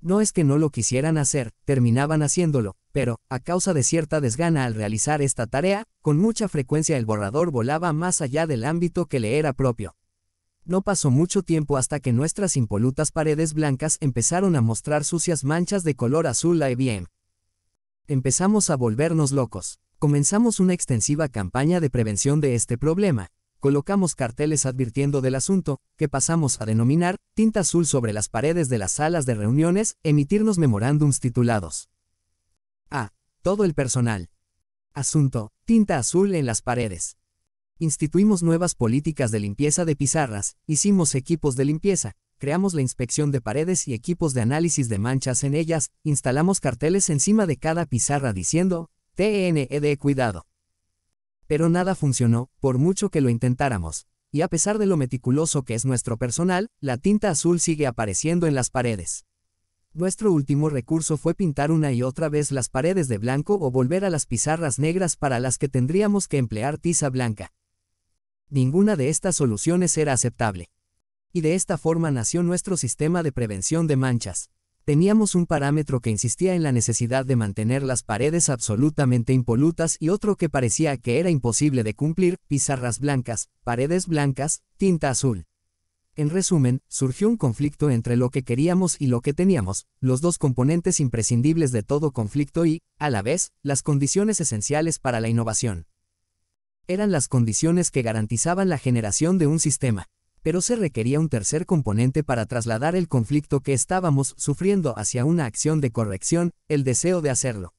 No es que no lo quisieran hacer, terminaban haciéndolo, pero, a causa de cierta desgana al realizar esta tarea, con mucha frecuencia el borrador volaba más allá del ámbito que le era propio. No pasó mucho tiempo hasta que nuestras impolutas paredes blancas empezaron a mostrar sucias manchas de color azul IBM. Empezamos a volvernos locos. Comenzamos una extensiva campaña de prevención de este problema, colocamos carteles advirtiendo del asunto, que pasamos a denominar tinta azul sobre las paredes de las salas de reuniones, emitirnos memorándums titulados. A. Ah, todo el personal. Asunto. Tinta azul en las paredes. Instituimos nuevas políticas de limpieza de pizarras, hicimos equipos de limpieza, creamos la inspección de paredes y equipos de análisis de manchas en ellas, instalamos carteles encima de cada pizarra diciendo, T.N.E.D. cuidado. Pero nada funcionó, por mucho que lo intentáramos. Y a pesar de lo meticuloso que es nuestro personal, la tinta azul sigue apareciendo en las paredes. Nuestro último recurso fue pintar una y otra vez las paredes de blanco o volver a las pizarras negras para las que tendríamos que emplear tiza blanca. Ninguna de estas soluciones era aceptable. Y de esta forma nació nuestro sistema de prevención de manchas teníamos un parámetro que insistía en la necesidad de mantener las paredes absolutamente impolutas y otro que parecía que era imposible de cumplir, pizarras blancas, paredes blancas, tinta azul. En resumen, surgió un conflicto entre lo que queríamos y lo que teníamos, los dos componentes imprescindibles de todo conflicto y, a la vez, las condiciones esenciales para la innovación. Eran las condiciones que garantizaban la generación de un sistema, pero se requería un tercer componente para trasladar el conflicto que estábamos sufriendo hacia una acción de corrección, el deseo de hacerlo.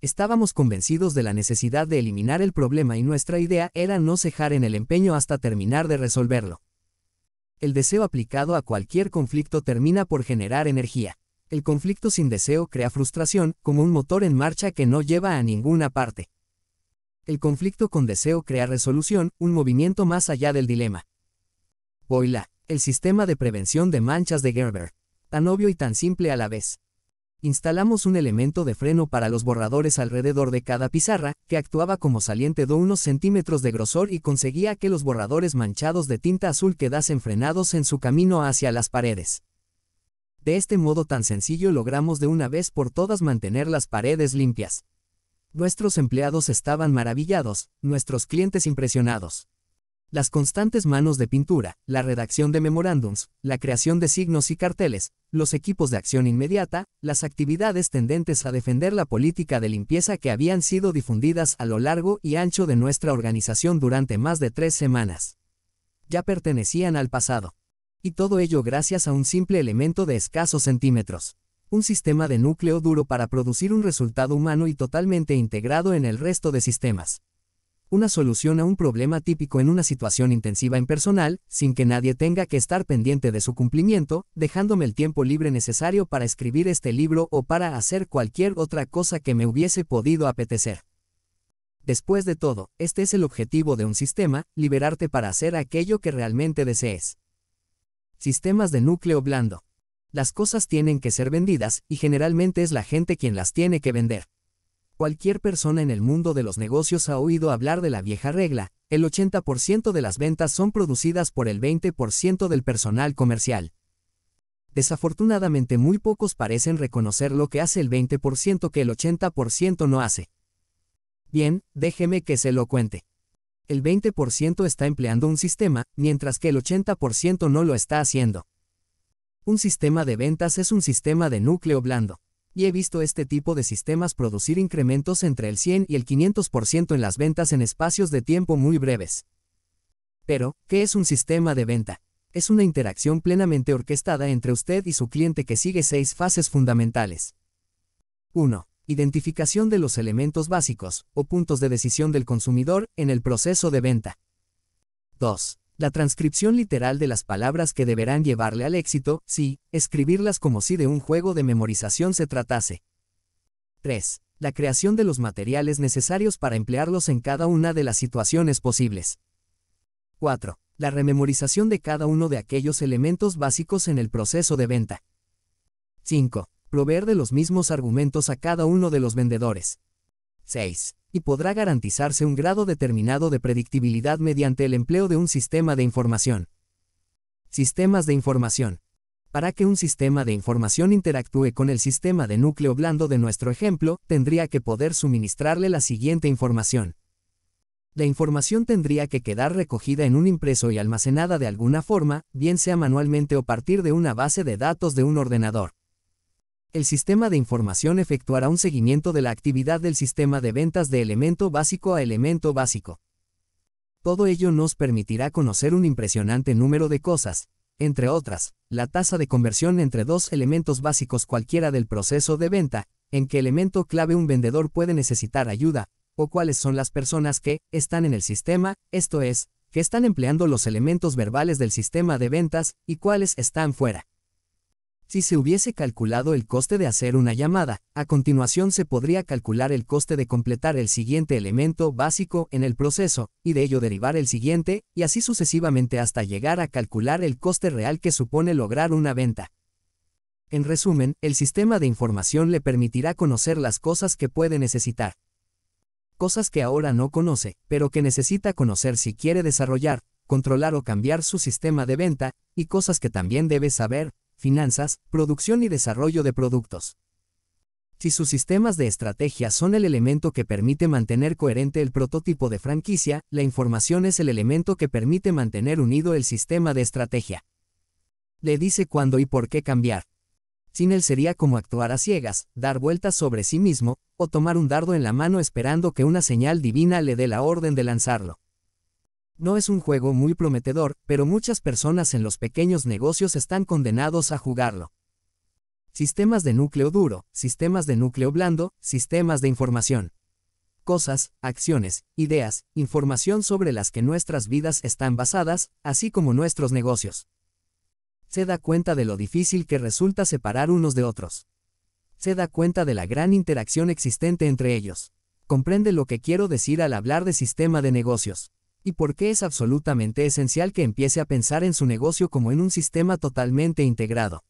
Estábamos convencidos de la necesidad de eliminar el problema y nuestra idea era no cejar en el empeño hasta terminar de resolverlo. El deseo aplicado a cualquier conflicto termina por generar energía. El conflicto sin deseo crea frustración, como un motor en marcha que no lleva a ninguna parte. El conflicto con deseo crea resolución, un movimiento más allá del dilema. Boila, el sistema de prevención de manchas de Gerber. Tan obvio y tan simple a la vez. Instalamos un elemento de freno para los borradores alrededor de cada pizarra, que actuaba como saliente de unos centímetros de grosor y conseguía que los borradores manchados de tinta azul quedasen frenados en su camino hacia las paredes. De este modo tan sencillo logramos de una vez por todas mantener las paredes limpias. Nuestros empleados estaban maravillados, nuestros clientes impresionados. Las constantes manos de pintura, la redacción de memorándums, la creación de signos y carteles, los equipos de acción inmediata, las actividades tendentes a defender la política de limpieza que habían sido difundidas a lo largo y ancho de nuestra organización durante más de tres semanas. Ya pertenecían al pasado. Y todo ello gracias a un simple elemento de escasos centímetros. Un sistema de núcleo duro para producir un resultado humano y totalmente integrado en el resto de sistemas una solución a un problema típico en una situación intensiva en personal, sin que nadie tenga que estar pendiente de su cumplimiento, dejándome el tiempo libre necesario para escribir este libro o para hacer cualquier otra cosa que me hubiese podido apetecer. Después de todo, este es el objetivo de un sistema, liberarte para hacer aquello que realmente desees. Sistemas de núcleo blando. Las cosas tienen que ser vendidas, y generalmente es la gente quien las tiene que vender. Cualquier persona en el mundo de los negocios ha oído hablar de la vieja regla, el 80% de las ventas son producidas por el 20% del personal comercial. Desafortunadamente muy pocos parecen reconocer lo que hace el 20% que el 80% no hace. Bien, déjeme que se lo cuente. El 20% está empleando un sistema, mientras que el 80% no lo está haciendo. Un sistema de ventas es un sistema de núcleo blando y he visto este tipo de sistemas producir incrementos entre el 100 y el 500% en las ventas en espacios de tiempo muy breves. Pero, ¿qué es un sistema de venta? Es una interacción plenamente orquestada entre usted y su cliente que sigue seis fases fundamentales. 1. Identificación de los elementos básicos o puntos de decisión del consumidor en el proceso de venta. 2 la transcripción literal de las palabras que deberán llevarle al éxito, sí, escribirlas como si de un juego de memorización se tratase. 3. La creación de los materiales necesarios para emplearlos en cada una de las situaciones posibles. 4. La rememorización de cada uno de aquellos elementos básicos en el proceso de venta. 5. Proveer de los mismos argumentos a cada uno de los vendedores. 6 y podrá garantizarse un grado determinado de predictibilidad mediante el empleo de un sistema de información. Sistemas de información. Para que un sistema de información interactúe con el sistema de núcleo blando de nuestro ejemplo, tendría que poder suministrarle la siguiente información. La información tendría que quedar recogida en un impreso y almacenada de alguna forma, bien sea manualmente o partir de una base de datos de un ordenador el sistema de información efectuará un seguimiento de la actividad del sistema de ventas de elemento básico a elemento básico. Todo ello nos permitirá conocer un impresionante número de cosas, entre otras, la tasa de conversión entre dos elementos básicos cualquiera del proceso de venta, en qué elemento clave un vendedor puede necesitar ayuda, o cuáles son las personas que están en el sistema, esto es, que están empleando los elementos verbales del sistema de ventas y cuáles están fuera. Si se hubiese calculado el coste de hacer una llamada, a continuación se podría calcular el coste de completar el siguiente elemento básico en el proceso, y de ello derivar el siguiente, y así sucesivamente hasta llegar a calcular el coste real que supone lograr una venta. En resumen, el sistema de información le permitirá conocer las cosas que puede necesitar. Cosas que ahora no conoce, pero que necesita conocer si quiere desarrollar, controlar o cambiar su sistema de venta, y cosas que también debe saber, finanzas, producción y desarrollo de productos. Si sus sistemas de estrategia son el elemento que permite mantener coherente el prototipo de franquicia, la información es el elemento que permite mantener unido el sistema de estrategia. Le dice cuándo y por qué cambiar. Sin él sería como actuar a ciegas, dar vueltas sobre sí mismo, o tomar un dardo en la mano esperando que una señal divina le dé la orden de lanzarlo. No es un juego muy prometedor, pero muchas personas en los pequeños negocios están condenados a jugarlo. Sistemas de núcleo duro, sistemas de núcleo blando, sistemas de información. Cosas, acciones, ideas, información sobre las que nuestras vidas están basadas, así como nuestros negocios. Se da cuenta de lo difícil que resulta separar unos de otros. Se da cuenta de la gran interacción existente entre ellos. Comprende lo que quiero decir al hablar de sistema de negocios y por qué es absolutamente esencial que empiece a pensar en su negocio como en un sistema totalmente integrado.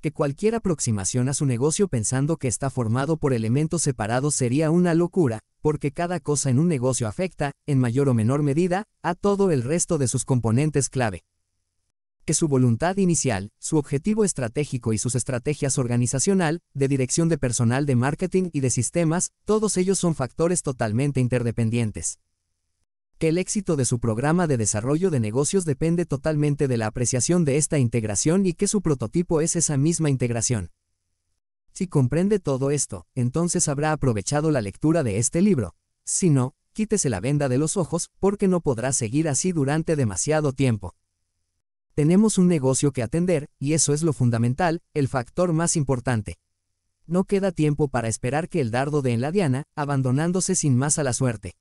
Que cualquier aproximación a su negocio pensando que está formado por elementos separados sería una locura, porque cada cosa en un negocio afecta, en mayor o menor medida, a todo el resto de sus componentes clave. Que su voluntad inicial, su objetivo estratégico y sus estrategias organizacional, de dirección de personal de marketing y de sistemas, todos ellos son factores totalmente interdependientes que el éxito de su programa de desarrollo de negocios depende totalmente de la apreciación de esta integración y que su prototipo es esa misma integración. Si comprende todo esto, entonces habrá aprovechado la lectura de este libro. Si no, quítese la venda de los ojos, porque no podrá seguir así durante demasiado tiempo. Tenemos un negocio que atender, y eso es lo fundamental, el factor más importante. No queda tiempo para esperar que el dardo de en la diana, abandonándose sin más a la suerte.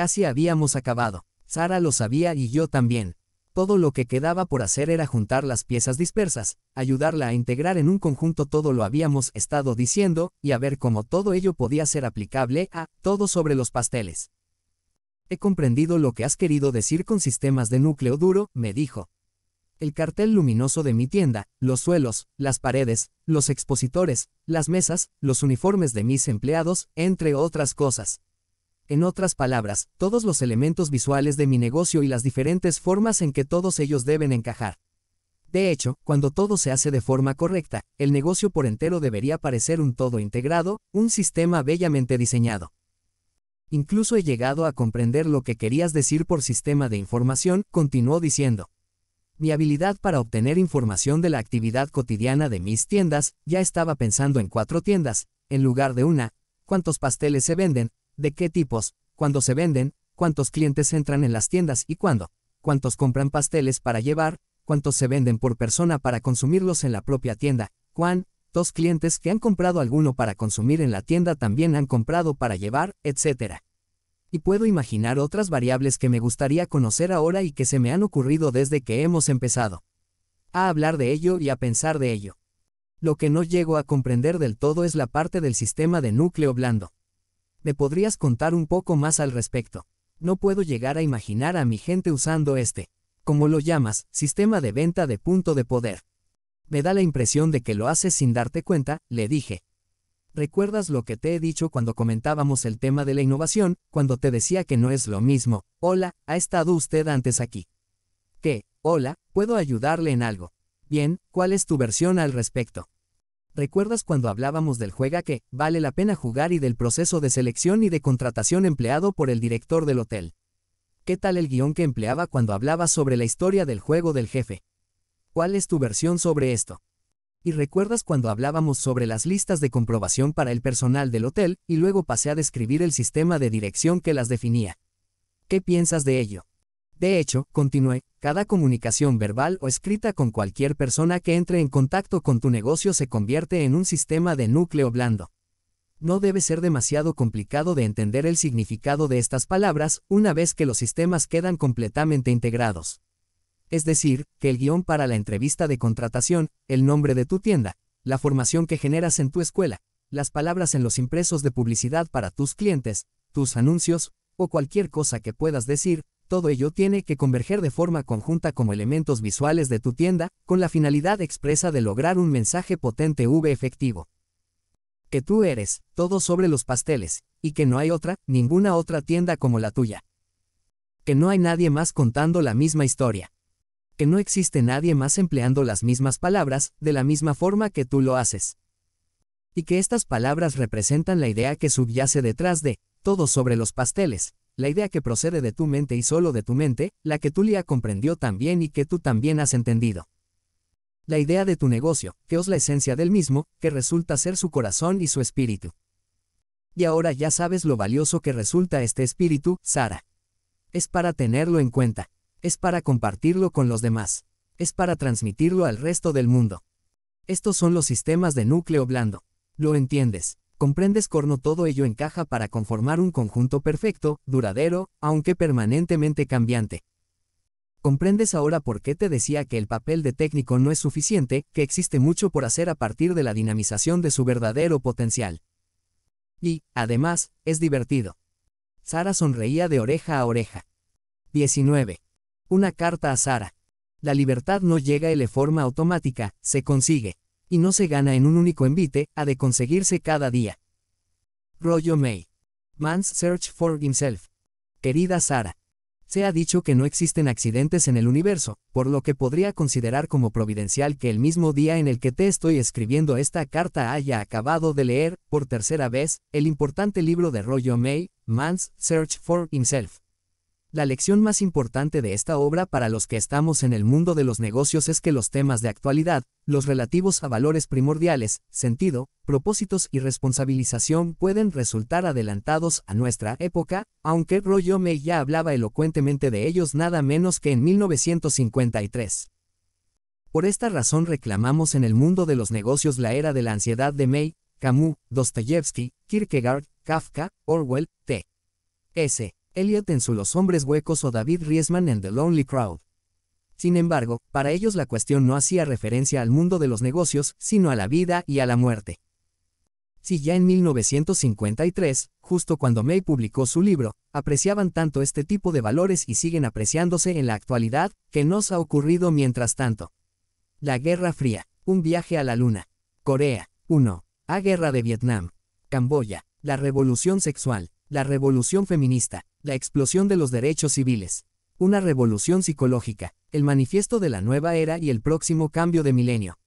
Casi habíamos acabado. Sara lo sabía y yo también. Todo lo que quedaba por hacer era juntar las piezas dispersas, ayudarla a integrar en un conjunto todo lo habíamos estado diciendo, y a ver cómo todo ello podía ser aplicable a todo sobre los pasteles. He comprendido lo que has querido decir con sistemas de núcleo duro, me dijo. El cartel luminoso de mi tienda, los suelos, las paredes, los expositores, las mesas, los uniformes de mis empleados, entre otras cosas. En otras palabras, todos los elementos visuales de mi negocio y las diferentes formas en que todos ellos deben encajar. De hecho, cuando todo se hace de forma correcta, el negocio por entero debería parecer un todo integrado, un sistema bellamente diseñado. Incluso he llegado a comprender lo que querías decir por sistema de información, continuó diciendo. Mi habilidad para obtener información de la actividad cotidiana de mis tiendas, ya estaba pensando en cuatro tiendas, en lugar de una, cuántos pasteles se venden, de qué tipos, cuándo se venden, cuántos clientes entran en las tiendas y cuándo, cuántos compran pasteles para llevar, cuántos se venden por persona para consumirlos en la propia tienda, cuán, dos clientes que han comprado alguno para consumir en la tienda también han comprado para llevar, etc. Y puedo imaginar otras variables que me gustaría conocer ahora y que se me han ocurrido desde que hemos empezado. A hablar de ello y a pensar de ello. Lo que no llego a comprender del todo es la parte del sistema de núcleo blando. ¿Me podrías contar un poco más al respecto? No puedo llegar a imaginar a mi gente usando este, como lo llamas, sistema de venta de punto de poder. Me da la impresión de que lo haces sin darte cuenta, le dije. ¿Recuerdas lo que te he dicho cuando comentábamos el tema de la innovación, cuando te decía que no es lo mismo? Hola, ha estado usted antes aquí. ¿Qué? Hola, ¿puedo ayudarle en algo? Bien, ¿cuál es tu versión al respecto? ¿Recuerdas cuando hablábamos del juega que vale la pena jugar y del proceso de selección y de contratación empleado por el director del hotel? ¿Qué tal el guión que empleaba cuando hablaba sobre la historia del juego del jefe? ¿Cuál es tu versión sobre esto? ¿Y recuerdas cuando hablábamos sobre las listas de comprobación para el personal del hotel y luego pasé a describir el sistema de dirección que las definía? ¿Qué piensas de ello? De hecho, continué, cada comunicación verbal o escrita con cualquier persona que entre en contacto con tu negocio se convierte en un sistema de núcleo blando. No debe ser demasiado complicado de entender el significado de estas palabras una vez que los sistemas quedan completamente integrados. Es decir, que el guión para la entrevista de contratación, el nombre de tu tienda, la formación que generas en tu escuela, las palabras en los impresos de publicidad para tus clientes, tus anuncios, o cualquier cosa que puedas decir, todo ello tiene que converger de forma conjunta como elementos visuales de tu tienda, con la finalidad expresa de lograr un mensaje potente V efectivo. Que tú eres, todo sobre los pasteles, y que no hay otra, ninguna otra tienda como la tuya. Que no hay nadie más contando la misma historia. Que no existe nadie más empleando las mismas palabras, de la misma forma que tú lo haces. Y que estas palabras representan la idea que subyace detrás de, todo sobre los pasteles, la idea que procede de tu mente y solo de tu mente, la que Tulia comprendió también y que tú también has entendido. La idea de tu negocio, que es la esencia del mismo, que resulta ser su corazón y su espíritu. Y ahora ya sabes lo valioso que resulta este espíritu, Sara. Es para tenerlo en cuenta. Es para compartirlo con los demás. Es para transmitirlo al resto del mundo. Estos son los sistemas de núcleo blando. ¿Lo entiendes? comprendes corno todo ello encaja para conformar un conjunto perfecto, duradero, aunque permanentemente cambiante. Comprendes ahora por qué te decía que el papel de técnico no es suficiente, que existe mucho por hacer a partir de la dinamización de su verdadero potencial. Y, además, es divertido. Sara sonreía de oreja a oreja. 19. Una carta a Sara. La libertad no llega y le forma automática, se consigue y no se gana en un único envite, ha de conseguirse cada día. Rollo May. Man's Search for Himself. Querida Sara. Se ha dicho que no existen accidentes en el universo, por lo que podría considerar como providencial que el mismo día en el que te estoy escribiendo esta carta haya acabado de leer, por tercera vez, el importante libro de Rollo May, Man's Search for Himself. La lección más importante de esta obra para los que estamos en el mundo de los negocios es que los temas de actualidad, los relativos a valores primordiales, sentido, propósitos y responsabilización pueden resultar adelantados a nuestra época, aunque Roy May ya hablaba elocuentemente de ellos nada menos que en 1953. Por esta razón reclamamos en el mundo de los negocios la era de la ansiedad de May, Camus, Dostoyevsky, Kierkegaard, Kafka, Orwell, T. S. Elliot en su Los Hombres Huecos o David Riesman en The Lonely Crowd. Sin embargo, para ellos la cuestión no hacía referencia al mundo de los negocios, sino a la vida y a la muerte. Si ya en 1953, justo cuando May publicó su libro, apreciaban tanto este tipo de valores y siguen apreciándose en la actualidad, que nos ha ocurrido mientras tanto. La Guerra Fría, un viaje a la Luna. Corea, 1. A Guerra de Vietnam. Camboya, la revolución sexual, la revolución feminista, la explosión de los derechos civiles. Una revolución psicológica, el manifiesto de la nueva era y el próximo cambio de milenio.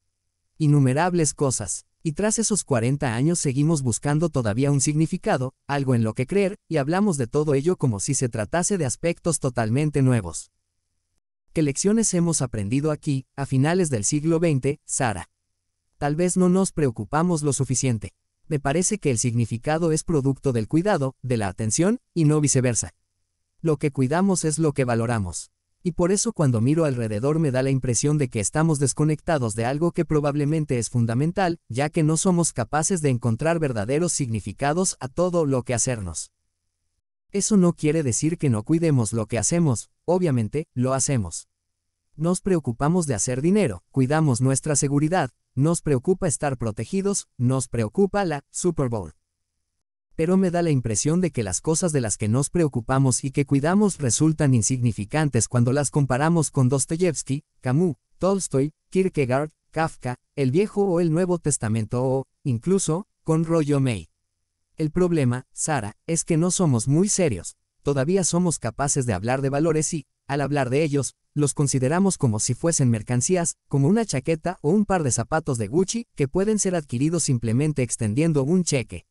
Innumerables cosas, y tras esos 40 años seguimos buscando todavía un significado, algo en lo que creer, y hablamos de todo ello como si se tratase de aspectos totalmente nuevos. ¿Qué lecciones hemos aprendido aquí, a finales del siglo XX, Sara? Tal vez no nos preocupamos lo suficiente me parece que el significado es producto del cuidado, de la atención, y no viceversa. Lo que cuidamos es lo que valoramos. Y por eso cuando miro alrededor me da la impresión de que estamos desconectados de algo que probablemente es fundamental, ya que no somos capaces de encontrar verdaderos significados a todo lo que hacernos. Eso no quiere decir que no cuidemos lo que hacemos, obviamente, lo hacemos. Nos preocupamos de hacer dinero, cuidamos nuestra seguridad, nos preocupa estar protegidos, nos preocupa la Super Bowl. Pero me da la impresión de que las cosas de las que nos preocupamos y que cuidamos resultan insignificantes cuando las comparamos con Dostoyevsky, Camus, Tolstoy, Kierkegaard, Kafka, el Viejo o el Nuevo Testamento o, incluso, con Rollo May. El problema, Sara, es que no somos muy serios, todavía somos capaces de hablar de valores y, al hablar de ellos, los consideramos como si fuesen mercancías, como una chaqueta o un par de zapatos de Gucci que pueden ser adquiridos simplemente extendiendo un cheque.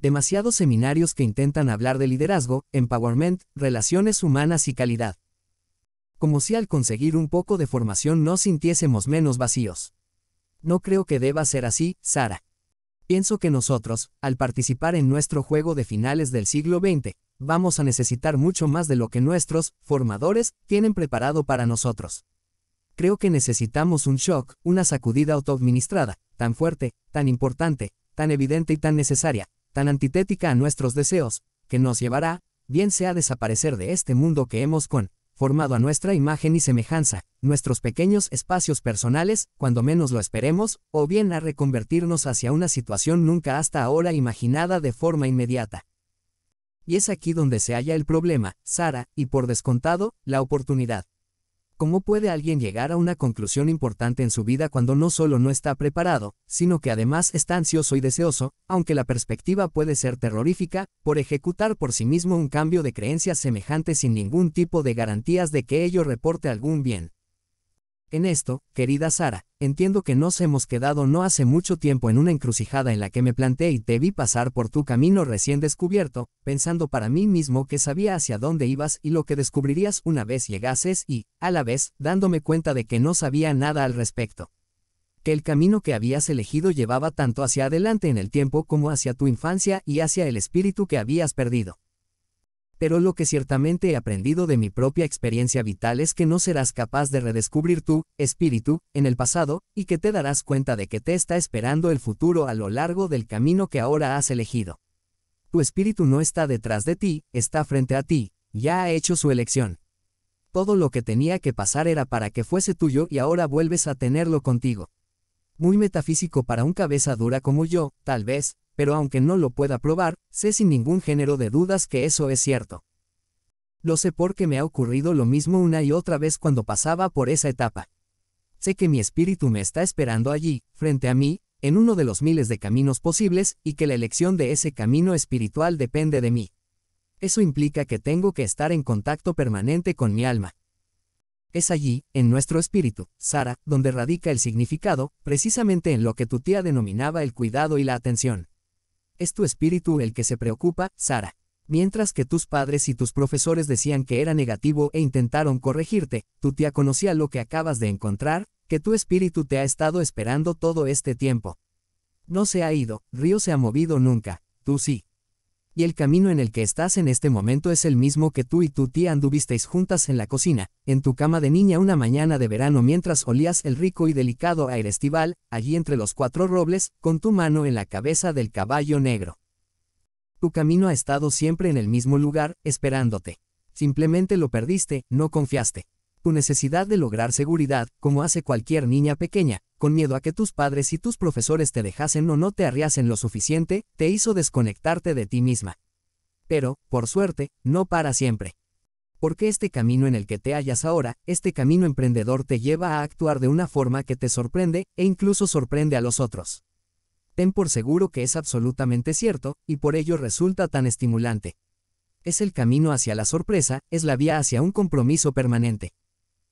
Demasiados seminarios que intentan hablar de liderazgo, empowerment, relaciones humanas y calidad. Como si al conseguir un poco de formación no sintiésemos menos vacíos. No creo que deba ser así, Sara. Pienso que nosotros, al participar en nuestro juego de finales del siglo XX, vamos a necesitar mucho más de lo que nuestros formadores tienen preparado para nosotros. Creo que necesitamos un shock, una sacudida autoadministrada, tan fuerte, tan importante, tan evidente y tan necesaria, tan antitética a nuestros deseos, que nos llevará, bien sea a desaparecer de este mundo que hemos con formado a nuestra imagen y semejanza, nuestros pequeños espacios personales, cuando menos lo esperemos, o bien a reconvertirnos hacia una situación nunca hasta ahora imaginada de forma inmediata. Y es aquí donde se halla el problema, Sara, y por descontado, la oportunidad. ¿Cómo puede alguien llegar a una conclusión importante en su vida cuando no solo no está preparado, sino que además está ansioso y deseoso, aunque la perspectiva puede ser terrorífica, por ejecutar por sí mismo un cambio de creencias semejante sin ningún tipo de garantías de que ello reporte algún bien? En esto, querida Sara, entiendo que nos hemos quedado no hace mucho tiempo en una encrucijada en la que me planté y te vi pasar por tu camino recién descubierto, pensando para mí mismo que sabía hacia dónde ibas y lo que descubrirías una vez llegases y, a la vez, dándome cuenta de que no sabía nada al respecto. Que el camino que habías elegido llevaba tanto hacia adelante en el tiempo como hacia tu infancia y hacia el espíritu que habías perdido pero lo que ciertamente he aprendido de mi propia experiencia vital es que no serás capaz de redescubrir tu espíritu en el pasado, y que te darás cuenta de que te está esperando el futuro a lo largo del camino que ahora has elegido. Tu espíritu no está detrás de ti, está frente a ti, ya ha hecho su elección. Todo lo que tenía que pasar era para que fuese tuyo y ahora vuelves a tenerlo contigo. Muy metafísico para un cabeza dura como yo, tal vez, pero aunque no lo pueda probar, sé sin ningún género de dudas que eso es cierto. Lo sé porque me ha ocurrido lo mismo una y otra vez cuando pasaba por esa etapa. Sé que mi espíritu me está esperando allí, frente a mí, en uno de los miles de caminos posibles, y que la elección de ese camino espiritual depende de mí. Eso implica que tengo que estar en contacto permanente con mi alma. Es allí, en nuestro espíritu, Sara, donde radica el significado, precisamente en lo que tu tía denominaba el cuidado y la atención. Es tu espíritu el que se preocupa, Sara. Mientras que tus padres y tus profesores decían que era negativo e intentaron corregirte, tu tía conocía lo que acabas de encontrar, que tu espíritu te ha estado esperando todo este tiempo. No se ha ido, Río se ha movido nunca, tú sí y el camino en el que estás en este momento es el mismo que tú y tu tía anduvisteis juntas en la cocina, en tu cama de niña una mañana de verano mientras olías el rico y delicado aire estival, allí entre los cuatro robles, con tu mano en la cabeza del caballo negro. Tu camino ha estado siempre en el mismo lugar, esperándote. Simplemente lo perdiste, no confiaste tu necesidad de lograr seguridad, como hace cualquier niña pequeña, con miedo a que tus padres y tus profesores te dejasen o no te arriasen lo suficiente, te hizo desconectarte de ti misma. Pero, por suerte, no para siempre. Porque este camino en el que te hallas ahora, este camino emprendedor te lleva a actuar de una forma que te sorprende e incluso sorprende a los otros. Ten por seguro que es absolutamente cierto, y por ello resulta tan estimulante. Es el camino hacia la sorpresa, es la vía hacia un compromiso permanente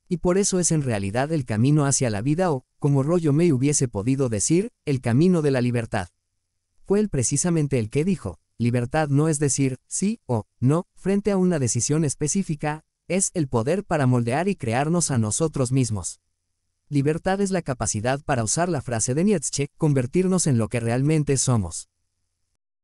y por eso es en realidad el camino hacia la vida o, como Rollo May hubiese podido decir, el camino de la libertad. Fue él precisamente el que dijo, libertad no es decir sí o no frente a una decisión específica, es el poder para moldear y crearnos a nosotros mismos. Libertad es la capacidad para usar la frase de Nietzsche, convertirnos en lo que realmente somos.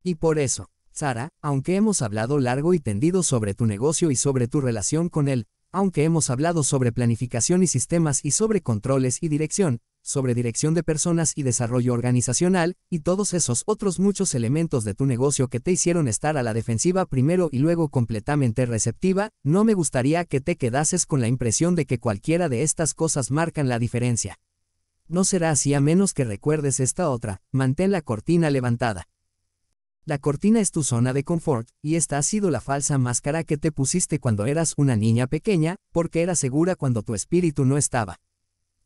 Y por eso, Sara, aunque hemos hablado largo y tendido sobre tu negocio y sobre tu relación con él, aunque hemos hablado sobre planificación y sistemas y sobre controles y dirección, sobre dirección de personas y desarrollo organizacional, y todos esos otros muchos elementos de tu negocio que te hicieron estar a la defensiva primero y luego completamente receptiva, no me gustaría que te quedases con la impresión de que cualquiera de estas cosas marcan la diferencia. No será así a menos que recuerdes esta otra, mantén la cortina levantada. La cortina es tu zona de confort, y esta ha sido la falsa máscara que te pusiste cuando eras una niña pequeña, porque era segura cuando tu espíritu no estaba.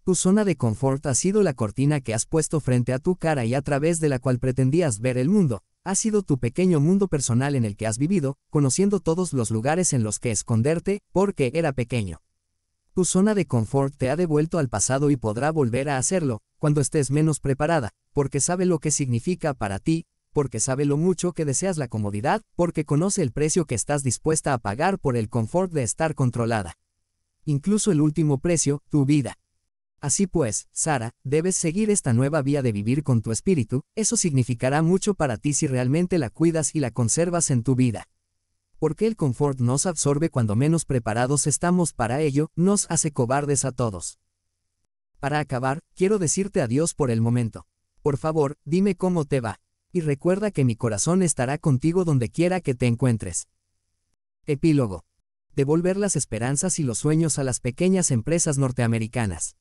Tu zona de confort ha sido la cortina que has puesto frente a tu cara y a través de la cual pretendías ver el mundo, ha sido tu pequeño mundo personal en el que has vivido, conociendo todos los lugares en los que esconderte, porque era pequeño. Tu zona de confort te ha devuelto al pasado y podrá volver a hacerlo, cuando estés menos preparada, porque sabe lo que significa para ti, porque sabe lo mucho que deseas la comodidad, porque conoce el precio que estás dispuesta a pagar por el confort de estar controlada. Incluso el último precio, tu vida. Así pues, Sara, debes seguir esta nueva vía de vivir con tu espíritu, eso significará mucho para ti si realmente la cuidas y la conservas en tu vida. Porque el confort nos absorbe cuando menos preparados estamos para ello, nos hace cobardes a todos. Para acabar, quiero decirte adiós por el momento. Por favor, dime cómo te va y recuerda que mi corazón estará contigo donde quiera que te encuentres. Epílogo. Devolver las esperanzas y los sueños a las pequeñas empresas norteamericanas.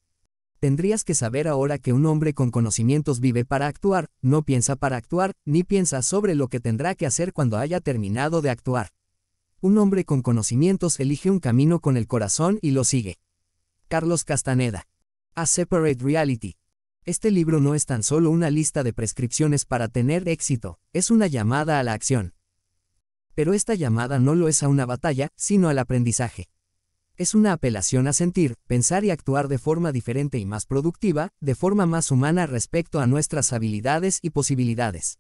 Tendrías que saber ahora que un hombre con conocimientos vive para actuar, no piensa para actuar, ni piensa sobre lo que tendrá que hacer cuando haya terminado de actuar. Un hombre con conocimientos elige un camino con el corazón y lo sigue. Carlos Castaneda. A Separate Reality. Este libro no es tan solo una lista de prescripciones para tener éxito, es una llamada a la acción. Pero esta llamada no lo es a una batalla, sino al aprendizaje. Es una apelación a sentir, pensar y actuar de forma diferente y más productiva, de forma más humana respecto a nuestras habilidades y posibilidades.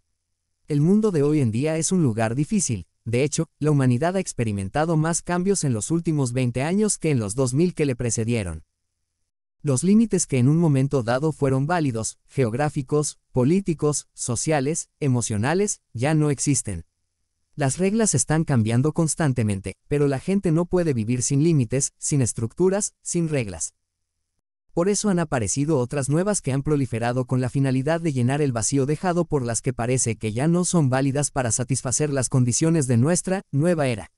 El mundo de hoy en día es un lugar difícil, de hecho, la humanidad ha experimentado más cambios en los últimos 20 años que en los 2000 que le precedieron. Los límites que en un momento dado fueron válidos, geográficos, políticos, sociales, emocionales, ya no existen. Las reglas están cambiando constantemente, pero la gente no puede vivir sin límites, sin estructuras, sin reglas. Por eso han aparecido otras nuevas que han proliferado con la finalidad de llenar el vacío dejado por las que parece que ya no son válidas para satisfacer las condiciones de nuestra nueva era.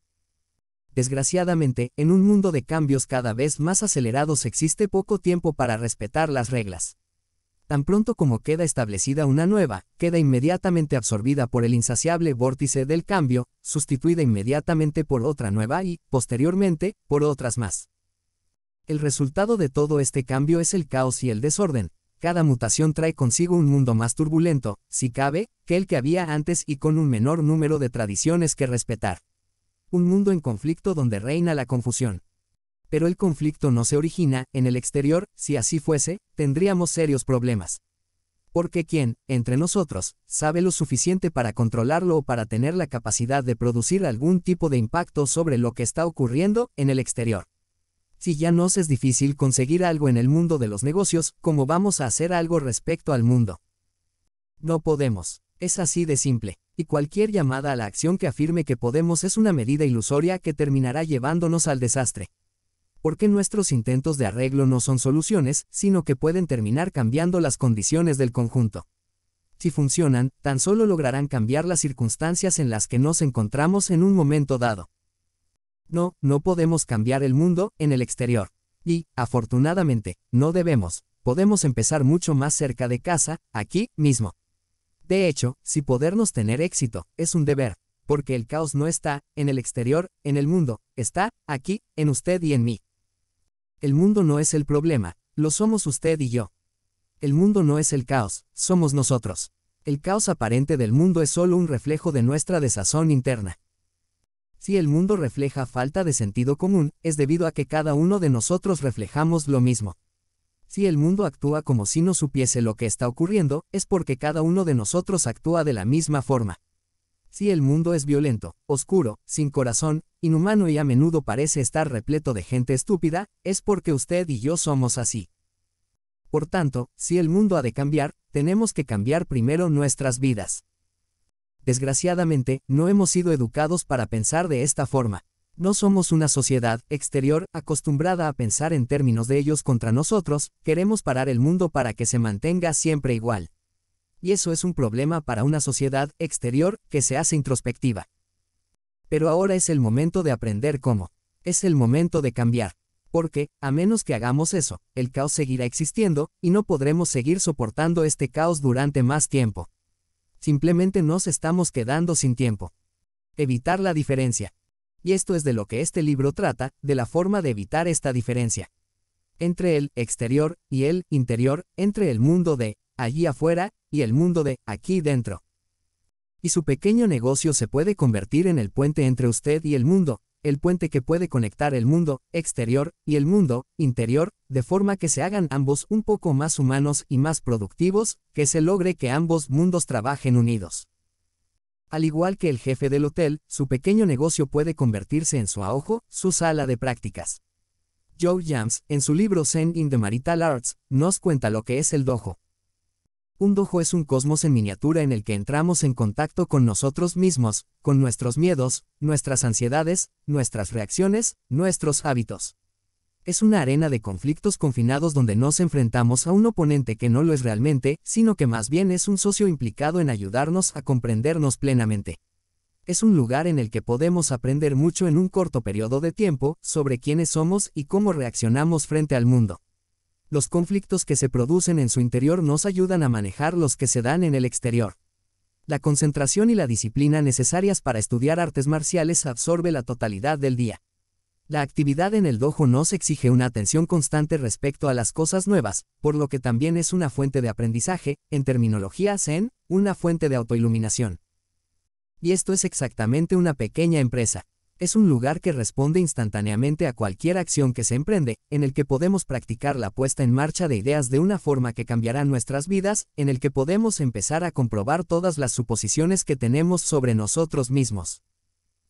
Desgraciadamente, en un mundo de cambios cada vez más acelerados existe poco tiempo para respetar las reglas. Tan pronto como queda establecida una nueva, queda inmediatamente absorbida por el insaciable vórtice del cambio, sustituida inmediatamente por otra nueva y, posteriormente, por otras más. El resultado de todo este cambio es el caos y el desorden. Cada mutación trae consigo un mundo más turbulento, si cabe, que el que había antes y con un menor número de tradiciones que respetar un mundo en conflicto donde reina la confusión. Pero el conflicto no se origina en el exterior, si así fuese, tendríamos serios problemas. Porque quien, entre nosotros, sabe lo suficiente para controlarlo o para tener la capacidad de producir algún tipo de impacto sobre lo que está ocurriendo en el exterior? Si ya nos es difícil conseguir algo en el mundo de los negocios, ¿cómo vamos a hacer algo respecto al mundo? No podemos. Es así de simple, y cualquier llamada a la acción que afirme que podemos es una medida ilusoria que terminará llevándonos al desastre. Porque nuestros intentos de arreglo no son soluciones, sino que pueden terminar cambiando las condiciones del conjunto. Si funcionan, tan solo lograrán cambiar las circunstancias en las que nos encontramos en un momento dado. No, no podemos cambiar el mundo en el exterior. Y, afortunadamente, no debemos. Podemos empezar mucho más cerca de casa, aquí mismo. De hecho, si podernos tener éxito, es un deber, porque el caos no está en el exterior, en el mundo, está aquí, en usted y en mí. El mundo no es el problema, lo somos usted y yo. El mundo no es el caos, somos nosotros. El caos aparente del mundo es solo un reflejo de nuestra desazón interna. Si el mundo refleja falta de sentido común, es debido a que cada uno de nosotros reflejamos lo mismo. Si el mundo actúa como si no supiese lo que está ocurriendo, es porque cada uno de nosotros actúa de la misma forma. Si el mundo es violento, oscuro, sin corazón, inhumano y a menudo parece estar repleto de gente estúpida, es porque usted y yo somos así. Por tanto, si el mundo ha de cambiar, tenemos que cambiar primero nuestras vidas. Desgraciadamente, no hemos sido educados para pensar de esta forma. No somos una sociedad exterior acostumbrada a pensar en términos de ellos contra nosotros, queremos parar el mundo para que se mantenga siempre igual. Y eso es un problema para una sociedad exterior que se hace introspectiva. Pero ahora es el momento de aprender cómo. Es el momento de cambiar. Porque, a menos que hagamos eso, el caos seguirá existiendo, y no podremos seguir soportando este caos durante más tiempo. Simplemente nos estamos quedando sin tiempo. Evitar la diferencia. Y esto es de lo que este libro trata, de la forma de evitar esta diferencia. Entre el exterior y el interior, entre el mundo de allí afuera y el mundo de aquí dentro. Y su pequeño negocio se puede convertir en el puente entre usted y el mundo, el puente que puede conectar el mundo exterior y el mundo interior, de forma que se hagan ambos un poco más humanos y más productivos, que se logre que ambos mundos trabajen unidos. Al igual que el jefe del hotel, su pequeño negocio puede convertirse en su ahojo, su sala de prácticas. Joe Jams, en su libro Zen in the Marital Arts, nos cuenta lo que es el dojo. Un dojo es un cosmos en miniatura en el que entramos en contacto con nosotros mismos, con nuestros miedos, nuestras ansiedades, nuestras reacciones, nuestros hábitos es una arena de conflictos confinados donde nos enfrentamos a un oponente que no lo es realmente, sino que más bien es un socio implicado en ayudarnos a comprendernos plenamente. Es un lugar en el que podemos aprender mucho en un corto periodo de tiempo sobre quiénes somos y cómo reaccionamos frente al mundo. Los conflictos que se producen en su interior nos ayudan a manejar los que se dan en el exterior. La concentración y la disciplina necesarias para estudiar artes marciales absorbe la totalidad del día. La actividad en el dojo nos exige una atención constante respecto a las cosas nuevas, por lo que también es una fuente de aprendizaje, en terminología zen, una fuente de autoiluminación. Y esto es exactamente una pequeña empresa. Es un lugar que responde instantáneamente a cualquier acción que se emprende, en el que podemos practicar la puesta en marcha de ideas de una forma que cambiará nuestras vidas, en el que podemos empezar a comprobar todas las suposiciones que tenemos sobre nosotros mismos.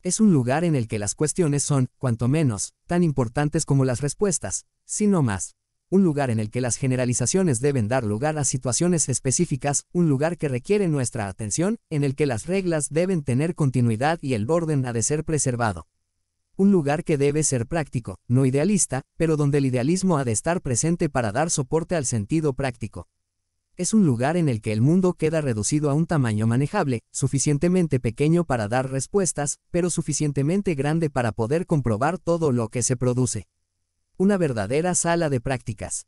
Es un lugar en el que las cuestiones son, cuanto menos, tan importantes como las respuestas, sino más. Un lugar en el que las generalizaciones deben dar lugar a situaciones específicas, un lugar que requiere nuestra atención, en el que las reglas deben tener continuidad y el orden ha de ser preservado. Un lugar que debe ser práctico, no idealista, pero donde el idealismo ha de estar presente para dar soporte al sentido práctico es un lugar en el que el mundo queda reducido a un tamaño manejable, suficientemente pequeño para dar respuestas, pero suficientemente grande para poder comprobar todo lo que se produce. Una verdadera sala de prácticas.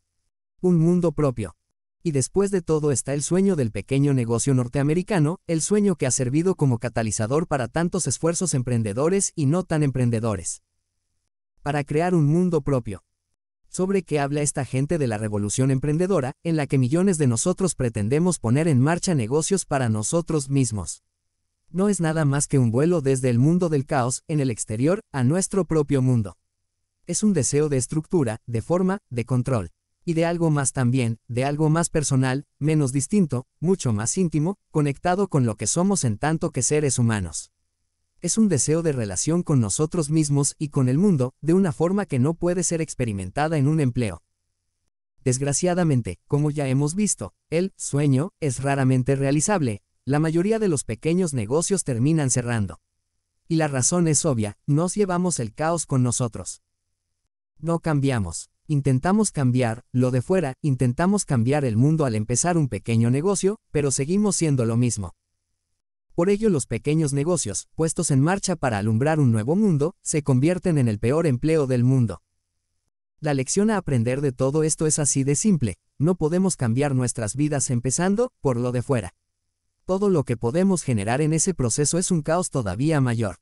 Un mundo propio. Y después de todo está el sueño del pequeño negocio norteamericano, el sueño que ha servido como catalizador para tantos esfuerzos emprendedores y no tan emprendedores. Para crear un mundo propio sobre qué habla esta gente de la revolución emprendedora, en la que millones de nosotros pretendemos poner en marcha negocios para nosotros mismos. No es nada más que un vuelo desde el mundo del caos, en el exterior, a nuestro propio mundo. Es un deseo de estructura, de forma, de control. Y de algo más también, de algo más personal, menos distinto, mucho más íntimo, conectado con lo que somos en tanto que seres humanos es un deseo de relación con nosotros mismos y con el mundo, de una forma que no puede ser experimentada en un empleo. Desgraciadamente, como ya hemos visto, el sueño es raramente realizable, la mayoría de los pequeños negocios terminan cerrando. Y la razón es obvia, nos llevamos el caos con nosotros. No cambiamos. Intentamos cambiar lo de fuera, intentamos cambiar el mundo al empezar un pequeño negocio, pero seguimos siendo lo mismo. Por ello los pequeños negocios, puestos en marcha para alumbrar un nuevo mundo, se convierten en el peor empleo del mundo. La lección a aprender de todo esto es así de simple, no podemos cambiar nuestras vidas empezando por lo de fuera. Todo lo que podemos generar en ese proceso es un caos todavía mayor.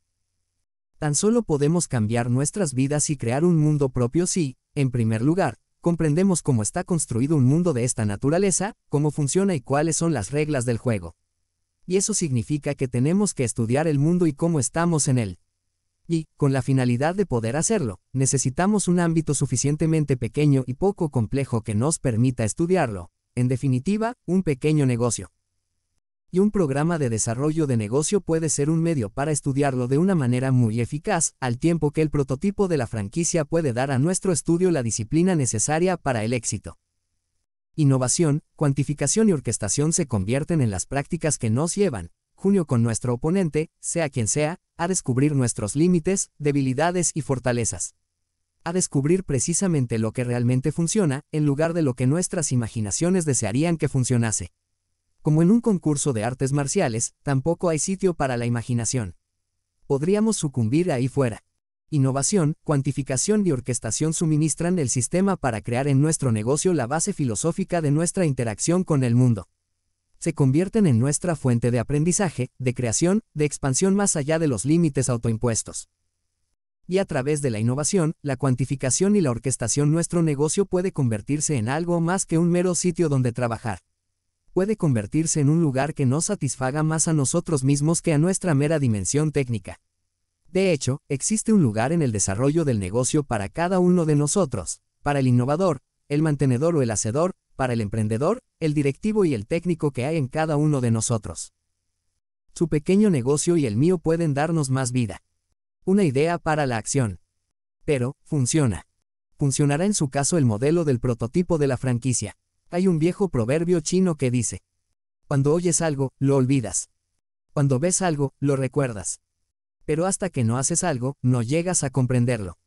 Tan solo podemos cambiar nuestras vidas y crear un mundo propio si, en primer lugar, comprendemos cómo está construido un mundo de esta naturaleza, cómo funciona y cuáles son las reglas del juego y eso significa que tenemos que estudiar el mundo y cómo estamos en él. Y, con la finalidad de poder hacerlo, necesitamos un ámbito suficientemente pequeño y poco complejo que nos permita estudiarlo. En definitiva, un pequeño negocio. Y un programa de desarrollo de negocio puede ser un medio para estudiarlo de una manera muy eficaz, al tiempo que el prototipo de la franquicia puede dar a nuestro estudio la disciplina necesaria para el éxito. Innovación, cuantificación y orquestación se convierten en las prácticas que nos llevan, junio con nuestro oponente, sea quien sea, a descubrir nuestros límites, debilidades y fortalezas. A descubrir precisamente lo que realmente funciona, en lugar de lo que nuestras imaginaciones desearían que funcionase. Como en un concurso de artes marciales, tampoco hay sitio para la imaginación. Podríamos sucumbir ahí fuera. Innovación, cuantificación y orquestación suministran el sistema para crear en nuestro negocio la base filosófica de nuestra interacción con el mundo. Se convierten en nuestra fuente de aprendizaje, de creación, de expansión más allá de los límites autoimpuestos. Y a través de la innovación, la cuantificación y la orquestación nuestro negocio puede convertirse en algo más que un mero sitio donde trabajar. Puede convertirse en un lugar que nos satisfaga más a nosotros mismos que a nuestra mera dimensión técnica. De hecho, existe un lugar en el desarrollo del negocio para cada uno de nosotros, para el innovador, el mantenedor o el hacedor, para el emprendedor, el directivo y el técnico que hay en cada uno de nosotros. Su pequeño negocio y el mío pueden darnos más vida. Una idea para la acción. Pero, funciona. Funcionará en su caso el modelo del prototipo de la franquicia. Hay un viejo proverbio chino que dice, Cuando oyes algo, lo olvidas. Cuando ves algo, lo recuerdas pero hasta que no haces algo, no llegas a comprenderlo.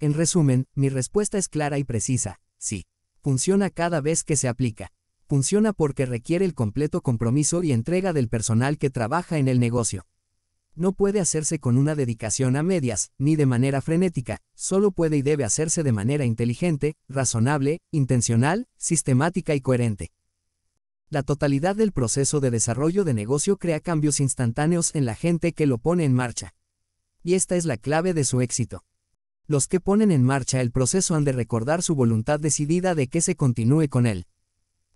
En resumen, mi respuesta es clara y precisa, sí. Funciona cada vez que se aplica. Funciona porque requiere el completo compromiso y entrega del personal que trabaja en el negocio. No puede hacerse con una dedicación a medias, ni de manera frenética, solo puede y debe hacerse de manera inteligente, razonable, intencional, sistemática y coherente. La totalidad del proceso de desarrollo de negocio crea cambios instantáneos en la gente que lo pone en marcha y esta es la clave de su éxito. Los que ponen en marcha el proceso han de recordar su voluntad decidida de que se continúe con él.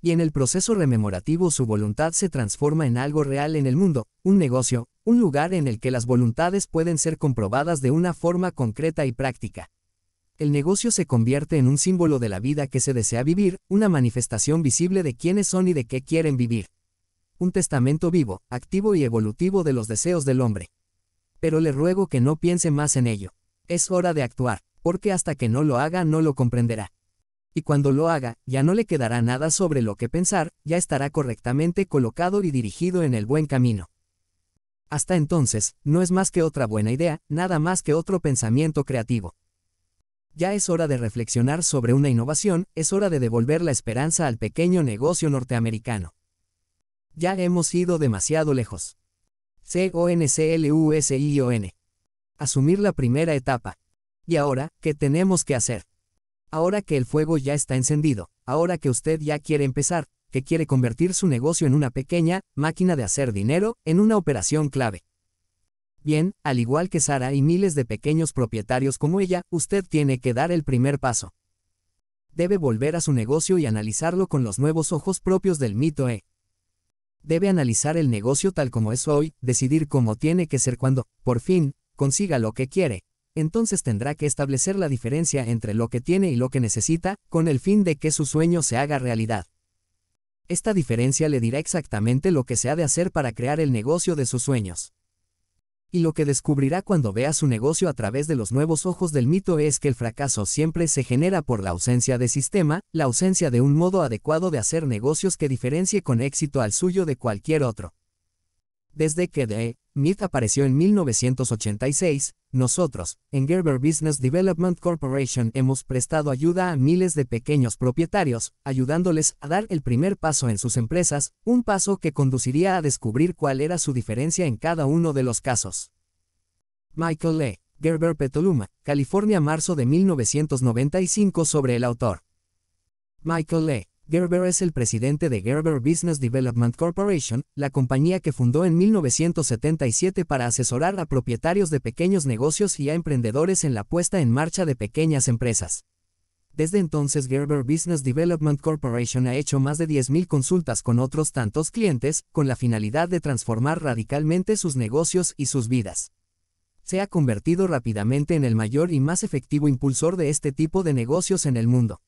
Y en el proceso rememorativo su voluntad se transforma en algo real en el mundo, un negocio, un lugar en el que las voluntades pueden ser comprobadas de una forma concreta y práctica. El negocio se convierte en un símbolo de la vida que se desea vivir, una manifestación visible de quiénes son y de qué quieren vivir. Un testamento vivo, activo y evolutivo de los deseos del hombre pero le ruego que no piense más en ello. Es hora de actuar, porque hasta que no lo haga no lo comprenderá. Y cuando lo haga, ya no le quedará nada sobre lo que pensar, ya estará correctamente colocado y dirigido en el buen camino. Hasta entonces, no es más que otra buena idea, nada más que otro pensamiento creativo. Ya es hora de reflexionar sobre una innovación, es hora de devolver la esperanza al pequeño negocio norteamericano. Ya hemos ido demasiado lejos. C-O-N-C-L-U-S-I-O-N. Asumir la primera etapa. ¿Y ahora, qué tenemos que hacer? Ahora que el fuego ya está encendido, ahora que usted ya quiere empezar, que quiere convertir su negocio en una pequeña máquina de hacer dinero, en una operación clave. Bien, al igual que Sara y miles de pequeños propietarios como ella, usted tiene que dar el primer paso. Debe volver a su negocio y analizarlo con los nuevos ojos propios del mito E. Debe analizar el negocio tal como es hoy, decidir cómo tiene que ser cuando, por fin, consiga lo que quiere. Entonces tendrá que establecer la diferencia entre lo que tiene y lo que necesita, con el fin de que su sueño se haga realidad. Esta diferencia le dirá exactamente lo que se ha de hacer para crear el negocio de sus sueños y lo que descubrirá cuando vea su negocio a través de los nuevos ojos del mito es que el fracaso siempre se genera por la ausencia de sistema, la ausencia de un modo adecuado de hacer negocios que diferencie con éxito al suyo de cualquier otro. Desde que The Myth apareció en 1986, nosotros, en Gerber Business Development Corporation, hemos prestado ayuda a miles de pequeños propietarios, ayudándoles a dar el primer paso en sus empresas, un paso que conduciría a descubrir cuál era su diferencia en cada uno de los casos. Michael Lee, Gerber Petaluma, California, marzo de 1995 sobre el autor. Michael Le Gerber es el presidente de Gerber Business Development Corporation, la compañía que fundó en 1977 para asesorar a propietarios de pequeños negocios y a emprendedores en la puesta en marcha de pequeñas empresas. Desde entonces Gerber Business Development Corporation ha hecho más de 10.000 consultas con otros tantos clientes, con la finalidad de transformar radicalmente sus negocios y sus vidas. Se ha convertido rápidamente en el mayor y más efectivo impulsor de este tipo de negocios en el mundo.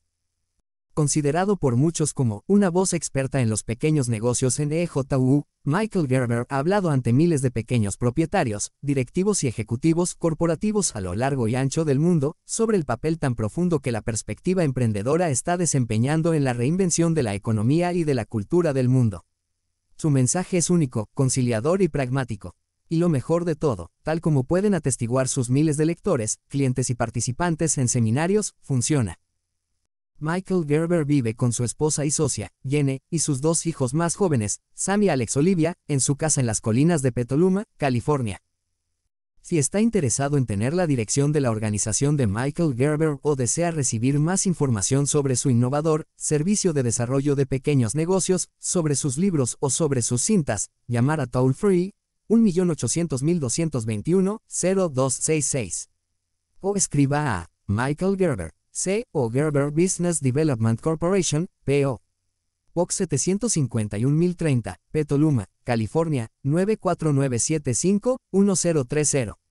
Considerado por muchos como una voz experta en los pequeños negocios en EJU, Michael Gerber ha hablado ante miles de pequeños propietarios, directivos y ejecutivos corporativos a lo largo y ancho del mundo sobre el papel tan profundo que la perspectiva emprendedora está desempeñando en la reinvención de la economía y de la cultura del mundo. Su mensaje es único, conciliador y pragmático. Y lo mejor de todo, tal como pueden atestiguar sus miles de lectores, clientes y participantes en seminarios, funciona. Michael Gerber vive con su esposa y socia, Jenny, y sus dos hijos más jóvenes, Sam y Alex Olivia, en su casa en las colinas de Petaluma, California. Si está interesado en tener la dirección de la organización de Michael Gerber o desea recibir más información sobre su innovador servicio de desarrollo de pequeños negocios, sobre sus libros o sobre sus cintas, llamar a Toll Free 1.800.221-0266 o escriba a Michael Gerber C. o Gerber Business Development Corporation, P.O. Box 751.030, Petoluma, California, 94975-1030.